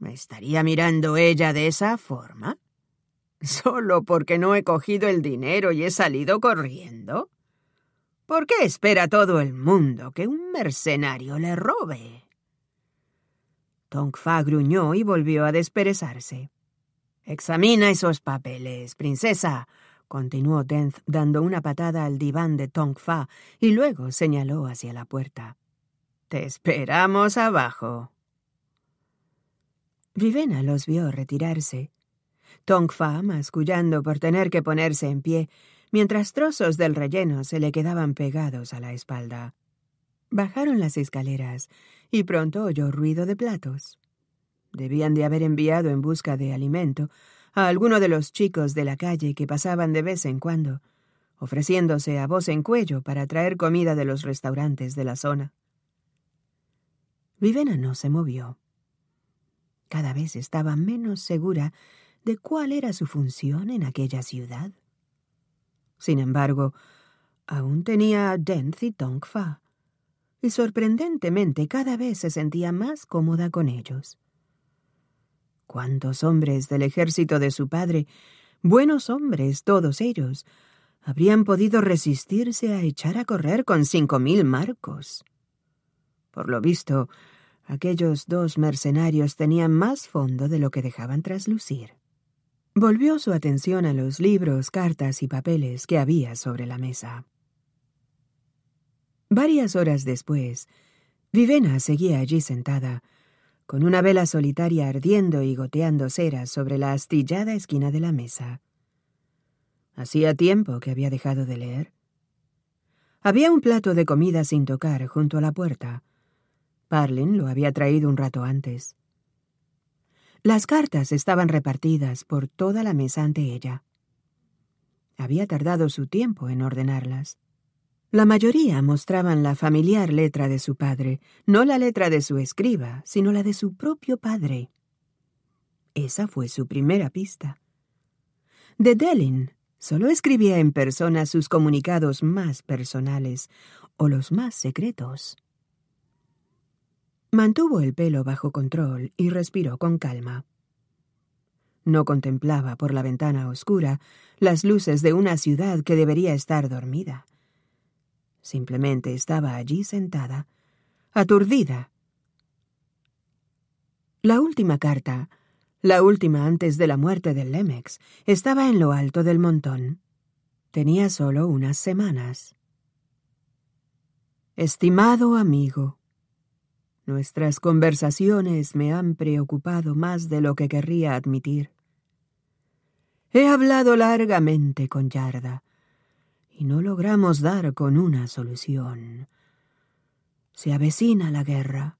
¿me estaría mirando ella de esa forma? ¿Solo porque no he cogido el dinero y he salido corriendo? ¿Por qué espera todo el mundo que un mercenario le robe? Tong Fa gruñó y volvió a desperezarse. Examina esos papeles, princesa, continuó Denz dando una patada al diván de Tong Fa y luego señaló hacia la puerta. Te esperamos abajo. Vivena los vio retirarse. Tong Fa, mascullando por tener que ponerse en pie, mientras trozos del relleno se le quedaban pegados a la espalda. Bajaron las escaleras y pronto oyó ruido de platos. Debían de haber enviado en busca de alimento a alguno de los chicos de la calle que pasaban de vez en cuando, ofreciéndose a voz en cuello para traer comida de los restaurantes de la zona. Vivena no se movió. Cada vez estaba menos segura de cuál era su función en aquella ciudad. Sin embargo, aún tenía a Dent y y sorprendentemente cada vez se sentía más cómoda con ellos. ¿Cuántos hombres del ejército de su padre, buenos hombres todos ellos, habrían podido resistirse a echar a correr con cinco mil marcos? Por lo visto, aquellos dos mercenarios tenían más fondo de lo que dejaban traslucir. Volvió su atención a los libros, cartas y papeles que había sobre la mesa. Varias horas después, Vivena seguía allí sentada, con una vela solitaria ardiendo y goteando cera sobre la astillada esquina de la mesa. Hacía tiempo que había dejado de leer. Había un plato de comida sin tocar junto a la puerta. Parlin lo había traído un rato antes. Las cartas estaban repartidas por toda la mesa ante ella. Había tardado su tiempo en ordenarlas. La mayoría mostraban la familiar letra de su padre, no la letra de su escriba, sino la de su propio padre. Esa fue su primera pista. De Delin solo escribía en persona sus comunicados más personales o los más secretos. Mantuvo el pelo bajo control y respiró con calma. No contemplaba por la ventana oscura las luces de una ciudad que debería estar dormida. Simplemente estaba allí sentada, aturdida. La última carta, la última antes de la muerte de Lemex, estaba en lo alto del montón. Tenía solo unas semanas. Estimado amigo, Nuestras conversaciones me han preocupado más de lo que querría admitir. He hablado largamente con Yarda y no logramos dar con una solución. Se avecina la guerra.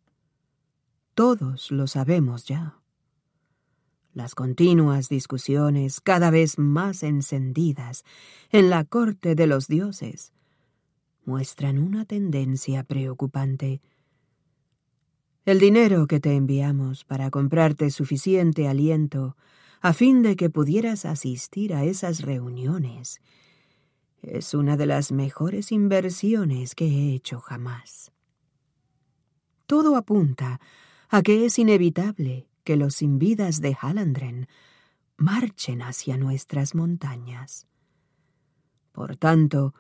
Todos lo sabemos ya. Las continuas discusiones, cada vez más encendidas, en la corte de los dioses, muestran una tendencia preocupante el dinero que te enviamos para comprarte suficiente aliento a fin de que pudieras asistir a esas reuniones es una de las mejores inversiones que he hecho jamás. Todo apunta a que es inevitable que los sin vidas de Halandren marchen hacia nuestras montañas. Por tanto,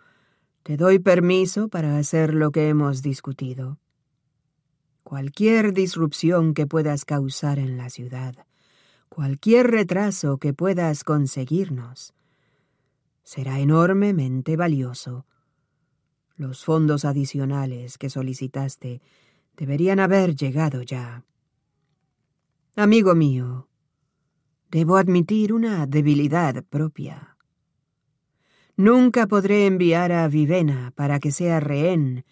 te doy permiso para hacer lo que hemos discutido cualquier disrupción que puedas causar en la ciudad, cualquier retraso que puedas conseguirnos, será enormemente valioso. Los fondos adicionales que solicitaste deberían haber llegado ya. Amigo mío, debo admitir una debilidad propia. Nunca podré enviar a Vivena para que sea rehén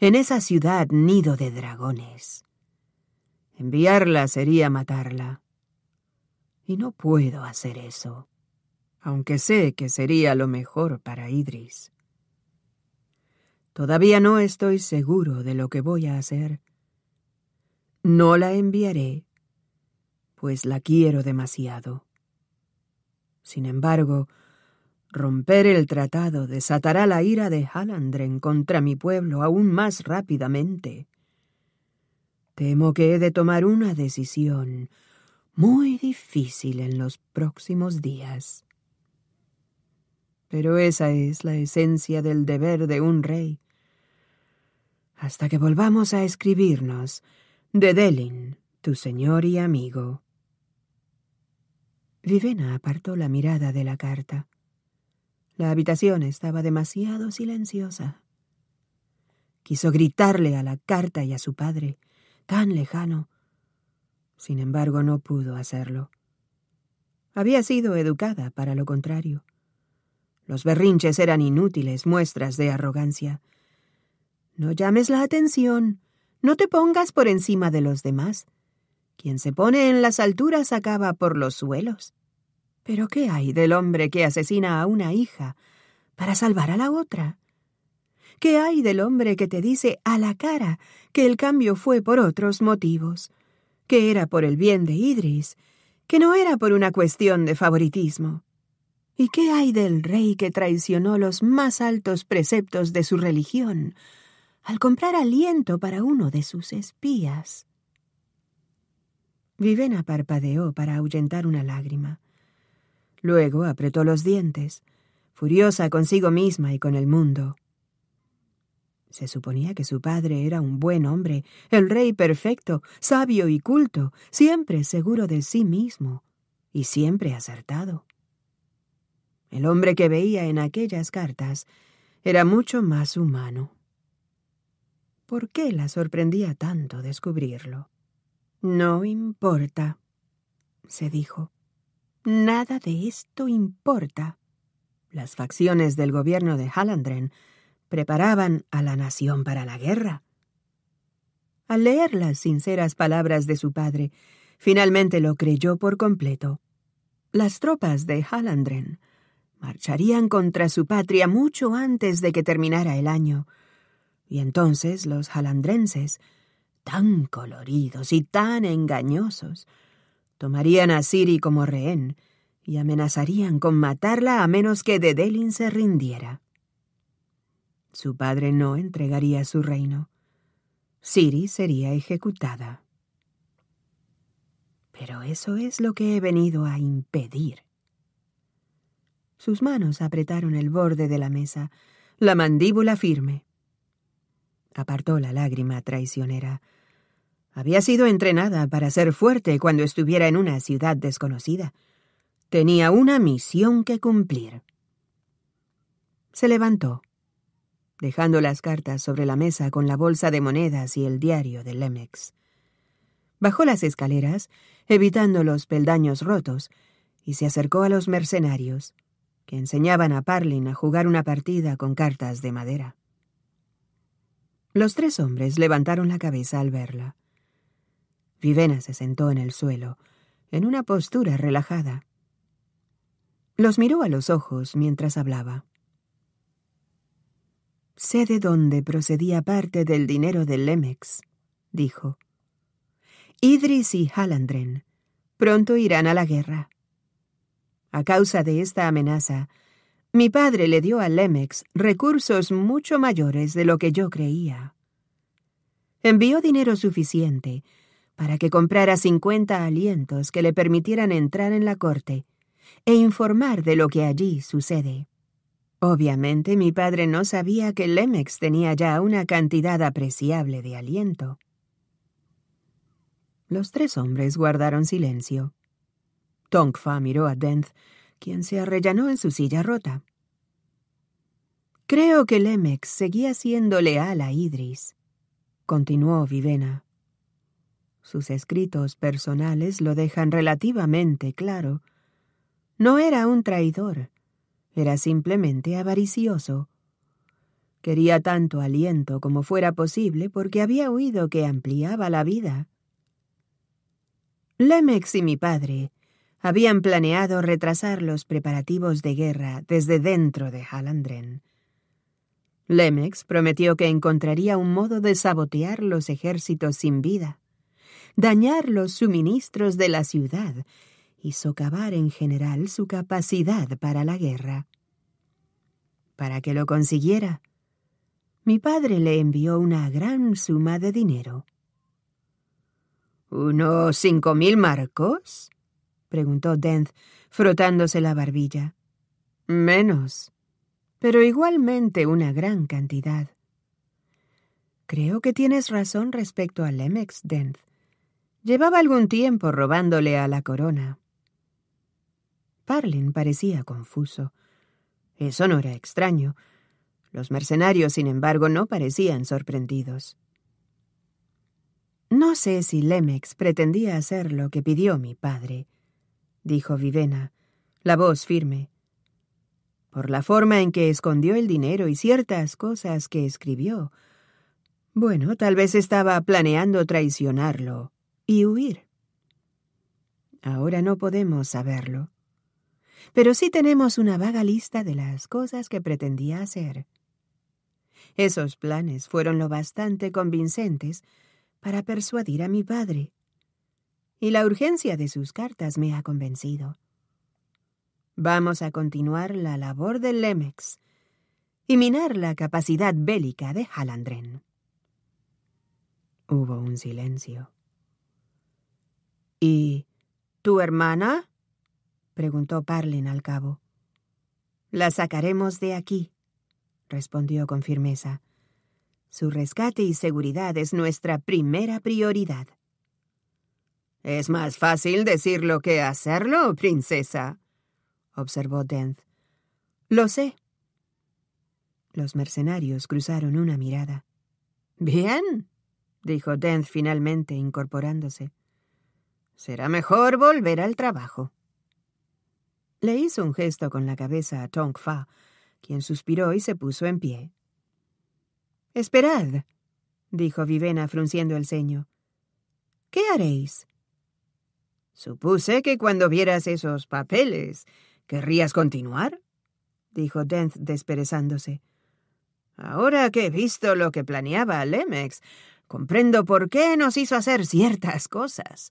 en esa ciudad nido de dragones. Enviarla sería matarla. Y no puedo hacer eso, aunque sé que sería lo mejor para Idris. Todavía no estoy seguro de lo que voy a hacer. No la enviaré, pues la quiero demasiado. Sin embargo, Romper el tratado desatará la ira de Halandren contra mi pueblo aún más rápidamente. Temo que he de tomar una decisión muy difícil en los próximos días. Pero esa es la esencia del deber de un rey. Hasta que volvamos a escribirnos, de Delin, tu señor y amigo. Vivena apartó la mirada de la carta. La habitación estaba demasiado silenciosa. Quiso gritarle a la carta y a su padre, tan lejano. Sin embargo, no pudo hacerlo. Había sido educada para lo contrario. Los berrinches eran inútiles muestras de arrogancia. No llames la atención, no te pongas por encima de los demás. Quien se pone en las alturas acaba por los suelos. Pero ¿qué hay del hombre que asesina a una hija para salvar a la otra? ¿Qué hay del hombre que te dice a la cara que el cambio fue por otros motivos, que era por el bien de Idris, que no era por una cuestión de favoritismo? ¿Y qué hay del rey que traicionó los más altos preceptos de su religión al comprar aliento para uno de sus espías? Vivena parpadeó para ahuyentar una lágrima. Luego apretó los dientes, furiosa consigo misma y con el mundo. Se suponía que su padre era un buen hombre, el rey perfecto, sabio y culto, siempre seguro de sí mismo y siempre acertado. El hombre que veía en aquellas cartas era mucho más humano. ¿Por qué la sorprendía tanto descubrirlo? No importa, se dijo. Nada de esto importa. Las facciones del gobierno de Hallandren preparaban a la nación para la guerra. Al leer las sinceras palabras de su padre, finalmente lo creyó por completo. Las tropas de Halandren marcharían contra su patria mucho antes de que terminara el año, y entonces los halandrenses, tan coloridos y tan engañosos, Tomarían a Siri como rehén y amenazarían con matarla a menos que Dedelin se rindiera. Su padre no entregaría su reino. Siri sería ejecutada. Pero eso es lo que he venido a impedir. Sus manos apretaron el borde de la mesa, la mandíbula firme. Apartó la lágrima traicionera había sido entrenada para ser fuerte cuando estuviera en una ciudad desconocida. Tenía una misión que cumplir. Se levantó, dejando las cartas sobre la mesa con la bolsa de monedas y el diario de Lemex. Bajó las escaleras, evitando los peldaños rotos, y se acercó a los mercenarios, que enseñaban a Parlin a jugar una partida con cartas de madera. Los tres hombres levantaron la cabeza al verla. Vivena se sentó en el suelo, en una postura relajada. Los miró a los ojos mientras hablaba. Sé de dónde procedía parte del dinero del Lemex, dijo. Idris y Halandren pronto irán a la guerra. A causa de esta amenaza, mi padre le dio a Lemex recursos mucho mayores de lo que yo creía. Envió dinero suficiente para que comprara cincuenta alientos que le permitieran entrar en la corte e informar de lo que allí sucede. Obviamente mi padre no sabía que Lemex tenía ya una cantidad apreciable de aliento. Los tres hombres guardaron silencio. Tongfa miró a Dent, quien se arrellanó en su silla rota. Creo que Lemex seguía siendo leal a Idris, continuó Vivena. Sus escritos personales lo dejan relativamente claro. No era un traidor, era simplemente avaricioso. Quería tanto aliento como fuera posible porque había oído que ampliaba la vida. Lemex y mi padre habían planeado retrasar los preparativos de guerra desde dentro de Halandren. Lemex prometió que encontraría un modo de sabotear los ejércitos sin vida dañar los suministros de la ciudad y socavar en general su capacidad para la guerra. Para que lo consiguiera, mi padre le envió una gran suma de dinero. ¿Unos cinco mil marcos? preguntó Dent, frotándose la barbilla. Menos, pero igualmente una gran cantidad. Creo que tienes razón respecto a Lemex, Dent, Llevaba algún tiempo robándole a la corona. Parlin parecía confuso. Eso no era extraño. Los mercenarios, sin embargo, no parecían sorprendidos. No sé si Lemex pretendía hacer lo que pidió mi padre, dijo Vivena, la voz firme. Por la forma en que escondió el dinero y ciertas cosas que escribió. Bueno, tal vez estaba planeando traicionarlo y huir. Ahora no podemos saberlo, pero sí tenemos una vaga lista de las cosas que pretendía hacer. Esos planes fueron lo bastante convincentes para persuadir a mi padre, y la urgencia de sus cartas me ha convencido. Vamos a continuar la labor del Lemex y minar la capacidad bélica de Halandren. Hubo un silencio. ¿Y tu hermana? preguntó Parlin al cabo. La sacaremos de aquí, respondió con firmeza. Su rescate y seguridad es nuestra primera prioridad. Es más fácil decirlo que hacerlo, princesa, observó Dent. Lo sé. Los mercenarios cruzaron una mirada. Bien, dijo Dent finalmente, incorporándose. Será mejor volver al trabajo. Le hizo un gesto con la cabeza a Tong Fa, quien suspiró y se puso en pie. Esperad, dijo Vivena frunciendo el ceño. ¿Qué haréis? Supuse que cuando vieras esos papeles querrías continuar, dijo Dent desperezándose. Ahora que he visto lo que planeaba Lemex, comprendo por qué nos hizo hacer ciertas cosas.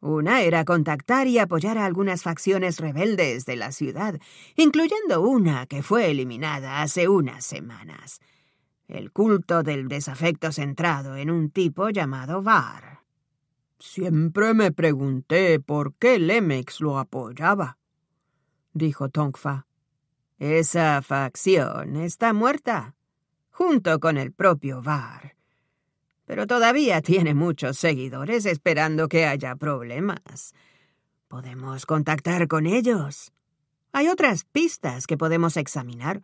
Una era contactar y apoyar a algunas facciones rebeldes de la ciudad, incluyendo una que fue eliminada hace unas semanas. El culto del desafecto centrado en un tipo llamado Var. Siempre me pregunté por qué Lemex lo apoyaba, dijo Tongfa. Esa facción está muerta, junto con el propio Var pero todavía tiene muchos seguidores esperando que haya problemas. Podemos contactar con ellos. Hay otras pistas que podemos examinar,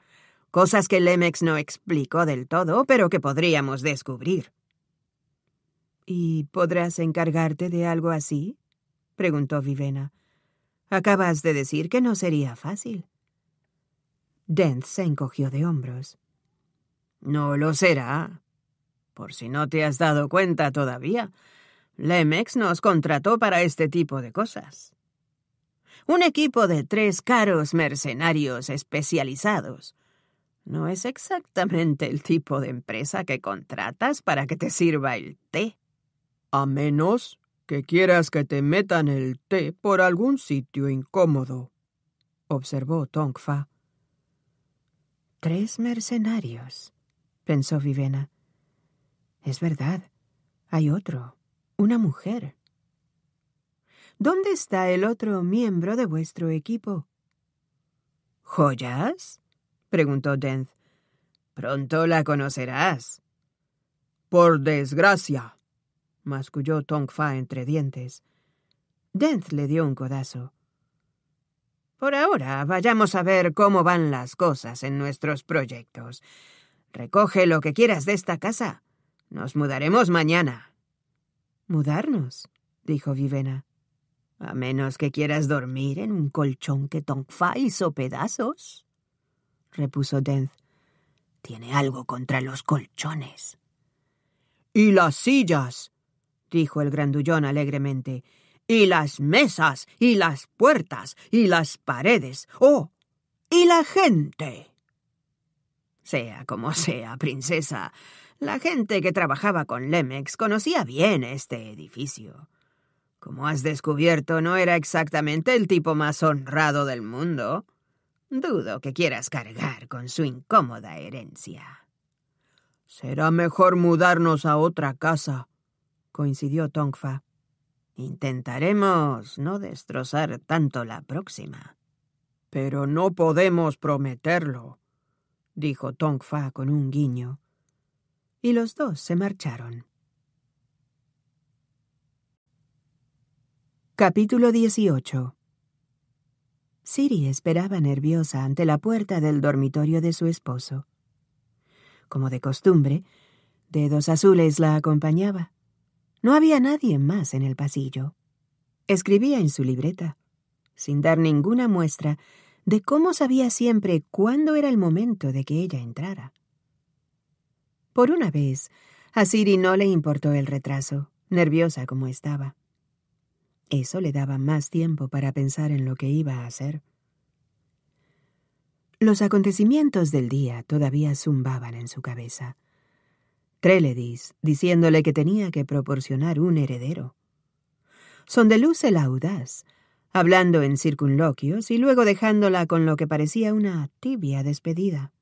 cosas que Lemex no explicó del todo, pero que podríamos descubrir. ¿Y podrás encargarte de algo así? preguntó Vivena. Acabas de decir que no sería fácil. Dent se encogió de hombros. No lo será, por si no te has dado cuenta todavía, Lemex nos contrató para este tipo de cosas. Un equipo de tres caros mercenarios especializados. No es exactamente el tipo de empresa que contratas para que te sirva el té. A menos que quieras que te metan el té por algún sitio incómodo, observó Tongfa. Tres mercenarios, pensó Vivena. Es verdad, hay otro, una mujer. ¿Dónde está el otro miembro de vuestro equipo? ¿Joyas? preguntó Denz. Pronto la conocerás. Por desgracia, masculló Tongfa entre dientes. Denz le dio un codazo. Por ahora, vayamos a ver cómo van las cosas en nuestros proyectos. Recoge lo que quieras de esta casa nos mudaremos mañana. Mudarnos, dijo Vivena. A menos que quieras dormir en un colchón que Tongfa hizo pedazos, repuso Denz. Tiene algo contra los colchones. Y las sillas, dijo el grandullón alegremente. Y las mesas, y las puertas, y las paredes. ¡Oh! ¡Y la gente! Sea como sea, princesa, la gente que trabajaba con Lemex conocía bien este edificio. Como has descubierto, no era exactamente el tipo más honrado del mundo. Dudo que quieras cargar con su incómoda herencia. Será mejor mudarnos a otra casa, coincidió Tongfa. Intentaremos no destrozar tanto la próxima. Pero no podemos prometerlo, dijo Tongfa con un guiño y los dos se marcharon. Capítulo 18 Siri esperaba nerviosa ante la puerta del dormitorio de su esposo. Como de costumbre, Dedos Azules la acompañaba. No había nadie más en el pasillo. Escribía en su libreta, sin dar ninguna muestra de cómo sabía siempre cuándo era el momento de que ella entrara. Por una vez, a Siri no le importó el retraso, nerviosa como estaba. Eso le daba más tiempo para pensar en lo que iba a hacer. Los acontecimientos del día todavía zumbaban en su cabeza. Treledis diciéndole que tenía que proporcionar un heredero. Sondeluz el audaz, hablando en circunloquios y luego dejándola con lo que parecía una tibia despedida.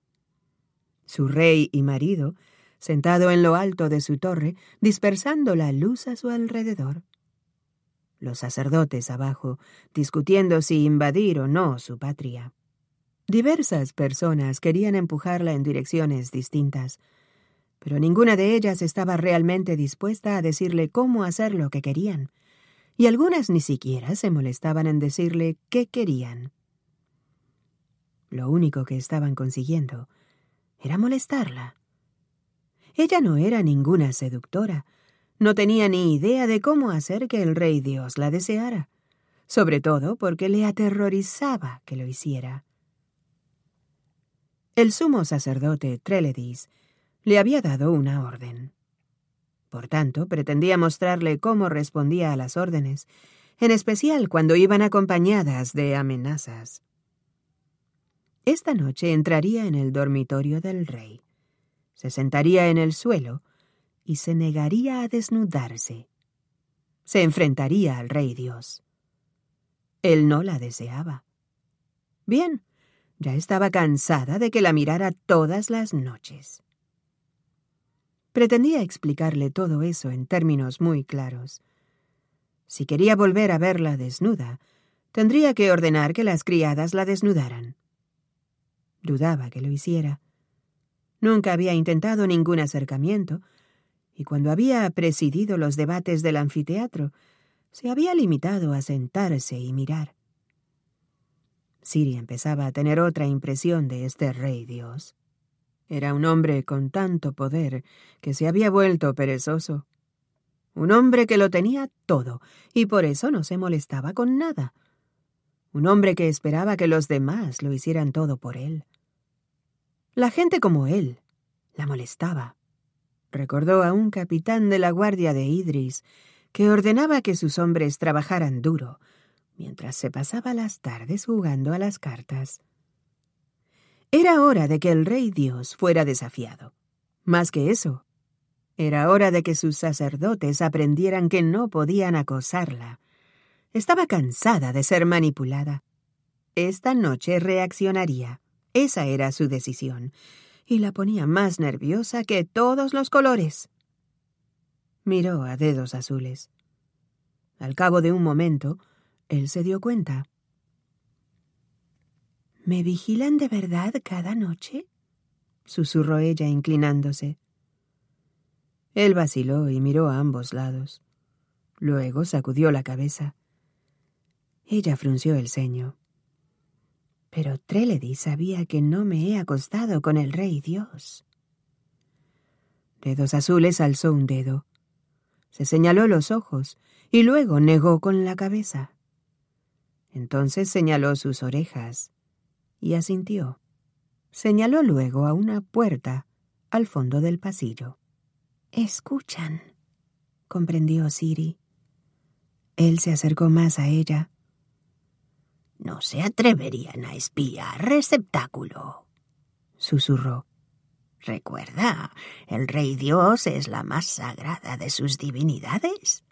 Su rey y marido sentado en lo alto de su torre, dispersando la luz a su alrededor. Los sacerdotes abajo, discutiendo si invadir o no su patria. Diversas personas querían empujarla en direcciones distintas, pero ninguna de ellas estaba realmente dispuesta a decirle cómo hacer lo que querían, y algunas ni siquiera se molestaban en decirle qué querían. Lo único que estaban consiguiendo era molestarla. Ella no era ninguna seductora. No tenía ni idea de cómo hacer que el rey Dios la deseara, sobre todo porque le aterrorizaba que lo hiciera. El sumo sacerdote Treledis le había dado una orden. Por tanto, pretendía mostrarle cómo respondía a las órdenes, en especial cuando iban acompañadas de amenazas. Esta noche entraría en el dormitorio del rey se sentaría en el suelo y se negaría a desnudarse. Se enfrentaría al Rey Dios. Él no la deseaba. Bien, ya estaba cansada de que la mirara todas las noches. Pretendía explicarle todo eso en términos muy claros. Si quería volver a verla desnuda, tendría que ordenar que las criadas la desnudaran. Dudaba que lo hiciera. Nunca había intentado ningún acercamiento, y cuando había presidido los debates del anfiteatro, se había limitado a sentarse y mirar. Siri empezaba a tener otra impresión de este rey Dios. Era un hombre con tanto poder que se había vuelto perezoso. Un hombre que lo tenía todo y por eso no se molestaba con nada. Un hombre que esperaba que los demás lo hicieran todo por él. La gente como él la molestaba. Recordó a un capitán de la guardia de Idris que ordenaba que sus hombres trabajaran duro mientras se pasaba las tardes jugando a las cartas. Era hora de que el rey Dios fuera desafiado. Más que eso, era hora de que sus sacerdotes aprendieran que no podían acosarla. Estaba cansada de ser manipulada. Esta noche reaccionaría. Esa era su decisión, y la ponía más nerviosa que todos los colores. Miró a dedos azules. Al cabo de un momento, él se dio cuenta. ¿Me vigilan de verdad cada noche? susurró ella inclinándose. Él vaciló y miró a ambos lados. Luego sacudió la cabeza. Ella frunció el ceño pero Treledy sabía que no me he acostado con el rey Dios. Dedos Azules alzó un dedo, se señaló los ojos y luego negó con la cabeza. Entonces señaló sus orejas y asintió. Señaló luego a una puerta al fondo del pasillo. Escuchan, comprendió Siri. Él se acercó más a ella no se atreverían a espiar receptáculo. Susurró. Recuerda, el Rey Dios es la más sagrada de sus divinidades.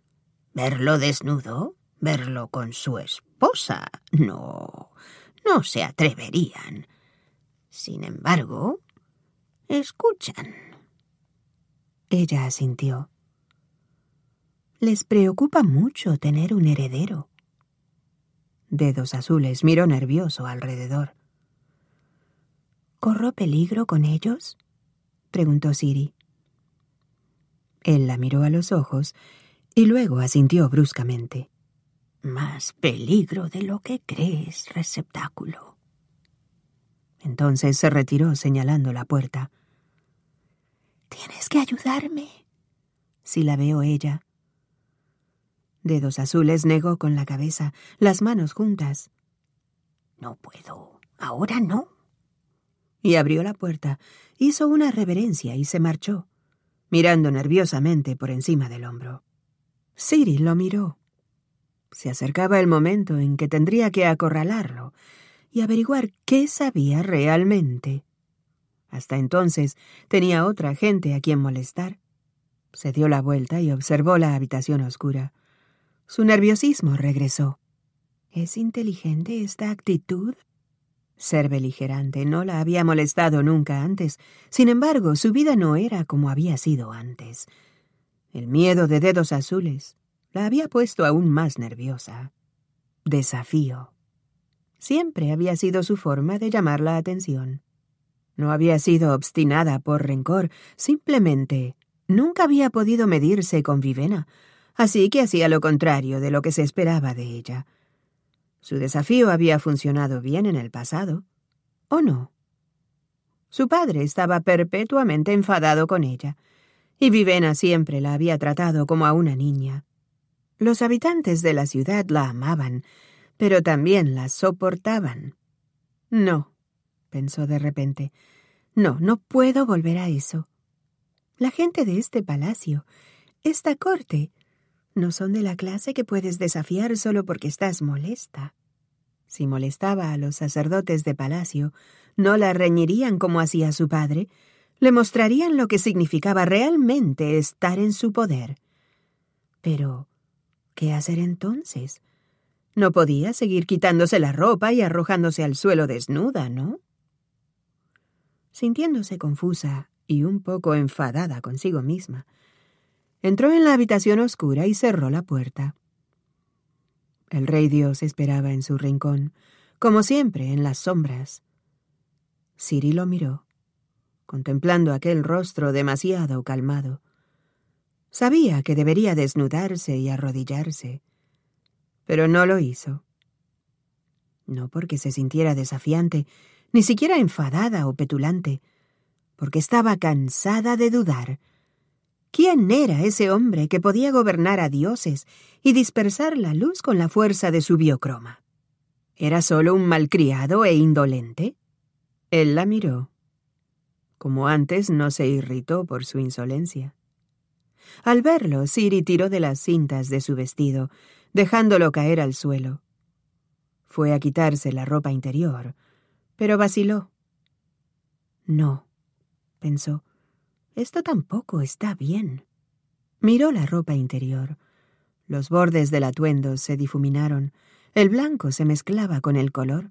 Verlo desnudo, verlo con su esposa, no, no se atreverían. Sin embargo, escuchan. Ella asintió. Les preocupa mucho tener un heredero, dedos azules, miró nervioso alrededor. ¿Corro peligro con ellos? preguntó Siri. Él la miró a los ojos y luego asintió bruscamente. Más peligro de lo que crees, receptáculo. Entonces se retiró señalando la puerta. Tienes que ayudarme, —Si la veo ella. Dedos Azules negó con la cabeza, las manos juntas. No puedo. Ahora no. Y abrió la puerta, hizo una reverencia y se marchó, mirando nerviosamente por encima del hombro. Siri lo miró. Se acercaba el momento en que tendría que acorralarlo y averiguar qué sabía realmente. Hasta entonces tenía otra gente a quien molestar. Se dio la vuelta y observó la habitación oscura. Su nerviosismo regresó. ¿Es inteligente esta actitud? Ser beligerante no la había molestado nunca antes. Sin embargo, su vida no era como había sido antes. El miedo de dedos azules la había puesto aún más nerviosa. Desafío. Siempre había sido su forma de llamar la atención. No había sido obstinada por rencor, simplemente nunca había podido medirse con Vivena, así que hacía lo contrario de lo que se esperaba de ella. Su desafío había funcionado bien en el pasado, ¿o no? Su padre estaba perpetuamente enfadado con ella, y Vivena siempre la había tratado como a una niña. Los habitantes de la ciudad la amaban, pero también la soportaban. No, pensó de repente, no, no puedo volver a eso. La gente de este palacio, esta corte, no son de la clase que puedes desafiar solo porque estás molesta. Si molestaba a los sacerdotes de palacio, no la reñirían como hacía su padre, le mostrarían lo que significaba realmente estar en su poder. Pero, ¿qué hacer entonces? No podía seguir quitándose la ropa y arrojándose al suelo desnuda, ¿no? Sintiéndose confusa y un poco enfadada consigo misma, Entró en la habitación oscura y cerró la puerta. El rey Dios esperaba en su rincón, como siempre en las sombras. Siri lo miró, contemplando aquel rostro demasiado calmado. Sabía que debería desnudarse y arrodillarse, pero no lo hizo. No porque se sintiera desafiante, ni siquiera enfadada o petulante, porque estaba cansada de dudar ¿Quién era ese hombre que podía gobernar a dioses y dispersar la luz con la fuerza de su biocroma? ¿Era solo un malcriado e indolente? Él la miró. Como antes, no se irritó por su insolencia. Al verlo, Siri tiró de las cintas de su vestido, dejándolo caer al suelo. Fue a quitarse la ropa interior, pero vaciló. No, pensó. Esto tampoco está bien. Miró la ropa interior. Los bordes del atuendo se difuminaron, el blanco se mezclaba con el color.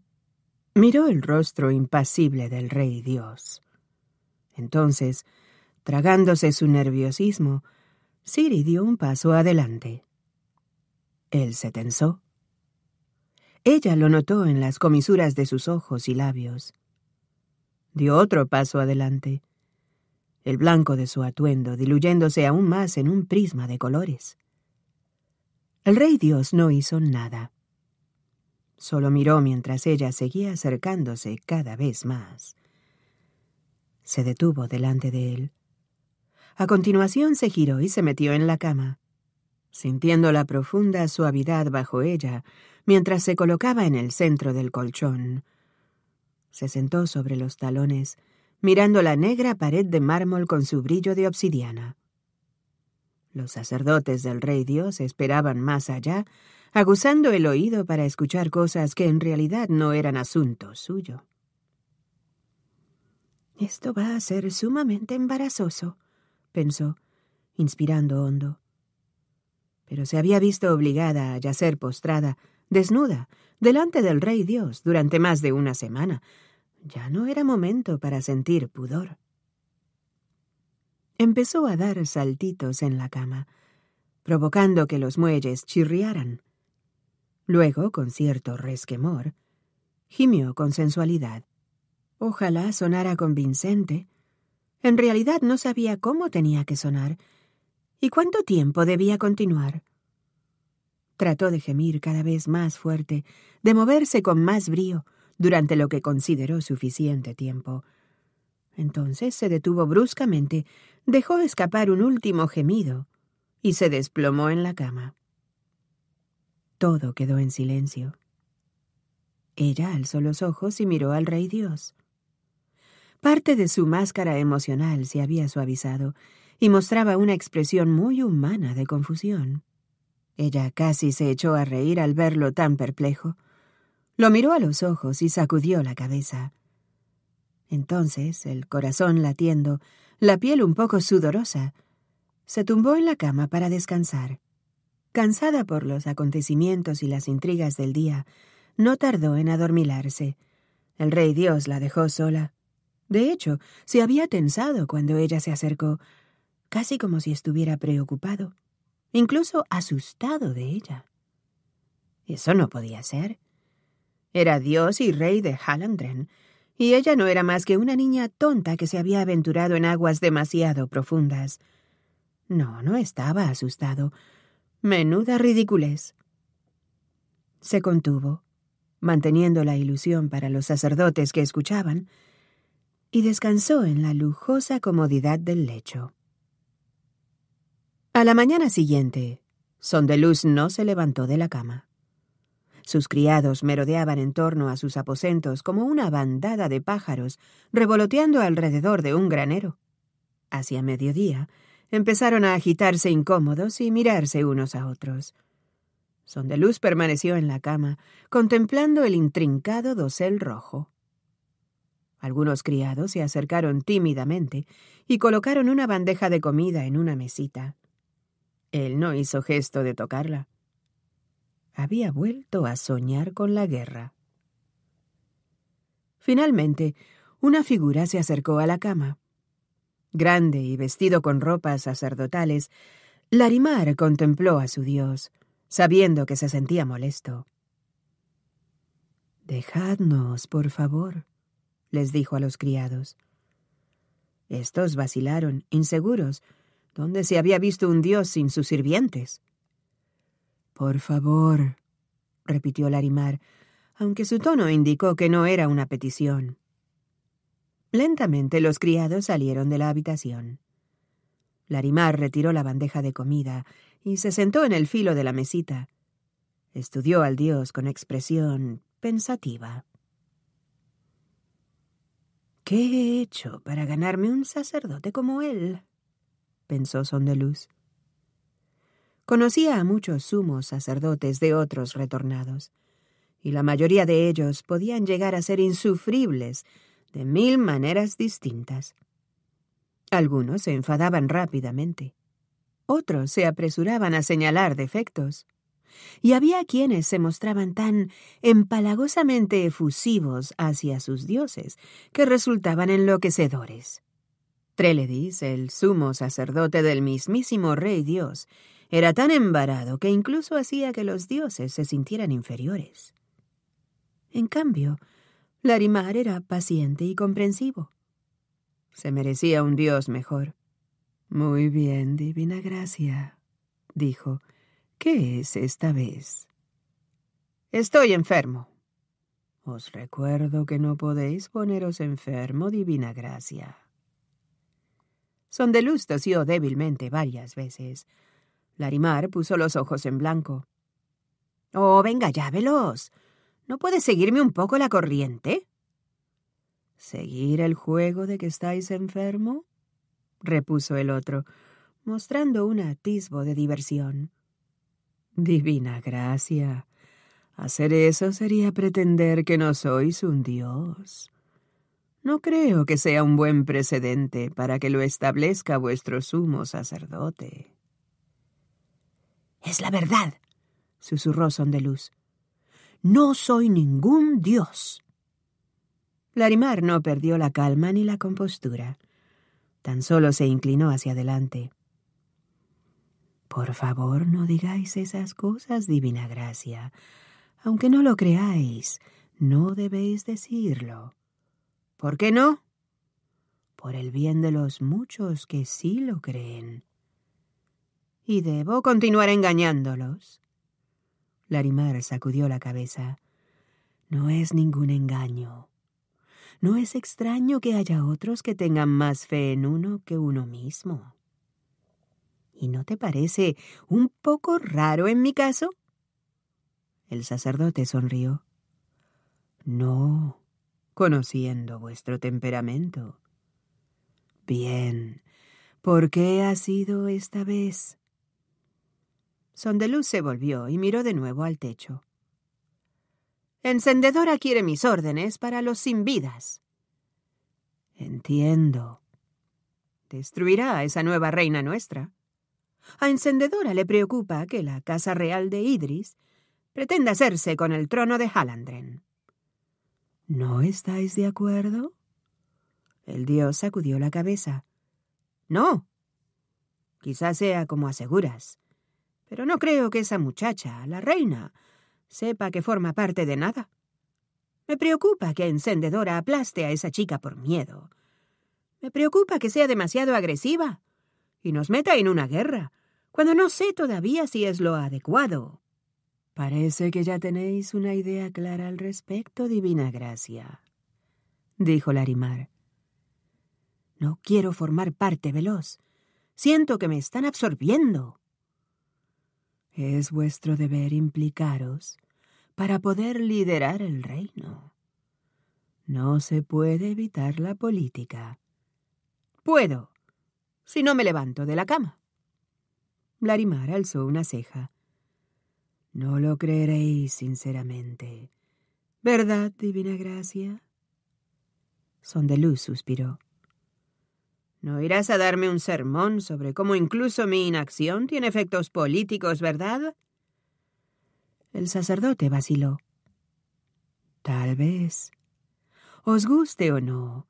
Miró el rostro impasible del rey Dios. Entonces, tragándose su nerviosismo, Siri dio un paso adelante. Él se tensó. Ella lo notó en las comisuras de sus ojos y labios. Dio otro paso adelante el blanco de su atuendo diluyéndose aún más en un prisma de colores. El rey Dios no hizo nada. Solo miró mientras ella seguía acercándose cada vez más. Se detuvo delante de él. A continuación se giró y se metió en la cama, sintiendo la profunda suavidad bajo ella mientras se colocaba en el centro del colchón. Se sentó sobre los talones mirando la negra pared de mármol con su brillo de obsidiana. Los sacerdotes del Rey Dios esperaban más allá, aguzando el oído para escuchar cosas que en realidad no eran asunto suyo. Esto va a ser sumamente embarazoso, pensó, inspirando hondo. Pero se había visto obligada a yacer postrada, desnuda, delante del Rey Dios durante más de una semana, ya no era momento para sentir pudor. Empezó a dar saltitos en la cama, provocando que los muelles chirriaran. Luego, con cierto resquemor, gimió con sensualidad. Ojalá sonara convincente. En realidad no sabía cómo tenía que sonar y cuánto tiempo debía continuar. Trató de gemir cada vez más fuerte, de moverse con más brío, durante lo que consideró suficiente tiempo. Entonces se detuvo bruscamente, dejó escapar un último gemido y se desplomó en la cama. Todo quedó en silencio. Ella alzó los ojos y miró al Rey Dios. Parte de su máscara emocional se había suavizado y mostraba una expresión muy humana de confusión. Ella casi se echó a reír al verlo tan perplejo. Lo miró a los ojos y sacudió la cabeza. Entonces, el corazón latiendo, la piel un poco sudorosa, se tumbó en la cama para descansar. Cansada por los acontecimientos y las intrigas del día, no tardó en adormilarse. El rey Dios la dejó sola. De hecho, se había tensado cuando ella se acercó, casi como si estuviera preocupado, incluso asustado de ella. Eso no podía ser. Era dios y rey de Hallandren, y ella no era más que una niña tonta que se había aventurado en aguas demasiado profundas. No, no estaba asustado. Menuda ridiculez. Se contuvo, manteniendo la ilusión para los sacerdotes que escuchaban, y descansó en la lujosa comodidad del lecho. A la mañana siguiente, Sondeluz no se levantó de la cama. Sus criados merodeaban en torno a sus aposentos como una bandada de pájaros, revoloteando alrededor de un granero. Hacia mediodía, empezaron a agitarse incómodos y mirarse unos a otros. Sondeluz permaneció en la cama, contemplando el intrincado dosel rojo. Algunos criados se acercaron tímidamente y colocaron una bandeja de comida en una mesita. Él no hizo gesto de tocarla. Había vuelto a soñar con la guerra. Finalmente, una figura se acercó a la cama. Grande y vestido con ropas sacerdotales, Larimar contempló a su dios, sabiendo que se sentía molesto. Dejadnos, por favor, les dijo a los criados. Estos vacilaron, inseguros. donde se había visto un dios sin sus sirvientes? Por favor, repitió Larimar, aunque su tono indicó que no era una petición. Lentamente los criados salieron de la habitación. Larimar retiró la bandeja de comida y se sentó en el filo de la mesita. Estudió al dios con expresión pensativa. ¿Qué he hecho para ganarme un sacerdote como él? pensó Sondeluz. Conocía a muchos sumos sacerdotes de otros retornados, y la mayoría de ellos podían llegar a ser insufribles de mil maneras distintas. Algunos se enfadaban rápidamente, otros se apresuraban a señalar defectos, y había quienes se mostraban tan empalagosamente efusivos hacia sus dioses que resultaban enloquecedores. Treledis, el sumo sacerdote del mismísimo Rey Dios, era tan embarado que incluso hacía que los dioses se sintieran inferiores. En cambio, Larimar era paciente y comprensivo. Se merecía un dios mejor. Muy bien, divina gracia, dijo. ¿Qué es esta vez? Estoy enfermo. Os recuerdo que no podéis poneros enfermo, divina gracia. Sondeluz tosió débilmente varias veces, Larimar puso los ojos en blanco. Oh, venga ya, veloz. ¿No puedes seguirme un poco la corriente? ¿Seguir el juego de que estáis enfermo? repuso el otro, mostrando un atisbo de diversión. Divina gracia. Hacer eso sería pretender que no sois un dios. No creo que sea un buen precedente para que lo establezca vuestro sumo sacerdote. Es la verdad, susurró Sondeluz. No soy ningún dios. Larimar no perdió la calma ni la compostura. Tan solo se inclinó hacia adelante. Por favor, no digáis esas cosas, divina gracia. Aunque no lo creáis, no debéis decirlo. ¿Por qué no? Por el bien de los muchos que sí lo creen. ¿Y debo continuar engañándolos? Larimar sacudió la cabeza. No es ningún engaño. No es extraño que haya otros que tengan más fe en uno que uno mismo. ¿Y no te parece un poco raro en mi caso? El sacerdote sonrió. No, conociendo vuestro temperamento. Bien, ¿por qué ha sido esta vez? Sondeluz se volvió y miró de nuevo al techo. Encendedora quiere mis órdenes para los sin vidas. Entiendo. Destruirá a esa nueva reina nuestra. A Encendedora le preocupa que la Casa Real de Idris pretenda hacerse con el trono de Halandren. ¿No estáis de acuerdo? El dios sacudió la cabeza. No. Quizás sea como aseguras. Pero no creo que esa muchacha, la reina, sepa que forma parte de nada. Me preocupa que Encendedora aplaste a esa chica por miedo. Me preocupa que sea demasiado agresiva y nos meta en una guerra, cuando no sé todavía si es lo adecuado. Parece que ya tenéis una idea clara al respecto, Divina Gracia, dijo Larimar. No quiero formar parte veloz. Siento que me están absorbiendo. Es vuestro deber implicaros para poder liderar el reino. No se puede evitar la política. Puedo, si no me levanto de la cama. Larimar alzó una ceja. No lo creeréis sinceramente. ¿Verdad, divina gracia? Son de suspiró. No irás a darme un sermón sobre cómo incluso mi inacción tiene efectos políticos, ¿verdad? El sacerdote vaciló. Tal vez. Os guste o no,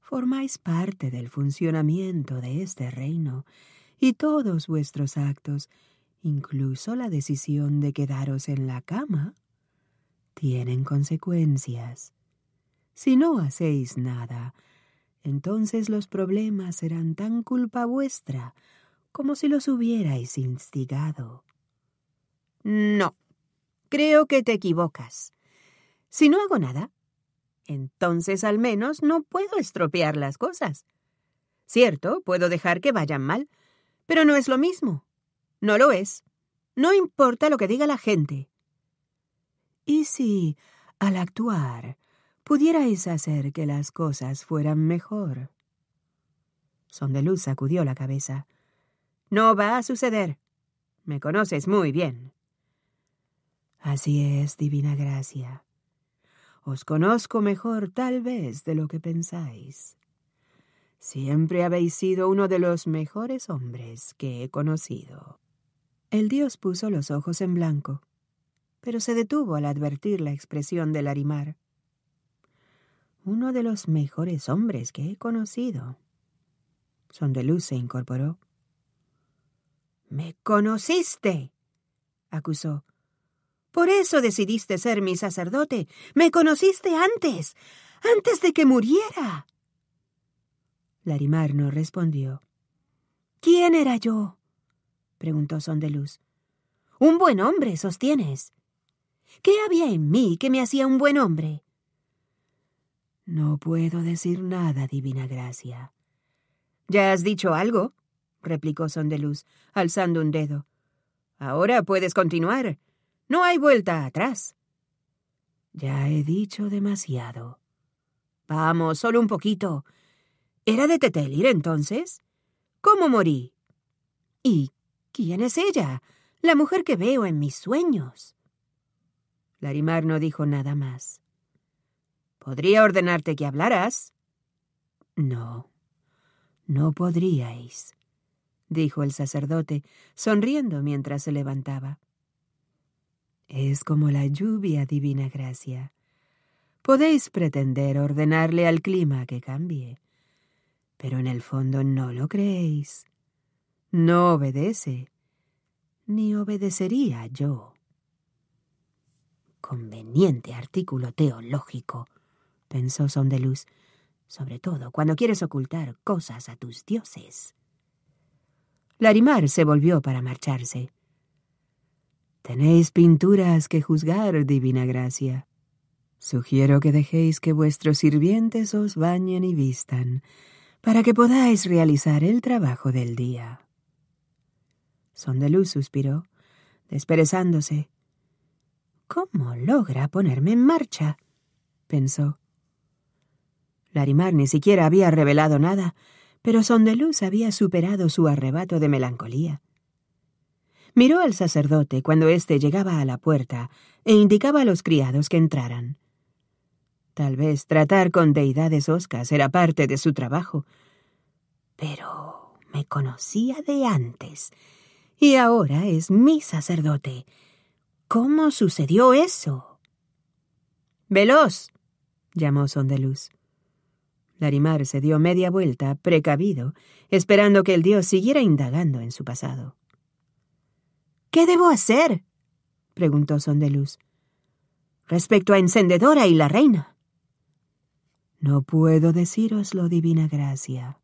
formáis parte del funcionamiento de este reino, y todos vuestros actos, incluso la decisión de quedaros en la cama, tienen consecuencias. Si no hacéis nada, entonces los problemas serán tan culpa vuestra como si los hubierais instigado. No, creo que te equivocas. Si no hago nada, entonces al menos no puedo estropear las cosas. Cierto, puedo dejar que vayan mal, pero no es lo mismo. No lo es. No importa lo que diga la gente. ¿Y si, al actuar, pudierais hacer que las cosas fueran mejor. Sondeluz sacudió la cabeza. No va a suceder. Me conoces muy bien. Así es, divina gracia. Os conozco mejor tal vez de lo que pensáis. Siempre habéis sido uno de los mejores hombres que he conocido. El dios puso los ojos en blanco, pero se detuvo al advertir la expresión del Arimar uno de los mejores hombres que he conocido. Sondeluz se incorporó. Me conociste, acusó. Por eso decidiste ser mi sacerdote. Me conociste antes, antes de que muriera. Larimar no respondió. ¿Quién era yo? preguntó Sondeluz. Un buen hombre, sostienes. ¿Qué había en mí que me hacía un buen hombre? No puedo decir nada, divina gracia. Ya has dicho algo, replicó Sondeluz, alzando un dedo. Ahora puedes continuar. No hay vuelta atrás. Ya he dicho demasiado. Vamos, solo un poquito. ¿Era de Tetelir entonces? ¿Cómo morí? ¿Y quién es ella? La mujer que veo en mis sueños. Larimar no dijo nada más. Podría ordenarte que hablaras. No, no podríais, dijo el sacerdote, sonriendo mientras se levantaba. Es como la lluvia, divina gracia. Podéis pretender ordenarle al clima que cambie, pero en el fondo no lo creéis. No obedece, ni obedecería yo. Conveniente artículo teológico, pensó Son Luz, sobre todo cuando quieres ocultar cosas a tus dioses. Larimar se volvió para marcharse. Tenéis pinturas que juzgar, divina gracia. Sugiero que dejéis que vuestros sirvientes os bañen y vistan, para que podáis realizar el trabajo del día. Sondeluz suspiró, desperezándose. ¿Cómo logra ponerme en marcha? pensó. Larimar ni siquiera había revelado nada, pero Sondeluz había superado su arrebato de melancolía. Miró al sacerdote cuando éste llegaba a la puerta e indicaba a los criados que entraran. Tal vez tratar con deidades oscas era parte de su trabajo. Pero me conocía de antes y ahora es mi sacerdote. ¿Cómo sucedió eso? ¡Veloz! llamó Sondeluz. Larimar se dio media vuelta, precavido, esperando que el dios siguiera indagando en su pasado. ¿Qué debo hacer? preguntó Sondeluz. Respecto a Encendedora y la reina. No puedo lo divina gracia.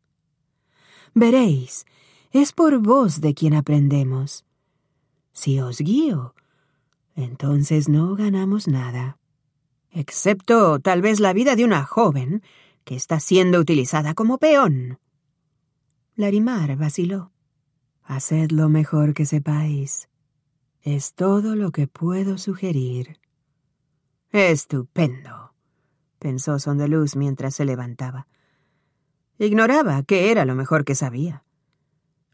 Veréis, es por vos de quien aprendemos. Si os guío, entonces no ganamos nada. Excepto tal vez la vida de una joven que está siendo utilizada como peón. Larimar vaciló. Haced lo mejor que sepáis. Es todo lo que puedo sugerir. Estupendo, pensó Sondeluz mientras se levantaba. Ignoraba que era lo mejor que sabía.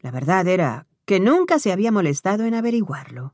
La verdad era que nunca se había molestado en averiguarlo.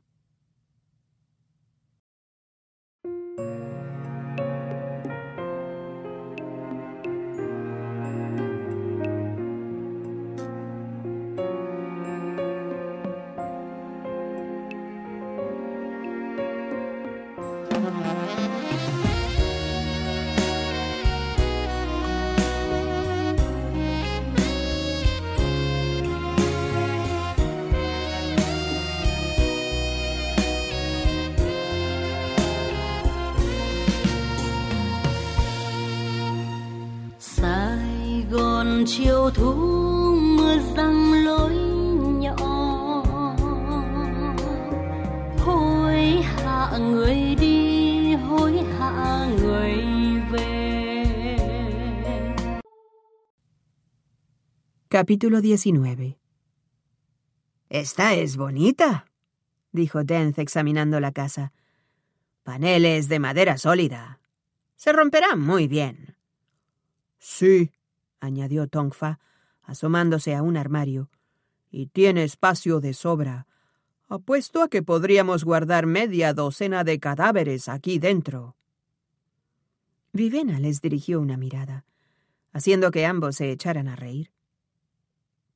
Capítulo 19 Esta es bonita, dijo Dent examinando la casa. Paneles de madera sólida. Se romperán muy bien. Sí, añadió Tongfa, asomándose a un armario, y tiene espacio de sobra. Apuesto a que podríamos guardar media docena de cadáveres aquí dentro. Vivena les dirigió una mirada, haciendo que ambos se echaran a reír.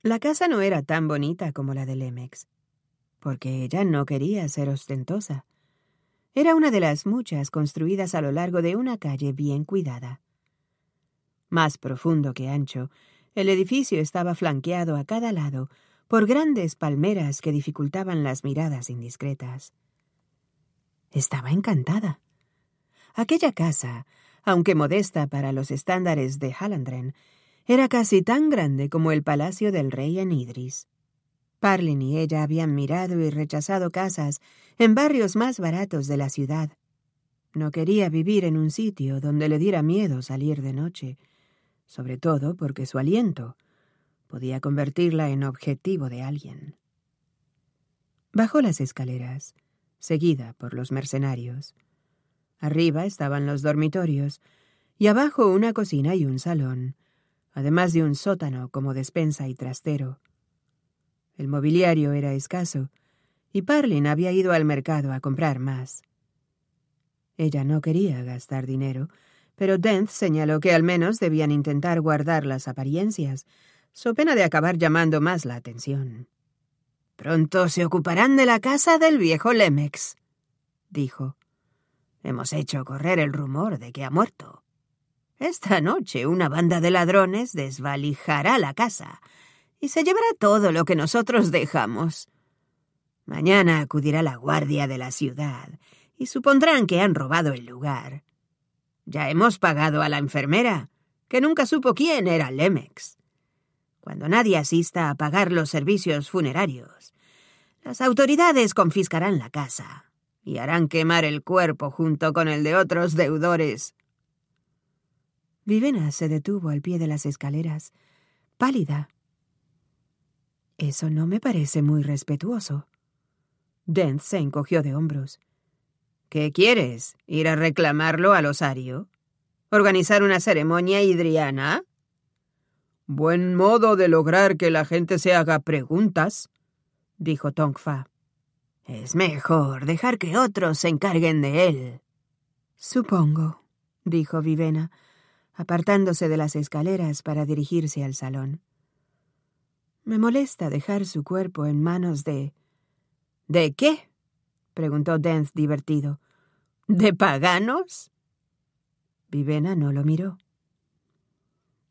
La casa no era tan bonita como la de Lemex, porque ella no quería ser ostentosa. Era una de las muchas construidas a lo largo de una calle bien cuidada. Más profundo que ancho, el edificio estaba flanqueado a cada lado por grandes palmeras que dificultaban las miradas indiscretas. Estaba encantada. Aquella casa, aunque modesta para los estándares de Hallandren, era casi tan grande como el palacio del rey en Idris. Parlin y ella habían mirado y rechazado casas en barrios más baratos de la ciudad. No quería vivir en un sitio donde le diera miedo salir de noche, sobre todo porque su aliento podía convertirla en objetivo de alguien. Bajó las escaleras, seguida por los mercenarios. Arriba estaban los dormitorios y abajo una cocina y un salón, además de un sótano como despensa y trastero. El mobiliario era escaso y Parlin había ido al mercado a comprar más. Ella no quería gastar dinero pero Dent señaló que al menos debían intentar guardar las apariencias, so pena de acabar llamando más la atención. Pronto se ocuparán de la casa del viejo Lemex, dijo. Hemos hecho correr el rumor de que ha muerto. Esta noche una banda de ladrones desvalijará la casa y se llevará todo lo que nosotros dejamos. Mañana acudirá la guardia de la ciudad y supondrán que han robado el lugar. Ya hemos pagado a la enfermera, que nunca supo quién era Lemex. Cuando nadie asista a pagar los servicios funerarios, las autoridades confiscarán la casa y harán quemar el cuerpo junto con el de otros deudores. Vivena se detuvo al pie de las escaleras, pálida. Eso no me parece muy respetuoso. Dent se encogió de hombros. ¿Qué quieres? ¿Ir a reclamarlo al osario? ¿Organizar una ceremonia hidriana? Buen modo de lograr que la gente se haga preguntas, dijo Tongfa. Es mejor dejar que otros se encarguen de él. Supongo, dijo Vivena, apartándose de las escaleras para dirigirse al salón. Me molesta dejar su cuerpo en manos de... ¿De qué? preguntó Dance divertido. ¿De paganos? Vivena no lo miró.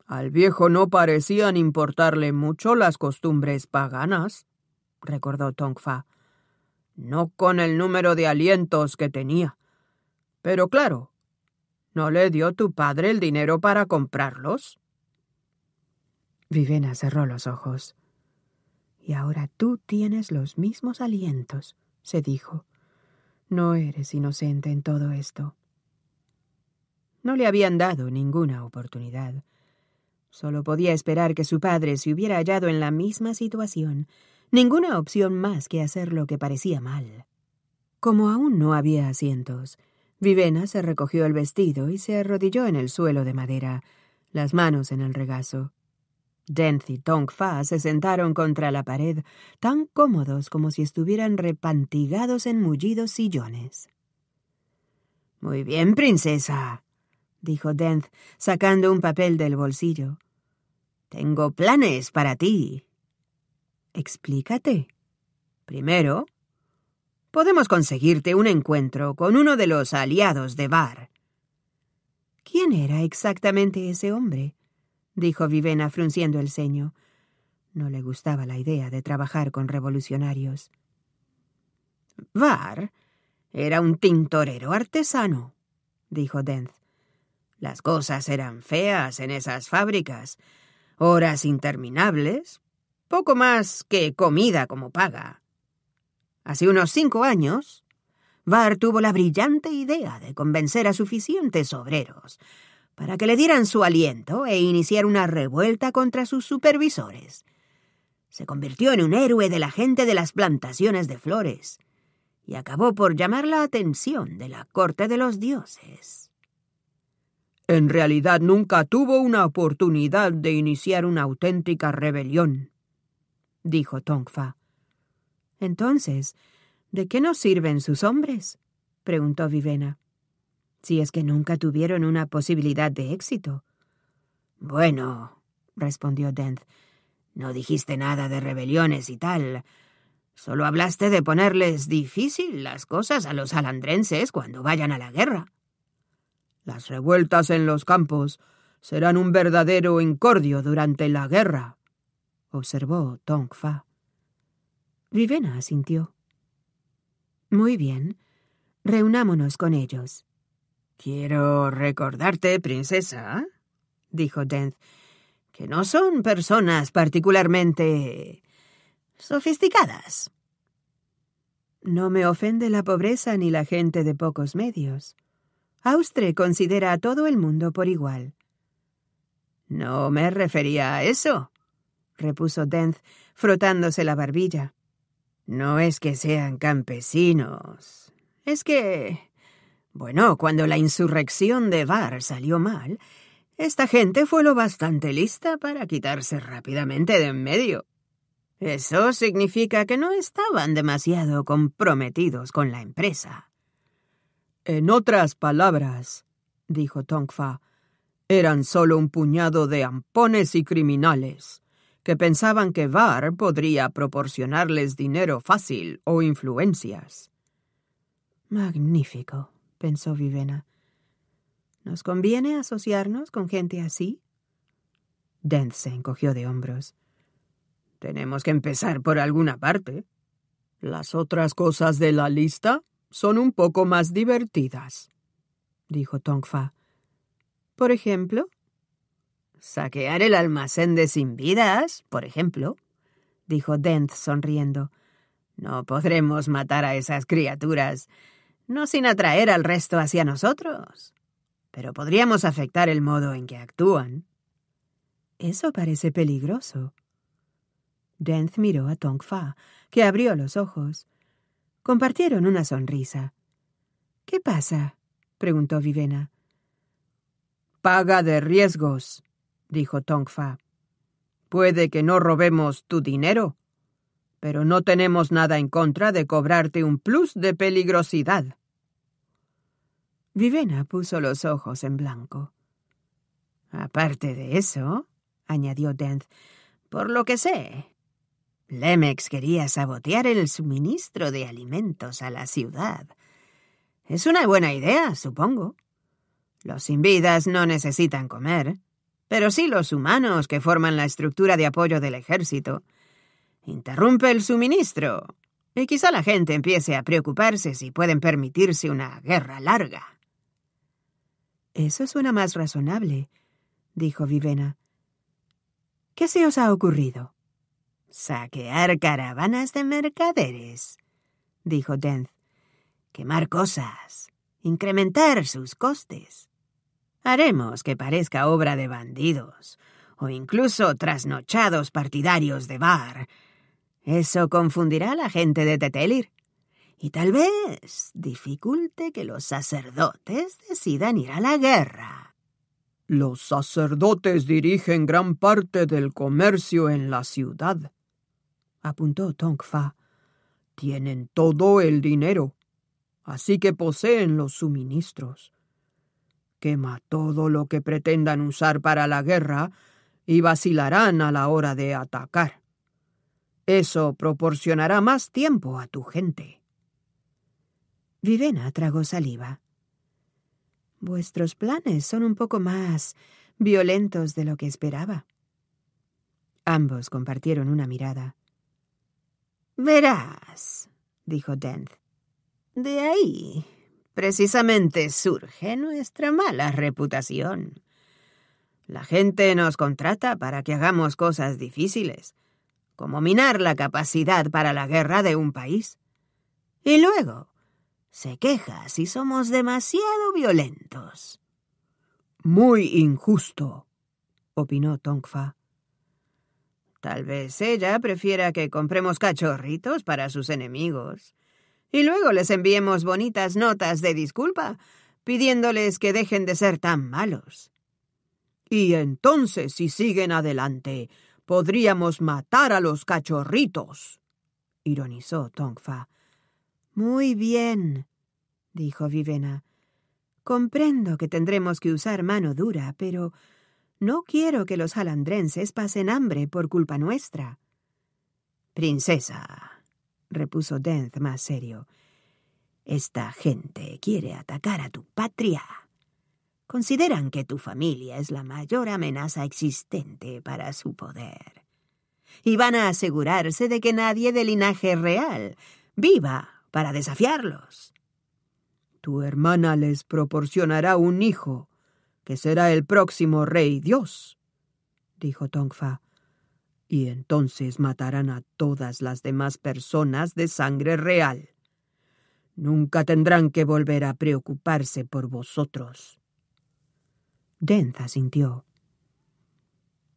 Al viejo no parecían importarle mucho las costumbres paganas, recordó Tongfa. No con el número de alientos que tenía. Pero claro, ¿no le dio tu padre el dinero para comprarlos? Vivena cerró los ojos. Y ahora tú tienes los mismos alientos, se dijo. No eres inocente en todo esto. No le habían dado ninguna oportunidad. Solo podía esperar que su padre se hubiera hallado en la misma situación, ninguna opción más que hacer lo que parecía mal. Como aún no había asientos, Vivena se recogió el vestido y se arrodilló en el suelo de madera, las manos en el regazo. Dent y Tong se sentaron contra la pared, tan cómodos como si estuvieran repantigados en mullidos sillones. Muy bien, princesa, dijo Dent, sacando un papel del bolsillo. Tengo planes para ti. Explícate. Primero, podemos conseguirte un encuentro con uno de los aliados de Bar. ¿Quién era exactamente ese hombre? dijo Vivena frunciendo el ceño. No le gustaba la idea de trabajar con revolucionarios. Var era un tintorero artesano, dijo Denz. Las cosas eran feas en esas fábricas, horas interminables, poco más que comida como paga. Hace unos cinco años, Var tuvo la brillante idea de convencer a suficientes obreros para que le dieran su aliento e iniciar una revuelta contra sus supervisores. Se convirtió en un héroe de la gente de las plantaciones de flores y acabó por llamar la atención de la corte de los dioses. En realidad nunca tuvo una oportunidad de iniciar una auténtica rebelión, dijo Tongfa. Entonces, ¿de qué nos sirven sus hombres? preguntó Vivena si es que nunca tuvieron una posibilidad de éxito. Bueno, respondió Dent, no dijiste nada de rebeliones y tal. Solo hablaste de ponerles difícil las cosas a los alandrenses cuando vayan a la guerra. Las revueltas en los campos serán un verdadero incordio durante la guerra, observó Tong Fa. Vivena asintió. Muy bien, reunámonos con ellos. Quiero recordarte, princesa, dijo Dent, que no son personas particularmente sofisticadas. No me ofende la pobreza ni la gente de pocos medios. Austre considera a todo el mundo por igual. No me refería a eso, repuso Dent, frotándose la barbilla. No es que sean campesinos. Es que bueno, cuando la insurrección de Var salió mal, esta gente fue lo bastante lista para quitarse rápidamente de en medio. Eso significa que no estaban demasiado comprometidos con la empresa. En otras palabras, dijo Tongfa, eran solo un puñado de ampones y criminales que pensaban que Var podría proporcionarles dinero fácil o influencias. Magnífico, pensó Vivena. ¿Nos conviene asociarnos con gente así? Dent se encogió de hombros. Tenemos que empezar por alguna parte. Las otras cosas de la lista son un poco más divertidas, dijo Tongfa. Por ejemplo, saquear el almacén de sin vidas, por ejemplo, dijo Dent sonriendo. No podremos matar a esas criaturas, no sin atraer al resto hacia nosotros. Pero podríamos afectar el modo en que actúan. Eso parece peligroso. Dent miró a Tong Fa, que abrió los ojos. Compartieron una sonrisa. ¿Qué pasa? preguntó Vivena. Paga de riesgos, dijo Tong Fa. Puede que no robemos tu dinero, pero no tenemos nada en contra de cobrarte un plus de peligrosidad. Vivena puso los ojos en blanco. Aparte de eso, añadió Dent, por lo que sé, Lemex quería sabotear el suministro de alimentos a la ciudad. Es una buena idea, supongo. Los invidas no necesitan comer, pero sí los humanos que forman la estructura de apoyo del ejército. Interrumpe el suministro, y quizá la gente empiece a preocuparse si pueden permitirse una guerra larga. Eso suena más razonable, dijo Vivena. ¿Qué se os ha ocurrido? Saquear caravanas de mercaderes, dijo Denz. Quemar cosas, incrementar sus costes. Haremos que parezca obra de bandidos, o incluso trasnochados partidarios de Bar. Eso confundirá a la gente de Tetelir y tal vez dificulte que los sacerdotes decidan ir a la guerra. Los sacerdotes dirigen gran parte del comercio en la ciudad, apuntó Tongfa. Tienen todo el dinero, así que poseen los suministros. Quema todo lo que pretendan usar para la guerra y vacilarán a la hora de atacar. Eso proporcionará más tiempo a tu gente. Vivena tragó saliva. Vuestros planes son un poco más violentos de lo que esperaba. Ambos compartieron una mirada. Verás, dijo Dent. De ahí precisamente surge nuestra mala reputación. La gente nos contrata para que hagamos cosas difíciles, como minar la capacidad para la guerra de un país. Y luego se queja si somos demasiado violentos. Muy injusto, opinó Tongfa. Tal vez ella prefiera que compremos cachorritos para sus enemigos y luego les enviemos bonitas notas de disculpa pidiéndoles que dejen de ser tan malos. Y entonces, si siguen adelante, podríamos matar a los cachorritos, ironizó Tongfa. Muy bien, dijo Vivena. Comprendo que tendremos que usar mano dura, pero no quiero que los jalandrenses pasen hambre por culpa nuestra. Princesa, repuso Dent más serio, esta gente quiere atacar a tu patria. Consideran que tu familia es la mayor amenaza existente para su poder. Y van a asegurarse de que nadie de linaje real viva para desafiarlos. Tu hermana les proporcionará un hijo, que será el próximo rey Dios, dijo Tongfa, y entonces matarán a todas las demás personas de sangre real. Nunca tendrán que volver a preocuparse por vosotros. Denza sintió.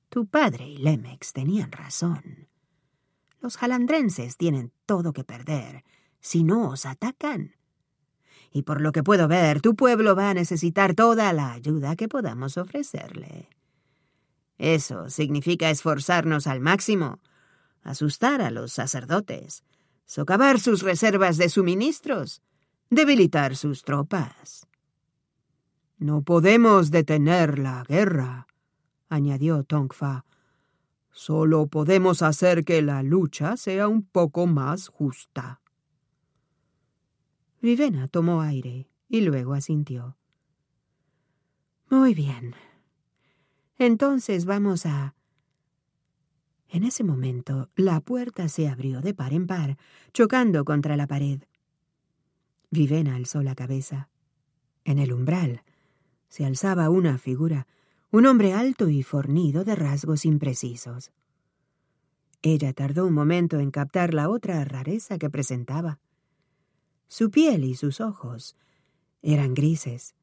Tu padre y Lemex tenían razón. Los jalandrenses tienen todo que perder si no os atacan. Y por lo que puedo ver, tu pueblo va a necesitar toda la ayuda que podamos ofrecerle. Eso significa esforzarnos al máximo, asustar a los sacerdotes, socavar sus reservas de suministros, debilitar sus tropas. No podemos detener la guerra, añadió Tongfa. Solo podemos hacer que la lucha sea un poco más justa. Vivena tomó aire y luego asintió. Muy bien. Entonces vamos a... En ese momento, la puerta se abrió de par en par, chocando contra la pared. Vivena alzó la cabeza. En el umbral se alzaba una figura, un hombre alto y fornido de rasgos imprecisos. Ella tardó un momento en captar la otra rareza que presentaba. Su piel y sus ojos eran grises.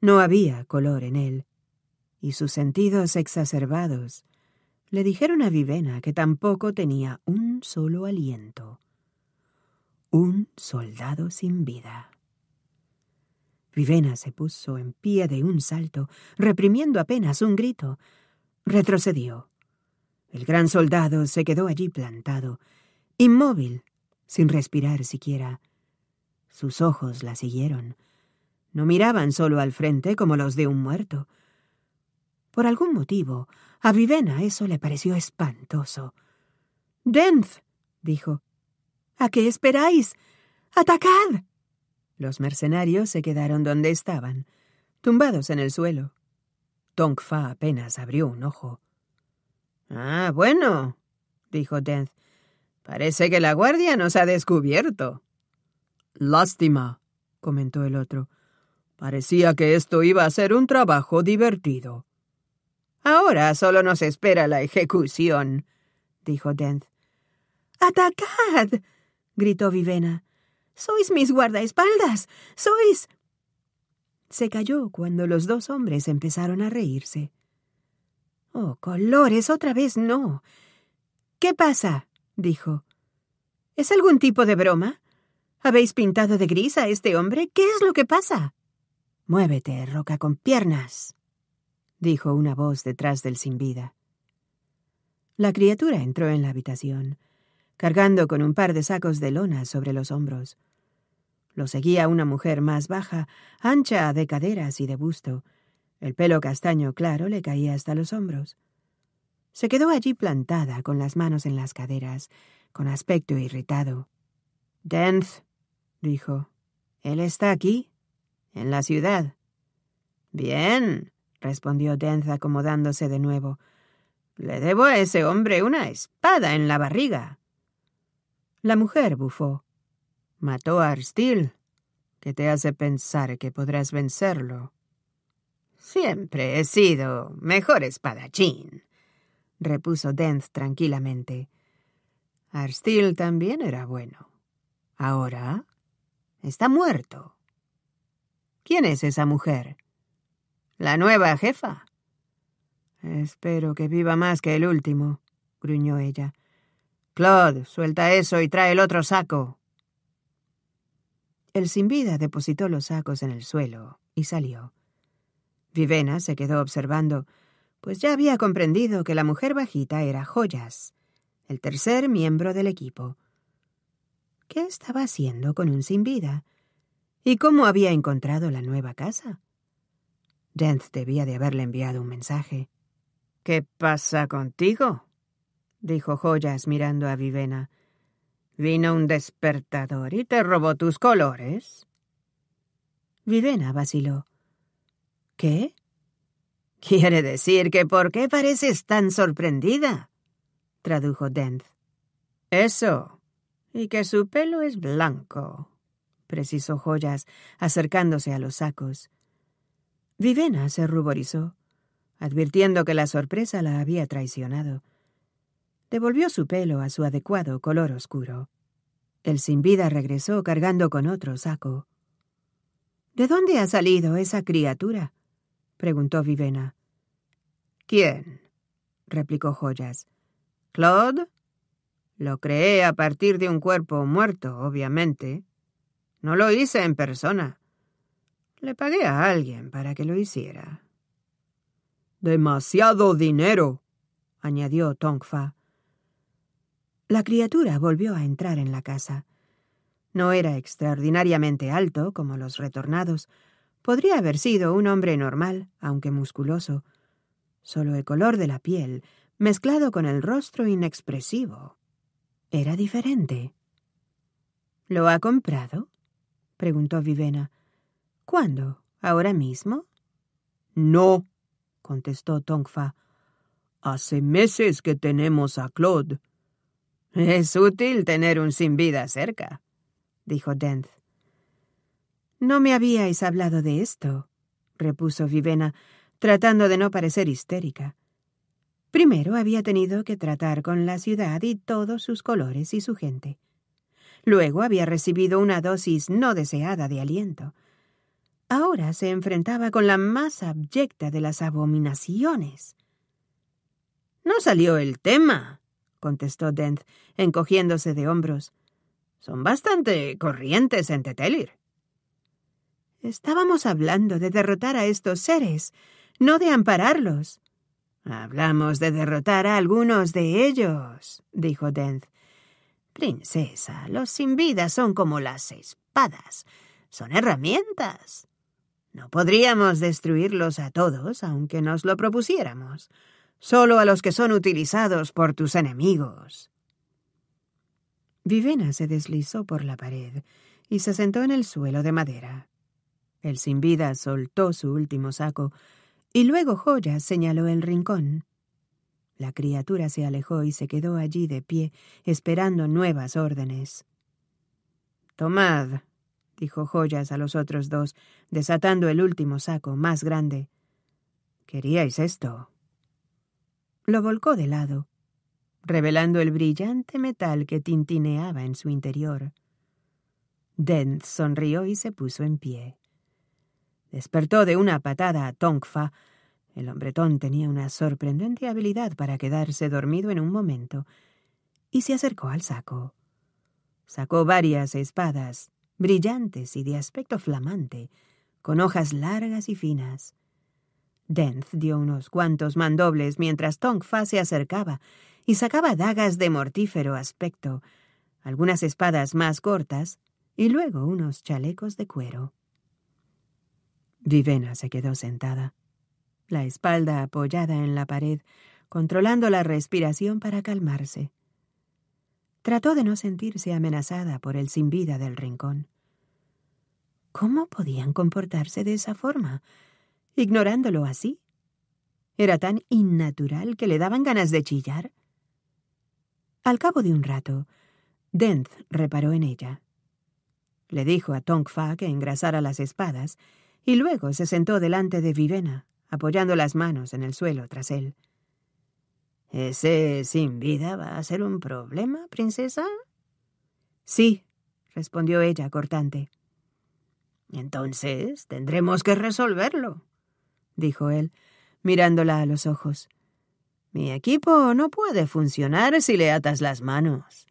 No había color en él, y sus sentidos exacerbados le dijeron a Vivena que tampoco tenía un solo aliento. Un soldado sin vida. Vivena se puso en pie de un salto, reprimiendo apenas un grito. Retrocedió. El gran soldado se quedó allí plantado, inmóvil, sin respirar siquiera sus ojos la siguieron. No miraban solo al frente como los de un muerto. Por algún motivo, a Vivena eso le pareció espantoso. Denz, dijo. ¿A qué esperáis? ¡Atacad! Los mercenarios se quedaron donde estaban, tumbados en el suelo. Fa apenas abrió un ojo. Ah, bueno, dijo Denz. Parece que la guardia nos ha descubierto. Lástima, comentó el otro. Parecía que esto iba a ser un trabajo divertido. Ahora solo nos espera la ejecución, dijo Dent. ¡Atacad! gritó Vivena. Sois mis guardaespaldas. Sois. Se calló cuando los dos hombres empezaron a reírse. Oh, colores, otra vez no. ¿Qué pasa? dijo. ¿Es algún tipo de broma? ¿Habéis pintado de gris a este hombre? ¿Qué es lo que pasa? Muévete, roca con piernas, dijo una voz detrás del sin vida. La criatura entró en la habitación, cargando con un par de sacos de lona sobre los hombros. Lo seguía una mujer más baja, ancha de caderas y de busto. El pelo castaño claro le caía hasta los hombros. Se quedó allí plantada, con las manos en las caderas, con aspecto irritado. «Denth, dijo. ¿Él está aquí? En la ciudad. Bien, respondió Denz acomodándose de nuevo. Le debo a ese hombre una espada en la barriga. La mujer bufó. Mató a Arstil, que te hace pensar que podrás vencerlo. Siempre he sido mejor espadachín, repuso Denz tranquilamente. Arstil también era bueno. Ahora Está muerto. ¿Quién es esa mujer? ¿La nueva jefa? Espero que viva más que el último, gruñó ella. Claude, suelta eso y trae el otro saco. El sin vida depositó los sacos en el suelo y salió. Vivena se quedó observando, pues ya había comprendido que la mujer bajita era Joyas, el tercer miembro del equipo. ¿Qué estaba haciendo con un sin vida? ¿Y cómo había encontrado la nueva casa? Dent debía de haberle enviado un mensaje. ¿Qué pasa contigo? dijo Joyas mirando a Vivena. Vino un despertador y te robó tus colores. Vivena vaciló. ¿Qué? Quiere decir que ¿por qué pareces tan sorprendida? tradujo Dent. Eso, y que su pelo es blanco, precisó Joyas, acercándose a los sacos. Vivena se ruborizó, advirtiendo que la sorpresa la había traicionado. Devolvió su pelo a su adecuado color oscuro. El sin vida regresó cargando con otro saco. ¿De dónde ha salido esa criatura? preguntó Vivena. ¿Quién? replicó Joyas. ¿Claude? Lo creé a partir de un cuerpo muerto, obviamente. No lo hice en persona. Le pagué a alguien para que lo hiciera. Demasiado dinero, añadió Tongfa. La criatura volvió a entrar en la casa. No era extraordinariamente alto como los retornados. Podría haber sido un hombre normal, aunque musculoso. Solo el color de la piel, mezclado con el rostro inexpresivo, era diferente. ¿Lo ha comprado? preguntó Vivena. ¿Cuándo? ¿Ahora mismo? No, contestó Tongfa. Hace meses que tenemos a Claude. Es útil tener un sin vida cerca, dijo Dent. No me habíais hablado de esto, repuso Vivena, tratando de no parecer histérica. Primero había tenido que tratar con la ciudad y todos sus colores y su gente. Luego había recibido una dosis no deseada de aliento. Ahora se enfrentaba con la más abyecta de las abominaciones. No salió el tema, contestó Dent, encogiéndose de hombros. Son bastante corrientes en Tetelir. Estábamos hablando de derrotar a estos seres, no de ampararlos. Hablamos de derrotar a algunos de ellos, dijo Denz. Princesa, los sin vida son como las espadas, son herramientas. No podríamos destruirlos a todos, aunque nos lo propusiéramos, solo a los que son utilizados por tus enemigos. Vivena se deslizó por la pared y se sentó en el suelo de madera. El sin vida soltó su último saco y luego Joyas señaló el rincón. La criatura se alejó y se quedó allí de pie, esperando nuevas órdenes. Tomad, dijo Joyas a los otros dos, desatando el último saco, más grande. ¿Queríais esto? Lo volcó de lado, revelando el brillante metal que tintineaba en su interior. Dent sonrió y se puso en pie. Despertó de una patada a Tongfa. El hombretón tenía una sorprendente habilidad para quedarse dormido en un momento, y se acercó al saco. Sacó varias espadas, brillantes y de aspecto flamante, con hojas largas y finas. Denz dio unos cuantos mandobles mientras Tongfa se acercaba y sacaba dagas de mortífero aspecto, algunas espadas más cortas y luego unos chalecos de cuero. Vivena se quedó sentada, la espalda apoyada en la pared, controlando la respiración para calmarse. Trató de no sentirse amenazada por el sin vida del rincón. ¿Cómo podían comportarse de esa forma, ignorándolo así? Era tan innatural que le daban ganas de chillar. Al cabo de un rato, Dent reparó en ella. Le dijo a fa que engrasara las espadas y luego se sentó delante de Vivena, apoyando las manos en el suelo tras él. ¿Ese sin vida va a ser un problema, princesa? Sí, respondió ella cortante. Entonces tendremos que resolverlo, dijo él, mirándola a los ojos. Mi equipo no puede funcionar si le atas las manos.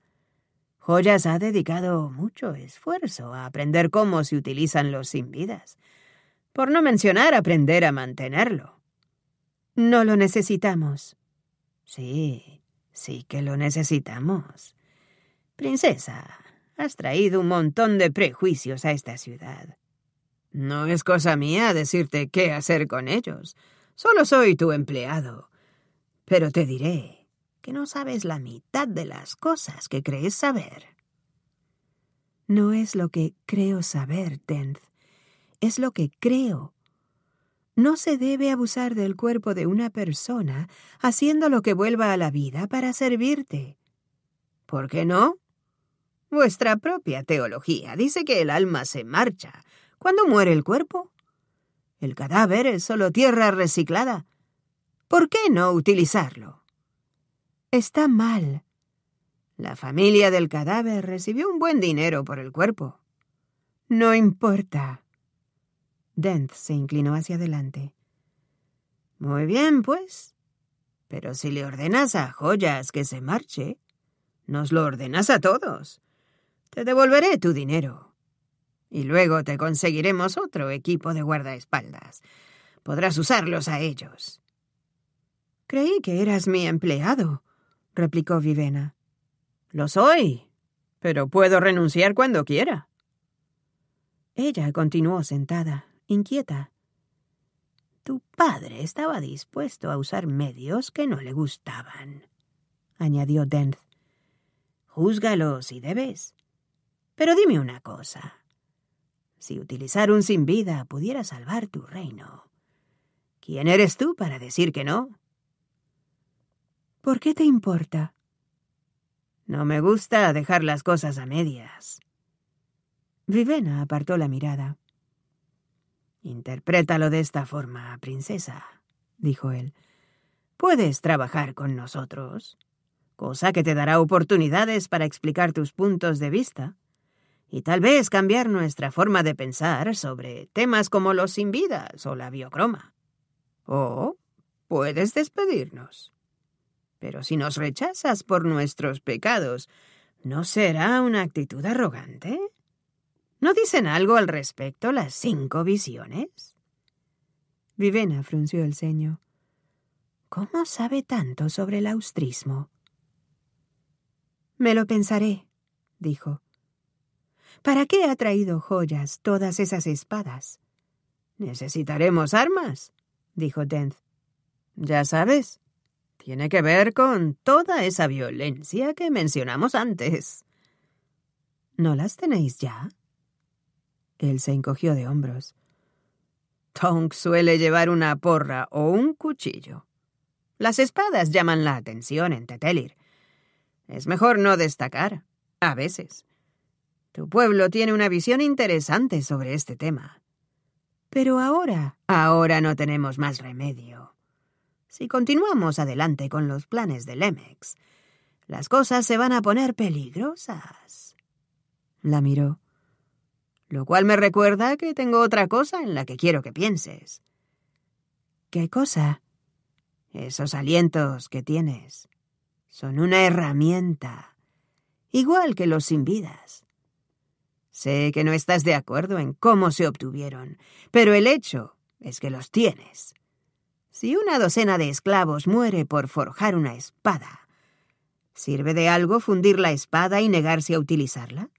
Joyas ha dedicado mucho esfuerzo a aprender cómo se utilizan los sin vidas por no mencionar aprender a mantenerlo. No lo necesitamos. Sí, sí que lo necesitamos. Princesa, has traído un montón de prejuicios a esta ciudad. No es cosa mía decirte qué hacer con ellos. Solo soy tu empleado. Pero te diré que no sabes la mitad de las cosas que crees saber. No es lo que creo saber, Tenth es lo que creo. No se debe abusar del cuerpo de una persona haciendo lo que vuelva a la vida para servirte. ¿Por qué no? Vuestra propia teología dice que el alma se marcha. ¿Cuándo muere el cuerpo? El cadáver es solo tierra reciclada. ¿Por qué no utilizarlo? Está mal. La familia del cadáver recibió un buen dinero por el cuerpo. No importa. Dent se inclinó hacia adelante. Muy bien, pues. Pero si le ordenas a Joyas que se marche, nos lo ordenas a todos. Te devolveré tu dinero. Y luego te conseguiremos otro equipo de guardaespaldas. Podrás usarlos a ellos. Creí que eras mi empleado, replicó Vivena. Lo soy, pero puedo renunciar cuando quiera. Ella continuó sentada, inquieta. Tu padre estaba dispuesto a usar medios que no le gustaban, añadió Denz. Júzgalo si debes. Pero dime una cosa. Si utilizar un sin vida pudiera salvar tu reino, ¿quién eres tú para decir que no? ¿Por qué te importa? No me gusta dejar las cosas a medias. Vivena apartó la mirada. Interprétalo de esta forma, princesa, dijo él. Puedes trabajar con nosotros, cosa que te dará oportunidades para explicar tus puntos de vista y tal vez cambiar nuestra forma de pensar sobre temas como los sin vidas o la biocroma. O puedes despedirnos. Pero si nos rechazas por nuestros pecados, ¿no será una actitud arrogante? ¿No dicen algo al respecto las cinco visiones? Vivena frunció el ceño. ¿Cómo sabe tanto sobre el austrismo? Me lo pensaré, dijo. ¿Para qué ha traído joyas todas esas espadas? Necesitaremos armas, dijo Denz. Ya sabes, tiene que ver con toda esa violencia que mencionamos antes. ¿No las tenéis ya? Él se encogió de hombros. Tonk suele llevar una porra o un cuchillo. Las espadas llaman la atención en Tetelir. Es mejor no destacar, a veces. Tu pueblo tiene una visión interesante sobre este tema. Pero ahora, ahora no tenemos más remedio. Si continuamos adelante con los planes de Lemex, las cosas se van a poner peligrosas. La miró lo cual me recuerda que tengo otra cosa en la que quiero que pienses. ¿Qué cosa? Esos alientos que tienes son una herramienta, igual que los sin vidas. Sé que no estás de acuerdo en cómo se obtuvieron, pero el hecho es que los tienes. Si una docena de esclavos muere por forjar una espada, ¿sirve de algo fundir la espada y negarse a utilizarla?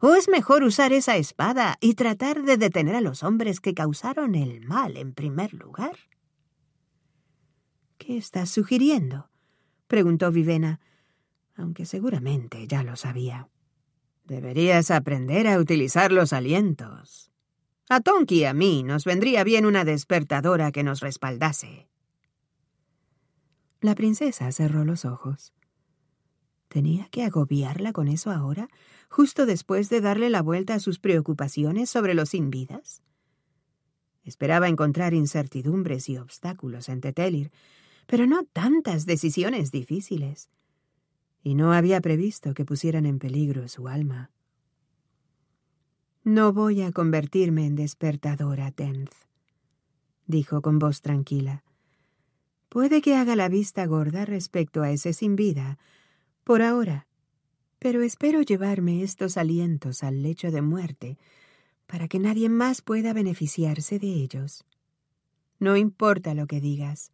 ¿O es mejor usar esa espada y tratar de detener a los hombres que causaron el mal en primer lugar? ¿Qué estás sugiriendo? preguntó Vivena, aunque seguramente ya lo sabía. Deberías aprender a utilizar los alientos. A Tonki y a mí nos vendría bien una despertadora que nos respaldase. La princesa cerró los ojos. ¿Tenía que agobiarla con eso ahora, justo después de darle la vuelta a sus preocupaciones sobre los sin Esperaba encontrar incertidumbres y obstáculos ante Telir, pero no tantas decisiones difíciles. Y no había previsto que pusieran en peligro su alma. No voy a convertirme en despertadora, Tenth», dijo con voz tranquila. Puede que haga la vista gorda respecto a ese sin vida por ahora, pero espero llevarme estos alientos al lecho de muerte para que nadie más pueda beneficiarse de ellos. No importa lo que digas.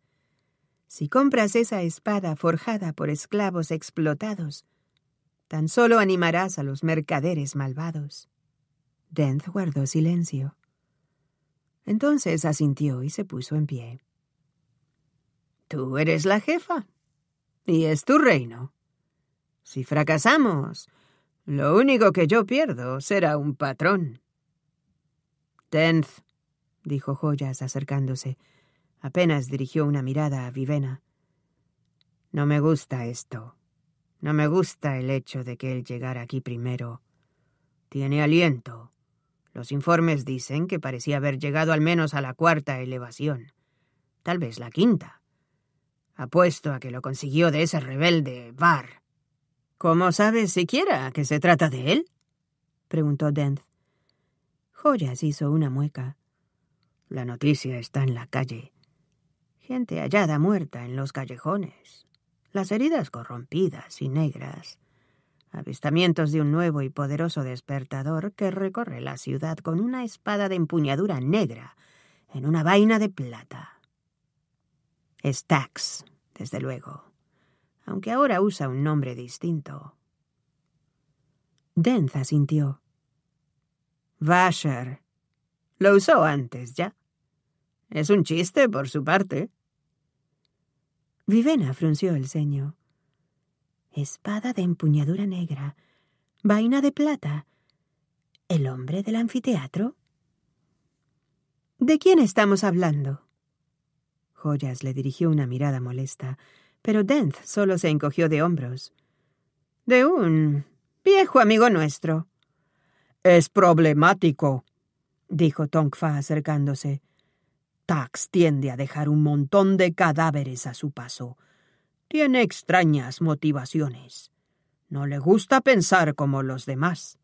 Si compras esa espada forjada por esclavos explotados, tan solo animarás a los mercaderes malvados. Dent guardó silencio. Entonces asintió y se puso en pie. Tú eres la jefa. Y es tu reino. Si fracasamos, lo único que yo pierdo será un patrón. Tenth, dijo Joyas acercándose. Apenas dirigió una mirada a Vivena. No me gusta esto. No me gusta el hecho de que él llegara aquí primero. Tiene aliento. Los informes dicen que parecía haber llegado al menos a la cuarta elevación. Tal vez la quinta. Apuesto a que lo consiguió de ese rebelde Bar. ¿Cómo sabes siquiera que se trata de él? preguntó Dent. Joyas hizo una mueca. La noticia está en la calle. Gente hallada muerta en los callejones. Las heridas corrompidas y negras. Avistamientos de un nuevo y poderoso despertador que recorre la ciudad con una espada de empuñadura negra en una vaina de plata. Stacks, desde luego aunque ahora usa un nombre distinto. Denza sintió. Vasher. Lo usó antes ya. Es un chiste por su parte. Vivena frunció el ceño. Espada de empuñadura negra, vaina de plata. ¿El hombre del anfiteatro? ¿De quién estamos hablando? Joyas le dirigió una mirada molesta pero Dent solo se encogió de hombros. De un viejo amigo nuestro. Es problemático, dijo Tongfa acercándose. Tax tiende a dejar un montón de cadáveres a su paso. Tiene extrañas motivaciones. No le gusta pensar como los demás.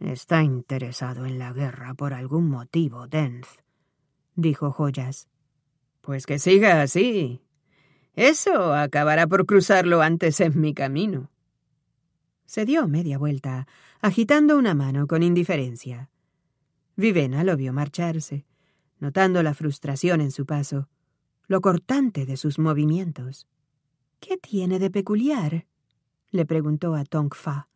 Está interesado en la guerra por algún motivo, Denz, dijo Joyas. Pues que siga así, eso acabará por cruzarlo antes en mi camino. Se dio media vuelta, agitando una mano con indiferencia. Vivena lo vio marcharse, notando la frustración en su paso, lo cortante de sus movimientos. ¿Qué tiene de peculiar? le preguntó a Fa.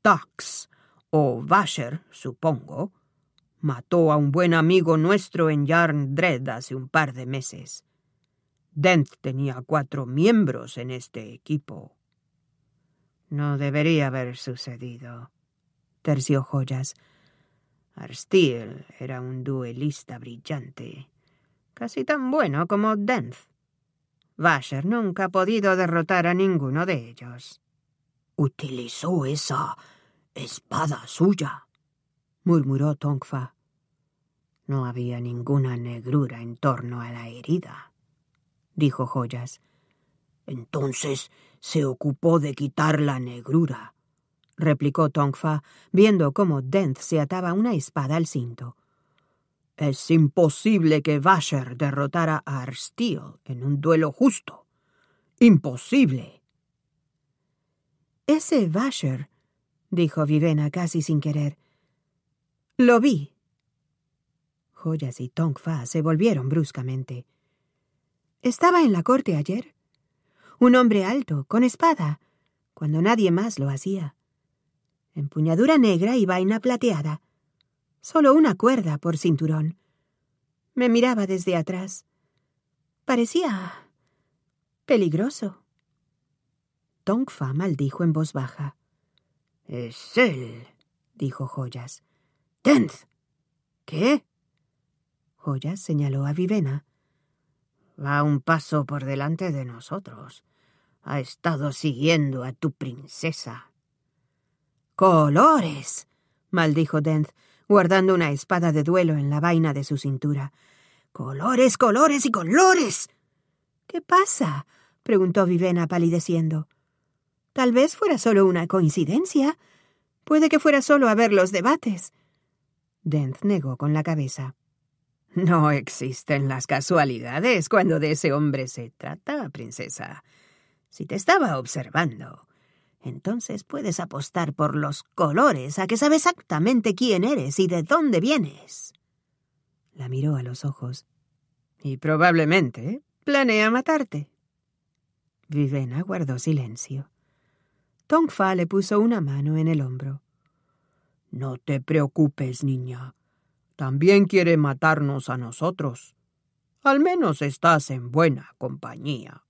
Tax, o Vasher, supongo, mató a un buen amigo nuestro en Yarn Dread hace un par de meses. Dent tenía cuatro miembros en este equipo. No debería haber sucedido, terció Joyas. Arstiel era un duelista brillante, casi tan bueno como Dent. Vasher nunca ha podido derrotar a ninguno de ellos. Utilizó esa espada suya, murmuró Tongfa. No había ninguna negrura en torno a la herida dijo Joyas. Entonces se ocupó de quitar la negrura, replicó Tongfa, viendo cómo Dent se ataba una espada al cinto. Es imposible que Vasher derrotara a Arsteel en un duelo justo. Imposible. Ese Vasher, dijo Vivena casi sin querer. Lo vi. Joyas y Tongfa se volvieron bruscamente. Estaba en la corte ayer. Un hombre alto, con espada, cuando nadie más lo hacía. Empuñadura negra y vaina plateada. Solo una cuerda por cinturón. Me miraba desde atrás. Parecía peligroso. Tongfa maldijo en voz baja. Es él, dijo Joyas. Tenz. ¿Qué? Joyas señaló a Vivena. Va un paso por delante de nosotros. Ha estado siguiendo a tu princesa. ¡Colores! maldijo Denz, guardando una espada de duelo en la vaina de su cintura. ¡Colores, colores y colores! ¿Qué pasa? preguntó Vivena palideciendo. Tal vez fuera solo una coincidencia. Puede que fuera solo a ver los debates. Dent negó con la cabeza. No existen las casualidades cuando de ese hombre se trata, princesa. Si te estaba observando, entonces puedes apostar por los colores a que sabe exactamente quién eres y de dónde vienes. La miró a los ojos. Y probablemente planea matarte. Vivena guardó silencio. Tongfa le puso una mano en el hombro. No te preocupes, niña también quiere matarnos a nosotros. Al menos estás en buena compañía.